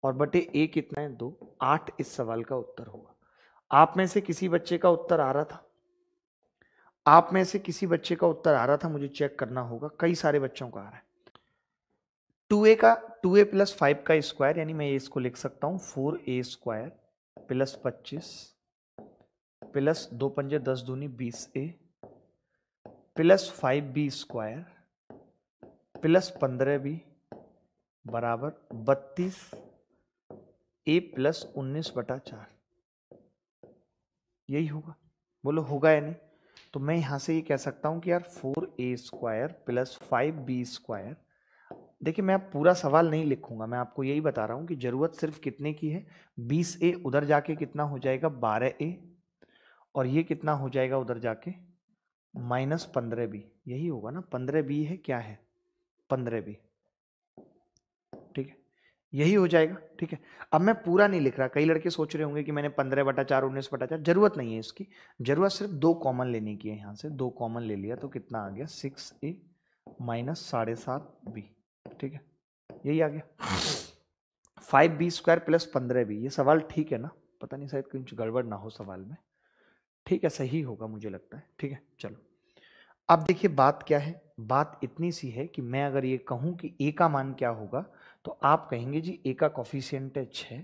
और बटे ए कितना है दो आठ इस सवाल का उत्तर होगा आप में से किसी बच्चे का उत्तर आ रहा था आप में से किसी बच्चे का उत्तर आ रहा था मुझे चेक करना होगा कई सारे बच्चों का आ रहा है टू ए का टू ए प्लस फाइव का स्क्वायर यानी मैं इसको लिख सकता हूं फोर ए स्क्वायर प्लस पच्चीस प्लस दो पंजे दस दूनी बीस a plus five b square plus पंद्रह बी बराबर बत्तीस ए प्लस उन्नीस बटा चार यही होगा बोलो होगा या नहीं तो मैं यहाँ से ये कह सकता हूँ कि यार four a square plus five b square देखिए मैं आप पूरा सवाल नहीं लिखूंगा मैं आपको यही बता रहा हूं कि ज़रूरत सिर्फ कितने की है बीस ए उधर जाके कितना हो जाएगा बारह ए और ये कितना हो जाएगा उधर जाके माइनस पंद्रह बी यही होगा ना पंद्रह बी है क्या है पंद्रह बी यही हो जाएगा ठीक है अब मैं पूरा नहीं लिख रहा कई लड़के सोच रहे होंगे कि मैंने पंद्रह बटा चार उन्नीस बटा चार जरूरत नहीं है इसकी जरूरत सिर्फ दो कॉमन लेने की है यहाँ से दो कॉमन ले लिया तो कितना आ गया सिक्स ए माइनस साढ़े सात बी ठीक है यही आ गया फाइव बी स्क्वायर प्लस पंद्रह बी ये सवाल ठीक है ना पता नहीं शायद कुछ गड़बड़ ना हो सवाल में ठीक है सही होगा मुझे लगता है ठीक है चलो अब देखिए बात क्या है बात इतनी सी है कि मैं अगर ये कहूँ कि ए का मान क्या होगा तो आप कहेंगे जी ए का कॉफिशियंट है छः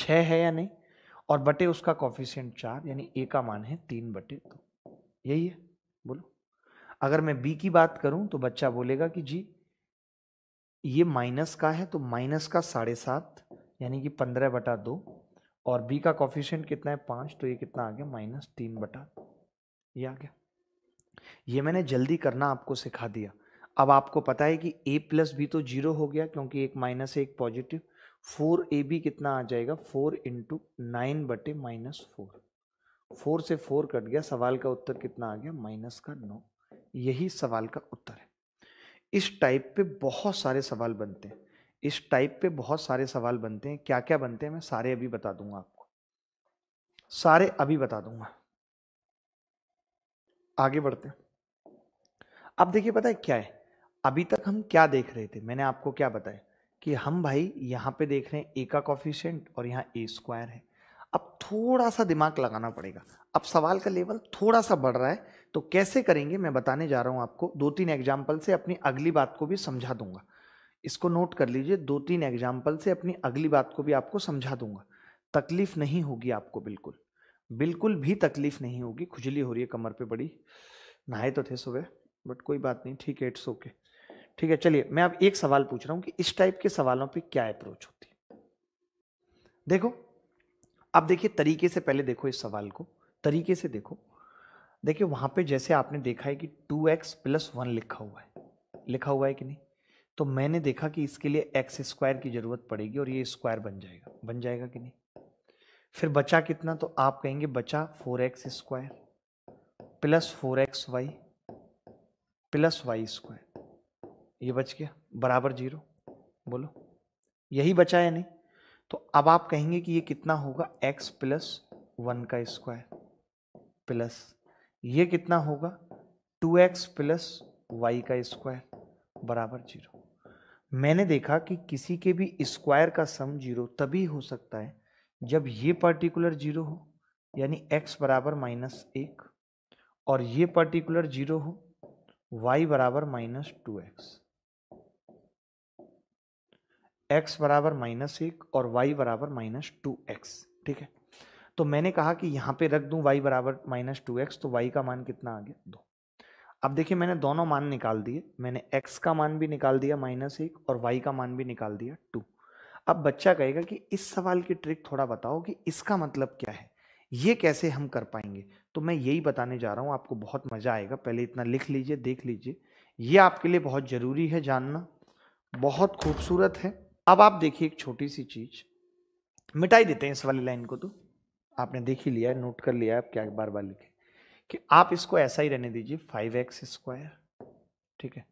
छः है या नहीं और बटे उसका कॉफिशियंट चार यानी ए का मान है तीन बटे दो यही है बोलो अगर मैं बी की बात करूं तो बच्चा बोलेगा कि जी ये माइनस का है तो माइनस का साढ़े सात यानी कि पंद्रह बटा दो और बी का कॉफिशियंट कितना है पाँच तो ये कितना आ गया माइनस तीन बटा ये आ गया ये मैंने जल्दी करना आपको सिखा दिया अब आपको पता है कि ए प्लस बी तो जीरो हो गया क्योंकि एक माइनस है एक पॉजिटिव फोर ए बी कितना आ जाएगा फोर इंटू नाइन बटे माइनस फोर फोर से फोर कट गया सवाल का उत्तर कितना आ गया माइनस का नौ यही सवाल का उत्तर है इस टाइप पे बहुत सारे सवाल बनते हैं इस टाइप पे बहुत सारे सवाल बनते हैं क्या क्या बनते हैं मैं सारे अभी बता दूंगा आपको सारे अभी बता दूंगा आगे बढ़ते हैं अब देखिए पता है क्या है अभी तक हम क्या देख रहे थे मैंने आपको क्या बताया कि हम भाई यहाँ पे देख रहे हैं ए का कॉफिशेंट और यहाँ ए स्क्वायर है अब थोड़ा सा दिमाग लगाना पड़ेगा अब सवाल का लेवल थोड़ा सा बढ़ रहा है तो कैसे करेंगे मैं बताने जा रहा हूँ आपको दो तीन एग्जाम्पल से अपनी अगली बात को भी समझा दूंगा इसको नोट कर लीजिए दो तीन एग्जाम्पल से अपनी अगली बात को भी आपको समझा दूंगा तकलीफ नहीं होगी आपको बिल्कुल बिल्कुल भी तकलीफ नहीं होगी खुजली हो रही है कमर पे बड़ी नहाए तो थे सुबह बट कोई बात नहीं ठीक है इट्स ओके ठीक है चलिए मैं आप एक सवाल पूछ रहा हूं कि इस टाइप के सवालों पे क्या अप्रोच होती है देखो आप देखिए तरीके से पहले देखो इस सवाल को तरीके से देखो देखिए वहां पे जैसे आपने देखा है कि टू एक्स प्लस वन लिखा हुआ है लिखा हुआ है कि नहीं तो मैंने देखा कि इसके लिए एक्स स्क्वायर की जरूरत पड़ेगी और ये स्क्वायर बन जाएगा बन जाएगा कि नहीं फिर बचा कितना तो आप कहेंगे बचा four x square plus four x Y plus Y square ये बच गया बराबर जीरो बोलो यही बचा है नहीं तो अब आप कहेंगे कि ये कितना होगा x प्लस वन का स्क्वायर प्लस ये कितना होगा 2x प्लस वाई का स्क्वायर बराबर जीरो मैंने देखा कि किसी के भी स्क्वायर का सम जीरो तभी हो सकता है जब ये पर्टिकुलर जीरो हो यानी x बराबर माइनस एक और ये पर्टिकुलर जीरो हो y बराबर माइनस टू एक्स x बराबर माइनस एक और y बराबर माइनस टू एक्स ठीक है तो मैंने कहा कि यहाँ पे रख दूँ y बराबर माइनस टू एक्स तो y का मान कितना आ गया दो अब देखिए मैंने दोनों मान निकाल दिए मैंने x का मान भी निकाल दिया माइनस एक और y का मान भी निकाल दिया टू अब बच्चा कहेगा कि इस सवाल की ट्रिक थोड़ा बताओ कि इसका मतलब क्या है ये कैसे हम कर पाएंगे तो मैं यही बताने जा रहा हूँ आपको बहुत मज़ा आएगा पहले इतना लिख लीजिए देख लीजिए ये आपके लिए बहुत ज़रूरी है जानना बहुत खूबसूरत है अब आप देखिए एक छोटी सी चीज मिटाई देते हैं इस वाली लाइन को तो आपने देख ही लिया नोट कर लिया आप क्या बार बार लिखे कि आप इसको ऐसा ही रहने दीजिए फाइव एक्स स्क्वायर ठीक है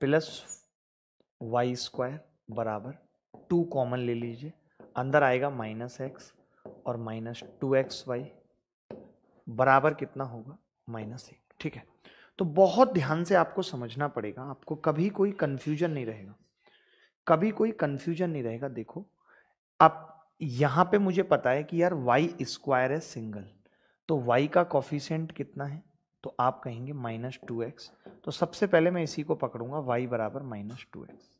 प्लस वाई स्क्वायर बराबर टू कॉमन ले लीजिए अंदर आएगा माइनस एक्स और माइनस टू एक्स वाई बराबर कितना होगा माइनस एक ठीक है तो बहुत ध्यान से आपको समझना पड़ेगा आपको कभी कोई कंफ्यूजन नहीं रहेगा कभी कोई कंफ्यूजन नहीं रहेगा देखो अब यहाँ पे मुझे पता है कि यार वाई स्क्वायर है सिंगल तो वाई का कॉफिशेंट कितना है तो आप कहेंगे माइनस टू एक्स तो सबसे पहले मैं इसी को पकड़ूंगा वाई बराबर माइनस टू एक्स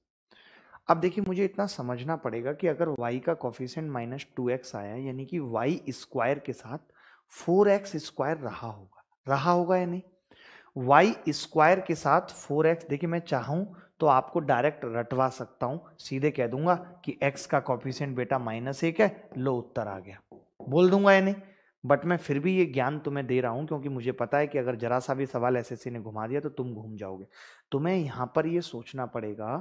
अब देखिए मुझे इतना समझना पड़ेगा कि अगर y का कॉफिशेंट माइनस टू एक्स आया यानी कि वाई स्क्वायर के साथ फोर एक्स स्क्वायर रहा होगा रहा होगा या नहीं वाई स्क्वायर के साथ फोर एक्स देखिए मैं चाहूँ तो आपको डायरेक्ट रटवा सकता हूं सीधे कह दूंगा कि एक्स का कॉफिशेंट बेटा माइनस एक है लो उत्तर आ गया बोल दूंगा यानी बट मैं फिर भी ये ज्ञान तुम्हें दे रहा हूं क्योंकि मुझे पता है कि अगर जरा सा भी सवाल एस ने घुमा दिया तो तुम घूम जाओगे तुम्हें यहां पर यह सोचना पड़ेगा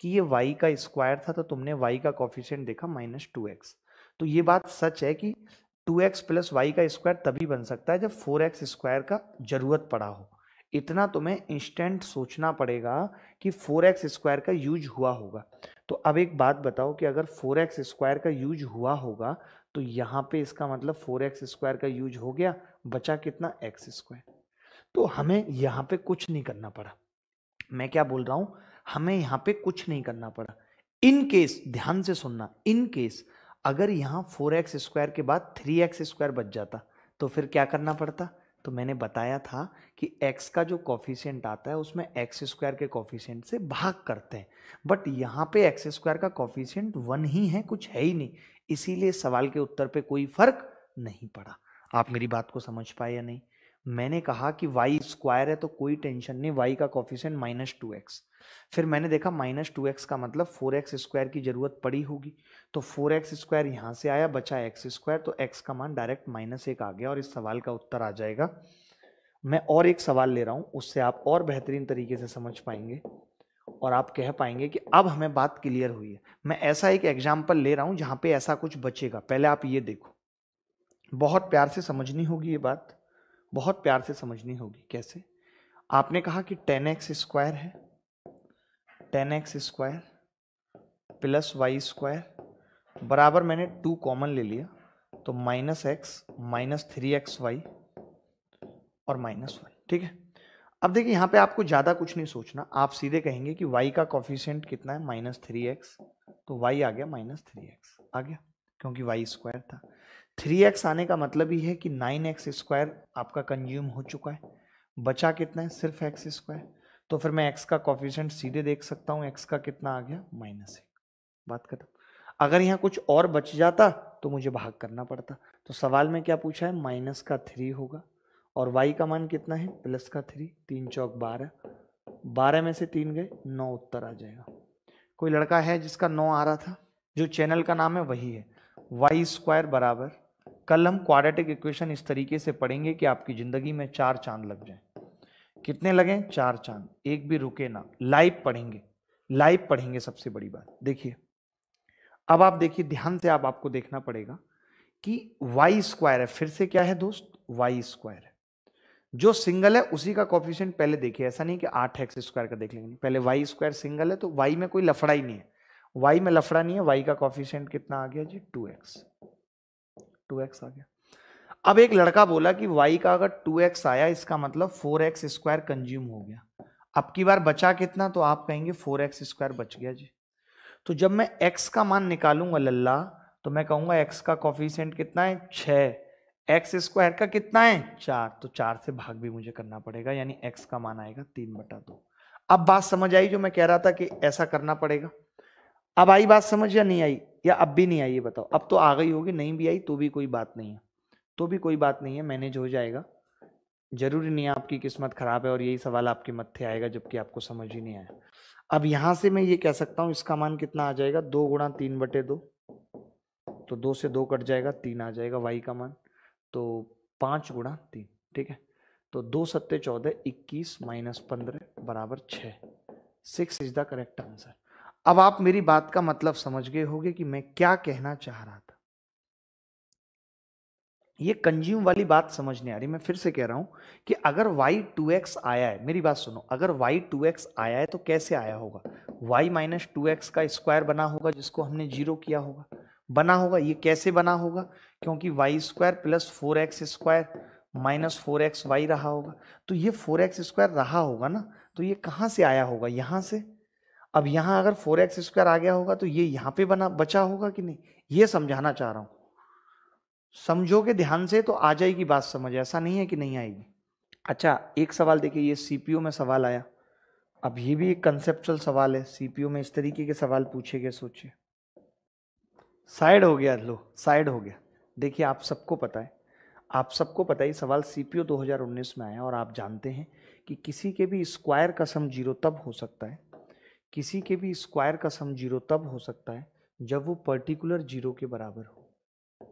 कि ये वाई का स्क्वायर था तो तुमने वाई का कॉफिशियंट देखा माइनस टू एक्स तो ये बात सच है कि टू एक्स प्लस वाई का स्क्वायर तभी बन सकता है जब फोर एक्स स्क्वायर का जरूरत पड़ा हो इतना तुम्हें इंस्टेंट सोचना पड़ेगा कि फोर एक्स स्क्वायर का यूज हुआ होगा तो अब एक बात बताओ कि अगर फोर एक्स स्क्वायर का यूज हुआ होगा तो यहाँ पे इसका मतलब फोर एक्स स्क्वायर का यूज हो गया बचा कितना एक्स स्क्वायर तो हमें यहाँ पे कुछ नहीं करना पड़ा मैं क्या बोल रहा हूँ हमें यहाँ पे कुछ नहीं करना पड़ा इन केस ध्यान से सुनना इन केस अगर यहाँ फोर एक्स स्क्वायर के बाद थ्री एक्स स्क्वायर बच जाता तो फिर क्या करना पड़ता तो मैंने बताया था कि x का जो कॉफिशियंट आता है उसमें एक्स स्क्वायर के कॉफिशियंट से भाग करते हैं बट यहाँ पे एक्स स्क्वायर का कॉफिशियंट वन ही है कुछ है ही नहीं इसीलिए सवाल के उत्तर पे कोई फर्क नहीं पड़ा आप मेरी बात को समझ पाए या नहीं मैंने कहा कि वाई स्क्वायर है तो कोई टेंशन नहीं वाई का कॉफिशेंट माइनस टू एक्स फिर मैंने देखा माइनस टू एक्स का मतलब फोर एक्स स्क्वायर की ज़रूरत पड़ी होगी तो फोर एक्स स्क्वायर यहाँ से आया बचा एक्स स्क्वायर तो एक्स का मान डायरेक्ट माइनस एक आ गया और इस सवाल का उत्तर आ जाएगा मैं और एक सवाल ले रहा हूँ उससे आप और बेहतरीन तरीके से समझ पाएंगे और आप कह पाएंगे कि अब हमें बात क्लियर हुई है मैं ऐसा एक एग्जाम्पल ले रहा हूँ जहाँ पे ऐसा कुछ बचेगा पहले आप ये देखो बहुत प्यार से समझनी होगी ये बात बहुत प्यार से समझनी होगी कैसे आपने कहा कि टेन एक्स स्क्वायर है ten x square plus Y square बराबर मैंने टू कॉमन ले लिया तो minus x minus three x Y और माइनस वाई ठीक है अब देखिए यहाँ पे आपको ज़्यादा कुछ नहीं सोचना आप सीधे कहेंगे कि y का कॉफिशेंट कितना है माइनस थ्री एक्स तो y आ गया माइनस थ्री एक्स आ गया क्योंकि वाई स्क्वायर था थ्री एक्स आने का मतलब ही है कि नाइन एक्स स्क्वायर आपका कंज्यूम हो चुका है बचा कितना है सिर्फ एक्स स्क्वायर तो फिर मैं एक्स का कॉफिशेंट सीधे देख सकता हूँ एक्स का कितना आ गया माइनस एक बात खत्म अगर यहाँ कुछ और बच जाता तो मुझे भाग करना पड़ता तो सवाल में क्या पूछा है माइनस का थ्री होगा और वाई का मान कितना है प्लस का थ्री तीन चौक बारह बारह में से तीन गए नौ उत्तर आ जाएगा कोई लड़का है जिसका नौ आ रहा था जो चैनल का नाम है वही है वाई स्क्वायर बराबर कल हम क्वाड्रेटिक इक्वेशन इस तरीके से पढ़ेंगे कि आपकी ज़िंदगी में चार चांद लग जाए कितने लगे चार चांद एक भी रुके ना लाइव पढ़ेंगे लाइव पढ़ेंगे सबसे बड़ी बात देखिए अब आप देखिए ध्यान से आप आपको देखना पड़ेगा कि वाई स्क्वायर है फिर से क्या है दोस्त वाई स्क्वायर है जो सिंगल है उसी का कॉफिशियंट पहले देखिए ऐसा नहीं कि आठ एक्स स्क्वायर का देख लेंगे पहले वाई स्क्वायर सिंगल है तो वाई में कोई लफड़ा ही नहीं है वाई में लफड़ा नहीं है वाई का कॉफिशियंट कितना आ गया जी टू एक्स टू एक्स आ गया अब एक लड़का बोला कि वाई का अगर टू एक्स आया इसका मतलब फोर एक्स स्क्वायर कंज्यूम हो गया अब की बार बचा कितना तो आप कहेंगे फोर एक्स स्क्वायर बच गया जी तो जब मैं x का मान निकालूंगा लल्ला तो मैं कहूंगा x का कॉफिशेंट कितना है छ एक्स स्क्वायर का कितना है चार तो चार से भाग भी मुझे करना पड़ेगा यानी x का मान आएगा तीन बटा दो अब बात समझ आई जो मैं कह रहा था कि ऐसा करना पड़ेगा अब आई बात समझ या नहीं आई या अब भी नहीं आई ये बताओ अब तो आ गई होगी नहीं भी आई तो भी कोई बात नहीं है तो भी कोई बात नहीं है मैनेज हो जाएगा जरूरी नहीं आपकी किस्मत खराब है और यही सवाल आपके मत्थे आएगा जबकि आपको समझ ही नहीं आया अब यहां से मैं ये कह सकता हूं इसका मान कितना आ जाएगा दो गुणा तीन बटे दो तो दो से दो कट जाएगा तीन आ जाएगा वाई का मान तो पांच गुणा तीन ठीक है तो दो सत्ते चौदह इक्कीस माइनस पंद्रह बराबर छ six is the correct answer अब आप मेरी बात का मतलब समझ गए होंगे कि मैं क्या कहना चाह रहा था ये कंज्यूम वाली बात समझने आ रही मैं फिर से कह रहा हूं कि अगर वाई टू एक्स आया है मेरी बात सुनो अगर वाई टू एक्स आया है तो कैसे आया होगा वाई माइनस टू एक्स का स्क्वायर बना होगा जिसको हमने जीरो किया होगा बना होगा ये कैसे बना होगा क्योंकि Y square plus four x square minus four x y रहा होगा तो ये फोर एक्स स्क्वायर रहा होगा ना तो ये कहाँ से आया होगा यहाँ से अब यहां अगर फोर एक्स स्क्वायर आ गया होगा तो ये यहाँ पे बना बचा होगा कि नहीं ये समझाना चाह रहा हूं समझोगे ध्यान से तो आ जाएगी बात समझ ऐसा नहीं है कि नहीं आएगी अच्छा एक सवाल देखिए ये सीपीओ में सवाल आया अब ये भी एक कंसेप्चुअल सवाल है सीपीओ में इस तरीके के सवाल पूछे गए सोचिए साइड हो गया लो साइड हो गया देखिए आप सबको पता है आप सबको पता है सवाल सीपीओ 2019 में आया और आप जानते हैं कि किसी के भी स्क्वायर का सम जीरो तब हो सकता है किसी के भी स्क्वायर का सम जीरो तब हो सकता है जब वो पर्टिकुलर जीरो के बराबर हो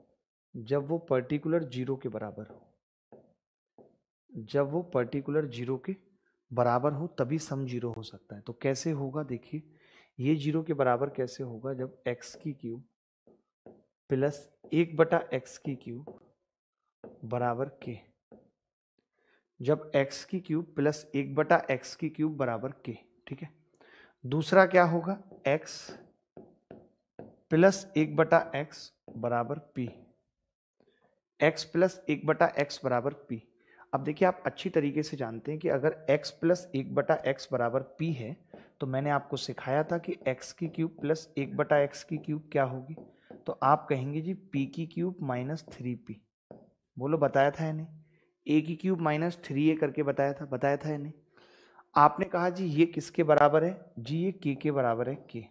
जब वो पर्टिकुलर जीरो के बराबर हो जब वो पर्टिकुलर जीरो के बराबर हो तभी सम जीरो हो सकता है तो कैसे होगा देखिए ये जीरो के बराबर कैसे होगा जब एक्स की क्यूब प्लस एक बटा एक्स की क्यूब बराबर के जब एक्स की क्यूब प्लस एक बटा एक्स की क्यूब बराबर के ठीक है दूसरा क्या होगा एक्स प्लस एक बटा एक्स बराबर पी एक्स प्लस एक बटा एक्स बराबर पी अब देखिए आप अच्छी तरीके से जानते हैं कि अगर x प्लस एक बटा एक्स बराबर पी है तो मैंने आपको सिखाया था कि x की क्यूब प्लस एक बटा एक्स की क्यूब क्या होगी तो आप कहेंगे जी p की क्यूब माइनस थ्री पी बोलो बताया था इन्हें ए की क्यूब माइनस थ्री ए करके बताया था बताया था इन्हें आपने कहा जी ये किसके बराबर है जी ये के के बराबर है के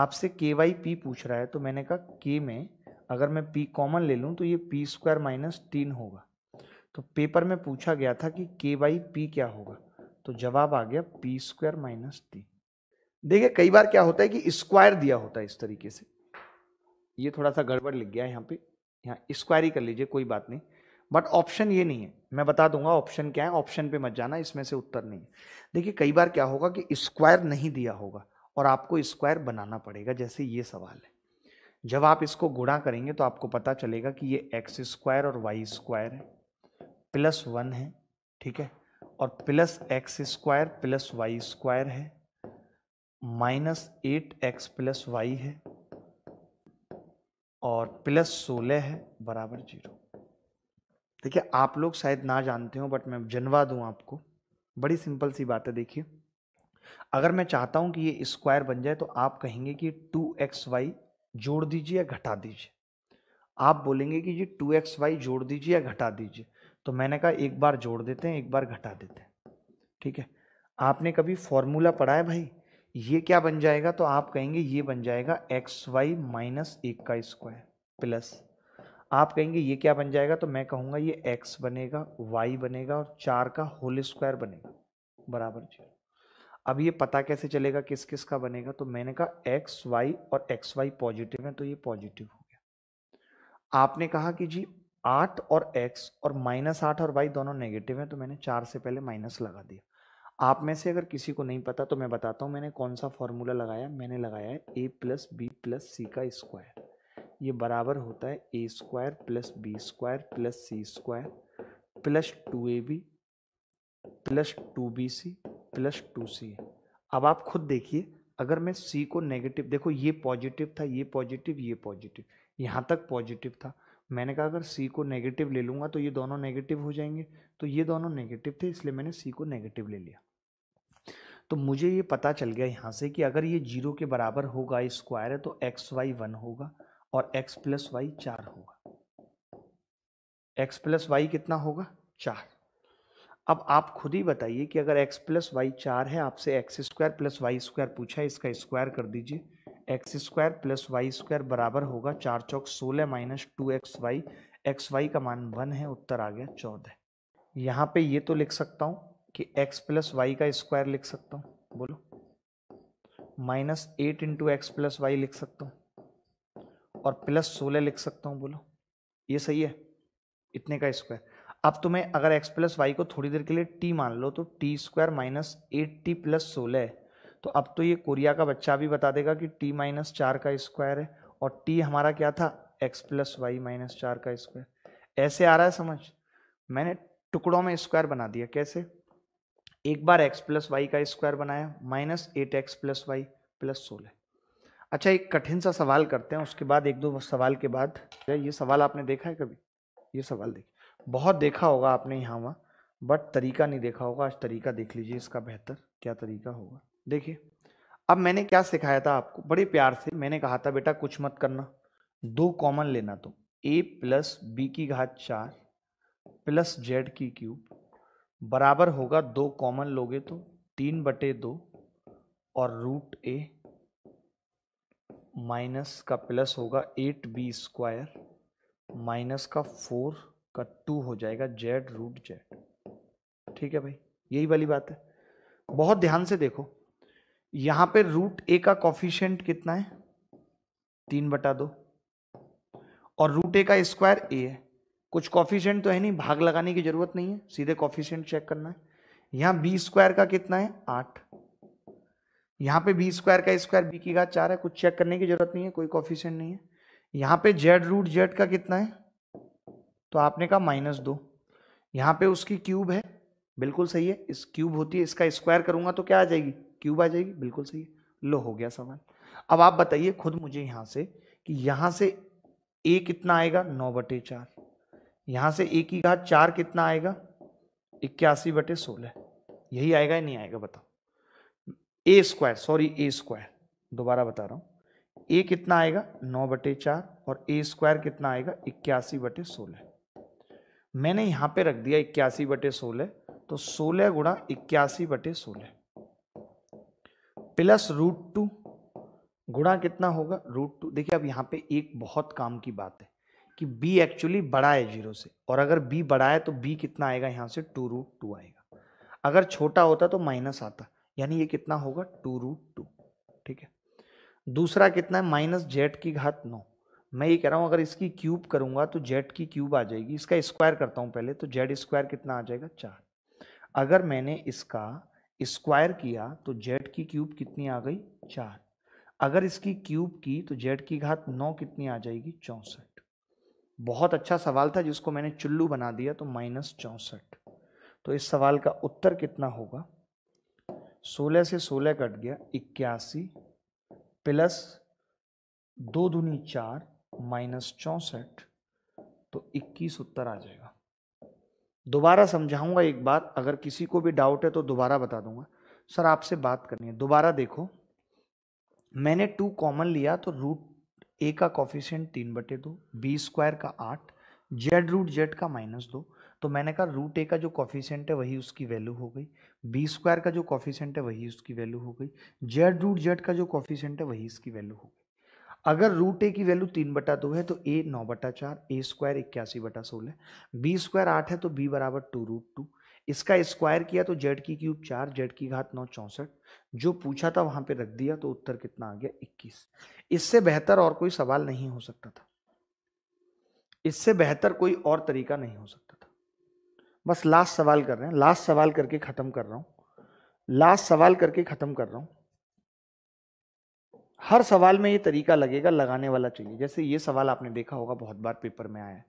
आपसे के वाई पी पूछ रहा है तो मैंने कहा के में अगर मैं पी कॉमन ले लूँ तो ये पी स्क्वायर माइनस तीन होगा तो पेपर में पूछा गया था कि के वाई पी क्या होगा तो जवाब आ गया पी स्क्वायर माइनस तीन देखिए कई बार क्या होता है कि स्क्वायर दिया होता है इस तरीके से ये थोड़ा सा गड़बड़ लग गया यहाँ पे यहाँ स्क्वायर ही कर लीजिए कोई बात नहीं बट ऑप्शन ये नहीं है मैं बता दूंगा ऑप्शन क्या है ऑप्शन पे मत जाना इसमें से उत्तर नहीं देखिए कई बार क्या होगा कि स्क्वायर नहीं दिया होगा और आपको स्क्वायर बनाना पड़ेगा जैसे ये सवाल है जब आप इसको गुणा करेंगे तो आपको पता चलेगा कि ये एक्स स्क्वायर और वाई स्क्वायर है प्लस वन है ठीक है और plus x square plus Y square है minus eight x plus y है और प्लस सोलह है बराबर जीरो देखिए आप लोग शायद ना जानते हो बट मैं जनवा दूँ आपको बड़ी सिंपल सी बात है देखिए अगर मैं चाहता हूँ कि ये स्क्वायर बन जाए तो आप कहेंगे कि टू एक्स वाई जोड़ दीजिए या घटा दीजिए आप बोलेंगे कि जी टू एक्स वाई जोड़ दीजिए या घटा दीजिए तो मैंने कहा एक बार जोड़ देते हैं एक बार घटा देते हैं ठीक है आपने कभी फॉर्मूला पढ़ा है भाई ये क्या बन जाएगा तो आप कहेंगे ये बन जाएगा एक्स वाई माइनस एक का स्क्वायर प्लस आप कहेंगे ये क्या बन जाएगा तो मैं कहूँगा ये एक्स बनेगा वाई बनेगा और चार का होल स्क्वायर बनेगा बराबर जीरो अब ये पता कैसे चलेगा किस किस का बनेगा तो मैंने कहा एक्स वाई और एक्स वाई पॉजिटिव है तो ये पॉजिटिव हो गया आपने कहा कि जी आठ और एक्स और माइनस आठ और वाई दोनों नेगेटिव हैं तो मैंने चार से पहले माइनस लगा दिया आप में से अगर किसी को नहीं पता तो मैं बताता हूँ मैंने कौन सा फॉर्मूला लगाया मैंने लगाया है ए प्लस बी प्लस सी का स्क्वायर ये बराबर होता है ए square plus B square plus C square plus two A B plus two B C plus two c अब आप खुद देखिए अगर मैं सी को नेगेटिव देखो ये पॉजिटिव था ये पॉजिटिव ये पॉजिटिव यहाँ तक पॉजिटिव था मैंने कहा अगर सी को नेगेटिव ले लूँगा तो ये दोनों नेगेटिव हो जाएंगे तो ये दोनों नेगेटिव थे इसलिए मैंने सी को नेगेटिव ले लिया तो मुझे ये पता चल गया यहाँ से कि अगर ये जीरो के बराबर होगा स्क्वायर है तो एक्स वाई वन होगा और x प्लस वाई चार होगा x प्लस वाई कितना होगा चार अब आप खुद ही बताइए कि अगर x प्लस वाई चार है आपसे x square plus Y square पूछा है इसका स्क्वायर कर दीजिए x square plus Y square बराबर होगा चार चौक सोलह minus two x Y x y का मान वन है उत्तर आ गया चौदह यहाँ पे ये तो लिख सकता हूँ कि x प्लस वाई का स्क्वायर लिख सकता हूँ बोलो minus eight into x plus y लिख सकता हूँ और प्लस सोलह लिख सकता हूँ बोलो ये सही है इतने का स्क्वायर अब तुम्हें अगर x प्लस वाई को थोड़ी देर के लिए t मान लो तो t square minus eight t plus सोलह तो अब तो ये कोरिया का बच्चा भी बता देगा कि t माइनस चार का स्क्वायर है और t हमारा क्या था x प्लस वाई माइनस चार का स्क्वायर ऐसे आ रहा है समझ मैंने टुकड़ों में स्क्वायर बना दिया कैसे एक बार x प्लस वाई का स्क्वायर बनाया minus eight x plus Y plus सोलह अच्छा एक कठिन सा सवाल करते हैं उसके बाद एक दो सवाल के बाद ये सवाल आपने देखा है कभी ये सवाल देख बहुत देखा होगा आपने यहाँ वहाँ बट तरीका नहीं देखा होगा आज तरीका देख लीजिए इसका बेहतर क्या तरीका होगा देखिए अब मैंने क्या सिखाया था आपको बड़े प्यार से मैंने कहा था बेटा कुछ मत करना दो कॉमन लेना तो ए प्लस बी की घात चार प्लस जेड की क्यूब बराबर होगा दो कॉमन लोगे तो तीन बटे दो और रूट ए माइनस का प्लस होगा एट बी स्क्वायर माइनस का फोर का टू हो जाएगा जेड रूट जेड ठीक है भाई यही वाली बात है बहुत ध्यान से देखो यहां पे रूट ए का कॉफिशियंट कितना है तीन बटा दो और रूट ए का स्क्वायर ए है कुछ कॉफिशियंट तो है नहीं भाग लगाने की जरूरत नहीं है सीधे कॉफिशियंट चेक करना है यहां बी स्क्वायर का कितना है आठ यहाँ पे बी स्क्वायर का स्क्वायर बी की घात चार है कुछ चेक करने की जरूरत नहीं है कोई कॉफिशेंट नहीं है यहाँ पे जेड रूट जेड का कितना है तो आपने कहा माइनस दो यहाँ पे उसकी क्यूब है बिल्कुल सही है इस क्यूब होती है इसका स्क्वायर करूंगा तो क्या आ जाएगी क्यूब आ जाएगी बिल्कुल सही है लो हो गया सवाल अब आप बताइए खुद मुझे यहाँ से कि यहाँ से ए कितना आएगा नौ बटे चार यहाँ से ए की घात चार कितना आएगा इक्यासी बटे सोलह यही आएगा या नहीं आएगा बताओ a square sorry a square दोबारा बता रहा हूँ ए कितना आएगा नौ बटे चार और ए स्क्वायर कितना आएगा इक्यासी बटे सोलह मैंने यहाँ पे रख दिया इक्यासी बटे सोलह तो सोलह गुणा इक्यासी बटे सोलह प्लस रूट टू गुणा कितना होगा रूट टू देखिए अब यहाँ पे एक बहुत काम की बात है कि b एक्चुअली बड़ा है जीरो से और अगर b बड़ा है तो b कितना आएगा यहाँ से टू रूट टू आएगा अगर छोटा होता तो माइनस आता यानी ये कितना होगा टू रूट टू ठीक है दूसरा कितना है माइनस जेड की घात नौ मैं ये कह रहा हूँ अगर इसकी क्यूब करूंगा तो जेड की क्यूब आ जाएगी इसका स्क्वायर करता हूँ पहले तो जेड स्क्वायर कितना आ जाएगा चार अगर मैंने इसका स्क्वायर किया तो जेड की क्यूब कितनी आ गई चार अगर इसकी क्यूब की तो जेड की घात नौ कितनी आ जाएगी चौंसठ बहुत अच्छा सवाल था जिसको मैंने चुल्लू बना दिया तो माइनस चौंसठ तो इस सवाल का उत्तर कितना होगा सोलह से सोलह कट गया इक्यासी प्लस दो दूनी चार माइनस चौंसठ तो इक्कीस उत्तर आ जाएगा दोबारा समझाऊंगा एक बात अगर किसी को भी डाउट है तो दोबारा बता दूंगा सर आपसे बात करनी है दोबारा देखो मैंने टू कॉमन लिया तो रूट ए का कॉफिशेंट तीन बटे दो बी स्क्वायर का आठ जेड रूट जेड का माइनस दो तो मैंने कहा रूट ए का जो कॉफिशेंट है वही उसकी वैल्यू हो गई बी स्क्वायर का जो कॉफिशेंट है वही उसकी वैल्यू हो गई जेड रूट जेड का जो कॉफिशेंट है वही इसकी वैल्यू हो गई अगर रूट ए की वैल्यू तीन बटा दो है तो ए नौ बटा चार ए स्क्वायर इक्यासी बटा सोलह बी स्क्वायर आठ है तो बी बराबर टू रूट टू इसका स्क्वायर किया तो जेड की क्यूब चार जेड की घात नौ चौंसठ जो पूछा था वहां पे रख दिया तो उत्तर कितना आ गया इक्कीस इससे बेहतर और कोई सवाल नहीं हो सकता था इससे बेहतर कोई और तरीका नहीं हो सकता बस लास्ट सवाल कर रहे हैं लास्ट सवाल करके ख़त्म कर रहा हूं लास्ट सवाल करके ख़त्म कर रहा हूं हर सवाल में ये तरीका लगेगा लगाने वाला चाहिए जैसे ये सवाल आपने देखा होगा बहुत बार पेपर में आया है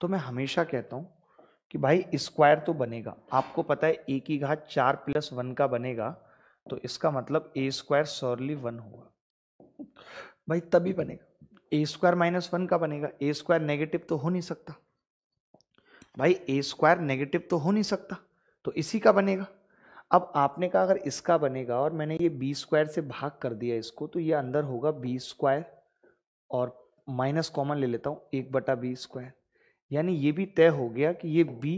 तो मैं हमेशा कहता हूं कि भाई स्क्वायर तो बनेगा आपको पता है ए की घात चार प्लस वन का बनेगा तो इसका मतलब ए स्क्वायर सॉरली वन होगा भाई तभी बनेगा ए स्क्वायर माइनस वन का बनेगा ए स्क्वायर नेगेटिव तो हो नहीं सकता भाई ए स्क्वायर नेगेटिव तो हो नहीं सकता तो इसी का बनेगा अब आपने कहा अगर इसका बनेगा और मैंने ये बी स्क्वायर से भाग कर दिया इसको तो ये अंदर होगा बी स्क्वायर और माइनस कॉमन ले लेता हूँ एक बटा बी स्क्वायर यानी ये भी तय हो गया कि ये बी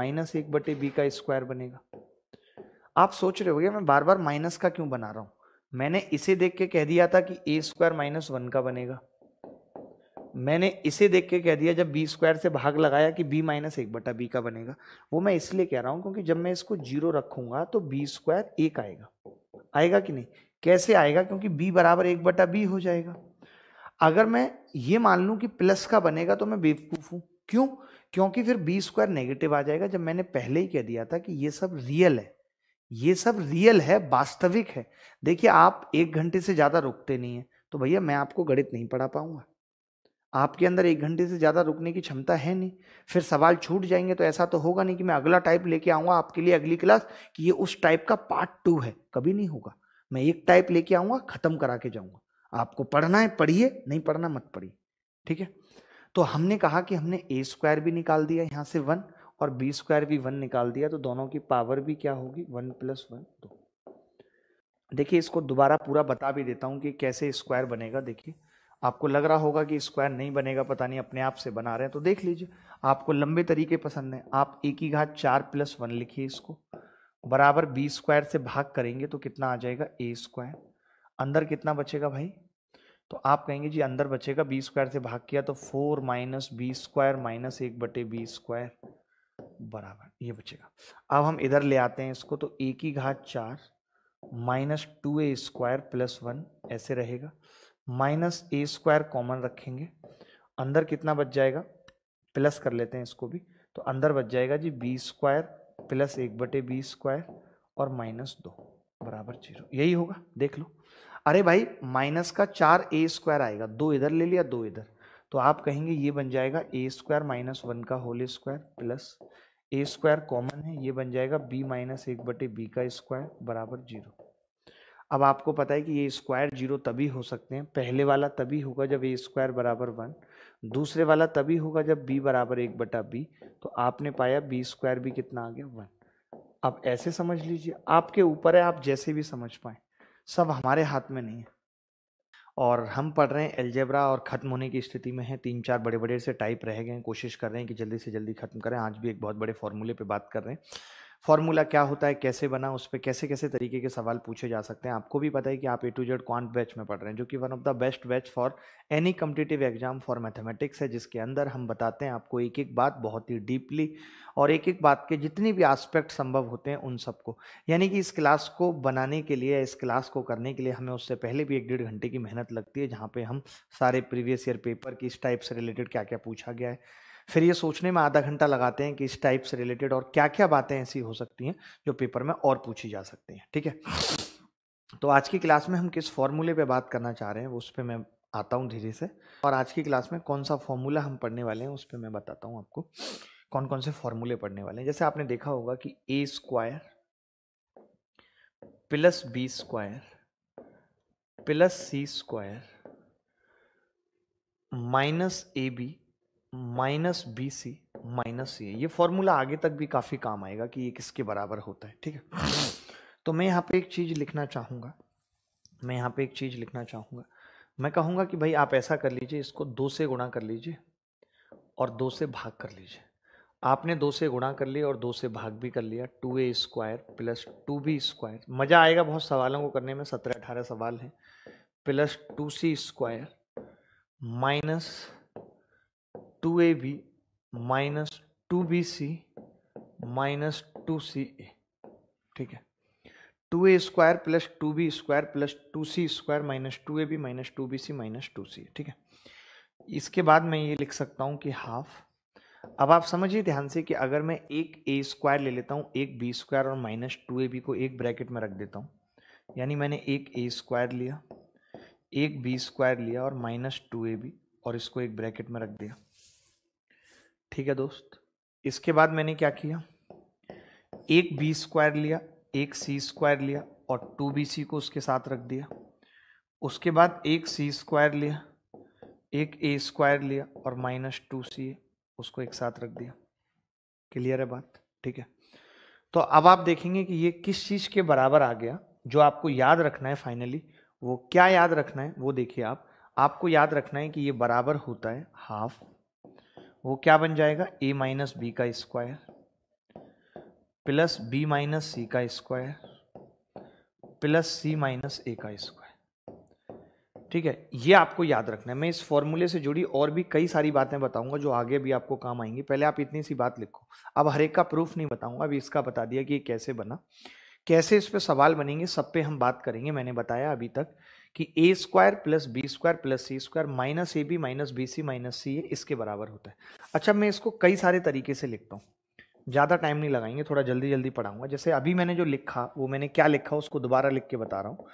माइनस एक बटे बी का स्क्वायर बनेगा आप सोच रहे हो मैं बार बार माइनस का क्यों बना रहा हूँ मैंने इसे देख के कह दिया था कि ए स्क्वायर माइनस वन का बनेगा मैंने इसे देख के कह दिया जब बी स्क्वायर से भाग लगाया कि बी माइनस एक बटा बी का बनेगा वो मैं इसलिए कह रहा हूँ क्योंकि जब मैं इसको जीरो रखूंगा तो बी स्क्वायर एक आएगा आएगा कि नहीं कैसे आएगा क्योंकि बी बराबर एक बटा बी हो जाएगा अगर मैं ये मान लूँ कि प्लस का बनेगा तो मैं बेवकूफ़ हूँ क्यों क्योंकि फिर बी स्क्वायर नेगेटिव आ जाएगा जब मैंने पहले ही कह दिया था कि ये सब रियल है ये सब रियल है वास्तविक है देखिए आप एक घंटे से ज़्यादा रुकते नहीं हैं तो भैया मैं आपको गणित नहीं पढ़ा पाऊंगा आपके अंदर एक घंटे से ज़्यादा रुकने की क्षमता है नहीं फिर सवाल छूट जाएंगे तो ऐसा तो होगा नहीं कि मैं अगला टाइप लेके आऊँगा आपके लिए अगली क्लास कि ये उस टाइप का पार्ट टू है कभी नहीं होगा मैं एक टाइप लेके आऊँगा ख़त्म करा के जाऊँगा आपको पढ़ना है पढ़िए नहीं पढ़ना मत पढ़िए ठीक है तो हमने कहा कि हमने ए स्क्वायर भी निकाल दिया यहाँ से वन और बी स्क्वायर भी वन निकाल दिया तो दोनों की पावर भी क्या होगी वन प्लस वन दो देखिए इसको दोबारा पूरा बता भी देता हूँ कि कैसे स्क्वायर बनेगा देखिए आपको लग रहा होगा कि स्क्वायर नहीं बनेगा पता नहीं अपने आप से बना रहे हैं तो देख लीजिए आपको लंबे तरीके पसंद हैं आप एक ही घात चार प्लस वन लिखिए इसको बराबर बी स्क्वायर से भाग करेंगे तो कितना आ जाएगा ए स्क्वायर अंदर कितना बचेगा भाई तो आप कहेंगे जी अंदर बचेगा बी स्क्वायर से भाग किया तो four minus B square minus एक बटे बी स्क्वायर बराबर ये बचेगा अब हम इधर ले आते हैं इसको तो एक ही घात चार माइनस टू ए स्क्वायर प्लस वन ऐसे रहेगा माइनस ए स्क्वायर कॉमन रखेंगे अंदर कितना बच जाएगा प्लस कर लेते हैं इसको भी तो अंदर बच जाएगा जी बी स्क्वायर प्लस एक बटे बी स्क्वायर और माइनस दो बराबर जीरो यही होगा देख लो अरे भाई माइनस का चार ए स्क्वायर आएगा दो इधर ले लिया दो इधर तो आप कहेंगे ये बन जाएगा ए स्क्वायर माइनस वन का whole square plus a square common है ये बन जाएगा बी माइनस एक बटे बी का स्क्वायर बराबर जीरो अब आपको पता है कि ये स्क्वायर जीरो तभी हो सकते हैं पहले वाला तभी होगा जब ए स्क्वायर बराबर वन दूसरे वाला तभी होगा जब बी बराबर एक बटा बी तो आपने पाया बी स्क्वायर भी कितना आ गया वन अब ऐसे समझ लीजिए आपके ऊपर है आप जैसे भी समझ पाए सब हमारे हाथ में नहीं है और हम पढ़ रहे हैं एल्जेब्रा और ख़त्म होने की स्थिति में है तीन चार बड़े बड़े से टाइप रह गए हैं कोशिश कर रहे हैं कि जल्दी से जल्दी ख़त्म करें आज भी एक बहुत बड़े फॉर्मूले पे बात कर रहे हैं फॉर्मूला क्या होता है कैसे बना उस पर कैसे कैसे तरीके के सवाल पूछे जा सकते हैं आपको भी पता है कि आप A to Z quant batch में पढ़ रहे हैं जो कि one of the best batch for any competitive exam for mathematics है जिसके अंदर हम बताते हैं आपको एक एक बात बहुत ही डीपली और एक एक बात के जितने भी आस्पेक्ट संभव होते हैं उन सबको यानी कि इस क्लास को बनाने के लिए इस क्लास को करने के लिए हमें उससे पहले भी एक डेढ़ घंटे की मेहनत लगती है जहाँ पर हम सारे प्रीवियस ईयर पेपर की इस टाइप से रिलेटेड क्या क्या पूछा गया है फिर ये सोचने में आधा घंटा लगाते हैं कि इस टाइप से रिलेटेड और क्या क्या बातें ऐसी हो सकती हैं जो पेपर में और पूछी जा सकती हैं ठीक है तो आज की क्लास में हम किस फॉर्मूले पे बात करना चाह रहे हैं उस पर मैं आता हूँ धीरे से और आज की क्लास में कौन सा फॉर्मूला हम पढ़ने वाले हैं उस पर मैं बताता हूँ आपको कौन कौन से फॉर्मूले पढ़ने वाले हैं जैसे आपने देखा होगा कि ए square plus B square plus C square minus A B minus B C minus सी ये फॉर्मूला आगे तक भी काफ़ी काम आएगा कि ये किसके बराबर होता है ठीक है तो मैं यहाँ पे एक चीज़ लिखना चाहूंगा मैं यहाँ पे एक चीज़ लिखना चाहूंगा मैं कहूंगा कि भाई आप ऐसा कर लीजिए इसको दो से गुणा कर लीजिए और दो से भाग कर लीजिए आपने दो से गुणा कर लिया और दो से भाग भी कर लिया टू ए square plus two B square मज़ा आएगा बहुत सवालों को करने में सत्रह अठारह सवाल हैं plus two c square minus two A B minus two B C minus two C a ठीक है two A square plus two B square plus two c square minus two A B minus two B C minus two c ठीक है इसके बाद मैं ये लिख सकता हूँ कि हाफ अब आप समझिए ध्यान से कि अगर मैं एक ए स्क्वायर ले लेता हूँ एक बी स्क्वायर और माइनस टू ए बी को एक ब्रैकेट में रख देता हूँ यानी मैंने एक ए स्क्वायर लिया एक बी स्क्वायर लिया और माइनस टू ए बी और इसको एक ब्रैकेट में रख दिया ठीक है दोस्त इसके बाद मैंने क्या किया एक बी स्क्वायर लिया एक सी स्क्वायर लिया और टू बी सी को उसके साथ रख दिया उसके बाद एक सी स्क्वायर लिया एक ए स्क्वायर लिया और माइनस टू सी उसको एक साथ रख दिया क्लियर है बात ठीक है तो अब आप देखेंगे कि ये किस चीज़ के बराबर आ गया जो आपको याद रखना है फाइनली वो क्या याद रखना है वो देखिए आप आपको याद रखना है कि ये बराबर होता है हाफ वो क्या बन जाएगा ए माइनस बी का स्क्वायर प्लस बी माइनस सी का स्क्वायर प्लस सी माइनस ए का स्क्वायर ठीक है ये आपको याद रखना है मैं इस फॉर्मूले से जुड़ी और भी कई सारी बातें बताऊंगा जो आगे भी आपको काम आएंगी पहले आप इतनी सी बात लिखो अब हरेक का प्रूफ नहीं बताऊंगा अभी इसका बता दिया कि ये कैसे बना कैसे इस पर सवाल बनेंगे सब पे हम बात करेंगे मैंने बताया अभी तक कि ए square plus B square plus C square minus A B minus B C minus C a इसके बराबर होता है अच्छा मैं इसको कई सारे तरीके से लिखता हूँ ज़्यादा टाइम नहीं लगाएंगे थोड़ा जल्दी जल्दी पढ़ाऊंगा जैसे अभी मैंने जो लिखा वो मैंने क्या लिखा उसको दोबारा लिख के बता रहा हूँ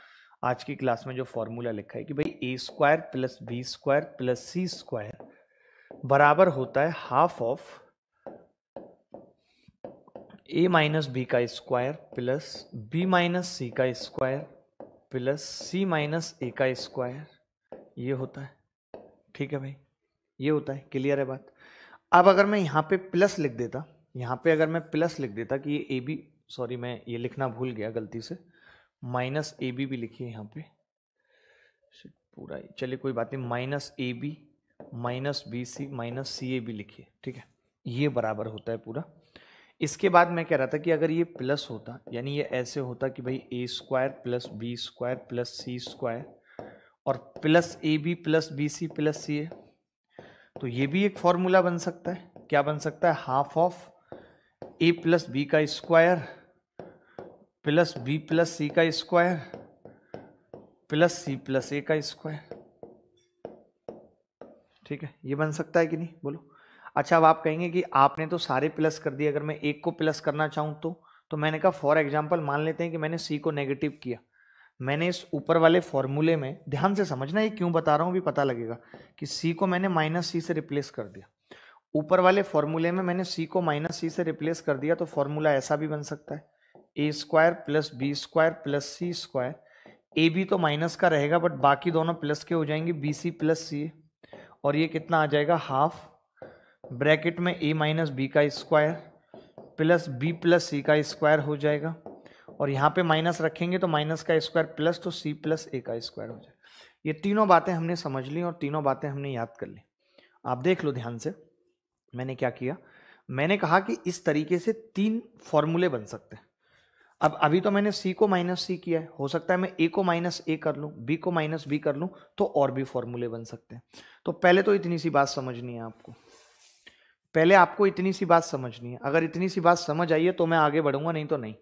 आज की क्लास में जो फॉर्मूला लिखा है कि भाई ए square plus B square plus सी स्क्वायर बराबर होता है half of A minus B का स्क्वायर प्लस बी माइनस सी का स्क्वायर प्लस सी माइनस ए का स्क्वायर ये होता है ठीक है भाई ये होता है क्लियर है बात अब अगर मैं यहाँ पे प्लस लिख देता यहाँ पे अगर मैं प्लस लिख देता कि ये ए बी सॉरी मैं ये लिखना भूल गया गलती से माइनस ए बी भी लिखिए यहाँ पे पूरा चलिए कोई बात नहीं minus A B minus B C minus C a b लिखिए ठीक है ये बराबर होता है पूरा इसके बाद मैं कह रहा था कि अगर ये प्लस होता यानी ये ऐसे होता कि भाई ए square plus B square plus सी स्क्वायर और plus A B plus B C plus सी ए तो ये भी एक फॉर्मूला बन सकता है क्या बन सकता है half of a plus B का स्क्वायर प्लस बी प्लस सी का square plus C plus a का स्क्वायर ठीक है ये बन सकता है कि नहीं बोलो अच्छा अब आप कहेंगे कि आपने तो सारे प्लस कर दिए अगर मैं एक को प्लस करना चाहूँ तो तो मैंने कहा फॉर एग्जाम्पल मान लेते हैं कि मैंने सी को नेगेटिव किया मैंने इस ऊपर वाले फॉर्मूले में ध्यान से समझना ये क्यों बता रहा हूँ भी पता लगेगा कि सी को मैंने माइनस सी से रिप्लेस कर दिया ऊपर वाले फॉर्मूले में मैंने सी को माइनस सी से रिप्लेस कर दिया तो फॉर्मूला ऐसा भी बन सकता है ए square plus B square plus C square a b तो माइनस का रहेगा बट बाकी दोनों प्लस के हो जाएंगे बी सी प्लस सी और ये कितना आ जाएगा हाफ ब्रैकेट में ए माइनस बी का स्क्वायर प्लस बी प्लस सी का स्क्वायर हो जाएगा और यहाँ पे माइनस रखेंगे तो माइनस का स्क्वायर प्लस तो सी प्लस ए का स्क्वायर हो जाएगा ये तीनों बातें हमने समझ ली और तीनों बातें हमने याद कर ली आप देख लो ध्यान से मैंने क्या किया मैंने कहा कि इस तरीके से तीन फॉर्मूले बन सकते हैं अब अभी तो मैंने सी को माइनस सी किया है हो सकता है मैं ए को माइनस ए कर लूँ बी को माइनस बी कर लूँ तो और भी फॉर्मूले बन सकते हैं तो पहले तो इतनी सी बात समझनी है आपको पहले आपको इतनी सी बात समझनी है अगर इतनी सी बात समझ आई है तो मैं आगे बढ़ूंगा नहीं तो नहीं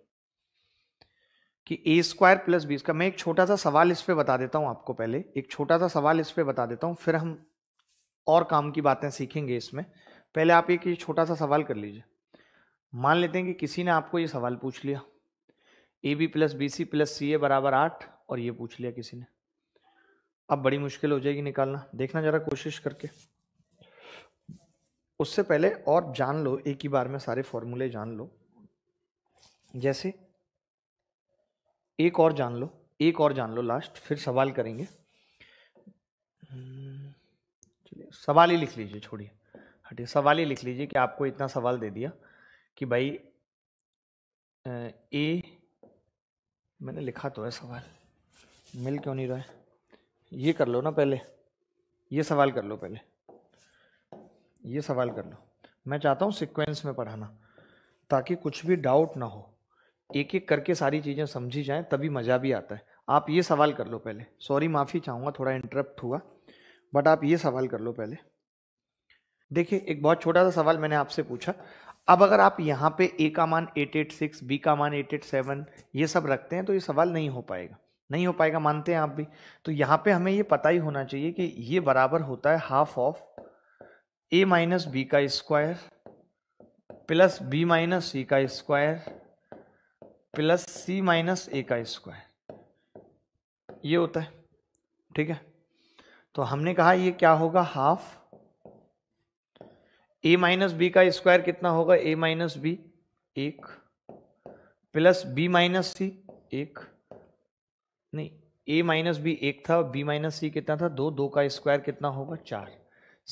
कि ए स्क्वायर प्लस बीस का मैं एक छोटा सा सवाल इस पे बता देता हूँ आपको पहले एक छोटा सा सवाल इस पे बता देता हूँ फिर हम और काम की बातें सीखेंगे इसमें पहले आप एक छोटा सा सवाल कर लीजिए मान लेते हैं कि किसी ने आपको ये सवाल पूछ लिया a B plus B C plus सी ए बराबर आठ और ये पूछ लिया किसी ने अब बड़ी मुश्किल हो जाएगी निकालना देखना ज़रा कोशिश करके उससे पहले और जान लो एक ही बार में सारे फॉर्मूले जान लो जैसे एक और जान लो एक और जान लो लास्ट फिर सवाल करेंगे हम्म, चलिए सवाल ही लिख लीजिए छोड़िए हटिए सवाल ही लिख लीजिए कि आपको इतना सवाल दे दिया कि भाई ए मैंने लिखा तो है सवाल मिल क्यों नहीं रहा है ये कर लो ना पहले ये सवाल कर लो पहले ये सवाल कर लो मैं चाहता हूँ सिक्वेंस में पढ़ाना ताकि कुछ भी डाउट ना हो एक एक करके सारी चीज़ें समझी जाएँ तभी मज़ा भी आता है आप ये सवाल कर लो पहले सॉरी माफ़ी चाहूँगा थोड़ा इंटरप्ट हुआ बट आप ये सवाल कर लो पहले देखिए एक बहुत छोटा सा सवाल मैंने आपसे पूछा अब अगर आप यहाँ पे ए का मान 886, बी का मान 887 ये सब रखते हैं तो ये सवाल नहीं हो पाएगा नहीं हो पाएगा मानते हैं आप भी तो यहाँ पे हमें ये पता ही होना चाहिए कि ये बराबर होता है half of A minus B का स्क्वायर प्लस बी माइनस सी का स्क्वायर प्लस सी माइनस ए का स्क्वायर ये होता है ठीक है तो हमने कहा ये क्या होगा हाफ ए माइनस बी का स्क्वायर कितना होगा ए माइनस बी एक प्लस बी माइनस सी एक नहीं ए माइनस बी एक था बी माइनस सी कितना था दो दो का स्क्वायर कितना होगा चार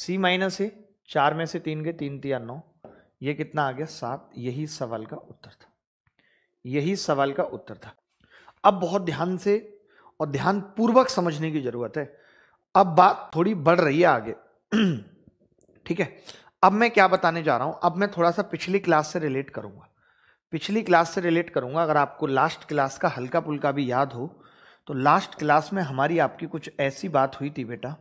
सी माइनस ए चार में से तीन गए तीन तिया नौ ये कितना आ गया सात यही सवाल का उत्तर था यही सवाल का उत्तर था अब बहुत ध्यान से और ध्यान पूर्वक समझने की जरूरत है अब बात थोड़ी बढ़ रही है आगे [clears throat] ठीक है अब मैं क्या बताने जा रहा हूं अब मैं थोड़ा सा पिछली क्लास से रिलेट करूंगा पिछली क्लास से रिलेट करूंगा अगर आपको लास्ट क्लास का हल्का पुल्का भी याद हो तो लास्ट क्लास में हमारी आपकी कुछ ऐसी बात हुई थी बेटा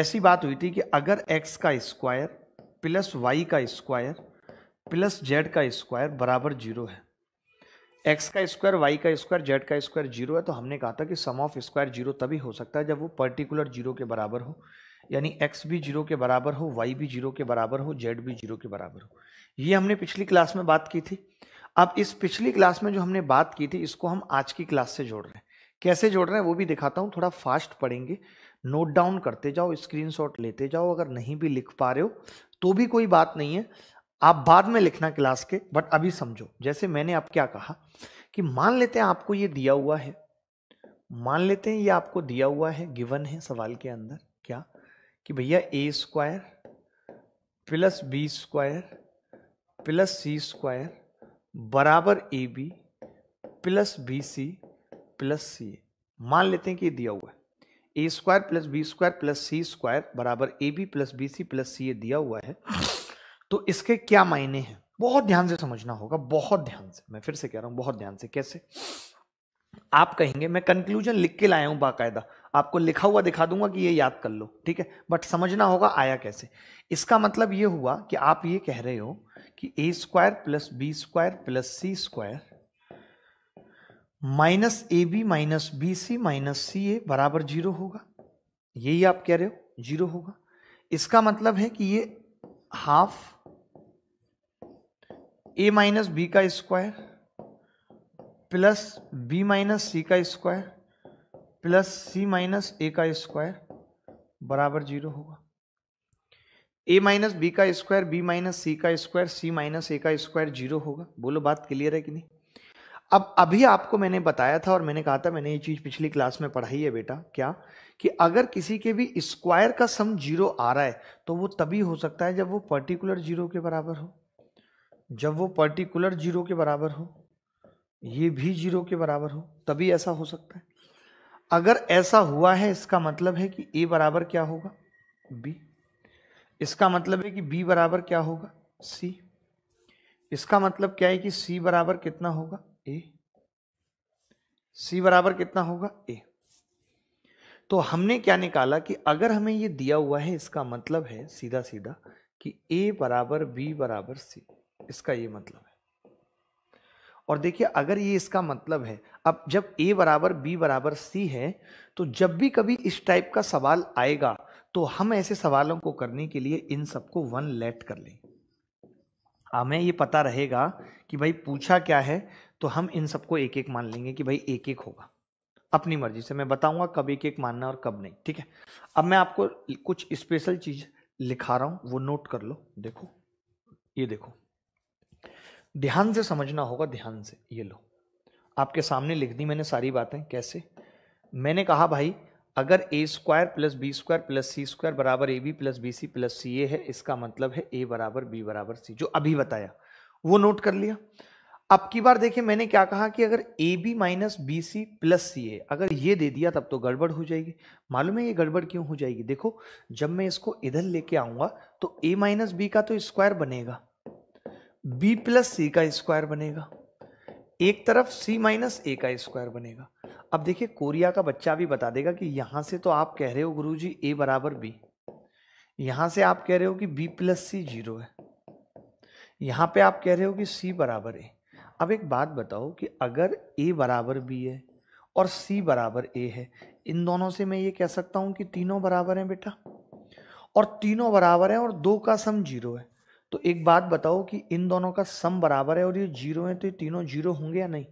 ऐसी बात हुई थी कि अगर x का स्क्वायर प्लस वाई का स्क्वायर प्लस जेड का स्क्वायर बराबर जीरो है एक्स का स्क्वायर वाई का स्क्वायर जेड का स्क्वायर जीरो है तो हमने कहा था कि सम ऑफ स्क्वायर जीरो तभी हो सकता है जब वो पर्टिकुलर जीरो के बराबर हो यानी एक्स भी जीरो के बराबर हो वाई भी जीरो के बराबर हो जेड भी जीरो के बराबर हो ये हमने पिछली क्लास में बात की थी अब इस पिछली क्लास में जो हमने बात की थी इसको हम आज की क्लास से जोड़ रहे हैं कैसे जोड़ रहे हैं वो भी दिखाता हूँ थोड़ा फास्ट पढ़ेंगे नोट डाउन करते जाओ स्क्रीनशॉट लेते जाओ अगर नहीं भी लिख पा रहे हो तो भी कोई बात नहीं है आप बाद में लिखना क्लास के बट अभी समझो जैसे मैंने आप क्या कहा कि मान लेते हैं आपको ये दिया हुआ है मान लेते हैं ये आपको दिया हुआ है गिवन है सवाल के अंदर क्या कि भैया a square plus B square plus C square बराबर a B plus B C plus c मान लेते हैं कि ये दिया हुआ है ए square plus B square plus सी स्क्वायर बराबर a B plus B C plus C a दिया हुआ है तो इसके क्या मायने हैं बहुत ध्यान से समझना होगा बहुत ध्यान से मैं फिर से कह रहा हूं बहुत ध्यान से कैसे आप कहेंगे मैं कंक्लूजन लिख के लाया हूं बाकायदा आपको लिखा हुआ दिखा दूंगा कि ये याद कर लो ठीक है बट समझना होगा आया कैसे इसका मतलब ये हुआ कि आप ये कह रहे हो कि ए square plus B square plus C square minus A B minus B C minus सी ए बराबर जीरो होगा यही आप कह रहे हो जीरो होगा इसका मतलब है कि ये हाफ ए माइनस बी का स्क्वायर प्लस बी माइनस सी का स्क्वायर प्लस सी माइनस ए का स्क्वायर बराबर जीरो होगा ए माइनस बी का स्क्वायर बी माइनस सी का स्क्वायर सी माइनस ए का स्क्वायर जीरो होगा बोलो बात क्लियर है कि नहीं अब अभी आपको मैंने बताया था और मैंने कहा था मैंने ये चीज़ पिछली क्लास में पढ़ाई है बेटा क्या कि अगर किसी के भी स्क्वायर का सम जीरो आ रहा है तो वो तभी हो सकता है जब वो पर्टिकुलर जीरो के बराबर हो जब वो पर्टिकुलर जीरो के बराबर हो ये भी जीरो के बराबर हो तभी ऐसा हो सकता है अगर ऐसा हुआ है इसका मतलब है कि ए बराबर क्या होगा बी इसका मतलब है कि बी बराबर क्या होगा सी इसका मतलब क्या है कि सी बराबर कितना होगा ए सी बराबर कितना होगा ए तो हमने क्या निकाला कि अगर हमें ये दिया हुआ है इसका मतलब है सीधा सीधा कि ए बराबर बी बराबर सी इसका ये मतलब है और देखिए अगर ये इसका मतलब है अब जब ए बराबर बी बराबर सी है तो जब भी कभी इस टाइप का सवाल आएगा तो हम ऐसे सवालों को करने के लिए इन सबको वन लेट कर लें हमें ये पता रहेगा कि भाई पूछा क्या है तो हम इन सबको एक एक मान लेंगे कि भाई एक एक होगा अपनी मर्जी से मैं बताऊंगा कब एक एक मानना और कब नहीं ठीक है अब मैं आपको कुछ स्पेशल चीज लिखा रहा हूं वो नोट कर लो देखो ये देखो ध्यान से समझना होगा ध्यान से ये लो आपके सामने लिख दी मैंने सारी बातें कैसे मैंने कहा भाई अगर ए square plus B square plus सी स्क्वायर बराबर a B plus B C plus C a है इसका मतलब है ए बराबर बी बराबर सी जो अभी बताया वो नोट कर लिया अब की बार देखिए मैंने क्या कहा कि अगर A B minus B C plus C a अगर ये दे दिया तब तो गड़बड़ हो जाएगी मालूम है ये गड़बड़ क्यों हो जाएगी देखो जब मैं इसको इधर लेके आऊंगा तो ए माइनस बी का तो स्क्वायर बनेगा बी प्लस सी का स्क्वायर बनेगा एक तरफ सी माइनस ए का स्क्वायर बनेगा अब देखिए कोरिया का बच्चा भी बता देगा कि यहां से तो आप कह रहे हो गुरु जी ए बराबर बी यहां से आप कह रहे हो कि बी प्लस सी जीरो है यहां पे आप कह रहे हो कि सी बराबर ए अब एक बात बताओ कि अगर ए बराबर बी है और सी बराबर ए है इन दोनों से मैं ये कह सकता हूँ कि तीनों बराबर हैं बेटा और तीनों बराबर हैं और दो का सम जीरो है तो एक बात बताओ कि इन दोनों का सम बराबर है और ये जीरो है तो ये तीनों जीरो होंगे या नहीं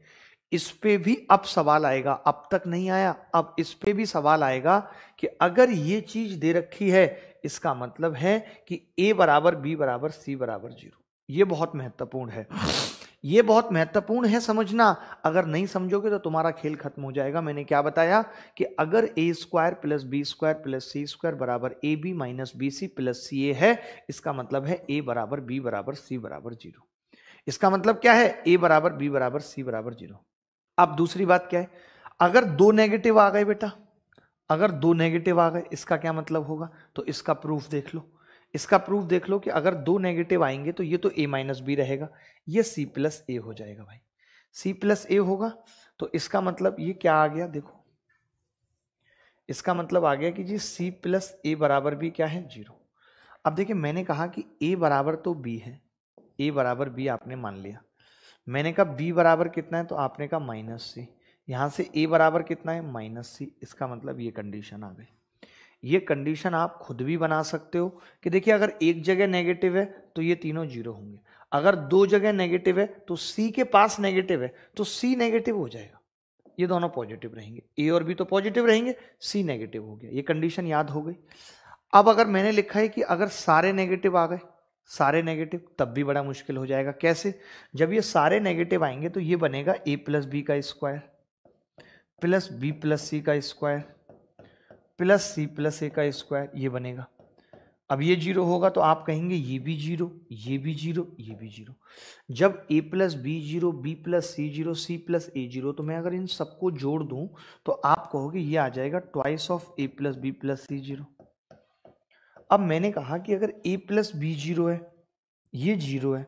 इस पे भी अब सवाल आएगा अब तक नहीं आया अब इस पे भी सवाल आएगा कि अगर ये चीज दे रखी है इसका मतलब है कि ए बराबर बी बराबर सी बराबर जीरो ये बहुत महत्वपूर्ण है ये बहुत महत्वपूर्ण है समझना अगर नहीं समझोगे तो तुम्हारा खेल खत्म हो जाएगा मैंने क्या बताया कि अगर ए square plus B square plus सी स्क्वायर बराबर a B minus B C plus C a है इसका मतलब है ए बराबर बी बराबर सी बराबर जीरो इसका मतलब क्या है ए बराबर बी बराबर सी बराबर जीरो अब दूसरी बात क्या है अगर दो नेगेटिव आ गए बेटा अगर दो नेगेटिव आ गए इसका क्या मतलब होगा तो इसका प्रूफ देख लो इसका प्रूफ देख लो कि अगर दो नेगेटिव आएंगे तो ये तो ए माइनस बी रहेगा ये सी प्लस ए हो जाएगा भाई सी प्लस ए होगा तो इसका मतलब ये क्या आ गया देखो इसका मतलब आ गया कि जी सी प्लस ए बराबर भी क्या है जीरो अब देखिए मैंने कहा कि ए बराबर तो बी है ए बराबर बी आपने मान लिया मैंने कहा बी बराबर कितना है तो आपने कहा माइनस सी यहाँ से ए बराबर कितना है माइनस सी इसका मतलब ये कंडीशन आ गई ये कंडीशन आप खुद भी बना सकते हो कि देखिए अगर एक जगह नेगेटिव है तो ये तीनों जीरो होंगे अगर दो जगह नेगेटिव है तो सी के पास नेगेटिव है तो सी नेगेटिव हो जाएगा ये दोनों पॉजिटिव रहेंगे ए और बी तो पॉजिटिव रहेंगे सी नेगेटिव हो गया ये कंडीशन याद हो गई अब अगर मैंने लिखा है कि अगर सारे नेगेटिव आ गए सारे नेगेटिव तब भी बड़ा मुश्किल हो जाएगा कैसे जब ये सारे नेगेटिव आएंगे तो ये बनेगा ए प्लस बी का स्क्वायर प्लस बी प्लस सी का square plus C plus a का स्क्वायर ये बनेगा अब ये जीरो होगा तो आप कहेंगे ये भी जीरो ये भी जीरो ये भी जीरो जब a plus B zero b plus C zero c plus a zero तो मैं अगर इन सबको जोड़ दूं तो आप कहोगे ये आ जाएगा twice of a plus B plus C zero अब मैंने कहा कि अगर ए प्लस बी जीरो है ये जीरो है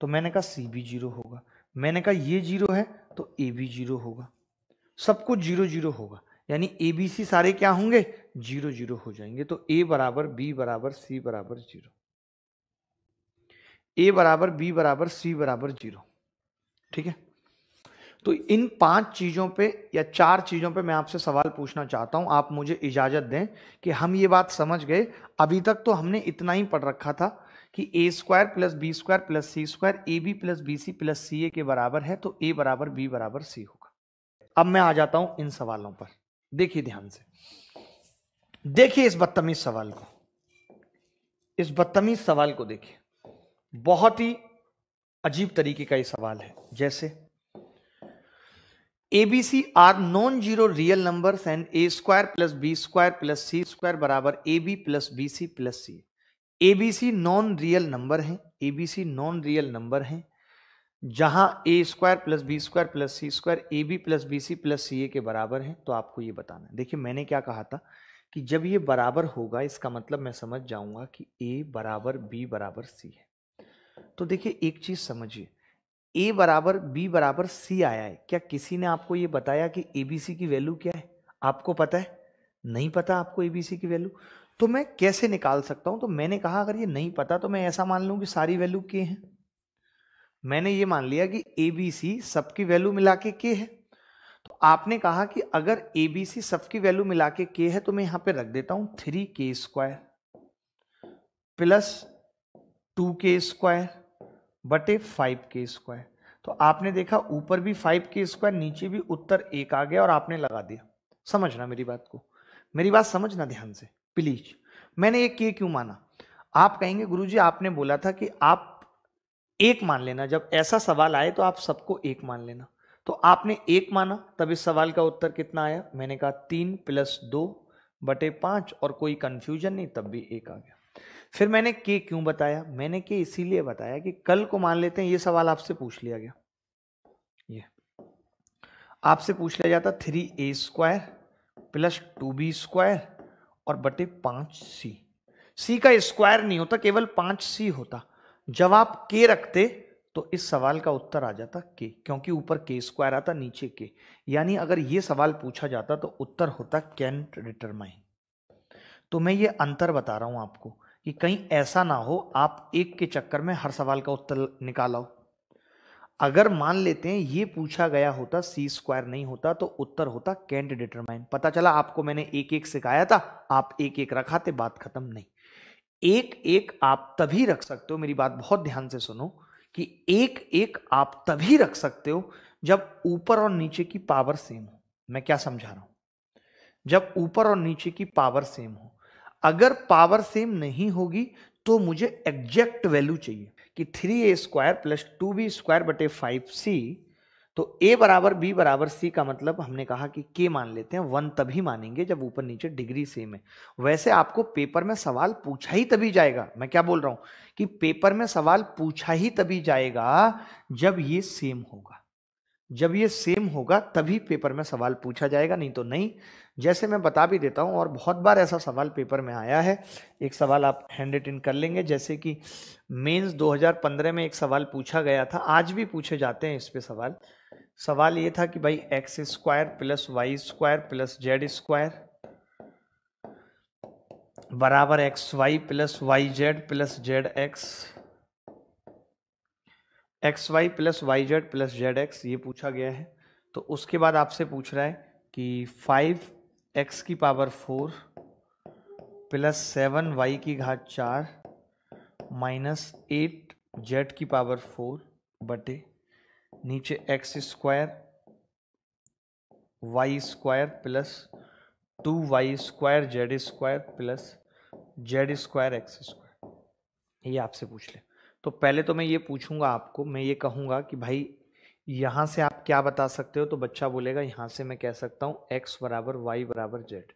तो मैंने कहा सी भी जीरो होगा मैंने कहा ये जीरो है तो ए भी जीरो होगा सब कुछ जीरो जीरो होगा यानी ए बी सी सारे क्या होंगे जीरो जीरो हो जाएंगे तो ए बराबर बी बराबर सी बराबर जीरो ए बराबर बी बराबर सी बराबर जीरो ठीक है तो इन पांच चीज़ों पे या चार चीज़ों पे मैं आपसे सवाल पूछना चाहता हूं आप मुझे इजाज़त दें कि हम ये बात समझ गए अभी तक तो हमने इतना ही पढ़ रखा था कि ए square plus B square plus C square a B plus B C plus सी ए के बराबर है तो ए बराबर बी बराबर सी होगा अब मैं आ जाता हूं इन सवालों पर देखिए ध्यान से देखिए इस बदतमीज सवाल को इस बदतमीज सवाल को देखिए बहुत ही अजीब तरीके का यह सवाल है जैसे a b c are non zero real number and a square plus B square plus C square बराबर a B plus B C plus c a b c non real number b a b c non real number है जहां a square plus B square plus C square a B plus B C plus सी ए के बराबर है तो आपको ये बताना है देखिए मैंने क्या कहा था कि जब ये बराबर होगा इसका मतलब मैं समझ जाऊंगा कि ए बराबर बी बराबर सी है तो देखिए एक चीज़ समझिए ए बराबर बी बराबर सी आया है क्या किसी ने आपको ये बताया कि ए बी सी की वैल्यू क्या है आपको पता है नहीं पता आपको ए बी सी की वैल्यू तो मैं कैसे निकाल सकता हूं तो मैंने कहा अगर ये नहीं पता तो मैं ऐसा मान लूं कि सारी वैल्यू के हैं मैंने ये मान लिया कि ए बी सी सबकी वैल्यू मिला के के है तो आपने कहा कि अगर ए बी सी सबकी वैल्यू मिला के के है तो मैं यहां पे रख देता हूं थ्री के स्क्वायर प्लस टू के स्क्वायर बटे फाइव के स्क्वायर तो आपने देखा ऊपर भी फाइव के स्क्वायर नीचे भी उत्तर एक आ गया और आपने लगा दिया समझना मेरी बात को मेरी बात समझना ध्यान से प्लीज मैंने ये के क्यों माना आप कहेंगे गुरुजी आपने बोला था कि आप एक मान लेना जब ऐसा सवाल आए तो आप सबको एक मान लेना तो आपने एक माना तब इस सवाल का उत्तर कितना आया मैंने कहा तीन प्लस दो बटे पांच और कोई कंफ्यूजन नहीं तब भी एक आ गया फिर मैंने के क्यों बताया मैंने के इसीलिए बताया कि कल को मान लेते हैं ये सवाल आपसे पूछ लिया गया ये आपसे पूछ लिया जाता three a square plus two B square और बटे पांच सी सी का स्क्वायर नहीं होता केवल पांच सी होता जब आप के रखते तो इस सवाल का उत्तर आ जाता के क्योंकि ऊपर के स्क्वायर आता नीचे के यानी अगर ये सवाल पूछा जाता तो उत्तर होता कैन डिटरमाइन तो मैं ये अंतर बता रहा हूं आपको कि कहीं ऐसा ना हो आप एक के चक्कर में हर सवाल का उत्तर निकालो अगर मान लेते हैं ये पूछा गया होता सी स्क्वायर नहीं होता तो उत्तर होता कैंट डिटरमाइन पता चला आपको मैंने एक एक सिखाया था आप एक एक रखा थे बात खत्म नहीं एक एक आप तभी रख सकते हो मेरी बात बहुत ध्यान से सुनो कि एक एक आप तभी रख सकते हो जब ऊपर और नीचे की पावर सेम हो मैं क्या समझा रहा हूं जब ऊपर और नीचे की पावर सेम हो अगर पावर सेम नहीं होगी तो मुझे एग्जैक्ट वैल्यू चाहिए कि three a square plus two B square बटे फाइव सी तो ए बराबर बी बराबर सी का मतलब हमने कहा कि के मान लेते हैं वन तभी मानेंगे जब ऊपर नीचे डिग्री सेम है वैसे आपको पेपर में सवाल पूछा ही तभी जाएगा मैं क्या बोल रहा हूं कि पेपर में सवाल पूछा ही तभी जाएगा जब ये सेम होगा जब ये सेम होगा तभी पेपर में सवाल पूछा जाएगा नहीं तो नहीं जैसे मैं बता भी देता हूं और बहुत बार ऐसा सवाल पेपर में आया है एक सवाल आप हैंड रिटिन कर लेंगे जैसे कि मेन्स 2015 में एक सवाल पूछा गया था आज भी पूछे जाते हैं इस पे सवाल सवाल ये था कि भाई x square plus Y square plus Z square बराबर x Y plus Y Z plus Z x x Y plus Y Z plus Z x ये पूछा गया है तो उसके बाद आपसे पूछ रहा है कि फाइव एक्स की power four plus seven y की घात चार माइनस एट जेड की पावर फोर बटे नीचे x square Y square plus two y square Z square plus Z square x square ये आपसे पूछ ले तो पहले तो मैं ये पूछूंगा आपको मैं ये कहूंगा कि भाई यहां से आप क्या बता सकते हो तो बच्चा बोलेगा यहां से मैं कह सकता हूँ एक्स बराबर वाई बराबर जेड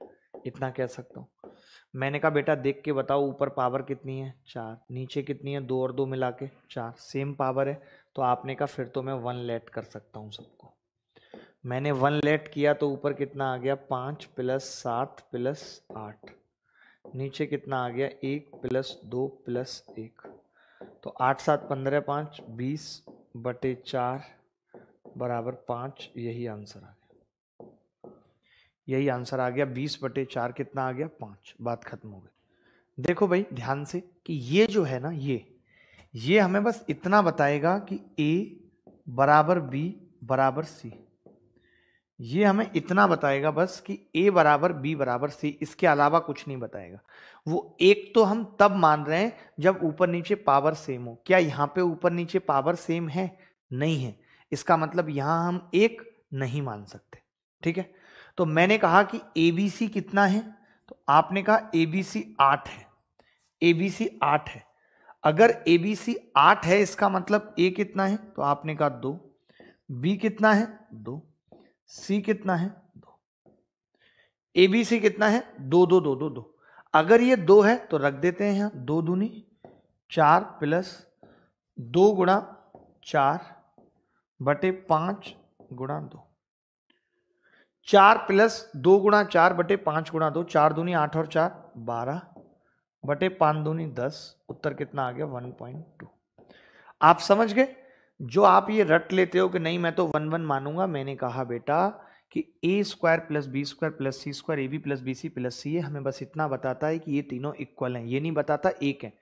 इतना कह सकता हूँ मैंने कहा बेटा देख के बताओ ऊपर पावर कितनी है चार नीचे कितनी है दो और दो मिला के चार सेम पावर है तो आपने कहा फिर तो मैं वन लेट कर सकता हूँ सबको मैंने वन लेट किया तो ऊपर कितना आ गया पाँच प्लस सात प्लस आठ नीचे कितना आ गया एक प्लस दो प्लस एक तो आठ सात पंद्रह पाँच बीस बटे चार बराबर पाँच यही आंसर आ गया यही आंसर आ गया बीस बटे चार कितना आ गया पाँच बात खत्म हो गई देखो भाई ध्यान से कि ये जो है ना ये ये हमें बस इतना बताएगा कि ए बराबर बी बराबर सी ये हमें इतना बताएगा बस कि ए बराबर बी बराबर सी इसके अलावा कुछ नहीं बताएगा वो एक तो हम तब मान रहे हैं जब ऊपर नीचे पावर सेम हो क्या यहाँ पे ऊपर नीचे पावर सेम है नहीं है इसका मतलब यहाँ हम एक नहीं मान सकते ठीक है तो मैंने कहा कि ए बी सी कितना है तो आपने कहा ए बी सी आठ है ए बी सी आठ है अगर ए बी सी आठ है इसका मतलब ए कितना है तो आपने कहा दो बी कितना है दो सी कितना है दो ए बी सी कितना है दो दो दो दो दो अगर ये दो है तो रख देते हैं यहां दो दूनी चार प्लस दो गुणा चार बटे पांच गुणा दो चार प्लस दो गुणा चार बटे पांच गुणा दो चार दूनी आठ और चार बारह बटे पान दूनी दस उत्तर कितना आ गया वन पॉइंट टू आप समझ गए जो आप ये रट लेते हो कि नहीं मैं तो वन वन मानूंगा मैंने कहा बेटा कि ए square plus B square plus C square a B plus B C plus C a हमें बस इतना बताता है कि ये तीनों इक्वल हैं ये नहीं बताता एक है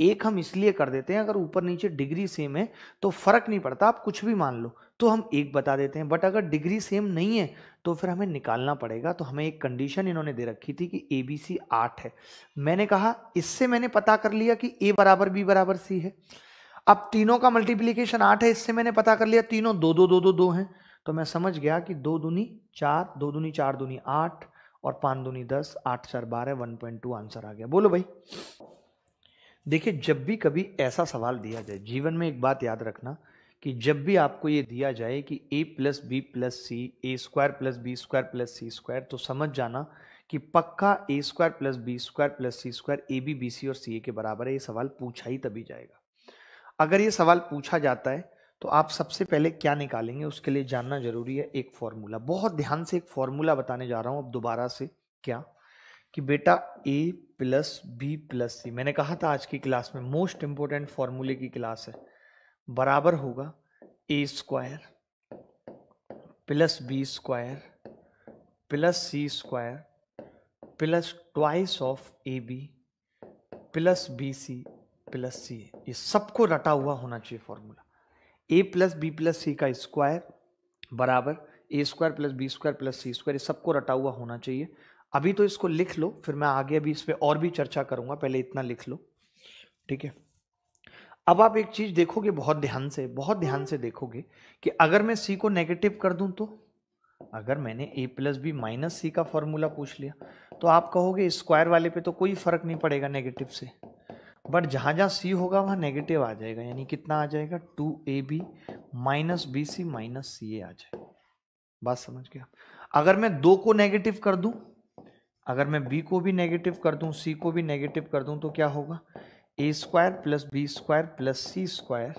एक हम इसलिए कर देते हैं अगर ऊपर नीचे डिग्री सेम है तो फ़र्क नहीं पड़ता आप कुछ भी मान लो तो हम एक बता देते हैं बट अगर डिग्री सेम नहीं है तो फिर हमें निकालना पड़ेगा तो हमें एक कंडीशन इन्होंने दे रखी थी कि ए बी सी आठ है मैंने कहा इससे मैंने पता कर लिया कि ए बराबर बी बराबर सी है अब तीनों का मल्टीप्लीकेशन आठ है इससे मैंने पता कर लिया तीनों दो दो दो दो दो हैं तो मैं समझ गया कि दो दूनी चार दो दूनी चार दूनी आठ और पाँच दूनी दस आठ चार बारह वन पॉइंट टू आंसर आ गया बोलो भाई देखिए जब भी कभी ऐसा सवाल दिया जाए जीवन में एक बात याद रखना कि जब भी आपको ये दिया जाए कि ए प्लस बी प्लस सी ए square plus B square plus सी स्क्वायर तो समझ जाना कि पक्का a square plus B square plus C square a b b सी और सी ए के बराबर है ये सवाल पूछा ही तभी जाएगा अगर ये सवाल पूछा जाता है तो आप सबसे पहले क्या निकालेंगे उसके लिए जानना जरूरी है एक फॉर्मूला बहुत ध्यान से एक फॉर्मूला बताने जा रहा हूँ अब दोबारा से क्या कि बेटा ए प्लस बी प्लस सी मैंने कहा था आज की क्लास में मोस्ट इंपोर्टेंट फॉर्मूले की क्लास है बराबर होगा ए square plus B square plus C square plus twice of A B plus B C plus C A सबको रटा हुआ होना चाहिए formula A plus B plus सी का स्क्वायर बराबर A square plus B square plus C square ये सबको रटा हुआ होना चाहिए अभी तो इसको लिख लो फिर मैं आगे अभी इस पर और भी चर्चा करूंगा पहले इतना लिख लो ठीक है अब आप एक चीज देखोगे बहुत ध्यान से बहुत ध्यान से देखोगे कि अगर मैं सी को नेगेटिव कर दूं तो अगर मैंने ए प्लस बी माइनस सी का फॉर्मूला पूछ लिया तो आप कहोगे स्क्वायर वाले पे तो कोई फर्क नहीं पड़ेगा नेगेटिव से बट जहां जहां सी होगा वहां नेगेटिव आ जाएगा यानी कितना आ जाएगा two A B minus B C minus C A आ जाएगा बात समझ गया अगर मैं दो को नेगेटिव कर दूं अगर मैं बी को भी नेगेटिव कर दूं सी को भी नेगेटिव कर दूं तो क्या होगा ए square plus B square plus C square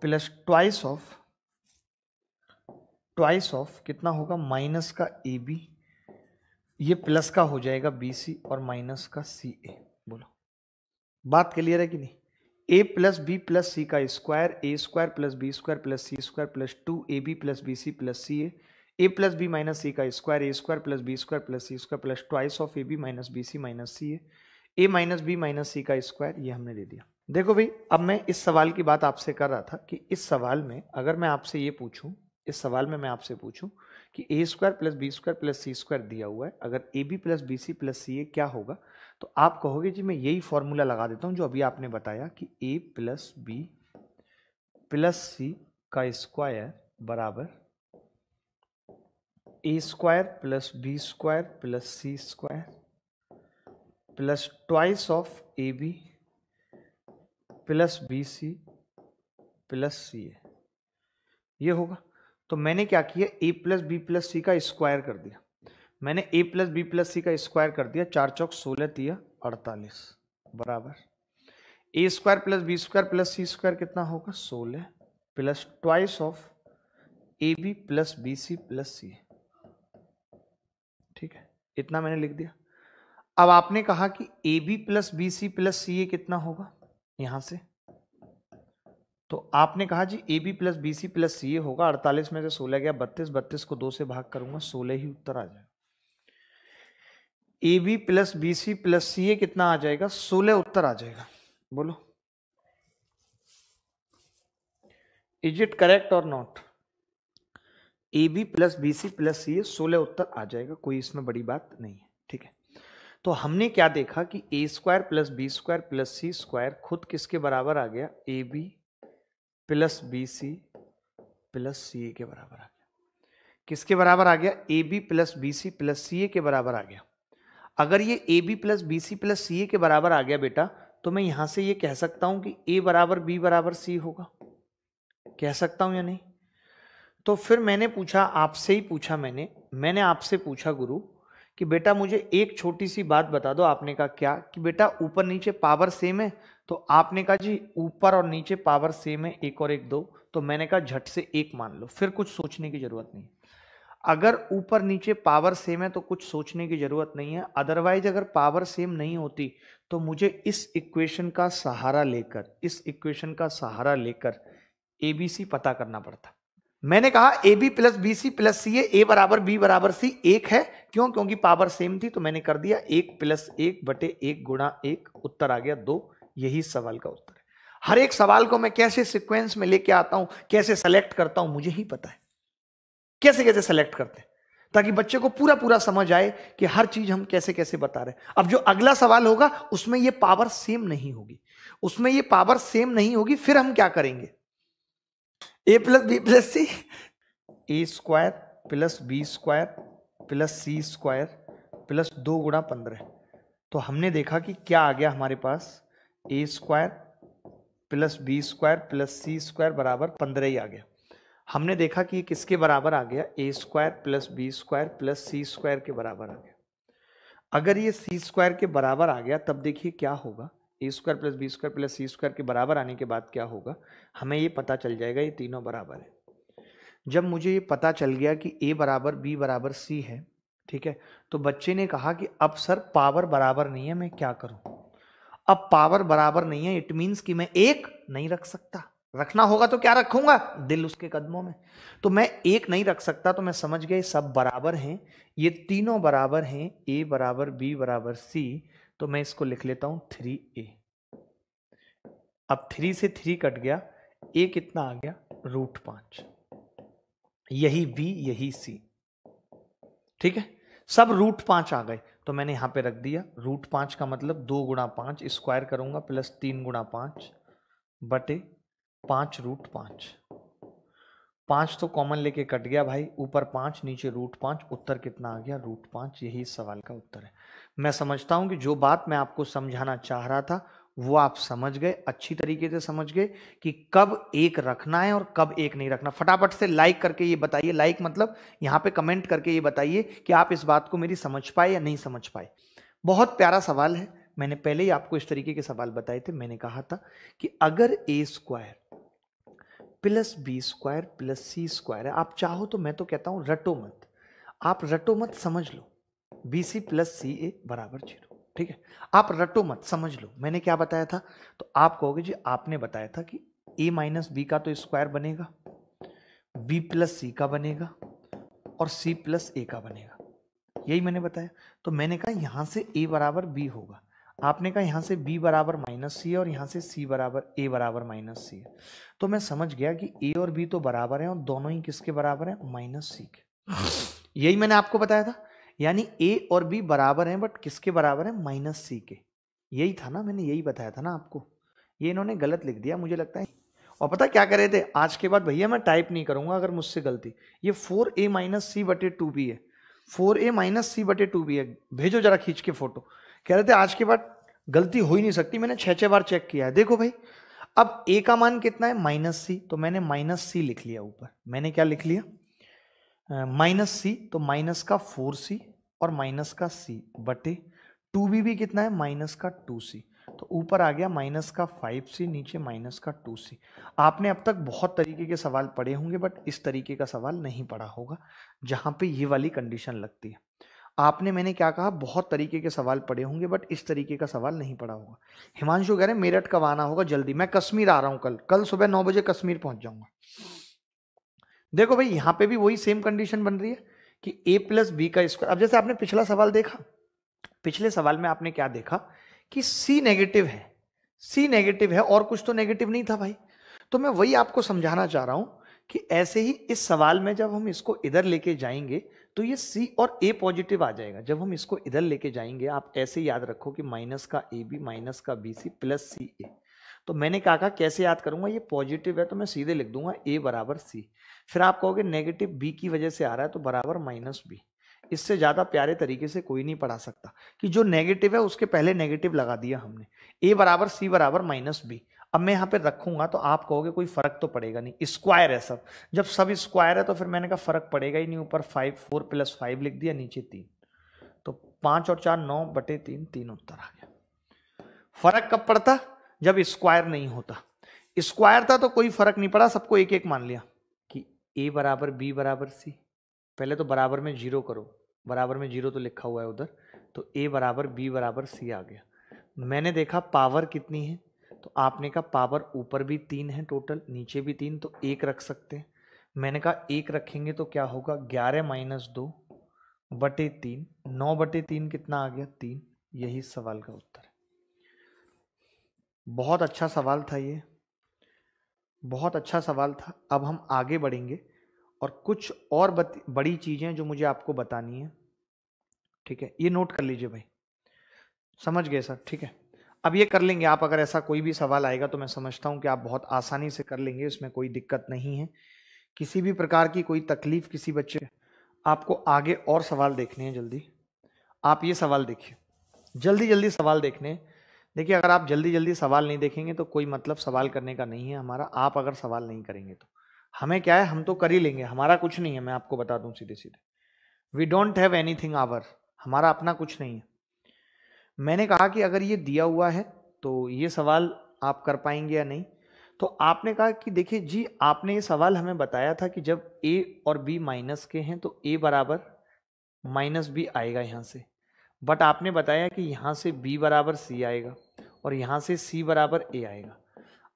plus twice of twice of कितना होगा माइनस का ए बी ये प्लस का हो जाएगा बी सी और माइनस का सी ए बोलो बात क्लियर है कि नहीं ए प्लस बी प्लस सी का square A square plus B square plus C square plus two A B plus B C plus C A A plus B minus सी का square A square plus B square plus C square plus twice of A B minus B C minus C है ए माइनस बी माइनस सी का स्क्वायर ये हमने दे दिया देखो भाई अब मैं इस सवाल की बात आपसे कर रहा था कि इस सवाल में अगर मैं आपसे ये पूछूं इस सवाल में मैं आपसे पूछूं कि ए square plus B square plus सी स्क्वायर दिया हुआ है अगर A B plus B C plus C A क्या होगा तो आप कहोगे जी मैं यही फॉर्मूला लगा देता हूँ जो अभी आपने बताया कि ए प्लस बी प्लस सी का स्क्वायर बराबर A square plus B square plus C square plus twice of A B plus B C plus C A ये होगा तो मैंने क्या किया ए प्लस बी प्लस सी का स्क्वायर कर दिया मैंने ए प्लस बी प्लस सी का स्क्वायर कर दिया चार चौक सोलह तिया अड़तालीस बराबर A square plus B square plus C square कितना होगा सोलह plus twice of A B plus B C plus सी ठीक है इतना मैंने लिख दिया अब आपने कहा कि A B plus B C plus C A कितना होगा यहां से तो आपने कहा जी A B plus B C plus C A होगा अड़तालीस में से सोलह गया बत्तीस बत्तीस को दो से भाग करूंगा सोलह ही उत्तर आ जाएगा A B plus B C plus C A कितना आ जाएगा सोलह उत्तर आ जाएगा बोलो इज इट करेक्ट और not A B plus B C plus C A सोलह उत्तर आ जाएगा कोई इसमें बड़ी बात नहीं है ठीक है तो हमने क्या देखा कि ए square plus B square plus सी स्क्वायर खुद किसके बराबर आ गया A B plus B C plus सी ए के बराबर आ गया किसके बराबर आ गया A B plus B C plus सी ए के बराबर आ गया अगर ये A B plus B C plus सी ए के बराबर आ गया बेटा तो मैं यहां से ये कह सकता हूं कि ए बराबर बी बराबर सी होगा कह सकता हूं या नहीं तो फिर मैंने पूछा आपसे ही पूछा मैंने मैंने आपसे पूछा गुरु कि बेटा मुझे एक छोटी सी बात बता दो आपने कहा क्या कि बेटा ऊपर नीचे पावर सेम है तो आपने कहा जी ऊपर और नीचे पावर सेम है एक और एक दो तो मैंने कहा झट से एक मान लो फिर कुछ सोचने की ज़रूरत नहीं अगर ऊपर नीचे पावर सेम है तो कुछ सोचने की ज़रूरत नहीं है अदरवाइज अगर पावर सेम नहीं होती तो मुझे इस इक्वेशन का सहारा लेकर इस इक्वेशन का सहारा लेकर एबीसी पता करना पड़ता मैंने कहा A B plus B C plus सी ए बराबर बी बराबर सी एक है क्यों क्योंकि पावर सेम थी तो मैंने कर दिया एक प्लस एक बटे एक गुणा एक उत्तर आ गया दो यही सवाल का उत्तर है हर एक सवाल को मैं कैसे सिक्वेंस में लेके आता हूं कैसे सेलेक्ट करता हूं मुझे ही पता है कैसे कैसे सेलेक्ट करते हैं ताकि बच्चे को पूरा पूरा समझ आए कि हर चीज हम कैसे कैसे बता रहे हैं अब जो अगला सवाल होगा उसमें ये पावर सेम नहीं होगी उसमें ये पावर सेम नहीं होगी फिर हम क्या करेंगे A plus B plus C A square plus B square plus C square plus दो गुणा पंद्रह तो हमने देखा कि क्या आ गया हमारे पास A square plus B square plus C square बराबर पंद्रह ही आ गया हमने देखा कि किसके बराबर आ गया ए square plus B square plus सी स्क्वायर के बराबर आ गया अगर ये सी स्क्वायर के बराबर आ गया तब देखिए क्या होगा ए square plus B square plus सी स्क्वायर के बराबर आने के बाद क्या होगा हमें ये पता चल जाएगा ये तीनों बराबर है जब मुझे ये पता चल गया कि ए बराबर बी बराबर सी है ठीक है तो बच्चे ने कहा कि अब सर पावर बराबर नहीं है मैं क्या करूं अब पावर बराबर नहीं है इट मीन्स कि मैं एक नहीं रख सकता रखना होगा तो क्या रखूंगा दिल उसके कदमों में तो मैं एक नहीं रख सकता तो मैं समझ गया सब बराबर हैं ये तीनों बराबर हैं ए बराबर बी बराबर सी तो मैं इसको लिख लेता हूँ थ्री ए अब थ्री से थ्री कट गया ए कितना आ गया रूट पांच यही बी यही सी ठीक है सब रूट पांच आ गए तो मैंने यहां पे रख दिया रूट पांच का मतलब दो गुणा पांच स्क्वायर करूंगा प्लस तीन गुणा पांच बटे पांच रूट पांच पांच तो कॉमन लेके कट गया भाई ऊपर पांच नीचे रूट पांच उत्तर कितना आ गया रूट पांच यही सवाल का उत्तर है मैं समझता हूं कि जो बात मैं आपको समझाना चाह रहा था वो आप समझ गए अच्छी तरीके से समझ गए कि कब एक रखना है और कब एक नहीं रखना फटाफट से लाइक करके ये बताइए लाइक मतलब यहाँ पे कमेंट करके ये बताइए कि आप इस बात को मेरी समझ पाए या नहीं समझ पाए बहुत प्यारा सवाल है मैंने पहले ही आपको इस तरीके के सवाल बताए थे मैंने कहा था कि अगर ए square plus B square plus सी स्क्वायर है आप चाहो तो मैं तो कहता हूँ रटो मत आप रटो मत समझ लो बी सी प्लस सी ए बराबर जीरो ठीक है आप रटो मत समझ लो मैंने क्या बताया था तो आप कहोगे जी आपने बताया था कि ए माइनस बी का तो स्क्वायर बनेगा बी प्लस सी का बनेगा और सी प्लस ए का बनेगा यही मैंने बताया तो मैंने कहा यहाँ से ए बराबर बी होगा आपने कहा यहाँ से b बराबर माइनस सी और यहाँ से c बराबर ए बराबर माइनस सी है तो मैं समझ गया कि a और b तो बराबर हैं और दोनों ही किसके बराबर हैं माइनस सी के यही मैंने आपको बताया था यानी ए और बी बराबर हैं बट किसके बराबर हैं माइनस सी के यही था ना मैंने यही बताया था ना आपको ये इन्होंने गलत लिख दिया मुझे लगता है और पता क्या कर रहे थे आज के बाद भैया मैं टाइप नहीं करूंगा अगर मुझसे गलती ये फोर ए माइनस सी बटे टू बी है फोर ए माइनस सी बटे टू बी है भेजो जरा खींच के फोटो कह रहे थे आज के बाद गलती हो ही नहीं सकती मैंने छः छः बार चेक किया है देखो भाई अब ए का मान कितना है माइनस सी तो मैंने माइनस सी लिख लिया ऊपर मैंने क्या लिख लिया माइनस सी तो माइनस का फोर सी और माइनस का सी बटे टू बी भी कितना है माइनस का टू सी तो ऊपर आ गया माइनस का फाइव सी नीचे माइनस का टू सी आपने अब तक बहुत तरीके के सवाल पढ़े होंगे बट इस तरीके का सवाल नहीं पढ़ा होगा जहाँ पे ये वाली कंडीशन लगती है आपने मैंने क्या कहा बहुत तरीके के सवाल पढ़े होंगे बट इस तरीके का सवाल नहीं पढ़ा होगा हिमांशु कह रहे मेरठ कब आना होगा जल्दी मैं कश्मीर आ रहा हूँ कल कल सुबह नौ बजे कश्मीर पहुँच जाऊँगा देखो भाई यहाँ पे भी वही सेम कंडीशन बन रही है कि ए प्लस बी का स्क्वायर अब जैसे आपने पिछला सवाल देखा पिछले सवाल में आपने क्या देखा कि सी नेगेटिव है सी नेगेटिव है और कुछ तो नेगेटिव नहीं था भाई तो मैं वही आपको समझाना चाह रहा हूं कि ऐसे ही इस सवाल में जब हम इसको इधर लेके जाएंगे तो ये सी और ए पॉजिटिव आ जाएगा जब हम इसको इधर लेके जाएंगे आप ऐसे याद रखो कि माइनस का ए बी माइनस का बी सी प्लस सी ए तो मैंने कहा कैसे याद करूंगा ये पॉजिटिव है तो मैं सीधे लिख दूंगा ए बराबर सी फिर आप कहोगे नेगेटिव बी की वजह से आ रहा है तो बराबर माइनस बी इससे ज़्यादा प्यारे तरीके से कोई नहीं पढ़ा सकता कि जो नेगेटिव है उसके पहले नेगेटिव लगा दिया हमने ए बराबर सी बराबर माइनस बी अब मैं यहाँ पे रखूंगा तो आप कहोगे कोई फर्क तो पड़ेगा नहीं स्क्वायर है सब जब सब स्क्वायर है तो फिर मैंने कहा फर्क पड़ेगा ही नहीं ऊपर फाइव फोर प्लस फाइव लिख दिया नीचे तीन तो पांच और चार नौ बटे तीन तीन उत्तर आ गया फर्क कब पड़ता जब स्क्वायर नहीं होता स्क्वायर था तो कोई फर्क नहीं पड़ा सबको एक एक मान लिया ए बराबर बी बराबर सी पहले तो बराबर में जीरो करो बराबर में जीरो तो लिखा हुआ है उधर तो ए बराबर बी बराबर सी आ गया मैंने देखा पावर कितनी है तो आपने कहा पावर ऊपर भी तीन है टोटल नीचे भी तीन तो एक रख सकते हैं मैंने कहा एक रखेंगे तो क्या होगा ग्यारह माइनस दो बटे तीन नौ बटे तीन कितना आ गया तीन यही सवाल का उत्तर है बहुत अच्छा सवाल था ये बहुत अच्छा सवाल था अब हम आगे बढ़ेंगे और कुछ और बड़ी चीज़ें जो मुझे आपको बतानी है ठीक है ये नोट कर लीजिए भाई समझ गए सर ठीक है अब ये कर लेंगे आप अगर ऐसा कोई भी सवाल आएगा तो मैं समझता हूँ कि आप बहुत आसानी से कर लेंगे इसमें कोई दिक्कत नहीं है किसी भी प्रकार की कोई तकलीफ किसी बच्चे आपको आगे और सवाल देखने हैं जल्दी आप ये सवाल देखिए जल्दी जल्दी सवाल देखने हैं देखिए अगर आप जल्दी जल्दी सवाल नहीं देखेंगे तो कोई मतलब सवाल करने का नहीं है हमारा आप अगर सवाल नहीं करेंगे तो हमें क्या है हम तो कर ही लेंगे हमारा कुछ नहीं है मैं आपको बता दूं सीधे सीधे we don't have anything our हमारा अपना कुछ नहीं है मैंने कहा कि अगर ये दिया हुआ है तो ये सवाल आप कर पाएंगे या नहीं तो आपने कहा कि देखिए जी आपने ये सवाल हमें बताया था कि जब ए और बी माइनस के हैं तो ए बराबर माइनस बी आएगा यहाँ से बट आपने बताया कि यहाँ से बी बराबर सी आएगा और यहाँ से सी बराबर ए आएगा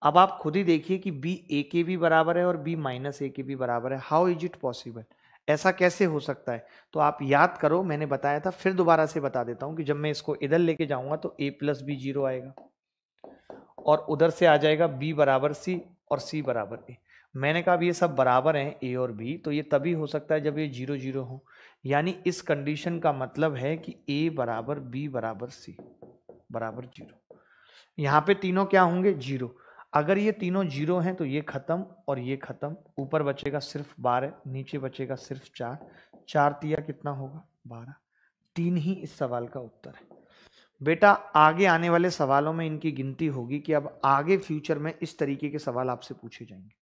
अब आप खुद ही देखिए कि बी ए के भी बराबर है और बी माइनस ए के भी बराबर है हाउ इज इट पॉसिबल ऐसा कैसे हो सकता है तो आप याद करो मैंने बताया था फिर दोबारा से बता देता हूँ कि जब मैं इसको इधर लेके जाऊंगा तो ए प्लस बी जीरो आएगा और उधर से आ जाएगा बी बराबर सी और सी बराबर ए मैंने कहा ये सब बराबर हैं ए और बी तो ये तभी हो सकता है जब ये जीरो जीरो हो यानी इस कंडीशन का मतलब है कि ए बराबर बी बराबर सी बराबर जीरो यहाँ पे तीनों क्या होंगे जीरो अगर ये तीनों जीरो हैं तो ये ख़त्म और ये ख़त्म ऊपर बचेगा सिर्फ बारह नीचे बचेगा सिर्फ चार चार तिया कितना होगा बारह तीन ही इस सवाल का उत्तर है बेटा आगे आने वाले सवालों में इनकी गिनती होगी कि अब आगे फ्यूचर में इस तरीके के सवाल आपसे पूछे जाएंगे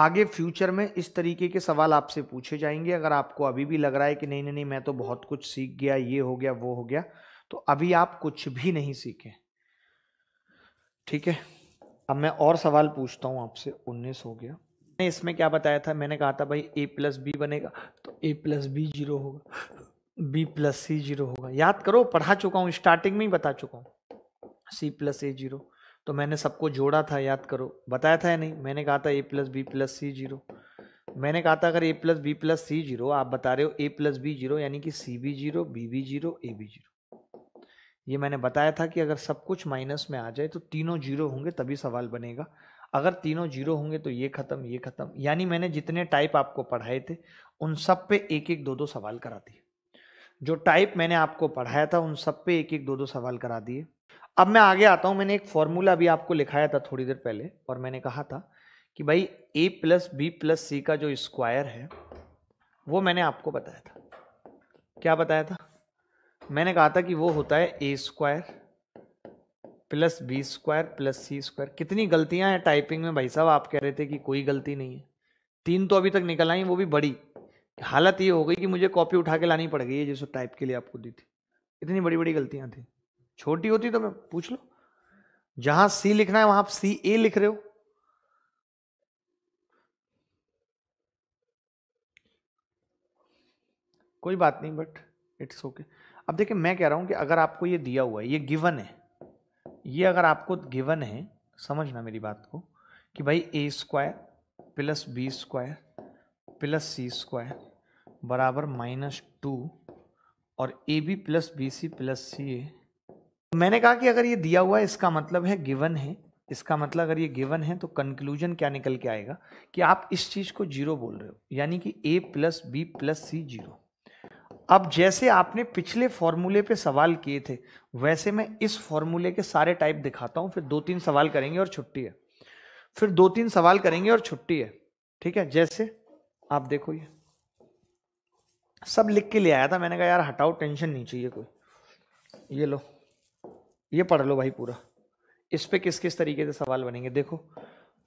आगे फ्यूचर में इस तरीके के सवाल आपसे पूछे जाएंगे अगर आपको अभी भी लग रहा है कि नहीं नहीं नहीं मैं तो बहुत कुछ सीख गया ये हो गया वो हो गया तो अभी आप कुछ भी नहीं सीखे ठीक है अब मैं और सवाल पूछता हूं आपसे उन्नीस हो गया मैंने इसमें क्या बताया था मैंने कहा था भाई ए प्लस बी बनेगा तो ए प्लस बी जीरो होगा बी प्लस सी जीरो होगा याद करो पढ़ा चुका हूं स्टार्टिंग में ही बता चुका हूं सी प्लस ए जीरो तो मैंने सबको जोड़ा था याद करो बताया था या नहीं मैंने कहा था A plus B plus C zero मैंने कहा था अगर A plus B plus C zero आप बता रहे हो ए प्लस बी जीरो यानी कि C B zero B B zero A B zero ये मैंने बताया था कि अगर सब कुछ माइनस में आ जाए तो तीनों जीरो होंगे तभी सवाल बनेगा अगर तीनों जीरो होंगे तो ये खत्म ये खत्म यानी मैंने जितने टाइप आपको पढ़ाए थे उन सब पे एक एक दो दो सवाल करा दिए जो टाइप मैंने आपको पढ़ाया था उन सब पे एक एक दो दो सवाल करा दिए अब मैं आगे आता हूँ मैंने एक फॉर्मूला भी आपको लिखाया था थोड़ी देर पहले और मैंने कहा था कि भाई ए प्लस बी प्लस सी का जो स्क्वायर है वो मैंने आपको बताया था क्या बताया था मैंने कहा था कि वो होता है ए square plus B square plus सी स्क्वायर कितनी गलतियां हैं टाइपिंग में भाई साहब आप कह रहे थे कि कोई गलती नहीं है तीन तो अभी तक निकल आई वो भी बड़ी हालत ये हो गई कि मुझे कॉपी उठा के लानी पड़ गई है जिसको टाइप के लिए आपको दी थी इतनी बड़ी बड़ी गलतियां थी छोटी होती तो मैं पूछ लो जहां सी लिखना है वहां आप सी ए लिख रहे हो कोई बात नहीं बट इट्स ओके okay. अब देखिए मैं कह रहा हूँ कि अगर आपको ये दिया हुआ है ये गिवन है ये अगर आपको गिवन है समझना मेरी बात को कि भाई ए square plus B square plus सी स्क्वायर बराबर माइनस टू और A B plus B C plus सी ए तो मैंने कहा कि अगर ये दिया हुआ है इसका मतलब है गिवन है इसका मतलब अगर ये गिवन है तो कंक्लूजन क्या निकल के आएगा कि आप इस चीज़ को जीरो बोल रहे हो यानी कि ए प्लस बी प्लस सी जीरो अब जैसे आपने पिछले फॉर्मूले पे सवाल किए थे वैसे मैं इस फॉर्मूले के सारे टाइप दिखाता हूँ फिर दो तीन सवाल करेंगे और छुट्टी है फिर दो तीन सवाल करेंगे और छुट्टी है ठीक है जैसे आप देखो ये सब लिख के ले आया था मैंने कहा यार हटाओ टेंशन नहीं चाहिए कोई ये लो ये पढ़ लो भाई पूरा इस पे किस किस तरीके से सवाल बनेंगे देखो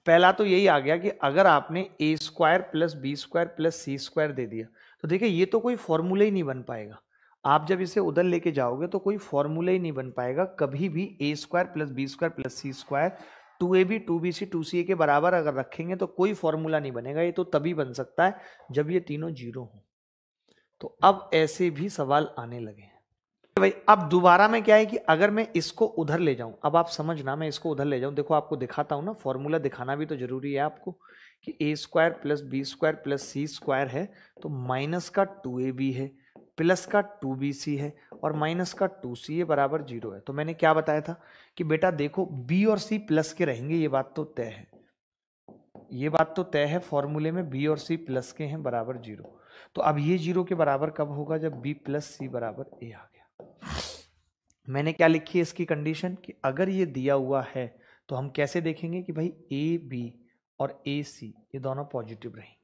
पहला तो यही आ गया कि अगर आपने A square plus B square plus C square दे दिया तो देखिए ये तो कोई फॉर्मूला ही नहीं बन पाएगा आप जब इसे उधर लेके जाओगे तो कोई फॉर्मूला ही नहीं बन पाएगा कभी भी A square plus B square plus C square two A B two B C two सी ए के बराबर अगर रखेंगे तो कोई फॉर्मूला नहीं बनेगा ये तो तभी बन सकता है जब ये तीनों जीरो हों तो अब ऐसे भी सवाल आने लगे हैं भाई अब दोबारा में क्या है कि अगर मैं इसको उधर ले जाऊं अब आप समझना मैं इसको उधर ले जाऊं देखो आपको दिखाता हूं ना फॉर्मूला दिखाना भी तो जरूरी है आपको कि ए square plus B square plus सी स्क्वायर है तो माइनस का टू ए बी है प्लस का टू बी सी है और माइनस का टू सी ए बराबर जीरो है तो मैंने क्या बताया था कि बेटा देखो बी और सी प्लस के रहेंगे ये बात तो तय है ये बात तो तय है फॉर्मूले में बी और सी प्लस के हैं बराबर जीरो तो अब ये जीरो के बराबर कब होगा जब बी प्लस सी बराबर ए आ गया मैंने क्या लिखी है इसकी कंडीशन कि अगर ये दिया हुआ है तो हम कैसे देखेंगे कि भाई ए बी और ए सी ये दोनों पॉजिटिव रहेंगे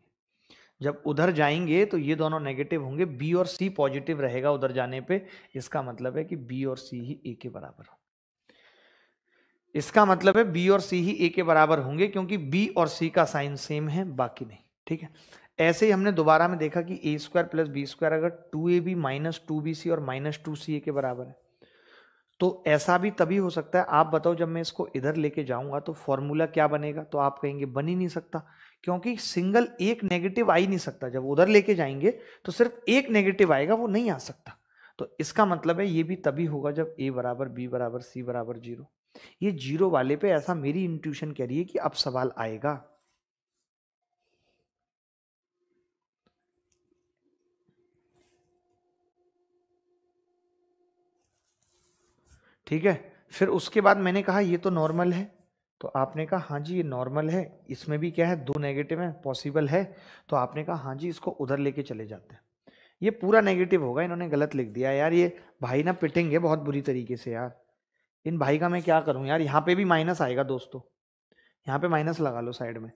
जब उधर जाएंगे तो ये दोनों नेगेटिव होंगे बी और सी पॉजिटिव रहेगा उधर जाने पे इसका मतलब है कि बी और सी ही ए के बराबर हो इसका मतलब है बी और सी ही ए के बराबर होंगे क्योंकि बी और सी का साइन सेम है बाकी नहीं ठीक है ऐसे ही हमने दोबारा में देखा कि ए स्क्वायर प्लस बी स्क्वायर अगर two A B minus two B C और माइनस टू सी ए के बराबर है तो ऐसा भी तभी हो सकता है आप बताओ जब मैं इसको इधर लेके जाऊंगा तो फॉर्मूला क्या बनेगा तो आप कहेंगे बन ही नहीं सकता क्योंकि सिंगल एक नेगेटिव आ ही नहीं सकता जब उधर लेके जाएंगे तो सिर्फ एक नेगेटिव आएगा वो नहीं आ सकता तो इसका मतलब है ये भी तभी होगा जब ए बराबर बी बराबर सी बराबर जीरो ये जीरो वाले पे ऐसा मेरी इंट्यूशन कह रही है कि अब सवाल आएगा ठीक है फिर उसके बाद मैंने कहा ये तो नॉर्मल है तो आपने कहा हाँ जी ये नॉर्मल है इसमें भी क्या है दो नेगेटिव है पॉसिबल है तो आपने कहा हाँ जी इसको उधर लेके चले जाते हैं ये पूरा नेगेटिव होगा इन्होंने गलत लिख दिया यार ये भाई ना पिटेंगे बहुत बुरी तरीके से यार इन भाई का मैं क्या करूँ यार यहाँ पे भी माइनस आएगा दोस्तों यहाँ पे माइनस लगा लो साइड में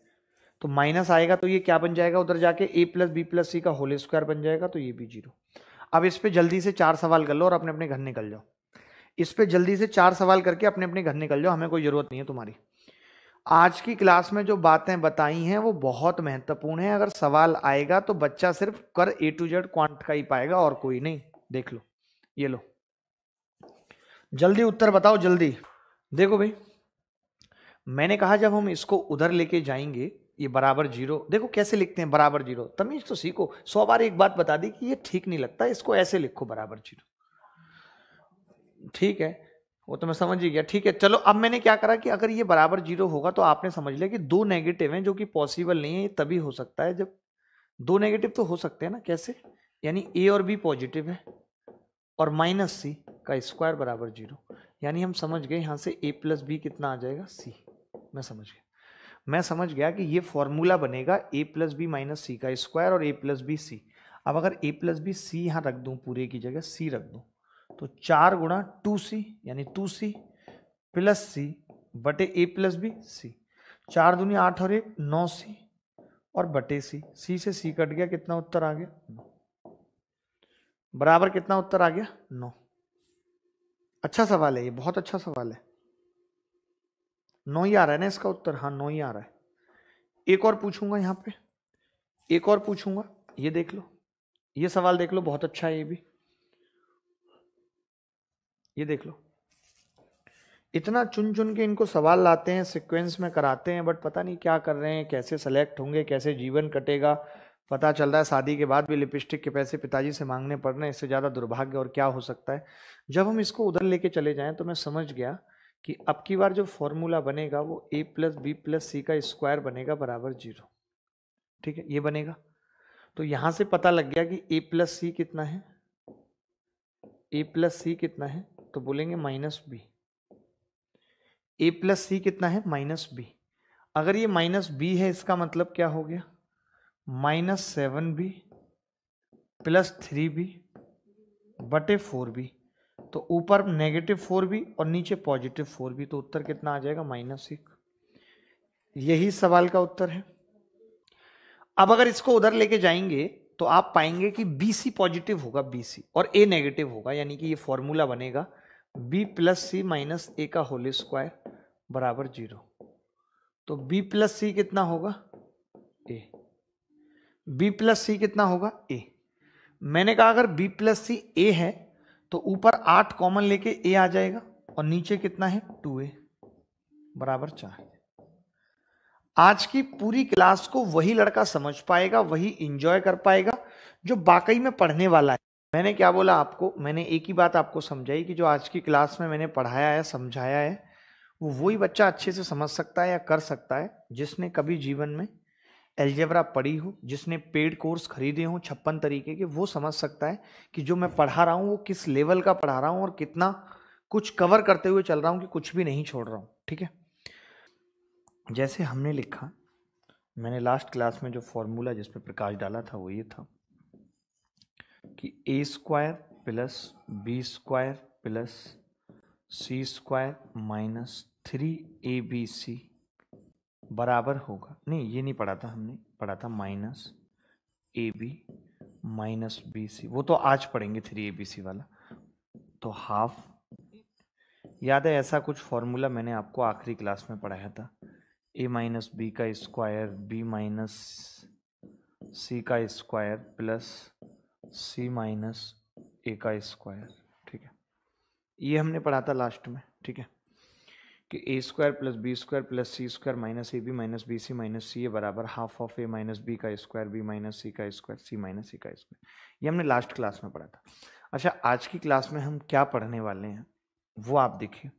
तो माइनस आएगा तो ये क्या बन जाएगा उधर जाके ए प्लस बी प्लस सी का होल स्क्वायर बन जाएगा तो ये भी जीरो अब इस पर जल्दी से चार सवाल कर लो और अपने अपने घर निकल जाओ इस पर जल्दी से चार सवाल करके अपने अपने घर निकल जाओ हमें कोई ज़रूरत नहीं है तुम्हारी आज की क्लास में जो बातें बताई हैं वो बहुत महत्वपूर्ण है अगर सवाल आएगा तो बच्चा सिर्फ कर ए टू जेड क्वांट का ही पाएगा और कोई नहीं देख लो ये लो जल्दी उत्तर बताओ जल्दी देखो भाई मैंने कहा जब हम इसको उधर लेके जाएंगे ये बराबर जीरो देखो कैसे लिखते हैं बराबर जीरो तमीज तो सीखो सौ बार एक बात बता दी कि ये ठीक नहीं लगता इसको ऐसे लिखो बराबर जीरो ठीक है वो तो मैं समझ ही गया ठीक है चलो अब मैंने क्या करा कि अगर ये बराबर जीरो होगा तो आपने समझ लिया कि दो नेगेटिव हैं जो कि पॉसिबल नहीं है ये तभी हो सकता है जब दो नेगेटिव तो हो सकते हैं ना कैसे यानी ए और बी पॉजिटिव है और माइनस सी का स्क्वायर बराबर जीरो यानी हम समझ गए यहाँ से ए प्लस बी कितना आ जाएगा सी मैं समझ गया मैं समझ गया कि ये फॉर्मूला बनेगा ए प्लस बी माइनस सी का स्क्वायर और ए प्लस बी सी अब अगर ए प्लस बी सी यहाँ रख दूँ पूरे की जगह सी रख दूँ तो चार गुणा टू सी यानी टू सी प्लस सी बटे ए प्लस बी सी चार दुनिया आठ और एक नौ सी और बटे सी सी से सी कट गया कितना उत्तर आ गया नौ बराबर कितना उत्तर आ गया नौ अच्छा सवाल है ये बहुत अच्छा सवाल है नौ ही आ रहा है ना इसका उत्तर हाँ नौ ही आ रहा है एक और पूछूंगा यहां पे एक और पूछूंगा ये देख लो ये सवाल देख लो बहुत अच्छा है ये भी ये देख लो इतना चुन चुन के इनको सवाल लाते हैं सिक्वेंस में कराते हैं बट पता नहीं क्या कर रहे हैं कैसे सेलेक्ट होंगे कैसे जीवन कटेगा पता चल रहा है शादी के बाद भी लिपस्टिक के पैसे पिताजी से मांगने पड़ रहे हैं इससे ज़्यादा दुर्भाग्य और क्या हो सकता है जब हम इसको उधर लेके चले जाएं तो मैं समझ गया कि अब की बार जो फॉर्मूला बनेगा वो ए प्लस बी प्लस सी का स्क्वायर बनेगा बराबर जीरो ठीक है ये बनेगा तो यहाँ से पता लग गया कि ए प्लस सी कितना है ए प्लस सी कितना है तो बोलेंगे माइनस बी ए प्लस सी कितना है माइनस बी अगर ये माइनस बी है इसका मतलब क्या हो गया minus seven B plus three B बटे फोर बी तो ऊपर नेगेटिव फोर बी और नीचे पॉजिटिव फोर बी तो उत्तर कितना आ जाएगा माइनस एक यही सवाल का उत्तर है अब अगर इसको उधर लेके जाएंगे तो आप पाएंगे कि बी सी पॉजिटिव होगा बी सी और ए नेगेटिव होगा यानी कि ये फॉर्मूला बनेगा बी प्लस सी माइनस ए का होल स्क्वायर बराबर जीरो तो बी प्लस सी कितना होगा ए बी प्लस सी कितना होगा ए मैंने कहा अगर बी प्लस सी ए है तो ऊपर आठ कॉमन लेके ए आ जाएगा और नीचे कितना है टू ए बराबर चार आज की पूरी क्लास को वही लड़का समझ पाएगा वही इंजॉय कर पाएगा जो बाकी में पढ़ने वाला है मैंने क्या बोला आपको मैंने एक ही बात आपको समझाई कि जो आज की क्लास में मैंने पढ़ाया है समझाया है वो वही बच्चा अच्छे से समझ सकता है या कर सकता है जिसने कभी जीवन में एल्जेब्रा पढ़ी हो जिसने पेड कोर्स खरीदे हों छप्पन तरीके के वो समझ सकता है कि जो मैं पढ़ा रहा हूँ वो किस लेवल का पढ़ा रहा हूँ और कितना कुछ कवर करते हुए चल रहा हूँ कि कुछ भी नहीं छोड़ रहा हूँ ठीक है जैसे हमने लिखा मैंने लास्ट क्लास में जो फॉर्मूला जिसमें प्रकाश डाला था वो ये था कि ए square plus B square plus सी स्क्वायर माइनस थ्री ए बी सी बराबर होगा नहीं ये नहीं पढ़ा था हमने पढ़ा था minus A B minus B C वो तो आज पढ़ेंगे थ्री ए बी सी वाला तो हाफ याद है ऐसा कुछ फॉर्मूला मैंने आपको आखिरी क्लास में पढ़ाया था ए माइनस बी का स्क्वायर बी माइनस सी का स्क्वायर प्लस सी माइनस ए का स्क्वायर ठीक है ये हमने पढ़ा था लास्ट में ठीक है कि ए square plus B square plus C square minus A B minus B C minus सी ए बराबर half of A minus B का स्क्वायर बी माइनस सी का स्क्वायर सी माइनस सी का स्क्वायर ये हमने लास्ट क्लास में पढ़ा था अच्छा आज की क्लास में हम क्या पढ़ने वाले हैं वो आप देखिए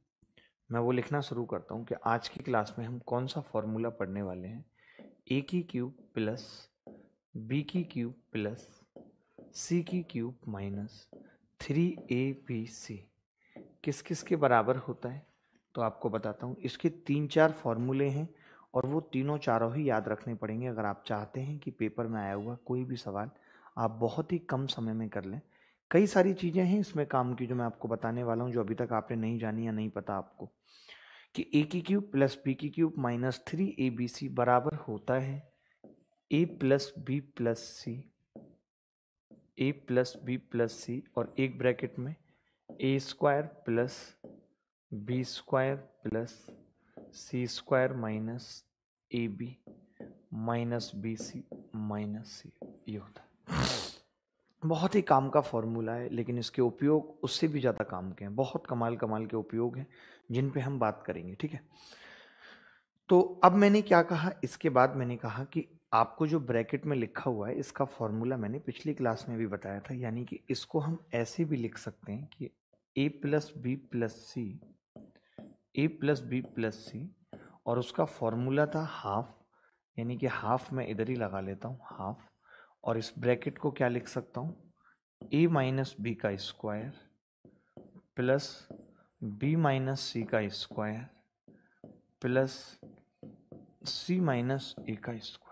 मैं वो लिखना शुरू करता हूँ कि आज की क्लास में हम कौन सा फॉर्मूला पढ़ने वाले हैं ए की क्यूब प्लस बी की क्यूब प्लस सी की क्यूब माइनस थ्री ए बी सी किस किस के बराबर होता है तो आपको बताता हूँ इसके तीन चार फॉर्मूले हैं और वो तीनों चारों ही याद रखने पड़ेंगे अगर आप चाहते हैं कि पेपर में आया हुआ कोई भी सवाल आप बहुत ही कम समय में कर लें कई सारी चीज़ें हैं इसमें काम की जो मैं आपको बताने वाला हूँ जो अभी तक आपने नहीं जानी या नहीं पता आपको कि ए की क्यूब प्लस बी की क्यूब माइनस थ्री ए बी सी बराबर होता है ए plus B plus C A plus B plus C और एक ब्रैकेट में ए square plus B square plus C square minus A B minus B C minus सी ये होता है बहुत ही काम का फॉर्मूला है लेकिन इसके उपयोग उससे भी ज़्यादा काम के हैं बहुत कमाल कमाल के उपयोग हैं जिन पे हम बात करेंगे ठीक है तो अब मैंने क्या कहा इसके बाद मैंने कहा कि आपको जो ब्रैकेट में लिखा हुआ है इसका फॉर्मूला मैंने पिछली क्लास में भी बताया था यानी कि इसको हम ऐसे भी लिख सकते हैं कि ए plus B plus C A plus B plus C और उसका फॉर्मूला था हाफ यानी कि हाफ मैं इधर ही लगा लेता हूँ हाफ और इस ब्रैकेट को क्या लिख सकता हूँ ए माइनस बी का स्क्वायर प्लस बी माइनस सी का स्क्वायर प्लस सी माइनस ए का square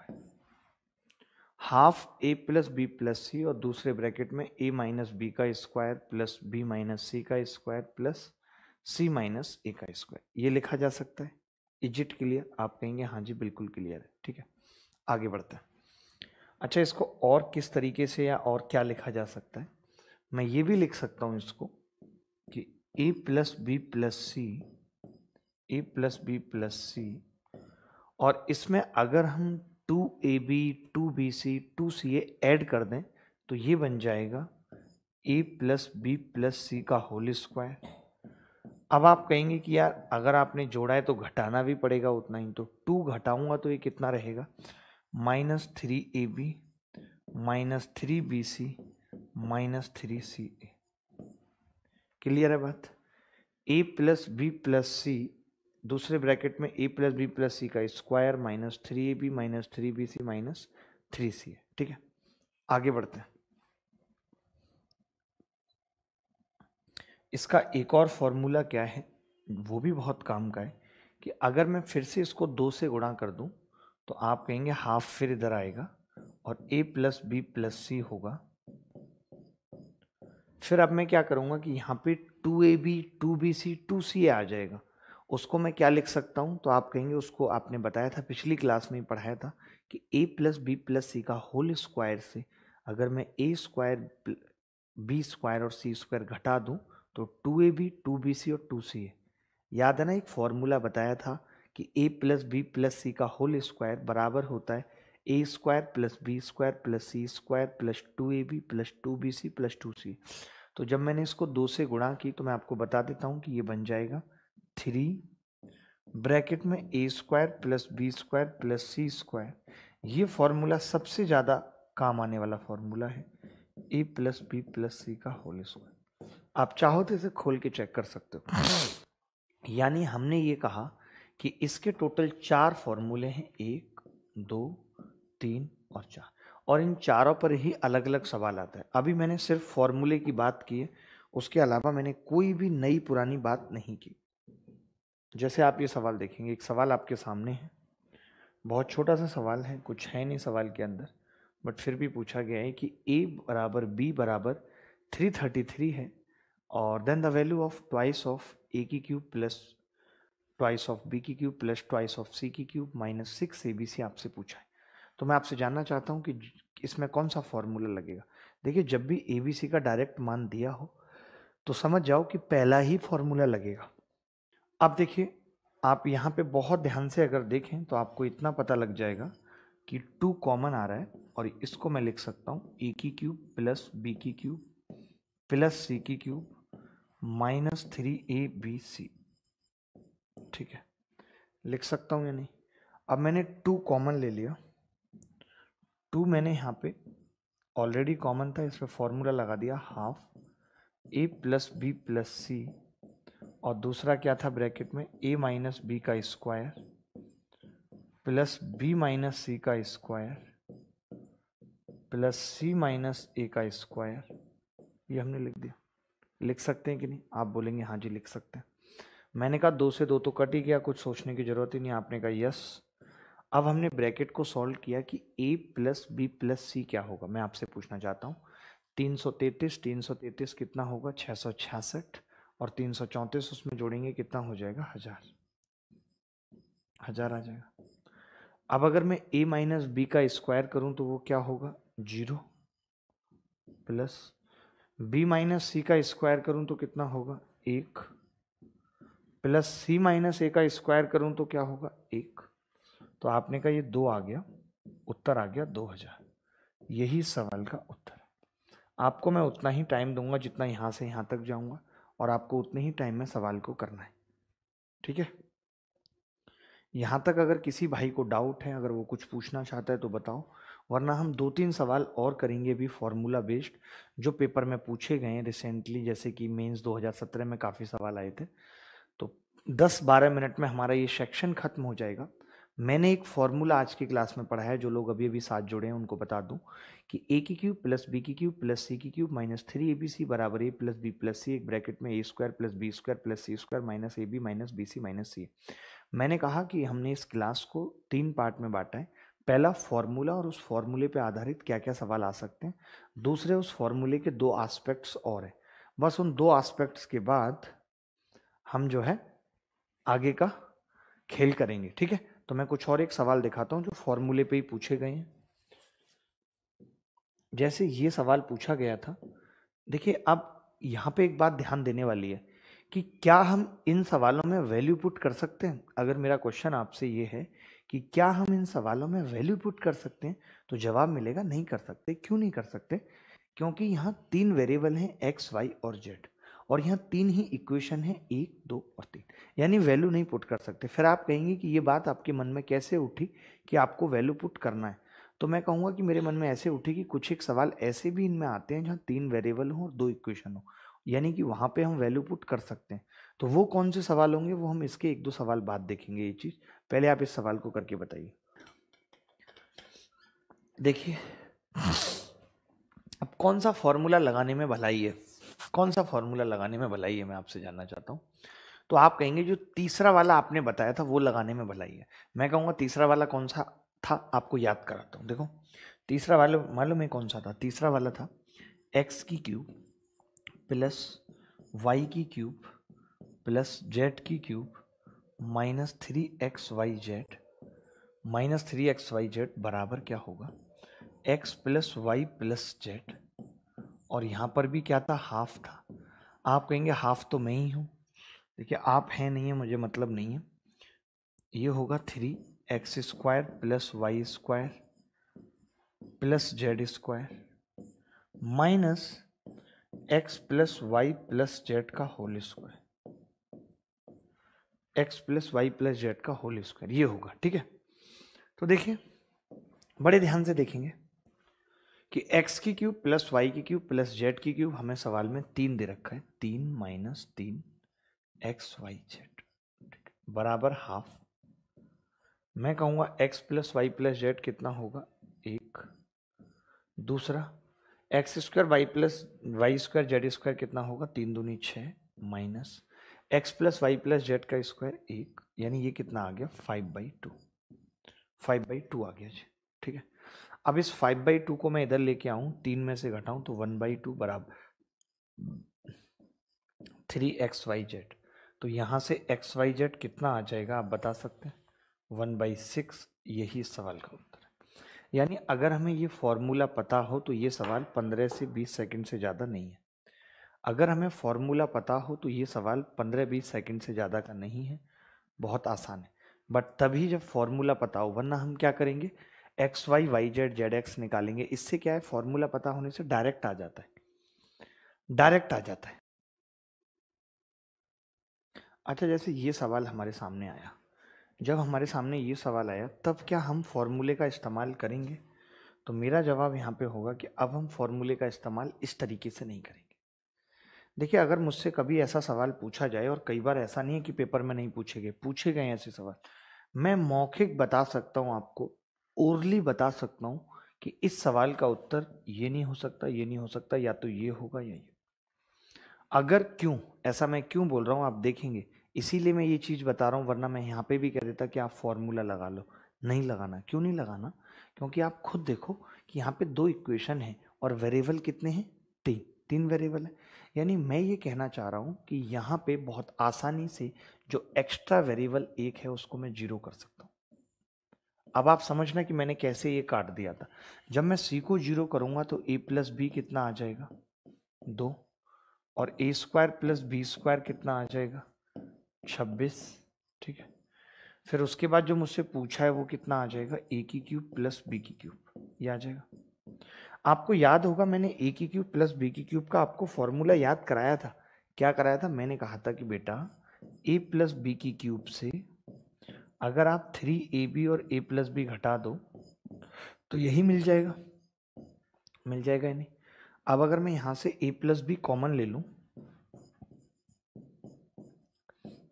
half A plus B plus C और दूसरे ब्रैकेट में ए माइनस बी का स्क्वायर प्लस बी माइनस सी का स्क्वायर प्लस सी माइनस ए का स्क्वायर ये लिखा जा सकता है इजिट क्लियर आप कहेंगे हाँ जी बिल्कुल क्लियर है ठीक है आगे बढ़ते हैं अच्छा इसको और किस तरीके से या और क्या लिखा जा सकता है मैं ये भी लिख सकता हूँ इसको कि ए plus B plus C A plus B plus C और इसमें अगर हम two A B two B C two C A कर दें तो ये बन जाएगा ए प्लस बी प्लस सी का होल स्क्वायर अब आप कहेंगे कि यार अगर आपने जोड़ा है तो घटाना भी पड़ेगा उतना ही तो टू घटाऊंगा तो ये कितना रहेगा minus three A B minus three B C minus three C A clear है बात A plus B plus C दूसरे ब्रैकेट में ए प्लस बी प्लस सी का square minus three A B minus three B C minus three C है ठीक है आगे बढ़ते हैं इसका एक और फॉर्मूला क्या है वो भी बहुत काम का है कि अगर मैं फिर से इसको दो से गुणा कर दूं तो आप कहेंगे हाफ फिर इधर आएगा और ए प्लस बी प्लस सी होगा फिर अब मैं क्या करूंगा कि यहाँ पे टू ए B two B C two C आ जाएगा उसको मैं क्या लिख सकता हूँ तो आप कहेंगे उसको आपने बताया था पिछली क्लास में पढ़ाया था कि ए प्लस बी प्लस सी का होल स्क्वायर से अगर मैं ए स्क्वायर बी स्क्वायर और सी स्क्वायर घटा दूँ तो टू ए बी टू बी सी और टू सी ए याद है ना एक फॉर्मूला बताया था कि ए प्लस बी प्लस सी का होल स्क्वायर बराबर होता है ए square plus B square plus C square plus two A B plus two B C plus two C तो जब मैंने इसको दो से गुणा की तो मैं आपको बता देता हूँ कि ये बन जाएगा थ्री ब्रैकेट में ए square plus B square plus सी स्क्वायर ये फॉर्मूला सबसे ज़्यादा काम आने वाला फॉर्मूला है ए प्लस बी प्लस सी का होल स्क्वायर आप चाहो तो इसे खोल के चेक कर सकते हो यानी हमने ये कहा कि इसके टोटल चार फॉर्मूले हैं एक दो तीन और चार और इन चारों पर ही अलग अलग सवाल आता है अभी मैंने सिर्फ फॉर्मूले की बात की है उसके अलावा मैंने कोई भी नई पुरानी बात नहीं की जैसे आप ये सवाल देखेंगे एक सवाल आपके सामने है बहुत छोटा सा सवाल है कुछ है नहीं सवाल के अंदर बट फिर भी पूछा गया है कि ए बराबर बी बराबर थ्री थर्टी थ्री है और then the value of twice of A की cube plus twice of B की cube plus twice of C की cube minus six A B C आपसे पूछा है तो मैं आपसे जानना चाहता हूँ कि इसमें कौन सा फॉर्मूला लगेगा देखिए जब भी ए बी सी का डायरेक्ट मान दिया हो तो समझ जाओ कि पहला ही फॉर्मूला लगेगा अब देखिए आप यहाँ पे बहुत ध्यान से अगर देखें तो आपको इतना पता लग जाएगा कि टू कॉमन आ रहा है और इसको मैं लिख सकता हूँ ए की क्यूब प्लस बी की क्यूब प्लस सी की क्यूब माइनस थ्री ए बी सी ठीक है लिख सकता हूँ या नहीं अब मैंने टू कॉमन ले लिया टू मैंने यहाँ पे ऑलरेडी कॉमन था इस पर फॉर्मूला लगा दिया half A plus B plus C और दूसरा क्या था ब्रैकेट में ए माइनस बी का स्क्वायर प्लस बी माइनस सी का स्क्वायर प्लस सी माइनस ए का स्क्वायर ये हमने लिख दिया लिख सकते हैं कि नहीं आप बोलेंगे हाँ जी लिख सकते हैं मैंने कहा दो से दो तो कट ही गया कुछ सोचने की ज़रूरत ही नहीं आपने कहा यस अब हमने ब्रैकेट को सॉल्व किया कि ए प्लस बी प्लस सी क्या होगा मैं आपसे पूछना चाहता हूँ तीन सौ तैतीस तीन सौ तैतीस कितना होगा छः सौ छियासठ और तीन सौ चौंतीस उसमें जोड़ेंगे कितना हो जाएगा हजार हजार आ जाएगा अब अगर मैं ए माइनस बी का स्क्वायर करूं तो वो क्या होगा जीरो प्लस बी माइनस सी का स्क्वायर करूं तो कितना होगा एक प्लस सी माइनस ए का स्क्वायर करूं तो क्या होगा एक तो आपने कहा ये दो आ गया उत्तर आ गया दो हजार यही सवाल का उत्तर आपको मैं उतना ही टाइम दूंगा जितना यहां से यहां तक जाऊंगा और आपको उतने ही टाइम में सवाल को करना है ठीक है यहाँ तक अगर किसी भाई को डाउट है अगर वो कुछ पूछना चाहता है तो बताओ वरना हम दो तीन सवाल और करेंगे भी फॉर्मूला बेस्ड जो पेपर में पूछे गए हैं रिसेंटली जैसे कि मेंस 2017 में काफ़ी सवाल आए थे तो 10-12 मिनट में हमारा ये सेक्शन ख़त्म हो जाएगा मैंने एक फॉर्मूला आज की क्लास में पढ़ा है जो लोग अभी अभी साथ जुड़े हैं उनको बता दूं कि ए की क्यूब प्लस बी की क्यूब प्लस सी की क्यूब माइनस थ्री ए बी सी बराबर ए प्लस बी प्लस सी एक ब्रैकेट में ए square plus B square plus C square minus A B minus B C minus C मैंने कहा कि हमने इस क्लास को तीन पार्ट में बांटा है पहला फॉर्मूला और उस फॉर्मूले पर आधारित क्या क्या सवाल आ सकते हैं दूसरे उस फॉर्मूले के दो आस्पेक्ट्स और हैं बस उन दो आस्पेक्ट्स के बाद हम जो है आगे का खेल करेंगे ठीक है तो मैं कुछ और एक सवाल दिखाता हूँ जो फॉर्मूले पे ही पूछे गए हैं जैसे ये सवाल पूछा गया था देखिए अब यहाँ पे एक बात ध्यान देने वाली है कि क्या हम इन सवालों में वैल्यू पुट कर सकते हैं अगर मेरा क्वेश्चन आपसे ये है कि क्या हम इन सवालों में वैल्यू पुट कर सकते हैं तो जवाब मिलेगा नहीं कर सकते क्यों नहीं कर सकते क्योंकि यहाँ तीन वेरिएबल हैं एक्स वाई और जेड और यहाँ तीन ही इक्वेशन है एक दो और तीन यानी वैल्यू नहीं पुट कर सकते फिर आप कहेंगे कि ये बात आपके मन में कैसे उठी कि आपको वैल्यू पुट करना है तो मैं कहूँगा कि मेरे मन में ऐसे उठे कि कुछ एक सवाल ऐसे भी इनमें आते हैं जहाँ तीन वेरिएबल हों और दो इक्वेशन हो यानी कि वहाँ पे हम वैल्यू पुट कर सकते हैं तो वो कौन से सवाल होंगे वो हम इसके एक दो सवाल बाद देखेंगे ये चीज़ पहले आप इस सवाल को करके बताइए देखिए अब कौन सा फॉर्मूला लगाने में भलाई है कौन सा फॉर्मूला लगाने में भलाई है मैं आपसे जानना चाहता हूँ तो आप कहेंगे जो तीसरा वाला आपने बताया था वो लगाने में भलाई है मैं कहूँगा तीसरा वाला कौन सा था आपको याद कराता हूँ देखो तीसरा वाला मालूम है कौन सा था तीसरा वाला था एक्स की क्यूब प्लस वाई की क्यूब प्लस जेड की cube minus three x Y Z minus three x Y Z बराबर क्या होगा X plus Y plus Z और यहाँ पर भी क्या था हाफ था आप कहेंगे हाफ तो मैं ही हूँ देखिए आप हैं नहीं है मुझे मतलब नहीं है ये होगा three x square plus Y square plus Z square minus x plus Y plus Z का whole square X plus Y plus Z का होल स्क्वायर ये होगा ठीक है तो देखिए बड़े ध्यान से देखेंगे कि x की क्यूब प्लस वाई की क्यूब प्लस जेड की क्यूब हमें सवाल में तीन दे रखा है तीन माइनस तीन एक्स वाई जेड बराबर हाफ मैं कहूंगा x plus Y plus Z कितना होगा एक दूसरा X square Y plus Y square Z square कितना होगा तीन दूनी छ minus x plus Y plus Z का स्क्वायर एक यानी ये कितना आ गया five by two five by two आ गया जी ठीक है अब इस फाइव बाई टू को मैं इधर लेके आऊँ तीन में से घटाऊं तो वन बाई टू बराबर थ्री एक्स वाई जेड तो यहां से एक्स वाई जेड कितना आ जाएगा आप बता सकते हैं वन बाई सिक्स यही सवाल का उत्तर है यानी अगर हमें ये फॉर्मूला पता हो तो ये सवाल पंद्रह से बीस सेकंड से ज़्यादा नहीं है अगर हमें फॉर्मूला पता हो तो ये सवाल पंद्रह बीस सेकंड से ज़्यादा का नहीं है बहुत आसान है बट तभी जब फॉर्मूला पता हो वरना हम क्या करेंगे X Y Y Z Z X निकालेंगे इससे क्या है फॉर्मूला पता होने से डायरेक्ट आ जाता है डायरेक्ट आ जाता है अच्छा जैसे ये सवाल हमारे सामने आया जब हमारे सामने ये सवाल आया तब क्या हम फॉर्मूले का इस्तेमाल करेंगे तो मेरा जवाब यहाँ पे होगा कि अब हम फॉर्मूले का इस्तेमाल इस तरीके से नहीं करेंगे देखिए अगर मुझसे कभी ऐसा सवाल पूछा जाए और कई बार ऐसा नहीं है कि पेपर में नहीं पूछे गए पूछे गए ऐसे सवाल मैं मौखिक बता सकता हूँ आपको ओरली बता सकता हूँ कि इस सवाल का उत्तर ये नहीं हो सकता ये नहीं हो सकता या तो ये होगा या ये अगर क्यों ऐसा मैं क्यों बोल रहा हूँ आप देखेंगे इसीलिए मैं ये चीज़ बता रहा हूँ वरना मैं यहाँ पे भी कह देता कि आप फॉर्मूला लगा लो नहीं लगाना क्यों नहीं लगाना क्योंकि आप खुद देखो कि यहाँ पे दो इक्वेशन है और वेरिएबल कितने हैं तीन तीन वेरिएबल है यानी मैं ये कहना चाह रहा हूँ कि यहाँ पे बहुत आसानी से जो एक्स्ट्रा वेरिएबल एक है उसको मैं जीरो कर सकता हूँ अब आप समझना कि मैंने कैसे ये काट दिया था जब मैं सी को जीरो करूंगा तो ए प्लस बी कितना आ जाएगा दो और A square plus B square कितना आ जाएगा छब्बीस ठीक है फिर उसके बाद जो मुझसे पूछा है वो कितना आ जाएगा ए की क्यूब प्लस बी की क्यूब ये आ जाएगा आपको याद होगा मैंने ए की क्यूब प्लस बी की क्यूब का आपको फॉर्मूला याद कराया था क्या कराया था मैंने कहा था कि बेटा ए प्लस बी की क्यूब से अगर आप थ्री ए बी और ए प्लस बी घटा दो तो यही मिल जाएगा मिल जाएगा यानी अब अगर मैं यहां से ए प्लस बी कॉमन ले लूँ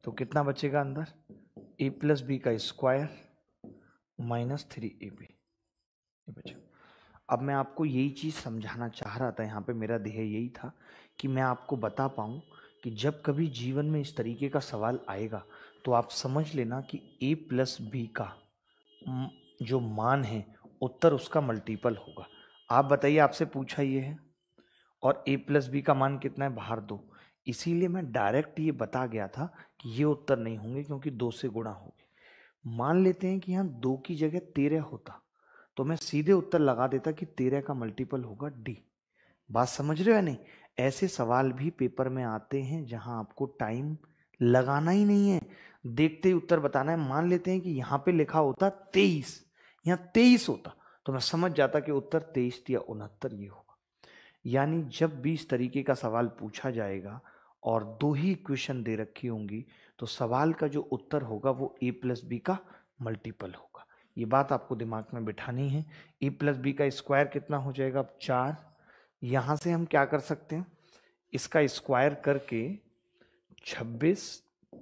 तो कितना बचेगा अंदर ए प्लस बी का स्क्वायर माइनस थ्री ए बी बचा अब मैं आपको यही चीज़ समझाना चाह रहा था यहाँ पे मेरा ध्येय यही था कि मैं आपको बता पाऊं कि जब कभी जीवन में इस तरीके का सवाल आएगा तो आप समझ लेना कि ए प्लस बी का जो मान है उत्तर उसका मल्टीपल होगा आप बताइए आपसे पूछा ये है और ए प्लस बी का मान कितना है बाहर दो इसीलिए मैं डायरेक्ट ये बता गया था कि ये उत्तर नहीं होंगे क्योंकि दो से गुणा होगी मान लेते हैं कि यहाँ दो की जगह तेरह होता तो मैं सीधे उत्तर लगा देता कि तेरह का मल्टीपल होगा डी बात समझ रहे हो या नहीं ऐसे सवाल भी पेपर में आते हैं जहां आपको टाइम लगाना ही नहीं है देखते ही उत्तर बताना है मान लेते हैं कि यहां पे लिखा होता तेईस यहाँ तेईस होता तो मैं समझ जाता कि उत्तर तेईस या उनहत्तर ये होगा यानी जब भी इस तरीके का सवाल पूछा जाएगा और दो ही इक्वेशन दे रखी होंगी तो सवाल का जो उत्तर होगा वो ए प्लस बी का मल्टीपल होगा ये बात आपको दिमाग में बिठानी है ए प्लस बी का स्क्वायर कितना हो जाएगा चार यहां से हम क्या कर सकते हैं इसका स्क्वायर करके 26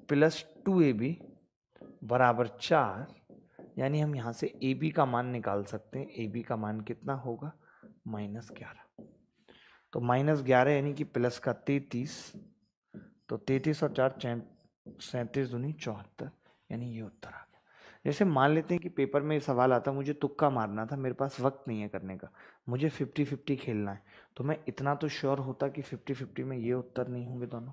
प्लस टू ए बी बराबर चार यानी हम यहाँ से ए बी का मान निकाल सकते हैं ए बी का मान कितना होगा माइनस ग्यारह तो माइनस ग्यारह यानी कि प्लस का तैतीस तो तैतीस और चार सैंतीस दूनी चौहत्तर यानी ये उत्तर आ गया जैसे मान लेते हैं कि पेपर में सवाल आता मुझे तुक्का मारना था मेरे पास वक्त नहीं है करने का मुझे फिफ्टी फिफ्टी खेलना है तो मैं इतना तो श्योर होता कि फिफ्टी फिफ्टी में ये उत्तर नहीं होंगे दोनों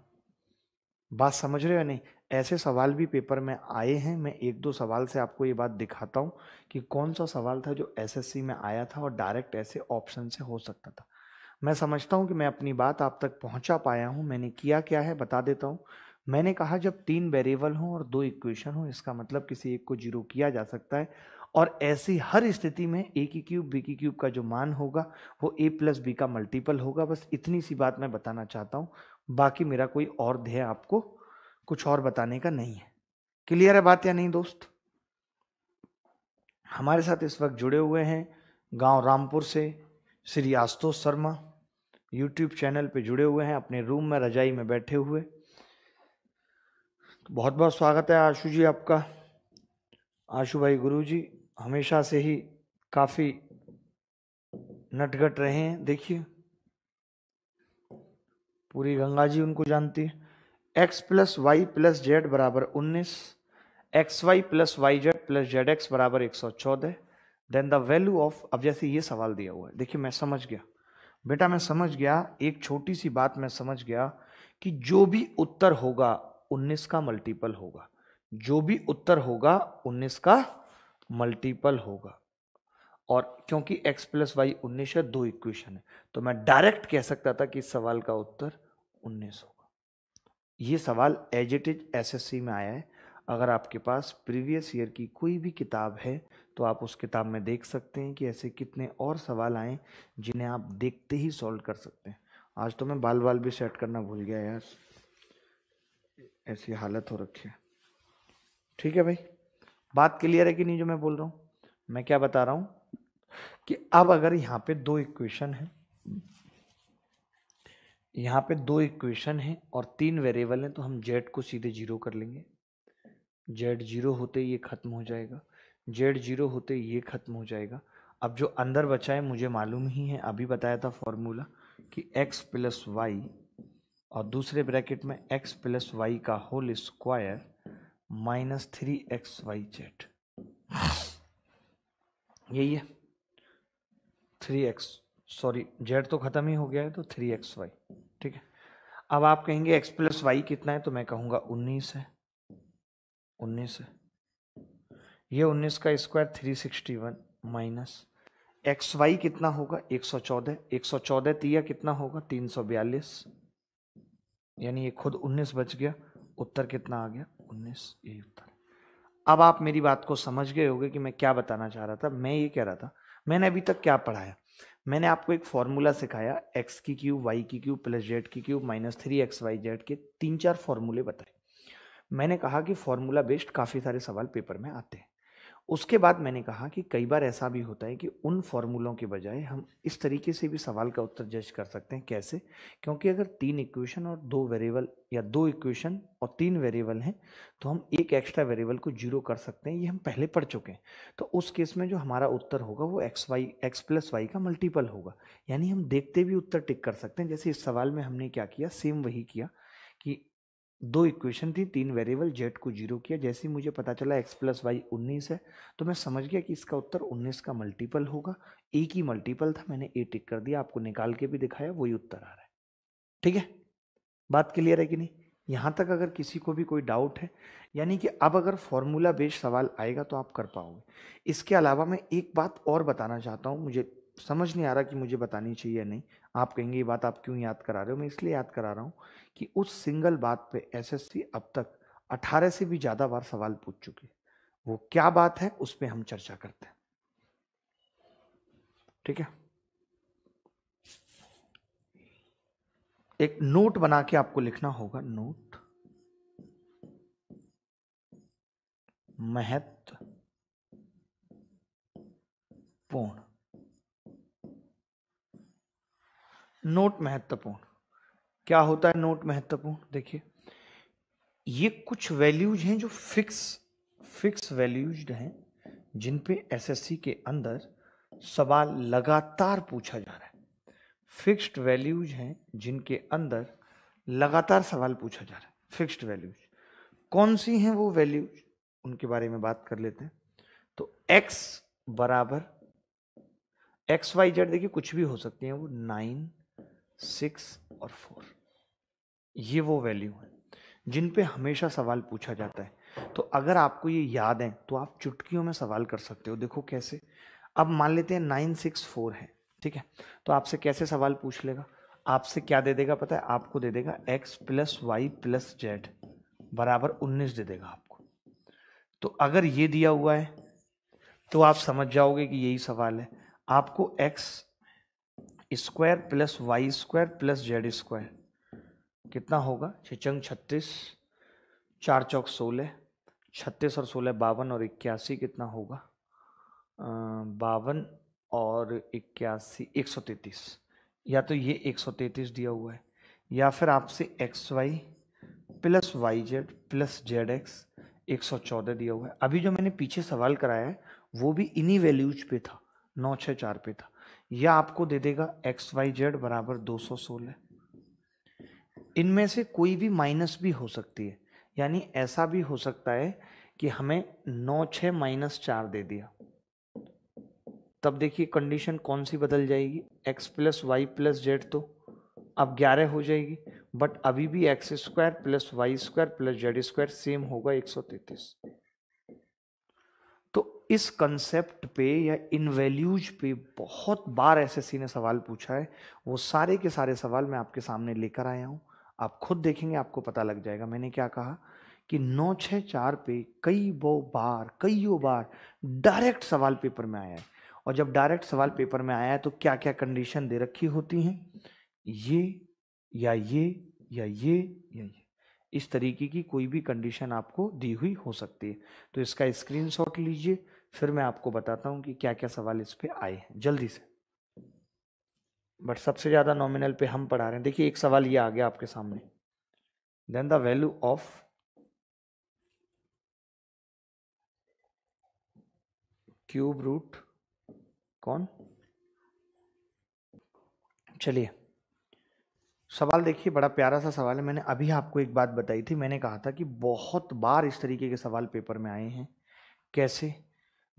बात समझ रहे हो नहीं ऐसे सवाल भी पेपर में आए हैं मैं एक दो सवाल से आपको ये बात दिखाता हूँ कि कौन सा सवाल था जो एसएससी में आया था और डायरेक्ट ऐसे ऑप्शन से हो सकता था मैं समझता हूँ कि मैं अपनी बात आप तक पहुँचा पाया हूँ मैंने किया क्या है बता देता हूँ मैंने कहा जब तीन वेरिएबल हों और दो इक्वेशन हों इसका मतलब किसी एक को जीरो किया जा सकता है और ऐसी हर स्थिति में ए की क्यूब बी की क्यूब का जो मान होगा वो ए प्लस बी का मल्टीपल होगा बस इतनी सी बात मैं बताना चाहता हूँ बाकी मेरा कोई और ध्येय आपको कुछ और बताने का नहीं है क्लियर है बात या नहीं दोस्त हमारे साथ इस वक्त जुड़े हुए हैं गांव रामपुर से श्री आस्तोष शर्मा यूट्यूब चैनल पे जुड़े हुए हैं अपने रूम में रजाई में बैठे हुए तो बहुत बहुत स्वागत है आशु जी आपका आशु भाई गुरु जी हमेशा से ही काफ़ी नटगट रहे हैं देखिए पूरी गंगा जी उनको जानती है x plus Y plus Z बराबर उन्नीस X Y plus Y Z plus Z x बराबर एक सौ चौदह देन द वैल्यू ऑफ अब जैसे ये सवाल दिया हुआ है देखिए मैं समझ गया बेटा मैं समझ गया एक छोटी सी बात मैं समझ गया कि जो भी उत्तर होगा उन्नीस का मल्टीपल होगा जो भी उत्तर होगा उन्नीस का मल्टीपल होगा और क्योंकि x प्लस वाई उन्नीस है दो इक्वेशन है तो मैं डायरेक्ट कह सकता था कि इस सवाल का उत्तर उन्नीस होगा ये सवाल एज इट इज एसएससी में आया है अगर आपके पास प्रीवियस ईयर की कोई भी किताब है तो आप उस किताब में देख सकते हैं कि ऐसे कितने और सवाल आए जिन्हें आप देखते ही सॉल्व कर सकते हैं आज तो मैं बाल बाल भी सेट करना भूल गया यार ऐसी हालत हो रखी है ठीक है भाई बात क्लियर है कि नहीं जो मैं बोल रहा हूँ मैं क्या बता रहा हूँ कि अब अगर यहाँ पे दो इक्वेशन है यहाँ पे दो इक्वेशन हैं और तीन वेरिएबल हैं तो हम जेड को सीधे जीरो कर लेंगे जेड जीरो होते ये ख़त्म हो जाएगा जेड जीरो होते ये ख़त्म हो जाएगा अब जो अंदर बचा है मुझे मालूम ही है अभी बताया था फॉर्मूला कि एक्स प्लस वाई और दूसरे ब्रैकेट में एक्स प्लस वाई का whole square minus three x Y Z यही है थ्री एक्स सॉरी जेड तो ख़त्म ही हो गया है तो थ्री एक्स वाई ठीक है अब आप कहेंगे एक्स प्लस वाई कितना है तो मैं कहूंगा उन्नीस है उन्नीस है ये उन्नीस का square three sixty one minus x Y कितना होगा एक सौ चौदह एक सौ चौदह तिया कितना होगा तीन सौ बयालीस यानी ये खुद उन्नीस बच गया उत्तर कितना आ गया उन्नीस यही उत्तर अब आप मेरी बात को समझ गए होगे कि मैं क्या बताना चाह रहा था मैं ये कह रहा था मैंने अभी तक क्या पढ़ाया मैंने आपको एक फॉर्मूला सिखाया एक्स की क्यूब वाई की क्यूब प्लस जेड की cube minus three x Y Z के तीन चार फॉर्मूले बताए मैंने कहा कि फॉर्मूला बेस्ड काफ़ी सारे सवाल पेपर में आते हैं उसके बाद मैंने कहा कि कई बार ऐसा भी होता है कि उन फॉर्मूलों के बजाय हम इस तरीके से भी सवाल का उत्तर जज कर सकते हैं कैसे क्योंकि अगर तीन इक्वेशन और दो वेरिएबल या दो इक्वेशन और तीन वेरिएबल हैं तो हम एक एक्स्ट्रा वेरिएबल को जीरो कर सकते हैं ये हम पहले पढ़ चुके हैं तो उस केस में जो हमारा उत्तर होगा वो X Y X plus Y का मल्टीपल होगा यानी हम देखते भी उत्तर टिक कर सकते हैं जैसे इस सवाल में हमने क्या किया सेम वही किया दो इक्वेशन थी तीन वेरिएबल जेड को जीरो किया जैसे ही मुझे पता चला एक्स प्लस वाई उन्नीस है तो मैं समझ गया कि इसका उत्तर उन्नीस का मल्टीपल होगा एक ही मल्टीपल था मैंने ए टिक कर दिया आपको निकाल के भी दिखाया वही उत्तर आ रहा है ठीक है बात क्लियर है कि नहीं यहाँ तक अगर किसी को भी कोई डाउट है यानी कि अब अगर फॉर्मूला बेस्ड सवाल आएगा तो आप कर पाओगे इसके अलावा मैं एक बात और बताना चाहता हूँ मुझे समझ नहीं आ रहा कि मुझे बतानी चाहिए या नहीं आप कहेंगे ये बात आप क्यों याद करा रहे हो मैं इसलिए याद करा रहा हूँ कि उस सिंगल बात पे एसएससी अब तक 18 से भी ज़्यादा बार सवाल पूछ चुके वो क्या बात है उस पर हम चर्चा करते हैं ठीक है एक नोट बना के आपको लिखना होगा नोट महत्वपूर्ण नोट महत्वपूर्ण क्या होता है नोट महत्वपूर्ण देखिए ये कुछ वैल्यूज हैं जो फिक्स फिक्स वैल्यूज हैं जिन पे एसएससी के अंदर सवाल लगातार पूछा जा रहा है फिक्स्ड वैल्यूज हैं जिनके अंदर लगातार सवाल पूछा जा रहा है फिक्स्ड वैल्यूज कौन सी हैं वो वैल्यूज उनके बारे में बात कर लेते हैं तो एक्स बराबर एक्स वाई जेड देखिए कुछ भी हो सकती हैं वो नाइन सिक्स और फोर ये वो वैल्यू है जिन पे हमेशा सवाल पूछा जाता है तो अगर आपको ये याद है तो आप चुटकियों में सवाल कर सकते हो देखो कैसे अब मान लेते हैं नाइन सिक्स फोर है ठीक है तो आपसे कैसे सवाल पूछ लेगा आपसे क्या दे देगा पता है आपको दे देगा X plus Y plus Z बराबर उन्नीस दे देगा आपको तो अगर ये दिया हुआ है तो आप समझ जाओगे कि यही सवाल है आपको X square plus Y square plus Z square कितना होगा छचंग छत्तीस चार चौक सोलह छत्तीस और सोलह बावन और इक्यासी कितना होगा बावन और इक्यासी एक सौ तैतीस या तो ये एक सौ तैतीस दिया हुआ है या फिर आपसे X Y plus Y Z plus Z X एक सौ चौदह दिया हुआ है अभी जो मैंने पीछे सवाल कराया है वो भी इन्हीं वैल्यूज पे था नौ छः चार पे था यह आपको दे देगा एक्स वाई जेड बराबर दो सौ सोलह इनमें से कोई भी माइनस भी हो सकती है यानी ऐसा भी हो सकता है कि हमें नौ छ माइनस चार दे दिया तब देखिए कंडीशन कौन सी बदल जाएगी X plus Y plus Z तो अब ग्यारह हो जाएगी बट अभी भी x square plus Y square plus Z square same होगा एक सौ तैतीस इस कंसेप्ट पे या इन वैल्यूज पे बहुत बार सी ने सवाल पूछा है वो सारे के सारे सवाल मैं आपके सामने लेकर आया हूँ आप खुद देखेंगे आपको पता लग जाएगा मैंने क्या कहा कि नौ छः चार पे कई बो बार कईयों बार डायरेक्ट सवाल पेपर में आया है और जब डायरेक्ट सवाल पेपर में आया है तो क्या क्या कंडीशन दे रखी होती हैं ये या ये या ये या ये इस तरीके की कोई भी कंडीशन आपको दी हुई हो सकती है तो इसका स्क्रीनशॉट लीजिए फिर मैं आपको बताता हूँ कि क्या क्या सवाल इस पर आए हैं जल्दी से बट सबसे ज़्यादा नॉमिनल पे हम पढ़ा रहे हैं देखिए एक सवाल ये आ गया आपके सामने then the value of cube root कौन चलिए सवाल देखिए बड़ा प्यारा सा सवाल है मैंने अभी आपको एक बात बताई थी मैंने कहा था कि बहुत बार इस तरीके के सवाल पेपर में आए हैं कैसे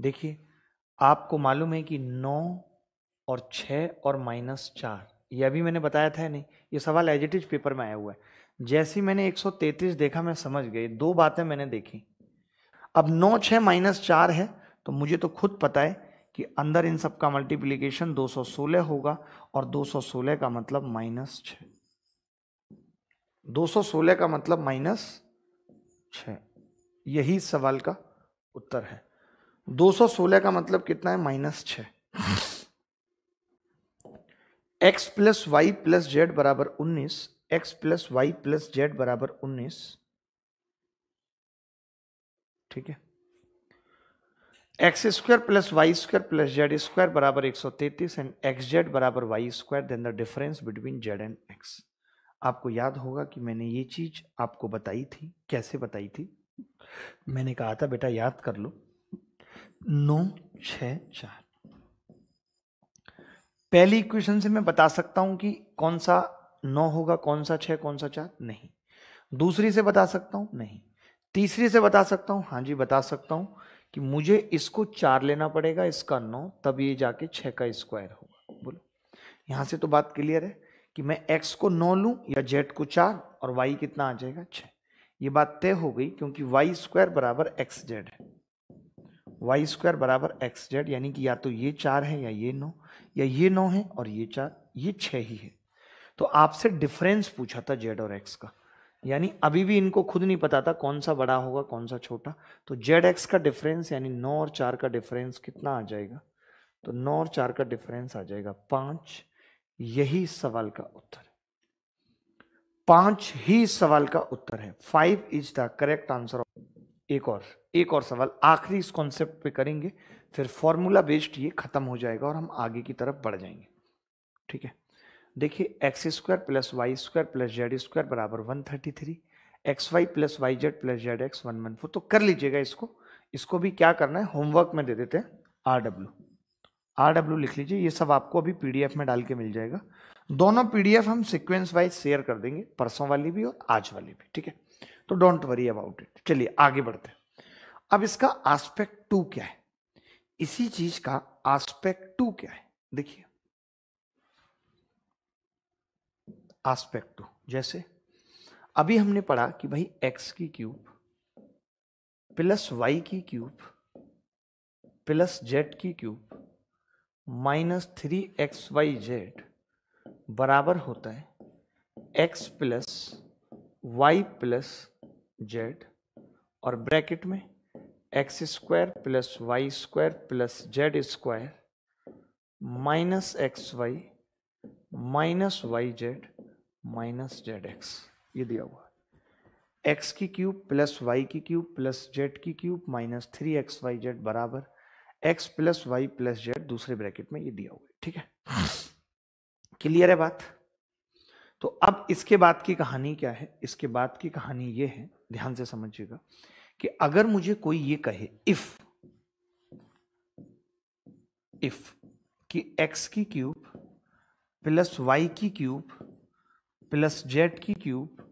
देखिए आपको मालूम है कि नौ और छ और माइनस चार ये अभी मैंने बताया था नहीं ये सवाल एजिटिज पेपर में आया हुआ है जैसी मैंने 133 देखा मैं समझ गई दो बातें मैंने देखी अब नौ छ माइनस चार है तो मुझे तो खुद पता है कि अंदर इन सब का मल्टीप्लीकेशन 216 होगा और 216 का मतलब माइनस छ सोलह का मतलब माइनस छ मतलब यही सवाल का उत्तर है 216 का मतलब कितना है माइनस छ X plus Y plus Z बराबर उन्नीस X plus Y plus Z बराबर उन्नीस ठीक है x square plus Y square plus Z square बराबर एक सौ तैतीस एंड एक्स जेड बराबर Y square then the difference between Z and X आपको याद होगा कि मैंने ये चीज आपको बताई थी कैसे बताई थी मैंने कहा था बेटा याद कर लो नौ छ चार पहली इक्वेशन से मैं बता सकता हूं कि कौन सा नौ होगा कौन सा छह कौन सा चार नहीं दूसरी से बता सकता हूं नहीं तीसरी से बता सकता हूं हाँ जी बता सकता हूं कि मुझे इसको चार लेना पड़ेगा इसका नौ तब ये जाके छ का स्क्वायर होगा बोलो यहां से तो बात क्लियर है कि मैं एक्स को नौ लू या जेड को चार और वाई कितना आ जाएगा छ ये बात तय हो गई क्योंकि वाई स्क्वायर बराबर एक्स जेड है वाई स्क्वायर बराबर एक्स जेड यानी कि या तो ये चार है या ये नौ या ये नौ है और ये चार ये छः ही है तो आपसे डिफरेंस पूछा था जेड और एक्स का यानी अभी भी इनको खुद नहीं पता था कौन सा बड़ा होगा कौन सा छोटा तो जेड एक्स का डिफरेंस यानी नौ और चार का डिफरेंस कितना आ जाएगा तो नौ और चार का डिफरेंस आ जाएगा पांच यही सवाल का उत्तर पांच ही सवाल का उत्तर है five is the correct answer एक और एक और सवाल आखिरी इस कॉन्सेप्ट पे करेंगे फिर फॉर्मूला बेस्ड ये ख़त्म हो जाएगा और हम आगे की तरफ बढ़ जाएंगे ठीक है देखिए X square plus Y square plus Z square बराबर one thirty three x Y plus Y Z plus Z X one one four तो कर लीजिएगा इसको इसको भी क्या करना है होमवर्क में दे देते हैं आर डब्ल्यू आर डब्ल्यू लिख लीजिए ये सब आपको अभी पीडीएफ में डाल के मिल जाएगा दोनों पीडीएफ हम सिक्वेंस वाइज शेयर कर देंगे परसों वाली भी और आज वाली भी ठीक है तो डोंट वरी अबाउट इट चलिए आगे बढ़ते हैं अब इसका आस्पेक्ट टू क्या है इसी चीज का आस्पेक्ट टू क्या है देखिए आस्पेक्ट टू जैसे अभी हमने पढ़ा कि भाई एक्स की क्यूब प्लस वाई की क्यूब प्लस जेड की cube minus three x Y Z बराबर होता है x plus Y plus Z और ब्रैकेट में x square plus Y square plus Z square minus x Y minus Y Z minus Z x ये दिया हुआ है एक्स की क्यूब प्लस वाई की क्यूब प्लस जेड की cube minus three x Y Z बराबर x plus Y plus Z दूसरे ब्रैकेट में ये दिया हुआ है ठीक है क्लियर है बात तो अब इसके बाद की कहानी क्या है इसके बाद की कहानी ये है ध्यान से समझिएगा कि अगर मुझे कोई ये कहे इफ इफ कि x की क्यूब प्लस y की क्यूब प्लस जेड की cube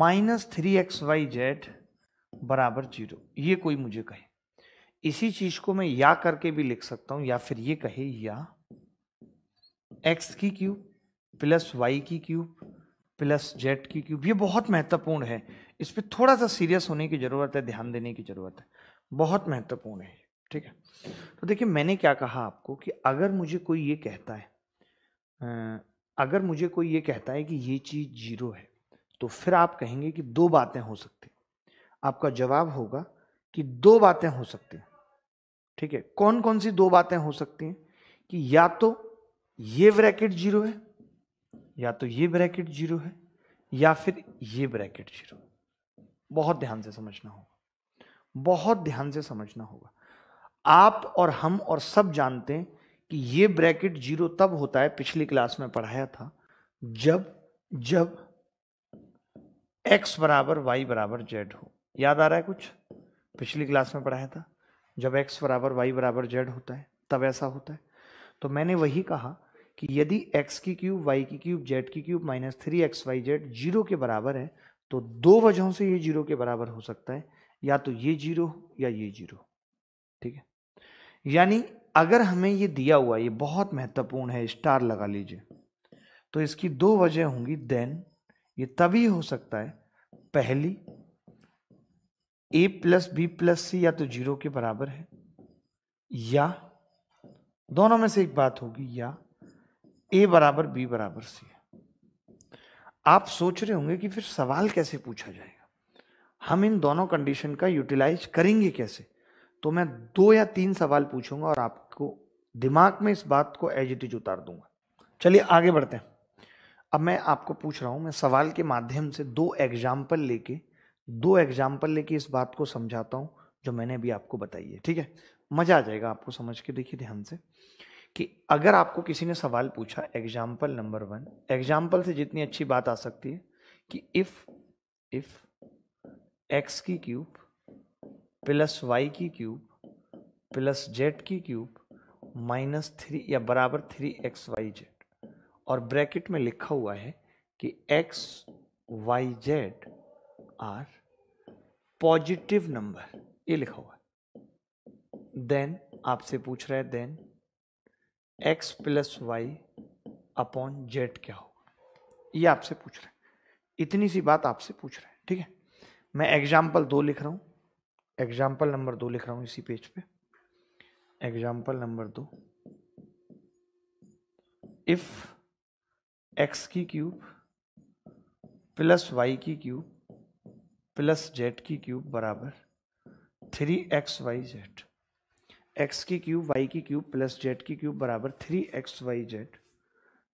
minus three x Y Z बराबर जीरो ये कोई मुझे कहे इसी चीज को मैं या करके भी लिख सकता हूं या फिर ये कहे या x की क्यूब प्लस वाई की क्यूब प्लस जेड की क्यूब ये बहुत महत्वपूर्ण है इस पर थोड़ा सा सीरियस होने की ज़रूरत है ध्यान देने की ज़रूरत है बहुत महत्वपूर्ण है ठीक है तो देखिए मैंने क्या कहा आपको कि अगर मुझे कोई ये कहता है अगर मुझे कोई ये कहता है कि ये चीज़ जीरो है तो फिर आप कहेंगे कि दो बातें हो सकती आपका जवाब होगा कि दो बातें हो सकती हैं ठीक है कौन कौन सी दो बातें हो सकती हैं कि या तो ये ब्रैकेट जीरो है या तो ये ब्रैकेट जीरो है या फिर ये ब्रैकेट जीरो बहुत ध्यान से समझना होगा बहुत ध्यान से समझना होगा आप और हम और सब जानते हैं कि ये ब्रैकेट जीरो तब होता है पिछली क्लास में पढ़ाया था जब जब x बराबर y बराबर z हो याद आ रहा है कुछ पिछली क्लास में पढ़ाया था जब x बराबर y बराबर z होता है तब ऐसा होता है तो मैंने वही कहा कि यदि x की क्यूब y की क्यूब z की cube minus three x Y Z zero के बराबर है तो दो वजहों से ये जीरो के बराबर हो सकता है या तो ये जीरो या ये जीरो ठीक है यानी अगर हमें ये दिया हुआ ये बहुत महत्वपूर्ण है स्टार लगा लीजिए तो इसकी दो वजह होंगी देन ये तभी हो सकता है पहली A plus B plus C या तो जीरो के बराबर है या दोनों में से एक बात होगी या ए बराबर बी बराबर सी है आप सोच रहे होंगे कि फिर सवाल कैसे पूछा जाएगा हम इन दोनों कंडीशन का यूटिलाइज करेंगे कैसे तो मैं दो या तीन सवाल पूछूंगा और आपको दिमाग में इस बात को एजिटिज उतार दूंगा चलिए आगे बढ़ते हैं अब मैं आपको पूछ रहा हूं मैं सवाल के माध्यम से दो एग्जाम्पल लेके दो एग्जाम्पल लेके इस बात को समझाता हूं जो मैंने अभी आपको बताई है ठीक है मजा आ जाएगा आपको समझ के देखिए ध्यान से कि अगर आपको किसी ने सवाल पूछा एग्जाम्पल नंबर वन एग्जाम्पल से जितनी अच्छी बात आ सकती है कि इफ़ इफ़ एक्स की क्यूब प्लस वाई की क्यूब प्लस जेड की क्यूब माइनस थ्री या बराबर थ्री एक्स वाई जेड और ब्रैकेट में लिखा हुआ है कि x Y Z are positive number ये लिखा हुआ है देन आपसे पूछ रहे हैं then X plus Y upon Z क्या होगा ये आपसे पूछ रहे हैं इतनी सी बात आपसे पूछ रहे हैं ठीक है मैं एग्जाम्पल दो लिख रहा हूँ एग्जाम्पल नंबर दो लिख रहा हूँ इसी पेज पे एग्जाम्पल नंबर दो इफ एक्स की क्यूब प्लस वाई की क्यूब प्लस जेड की क्यूब बराबर three x Y Z X की क्यूब वाई की क्यूब प्लस जेड की क्यूब बराबर थ्री एक्स वाई जेड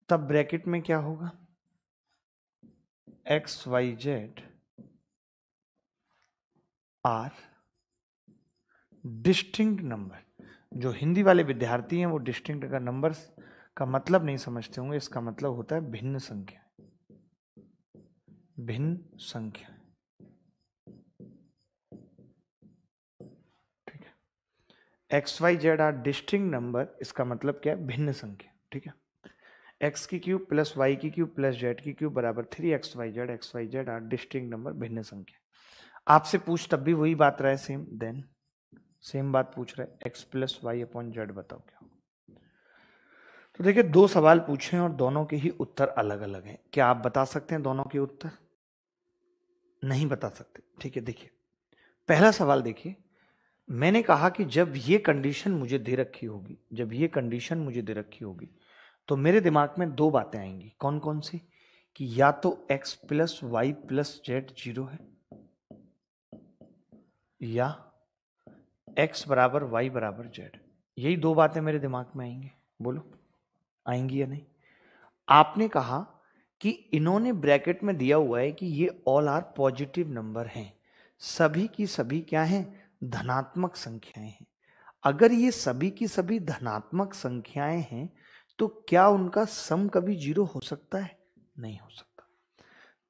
तब ब्रैकेट में क्या होगा X Y Z are distinct number जो हिंदी वाले विद्यार्थी हैं वो डिस्टिंक्ट का नंबर का मतलब नहीं समझते होंगे इसका मतलब होता है भिन्न संख्या भिन्न संख्या X Y Z are distinct number इसका मतलब क्या है भिन्न संख्या ठीक है एक्स की क्यूब प्लस वाई की क्यूब प्लस जेड की क्यूब बराबर three x Y Z x Y Z are distinct number भिन्न संख्या आपसे पूछ तब भी वही बात रहा है सेम देन सेम बात पूछ रहा है x plus Y upon Z बताओ क्या तो देखिए दो सवाल पूछे और दोनों के ही उत्तर अलग अलग हैं क्या आप बता सकते हैं दोनों के उत्तर नहीं बता सकते ठीक है देखिए पहला सवाल देखिए मैंने कहा कि जब ये कंडीशन मुझे दे रखी होगी जब ये कंडीशन मुझे दे रखी होगी तो मेरे दिमाग में दो बातें आएंगी कौन कौन सी कि या तो x plus Y plus Z zero है या x बराबर y बराबर जेड यही दो बातें मेरे दिमाग में आएंगी बोलो आएंगी या नहीं आपने कहा कि इन्होंने ब्रैकेट में दिया हुआ है कि ये ऑल आर पॉजिटिव नंबर हैं सभी की सभी क्या हैं धनात्मक संख्याएं हैं अगर ये सभी की सभी धनात्मक संख्याएं हैं तो क्या उनका सम कभी जीरो हो सकता है नहीं हो सकता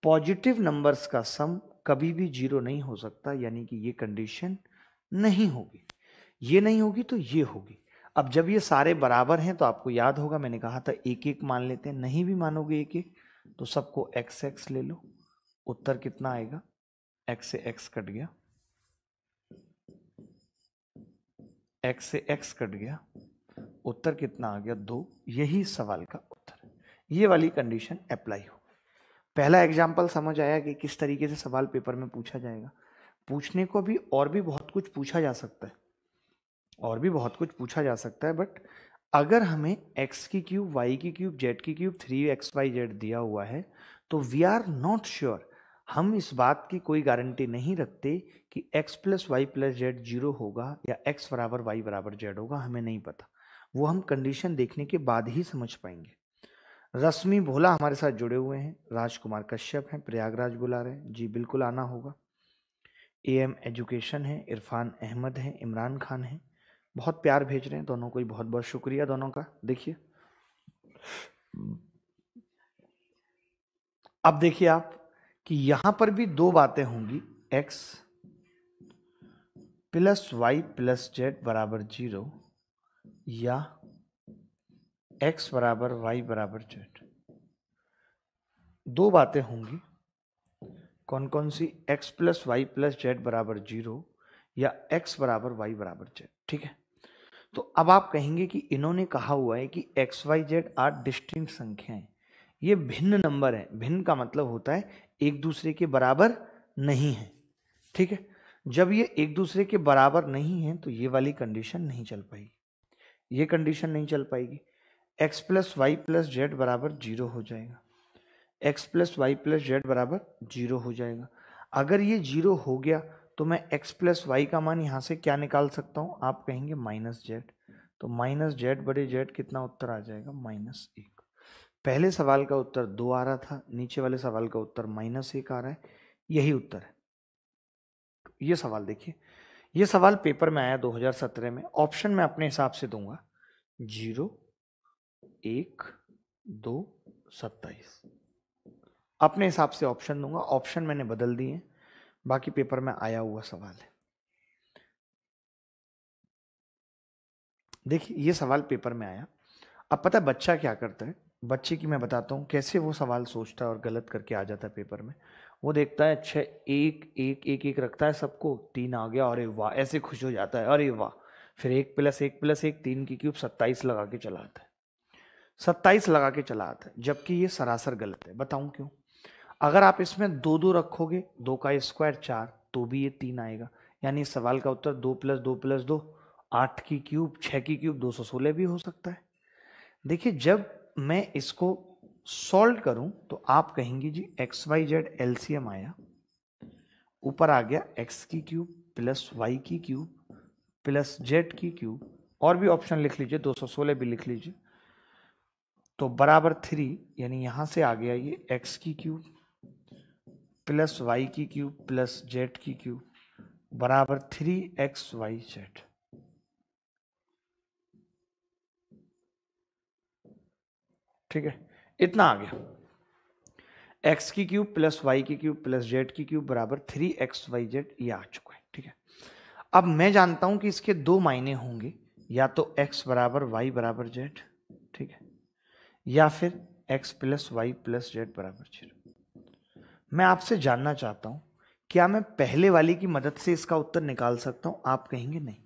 पॉजिटिव नंबर्स का सम कभी भी जीरो नहीं हो सकता यानी कि ये कंडीशन नहीं होगी ये नहीं होगी तो ये होगी अब जब ये सारे बराबर हैं तो आपको याद होगा मैंने कहा था एक एक मान लेते हैं नहीं भी मानोगे एक एक तो सबको एक्स एक्स ले लो उत्तर कितना आएगा एक्स से एक्स कट गया एक्स से एक्स कट गया उत्तर कितना आ गया दो यही सवाल का उत्तर ये वाली कंडीशन अप्लाई हो पहला एग्जाम्पल समझ आया कि किस तरीके से सवाल पेपर में पूछा जाएगा पूछने को भी और भी बहुत कुछ पूछा जा सकता है और भी बहुत कुछ पूछा जा सकता है बट अगर हमें x की क्यूब y की क्यूब z की cube three x Y Z दिया हुआ है तो वी आर नॉट श्योर हम इस बात की कोई गारंटी नहीं रखते कि x plus Y plus Z zero होगा या x बराबर वाई बराबर जेड होगा हमें नहीं पता वो हम कंडीशन देखने के बाद ही समझ पाएंगे रश्मि भोला हमारे साथ जुड़े हुए हैं राजकुमार कश्यप हैं प्रयागराज बुला रहे हैं जी बिल्कुल आना होगा ए एम एजुकेशन है इरफान अहमद हैं इमरान खान हैं बहुत प्यार भेज रहे हैं दोनों को बहुत बहुत शुक्रिया दोनों का देखिए अब देखिए आप कि यहां पर भी दो बातें होंगी x plus Y plus Z बराबर जीरो या एक्स बराबर वाई बराबर जेड दो बातें होंगी कौन कौन सी x plus Y plus Z बराबर जीरो या एक्स बराबर वाई बराबर जेड ठीक है तो अब आप कहेंगे कि इन्होंने कहा हुआ है कि x Y Z are distinct संख्याएं ये भिन्न नंबर है भिन्न का मतलब होता है एक दूसरे के बराबर नहीं है ठीक है जब ये एक दूसरे के बराबर नहीं है तो ये वाली कंडीशन नहीं चल पाएगी ये कंडीशन नहीं चल पाएगी x plus Y plus Z बराबर जीरो हो जाएगा x plus Y plus Z बराबर जीरो हो जाएगा अगर ये जीरो हो गया तो मैं एक्स प्लस वाई का मान यहाँ से क्या निकाल सकता हूँ आप कहेंगे माइनस जेड तो माइनस जेड बड़े जेड कितना उत्तर आ जाएगा माइनस एक पहले सवाल का उत्तर दो आ रहा था नीचे वाले सवाल का उत्तर माइनस एक आ रहा है यही उत्तर है ये सवाल देखिए ये सवाल पेपर में आया 2017 में ऑप्शन में अपने हिसाब से दूंगा जीरो एक दो सत्ताईस अपने हिसाब से ऑप्शन दूंगा ऑप्शन मैंने बदल दिए बाकी पेपर में आया हुआ सवाल है देखिए ये सवाल पेपर में आया अब पता है बच्चा क्या करता है बच्चे की मैं बताता हूँ कैसे वो सवाल सोचता है और गलत करके आ जाता है पेपर में वो देखता है अच्छा एक एक एक एक रखता है सबको तीन आ गया अरे वाह ऐसे खुश हो जाता है अरे वाह फिर एक प्लस एक प्लस एक तीन की क्यूब सत्ताईस लगा के चला आता है सत्ताईस लगा के चला आता है जबकि ये सरासर गलत है बताऊँ क्यों अगर आप इसमें दो दो रखोगे दो का स्क्वायर चार तो भी ये तीन आएगा यानी सवाल का उत्तर दो प्लस दो प्लस दो आठ की क्यूब छः की क्यूब दो सौ सोलह भी हो सकता है देखिए जब मैं इसको सॉल्व करूं तो आप कहेंगे जी एक्स वाई जेड एलसीएम आया ऊपर आ गया एक्स की क्यूब प्लस वाई की क्यूब प्लस जेड की क्यूब और भी ऑप्शन लिख लीजिए 216 भी लिख लीजिए तो बराबर थ्री यानी यहां से आ गया ये एक्स की क्यूब प्लस वाई की क्यूब प्लस जेड की क्यूब बराबर थ्री एक्स वाई जेड ठीक है इतना आ गया एक्स की क्यूब प्लस वाई की क्यूब प्लस जेड की क्यूब बराबर थ्री एक्स वाई जेड ये आ चुका है ठीक है अब मैं जानता हूं कि इसके दो मायने होंगे या तो x बराबर y बराबर जेड ठीक है या फिर x plus Y plus Z बराबर जीरो मैं आपसे जानना चाहता हूं क्या मैं पहले वाली की मदद से इसका उत्तर निकाल सकता हूं आप कहेंगे नहीं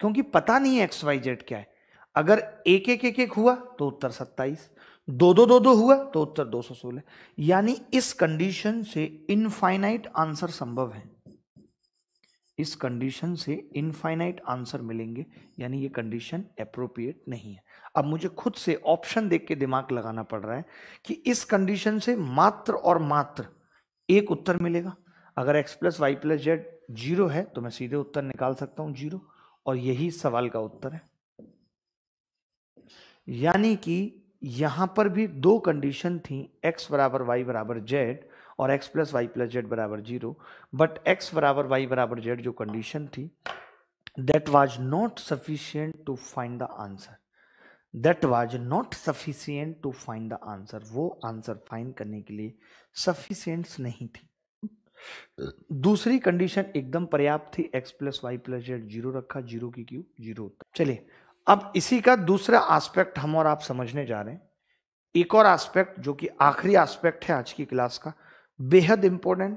क्योंकि पता नहीं है एक्स वाई जेड क्या है अगर एक एक एक एक हुआ तो उत्तर सत्ताईस दो दो दो दो हुआ तो उत्तर दो सौ सोलह यानी इस कंडीशन से इनफाइनाइट आंसर संभव है इस कंडीशन से इनफाइनाइट आंसर मिलेंगे यानी ये कंडीशन अप्रोप्रिएट नहीं है अब मुझे खुद से ऑप्शन देख के दिमाग लगाना पड़ रहा है कि इस कंडीशन से मात्र और मात्र एक उत्तर मिलेगा अगर x plus Y plus Z zero है तो मैं सीधे उत्तर निकाल सकता हूं जीरो और यही सवाल का उत्तर है यानी कि यहाँ पर भी दो कंडीशन थी x बराबर वाई बराबर जेड और x plus Y plus Z बराबर जीरो बट x बराबर वाई बराबर जेड जो कंडीशन थी that was not sufficient to find the answer that was not sufficient to find the answer वो आंसर फाइंड करने के लिए सफिशियंट नहीं थी दूसरी कंडीशन एकदम पर्याप्त थी x plus Y plus Z zero रखा जीरो की क्यू जीरो चलिए अब इसी का दूसरा एस्पेक्ट हम और आप समझने जा रहे हैं एक और एस्पेक्ट जो कि आखिरी एस्पेक्ट है आज की क्लास का बेहद इंपॉर्टेंट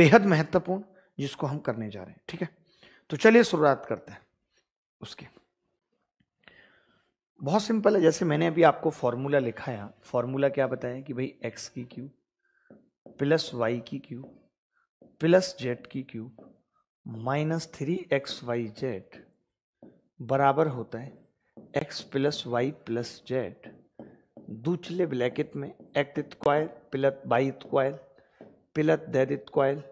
बेहद महत्वपूर्ण जिसको हम करने जा रहे हैं ठीक है तो चलिए शुरुआत करते हैं उसकी बहुत सिंपल है जैसे मैंने अभी आपको फॉर्मूला लिखा है फॉर्मूला क्या बताया कि भाई एक्स की क्यू प्लस वाई की क्यू प्लस जेड की cube minus three x Y Z बराबर होता है x plus Y plus z दूचले ब्लैकेट में x square plus y square plus z square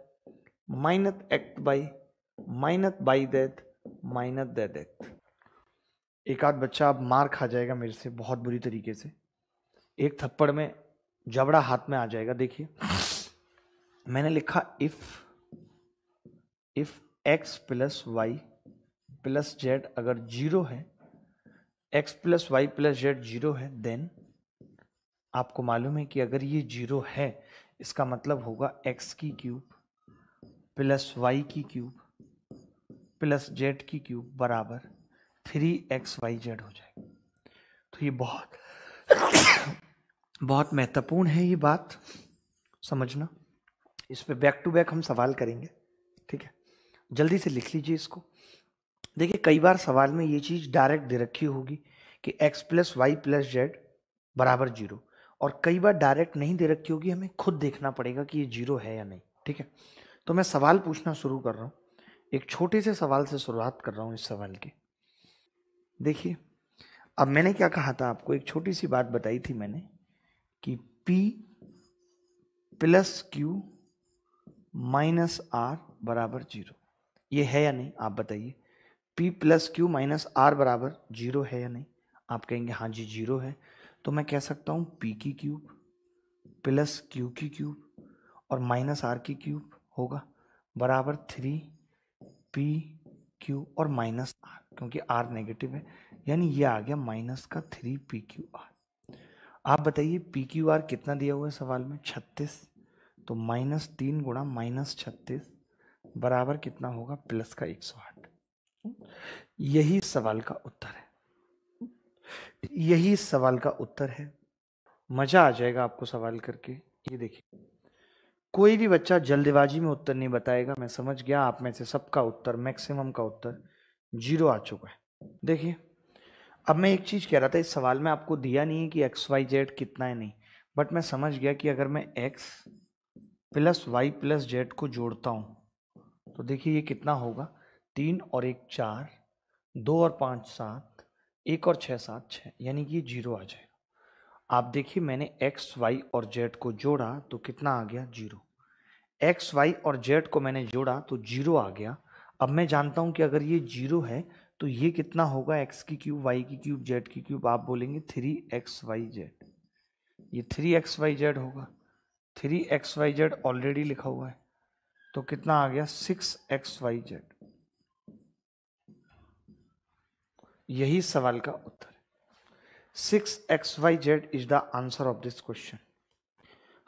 minus x y minus y z minus z x एक आध बच्चा अब मार खा जाएगा मेरे से बहुत बुरी तरीके से एक थप्पड़ में जबड़ा हाथ में आ जाएगा देखिए मैंने लिखा if if x plus Y plus z अगर जीरो है x plus Y plus Z zero है देन आपको मालूम है कि अगर ये जीरो है इसका मतलब होगा एक्स की क्यूब प्लस वाई की क्यूब प्लस जेड की क्यूब बराबर थ्री एक्स वाई जेड हो जाएगी तो ये बहुत बहुत महत्वपूर्ण है ये बात समझना इस पे बैक टू बैक हम सवाल करेंगे ठीक है जल्दी से लिख लीजिए इसको देखिए कई बार सवाल में ये चीज़ डायरेक्ट दे रखी होगी कि x plus Y plus Z बराबर जीरो और कई बार डायरेक्ट नहीं दे रखी होगी हमें खुद देखना पड़ेगा कि ये जीरो है या नहीं ठीक है तो मैं सवाल पूछना शुरू कर रहा हूँ एक छोटे से सवाल से शुरुआत कर रहा हूँ इस सवाल की देखिए अब मैंने क्या कहा था आपको एक छोटी सी बात बताई थी मैंने कि P plus q minus r बराबर जीरो ये है या नहीं आप बताइए p plus q minus r बराबर जीरो है या नहीं आप कहेंगे हाँ जी जीरो है तो मैं कह सकता हूँ पी की क्यूब प्लस क्यू की क्यूब और माइनस आर की क्यूब होगा बराबर थ्री पी क्यू और माइनस आर क्योंकि आर नेगेटिव है यानी ये आ गया माइनस का थ्री पी क्यू आर आप बताइए पी क्यू आर कितना दिया हुआ है सवाल में छत्तीस तो माइनस तीन गुणा माइनस छत्तीस बराबर कितना होगा प्लस का एक सौ आठ यही सवाल का उत्तर है यही सवाल का उत्तर है मजा आ जाएगा आपको सवाल करके ये देखिए कोई भी बच्चा जल्दबाजी में उत्तर नहीं बताएगा मैं समझ गया आप में से सबका उत्तर मैक्सिमम का उत्तर जीरो आ चुका है देखिए अब मैं एक चीज़ कह रहा था इस सवाल में आपको दिया नहीं है कि एक्स वाई जेड कितना है नहीं बट मैं समझ गया कि अगर मैं x plus Y plus Z को जोड़ता हूं तो देखिए ये कितना होगा तीन और एक चार दो और पाँच सात एक और छः सात छः यानी कि जीरो आ जाएगा आप देखिए मैंने एक्स वाई और जेड को जोड़ा तो कितना आ गया जीरो एक्स वाई और जेड को मैंने जोड़ा तो जीरो आ गया अब मैं जानता हूँ कि अगर ये जीरो है तो ये कितना होगा एक्स की क्यूब वाई की क्यूब जेड की क्यूब आप बोलेंगे थ्री एक्स वाई जेड ये थ्री एक्स वाई जेड होगा three x Y z already लिखा हुआ है तो कितना आ गया सिक्स एक्स वाई जेड यही सवाल का उत्तर है six x Y z is the answer of this question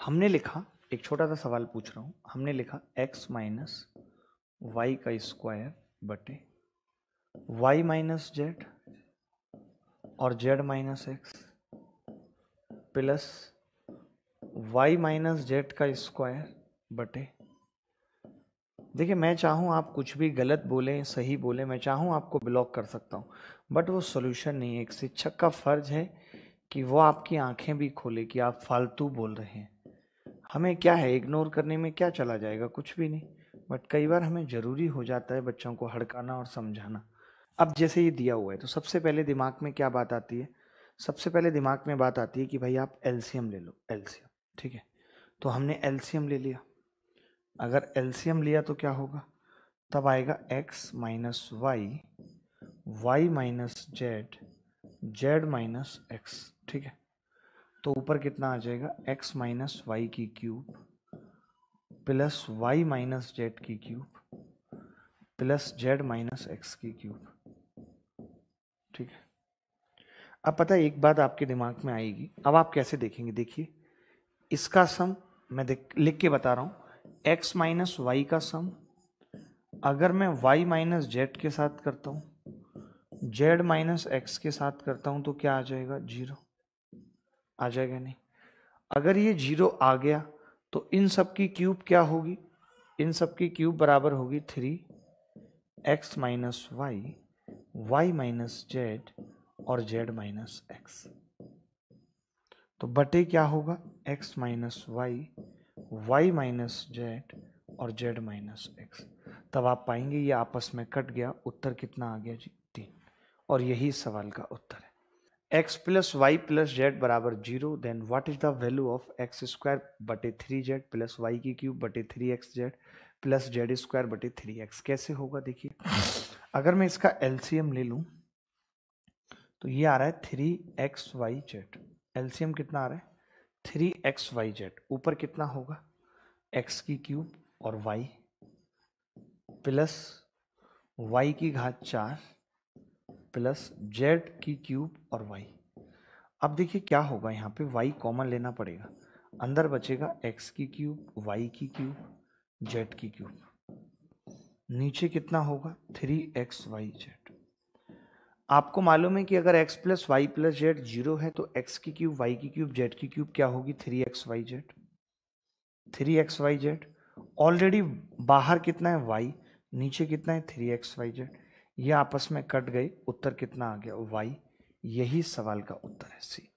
हमने लिखा एक छोटा सा सवाल पूछ रहा हूं हमने लिखा एक्स माइनस वाई का स्क्वायर बटे वाई माइनस जेड और z minus x plus y minus z का स्क्वायर बटे देखिए मैं चाहूं आप कुछ भी गलत बोलें सही बोलें मैं चाहूं आपको ब्लॉक कर सकता हूं बट वो सोल्यूशन नहीं है एक शिक्षक का फर्ज है कि वो आपकी आंखें भी खोले कि आप फालतू बोल रहे हैं हमें क्या है इग्नोर करने में क्या चला जाएगा कुछ भी नहीं बट कई बार हमें ज़रूरी हो जाता है बच्चों को हड़काना और समझाना अब जैसे ये दिया हुआ है तो सबसे पहले दिमाग में क्या बात आती है सबसे पहले दिमाग में बात आती है कि भाई आप एल्शियम ले लो एल्शियम ठीक है तो हमने एल्शियम ले लिया अगर एल्शियम लिया तो क्या होगा तब आएगा x minus y y minus Z z minus x ठीक है तो ऊपर कितना आ जाएगा एक्स माइनस वाई की cube plus y minus z की cube plus z minus x की क्यूब ठीक है अब पता है एक बात आपके दिमाग में आएगी अब आप कैसे देखेंगे देखिए इसका सम मैं लिख के बता रहा हूँ एक्स माइनस वाई का सम अगर मैं वाई माइनस जेड के साथ करता हूँ जेड माइनस एक्स के साथ करता हूं तो क्या आ जाएगा जीरो आ जाएगा नहीं अगर ये जीरो आ गया तो इन सब की क्यूब क्या होगी इन सब की क्यूब बराबर होगी three x minus y y minus z और जेड माइनस एक्स तो बटे क्या होगा x minus y y minus z और जेड माइनस एक्स तब आप पाएंगे ये आपस में कट गया उत्तर कितना आ गया जी और यही सवाल का उत्तर है x plus Y plus Z बराबर zero then what is the value of x square बटे थ्री जेड प्लस वाई की क्यूब बटे three x z plus Z square बटे थ्री एक्स कैसे होगा देखिए अगर मैं इसका एलसीएम ले लूं तो ये आ रहा है three x Y z LCM कितना आ रहा है थ्री एक्स वाई जेड ऊपर कितना होगा एक्स की क्यूब और वाई प्लस वाई की घात चार प्लस जेड की क्यूब और वाई अब देखिए क्या होगा यहाँ पे वाई कॉमन लेना पड़ेगा अंदर बचेगा एक्स की क्यूब वाई की क्यूब जेड की क्यूब नीचे कितना होगा थ्री एक्स वाई जेड आपको मालूम है कि अगर x plus Y plus Z zero है तो एक्स की क्यूब वाई की क्यूब जेड की क्यूब क्या होगी three x Y z three x Y z already बाहर कितना है वाई नीचे कितना है थ्री एक्स वाई जेड ये आपस में कट गई उत्तर कितना आ गया वाई यही सवाल का उत्तर है सी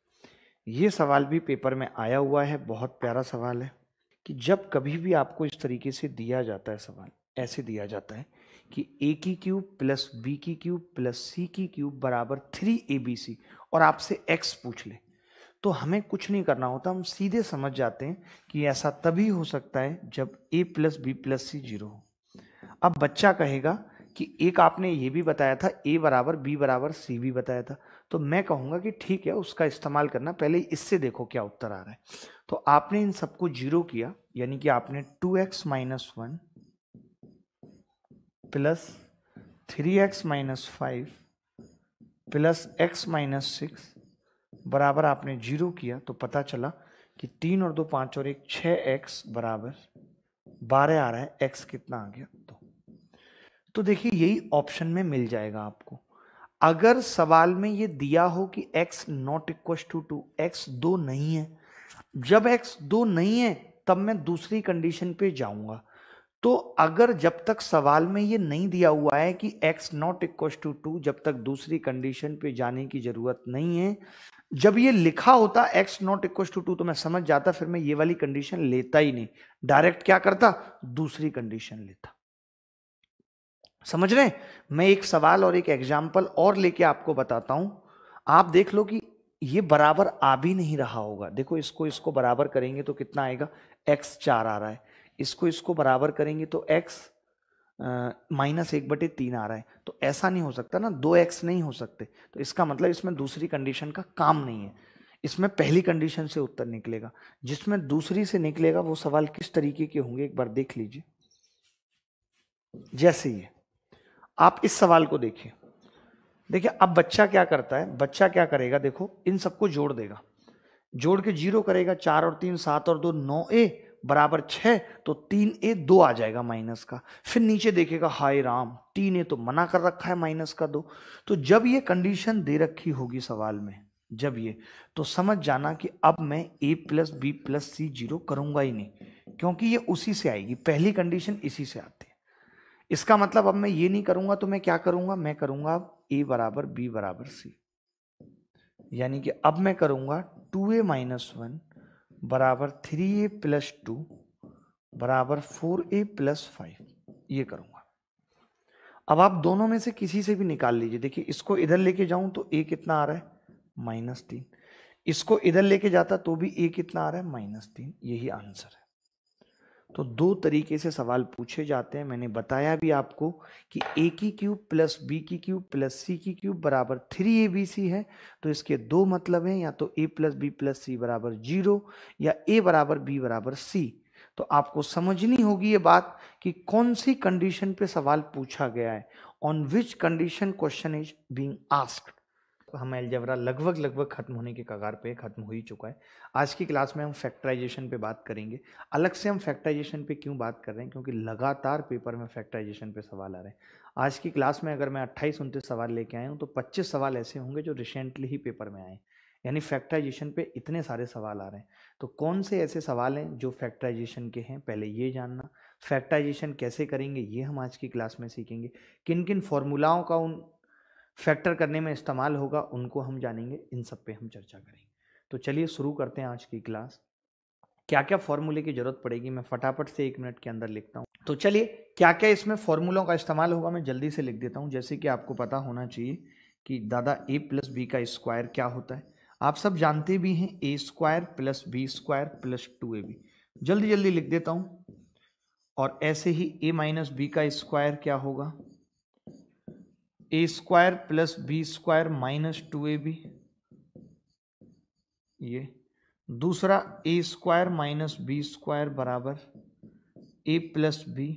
ये सवाल भी पेपर में आया हुआ है बहुत प्यारा सवाल है कि जब कभी भी आपको इस तरीके से दिया जाता है सवाल ऐसे दिया जाता है कि ए की क्यूब प्लस बी की क्यूब प्लस सी की क्यूब बराबर थ्री ए बी सी और आपसे एक्स पूछ ले तो हमें कुछ नहीं करना होता हम सीधे समझ जाते हैं कि ऐसा तभी हो सकता है जब a plus B plus C zero हो अब बच्चा कहेगा कि एक आपने ये भी बताया था ए बराबर बी बराबर सी भी बताया था तो मैं कहूँगा कि ठीक है उसका इस्तेमाल करना पहले इससे देखो क्या उत्तर आ रहा है तो आपने इन सबको जीरो किया यानी कि आपने two x minus one plus three x minus five plus x minus six बराबर आपने जीरो किया तो पता चला कि तीन और दो पाँच और एक छः एक्स बराबर बारह आ रहा है एक्स कितना आ गया तो देखिए यही ऑप्शन में मिल जाएगा आपको अगर सवाल में ये दिया हो कि x not equal to two x दो नहीं है जब x दो नहीं है तब मैं दूसरी कंडीशन पे जाऊंगा तो अगर जब तक सवाल में ये नहीं दिया हुआ है कि x not equal to two जब तक दूसरी कंडीशन पे जाने की ज़रूरत नहीं है जब ये लिखा होता x not equal to two तो मैं समझ जाता फिर मैं ये वाली कंडीशन लेता ही नहीं डायरेक्ट क्या करता दूसरी कंडीशन लेता समझ रहे हैं मैं एक सवाल और एक एग्जाम्पल और लेके आपको बताता हूं आप देख लो कि ये बराबर आ भी नहीं रहा होगा देखो इसको इसको बराबर करेंगे तो कितना आएगा एक्स चार आ रहा है इसको इसको बराबर करेंगे तो एक्स माइनस एक बटे तीन आ रहा है तो ऐसा नहीं हो सकता ना दो एक्स नहीं हो सकते तो इसका मतलब इसमें दूसरी कंडीशन का काम नहीं है इसमें पहली कंडीशन से उत्तर निकलेगा जिसमें दूसरी से निकलेगा वो सवाल किस तरीके के होंगे एक बार देख लीजिए जैसे ये आप इस सवाल को देखिए देखिए अब बच्चा क्या करता है बच्चा क्या करेगा देखो इन सबको जोड़ देगा जोड़ के जीरो करेगा चार और तीन सात और दो नौ ए बराबर छः तो तीन ए दो आ जाएगा माइनस का फिर नीचे देखेगा हाय राम तीन ए तो मना कर रखा है माइनस का दो तो जब ये कंडीशन दे रखी होगी सवाल में जब ये तो समझ जाना कि अब मैं a plus B plus C zero करूँगा ही नहीं क्योंकि ये उसी से आएगी पहली कंडीशन इसी से आती इसका मतलब अब मैं ये नहीं करूंगा तो मैं क्या करूंगा मैं करूंगा अब ए बराबर बी बराबर सी यानी कि अब मैं करूंगा टू ए माइनस वन बराबर थ्री ए प्लस टू बराबर फोर ए प्लस फाइव ये करूंगा अब आप दोनों में से किसी से भी निकाल लीजिए देखिए इसको इधर लेके जाऊं तो ए कितना आ रहा है माइनस तीन इसको इधर लेके जाता तो भी ए कितना आ रहा है माइनस तीन यही आंसर है तो दो तरीके से सवाल पूछे जाते हैं मैंने बताया भी आपको कि ए की क्यूब प्लस बी की क्यूब प्लस सी की क्यूब बराबर थ्री ए बी सी है तो इसके दो मतलब हैं या तो ए प्लस बी प्लस सी बराबर जीरो या ए बराबर बी बराबर सी तो आपको समझनी होगी ये बात कि कौन सी कंडीशन पे सवाल पूछा गया है on which condition question is being asked हम एलजेवरा लगभग लगभग ख़त्म होने के कगार पे ख़त्म हो ही चुका है आज की क्लास में हम फैक्टराइजेशन पे बात करेंगे अलग से हम फैक्टराइजेशन पे क्यों बात कर रहे हैं क्योंकि लगातार पेपर में फैक्टराइजेशन पे सवाल आ रहे हैं आज की क्लास में अगर मैं अट्ठाईस उनतीस सवाल लेके आया हूँ तो पच्चीस सवाल ऐसे होंगे जो रिसेंटली ही पेपर में आए यानी फैक्टराइजेशन पे इतने सारे सवाल आ रहे हैं तो कौन से ऐसे सवाल हैं जो फैक्टराइजेशन के हैं पहले ये जानना फैक्टराइजेशन कैसे करेंगे ये हम आज की क्लास में सीखेंगे किन किन फॉर्मूलाओं का उन फैक्टर करने में इस्तेमाल होगा उनको हम जानेंगे इन सब पे हम चर्चा करेंगे तो चलिए शुरू करते हैं आज की क्लास क्या क्या फॉर्मूले की जरूरत पड़ेगी मैं फटाफट से एक मिनट के अंदर लिखता हूँ तो चलिए क्या क्या इसमें फॉर्मूलों का इस्तेमाल होगा मैं जल्दी से लिख देता हूँ जैसे कि आपको पता होना चाहिए कि दादा ए प्लस बी का स्क्वायर क्या होता है आप सब जानते भी हैं ए square plus B square plus two ए बी जल्दी जल्दी लिख देता हूँ और ऐसे ही ए माइनस बी का स्क्वायर क्या होगा ए square plus B square minus two A B ये दूसरा a square minus B square बराबर ए प्लस बी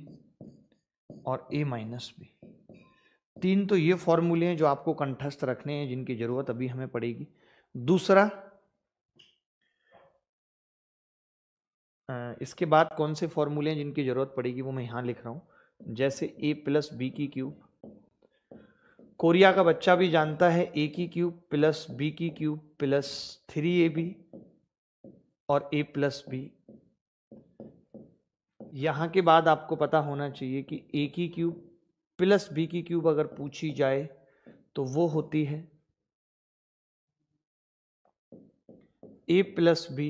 और ए माइनस बी तीन तो ये फॉर्मूले हैं जो आपको कंठस्थ रखने हैं जिनकी ज़रूरत अभी हमें पड़ेगी दूसरा इसके बाद कौन से फॉर्मूले हैं जिनकी ज़रूरत पड़ेगी वो मैं यहां लिख रहा हूं जैसे ए प्लस बी की क्यूब कोरिया का बच्चा भी जानता है ए की क्यूब प्लस बी की cube plus three A B और ए प्लस बी यहाँ के बाद आपको पता होना चाहिए कि ए की क्यूब प्लस बी की क्यूब अगर पूछी जाए तो वो होती है ए प्लस बी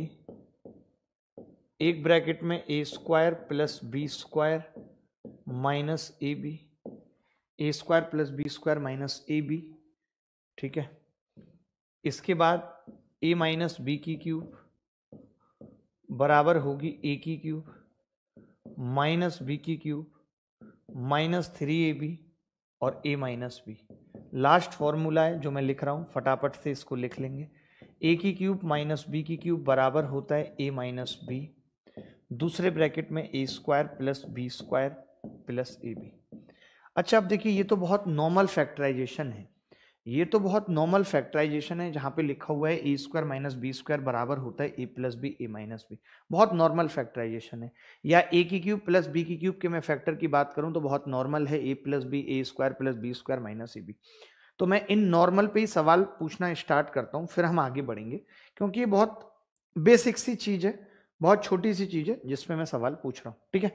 एक ब्रैकेट में ए square plus B square minus A B A square plus B square minus A B ठीक है इसके बाद ए माइनस बी की क्यूब बराबर होगी ए की क्यूब माइनस बी की cube minus three A B और ए माइनस बी लास्ट फॉर्मूला है जो मैं लिख रहा हूँ फटाफट से इसको लिख लेंगे ए की क्यूब माइनस बी की क्यूब बराबर होता है ए माइनस बी दूसरे ब्रैकेट में ए square plus B square plus ए बी अच्छा अब देखिए ये तो बहुत नॉर्मल फैक्टराइजेशन है ये तो बहुत नॉर्मल फैक्टराइजेशन है जहाँ पे लिखा हुआ है ए स्क्वायर माइनस बी स्क्वायर बराबर होता है ए प्लस बी ए माइनस बी बहुत नॉर्मल फैक्टराइजेशन है या ए की क्यूब प्लस बी की क्यूब के मैं फैक्टर की बात करूँ तो बहुत नॉर्मल है ए प्लस बी ए square plus B square minus ए बी तो मैं इन नॉर्मल पे ही सवाल पूछना स्टार्ट करता हूँ फिर हम आगे बढ़ेंगे क्योंकि ये बहुत बेसिक सी चीज़ है बहुत छोटी सी चीज़ है जिसपे मैं सवाल पूछ रहा हूँ ठीक है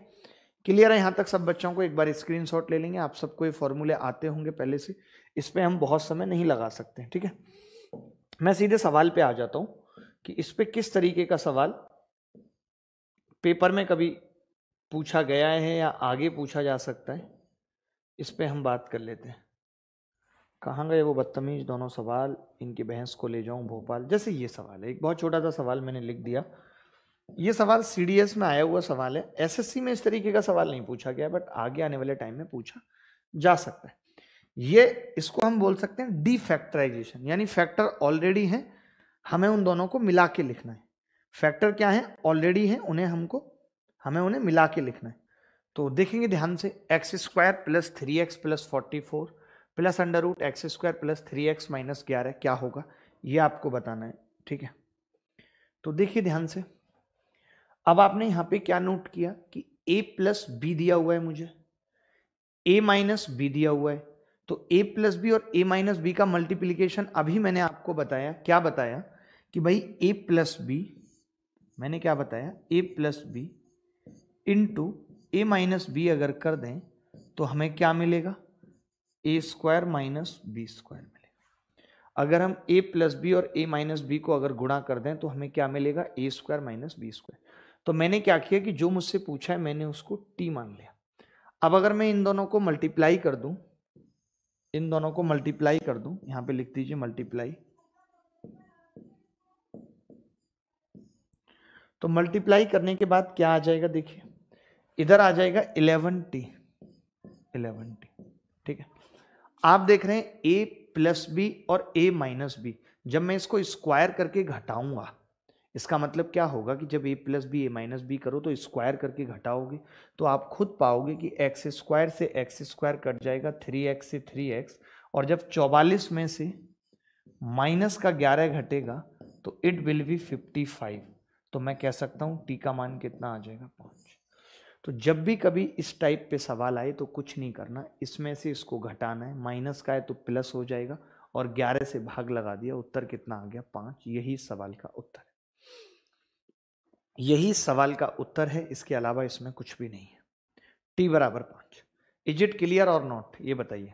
क्लियर है यहाँ तक सब बच्चों को एक बार स्क्रीनशॉट ले लेंगे आप सबको ये फॉर्मूले आते होंगे पहले से इस पर हम बहुत समय नहीं लगा सकते ठीक है मैं सीधे सवाल पे आ जाता हूँ कि इस पर किस तरीके का सवाल पेपर में कभी पूछा गया है या आगे पूछा जा सकता है इस पर हम बात कर लेते हैं कहाँ गए वो बदतमीज दोनों सवाल इनकी बहस को ले जाऊँ भोपाल जैसे ये सवाल है एक बहुत छोटा सा सवाल मैंने लिख दिया ये सवाल सी में आया हुआ सवाल है एस में इस तरीके का सवाल नहीं पूछा गया बट आगे आने वाले टाइम में पूछा जा सकता है ये इसको हम बोल सकते हैं डीफैक्टराइजेशन यानी फैक्टर ऑलरेडी हैं हमें उन दोनों को मिला के लिखना है फैक्टर क्या है ऑलरेडी हैं उन्हें हमको हमें उन्हें मिला के लिखना है तो देखेंगे ध्यान से x square plus three x plus forty four plus under root x square plus three x minus ग्यारह क्या होगा ये आपको बताना है ठीक है तो देखिए ध्यान से अब आपने यहां पे क्या नोट किया कि ए प्लस बी दिया हुआ है मुझे ए माइनस बी दिया हुआ है तो ए प्लस बी और ए माइनस बी का मल्टीप्लीकेशन अभी मैंने आपको बताया क्या बताया कि भाई ए प्लस बी मैंने क्या बताया a plus b into a minus b अगर कर दें तो हमें क्या मिलेगा a square minus B square मिलेगा अगर हम ए प्लस बी और ए माइनस बी को अगर गुणा कर दें तो हमें क्या मिलेगा a square minus B square तो मैंने क्या किया कि जो मुझसे पूछा है मैंने उसको टी मान लिया अब अगर मैं इन दोनों को मल्टीप्लाई कर दूं इन दोनों को मल्टीप्लाई कर दूं यहां पे लिख दीजिए मल्टीप्लाई तो मल्टीप्लाई करने के बाद क्या आ जाएगा देखिए इधर आ जाएगा इलेवन टी इलेवन टी ठीक है आप देख रहे हैं ए प्लस बी और ए माइनस बी जब मैं इसको स्क्वायर करके घटाऊंगा इसका मतलब क्या होगा कि जब a plus B A minus b करो तो स्क्वायर करके घटाओगे तो आप खुद पाओगे कि एक्स स्क्वायर से एक्स स्क्वायर कट जाएगा थ्री एक्स से थ्री एक्स और जब चौवालीस में से माइनस का ग्यारह घटेगा तो it will be fifty five तो मैं कह सकता हूँ टी का मान कितना आ जाएगा पाँच तो जब भी कभी इस टाइप पे सवाल आए तो कुछ नहीं करना इसमें से इसको घटाना है माइनस का है तो प्लस हो जाएगा और ग्यारह से भाग लगा दिया उत्तर कितना आ गया पाँच यही सवाल का उत्तर है यही सवाल का उत्तर है इसके अलावा इसमें कुछ भी नहीं है टी बराबर पाँच इज इट क्लियर और नॉट ये बताइए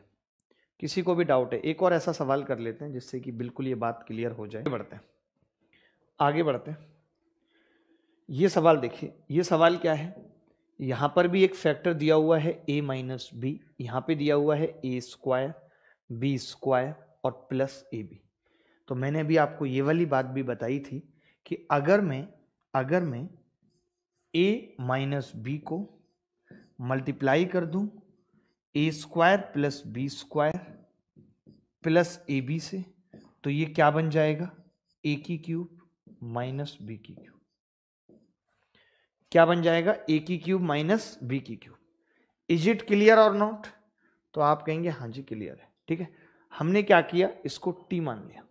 किसी को भी डाउट है एक और ऐसा सवाल कर लेते हैं जिससे कि बिल्कुल ये बात क्लियर हो जाए बढ़ते हैं आगे बढ़ते हैं ये सवाल देखिए ये सवाल क्या है यहाँ पर भी एक फैक्टर दिया हुआ है ए माइनस बी यहाँ पर दिया हुआ है ए स्क्वायर बी स्क्वायर और प्लस ए बी तो मैंने अभी आपको ये वाली बात भी बताई थी कि अगर मैं अगर मैं ए माइनस बी को मल्टीप्लाई कर दूं a square plus B square plus A b से तो ये क्या बन जाएगा ए की क्यूब माइनस बी की क्यूब क्या बन जाएगा ए की क्यूब माइनस बी की क्यूब इज इट क्लियर और नॉट तो आप कहेंगे हाँ जी क्लियर है ठीक है हमने क्या किया इसको टी मान लिया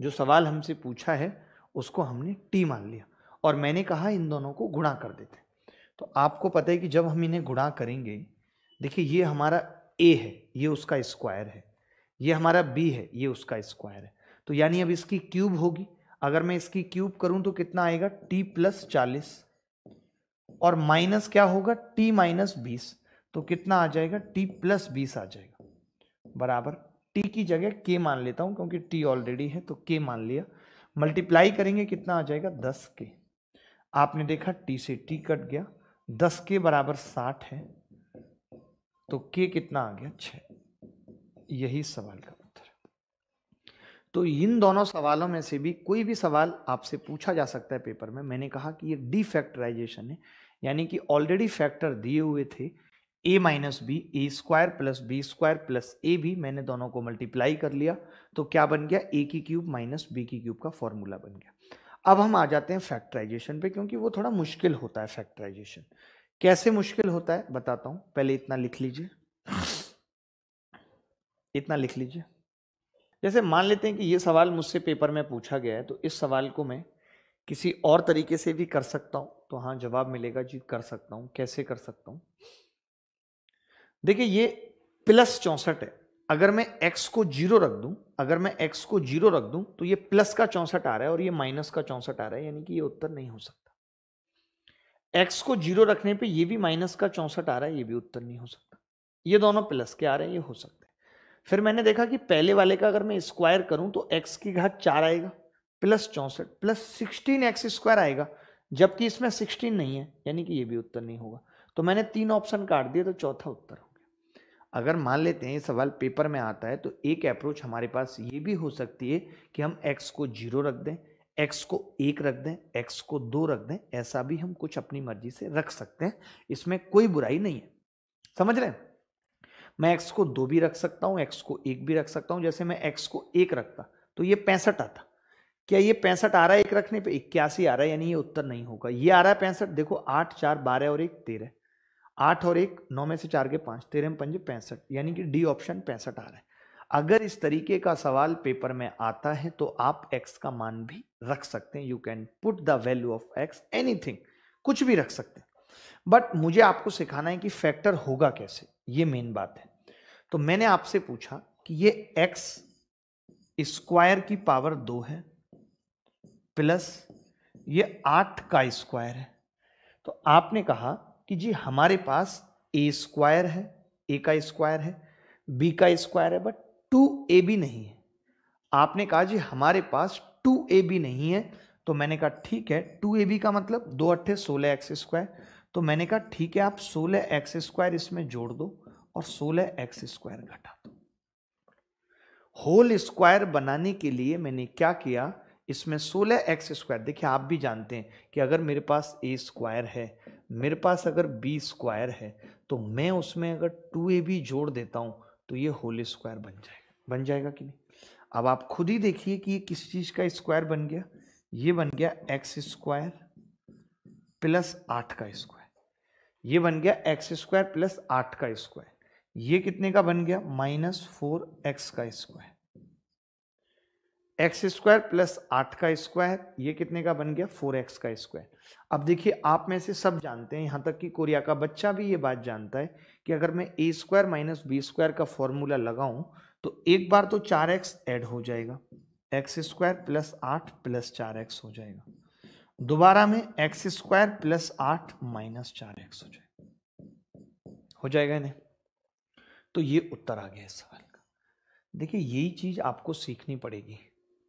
जो सवाल हमसे पूछा है उसको हमने टी मान लिया और मैंने कहा इन दोनों को गुणा कर देते तो आपको पता है कि जब हम इन्हें गुणा करेंगे देखिए ये हमारा ए है ये उसका स्क्वायर है ये हमारा बी है ये उसका स्क्वायर है तो यानी अब इसकी क्यूब होगी अगर मैं इसकी क्यूब करूं तो कितना आएगा टी प्लस चालीस और माइनस क्या होगा टी माइनस बीस तो कितना आ जाएगा टी प्लस बीस आ जाएगा बराबर टी की जगह के मान लेता हूं क्योंकि टी ऑलरेडी है तो के मान लिया मल्टीप्लाई करेंगे कितना आ जाएगा दस के आपने देखा टी से टी कट गया दस के बराबर साठ है तो के कितना आ गया छ यही सवाल का उत्तर तो इन दोनों सवालों में से भी कोई भी सवाल आपसे पूछा जा सकता है पेपर में मैंने कहा कि ये डिफैक्टराइजेशन है यानी कि ऑलरेडी फैक्टर दिए हुए थे a minus B A square plus B square plus a भी मैंने दोनों को मल्टीप्लाई कर लिया तो क्या बन गया ए की क्यूब माइनस बी की क्यूब का फॉर्मूला बन गया अब हम आ जाते हैं फैक्टराइजेशन पे क्योंकि वो थोड़ा मुश्किल होता है फैक्टराइजेशन कैसे मुश्किल होता है बताता हूं पहले इतना लिख लीजिए इतना लिख लीजिए जैसे मान लेते हैं कि ये सवाल मुझसे पेपर में पूछा गया है तो इस सवाल को मैं किसी और तरीके से भी कर सकता हूं तो हाँ जवाब मिलेगा जी कर सकता हूं कैसे कर सकता हूं देखिए ये प्लस चौंसठ है अगर मैं x को जीरो रख दूं अगर मैं x को जीरो रख दूं तो ये प्लस का चौंसठ आ रहा है और ये माइनस का चौंसठ आ रहा है यानी कि ये उत्तर नहीं हो सकता x को जीरो रखने पे ये भी माइनस का चौंसठ आ रहा है ये भी उत्तर नहीं हो सकता ये दोनों प्लस के आ रहे हैं ये हो सकते हैं फिर मैंने देखा कि पहले वाले का अगर मैं स्क्वायर करूं तो एक्स की घात चार आएगा प्लस चौंसठ प्लस सिक्सटीन एक्स स्क्वायर आएगा जबकि इसमें सिक्सटीन नहीं है यानी कि ये भी उत्तर नहीं होगा तो मैंने तीन ऑप्शन काट दिए तो चौथा उत्तर होगा अगर मान लेते हैं ये सवाल पेपर में आता है तो एक अप्रोच हमारे पास ये भी हो सकती है कि हम एक्स को जीरो रख दें एक्स को एक रख दें एक्स को दो रख दें ऐसा भी हम कुछ अपनी मर्जी से रख सकते हैं इसमें कोई बुराई नहीं है समझ रहे हैं मैं एक्स को दो भी रख सकता हूँ एक्स को एक भी रख सकता हूँ जैसे मैं एक्स को एक रखता तो ये पैंसठ आता क्या ये पैंसठ आ रहा है एक रखने पे इक्यासी आ रहा है यानी ये उत्तर नहीं होगा ये आ रहा है पैंसठ देखो आठ चार बारह और एक तेरह आठ और एक नौ में से चार के पाँच तेरह में पंजे पैंसठ यानी कि डी ऑप्शन पैंसठ आ रहा है अगर इस तरीके का सवाल पेपर में आता है तो आप एक्स का मान भी रख सकते हैं you can put the value of x anything कुछ भी रख सकते हैं बट मुझे आपको सिखाना है कि फैक्टर होगा कैसे ये मेन बात है तो मैंने आपसे पूछा कि ये एक्स स्क्वायर की पावर दो है प्लस ये आठ का स्क्वायर है तो आपने कहा कि जी हमारे पास ए स्क्वायर है ए का स्क्वायर है बी का स्क्वायर है बट टू ए बी नहीं है आपने कहा जी हमारे पास टू ए बी नहीं है तो मैंने कहा ठीक है टू ए बी का मतलब दो अट्ठे सोलह एक्स स्क्वायर तो मैंने कहा ठीक है आप सोलह एक्स स्क्वायर इसमें जोड़ दो और सोलह एक्स स्क्वायर घटा दो होल स्क्वायर बनाने के लिए मैंने क्या किया इसमें सोलह एक्स स्क्वायर देखिए आप भी जानते हैं कि अगर मेरे पास ए स्क्वायर है मेरे पास अगर बी स्क्वायर है तो मैं उसमें अगर टू ए बी जोड़ देता हूँ तो ये होल स्क्वायर बन जाएगा बन जाएगा कि नहीं अब आप खुद ही देखिए कि ये किस चीज़ का स्क्वायर बन गया ये बन गया एक्स स्क्वायर प्लस आठ का स्क्वायर ये बन गया एक्स स्क्वायर प्लस आठ का स्क्वायर ये कितने का बन गया माइनस फोर एक्स का स्क्वायर एक्स स्क्वायर प्लस आठ का स्क्वायर ये कितने का बन गया फोर एक्स का स्क्वायर अब देखिए आप में से सब जानते हैं यहाँ तक कि कोरिया का बच्चा भी ये बात जानता है कि अगर मैं a square minus B square का फॉर्मूला लगाऊं तो एक बार तो चार एक्स एड हो जाएगा एक्स स्क्वायर प्लस आठ प्लस चार एक्स हो जाएगा दोबारा में एक्स स्क्वायर प्लस आठ माइनस चार एक्स हो जाएगा हो जाएगा इन्हें तो ये उत्तर आ गया इस सवाल का देखिए यही चीज आपको सीखनी पड़ेगी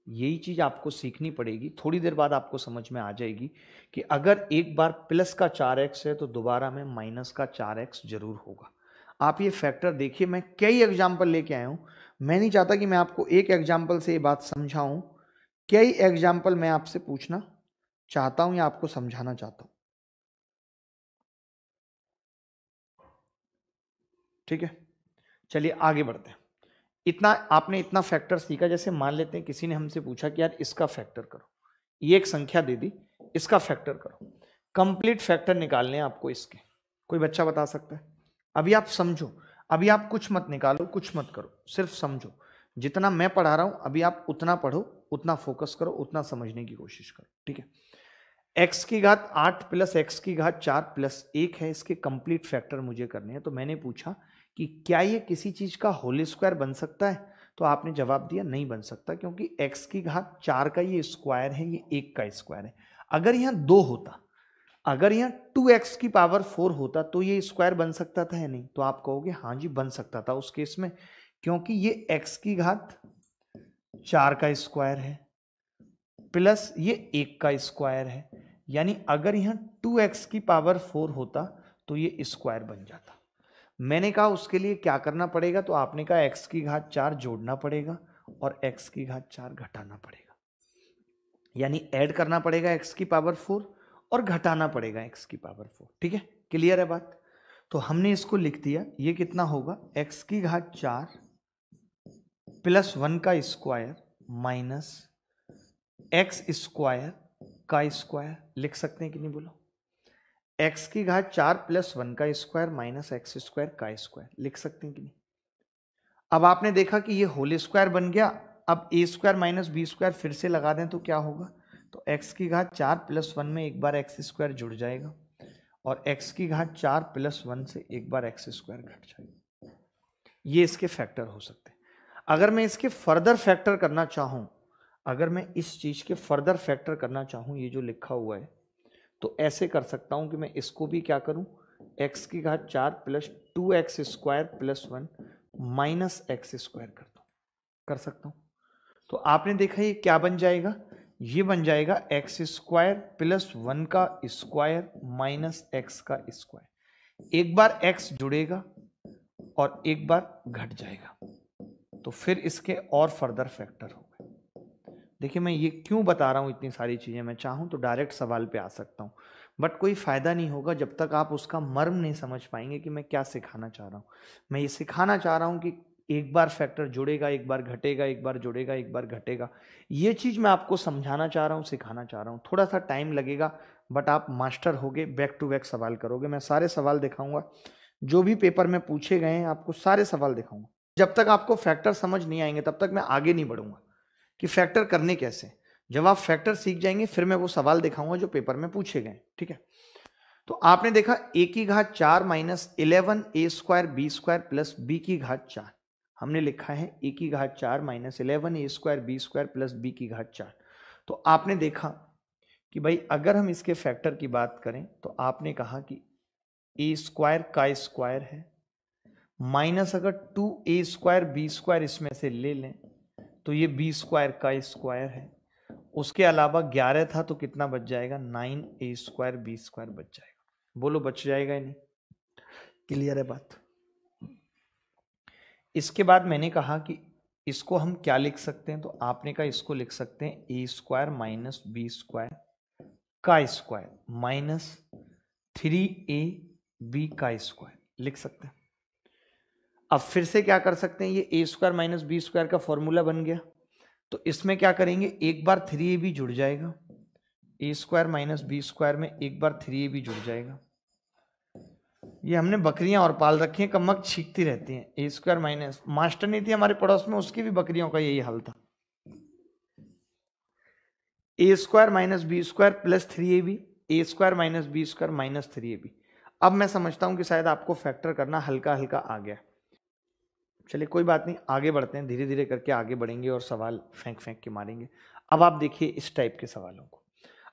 यही चीज़ आपको सीखनी पड़ेगी थोड़ी देर बाद आपको समझ में आ जाएगी कि अगर एक बार प्लस का चार एक्स है तो दोबारा में माइनस का चार एक्स जरूर होगा आप ये फैक्टर देखिए मैं कई एग्जाम्पल लेके आया हूँ मैं नहीं चाहता कि मैं आपको एक एग्जाम्पल से ये बात समझाऊं कई एग्जाम्पल मैं आपसे पूछना चाहता हूं या आपको समझाना चाहता हूं ठीक है चलिए आगे बढ़ते हैं इतना आपने इतना फैक्टर सीखा जैसे मान लेते हैं किसी ने हमसे पूछा कि यार इसका फैक्टर करो ये एक संख्या दे दी इसका फैक्टर करो कंप्लीट फैक्टर निकालने हैं आपको इसके कोई बच्चा बता सकता है अभी आप समझो अभी आप कुछ मत निकालो कुछ मत करो सिर्फ समझो जितना मैं पढ़ा रहा हूं अभी आप उतना पढ़ो उतना फोकस करो उतना समझने की कोशिश करो ठीक है एक्स की घात आठ प्लस एक्स की घात चार प्लस एक है इसके कंप्लीट फैक्टर मुझे करने हैं तो मैंने पूछा कि क्या ये किसी चीज़ का होल स्क्वायर बन सकता है तो आपने जवाब दिया नहीं बन सकता क्योंकि x की घात चार का ये स्क्वायर है ये एक का स्क्वायर है अगर यहाँ दो होता अगर यहाँ टू एक्स की पावर फोर होता तो ये स्क्वायर बन सकता था या नहीं तो आप कहोगे हाँ जी बन सकता था उस केस में क्योंकि ये एक्स की घात चार का स्क्वायर है प्लस ये एक का स्क्वायर है यानी अगर यहाँ टू एक्स की पावर फोर होता तो ये स्क्वायर बन जाता मैंने कहा उसके लिए क्या करना पड़ेगा तो आपने कहा एक्स की घात चार जोड़ना पड़ेगा और एक्स की घात चार घटाना पड़ेगा यानी ऐड करना पड़ेगा एक्स की पावर फोर और घटाना पड़ेगा एक्स की पावर फोर ठीक है क्लियर है बात तो हमने इसको लिख दिया ये कितना होगा एक्स की घात चार प्लस वन का स्क्वायर माइनस एक्स स्क्वायर का स्क्वायर लिख सकते हैं कि नहीं बोलो एक्स की घाट चार प्लस वन का स्क्वायर माइनस एक्स स्क्वायर का स्क्वायर लिख सकते हैं कि नहीं अब आपने देखा कि ये होल स्क्वायर बन गया अब a square minus B square फिर से लगा दें तो क्या होगा तो एक्स की घाट चार प्लस वन में एक बार एक्स स्क्वायर जुड़ जाएगा और एक्स की घाट चार प्लस वन से एक बार एक्स स्क्वायर घट जाएगा ये इसके फैक्टर हो सकते हैं अगर मैं इसके फर्दर फैक्टर करना चाहूँ अगर मैं इस चीज़ के फर्दर फैक्टर करना चाहूँ ये जो लिखा हुआ है तो ऐसे कर सकता हूँ कि मैं इसको भी क्या करूँ एक्स की घात चार plus two x square plus one minus x square कर दो कर सकता हूँ तो आपने देखा ये क्या बन जाएगा ये बन जाएगा एक्स स्क्वायर प्लस वन का स्क्वायर माइनस एक्स का स्क्वायर एक बार एक्स जुड़ेगा और एक बार घट जाएगा तो फिर इसके और फर्दर फैक्टर हो देखिए मैं ये क्यों बता रहा हूँ इतनी सारी चीज़ें मैं चाहूँ तो डायरेक्ट सवाल पे आ सकता हूँ बट कोई फ़ायदा नहीं होगा जब तक आप उसका मर्म नहीं समझ पाएंगे कि मैं क्या सिखाना चाह रहा हूँ मैं ये सिखाना चाह रहा हूँ कि एक बार फैक्टर जुड़ेगा एक बार घटेगा एक बार जुड़ेगा एक बार घटेगा ये चीज़ मैं आपको समझाना चाह रहा हूँ सिखाना चाह रहा हूँ थोड़ा सा टाइम लगेगा बट आप मास्टर गए बैक टू बैक सवाल करोगे मैं सारे सवाल दिखाऊंगा जो भी पेपर में पूछे गए हैं आपको सारे सवाल दिखाऊंगा जब तक आपको फैक्टर समझ नहीं आएंगे तब तक मैं आगे नहीं बढ़ूंगा कि फैक्टर करने कैसे जब आप फैक्टर सीख जाएंगे फिर मैं वो सवाल दिखाऊंगा जो पेपर में पूछे गए ठीक है तो आपने देखा ए की घात चार minus eleven a square B square plus B की घात चार हमने लिखा है ए की घात चार minus eleven a square B square plus B की घात चार तो आपने देखा कि भाई अगर हम इसके फैक्टर की बात करें तो आपने कहा कि ए स्क्वायर का स्क्वायर है माइनस अगर टू ए स्क्वायर बी स्क्वायर इसमें से ले लें तो ये बी स्क्वायर का स्क्वायर है उसके अलावा ग्यारह था तो कितना बच जाएगा nine a square B square बच जाएगा बोलो बच जाएगा ही नहीं क्लियर है बात इसके बाद मैंने कहा कि इसको हम क्या लिख सकते हैं तो आपने कहा इसको लिख सकते हैं ए स्क्वायर माइनस बी स्क्वायर का square minus three A B का स्क्वायर लिख सकते हैं अब फिर से क्या कर सकते हैं ये a square minus B square का फॉर्मूला बन गया तो इसमें क्या करेंगे एक बार थ्री ए बी जुड़ जाएगा a square minus B square में एक बार थ्री ए बी जुड़ जाएगा ये हमने बकरियां और पाल रखी हैं कमक छीकती रहती हैं ए स्क्वायर माइनस मास्टर नहीं थी हमारे पड़ोस में उसकी भी बकरियों का यही हाल था a square minus B square plus three A B A square minus B square minus three A b अब मैं समझता हूं कि शायद आपको फैक्टर करना हल्का हल्का आ गया है चलिए कोई बात नहीं आगे बढ़ते हैं धीरे धीरे करके आगे बढ़ेंगे और सवाल फेंक फेंक के मारेंगे अब आप देखिए इस टाइप के सवालों को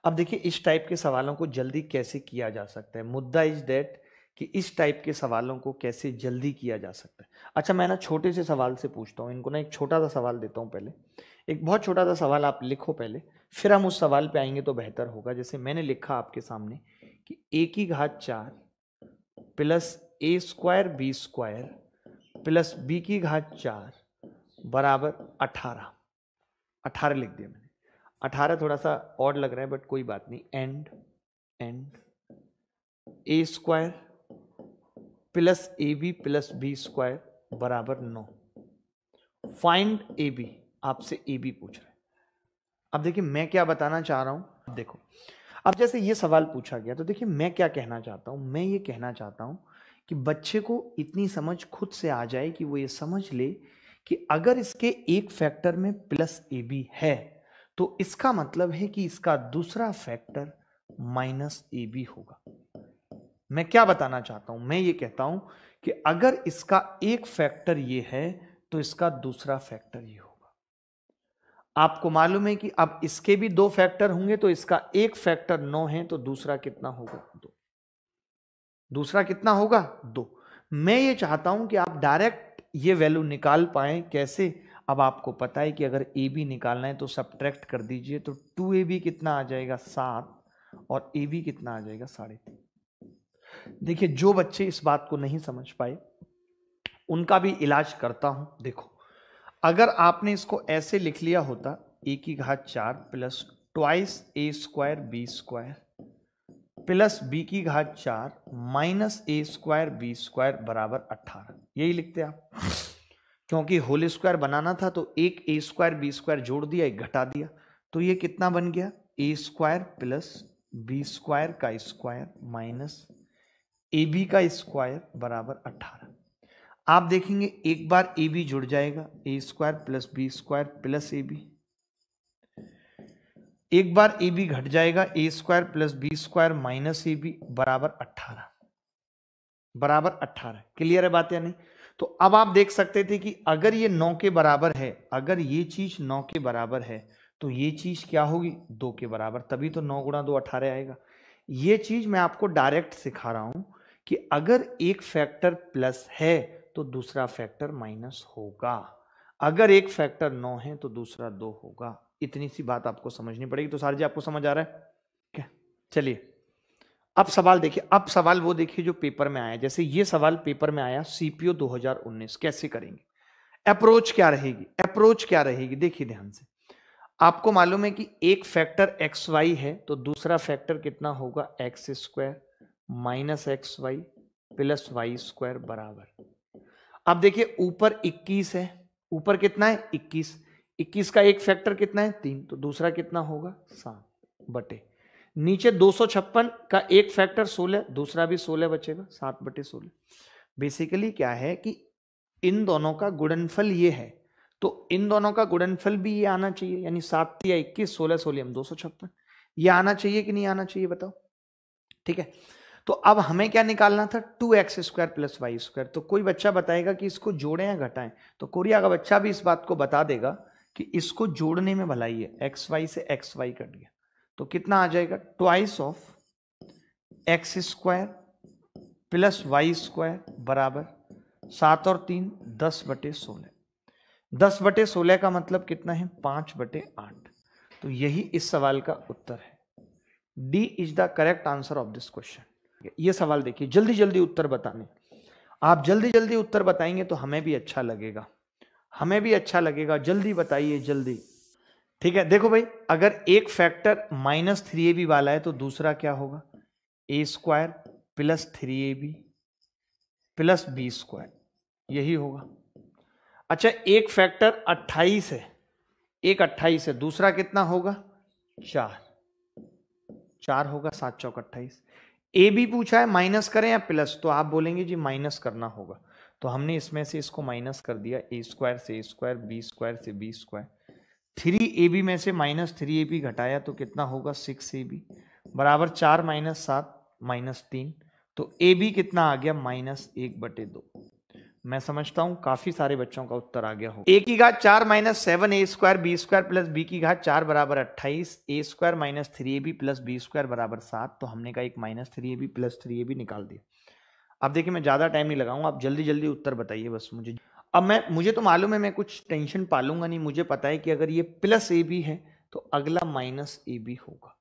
अब देखिए इस टाइप के सवालों को जल्दी कैसे किया जा सकता है मुद्दा इज दैट कि इस टाइप के सवालों को कैसे जल्दी किया जा सकता है अच्छा मैं ना छोटे से सवाल से पूछता हूँ इनको ना एक छोटा सा सवाल देता हूँ पहले एक बहुत छोटा सा सवाल आप लिखो पहले फिर हम उस सवाल पे आएंगे तो बेहतर होगा जैसे मैंने लिखा आपके सामने कि ए की घात चार plus a square B square plus B की घात चार बराबर अठारह अठारह लिख दिया मैंने अठारह थोड़ा सा और लग रहा है बट कोई बात नहीं and and a square plus A B plus B square बराबर नौ फाइंड ए बी आपसे ए बी पूछ रहे हैं अब देखिए मैं क्या बताना चाह रहा हूं देखो अब जैसे ये सवाल पूछा गया तो देखिए मैं क्या कहना चाहता हूं मैं ये कहना चाहता हूं कि बच्चे को इतनी समझ खुद से आ जाए कि वो ये समझ ले कि अगर इसके एक फैक्टर में प्लस ए बी है तो इसका मतलब है कि इसका दूसरा फैक्टर माइनस ए बी होगा मैं क्या बताना चाहता हूं मैं ये कहता हूं कि अगर इसका एक फैक्टर ये है तो इसका दूसरा फैक्टर ये होगा आपको मालूम है कि अब इसके भी दो फैक्टर होंगे तो इसका एक फैक्टर नौ है तो दूसरा कितना होगा दो दूसरा कितना होगा दो मैं ये चाहता हूं कि आप डायरेक्ट ये वैल्यू निकाल पाए कैसे अब आपको पता है कि अगर ए बी निकालना है तो सब्ट्रैक्ट कर दीजिए तो टू ए बी कितना आ जाएगा सात और ए बी कितना आ जाएगा साढ़े तीन देखिए जो बच्चे इस बात को नहीं समझ पाए उनका भी इलाज करता हूं देखो अगर आपने इसको ऐसे लिख लिया होता ए की घात चार plus twice a square B square plus B की घात चार minus a square B square बराबर अट्ठारह यही लिखते आप क्योंकि होल स्क्वायर बनाना था तो एक ए स्क्वायर बी स्क्वायर जोड़ दिया एक घटा दिया तो ये कितना बन गया ए स्क्वायर प्लस बी स्क्वायर का स्क्वायर माइनस ए बी का स्क्वायर बराबर अट्ठारह आप देखेंगे एक बार ए बी जुड़ जाएगा a square plus B square plus A b एक बार ए बी घट जाएगा a square plus B square minus A b बराबर अट्ठारह बराबर अट्ठारह क्लियर है बात या नहीं तो अब आप देख सकते थे कि अगर ये नौ के बराबर है अगर ये चीज नौ के बराबर है तो ये चीज क्या होगी दो के बराबर तभी तो नौ गुणा दो अठारह आएगा ये चीज मैं आपको डायरेक्ट सिखा रहा हूं कि अगर एक फैक्टर प्लस है तो दूसरा फैक्टर माइनस होगा अगर एक फैक्टर नौ है तो दूसरा दो होगा इतनी सी बात आपको समझनी पड़ेगी तो सार जी आपको समझ आ रहा है क्या चलिए अब सवाल देखिए अब सवाल वो देखिए जो पेपर में आया जैसे ये सवाल पेपर में आया सीपीओ 2019 कैसे करेंगे अप्रोच क्या रहेगी अप्रोच क्या रहेगी देखिए ध्यान से आपको मालूम है कि एक फैक्टर एक्स वाई है तो दूसरा फैक्टर कितना होगा x square minus x Y plus Y square बराबर अब देखिए ऊपर 21 है ऊपर कितना है 21 इक्कीस का एक फैक्टर कितना है तीन तो दूसरा कितना होगा सात बटे नीचे दो का एक फैक्टर सोलह दूसरा भी सोलह बचेगा सात बटे सोलह बेसिकली क्या है कि इन दोनों का गुणनफल ये है तो इन दोनों का गुणनफल भी ये आना चाहिए यानी सात या इक्कीस सोलह सोलह दो सौ छप्पन ये आना चाहिए कि नहीं आना चाहिए बताओ ठीक है तो अब हमें क्या निकालना था two x square plus Y square तो कोई बच्चा बताएगा कि इसको जोड़ें या घटाएं तो कोरिया का बच्चा भी इस बात को बता देगा कि इसको जोड़ने में भलाई है एक्स वाई से एक्स वाई कट गया तो कितना आ जाएगा twice of x square plus Y square बराबर सात और तीन दस बटे सोलह दस बटे सोलह का मतलब कितना है पांच बटे आठ तो यही इस सवाल का उत्तर है D is the correct answer of this question ये सवाल देखिए जल्दी जल्दी उत्तर बताने आप जल्दी जल्दी उत्तर बताएंगे तो हमें भी अच्छा लगेगा हमें भी अच्छा लगेगा जल्दी बताइए जल्दी ठीक है देखो भाई अगर एक फैक्टर माइनस थ्री ए बी वाला है तो दूसरा क्या होगा ए square plus three A B plus B square यही होगा अच्छा एक फैक्टर अट्ठाईस है एक अट्ठाईस है दूसरा कितना होगा चार चार होगा सात चौक अट्ठाईस ए बी पूछा है माइनस करें या प्लस तो आप बोलेंगे जी माइनस करना होगा तो हमने इसमें से इसको माइनस कर दिया ए स्क्वायर से ए स्क्वायर बी स्क्वायर से बी स्क्वायर थ्री ए बी में से माइनस थ्री ए बी घटाया तो कितना होगा सिक्स ए बी बराबर चार माइनस सात माइनस तीन तो ए बी कितना आ गया माइनस एक बटे दो मैं समझता हूँ काफी सारे बच्चों का उत्तर आ गया हो ए की घात चार minus seven a square B square plus B की घात चार बराबर अट्ठाईस a square minus three A B plus B square बराबर सात तो हमने का एक minus three A B plus three A b निकाल दिया आप देखिए मैं ज़्यादा टाइम नहीं लगाऊंगा आप जल्दी जल्दी उत्तर बताइए बस मुझे अब मैं मुझे तो मालूम है मैं कुछ टेंशन पालूंगा नहीं मुझे पता है कि अगर ये प्लस ए बी है तो अगला माइनस ए बी होगा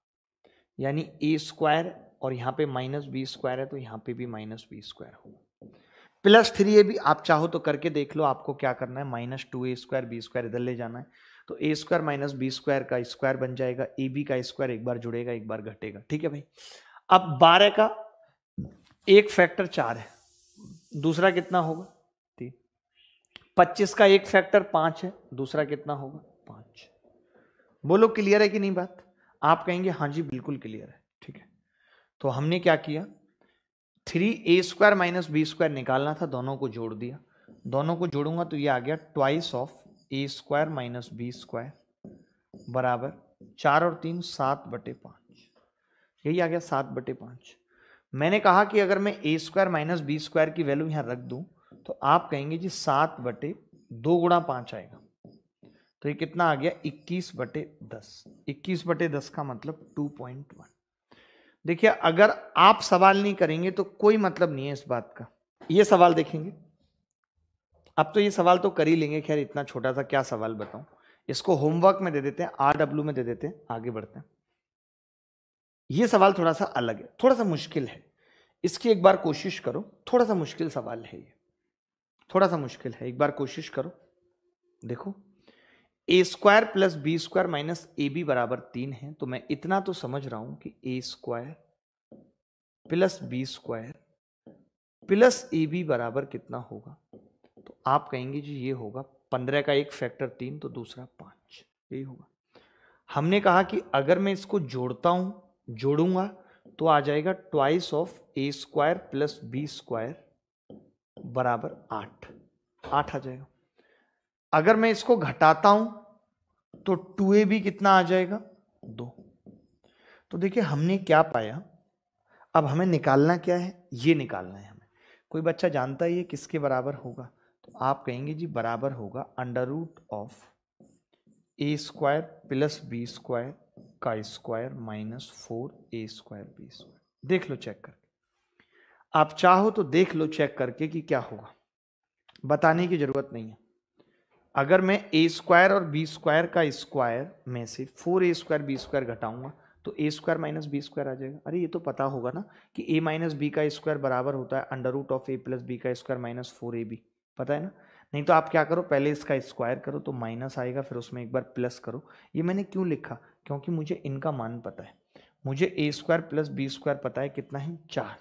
यानी ए स्क्वायर और यहाँ पे माइनस बी स्क्वायर है तो यहाँ पे भी माइनस बी स्क्वायर होगा प्लस थ्री ए बी आप चाहो तो करके देख लो आपको क्या करना है माइनस टू ए स्क्वायर बी स्क्वायर इधर ले जाना है तो a square minus B square का स्क्वायर बन जाएगा ए बी का स्क्वायर एक बार जुड़ेगा एक बार घटेगा ठीक है भाई अब बारह का एक फैक्टर चार है दूसरा कितना होगा तीन पच्चीस का एक फैक्टर पांच है दूसरा कितना होगा पांच बोलो क्लियर है कि नहीं बात आप कहेंगे हाँ जी बिल्कुल क्लियर है ठीक है तो हमने क्या किया three a square minus B square निकालना था दोनों को जोड़ दिया दोनों को जोड़ूंगा तो ये आ गया twice of a square minus B square बराबर चार और तीन सात बटे पांच यही आ गया सात बटे पांच मैंने कहा कि अगर मैं a square minus B square की वैल्यू यहां रख दूं तो आप कहेंगे जी सात बटे दो गुणा पांच आएगा तो ये कितना आ गया इक्कीस बटे दस इक्कीस बटे दस का मतलब टू पॉइंट वन देखिए अगर आप सवाल नहीं करेंगे तो कोई मतलब नहीं है इस बात का ये सवाल देखेंगे अब तो ये सवाल तो कर ही लेंगे खैर इतना छोटा सा क्या सवाल बताऊं इसको होमवर्क में दे देते हैं आर में दे देते हैं आगे बढ़ते हैं ये सवाल थोड़ा सा अलग है थोड़ा सा मुश्किल है इसकी एक बार कोशिश करो थोड़ा सा मुश्किल सवाल है ये थोड़ा सा मुश्किल है एक बार कोशिश करो देखो a square plus B square minus A b बराबर तीन है तो मैं इतना तो समझ रहा हूं कि ए square plus B square plus ए बी बराबर कितना होगा तो आप कहेंगे जी ये होगा पंद्रह का एक फैक्टर तीन तो दूसरा पांच यही होगा हमने कहा कि अगर मैं इसको जोड़ता हूं जोड़ूंगा तो आ जाएगा twice of a square plus B square बराबर आठ आठ आ जाएगा अगर मैं इसको घटाता हूं तो टू ए भी कितना आ जाएगा दो तो देखिए हमने क्या पाया अब हमें निकालना क्या है ये निकालना है हमें कोई बच्चा जानता ही है किसके बराबर होगा तो आप कहेंगे जी बराबर होगा under root of a square plus B square का square minus four a square B square देख लो चेक करके आप चाहो तो देख लो चेक करके कि क्या होगा बताने की जरूरत नहीं है अगर मैं ए स्क्वायर और बी स्क्वायर का स्क्वायर में से four a square B square घटाऊंगा तो a square minus B square आ जाएगा अरे ये तो पता होगा ना कि ए माइनस बी का स्क्वायर बराबर होता है under root of a plus B का square minus four a b पता है ना नहीं तो आप क्या करो पहले इसका स्क्वायर करो तो माइनस आएगा फिर उसमें एक बार प्लस करो ये मैंने क्यों लिखा क्योंकि मुझे इनका मान पता है मुझे a square plus B square पता है कितना है चार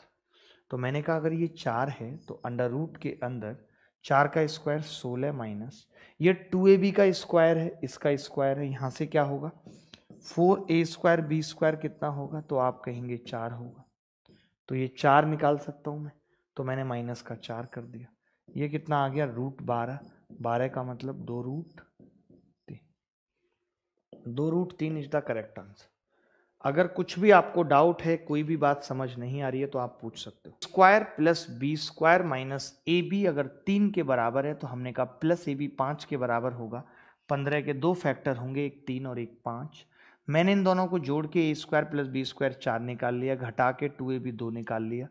तो मैंने कहा अगर ये चार है तो अंडर रूट के अंदर चार का स्क्वायर सोलह माइनस ये टू ए बी का स्क्वायर है इसका स्क्वायर है यहाँ से क्या होगा four a square B square कितना होगा तो आप कहेंगे चार होगा तो ये चार निकाल सकता हूँ मैं तो मैंने माइनस का चार कर दिया ये कितना आ गया रूट बारह बारह का मतलब दो रूट दो रूट तीन इज द करेक्ट आंसर अगर कुछ भी आपको डाउट है कोई भी बात समझ नहीं आ रही है तो आप पूछ सकते हो square plus B square minus ए बी अगर तीन के बराबर है तो हमने कहा प्लस ए बी पाँच के बराबर होगा पंद्रह के दो फैक्टर होंगे एक तीन और एक पाँच मैंने इन दोनों को जोड़ के a square plus B square चार निकाल लिया घटा के टू ए बी दो निकाल लिया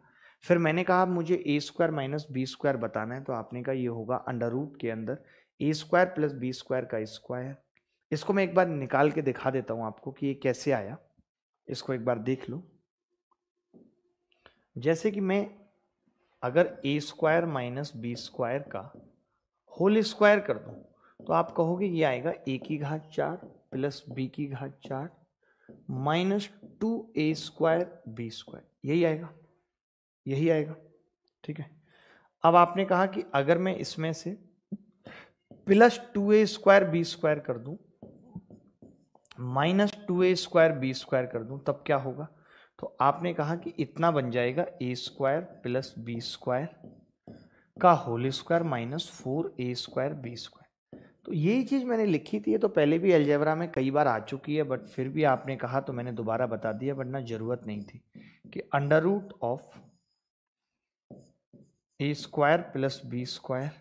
फिर मैंने कहा मुझे a square minus B square बताना है तो आपने कहा ये होगा अंडर रूट के अंदर a square plus B square का स्क्वायर इसको मैं एक बार निकाल के दिखा देता हूं आपको कि ये कैसे आया इसको एक बार देख लो जैसे कि मैं अगर ए स्क्वायर माइनस बी स्क्वायर का होल स्क्वायर कर दूं तो आप कहोगे ये आएगा ए की घात चार प्लस बी की घात चार माइनस टू ए स्क्वायर बी स्क्वायर यही आएगा यही आएगा ठीक है अब आपने कहा कि अगर मैं इसमें से प्लस टू ए स्क्वायर बी स्क्वायर कर दूं माइनस टू ए स्क्वायर बी स्क्वायर कर दूं तब क्या होगा तो आपने कहा कि इतना बन जाएगा a square plus B square का whole square minus four a square B square तो यही चीज़ मैंने लिखी थी तो पहले भी एलजेबरा में कई बार आ चुकी है बट फिर भी आपने कहा तो मैंने दोबारा बता दिया वरना ज़रूरत नहीं थी कि under root of a square plus B square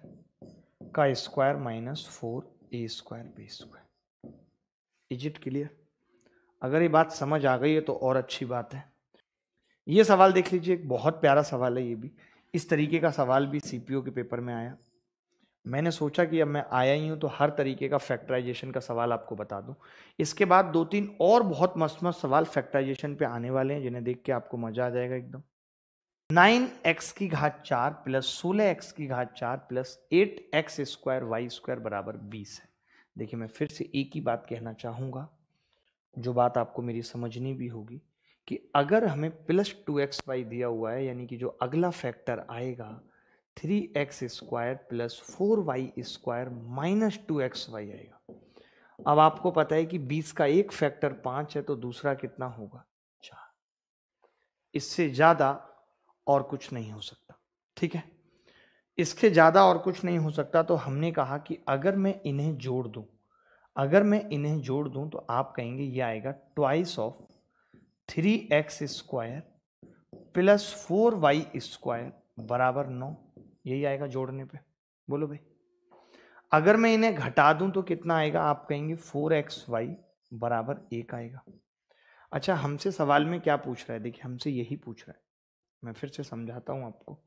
का square minus four a square B square इजिप्ट के लिए अगर ये बात समझ आ गई है तो और अच्छी बात है ये सवाल देख लीजिए एक बहुत प्यारा सवाल है ये भी इस तरीके का सवाल भी सीपीओ के पेपर में आया मैंने सोचा कि अब मैं आया ही हूँ तो हर तरीके का फैक्टराइजेशन का सवाल आपको बता दूँ इसके बाद दो तीन और बहुत मस्त मस्त सवाल फैक्टराइजेशन पे आने वाले हैं जिन्हें देख के आपको मजा आ जाएगा एकदम नाइन एक्स की घात चार प्लस सोलह एक्स की घात चार plus eight x square Y square बराबर बीस है देखिए मैं फिर से एक ही बात कहना चाहूँगा जो बात आपको मेरी समझनी भी होगी कि अगर हमें प्लस टू एक्स वाई दिया हुआ है यानी कि जो अगला फैक्टर आएगा three x square plus four y square minus two x y आएगा अब आपको पता है कि बीस का एक फैक्टर पाँच है तो दूसरा कितना होगा चार इससे ज़्यादा और कुछ नहीं हो सकता ठीक है इसके ज़्यादा और कुछ नहीं हो सकता तो हमने कहा कि अगर मैं इन्हें जोड़ दूँ अगर मैं इन्हें जोड़ दूँ तो आप कहेंगे ये आएगा twice of three x square plus four y square बराबर नौ यही आएगा जोड़ने पे बोलो भाई अगर मैं इन्हें घटा दूं तो कितना आएगा आप कहेंगे फोर एक्स वाई बराबर एक आएगा अच्छा हमसे सवाल में क्या पूछ रहा है देखिए हमसे यही पूछ रहा है मैं फिर से समझाता हूँ आपको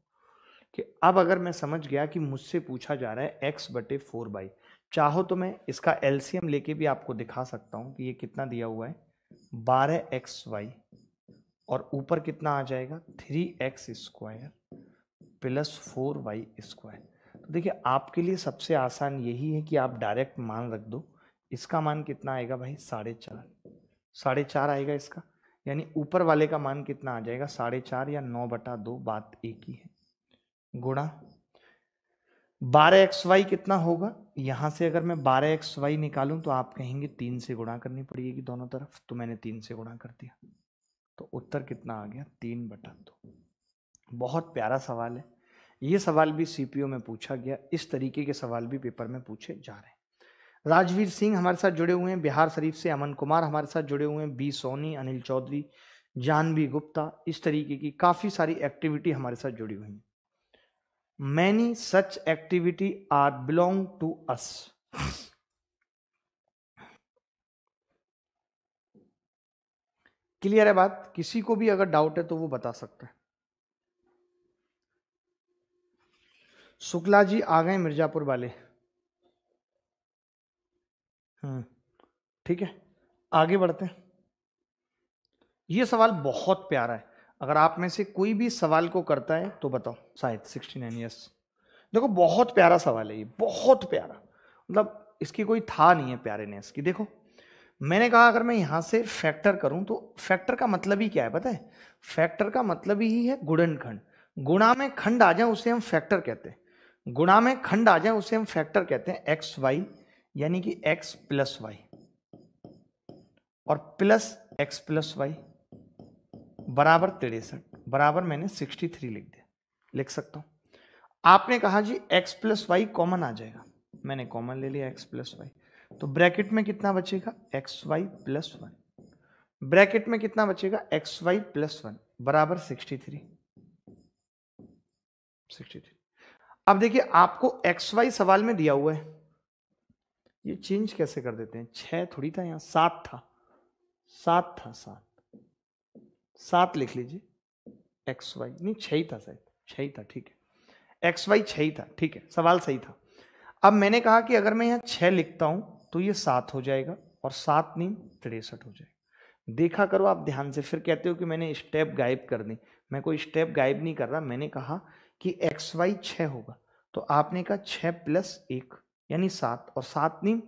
कि अब अगर मैं समझ गया कि मुझसे पूछा जा रहा है एक्स बटे फोर बाई चाहो तो मैं इसका एलसीएम लेके भी आपको दिखा सकता हूँ कि ये कितना दिया हुआ है बारह एक्स वाई और ऊपर कितना आ जाएगा three x square plus four y square तो देखिए आपके लिए सबसे आसान यही है कि आप डायरेक्ट मान रख दो इसका मान कितना आएगा भाई साढ़े चार साढ़े चार आएगा इसका यानी ऊपर वाले का मान कितना आ जाएगा साढ़े चार या नौ बटा दो बात एक ही है गुणा बारह एक्स वाई कितना होगा यहां से अगर मैं बारह एक्स वाई निकालू तो आप कहेंगे तीन से गुणा करनी पड़ेगी दोनों तरफ तो मैंने तीन से गुणा कर दिया तो उत्तर कितना आ गया तीन बटा दो बहुत प्यारा सवाल है ये सवाल भी सीपीओ में पूछा गया इस तरीके के सवाल भी पेपर में पूछे जा रहे हैं राजवीर सिंह हमारे साथ जुड़े हुए हैं बिहार शरीफ से अमन कुमार हमारे साथ जुड़े हुए हैं बी सोनी अनिल चौधरी जानवी गुप्ता इस तरीके की काफ़ी सारी एक्टिविटी हमारे साथ जुड़ी हुई है many such activity are belong to us clear है बात किसी को भी अगर डाउट है तो वो बता सकता है शुक्ला जी आ गए मिर्जापुर वाले हम्म ठीक है आगे बढ़ते हैं ये सवाल बहुत प्यारा है अगर आप में से कोई भी सवाल को करता है तो बताओ शायद सिक्सटी नाइन ईयर्स देखो बहुत प्यारा सवाल है ये बहुत प्यारा मतलब इसकी कोई था नहीं है प्यारेनेस की देखो मैंने कहा अगर मैं यहाँ से फैक्टर करूँ तो फैक्टर का मतलब ही क्या है पता है फैक्टर का मतलब ही है गुड़न खंड गुणा में खंड आ जाए उसे हम फैक्टर कहते हैं गुणा में खंड आ जाए उसे हम फैक्टर कहते हैं एक्स वाई यानी कि एक्स प्लस वाई और प्लस एक्स प्लस वाई बराबर तिरसठ बराबर मैंने सिक्सटी थ्री लिख दिया लिख सकता हूँ आपने कहा जी x प्लस वाई कॉमन आ जाएगा मैंने कॉमन ले लिया x प्लस वाई तो ब्रैकेट में कितना बचेगा x Y plus one bracket में कितना बचेगा एक्स वाई प्लस वन बराबर सिक्सटी थ्री सिक्सटी थ्री अब देखिए आपको एक्स वाई सवाल में दिया हुआ है ये चेंज कैसे कर देते हैं छह थोड़ी था यहां सात था सात था सात सात लिख लीजिए एक्स वाई नहीं छ ही था शायद छ ही था ठीक है एक्स वाई छ ही था ठीक है सवाल सही था अब मैंने कहा कि अगर मैं यहाँ छः लिखता हूँ तो ये सात हो जाएगा और सात नहीं तिरसठ हो जाएगा देखा करो आप ध्यान से फिर कहते हो कि मैंने स्टेप गायब कर दी मैं कोई स्टेप गायब नहीं कर रहा मैंने कहा कि एक्स वाई छः होगा तो आपने कहा छ प्लस एक यानी सात और सात नीम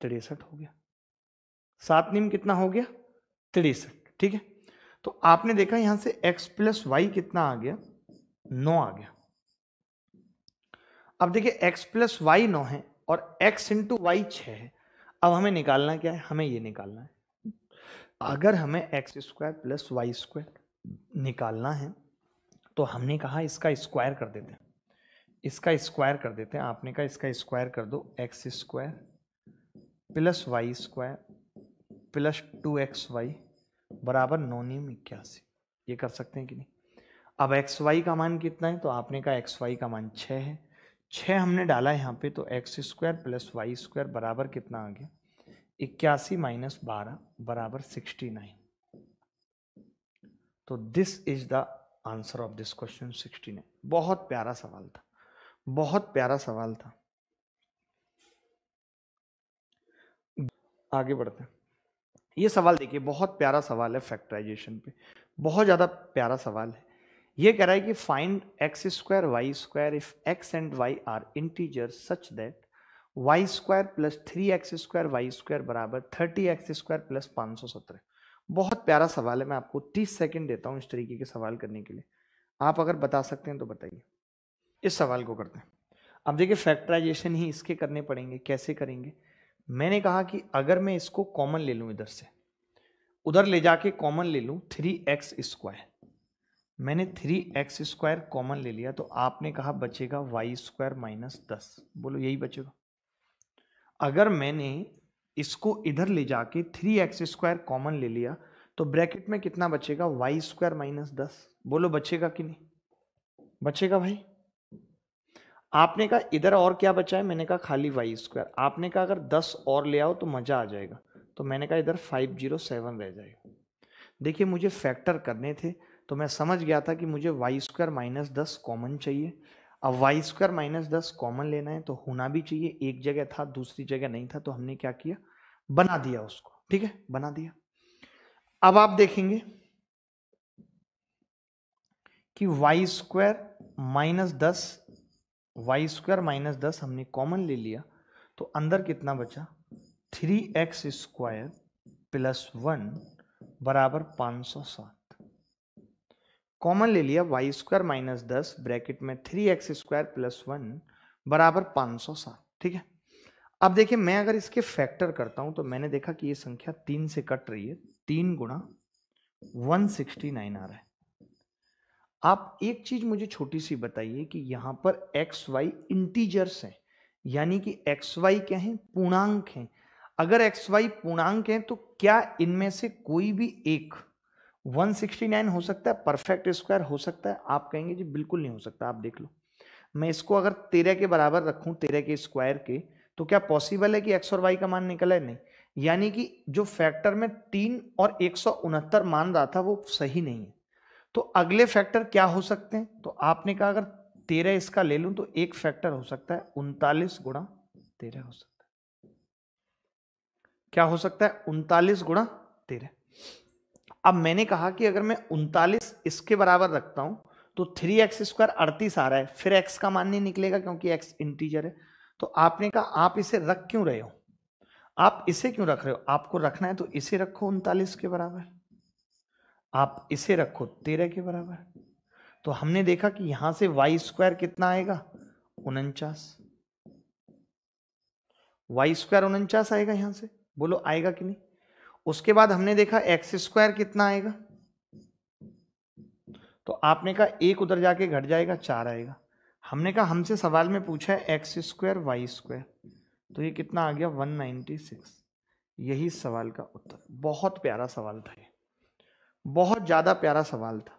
तिरसठ हो गया सात नीम कितना हो गया तिरसठ ठीक है तो आपने देखा यहां से x प्लस वाई कितना आ गया नौ आ गया अब देखिए x प्लस वाई नौ है और x इंटू वाई छ है अब हमें निकालना क्या है हमें ये निकालना है अगर हमें x square plus Y square निकालना है तो हमने कहा इसका स्क्वायर कर देते हैं इसका स्क्वायर कर देते हैं आपने कहा इसका स्क्वायर कर दो x square plus Y square plus two x Y बराबर नौ नियम इक्यासी ये कर सकते हैं कि नहीं अब एक्स वाई का मान कितना है तो आपने कहा एक्स वाई का मान छः है छः हमने डाला है यहाँ पे तो x square plus Y square बराबर कितना आ गया इक्यासी माइनस बारह बराबर सिक्सटी नाइन तो this is the answer of this question sixty nine बहुत प्यारा सवाल था बहुत प्यारा सवाल था आगे बढ़ते हैं ये सवाल देखिए बहुत प्यारा सवाल है फैक्टराइजेशन पे बहुत ज़्यादा प्यारा सवाल है ये कह रहा है कि find x square Y square if x and y are integer such that y square plus three x square Y square बराबर थर्टी एक्स स्क्वायर प्लस पाँच सौ सत्रह बहुत प्यारा सवाल है मैं आपको तीस सेकेंड देता हूँ इस तरीके के सवाल करने के लिए आप अगर बता सकते हैं तो बताइए इस सवाल को करते हैं अब देखिए फैक्टराइजेशन ही इसके करने पड़ेंगे कैसे करेंगे मैंने कहा कि अगर मैं इसको कॉमन ले लू इधर से उधर ले जाके कॉमन ले लू थ्री एक्स स्क्वायर मैंने थ्री एक्स स्क्वायर कॉमन ले लिया तो आपने कहा बचेगा वाई स्क्वायर माइनस दस बोलो यही बचेगा अगर मैंने इसको इधर ले जाके थ्री एक्स स्क्वायर कॉमन ले लिया तो ब्रैकेट में कितना बचेगा वाई स्क्वायर माइनस दस बोलो बचेगा कि नहीं बचेगा भाई आपने कहा इधर और क्या बचा है मैंने कहा खाली वाई स्क्वायर आपने कहा अगर दस और ले आओ तो मज़ा आ जाएगा तो मैंने कहा इधर फाइव जीरो सेवन रह जाएगा देखिए मुझे फैक्टर करने थे तो मैं समझ गया था कि मुझे वाई स्क्वायर माइनस दस कॉमन चाहिए अब वाई स्क्वायर माइनस दस कॉमन लेना है तो होना भी चाहिए एक जगह था दूसरी जगह नहीं था तो हमने क्या किया बना दिया उसको ठीक है बना दिया अब आप देखेंगे कि वाई स्क्वायर माइनस दस वाई स्क्वायर माइनस दस हमने कॉमन ले लिया तो अंदर कितना बचा three x square plus one बराबर पाँच सौ सात कॉमन ले लिया वाई स्क्वायर माइनस दस ब्रैकेट में three x square plus one बराबर पाँच सौ सात ठीक है अब देखिए मैं अगर इसके फैक्टर करता हूं तो मैंने देखा कि ये संख्या तीन से कट रही है तीन गुणा वन सिक्सटी नाइन आ रहा है आप एक चीज मुझे छोटी सी बताइए कि यहाँ पर एक्स वाई इंटीजर्स हैं यानी कि एक्स वाई क्या है पूर्णांक हैं अगर एक्स वाई पूर्णांक हैं तो क्या इनमें से कोई भी एक 169 हो सकता है परफेक्ट स्क्वायर हो सकता है आप कहेंगे जी बिल्कुल नहीं हो सकता आप देख लो मैं इसको अगर तेरह के बराबर रखूं तेरह के स्क्वायर के तो क्या पॉसिबल है कि एक्स और वाई का मान निकल है नहीं यानी कि जो फैक्टर में तीन और एक मान रहा था वो सही नहीं है तो अगले फैक्टर क्या हो सकते हैं तो आपने कहा अगर तेरह इसका ले लूं तो एक फैक्टर हो सकता है उनतालीस गुणा तेरह हो सकता है क्या हो सकता है उनतालीस गुणा तेरह अब मैंने कहा कि अगर मैं उनतालीस इसके बराबर रखता हूं तो थ्री एक्स स्क्वायर अड़तीस आ रहा है फिर एक्स का मान नहीं निकलेगा क्योंकि एक्स इंटीजर है तो आपने कहा आप इसे रख क्यों रहे हो आप इसे क्यों रख रहे हो आपको रखना है तो इसे रखो उनतालीस के बराबर आप इसे रखो तेरह के बराबर तो हमने देखा कि यहां से वाई स्क्वायर कितना आएगा उनचास वाई स्क्वायर उनचास आएगा यहां से बोलो आएगा कि नहीं उसके बाद हमने देखा एक्स स्क्वायर कितना आएगा तो आपने कहा एक उधर जाके घट जाएगा चार आएगा हमने कहा हमसे सवाल में पूछा है एक्स स्क्वायर वाई स्क्वायर तो ये कितना आ गया 196 यही सवाल का उत्तर बहुत प्यारा सवाल था ये बहुत ज़्यादा प्यारा सवाल था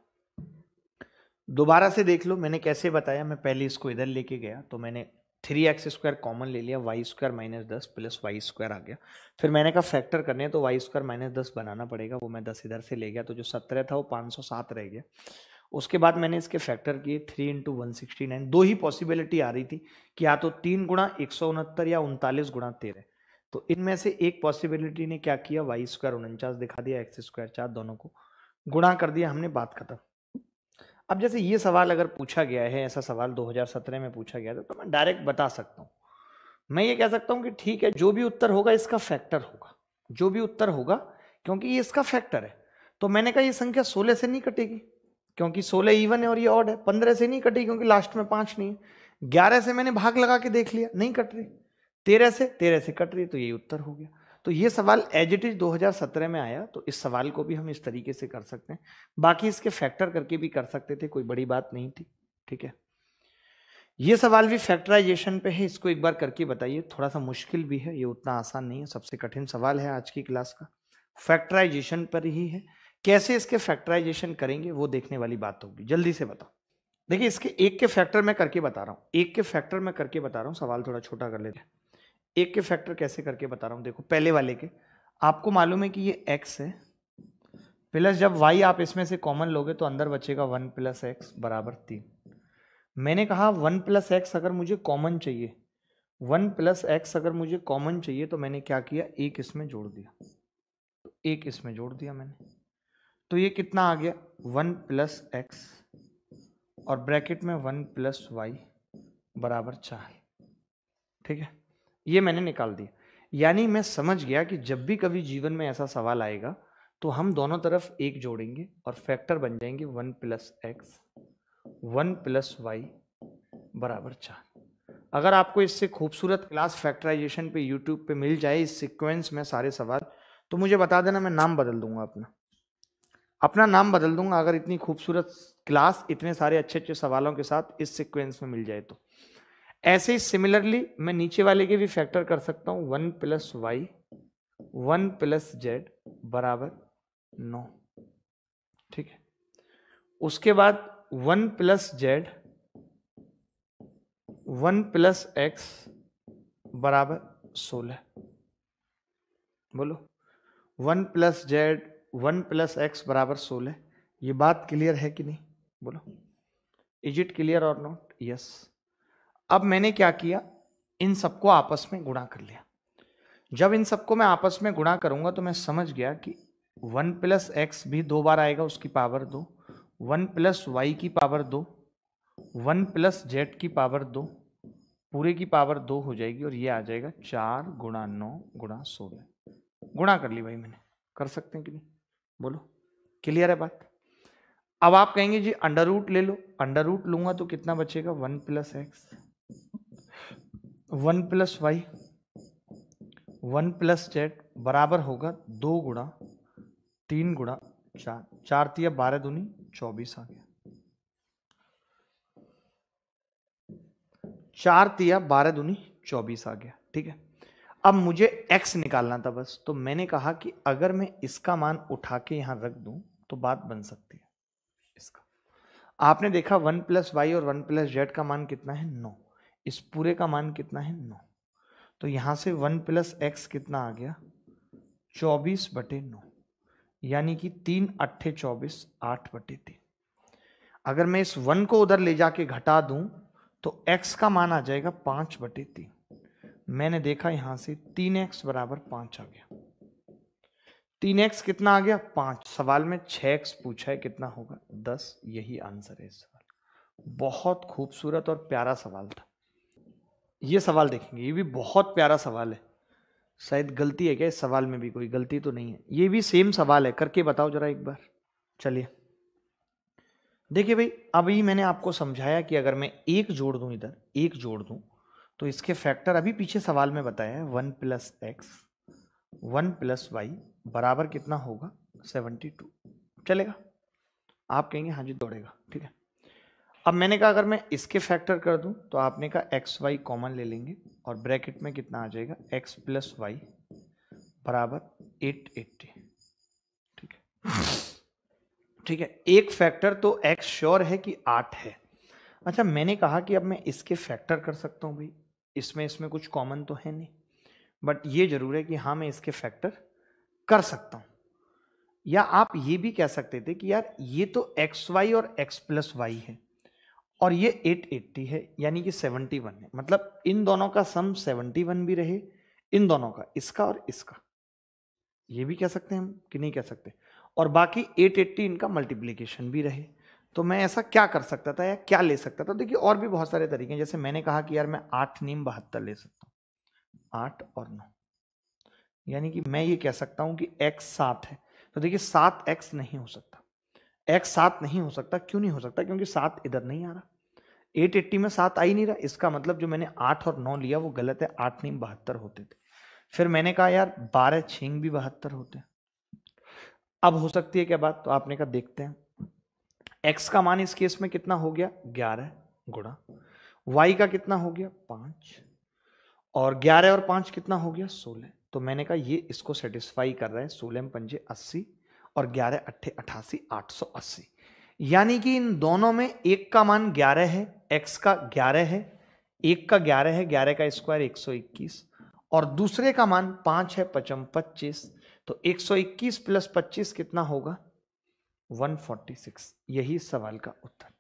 दोबारा से देख लो मैंने कैसे बताया मैं पहले इसको इधर लेके गया तो मैंने थ्री एक्स स्क्वायर कॉमन ले लिया वाई स्क्वायर माइनस दस प्लस वाई स्क्वायर आ गया फिर मैंने कहा फैक्टर करने तो वाई स्क्वायर माइनस दस बनाना पड़ेगा वो मैं दस इधर से ले गया तो जो सत्रह था वो पाँच सौ सात रह गया उसके बाद मैंने इसके फैक्टर किए three into one sixty nine दो ही पॉसिबिलिटी आ रही थी कि या तो तीन गुणा एक सौ उनहत्तर या उनतालीस गुणा तेरह तो इनमें से एक पॉसिबिलिटी ने क्या किया वाई स्क्वायर उनचास दिखा दिया एक्स स्क्वायर चार दोनों को गुणा कर दिया हमने बात खत्म अब जैसे ये सवाल अगर पूछा गया है ऐसा सवाल 2017 में पूछा गया था तो मैं डायरेक्ट बता सकता हूँ मैं ये कह सकता हूँ कि ठीक है जो भी उत्तर होगा इसका फैक्टर होगा जो भी उत्तर होगा क्योंकि ये इसका फैक्टर है तो मैंने कहा ये संख्या सोलह से नहीं कटेगी क्योंकि सोलह इवन है और ये ऑड है पंद्रह से नहीं कटेगी क्योंकि लास्ट में पाँच नहीं है ग्यारह से मैंने भाग लगा के देख लिया नहीं कट रही तेरह से तेरह से कट रही तो यही उत्तर हो गया तो ये सवाल एज इट इज 2017 में आया तो इस सवाल को भी हम इस तरीके से कर सकते हैं बाकी इसके फैक्टर करके भी कर सकते थे कोई बड़ी बात नहीं थी ठीक है ये सवाल भी फैक्टराइजेशन पे है इसको एक बार करके बताइए थोड़ा सा मुश्किल भी है ये उतना आसान नहीं है सबसे कठिन सवाल है आज की क्लास का फैक्टराइजेशन पर ही है कैसे इसके फैक्टराइजेशन करेंगे वो देखने वाली बात होगी जल्दी से बताओ देखिए इसके एक के फैक्टर में करके बता रहा हूँ एक के फैक्टर में करके बता रहा हूँ सवाल थोड़ा छोटा कर लेते हैं एक के फैक्टर कैसे करके बता रहा हूँ देखो पहले वाले के आपको मालूम है कि ये एक्स है प्लस जब वाई आप इसमें से कॉमन लोगे तो अंदर बचेगा वन प्लस एक्स बराबर तीन मैंने कहा वन प्लस एक्स अगर मुझे कॉमन चाहिए वन प्लस एक्स अगर मुझे कॉमन चाहिए तो मैंने क्या किया एक इसमें जोड़ दिया तो एक इसमें जोड़ दिया मैंने तो ये कितना आ गया वन प्लस एक्स और ब्रैकेट में वन प्लस वाई बराबर चार ठीक है ये मैंने निकाल दिया यानी मैं समझ गया कि जब भी कभी जीवन में ऐसा सवाल आएगा तो हम दोनों तरफ एक जोड़ेंगे और फैक्टर बन जाएंगे one plus x one plus Y बराबर चार अगर आपको इससे खूबसूरत क्लास फैक्टराइजेशन पे यूट्यूब पे मिल जाए इस सीक्वेंस में सारे सवाल तो मुझे बता देना मैं नाम बदल दूंगा अपना अपना नाम बदल दूंगा अगर इतनी खूबसूरत क्लास इतने सारे अच्छे अच्छे सवालों के साथ इस सिक्वेंस में मिल जाए तो ऐसे ही सिमिलरली मैं नीचे वाले के भी फैक्टर कर सकता हूं one plus y one plus Z बराबर नौ ठीक है उसके बाद one plus z one plus x बराबर सोलह बोलो one plus z one plus x बराबर सोलह ये बात क्लियर है कि नहीं बोलो इज इट क्लियर और नॉट यस अब मैंने क्या किया इन सबको आपस में गुणा कर लिया जब इन सबको मैं आपस में गुणा करूंगा तो मैं समझ गया कि वन प्लस एक्स भी दो बार आएगा उसकी पावर दो वन प्लस वाई की पावर दो वन प्लस जेड की पावर दो पूरे की पावर दो हो जाएगी और ये आ जाएगा चार गुणा नौ गुणा सोलह गुणा कर ली भाई मैंने कर सकते हैं कि नहीं बोलो क्लियर है बात अब आप कहेंगे जी अंडर रूट ले लो अंडर रूट लूंगा तो कितना बचेगा one plus x one plus y one plus Z बराबर होगा दो गुणा तीन गुणा चार चार तीया बारह दूनी चौबीस आ गया चार तीया बारह दूनी चौबीस आ गया ठीक है अब मुझे x निकालना था बस तो मैंने कहा कि अगर मैं इसका मान उठा के यहां रख दूं तो बात बन सकती है इसका आपने देखा वन प्लस वाई और वन प्लस जेड का मान कितना है नौ इस पूरे का मान कितना है नौ तो यहाँ से वन प्लस एक्स कितना आ गया चौबीस बटे नौ यानी कि तीन अट्ठे चौबीस आठ बटे तीन अगर मैं इस वन को उधर ले जाके घटा दूं तो एक्स का मान आ जाएगा पाँच बटे तीन मैंने देखा यहाँ से तीन एक्स बराबर पाँच आ गया तीन एक्स कितना आ गया पाँच सवाल में छः एक्स पूछा है कितना होगा दस यही आंसर है इस सवाल बहुत खूबसूरत और प्यारा सवाल था ये सवाल देखेंगे ये भी बहुत प्यारा सवाल है शायद गलती है क्या इस सवाल में भी कोई गलती तो नहीं है ये भी सेम सवाल है करके बताओ जरा एक बार चलिए देखिए भाई अभी मैंने आपको समझाया कि अगर मैं एक जोड़ दूं इधर एक जोड़ दूं तो इसके फैक्टर अभी पीछे सवाल में बताया है one plus x one plus Y बराबर कितना होगा सेवेंटी टू चलेगा आप कहेंगे हाँ जी दौड़ेगा ठीक है अब मैंने कहा अगर मैं इसके फैक्टर कर दूं तो आपने कहा एक्स वाई कॉमन ले लेंगे और ब्रैकेट में कितना आ जाएगा एक्स प्लस वाई बराबर एट एट्टी ठीक है ठीक है एक फैक्टर तो एक्स श्योर है कि आठ है अच्छा मैंने कहा कि अब मैं इसके फैक्टर कर सकता हूँ भाई इसमें इसमें कुछ कॉमन तो है नहीं बट ये जरूर है कि हाँ मैं इसके फैक्टर कर सकता हूँ या आप ये भी कह सकते थे कि यार ये तो एक्स वाई और एक्स प्लस वाई है और ये 880 है यानी कि 71 है मतलब इन दोनों का सम 71 भी रहे इन दोनों का इसका और इसका ये भी कह सकते हैं हम कि नहीं कह सकते और बाकी 880 इनका मल्टीप्लीकेशन भी रहे तो मैं ऐसा क्या कर सकता था या क्या ले सकता था देखिए और भी बहुत सारे तरीके हैं जैसे मैंने कहा कि यार मैं आठ नीम बहत्तर ले सकता हूँ आठ और नौ यानी कि मैं ये कह सकता हूँ कि एक्स सात है तो देखिए सात एक्स नहीं हो सकता एक्स सात नहीं हो सकता क्यों नहीं हो सकता क्योंकि सात इधर नहीं आ रहा 880 में सात आ ही नहीं रहा इसका मतलब जो मैंने आठ और नौ लिया वो गलत है आठ नहीं बहत्तर होते थे फिर मैंने कहा यार बारह छिंग भी बहत्तर होते अब हो सकती है क्या बात तो आपने कहा देखते हैं एक्स का मान इस केस में कितना हो गया ग्यारह गुणा वाई का कितना हो गया पांच और ग्यारह और पांच कितना हो गया सोलह तो मैंने कहा ये इसको सेटिस्फाई कर रहा है सोलह पंजे अस्सी और ग्यारह अट्ठे अठासी आठ सौ अस्सी यानी कि इन दोनों में एक का मान ग्यारह है एक्स का ग्यारह है एक का ग्यारह है ग्यारह का स्क्वायर एक सौ इक्कीस और दूसरे का मान पांच है पचम पच्चीस तो एक सौ इक्कीस प्लस पच्चीस कितना होगा वन फोर्टी सिक्स यही सवाल का उत्तर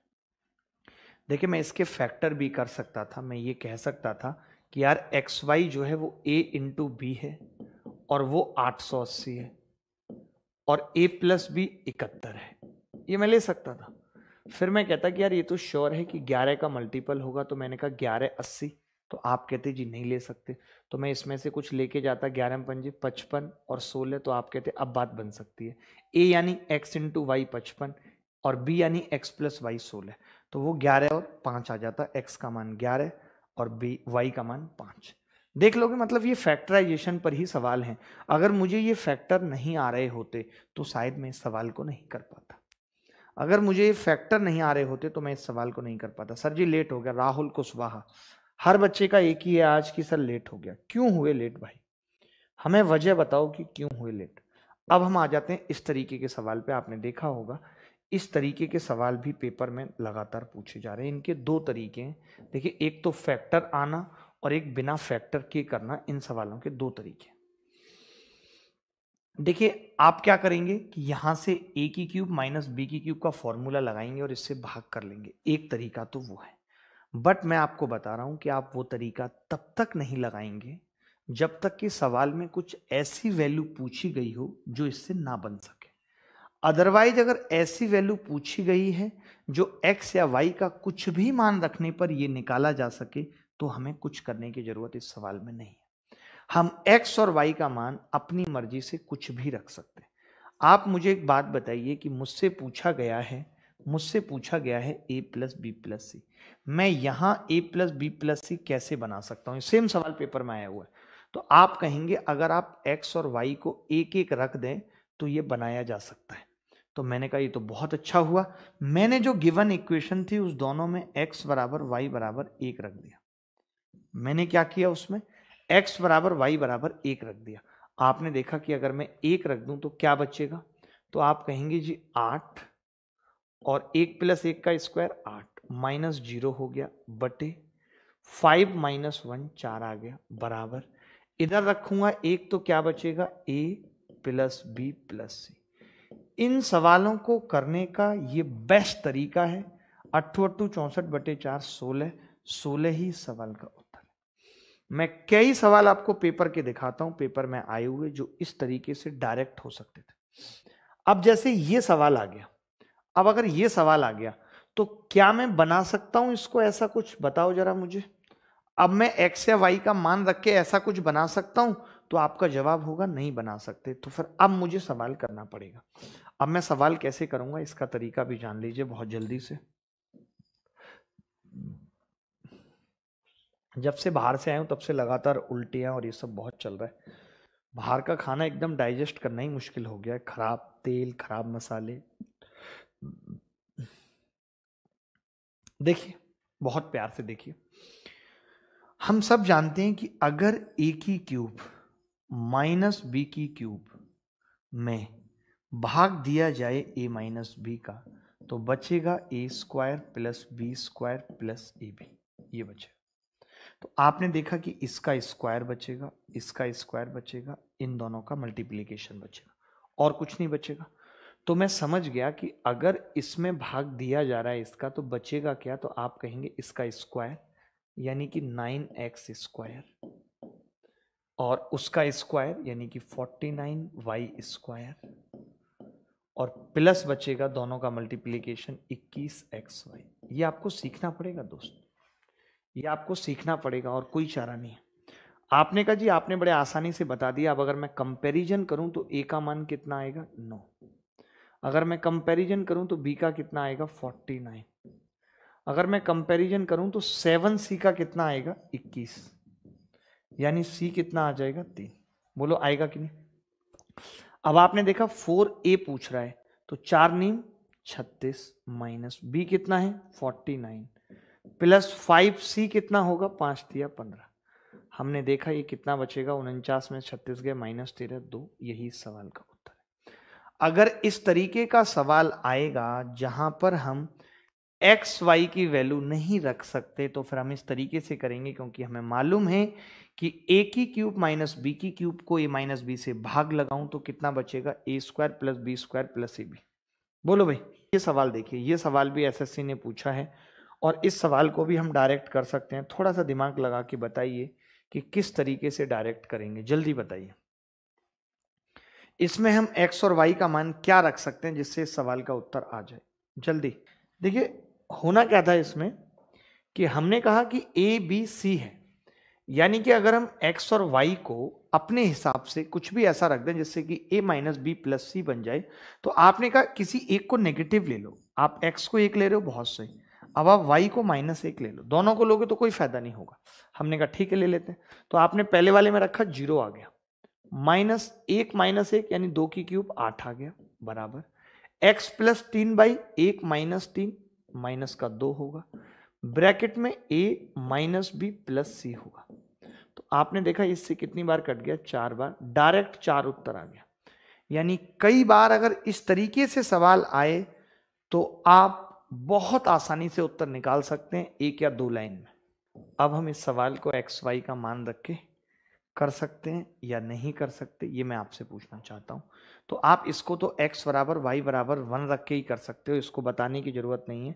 देखिए मैं इसके फैक्टर भी कर सकता था मैं ये कह सकता था कि यार एक्स वाई जो है वो ए इंटू बी है और वो आठ सौ अस्सी है और ए प्लस बी इकहत्तर है ये मैं ले सकता था फिर मैं कहता कि यार ये तो श्योर है कि ग्यारह का मल्टीपल होगा तो मैंने कहा ग्यारह अस्सी तो आप कहते जी नहीं ले सकते तो मैं इसमें से कुछ लेके जाता ग्यारह पंजे पचपन और सोलह तो आप कहते अब बात बन सकती है ए यानी एक्स इंटू वाई पचपन और बी यानी एक्स प्लस वाई सोलह तो वो ग्यारह और पाँच आ जाता एक्स का मान ग्यारह और बी वाई का मान पाँच देख लोगे मतलब ये फैक्टराइजेशन पर ही सवाल है अगर मुझे ये फैक्टर नहीं आ रहे होते तो शायद मैं इस सवाल को नहीं कर पाता अगर मुझे ये फैक्टर नहीं आ रहे होते तो मैं इस सवाल को नहीं कर पाता सर जी लेट हो गया राहुल कुशवाहा हर बच्चे का एक ही है आज की सर लेट हो गया क्यों हुए लेट भाई हमें वजह बताओ कि क्यों हुए लेट अब हम आ जाते हैं इस तरीके के सवाल पे आपने देखा होगा इस तरीके के सवाल भी पेपर में लगातार पूछे जा रहे हैं इनके दो तरीके हैं देखिए एक तो फैक्टर आना और एक बिना फैक्टर के करना इन सवालों के दो तरीके हैं देखिए आप क्या करेंगे कि यहाँ से ए की क्यूब माइनस बी की क्यूब का फॉर्मूला लगाएंगे और इससे भाग कर लेंगे एक तरीका तो वो है बट मैं आपको बता रहा हूँ कि आप वो तरीका तब तक नहीं लगाएंगे जब तक कि सवाल में कुछ ऐसी वैल्यू पूछी गई हो जो इससे ना बन सके अदरवाइज अगर ऐसी वैल्यू पूछी गई है जो एक्स या वाई का कुछ भी मान रखने पर यह निकाला जा सके तो हमें कुछ करने की ज़रूरत इस सवाल में नहीं है हम एक्स और वाई का मान अपनी मर्जी से कुछ भी रख सकते हैं आप मुझे एक बात बताइए कि मुझसे पूछा गया है मुझसे पूछा गया है ए प्लस बी प्लस सी मैं यहाँ a plus B plus c कैसे बना सकता हूँ सेम सवाल पेपर में आया हुआ है तो आप कहेंगे अगर आप एक्स और वाई को एक एक रख दें तो ये बनाया जा सकता है तो मैंने कहा ये तो बहुत अच्छा हुआ मैंने जो गिवन इक्वेशन थी उस दोनों में एक्स बराबर वाई बराबर एक रख दिया मैंने क्या किया उसमें एक्स बराबर वाई बराबर एक रख दिया आपने देखा कि अगर मैं एक रख दूं तो क्या बचेगा तो आप कहेंगे जी आठ और एक प्लस एक का स्क्वायर आठ माइनस जीरो हो गया बटे फाइव माइनस वन चार आ गया बराबर इधर रखूंगा एक तो क्या बचेगा ए प्लस बी प्लस सी इन सवालों को करने का ये बेस्ट तरीका है अट्ठू अट्ठू चौंसठ बटे चार सोलह सोलह ही सवाल का मैं कई सवाल आपको पेपर के दिखाता हूं पेपर में आए हुए जो इस तरीके से डायरेक्ट हो सकते थे अब जैसे ये सवाल आ गया अब अगर ये सवाल आ गया तो क्या मैं बना सकता हूं इसको ऐसा कुछ बताओ जरा मुझे अब मैं एक्स या वाई का मान रख के ऐसा कुछ बना सकता हूं तो आपका जवाब होगा नहीं बना सकते तो फिर अब मुझे सवाल करना पड़ेगा अब मैं सवाल कैसे करूंगा इसका तरीका भी जान लीजिए बहुत जल्दी से जब से बाहर से आया हूँ तब से लगातार उल्टियाँ और ये सब बहुत चल रहा है बाहर का खाना एकदम डाइजेस्ट करना ही मुश्किल हो गया है खराब तेल खराब मसाले देखिए बहुत प्यार से देखिए हम सब जानते हैं कि अगर ए की क्यूब माइनस बी की क्यूब में भाग दिया जाए ए माइनस बी का तो बचेगा a square plus B square plus A B ये बचेगा तो आपने देखा कि इसका स्क्वायर बचेगा इसका स्क्वायर बचेगा इन दोनों का मल्टीप्लीकेशन बचेगा और कुछ नहीं बचेगा तो मैं समझ गया कि अगर इसमें भाग दिया जा रहा है इसका तो बचेगा क्या तो आप कहेंगे इसका स्क्वायर यानी कि नाइन एक्स स्क्वायर और उसका स्क्वायर यानी कि फोर्टी नाइन वाई स्क्वायर और प्लस बचेगा दोनों का मल्टीप्लीकेशन इक्कीस एक्स वाई ये आपको सीखना पड़ेगा दोस्त ये आपको सीखना पड़ेगा और कोई चारा नहीं है आपने कहा जी आपने बड़े आसानी से बता दिया अब अगर मैं कंपैरिजन करूं तो ए का मान कितना आएगा नो अगर मैं कंपैरिजन करूं तो बी का कितना आएगा फोर्टी नाइन अगर मैं कंपैरिजन करूं तो सेवन सी का कितना आएगा इक्कीस यानी सी कितना आ जाएगा तीन बोलो आएगा कि नहीं अब आपने देखा फोर ए पूछ रहा है तो चार नीम छत्तीस माइनस बी कितना है forty nine plus five c कितना होगा पाँच दिया पंद्रह हमने देखा ये कितना बचेगा उनचास में छत्तीस गए माइनस तेरह दो यही सवाल का उत्तर है अगर इस तरीके का सवाल आएगा जहां पर हम एक्स वाई की वैल्यू नहीं रख सकते तो फिर हम इस तरीके से करेंगे क्योंकि हमें मालूम है कि ए की क्यूब माइनस बी की क्यूब को ए माइनस बी से भाग लगाऊं तो कितना बचेगा a square plus B square plus A b बोलो भाई ये सवाल देखिए ये सवाल भी एसएससी ने पूछा है और इस सवाल को भी हम डायरेक्ट कर सकते हैं थोड़ा सा दिमाग लगा के बताइए कि किस तरीके से डायरेक्ट करेंगे जल्दी बताइए इसमें हम एक्स और वाई का मान क्या रख सकते हैं जिससे इस सवाल का उत्तर आ जाए जल्दी देखिए होना क्या था इसमें कि हमने कहा कि ए बी सी है यानी कि अगर हम एक्स और वाई को अपने हिसाब से कुछ भी ऐसा रख दें जिससे कि a minus b plus c बन जाए तो आपने कहा किसी एक को नेगेटिव ले लो आप एक्स को एक ले रहे हो बहुत सही अब आप वाई को माइनस एक ले लो दोनों को लोगे तो कोई फायदा नहीं होगा हमने कहा ठीक है ले लेते हैं तो आपने पहले वाले में रखा जीरो आ गया माइनस एक माइनस एक यानी दो की क्यूब आठ आ गया बराबर एक्स प्लस तीन बाई एक माइनस तीन माइनस का दो होगा ब्रैकेट में ए माइनस बी प्लस सी होगा तो आपने देखा इससे कितनी बार कट गया चार बार डायरेक्ट चार उत्तर आ गया यानी कई बार अगर इस तरीके से सवाल आए तो आप बहुत आसानी से उत्तर निकाल सकते हैं एक या दो लाइन में अब हम इस सवाल को एक्स वाई का मान रख के कर सकते हैं या नहीं कर सकते ये मैं आपसे पूछना चाहता हूँ तो आप इसको तो x बराबर वाई बराबर वन रख के ही कर सकते हो इसको बताने की ज़रूरत नहीं है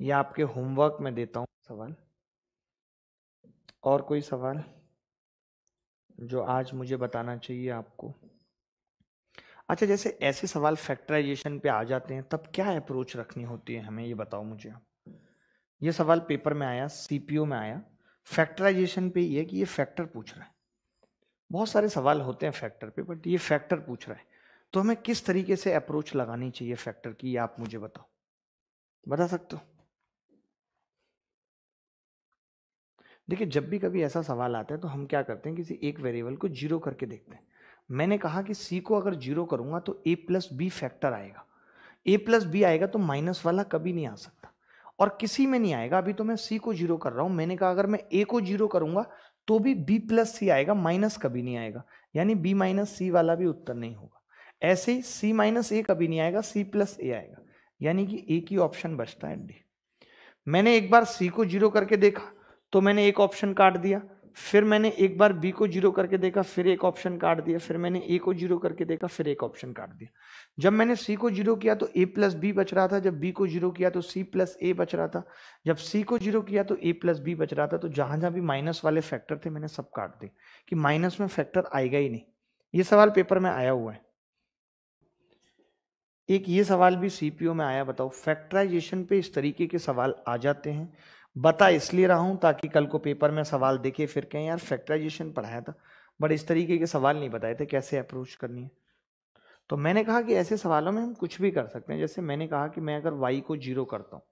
ये आपके होमवर्क में देता हूँ सवाल और कोई सवाल जो आज मुझे बताना चाहिए आपको अच्छा जैसे ऐसे सवाल फैक्टराइजेशन पे आ जाते हैं तब क्या अप्रोच रखनी होती है हमें ये बताओ मुझे ये सवाल पेपर में आया सीपीओ में आया फैक्टराइजेशन पे ये कि ये फैक्टर पूछ रहा है बहुत सारे सवाल होते हैं फैक्टर पे बट ये फैक्टर पूछ रहा है तो हमें किस तरीके से अप्रोच लगानी चाहिए फैक्टर की ये आप मुझे बताओ बता सकते हो देखिए जब भी कभी ऐसा सवाल आता है तो हम क्या करते हैं किसी एक वेरिएबल को जीरो करके देखते हैं मैंने कहा कि सी को अगर जीरो करूंगा तो ए प्लस बी फैक्टर आएगा ए प्लस बी आएगा तो माइनस वाला कभी नहीं आ सकता और किसी में नहीं आएगा अभी तो मैं सी को जीरो कर रहा हूं मैंने कहा अगर मैं ए को जीरो करूंगा तो भी बी प्लस सी आएगा माइनस कभी नहीं आएगा यानी बी माइनस सी वाला भी उत्तर नहीं होगा ऐसे ही सी माइनस ए कभी नहीं आएगा सी प्लस ए आएगा यानी कि ए की ऑप्शन बचता है डी मैंने एक बार सी को जीरो करके देखा तो मैंने एक ऑप्शन काट दिया फिर मैंने एक बार बी को जीरो करके देखा फिर एक ऑप्शन काट दिया फिर मैंने ए को जीरो करके देखा फिर एक ऑप्शन काट दिया जब मैंने सी को जीरो किया तो ए प्लस बी बच रहा था जब बी को जीरो किया तो सी प्लस ए बच रहा था जब सी को जीरो किया तो ए प्लस बी बच रहा था तो जहां जहां भी माइनस वाले फैक्टर थे मैंने सब काट दिए कि माइनस में फैक्टर आएगा ही नहीं ये सवाल पेपर में आया हुआ है एक ये सवाल भी सीपीओ में आया बताओ फैक्टराइजेशन पे इस तरीके के सवाल आ जाते हैं बता इसलिए रहा हूँ ताकि कल को पेपर में सवाल देखे फिर कहें यार फैक्टराइजेशन पढ़ाया था बट इस तरीके के सवाल नहीं बताए थे कैसे अप्रोच करनी है तो मैंने कहा कि ऐसे सवालों में हम कुछ भी कर सकते हैं जैसे मैंने कहा कि मैं अगर वाई को जीरो करता हूँ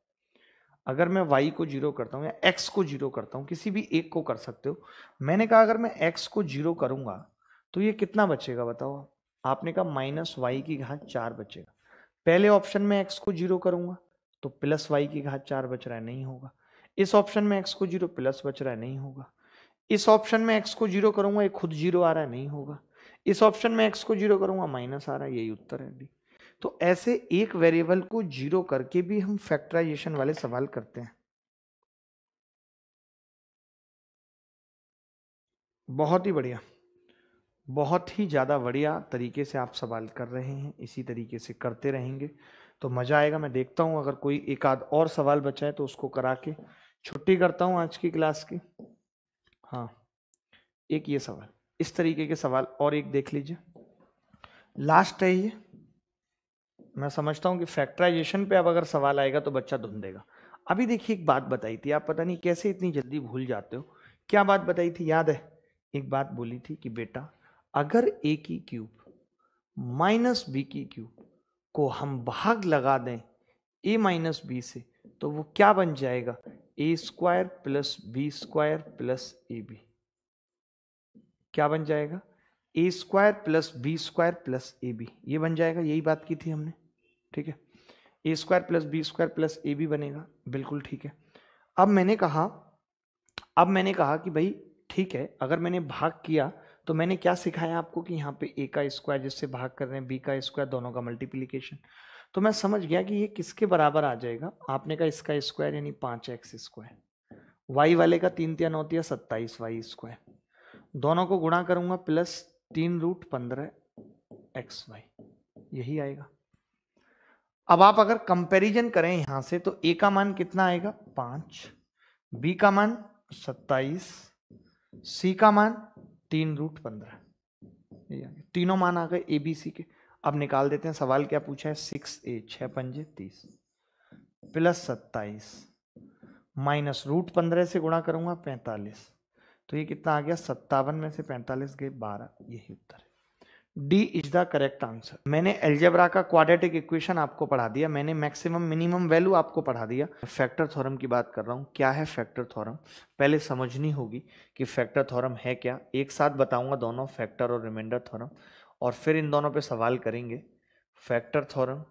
अगर मैं वाई को जीरो करता हूँ या एक्स को जीरो करता हूँ किसी भी एक को कर सकते हो मैंने कहा अगर मैं एक्स को जीरो करूँगा तो ये कितना बचेगा बताओ आपने कहा माइनस वाई की घात चार बचेगा पहले ऑप्शन में एक्स को जीरो करूँगा तो प्लस वाई की घात चार बच रहा है नहीं होगा इस ऑप्शन में एक्स को जीरो प्लस बच रहा है नहीं होगा इस ऑप्शन में एक्स को जीरो करूंगा ये खुद जीरो आ रहा है नहीं होगा इस ऑप्शन में एक्स को जीरो करूंगा माइनस आ रहा है यही उत्तर है डी तो ऐसे एक वेरिएबल को जीरो करके भी हम फैक्टराइजेशन वाले सवाल करते हैं बहुत ही बढ़िया बहुत ही ज़्यादा बढ़िया तरीके से आप सवाल कर रहे हैं इसी तरीके से करते रहेंगे तो मज़ा आएगा मैं देखता हूँ अगर कोई एक आध और सवाल बचा है तो उसको करा के छुट्टी करता हूँ आज की क्लास की हाँ एक ये सवाल इस तरीके के सवाल और एक देख लीजिए लास्ट है ये मैं समझता हूँ कि फैक्टराइजेशन पे अब अगर सवाल आएगा तो बच्चा धुन देगा अभी देखिए एक बात बताई थी आप पता नहीं कैसे इतनी जल्दी भूल जाते हो क्या बात बताई थी याद है एक बात बोली थी कि बेटा अगर ए की क्यूब माइनस बी की क्यूब को हम भाग लगा दें ए माइनस बी से तो वो क्या बन जाएगा a square plus B square plus A b क्या बन जाएगा a square plus B square plus A B ये बन जाएगा यही बात की थी हमने ठीक है ए square plus B square plus ए बी बनेगा बिल्कुल ठीक है अब मैंने कहा अब मैंने कहा कि भाई ठीक है अगर मैंने भाग किया तो मैंने क्या सिखाया आपको कि यहाँ पे ए का स्क्वायर जिससे भाग कर रहे हैं बी का स्क्वायर दोनों का मल्टीप्लीकेशन तो मैं समझ गया कि ये किसके बराबर आ जाएगा आपने कहा इसका स्क्वायर यानी पाँच एक्स स्क्वायर वाई वाले का तीन तिया नौ तिया सत्ताईस वाई स्क्वायर दोनों को गुणा करूंगा प्लस तीन रूट पंद्रह एक्स वाई यही आएगा अब आप अगर कंपैरिजन करें यहां से तो ए का मान कितना आएगा पाँच बी का मान सत्ताईस सी का मान तीन रूट पंद्रह तीनों मान आ गए ए बी सी के अब निकाल देते हैं सवाल क्या पूछा है सिक्स ए छः पंजे तीस प्लस सत्ताईस माइनस रूट पंद्रह से गुणा करूंगा पैंतालीस तो ये कितना आ गया सत्तावन में से पैंतालीस गए बारह यही उत्तर है D is the correct answer मैंने एल्जेब्रा का क्वाड्रेटिक इक्वेशन आपको पढ़ा दिया मैंने मैक्सिमम मिनिमम वैल्यू आपको पढ़ा दिया फैक्टर थॉरम की बात कर रहा हूँ क्या है फैक्टर थॉरम पहले समझनी होगी कि फैक्टर थॉरम है क्या एक साथ बताऊंगा दोनों फैक्टर और रिमाइंडर थ्योरम और फिर इन दोनों पे सवाल करेंगे फैक्टर थ्योरम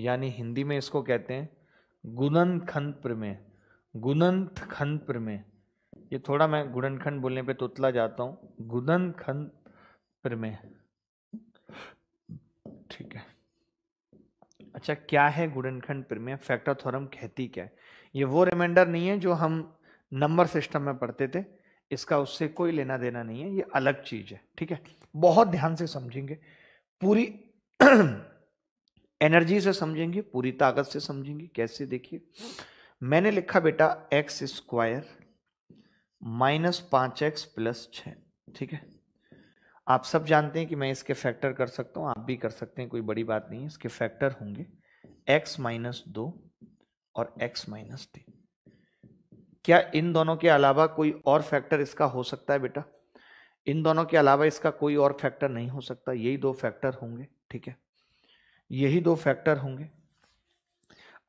यानी हिंदी में इसको कहते हैं गुणन खंड प्रमेय गुणंत खंड प्रमेय ये थोड़ा मैं गुणनखंड बोलने पे तुतला जाता हूँ गुणनखंड प्रमेय ठीक है अच्छा क्या है गुणनखंड प्रमेय फैक्टर थ्योरम कहती क्या है ये वो रिमाइंडर नहीं है जो हम नंबर सिस्टम में पढ़ते थे इसका उससे कोई लेना देना नहीं है ये अलग चीज है ठीक है बहुत ध्यान से समझेंगे पूरी [clears throat] एनर्जी से समझेंगे पूरी ताकत से समझेंगे कैसे देखिए मैंने लिखा बेटा एक्स स्क्वायर माइनस पांच एक्स प्लस छ ठीक है आप सब जानते हैं कि मैं इसके फैक्टर कर सकता हूँ आप भी कर सकते हैं कोई बड़ी बात नहीं है इसके फैक्टर होंगे एक्स माइनस दो और एक्स माइनस तीन क्या इन दोनों के अलावा कोई और फैक्टर इसका हो सकता है बेटा इन दोनों के अलावा इसका कोई और फैक्टर नहीं हो सकता यही दो फैक्टर होंगे ठीक है यही दो फैक्टर होंगे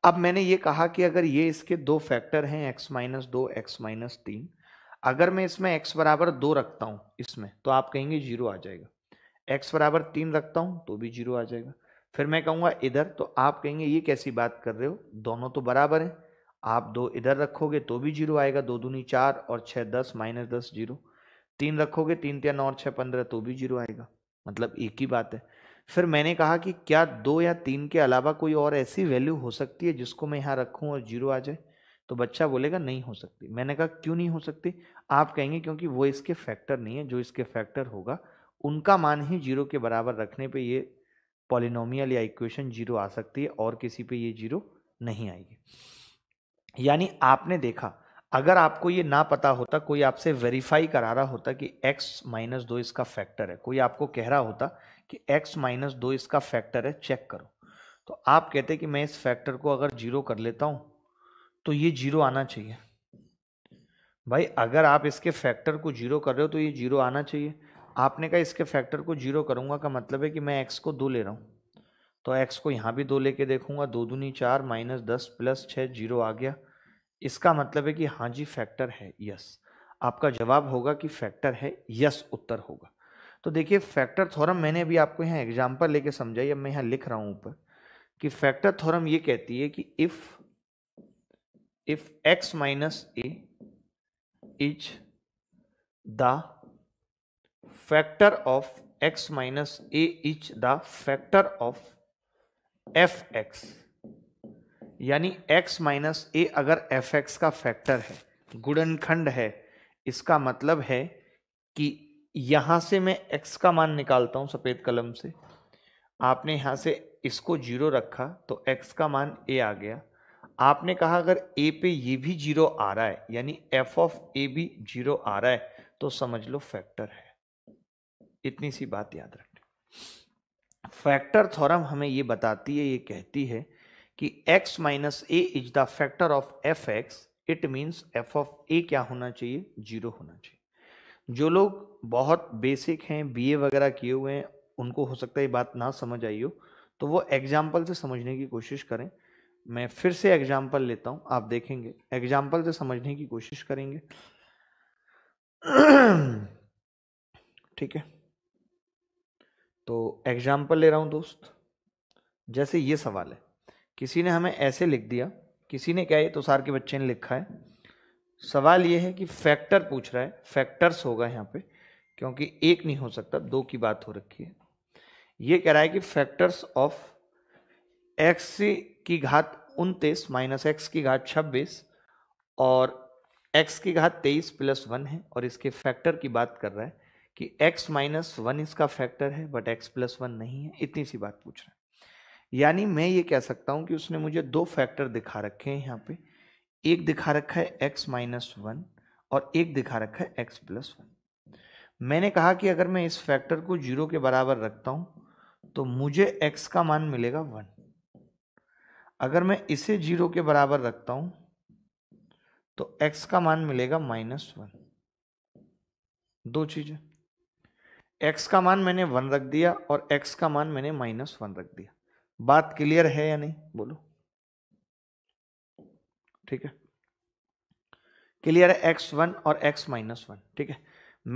अब मैंने ये कहा कि अगर ये इसके दो फैक्टर हैं x माइनस दो एक्स माइनस तीन अगर मैं इसमें x बराबर दो रखता हूँ इसमें तो आप कहेंगे जीरो आ जाएगा x बराबर तीन रखता हूँ तो भी जीरो आ जाएगा फिर मैं कहूँगा इधर तो आप कहेंगे ये कैसी बात कर रहे हो दोनों तो बराबर हैं आप दो इधर रखोगे तो भी जीरो आएगा दो दूनी चार और छः दस माइनस दस जीरो तीन रखोगे तीन तीन और छः पंद्रह तो भी जीरो आएगा मतलब एक ही बात है फिर मैंने कहा कि क्या दो या तीन के अलावा कोई और ऐसी वैल्यू हो सकती है जिसको मैं यहाँ रखूँ और जीरो आ जाए तो बच्चा बोलेगा नहीं हो सकती मैंने कहा क्यों नहीं हो सकती आप कहेंगे क्योंकि वो इसके फैक्टर नहीं है जो इसके फैक्टर होगा उनका मान ही जीरो के बराबर रखने पर ये पॉलिनोमियल या इक्वेशन जीरो आ सकती है और किसी पर ये जीरो नहीं आएगी यानी आपने देखा अगर आपको ये ना पता होता कोई आपसे वेरीफाई करा रहा होता कि x माइनस दो इसका फैक्टर है कोई आपको कह रहा होता कि x माइनस दो इसका फैक्टर है चेक करो तो आप कहते कि मैं इस फैक्टर को अगर जीरो कर लेता हूँ तो ये जीरो आना चाहिए भाई अगर आप इसके फैक्टर को जीरो कर रहे हो तो ये जीरो आना चाहिए आपने कहा इसके फैक्टर को जीरो करूँगा का मतलब है कि मैं एक्स को दो ले रहा हूँ तो एक्स को यहाँ भी दो लेके देखूंगा दो दूनी चार माइनस दस प्लस छः जीरो आ गया इसका मतलब है कि हाँ जी फैक्टर है यस आपका जवाब होगा कि फैक्टर है यस उत्तर होगा तो देखिए फैक्टर थॉरम मैंने अभी आपको यहाँ एग्जाम्पल लेके समझाई अब मैं यहाँ लिख रहा हूँ ऊपर कि फैक्टर थॉरम ये कहती है कि if if x minus a is the factor of x minus a is the factor of f x यानी x माइनस ए अगर एफ एक्स का फैक्टर है गुणनखंड है इसका मतलब है कि यहां से मैं x का मान निकालता हूं सफेद कलम से आपने यहां से इसको जीरो रखा तो x का मान a आ गया आपने कहा अगर a पे ये भी जीरो आ रहा है यानी एफ ऑफ ए भी जीरो आ रहा है तो समझ लो फैक्टर है इतनी सी बात याद रखें फैक्टर थॉरम हमें ये बताती है ये कहती है कि x minus a is the factor of f x it means f of a क्या होना चाहिए जीरो होना चाहिए जो लोग बहुत बेसिक हैं बीए वगैरह किए हुए हैं उनको हो सकता है ये बात ना समझ आई हो तो वो एग्जाम्पल से समझने की कोशिश करें मैं फिर से एग्जाम्पल लेता हूँ आप देखेंगे एग्जाम्पल से समझने की कोशिश करेंगे [clears throat] ठीक है तो एग्जाम्पल ले रहा हूँ दोस्त जैसे ये सवाल है किसी ने हमें ऐसे लिख दिया किसी ने क्या ये सार के बच्चे ने लिखा है सवाल ये है कि फैक्टर पूछ रहा है फैक्टर्स होगा यहाँ पे क्योंकि एक नहीं हो सकता दो की बात हो रखी है ये कह रहा है कि फैक्टर्स ऑफ एक्स की घात उनतीस माइनस एक्स की घात छब्बीस और एक्स की घात तेईस प्लस वन है और इसके फैक्टर की बात कर रहा है कि x माइनस वन इसका फैक्टर है बट x प्लस वन नहीं है इतनी सी बात पूछ रहे हैं यानी मैं ये कह सकता हूँ कि उसने मुझे दो फैक्टर दिखा रखे हैं यहाँ पे एक दिखा रखा है x माइनस वन और एक दिखा रखा है x प्लस वन मैंने कहा कि अगर मैं इस फैक्टर को जीरो के बराबर रखता हूँ तो मुझे x का मान मिलेगा वन अगर मैं इसे जीरो के बराबर रखता हूँ तो x का मान मिलेगा माइनस वन दो चीज़ें एक्स का मान मैंने वन रख दिया और एक्स का मान मैंने माइनस वन रख दिया बात क्लियर है या नहीं बोलो ठीक है क्लियर है एक्स वन और एक्स माइनस वन ठीक है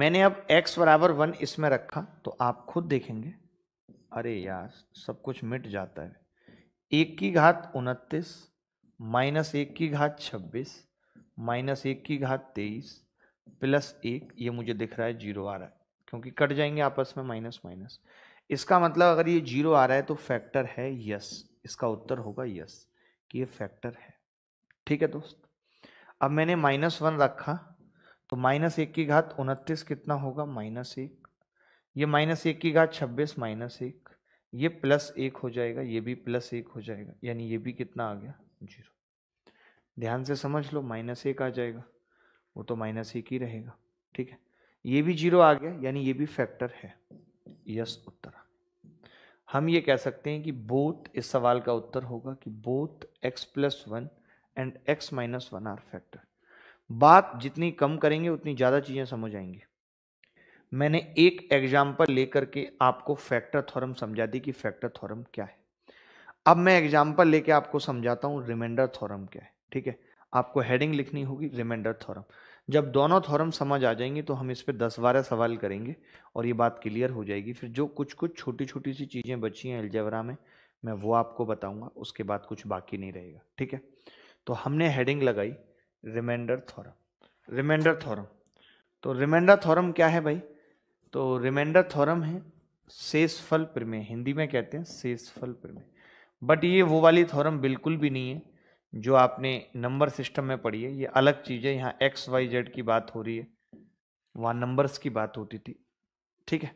मैंने अब एक्स बराबर वन इसमें रखा तो आप खुद देखेंगे अरे यार सब कुछ मिट जाता है एक की घात उनतीस माइनस एक की घात छब्बीस माइनस एक की घात तेईस प्लस एक ये मुझे दिख रहा है जीरो आ रहा है क्योंकि कट जाएंगे आपस में माइनस माइनस इसका मतलब अगर ये जीरो आ रहा है तो फैक्टर है यस इसका उत्तर होगा यस कि ये फैक्टर है ठीक है दोस्त अब मैंने माइनस वन रखा तो माइनस एक की घात उनतीस कितना होगा माइनस एक ये माइनस एक की घात छब्बीस माइनस एक ये प्लस एक हो जाएगा ये भी प्लस एक हो जाएगा यानी ये भी कितना आ गया जीरो ध्यान से समझ लो माइनस एक आ जाएगा वो तो माइनस एक ही रहेगा ठीक है ये भी जीरो आ गया यानी ये भी फैक्टर है यस उत्तर हम ये कह सकते हैं कि बोथ इस सवाल का उत्तर होगा कि both x plus one and x minus one are factor बात जितनी कम करेंगे उतनी ज़्यादा चीज़ें समझ आएंगे मैंने एक एग्जाम्पल लेकर के आपको फैक्टर थॉरम समझा दी कि फैक्टर थॉरम क्या है अब मैं एग्जाम्पल लेके आपको समझाता हूँ रिमाइंडर थॉरम क्या है ठीक है आपको हेडिंग लिखनी होगी रिमाइंडर थॉरम जब दोनों थॉरम समझ आ जाएंगे तो हम इस पर दस बारह सवाल करेंगे और ये बात क्लियर हो जाएगी फिर जो कुछ कुछ छोटी छोटी सी चीज़ें बची हैं एल्जेवरा में मैं वो आपको बताऊंगा उसके बाद कुछ बाकी नहीं रहेगा ठीक है तो हमने हेडिंग लगाई रिमाइंडर थॉरम रिमाइंडर थॉरम तो रिमाइंडर थॉरम क्या है भाई तो रिमाइंडर थॉरम है फल प्रमेय हिंदी में कहते हैं फल प्रमेय बट ये वो वाली थॉरम बिल्कुल भी नहीं है जो आपने नंबर सिस्टम में पढ़ी है ये अलग चीज़ है यहाँ एक्स वाई जेड की बात हो रही है वहाँ नंबर्स की बात होती थी ठीक है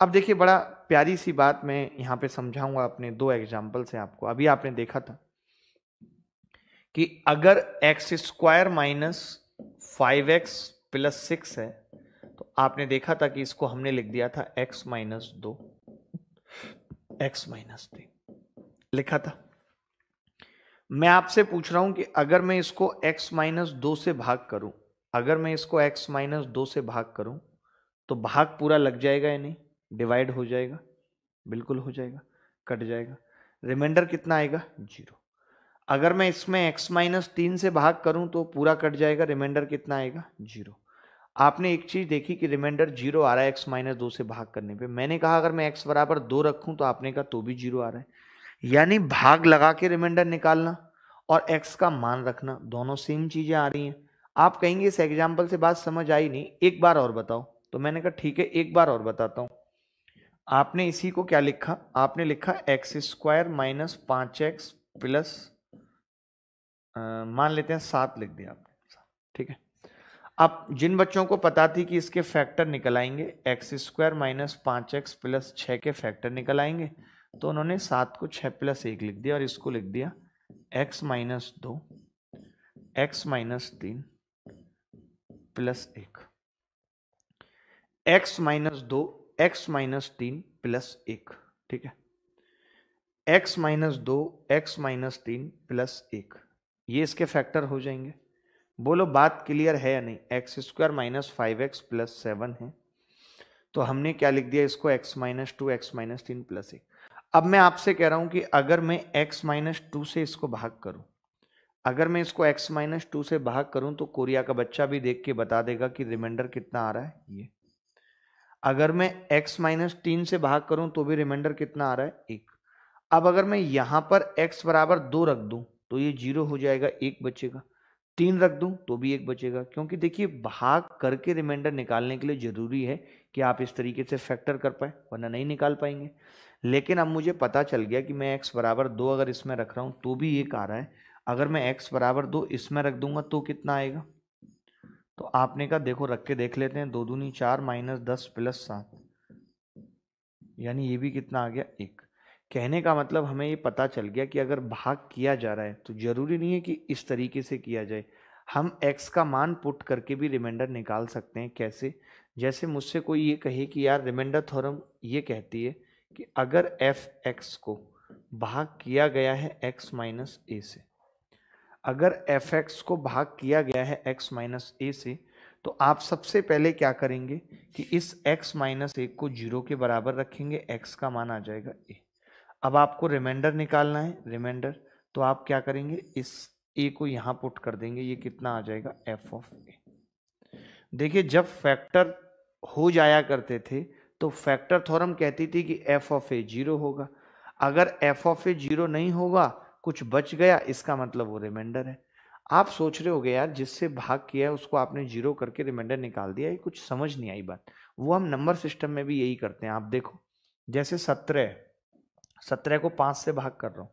अब देखिए बड़ा प्यारी सी बात मैं यहाँ पे समझाऊंगा अपने दो एग्जाम्पल से आपको अभी आपने देखा था कि अगर x square minus five x plus six है तो आपने देखा था कि इसको हमने लिख दिया था एक्स माइनस दो एक्स माइनस थ्री लिखा था मैं आपसे पूछ रहा हूं कि अगर मैं इसको x माइनस दो से भाग करूं अगर मैं इसको x माइनस दो से भाग करूं तो भाग पूरा लग जाएगा या नहीं डिवाइड हो जाएगा बिल्कुल हो जाएगा कट जाएगा रिमाइंडर कितना आएगा जीरो अगर मैं इसमें x माइनस तीन से भाग करूं तो पूरा कट जाएगा रिमाइंडर कितना आएगा जीरो आपने एक चीज़ देखी कि रिमाइंडर जीरो आ रहा है एक्स माइनस दो से भाग करने पे मैंने कहा अगर मैं एक्स बराबर दो रखूं तो आपने कहा तो भी जीरो आ रहा है यानी भाग लगा के रिमाइंडर निकालना और एक्स का मान रखना दोनों सेम चीज़ें आ रही हैं आप कहेंगे इस एग्जाम्पल से बात समझ आई नहीं एक बार और बताओ तो मैंने कहा ठीक है एक बार और बताता हूं आपने इसी को क्या लिखा आपने लिखा एक्स स्क्वायर माइनस पांच एक्स प्लस मान लेते हैं सात लिख दिया आपने ठीक है अब जिन बच्चों को पता थी कि इसके फैक्टर निकल आएंगे एक्स स्क्वायर माइनस पांच एक्स प्लस छ के फैक्टर निकल आएंगे तो उन्होंने सात को छः प्लस एक लिख दिया और इसको लिख दिया एक्स माइनस दो एक्स माइनस तीन प्लस एक एक्स माइनस दो एक्स माइनस तीन प्लस एक ठीक है एक्स माइनस दो एक्स माइनस तीन प्लस एक ये इसके फैक्टर हो जाएंगे बोलो बात क्लियर है या नहीं x square minus five x plus seven है तो हमने क्या लिख दिया इसको x minus two x minus तीन प्लस एक अब मैं आपसे कह रहा हूं कि अगर मैं x माइनस टू से इसको भाग करूं अगर मैं इसको x माइनस टू से भाग करूं तो कोरिया का बच्चा भी देख के बता देगा कि रिमाइंडर कितना आ रहा है ये अगर मैं x माइनस तीन से भाग करूं तो भी रिमाइंडर कितना आ रहा है एक अब अगर मैं यहां पर x बराबर दो रख दूं तो ये जीरो हो जाएगा एक बचेगा तीन रख दूं तो भी एक बचेगा क्योंकि देखिए भाग करके रिमाइंडर निकालने के लिए ज़रूरी है कि आप इस तरीके से फैक्टर कर पाए वरना नहीं निकाल पाएंगे लेकिन अब मुझे पता चल गया कि मैं एक्स बराबर दो अगर इसमें रख रहा हूँ तो भी एक आ रहा है अगर मैं एक्स बराबर दो इसमें रख दूंगा तो कितना आएगा तो आपने कहा देखो रख के देख लेते हैं दो दूनी चार माइनस दस प्लस सात यानी ये भी कितना आ गया एक कहने का मतलब हमें ये पता चल गया कि अगर भाग किया जा रहा है तो ज़रूरी नहीं है कि इस तरीके से किया जाए हम x का मान पुट करके भी रिमाइंडर निकाल सकते हैं कैसे जैसे मुझसे कोई ये कहे कि यार रिमाइंडर थॉरम ये कहती है कि अगर एफ एक्स को भाग किया गया है एक्स माइनस ए से अगर एफ एक्स को भाग किया गया है एक्स माइनस ए से तो आप सबसे पहले क्या करेंगे कि इस एक्स माइनस ए को जीरो के बराबर रखेंगे एक्स का मान आ जाएगा ए अब आपको रिमाइंडर निकालना है रिमाइंडर तो आप क्या करेंगे इस ए को यहां पुट कर देंगे ये कितना आ जाएगा एफ ऑफ ए देखिए जब फैक्टर हो जाया करते थे तो फैक्टर थॉरम कहती थी कि एफ ऑफ ए जीरो होगा अगर एफ ऑफ ए जीरो नहीं होगा कुछ बच गया इसका मतलब वो रिमाइंडर है आप सोच रहे होगे यार जिससे भाग किया है उसको आपने जीरो करके रिमाइंडर निकाल दिया ये कुछ समझ नहीं आई बात वो हम नंबर सिस्टम में भी यही करते हैं आप देखो जैसे सत्रह सत्रह को पाँच से भाग कर रहा हूँ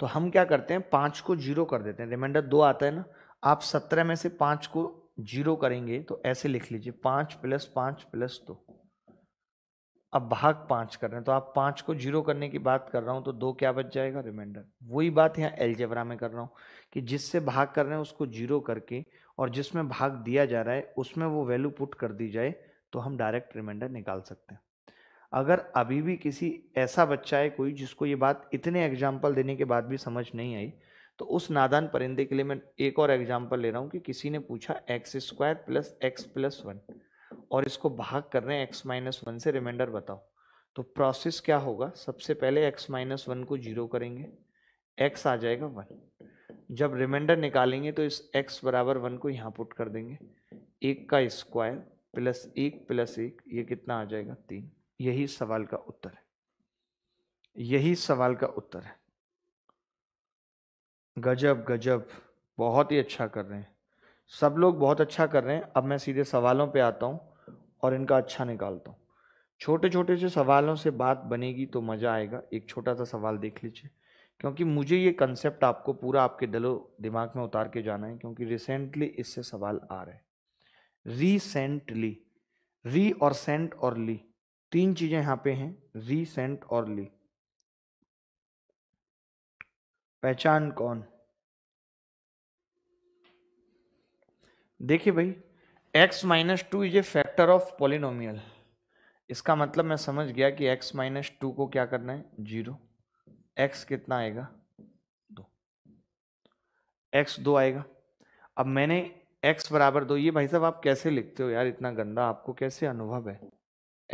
तो हम क्या करते हैं पाँच को जीरो कर देते हैं रिमाइंडर दो आता है ना आप सत्रह में से पाँच को जीरो करेंगे तो ऐसे लिख लीजिए पाँच प्लस पाँच प्लस दो तो। अब भाग पांच कर रहे हैं तो आप पाँच को जीरो करने की बात कर रहा हूँ तो दो क्या बच जाएगा रिमाइंडर वही बात यहाँ एलजेबरा में कर रहा हूँ कि जिससे भाग कर रहे हैं उसको जीरो करके और जिसमें भाग दिया जा रहा है उसमें वो वैल्यू पुट कर दी जाए तो हम डायरेक्ट रिमाइंडर निकाल सकते हैं अगर अभी भी किसी ऐसा बच्चा है कोई जिसको ये बात इतने एग्जाम्पल देने के बाद भी समझ नहीं आई तो उस नादान परिंदे के लिए मैं एक और एग्जाम्पल ले रहा हूँ कि किसी ने पूछा x square plus x plus one और इसको भाग कर रहे हैं एक्स माइनस वन से रिमाइंडर बताओ तो प्रोसेस क्या होगा सबसे पहले एक्स माइनस वन को जीरो करेंगे एक्स आ जाएगा वन जब रिमाइंडर निकालेंगे तो इस एक्स बराबर वन को यहाँ पुट कर देंगे एक का स्क्वायर प्लस एक प्लस एक ये कितना आ जाएगा तीन यही सवाल का उत्तर है यही सवाल का उत्तर है गजब गजब बहुत ही अच्छा कर रहे हैं सब लोग बहुत अच्छा कर रहे हैं अब मैं सीधे सवालों पे आता हूँ और इनका अच्छा निकालता हूँ छोटे छोटे से सवालों से बात बनेगी तो मज़ा आएगा एक छोटा सा सवाल देख लीजिए क्योंकि मुझे ये कंसेप्ट आपको पूरा आपके दिलो दिमाग में उतार के जाना है क्योंकि रिसेंटली इससे सवाल आ रहे हैं रिसेंटली री और सेंट और ली तीन चीज़ें यहाँ पे हैं री सेंट और ली पहचान कौन देखिए भाई x minus two is a factor of polynomial इसका मतलब मैं समझ गया कि एक्स माइनस टू को क्या करना है जीरो एक्स कितना आएगा दो एक्स दो आएगा अब मैंने एक्स बराबर दो ये भाई साहब आप कैसे लिखते हो यार इतना गंदा आपको कैसे अनुभव है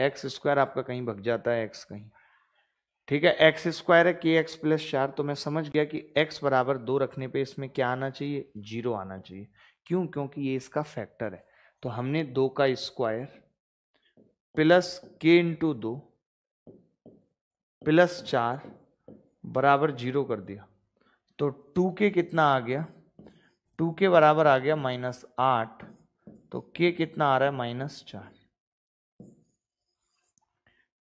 एक्स स्क्वायर आपका कहीं भग जाता है एक्स कहीं ठीक है एक्स स्क्वायर है के एक्स प्लस चार तो मैं समझ गया कि एक्स बराबर दो रखने पे इसमें क्या आना चाहिए जीरो आना चाहिए क्यों क्योंकि ये इसका फैक्टर है तो हमने दो का स्क्वायर प्लस के इंटू दो प्लस चार बराबर जीरो कर दिया तो टू के कितना आ गया टू के बराबर आ गया माइनस आठ तो के कितना आ रहा है माइनस चार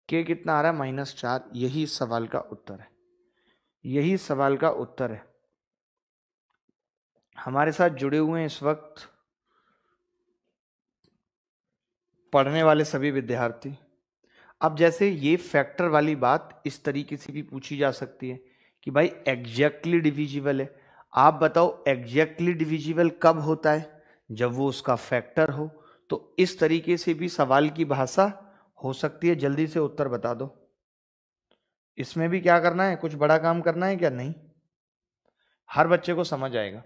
के कितना आ रहा है माइनस चार यही सवाल का उत्तर है यही सवाल का उत्तर है हमारे साथ जुड़े हुए हैं इस वक्त पढ़ने वाले सभी विद्यार्थी अब जैसे ये फैक्टर वाली बात इस तरीके से भी पूछी जा सकती है कि भाई एग्जैक्टली डिविजिबल है आप बताओ एग्जैक्टली डिविजिबल कब होता है जब वो उसका फैक्टर हो तो इस तरीके से भी सवाल की भाषा हो सकती है जल्दी से उत्तर बता दो इसमें भी क्या करना है कुछ बड़ा काम करना है क्या नहीं हर बच्चे को समझ आएगा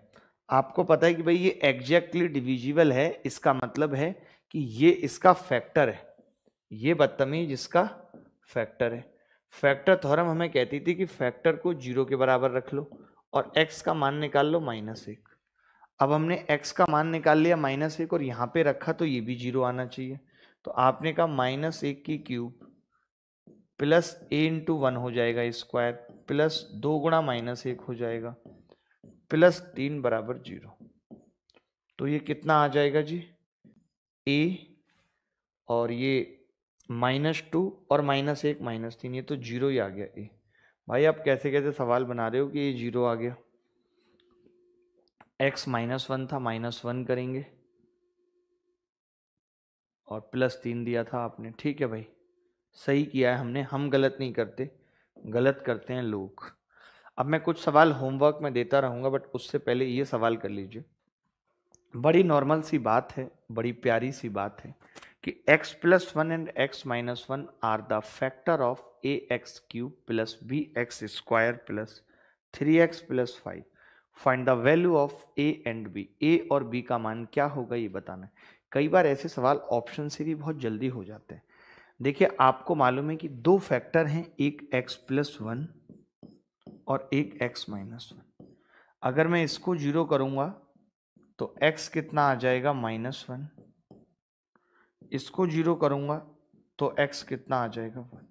आपको पता है कि भाई ये एग्जैक्टली डिविजिबल है इसका मतलब है कि ये इसका फैक्टर है ये बदतमीज इसका फैक्टर है फैक्टर थॉरम हमें कहती थी कि फैक्टर को जीरो के बराबर रख लो और एक्स का मान निकाल लो माइनस एक अब हमने एक्स का मान निकाल लिया माइनस एक और यहाँ पे रखा तो ये भी जीरो आना चाहिए तो आपने कहा माइनस एक की cube plus a into one हो जाएगा स्क्वायर प्लस दो गुणा माइनस एक हो जाएगा प्लस तीन बराबर जीरो तो ये कितना आ जाएगा जी ए और ये माइनस टू और माइनस एक माइनस तीन ये तो जीरो ही आ गया ए भाई आप कैसे कैसे सवाल बना रहे हो कि ये जीरो आ गया एक्स माइनस वन था माइनस वन करेंगे और प्लस तीन दिया था आपने ठीक है भाई सही किया है हमने हम गलत नहीं करते गलत करते हैं लोग अब मैं कुछ सवाल होमवर्क में देता रहूँगा बट उससे पहले ये सवाल कर लीजिए बड़ी नॉर्मल सी बात है बड़ी प्यारी सी बात है कि x plus one and x minus one are the factor of a x cube plus b x square plus three x plus five find the value of a and b a और बी का मान क्या होगा ये बताना है कई बार ऐसे सवाल ऑप्शन से भी बहुत जल्दी हो जाते हैं देखिए आपको मालूम है कि दो फैक्टर हैं एक x प्लस वन और एक x माइनस वन अगर मैं इसको जीरो करूँगा तो x कितना आ जाएगा माइनस वन इसको जीरो करूंगा तो x कितना आ जाएगा वन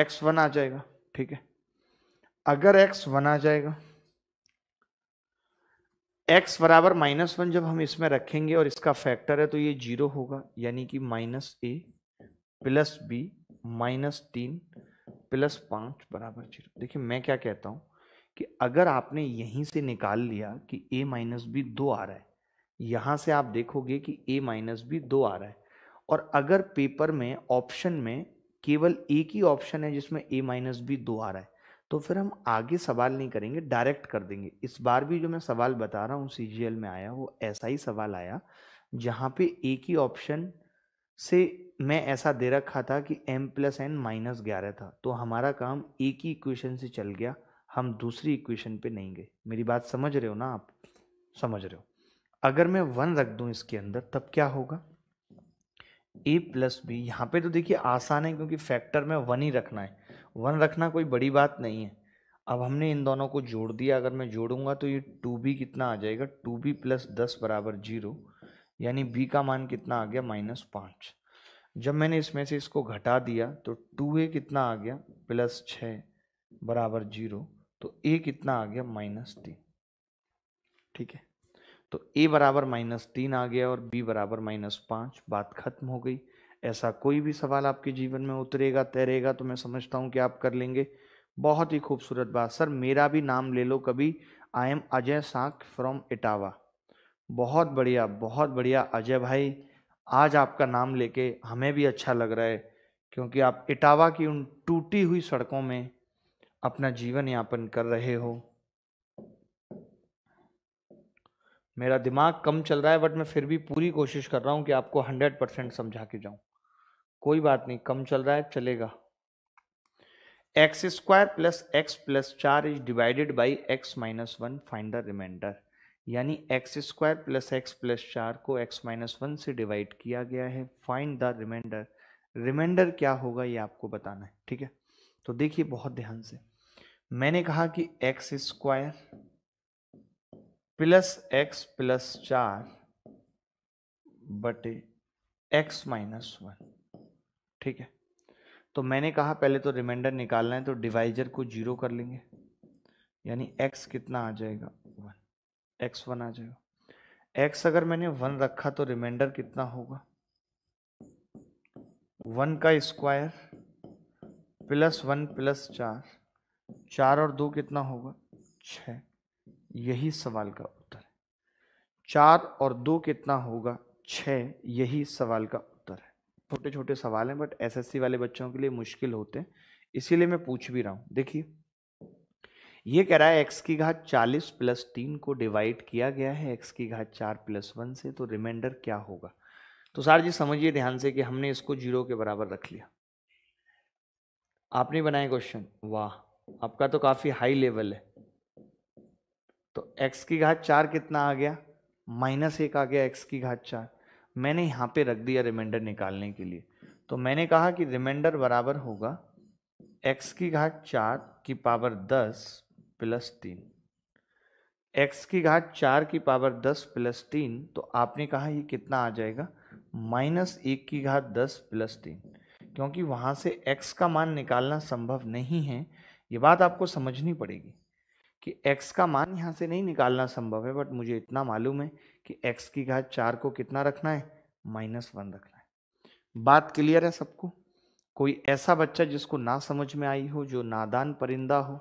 एक्स वन आ जाएगा ठीक है अगर x वन आ जाएगा x बराबर माइनस वन जब हम इसमें रखेंगे और इसका फैक्टर है तो ये जीरो होगा यानी कि minus a plus B minus तीन प्लस पांच बराबर जीरो देखिए मैं क्या कहता हूं कि अगर आपने यहीं से निकाल लिया कि ए माइनस बी दो आ रहा है यहाँ से आप देखोगे कि ए माइनस बी दो आ रहा है और अगर पेपर में ऑप्शन में केवल एक ही ऑप्शन है जिसमें ए माइनस बी दो आ रहा है तो फिर हम आगे सवाल नहीं करेंगे डायरेक्ट कर देंगे इस बार भी जो मैं सवाल बता रहा हूँ सी में आया वो ऐसा ही सवाल आया जहाँ पे एक ही ऑप्शन से मैं ऐसा दे रखा था कि m प्लस एन माइनस ग्यारह था तो हमारा काम एक ही इक्वेशन से चल गया हम दूसरी इक्वेशन पे नहीं गए मेरी बात समझ रहे हो ना आप समझ रहे हो अगर मैं वन रख दूं इसके अंदर तब क्या होगा ए प्लस बी यहाँ पे तो देखिए आसान है क्योंकि फैक्टर में वन ही रखना है वन रखना कोई बड़ी बात नहीं है अब हमने इन दोनों को जोड़ दिया अगर मैं जोड़ूंगा तो ये टू बी कितना आ जाएगा टू बी प्लस दस बराबर जीरो यानी बी का मान कितना आ गया माइनस पाँच जब मैंने इसमें से इसको घटा दिया तो टू ए कितना आ गया प्लस छः बराबर जीरो तो ए कितना आ गया माइनस तीन ठीक है तो ए बराबर माइनस तीन आ गया और बी बराबर माइनस पाँच बात खत्म हो गई ऐसा कोई भी सवाल आपके जीवन में उतरेगा तैरेगा तो मैं समझता हूँ कि आप कर लेंगे बहुत ही खूबसूरत बात सर मेरा भी नाम ले लो कभी आई एम अजय साख फ्रॉम इटावा बहुत बढ़िया बहुत बढ़िया अजय भाई आज आपका नाम लेके हमें भी अच्छा लग रहा है क्योंकि आप इटावा की उन टूटी हुई सड़कों में अपना जीवन यापन कर रहे हो मेरा दिमाग कम चल रहा है बट मैं फिर भी पूरी कोशिश कर रहा हूं कि आपको हंड्रेड परसेंट समझा के जाऊं कोई बात नहीं कम चल रहा है चलेगा x square plus x plus चार is divided by x minus one find the remainder यानी x square plus x plus चार को एक्स माइनस वन से डिवाइड किया गया है फाइंड द रिमाइंडर रिमाइंडर क्या होगा ये आपको बताना है ठीक है तो देखिए बहुत ध्यान से मैंने कहा कि x square plus x plus चार बटे एक्स माइनस वन ठीक है तो मैंने कहा पहले तो रिमाइंडर निकालना है तो डिवाइजर को जीरो कर लेंगे यानी एक्स कितना आ जाएगा वन एक्स वन आ जाएगा एक्स अगर मैंने वन रखा तो रिमाइंडर कितना होगा वन का स्क्वायर प्लस वन प्लस चार चार और दो कितना होगा छ यही सवाल का उत्तर है चार और दो कितना होगा छ यही सवाल का उत्तर है छोटे छोटे सवाल हैं बट एसएससी वाले बच्चों के लिए मुश्किल होते हैं इसीलिए मैं पूछ भी रहा हूँ देखिए ये कह रहा है एक्स की घात चालीस प्लस तीन को डिवाइड किया गया है एक्स की घात चार प्लस वन से तो रिमाइंडर क्या होगा तो सर जी समझिए ध्यान से कि हमने इसको जीरो के बराबर रख लिया आपने बनाए क्वेश्चन वाह आपका तो काफ़ी हाई लेवल है तो x की घात चार कितना आ गया माइनस एक आ गया x की घात चार मैंने यहाँ पे रख दिया रिमाइंडर निकालने के लिए तो मैंने कहा कि रिमाइंडर बराबर होगा x की घात चार की पावर दस प्लस तीन एक्स की घात चार की पावर दस प्लस तीन तो आपने कहा ये कितना आ जाएगा माइनस एक की घात दस प्लस तीन क्योंकि वहाँ से x का मान निकालना संभव नहीं है ये बात आपको समझनी पड़ेगी कि x का मान यहाँ से नहीं निकालना संभव है बट मुझे इतना मालूम है कि x की घात चार को कितना रखना है माइनस वन रखना है बात क्लियर है सबको कोई ऐसा बच्चा जिसको ना समझ में आई हो जो नादान परिंदा हो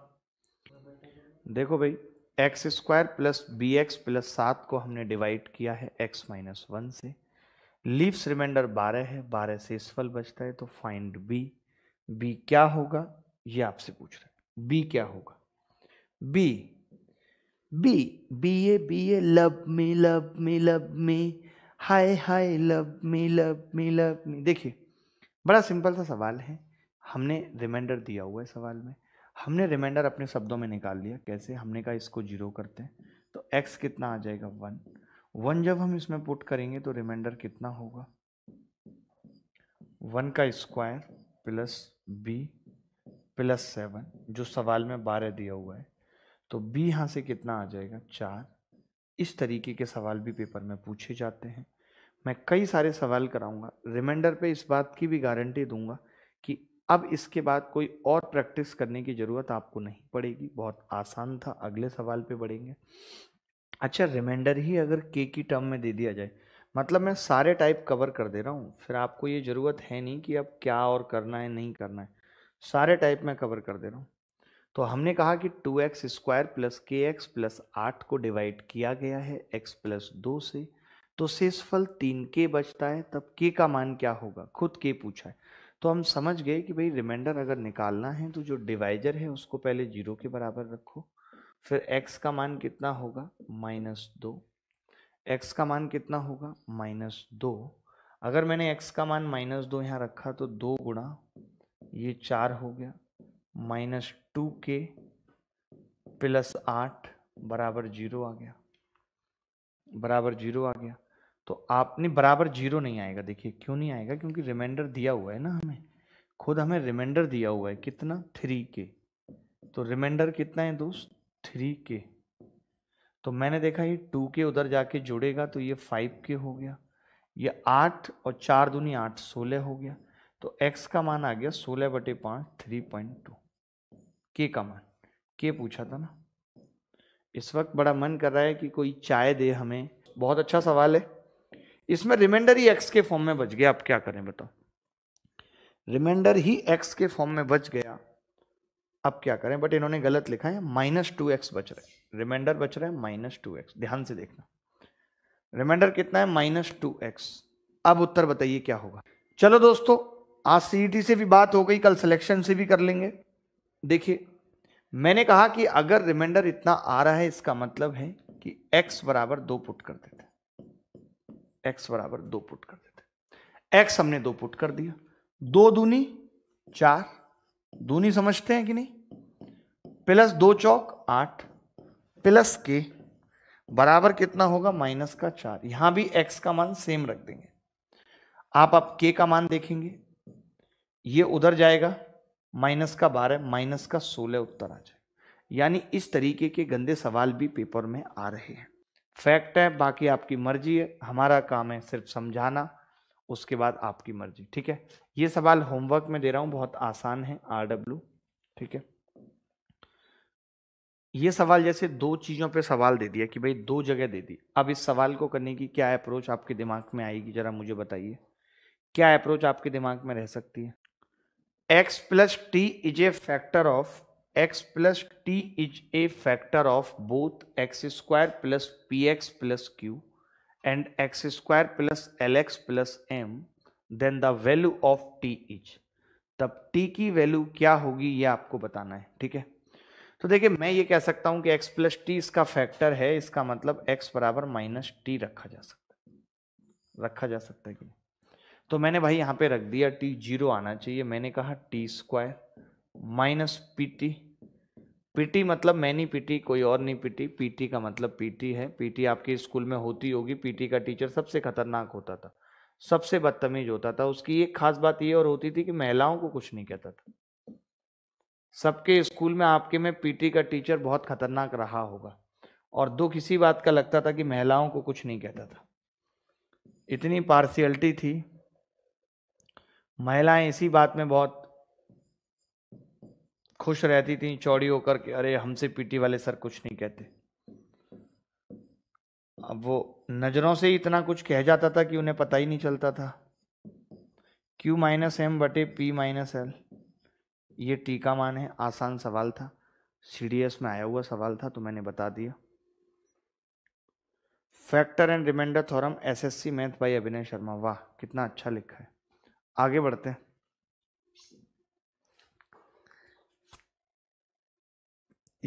देखो भाई x square plus b x plus सात को हमने डिवाइड किया है एक्स माइनस वन से लीव्स रिमाइंडर बारह है बारह से इसफल बचता है तो फाइंड बी बी क्या होगा ये आपसे पूछ रहा है बी क्या होगा b b b a B a love me love me love me हाय हाय love me love me love me देखिए बड़ा सिंपल सा सवाल है हमने रिमाइंडर दिया हुआ है सवाल में हमने रिमाइंडर अपने शब्दों में निकाल लिया कैसे हमने कहा इसको जीरो करते हैं तो एक्स कितना आ जाएगा वन वन जब हम इसमें पुट करेंगे तो रिमाइंडर कितना होगा वन का square plus B plus seven जो सवाल में बारह दिया हुआ है तो बी यहाँ से कितना आ जाएगा चार इस तरीके के सवाल भी पेपर में पूछे जाते हैं मैं कई सारे सवाल कराऊंगा रिमाइंडर पे इस बात की भी गारंटी दूंगा कि अब इसके बाद कोई और प्रैक्टिस करने की ज़रूरत आपको नहीं पड़ेगी बहुत आसान था अगले सवाल पे बढ़ेंगे अच्छा रिमाइंडर ही अगर के की टर्म में दे दिया जाए मतलब मैं सारे टाइप कवर कर दे रहा हूँ फिर आपको ये ज़रूरत है नहीं कि अब क्या और करना है नहीं करना है सारे टाइप मैं कवर कर दे रहा हूँ तो हमने कहा कि two x square plus k x plus आठ को डिवाइड किया गया है एक्स प्लस दो से तो शेषफल तीन के बचता है तब के का मान क्या होगा खुद के पूछा है तो हम समझ गए कि भाई रिमाइंडर अगर निकालना है तो जो डिवाइजर है उसको पहले जीरो के बराबर रखो फिर एक्स का मान कितना होगा माइनस दो एक्स का मान कितना होगा माइनस दो अगर मैंने एक्स का मान माइनस दो यहाँ रखा तो दो गुणा ये चार हो गया माइनस टू के प्लस आठ बराबर जीरो आ गया बराबर जीरो आ गया तो आपने बराबर जीरो नहीं आएगा देखिए क्यों नहीं आएगा क्योंकि रिमाइंडर दिया हुआ है ना हमें खुद हमें रिमाइंडर दिया हुआ है कितना थ्री के तो रिमाइंडर कितना है दोस्त थ्री के तो मैंने देखा ये टू के उधर जाके जुड़ेगा तो ये फाइव के हो गया ये आठ और चार दूनी आठ सोलह हो गया तो एक्स का मान आ गया सोलह बटे पाँच थ्री पॉइंट टू के का मान के पूछा था ना इस वक्त बड़ा मन कर रहा है कि कोई चाय दे हमें बहुत अच्छा सवाल है इसमें रिमाइंडर ही एक्स के फॉर्म में बच गया आप क्या करें बताओ रिमाइंडर ही एक्स के फॉर्म में बच गया अब क्या करें बट इन्होंने गलत लिखा है माइनस टू एक्स बच रहे रिमाइंडर बच रहा है माइनस टू एक्स ध्यान से देखना रिमाइंडर कितना है माइनस टू एक्स अब उत्तर बताइए क्या होगा चलो दोस्तों आज सीईटी e से भी बात हो गई कल सिलेक्शन से भी कर लेंगे देखिए मैंने कहा कि अगर रिमाइंडर इतना आ रहा है इसका मतलब है कि एक्स बराबर दो पुट कर देते एक्स बराबर दो पुट कर देते एक्स हमने दो पुट कर दिया दो दूनी चार दूनी समझते हैं कि नहीं प्लस दो चौक आठ प्लस के बराबर कितना होगा माइनस का चार यहां भी एक्स का मान सेम रख देंगे आप अब के का मान देखेंगे ये उधर जाएगा माइनस का बारह माइनस का सोलह उत्तर आ जाए यानी इस तरीके के गंदे सवाल भी पेपर में आ रहे हैं फैक्ट है बाकी आपकी मर्जी है हमारा काम है सिर्फ समझाना उसके बाद आपकी मर्जी ठीक है ये सवाल होमवर्क में दे रहा हूँ बहुत आसान है आर डब्ल्यू ठीक है ये सवाल जैसे दो चीज़ों पे सवाल दे दिया कि भाई दो जगह दे दी अब इस सवाल को करने की क्या अप्रोच आपके दिमाग में आएगी जरा मुझे बताइए क्या अप्रोच आपके दिमाग में रह सकती है x plus t is a factor of x plus t is a factor of both x square plus p x plus q and x square plus lx plus m then the value of t is तब टी की वैल्यू क्या होगी ये आपको बताना है ठीक है तो देखिए मैं ये कह सकता हूं कि x प्लस टी इसका फैक्टर है इसका मतलब x बराबर माइनस टी रखा जा सकता है रखा जा सकता है कि तो मैंने भाई यहां पे रख दिया टी जीरो आना चाहिए मैंने कहा t square minus p t p t मतलब मैनी पीटी कोई और नहीं पीटी पीटी का मतलब पीटी है पीटी आपके स्कूल में होती होगी पीटी का टीचर सबसे खतरनाक होता था सबसे बदतमीज होता था उसकी एक खास बात ये और होती थी कि महिलाओं को कुछ नहीं कहता था सबके स्कूल में आपके में पीटी का टीचर बहुत खतरनाक रहा होगा और दुख इसी बात का लगता था कि महिलाओं को कुछ नहीं कहता था इतनी पार्शियलिटी थी महिलाएं इसी बात में बहुत खुश रहती थी चौड़ी होकर के अरे हमसे पीटी वाले सर कुछ नहीं कहते अब वो नज़रों से ही इतना कुछ कह जाता था कि उन्हें पता ही नहीं चलता था क्यू माइनस एम बटे पी माइनस एल ये टीका मान है आसान सवाल था सी में आया हुआ सवाल था तो मैंने बता दिया factor and remainder theorem SSC math by Abhinay Sharma वाह कितना अच्छा लिखा है आगे बढ़ते हैं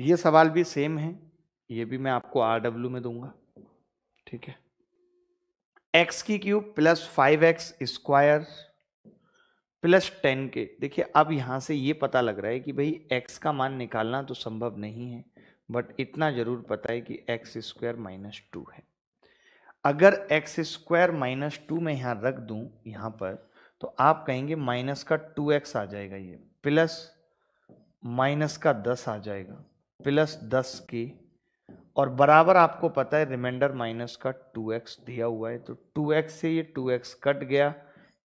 ये सवाल भी सेम है ये भी मैं आपको आर डब्ल्यू में दूंगा ठीक है एक्स की cube plus five x square plus ten के देखिए अब यहाँ से ये पता लग रहा है कि भाई एक्स का मान निकालना तो संभव नहीं है बट इतना ज़रूर पता है कि एक्स स्क्वायर माइनस टू है अगर एक्स स्क्वायर माइनस टू में यहाँ रख दूँ यहाँ पर तो आप कहेंगे माइनस का टू एक्स आ जाएगा ये प्लस माइनस का दस आ जाएगा प्लस दस के और बराबर आपको पता है रिमाइंडर माइनस का टू एक्स दिया हुआ है तो टू एक्स से ये टू एक्स कट गया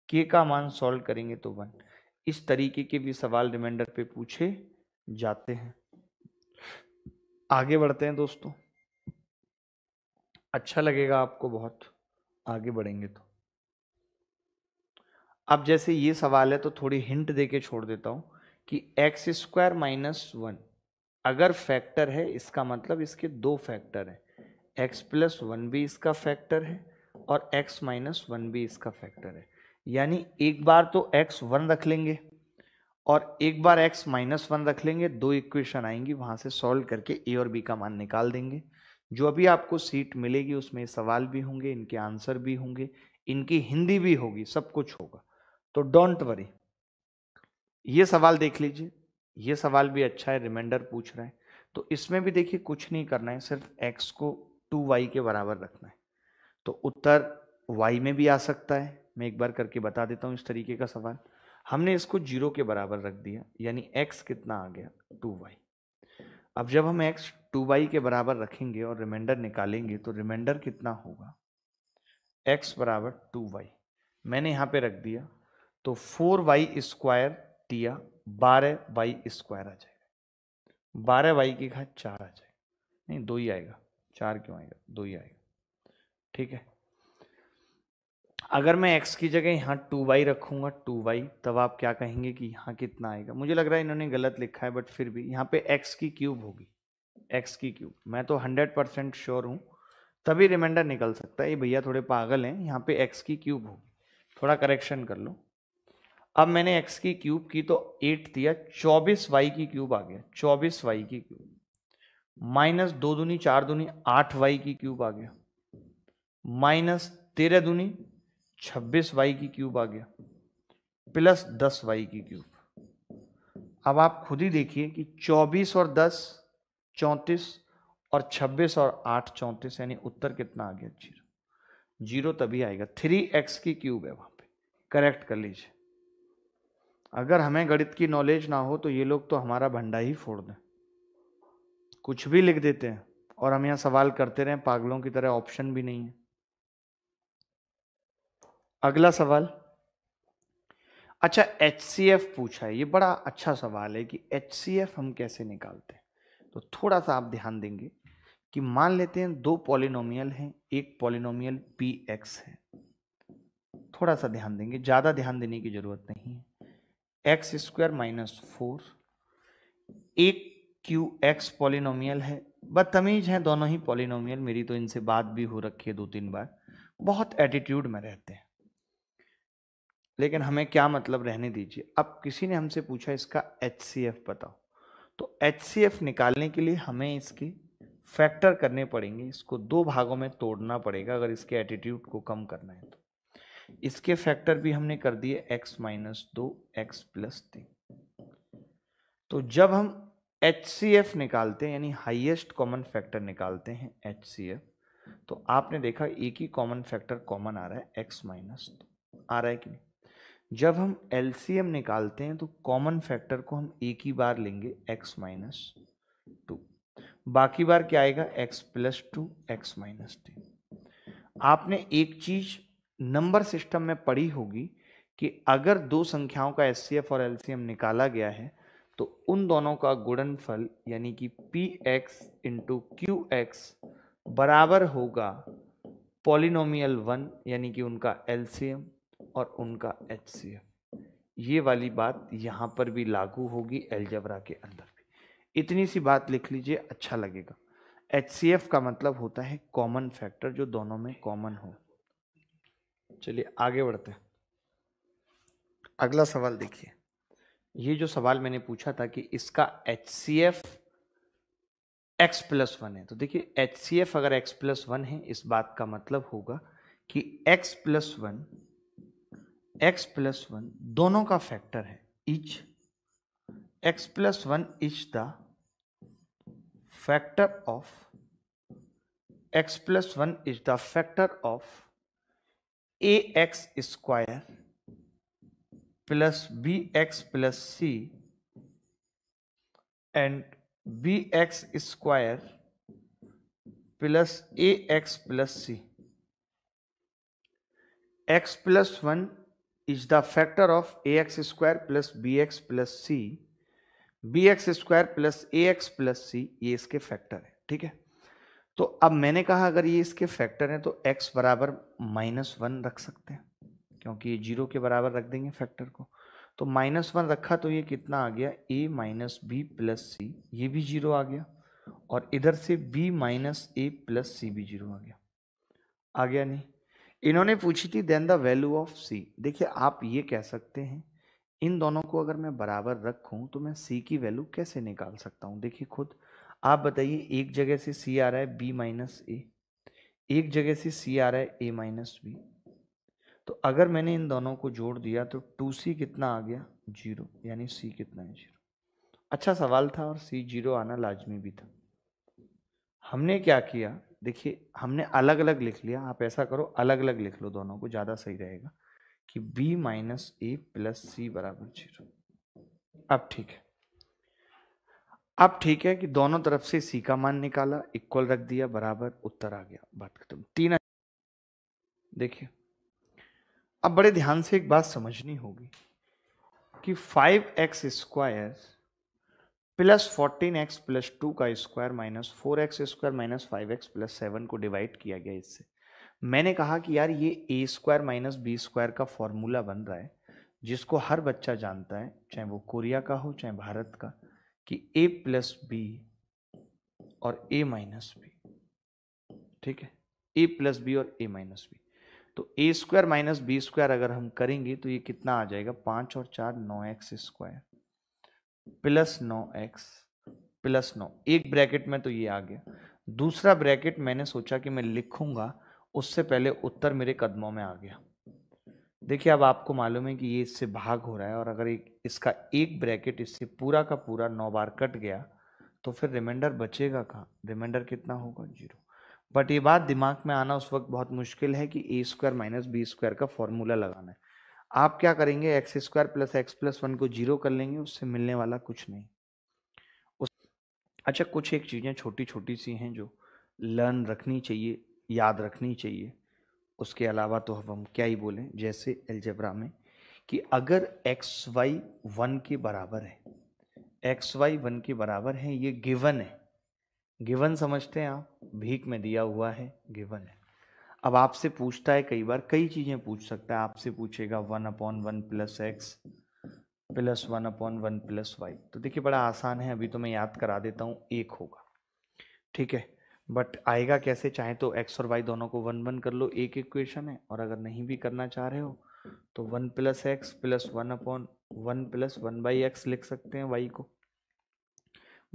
के का मान सॉल्व करेंगे तो वन इस तरीके के भी सवाल रिमाइंडर पे पूछे जाते हैं आगे बढ़ते हैं दोस्तों अच्छा लगेगा आपको बहुत आगे बढ़ेंगे तो अब जैसे ये सवाल है तो थोड़ी हिंट देके छोड़ देता हूं कि एक्स स्क्वायर माइनस वन अगर फैक्टर है इसका मतलब इसके दो फैक्टर हैं एक्स प्लस वन भी इसका फैक्टर है और एक्स माइनस वन भी इसका फैक्टर है यानी एक बार तो एक्स वन रख लेंगे और एक बार एक्स माइनस वन रख लेंगे दो इक्वेशन आएंगी वहाँ से सॉल्व करके ए और बी का मान निकाल देंगे जो अभी आपको सीट मिलेगी उसमें सवाल भी होंगे इनके आंसर भी होंगे इनकी हिंदी भी होगी सब कुछ होगा तो डोंट वरी ये सवाल देख लीजिए ये सवाल भी अच्छा है रिमाइंडर पूछ रहे हैं तो इसमें भी देखिए कुछ नहीं करना है सिर्फ एक्स को टू वाई के बराबर रखना है तो उत्तर वाई में भी आ सकता है मैं एक बार करके बता देता हूँ इस तरीके का सवाल हमने इसको जीरो के बराबर रख दिया यानी एक्स कितना आ गया टू वाई अब जब हम एक्स टू वाई के बराबर रखेंगे और रिमाइंडर निकालेंगे तो रिमाइंडर कितना होगा एक्स बराबर टू वाई मैंने यहाँ पे रख दिया तो फोर वाई स्क्वायर दिया बारह वाई स्क्वायर आ जाएगा बारह वाई की घात चार आ जाएगा नहीं दो ही आएगा चार क्यों आएगा दो ही आएगा ठीक है अगर मैं x की जगह यहाँ टू वाई रखूंगा टू वाई तब आप क्या कहेंगे कि यहाँ कितना आएगा मुझे लग रहा है इन्होंने गलत लिखा है बट फिर भी यहाँ पे x की क्यूब होगी x की क्यूब मैं तो 100 परसेंट श्योर हूँ तभी रिमाइंडर निकल सकता है ये भैया थोड़े पागल हैं यहाँ पे x की क्यूब होगी थोड़ा करेक्शन कर लो अब मैंने x की क्यूब की तो 8 दिया चौबीस वाई की क्यूब आ गया चौबीस वाई की क्यूब माइनस दो दूनी चार दूनी आठ वाई की क्यूब आ गया माइनस तेरह दूनी छब्बीस वाई की क्यूब आ गया प्लस दस वाई की क्यूब अब आप खुद ही देखिए कि चौबीस और दस चौंतीस और छब्बीस और आठ चौंतीस यानी उत्तर कितना आ गया जीरो जीरो तभी आएगा थ्री एक्स की क्यूब है वहां पे करेक्ट कर लीजिए अगर हमें गणित की नॉलेज ना हो तो ये लोग तो हमारा भंडा ही फोड़ दें कुछ भी लिख देते हैं और हम यहाँ सवाल करते रहे पागलों की तरह ऑप्शन भी नहीं है अगला सवाल अच्छा एच सी एफ पूछा है ये बड़ा अच्छा सवाल है कि एच सी एफ हम कैसे निकालते हैं तो थोड़ा सा आप ध्यान देंगे कि मान लेते हैं दो पॉलिनोमियल हैं एक पॉलिनोमियल पी एक्स है थोड़ा सा ध्यान देंगे ज़्यादा ध्यान देने की ज़रूरत नहीं है एक्स स्क्वायर माइनस फोर एक क्यू एक्स पॉलिनोमियल है बदतमीज हैं दोनों ही पॉलिनोमियल मेरी तो इनसे बात भी हो रखी है दो तीन बार बहुत एटीट्यूड में रहते हैं लेकिन हमें क्या मतलब रहने दीजिए अब किसी ने हमसे पूछा इसका एच सी एफ बताओ तो एच सी एफ निकालने के लिए हमें इसके फैक्टर करने पड़ेंगे इसको दो भागों में तोड़ना पड़ेगा अगर इसके एटीट्यूड को कम करना है तो इसके फैक्टर भी हमने कर दिए x माइनस दो एक्स प्लस तीन तो जब हम एच निकालते हैं यानी हाइएस्ट कॉमन फैक्टर निकालते हैं एच तो आपने देखा एक ही कॉमन फैक्टर कॉमन आ रहा है x माइनस दो आ रहा है कि नहीं जब हम एल सी एम निकालते हैं तो कॉमन फैक्टर को हम एक ही बार लेंगे x माइनस टू बाकी बार क्या आएगा x plus two x minus तीन आपने एक चीज नंबर सिस्टम में पड़ी होगी कि अगर दो संख्याओं का एच और एल निकाला गया है तो उन दोनों का गुणनफल यानी कि p x into q x बराबर होगा पॉलिनोमियल वन यानी कि उनका एल और उनका एच ये वाली बात यहाँ पर भी लागू होगी एलजबरा के अंदर भी इतनी सी बात लिख लीजिए अच्छा लगेगा एच का मतलब होता है कॉमन फैक्टर जो दोनों में कॉमन हो चलिए आगे बढ़ते हैं अगला सवाल देखिए ये जो सवाल मैंने पूछा था कि इसका H C F x plus one है तो देखिए एच सी एफ अगर एक्स प्लस वन है इस बात का मतलब होगा कि x plus one x plus one दोनों का फैक्टर है each x plus one is the factor of x plus one is the factor of a x square plus b x plus c and b x square plus A x plus c x plus one is the factor of a x square plus b x plus C b x square plus A x plus सी ये इसके फैक्टर है ठीक है तो अब मैंने कहा अगर ये इसके फैक्टर हैं तो x बराबर माइनस वन रख सकते हैं क्योंकि ये जीरो के बराबर रख देंगे फैक्टर को तो माइनस वन रखा तो ये कितना आ गया a माइनस बी प्लस सी ये भी जीरो आ गया और इधर से b minus a plus c भी जीरो आ गया आ गया नहीं इन्होंने पूछी थी then the value of c देखिए आप ये कह सकते हैं इन दोनों को अगर मैं बराबर रखूं तो मैं सी की वैल्यू कैसे निकाल सकता हूं देखिए खुद आप बताइए एक जगह से सी आ रहा है बी माइनस ए एक जगह से सी आ रहा है ए माइनस बी तो अगर मैंने इन दोनों को जोड़ दिया तो टू सी कितना आ गया जीरो यानी सी कितना है जीरो अच्छा सवाल था और सी जीरो आना लाजमी भी था हमने क्या किया देखिए हमने अलग अलग लिख लिया आप ऐसा करो अलग अलग लिख लो दोनों को ज़्यादा सही रहेगा कि b माइनस ए प्लस सी बराबर जीरो अब ठीक है अब ठीक है कि दोनों तरफ से सी का मान निकाला इक्वल रख दिया बराबर उत्तर आ गया बात खत्म तीन देखिए अब बड़े ध्यान से एक बात समझनी होगी कि five x square plus fourteen x plus two का square minus four x square minus five x plus seven को डिवाइड किया गया इससे मैंने कहा कि यार ये a square minus B square का फॉर्मूला बन रहा है जिसको हर बच्चा जानता है चाहे वो कोरिया का हो चाहे भारत का कि ए प्लस बी और ए माइनस बी ठीक है ए प्लस बी और ए माइनस बी तो a square minus B square अगर हम करेंगे तो ये कितना आ जाएगा पाँच और चार नौ एक्स स्क्वायर प्लस नौ एक्स प्लस नौ एक ब्रैकेट में तो ये आ गया दूसरा ब्रैकेट मैंने सोचा कि मैं लिखूंगा उससे पहले उत्तर मेरे कदमों में आ गया देखिए अब आपको मालूम है कि ये इससे भाग हो रहा है और अगर एक इसका एक ब्रैकेट इससे पूरा का पूरा नौ बार कट गया तो फिर रिमाइंडर बचेगा कहाँ रिमाइंडर कितना होगा जीरो बट ये बात दिमाग में आना उस वक्त बहुत मुश्किल है कि ए स्क्वायर माइनस बी स्क्वायर का फॉर्मूला लगाना है आप क्या करेंगे x square plus x plus one को जीरो कर लेंगे उससे मिलने वाला कुछ नहीं उस अच्छा कुछ एक चीज़ें छोटी छोटी सी हैं जो लर्न रखनी चाहिए याद रखनी चाहिए उसके अलावा तो हम क्या ही बोलें जैसे एल्जेब्रा में कि अगर एक्स वाई वन के बराबर है एक्स वाई वन के बराबर है ये गिवन है गिवन समझते हैं आप भीख में दिया हुआ है गिवन है अब आपसे पूछता है कई बार कई चीज़ें पूछ सकता है आपसे पूछेगा one upon one plus x plus one upon one plus y तो देखिए बड़ा आसान है अभी तो मैं याद करा देता हूँ एक होगा ठीक है बट आएगा कैसे चाहे तो एक्स और वाई दोनों को वन वन कर लो एक इक्वेशन है और अगर नहीं भी करना चाह रहे हो तो one plus x plus one upon one plus one by x लिख सकते हैं वाई को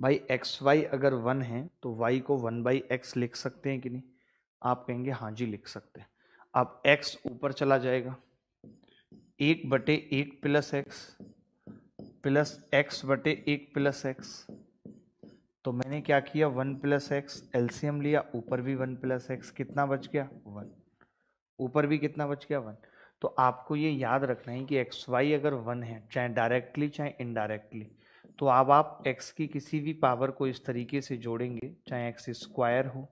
भाई एक्स वाई अगर वन है तो वाई को वन बाई एक्स लिख सकते हैं कि नहीं आप कहेंगे हाँ जी लिख सकते हैं अब एक्स ऊपर चला जाएगा एक बटे एक प्लस एक्स प्लस एक्स बटे एक प्लस एक्स तो मैंने क्या किया वन प्लस एक्स एल्सियम लिया ऊपर भी वन प्लस एक्स कितना बच गया वन ऊपर भी कितना बच गया वन तो आपको ये याद रखना है कि एक्स वाई अगर वन है चाहे डायरेक्टली चाहे इनडायरेक्टली तो अब आप एक्स की किसी भी पावर को इस तरीके से जोड़ेंगे चाहे एक्स स्क्वायर हो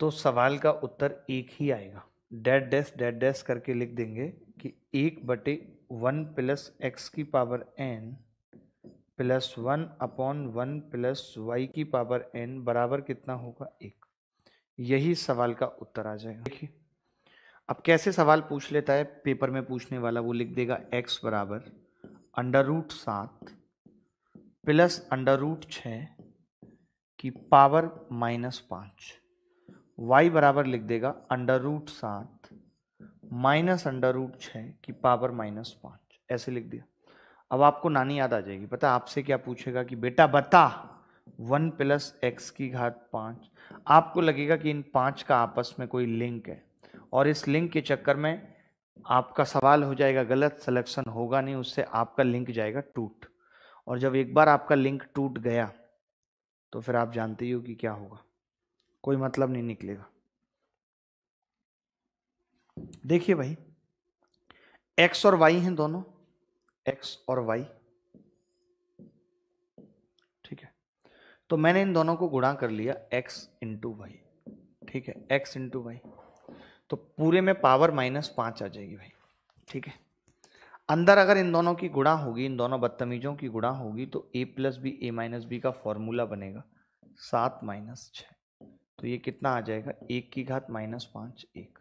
तो सवाल का उत्तर एक ही आएगा डेड डेस डेड डेस करके लिख देंगे कि एक बटे वन प्लस एक्स की power n plus one upon one plus Y की पावर एन बराबर कितना होगा एक यही सवाल का उत्तर आ जाएगा देखिए अब कैसे सवाल पूछ लेता है पेपर में पूछने वाला वो लिख देगा एक्स बराबर अंडर रूट सात प्लस अंडर रूट छ की पावर माइनस पाँच वाई बराबर लिख देगा अंडर रूट सात माइनस अंडर रूट छः की पावर माइनस पाँच ऐसे लिख दिया अब आपको नानी याद आ जाएगी पता आपसे क्या पूछेगा कि बेटा बता वन प्लस एक्स की घात पाँच आपको लगेगा कि इन पाँच का आपस में कोई लिंक है और इस लिंक के चक्कर में आपका सवाल हो जाएगा गलत सिलेक्शन होगा नहीं उससे आपका लिंक जाएगा टूट और जब एक बार आपका लिंक टूट गया तो फिर आप जानते ही हो कि क्या होगा कोई मतलब नहीं निकलेगा देखिए भाई एक्स और वाई हैं दोनों एक्स और वाई ठीक है तो मैंने इन दोनों को गुणा कर लिया एक्स इंटू वाई ठीक है एक्स इंटू वाई तो पूरे में पावर माइनस पांच आ जाएगी भाई ठीक है अंदर अगर इन दोनों की गुणा होगी इन दोनों बदतमीजों की गुणा होगी तो ए प्लस बी ए माइनस बी का फॉर्मूला बनेगा सात माइनस छ तो ये कितना आ जाएगा एक की घात माइनस पांच एक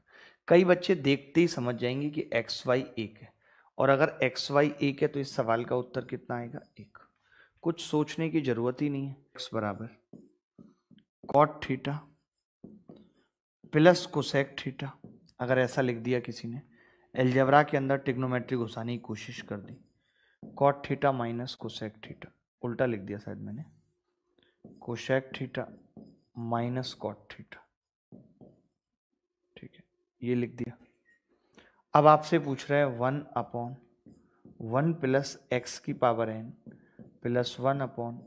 कई बच्चे देखते ही समझ जाएंगे कि एक्स वाई एक है और अगर एक्स वाई एक है तो इस सवाल का उत्तर कितना आएगा एक कुछ सोचने की जरूरत ही नहीं है एक्स बराबर cot theta plus cosec theta अगर ऐसा लिख दिया किसी ने एल्जेब्रा के अंदर टिग्नोमेट्री घुसाने की कोशिश कर दी cot theta minus cosec theta उल्टा लिख दिया शायद मैंने cosec theta minus cot theta ठीक है ये लिख दिया अब आपसे पूछ रहे हैं one upon one plus x की power n plus one upon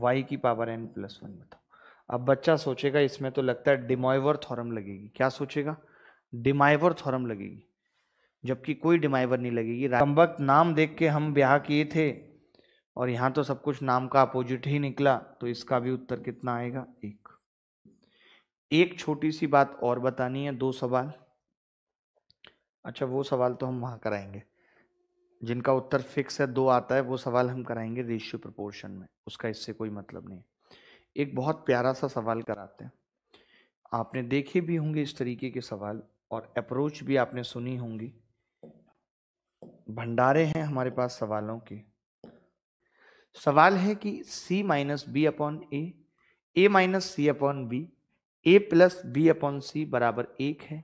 y की पावर एन प्लस वन बताओ अब बच्चा सोचेगा इसमें तो लगता है डिमाइवर थॉरम लगेगी क्या सोचेगा डिमाइवर थॉरम लगेगी जबकि कोई डिमाइवर नहीं लगेगी रामबक नाम देख के हम ब्याह किए थे और यहाँ तो सब कुछ नाम का अपोजिट ही निकला तो इसका भी उत्तर कितना आएगा एक एक छोटी सी बात और बतानी है दो सवाल अच्छा वो सवाल तो हम वहाँ कराएंगे जिनका उत्तर फिक्स है दो आता है वो सवाल हम कराएंगे रेशियो प्रपोर्शन में उसका इससे कोई मतलब नहीं एक बहुत प्यारा सा सवाल कराते हैं आपने देखे भी होंगे इस तरीके के सवाल और अप्रोच भी आपने सुनी होंगी भंडारे हैं हमारे पास सवालों के सवाल है कि c minus b upon a a minus c upon b A plus b upon c बराबर एक है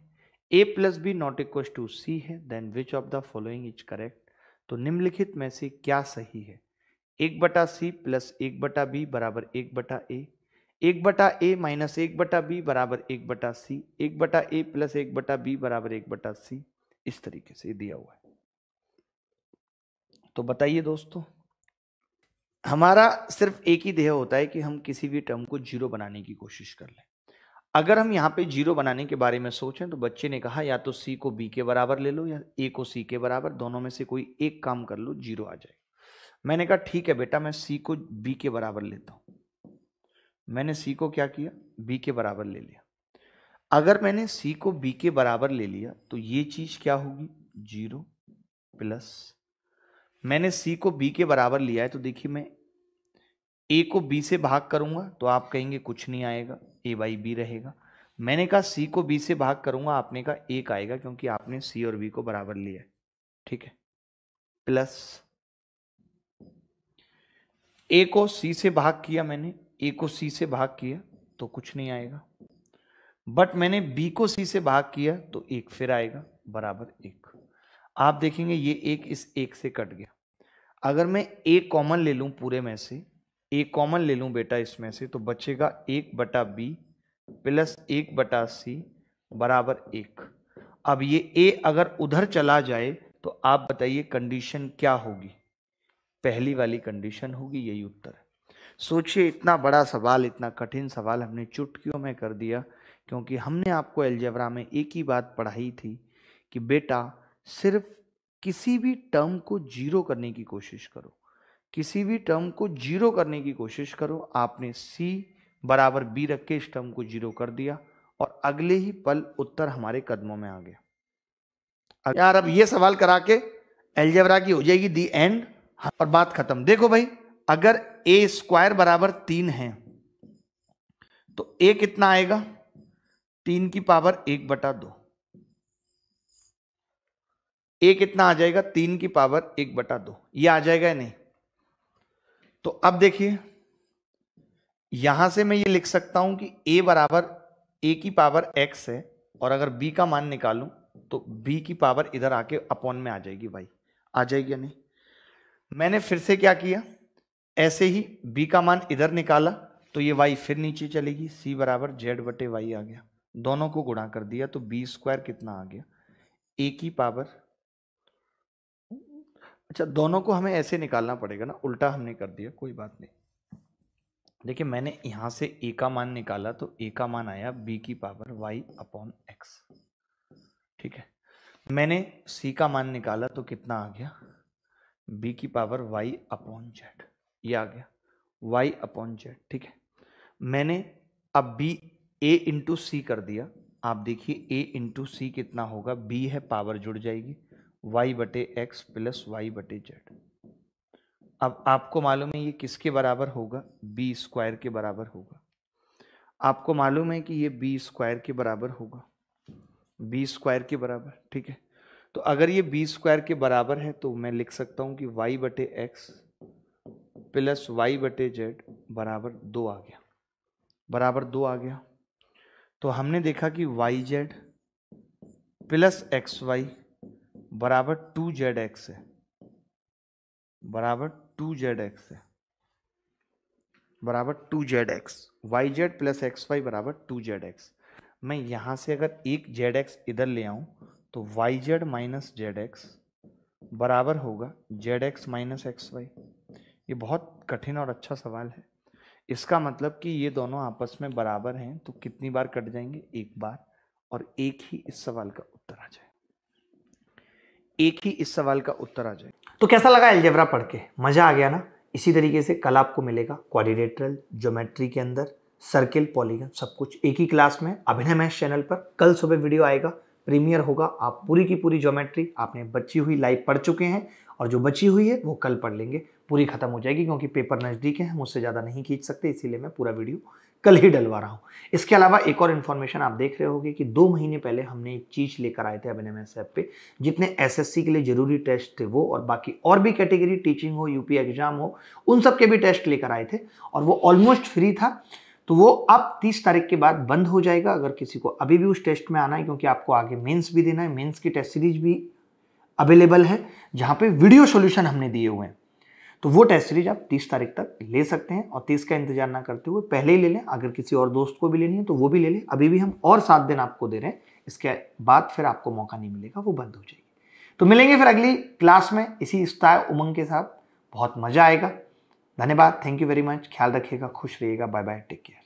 ए plus b not equal to c है then which of the following is correct तो निम्नलिखित में से क्या सही है एक बटा सी प्लस एक बटा बी बराबर एक बटा ए एक बटा ए माइनस एक बटा बी बराबर एक बटा सी एक बटा ए प्लस एक बटा बी बराबर एक बटा सी इस तरीके से दिया हुआ है तो बताइए दोस्तों हमारा सिर्फ एक ही देह होता है कि हम किसी भी टर्म को जीरो बनाने की कोशिश कर लें अगर हम यहाँ पे जीरो बनाने के बारे में सोचें तो बच्चे ने कहा या तो सी को बी के बराबर ले लो या ए को सी के बराबर दोनों में से कोई एक काम कर लो जीरो आ जाए मैंने कहा ठीक है बेटा मैं सी को बी के बराबर लेता हूँ मैंने सी को क्या किया बी के बराबर ले लिया अगर मैंने सी को बी के बराबर ले लिया तो ये चीज़ क्या होगी जीरो प्लस मैंने सी को बी के बराबर लिया है तो देखिए मैं ए को बी से भाग करूंगा तो आप कहेंगे कुछ नहीं आएगा ए बाई बी रहेगा मैंने कहा सी को बी से भाग करूंगा आपने कहा एक आएगा क्योंकि आपने सी और बी को बराबर लिया ठीक है प्लस ए को सी से भाग किया मैंने ए को सी से भाग किया तो कुछ नहीं आएगा बट मैंने बी को सी से भाग किया तो एक फिर आएगा बराबर एक आप देखेंगे ये एक इस एक से कट गया अगर मैं एक कॉमन ले लूं पूरे में से ए कॉमन ले लूँ बेटा इसमें से तो बचेगा एक बटा बी प्लस एक बटा सी बराबर एक अब ये ए अगर उधर चला जाए तो आप बताइए कंडीशन क्या होगी पहली वाली कंडीशन होगी यही उत्तर है सोचिए इतना बड़ा सवाल इतना कठिन सवाल हमने चुटकियों में कर दिया क्योंकि हमने आपको एल्जेब्रा में एक ही बात पढ़ाई थी कि बेटा सिर्फ किसी भी टर्म को जीरो करने की कोशिश करो किसी भी टर्म को जीरो करने की कोशिश करो आपने सी बराबर बी रख के इस टर्म को जीरो कर दिया और अगले ही पल उत्तर हमारे कदमों में आ गया यार अब ये सवाल करा के एलजेबरा की हो जाएगी दी एंड और बात खत्म देखो भाई अगर ए स्क्वायर बराबर तीन है तो ए कितना आएगा तीन की पावर एक बटा दो ए कितना आ जाएगा तीन की पावर एक बटा दो ये आ जाएगा या नहीं तो अब देखिए यहां से मैं ये लिख सकता हूं कि a बराबर a की पावर x है और अगर b का मान निकालू तो b की पावर इधर आके अपॉन में आ जाएगी भाई आ जाएगी नहीं मैंने फिर से क्या किया ऐसे ही b का मान इधर निकाला तो ये y फिर नीचे चलेगी c बराबर जेड बटे वाई आ गया दोनों को गुणा कर दिया तो बी स्क्वायर कितना आ गया ए की पावर अच्छा दोनों को हमें ऐसे निकालना पड़ेगा ना उल्टा हमने कर दिया कोई बात नहीं देखिए मैंने यहाँ से ए का मान निकाला तो ए का मान आया बी की पावर वाई अपॉन एक्स ठीक है मैंने सी का मान निकाला तो कितना आ गया बी की पावर वाई अपॉन जेड ये आ गया वाई अपॉन जेड ठीक है मैंने अब बी ए इंटू सी कर दिया आप देखिए ए इंटू सी कितना होगा बी है पावर जुड़ जाएगी वाई बटे एक्स प्लस वाई बटे जेड अब आपको मालूम है ये किसके बराबर होगा बी स्क्वायर के बराबर होगा आपको मालूम है कि ये बी स्क्वायर के बराबर होगा बी स्क्वायर के बराबर ठीक है तो अगर ये बी स्क्वायर के बराबर है तो मैं लिख सकता हूँ कि वाई बटे एक्स प्लस वाई बटे जेड बराबर दो आ गया बराबर दो आ गया तो हमने देखा कि y Z plus x Y बराबर टू जेड एक्स है बराबर टू जेड एक्स है बराबर two Z x Y Z plus x Y बराबर टू जेड एक्स मैं यहां से अगर एक जेड एक्स इधर ले आऊं तो y Z minus Z x बराबर होगा z x minus x Y ये बहुत कठिन और अच्छा सवाल है इसका मतलब कि ये दोनों आपस में बराबर हैं तो कितनी बार कट जाएंगे एक बार और एक ही इस सवाल का उत्तर आ जाए एक ही इस सवाल का उत्तर आ जाए तो कैसा लगा एल्जेब्रा पढ़ के मज़ा आ गया ना इसी तरीके से कल आपको मिलेगा क्वारिलेटरल ज्योमेट्री के अंदर सर्किल पॉलीगन सब कुछ एक ही क्लास में अभिनय महेश चैनल पर कल सुबह वीडियो आएगा प्रीमियर होगा आप पूरी की पूरी ज्योमेट्री आपने बची हुई लाइव पढ़ चुके हैं और जो बची हुई है वो कल पढ़ लेंगे पूरी खत्म हो जाएगी क्योंकि पेपर नज़दीक है हम उससे ज़्यादा नहीं खींच सकते इसीलिए मैं पूरा वीडियो कल ही डलवा रहा हूँ इसके अलावा एक और इन्फॉर्मेशन आप देख रहे होंगे कि दो महीने पहले हमने एक चीज़ लेकर आए थे अब एन एस पे जितने एसएससी के लिए ज़रूरी टेस्ट थे वो और बाकी और भी कैटेगरी टीचिंग हो यूपी एग्जाम हो उन सब के भी टेस्ट लेकर आए थे और वो ऑलमोस्ट फ्री था तो वो अब 30 तारीख के बाद बंद हो जाएगा अगर किसी को अभी भी उस टेस्ट में आना है क्योंकि आपको आगे मेन्स भी देना है मेन्स की टेस्ट सीरीज भी अवेलेबल है जहाँ पे वीडियो सोल्यूशन हमने दिए हुए हैं तो वो टेस्ट सीरीज आप तीस तारीख तक ले सकते हैं और तीस का इंतजार ना करते हुए पहले ही ले लें अगर किसी और दोस्त को भी लेनी है तो वो भी ले लें अभी भी हम और सात दिन आपको दे रहे हैं इसके बाद फिर आपको मौका नहीं मिलेगा वो बंद हो जाएगी तो मिलेंगे फिर अगली क्लास में इसी स्टार उमंग के साथ बहुत मजा आएगा धन्यवाद थैंक यू वेरी मच ख्याल रखिएगा खुश रहिएगा बाय बाय टेक केयर